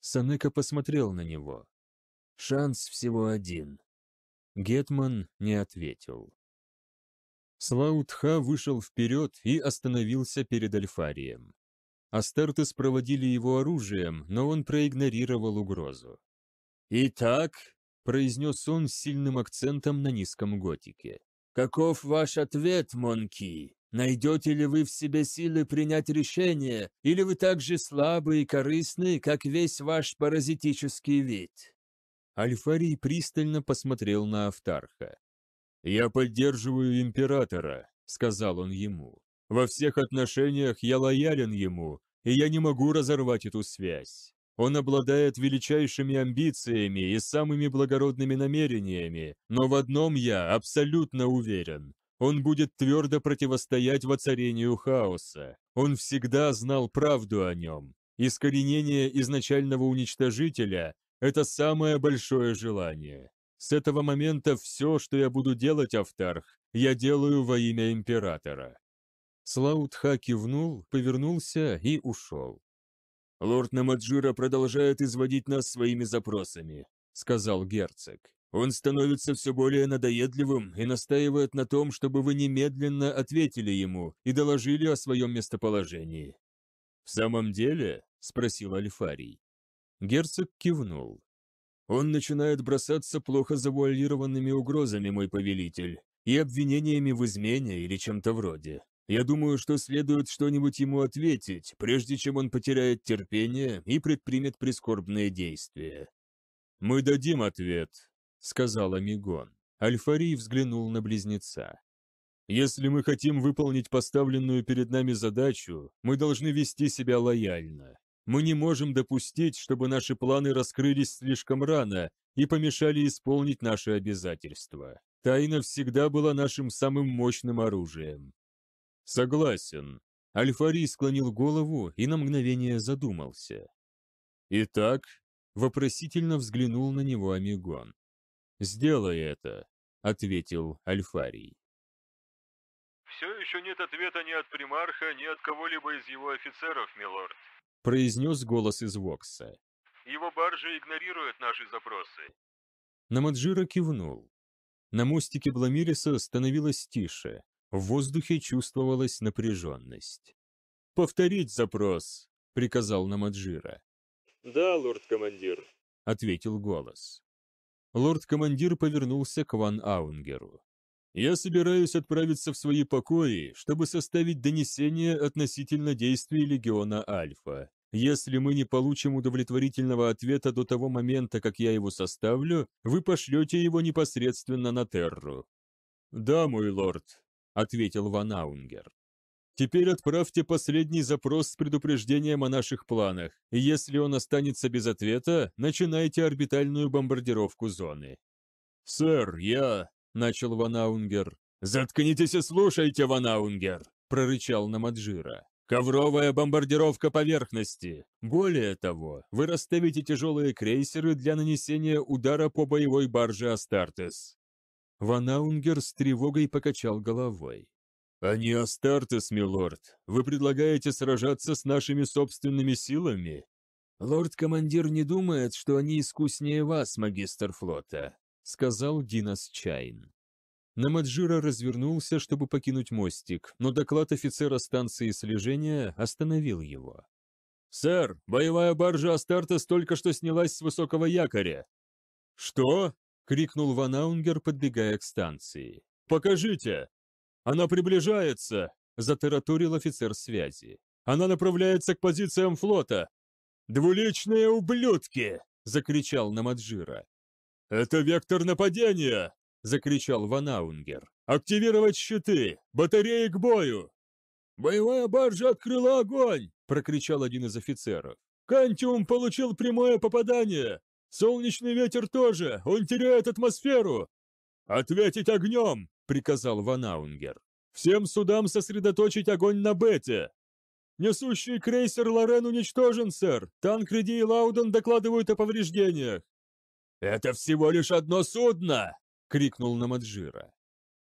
Санека посмотрел на него. Шанс всего один. Гетман не ответил. Слаутха вышел вперед и остановился перед Альфарием. Астартес проводили его оружием, но он проигнорировал угрозу. «Итак», — произнес он с сильным акцентом на низком готике, — «каков ваш ответ, Монки? Найдете ли вы в себе силы принять решение, или вы так же слабы и корыстны, как весь ваш паразитический вид?» Альфарий пристально посмотрел на Автарха. «Я поддерживаю императора», — сказал он ему. «Во всех отношениях я лоялен ему, и я не могу разорвать эту связь. Он обладает величайшими амбициями и самыми благородными намерениями, но в одном я абсолютно уверен. Он будет твердо противостоять воцарению хаоса. Он всегда знал правду о нем. Искоренение изначального уничтожителя это самое большое желание. С этого момента все, что я буду делать, Автарх, я делаю во имя Императора». Слаутха кивнул, повернулся и ушел. «Лорд Намаджира продолжает изводить нас своими запросами», — сказал герцог. «Он становится все более надоедливым и настаивает на том, чтобы вы немедленно ответили ему и доложили о своем местоположении». «В самом деле?» — спросил Альфарий. Герцог кивнул. «Он начинает бросаться плохо завуалированными угрозами, мой повелитель, и обвинениями в измене или чем-то вроде. Я думаю, что следует что-нибудь ему ответить, прежде чем он потеряет терпение и предпримет прискорбные действия». «Мы дадим ответ», — сказал Амигон. Альфарий взглянул на близнеца. «Если мы хотим выполнить поставленную перед нами задачу, мы должны вести себя лояльно. Мы не можем допустить, чтобы наши планы раскрылись слишком рано и помешали исполнить наши обязательства. Тайна всегда была нашим самым мощным оружием. Согласен. Альфарий склонил голову и на мгновение задумался. Итак, вопросительно взглянул на него Амигон. «Сделай это», — ответил Альфарий. «Все еще нет ответа ни от примарха, ни от кого-либо из его офицеров, милорд», произнес голос из Вокса. «Его баржа игнорирует наши запросы». Намаджира кивнул. На мостике Бламириса становилось тише, в воздухе чувствовалась напряженность. «Повторить запрос», — приказал Намаджира. «Да, лорд-командир», — ответил голос. Лорд-командир повернулся к Ван Аунгеру. Я собираюсь отправиться в свои покои, чтобы составить донесение относительно действий легиона Альфа. Если мы не получим удовлетворительного ответа до того момента, как я его составлю, вы пошлете его непосредственно на Терру». «Да, мой лорд», — ответил Ванаунгер. «Теперь отправьте последний запрос с предупреждением о наших планах. И Если он останется без ответа, начинайте орбитальную бомбардировку зоны». «Сэр, я...» начал Ванаунгер. «Заткнитесь и слушайте, Ванаунгер!» – прорычал Намаджира. «Ковровая бомбардировка поверхности! Более того, вы расставите тяжелые крейсеры для нанесения удара по боевой барже Астартес». Ванаунгер с тревогой покачал головой. «Они «А Астартес, милорд. Вы предлагаете сражаться с нашими собственными силами?» «Лорд-командир не думает, что они искуснее вас, магистр флота», сказал Динас Чайн. Намаджира развернулся, чтобы покинуть мостик, но доклад офицера станции слежения остановил его. «Сэр, боевая баржа Астартес только что снялась с высокого якоря!» «Что?» — крикнул Ван Аунгер, подбегая к станции. «Покажите!» «Она приближается!» — затараторил офицер связи. «Она направляется к позициям флота!» «Двуличные ублюдки!» — закричал Намаджира. «Это вектор нападения!» — закричал Ванаунгер. «Активировать щиты! Батареи к бою!» «Боевая баржа открыла огонь!» — прокричал один из офицеров. «Кантиум получил прямое попадание! Солнечный ветер тоже! Он теряет атмосферу!» «Ответить огнем!» — приказал Ванаунгер. «Всем судам сосредоточить огонь на Бете! Несущий крейсер Лорен уничтожен, сэр! Танкреди и Лауден докладывают о повреждениях! «Это всего лишь одно судно!» — крикнул Намаджира.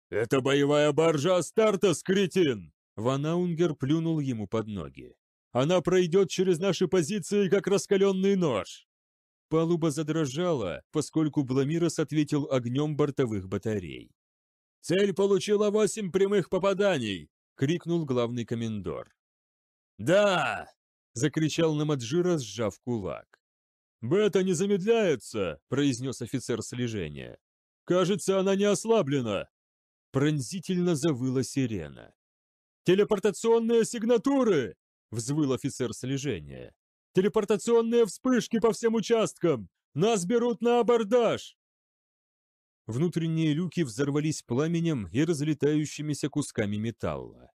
«Это боевая баржа Астартес, кретин!» Ванаунгер плюнул ему под ноги. «Она пройдет через наши позиции, как раскаленный нож!» Палуба задрожала, поскольку Бламирос ответил огнем бортовых батарей. «Цель получила восемь прямых попаданий!» — крикнул главный комендор. «Да!» — закричал Намаджира, сжав кулак. «Бета не замедляется», — произнес офицер слежения. «Кажется, она не ослаблена». Пронзительно завыла сирена. «Телепортационные сигнатуры!» — взвыл офицер слежения. «Телепортационные вспышки по всем участкам! Нас берут на абордаж!» Внутренние люки взорвались пламенем и разлетающимися кусками металла.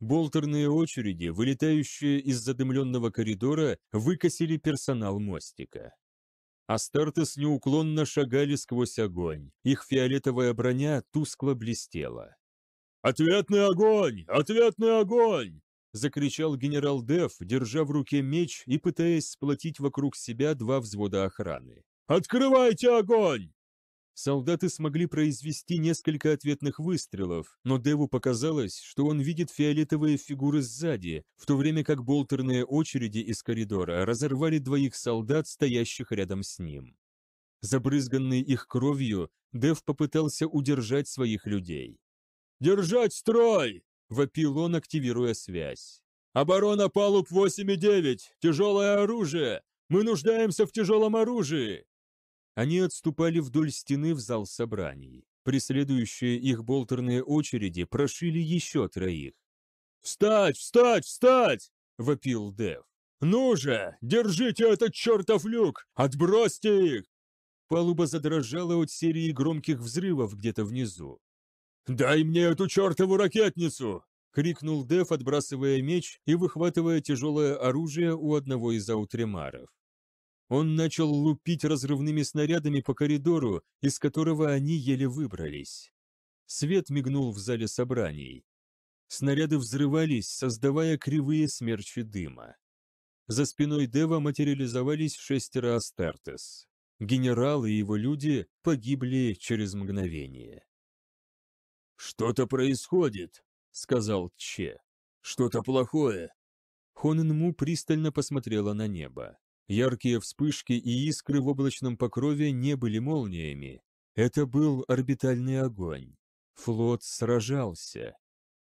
Болтерные очереди, вылетающие из задымленного коридора, выкосили персонал мостика. Астартес неуклонно шагали сквозь огонь, их фиолетовая броня тускло блестела. «Ответный огонь! Ответный огонь!» — закричал генерал Деф, держа в руке меч и пытаясь сплотить вокруг себя два взвода охраны. «Открывайте огонь!» Солдаты смогли произвести несколько ответных выстрелов, но Деву показалось, что он видит фиолетовые фигуры сзади, в то время как болтерные очереди из коридора разорвали двоих солдат, стоящих рядом с ним. Забрызганный их кровью, Дев попытался удержать своих людей. «Держать строй!» – вопил он, активируя связь. «Оборона палуб 8 и 9! Тяжелое оружие! Мы нуждаемся в тяжелом оружии!» Они отступали вдоль стены в зал собраний. Преследующие их болтерные очереди прошили еще троих. «Встать! Встать! Встать!» – вопил Дев. «Ну же! Держите этот чертов люк! Отбросьте их!» Палуба задрожала от серии громких взрывов где-то внизу. «Дай мне эту чертову ракетницу!» — крикнул Дев, отбрасывая меч и выхватывая тяжелое оружие у одного из аутремаров. Он начал лупить разрывными снарядами по коридору, из которого они еле выбрались. Свет мигнул в зале собраний. Снаряды взрывались, создавая кривые смерчи дыма. За спиной Дева материализовались шестеро Астартес. Генерал и его люди погибли через мгновение. «Что-то происходит», — сказал Че. «Что-то плохое». Хоненму пристально посмотрела на небо. Яркие вспышки и искры в облачном покрове не были молниями. Это был орбитальный огонь. Флот сражался.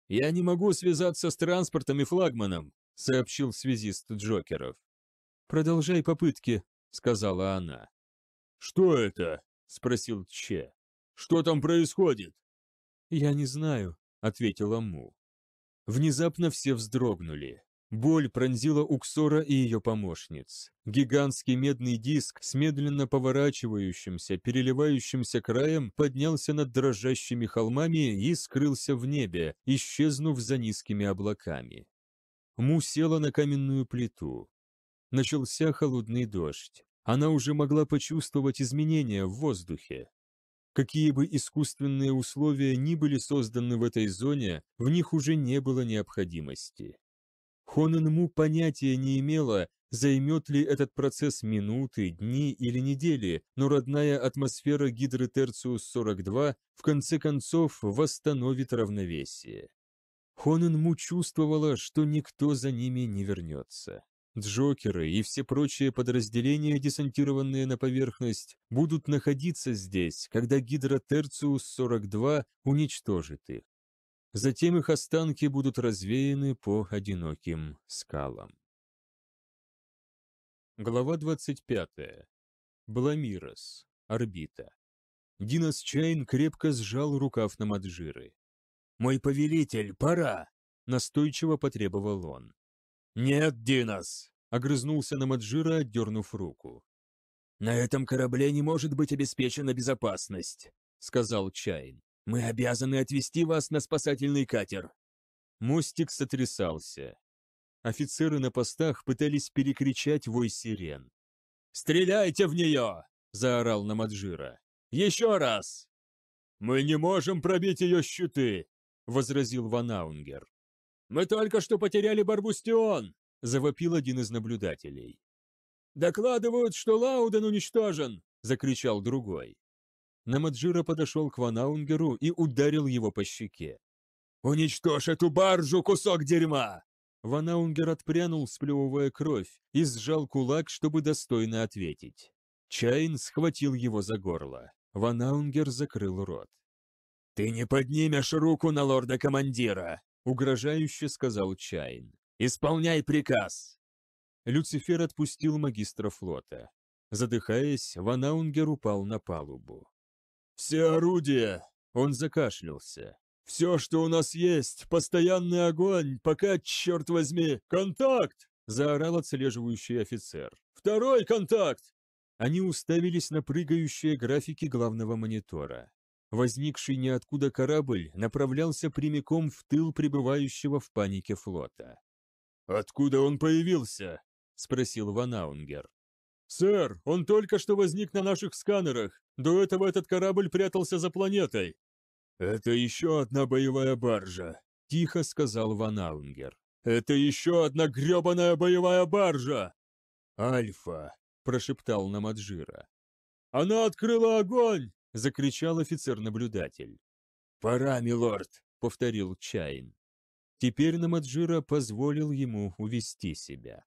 «Я не могу связаться с транспортом и флагманом», — сообщил связист Джокеров. «Продолжай попытки», — сказала она. «Что это?» — спросил Че. «Что там происходит?» «Я не знаю», — ответила Му. Внезапно все вздрогнули. Боль пронзила Уксора и ее помощниц. Гигантский медный диск с медленно поворачивающимся, переливающимся краем поднялся над дрожащими холмами и скрылся в небе, исчезнув за низкими облаками. Му села на каменную плиту. Начался холодный дождь. Она уже могла почувствовать изменения в воздухе, Какие бы искусственные условия ни были созданы в этой зоне, в них уже не было необходимости. Хонэнму понятия не имела, займет ли этот процесс минуты, дни или недели, но родная атмосфера гидры Терциус-42 в конце концов восстановит равновесие. Хонэнму чувствовала, что никто за ними не вернется. Джокеры и все прочие подразделения, десантированные на поверхность, будут находиться здесь, когда гидра Терциус-42 уничтожит их. Затем их останки будут развеяны по одиноким скалам. Глава 25. Баламирос. Орбита. Динас Чайн крепко сжал рукав на Маджиры. «Мой повелитель, пора!» — настойчиво потребовал он. «Нет, Динас!» — огрызнулся на Маджира, отдернув руку. «На этом корабле не может быть обеспечена безопасность», — сказал Чайн. «Мы обязаны отвезти вас на спасательный катер!» Мостик сотрясался. Офицеры на постах пытались перекричать вой сирен. «Стреляйте в нее!» – заорал Намаджира. «Еще раз!» «Мы не можем пробить ее щиты!» – возразил Ванаунгер. «Мы только что потеряли Барбустион!» – завопил один из наблюдателей. «Докладывают, что Лауден уничтожен!» – закричал другой. Намаджира подошел к Ванаунгеру и ударил его по щеке. «Уничтожь эту баржу, кусок дерьма!» Ванаунгер отпрянул, сплевывая кровь, и сжал кулак, чтобы достойно ответить. Чайн схватил его за горло. Ванаунгер закрыл рот. «Ты не поднимешь руку на лорда-командира!» — угрожающе сказал Чайн. «Исполняй приказ!» Люцифер отпустил магистра флота. Задыхаясь, Ванаунгер упал на палубу. «Все орудия!» Он закашлялся. «Все, что у нас есть! Постоянный огонь! Пока, черт возьми! Контакт!» Заорал отслеживающий офицер. «Второй контакт!» Они уставились на прыгающие графики главного монитора. Возникший ниоткуда корабль направлялся прямиком в тыл пребывающего в панике флота. «Откуда он появился?» – спросил Ванаунгер. «Сэр, он только что возник на наших сканерах. До этого этот корабль прятался за планетой». «Это еще одна боевая баржа», – тихо сказал Ван Аунгер. «Это еще одна гребаная боевая баржа!» «Альфа!» – прошептал Намаджира. «Она открыла огонь!» – закричал офицер-наблюдатель. «Пора, милорд!» – повторил Чайн. Теперь Намаджира позволил ему увести себя.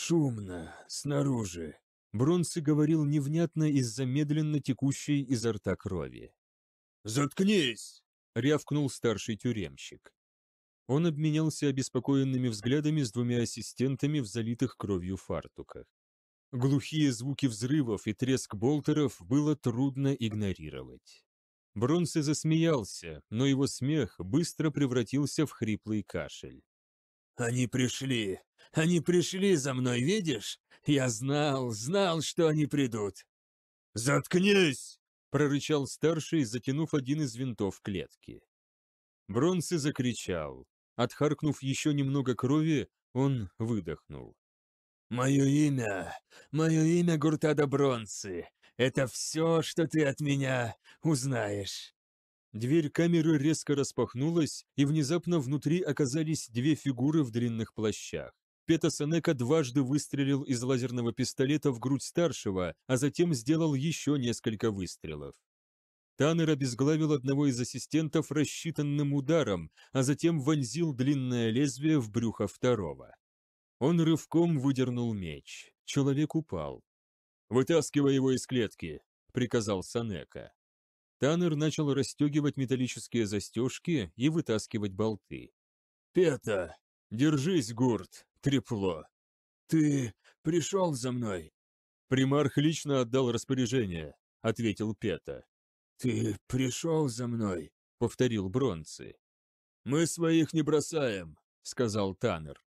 «Шумно, снаружи», — Бронце говорил невнятно из-за медленно текущей изо рта крови. «Заткнись!» — рявкнул старший тюремщик. Он обменялся обеспокоенными взглядами с двумя ассистентами в залитых кровью фартуках. Глухие звуки взрывов и треск болтеров было трудно игнорировать. Бронце засмеялся, но его смех быстро превратился в хриплый кашель. «Они пришли!» Они пришли за мной, видишь? Я знал, знал, что они придут». «Заткнись!» — прорычал старший, затянув один из винтов клетки. Бронсы закричал. Отхаркнув еще немного крови, он выдохнул. «Мое имя, мое имя Гуртада Бронсы. Это все, что ты от меня узнаешь». Дверь камеры резко распахнулась, и внезапно внутри оказались две фигуры в длинных плащах. Пета Петасанека дважды выстрелил из лазерного пистолета в грудь старшего, а затем сделал еще несколько выстрелов. Таннер обезглавил одного из ассистентов рассчитанным ударом, а затем вонзил длинное лезвие в брюхо второго. Он рывком выдернул меч. Человек упал. «Вытаскивай его из клетки», — приказал Санека. Таннер начал расстегивать металлические застежки и вытаскивать болты. «Пета! Держись, Гурт! трепло. «Ты пришел за мной?» «Примарх лично отдал распоряжение», — ответил Пета. «Ты пришел за мной», — повторил Бронцы. «Мы своих не бросаем», — сказал Таннер.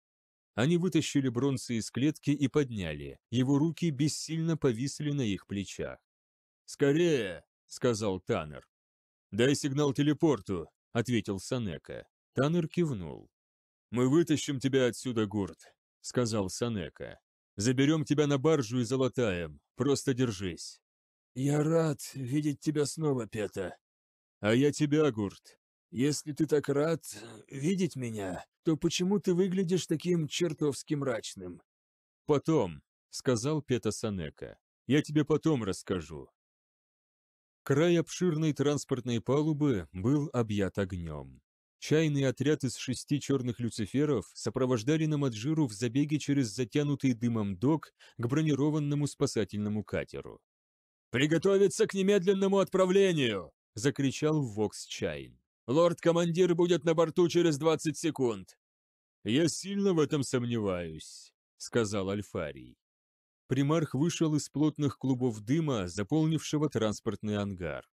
Они вытащили Бронцы из клетки и подняли. Его руки бессильно повисли на их плечах. «Скорее!» — сказал Таннер. «Дай сигнал телепорту», — ответил Санека. Таннер кивнул. «Мы вытащим тебя отсюда, Гурт», — сказал Санека. «Заберем тебя на баржу и золотаем. Просто держись». «Я рад видеть тебя снова, Пета». «А я тебя, Гурт. Если ты так рад э, видеть меня, то почему ты выглядишь таким чертовски мрачным?» «Потом», — сказал Пета Санека. «Я тебе потом расскажу». Край обширной транспортной палубы был объят огнем. Чайный отряд из шести черных люциферов сопровождали Намаджиру в забеге через затянутый дымом док к бронированному спасательному катеру. «Приготовиться к немедленному отправлению!» — закричал Вокс Чайн. «Лорд-командир будет на борту через 20 секунд!» «Я сильно в этом сомневаюсь», — сказал Альфарий. Примарх вышел из плотных клубов дыма, заполнившего транспортный ангар.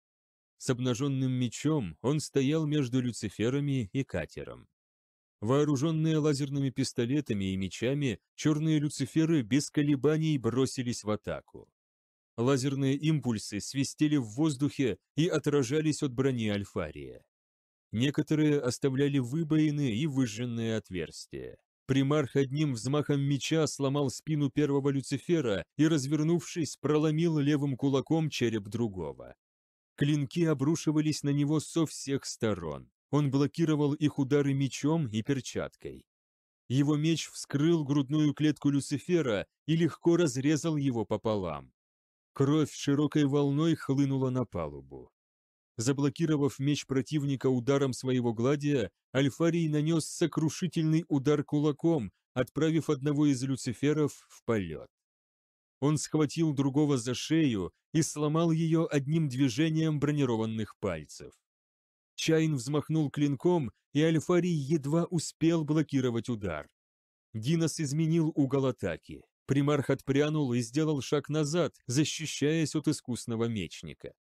С обнаженным мечом он стоял между люциферами и катером. Вооруженные лазерными пистолетами и мечами, черные люциферы без колебаний бросились в атаку. Лазерные импульсы свистели в воздухе и отражались от брони Альфария. Некоторые оставляли выбоины и выжженные отверстия. Примарх одним взмахом меча сломал спину первого Люцифера и, развернувшись, проломил левым кулаком череп другого. Клинки обрушивались на него со всех сторон. Он блокировал их удары мечом и перчаткой. Его меч вскрыл грудную клетку Люцифера и легко разрезал его пополам. Кровь широкой волной хлынула на палубу. Заблокировав меч противника ударом своего гладия, Альфарий нанес сокрушительный удар кулаком, отправив одного из люциферов в полет. Он схватил другого за шею и сломал ее одним движением бронированных пальцев. Чайн взмахнул клинком, и Альфарий едва успел блокировать удар. Динос изменил угол атаки. Примарх отпрянул и сделал шаг назад, защищаясь от искусного мечника.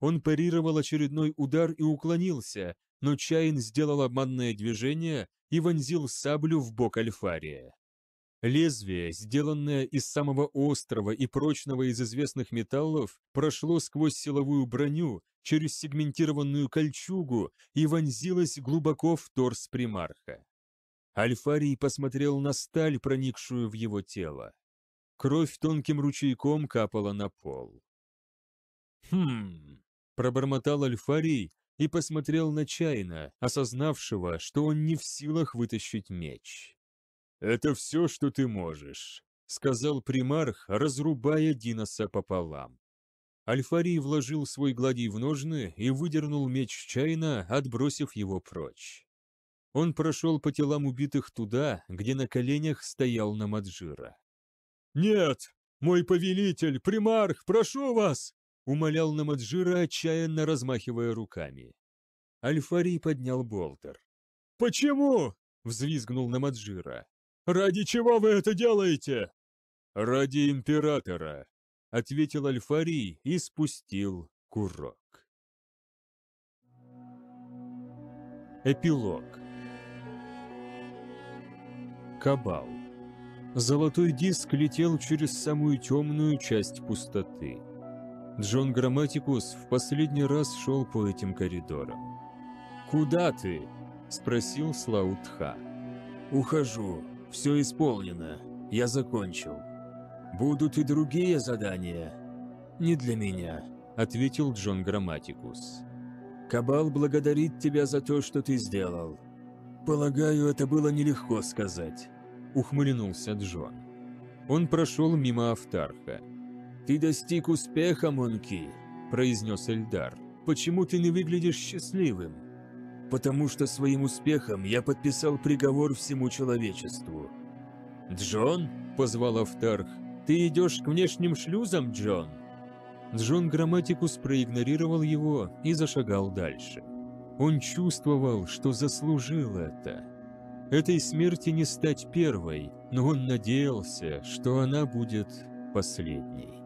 Он парировал очередной удар и уклонился, но Чайн сделал обманное движение и вонзил саблю в бок Альфария. Лезвие, сделанное из самого острого и прочного из известных металлов, прошло сквозь силовую броню, через сегментированную кольчугу и вонзилось глубоко в торс примарха. Альфарий посмотрел на сталь, проникшую в его тело. Кровь тонким ручейком капала на пол. «Хм...» — пробормотал Альфарий и посмотрел на Чайна, осознавшего, что он не в силах вытащить меч. «Это все, что ты можешь», — сказал примарх, разрубая Диноса пополам. Альфарий вложил свой гладий в ножны и выдернул меч чайно, отбросив его прочь. Он прошел по телам убитых туда, где на коленях стоял Намаджира. «Нет! Мой повелитель, примарх, прошу вас!» — умолял Намаджира, отчаянно размахивая руками. Альфарий поднял болтер. «Почему?» — взвизгнул Намаджира. «Ради чего вы это делаете?» «Ради императора», — ответил Альфарий и спустил курок. Эпилог Кабал Золотой диск летел через самую темную часть пустоты. Джон Грамматикус в последний раз шел по этим коридорам. «Куда ты?» – спросил Слаутха. «Ухожу», все исполнено. Я закончил. Будут и другие задания. Не для меня, ответил Джон Грамматикус. Кабал благодарит тебя за то, что ты сделал. Полагаю, это было нелегко сказать, ухмыльнулся Джон. Он прошел мимо Автарха. Ты достиг успеха, Монки, произнес Эльдар. Почему ты не выглядишь счастливым? потому что своим успехом я подписал приговор всему человечеству. «Джон?» – позвал Автарх. «Ты идешь к внешним шлюзам, Джон?» Джон Грамматикус проигнорировал его и зашагал дальше. Он чувствовал, что заслужил это. Этой смерти не стать первой, но он надеялся, что она будет последней.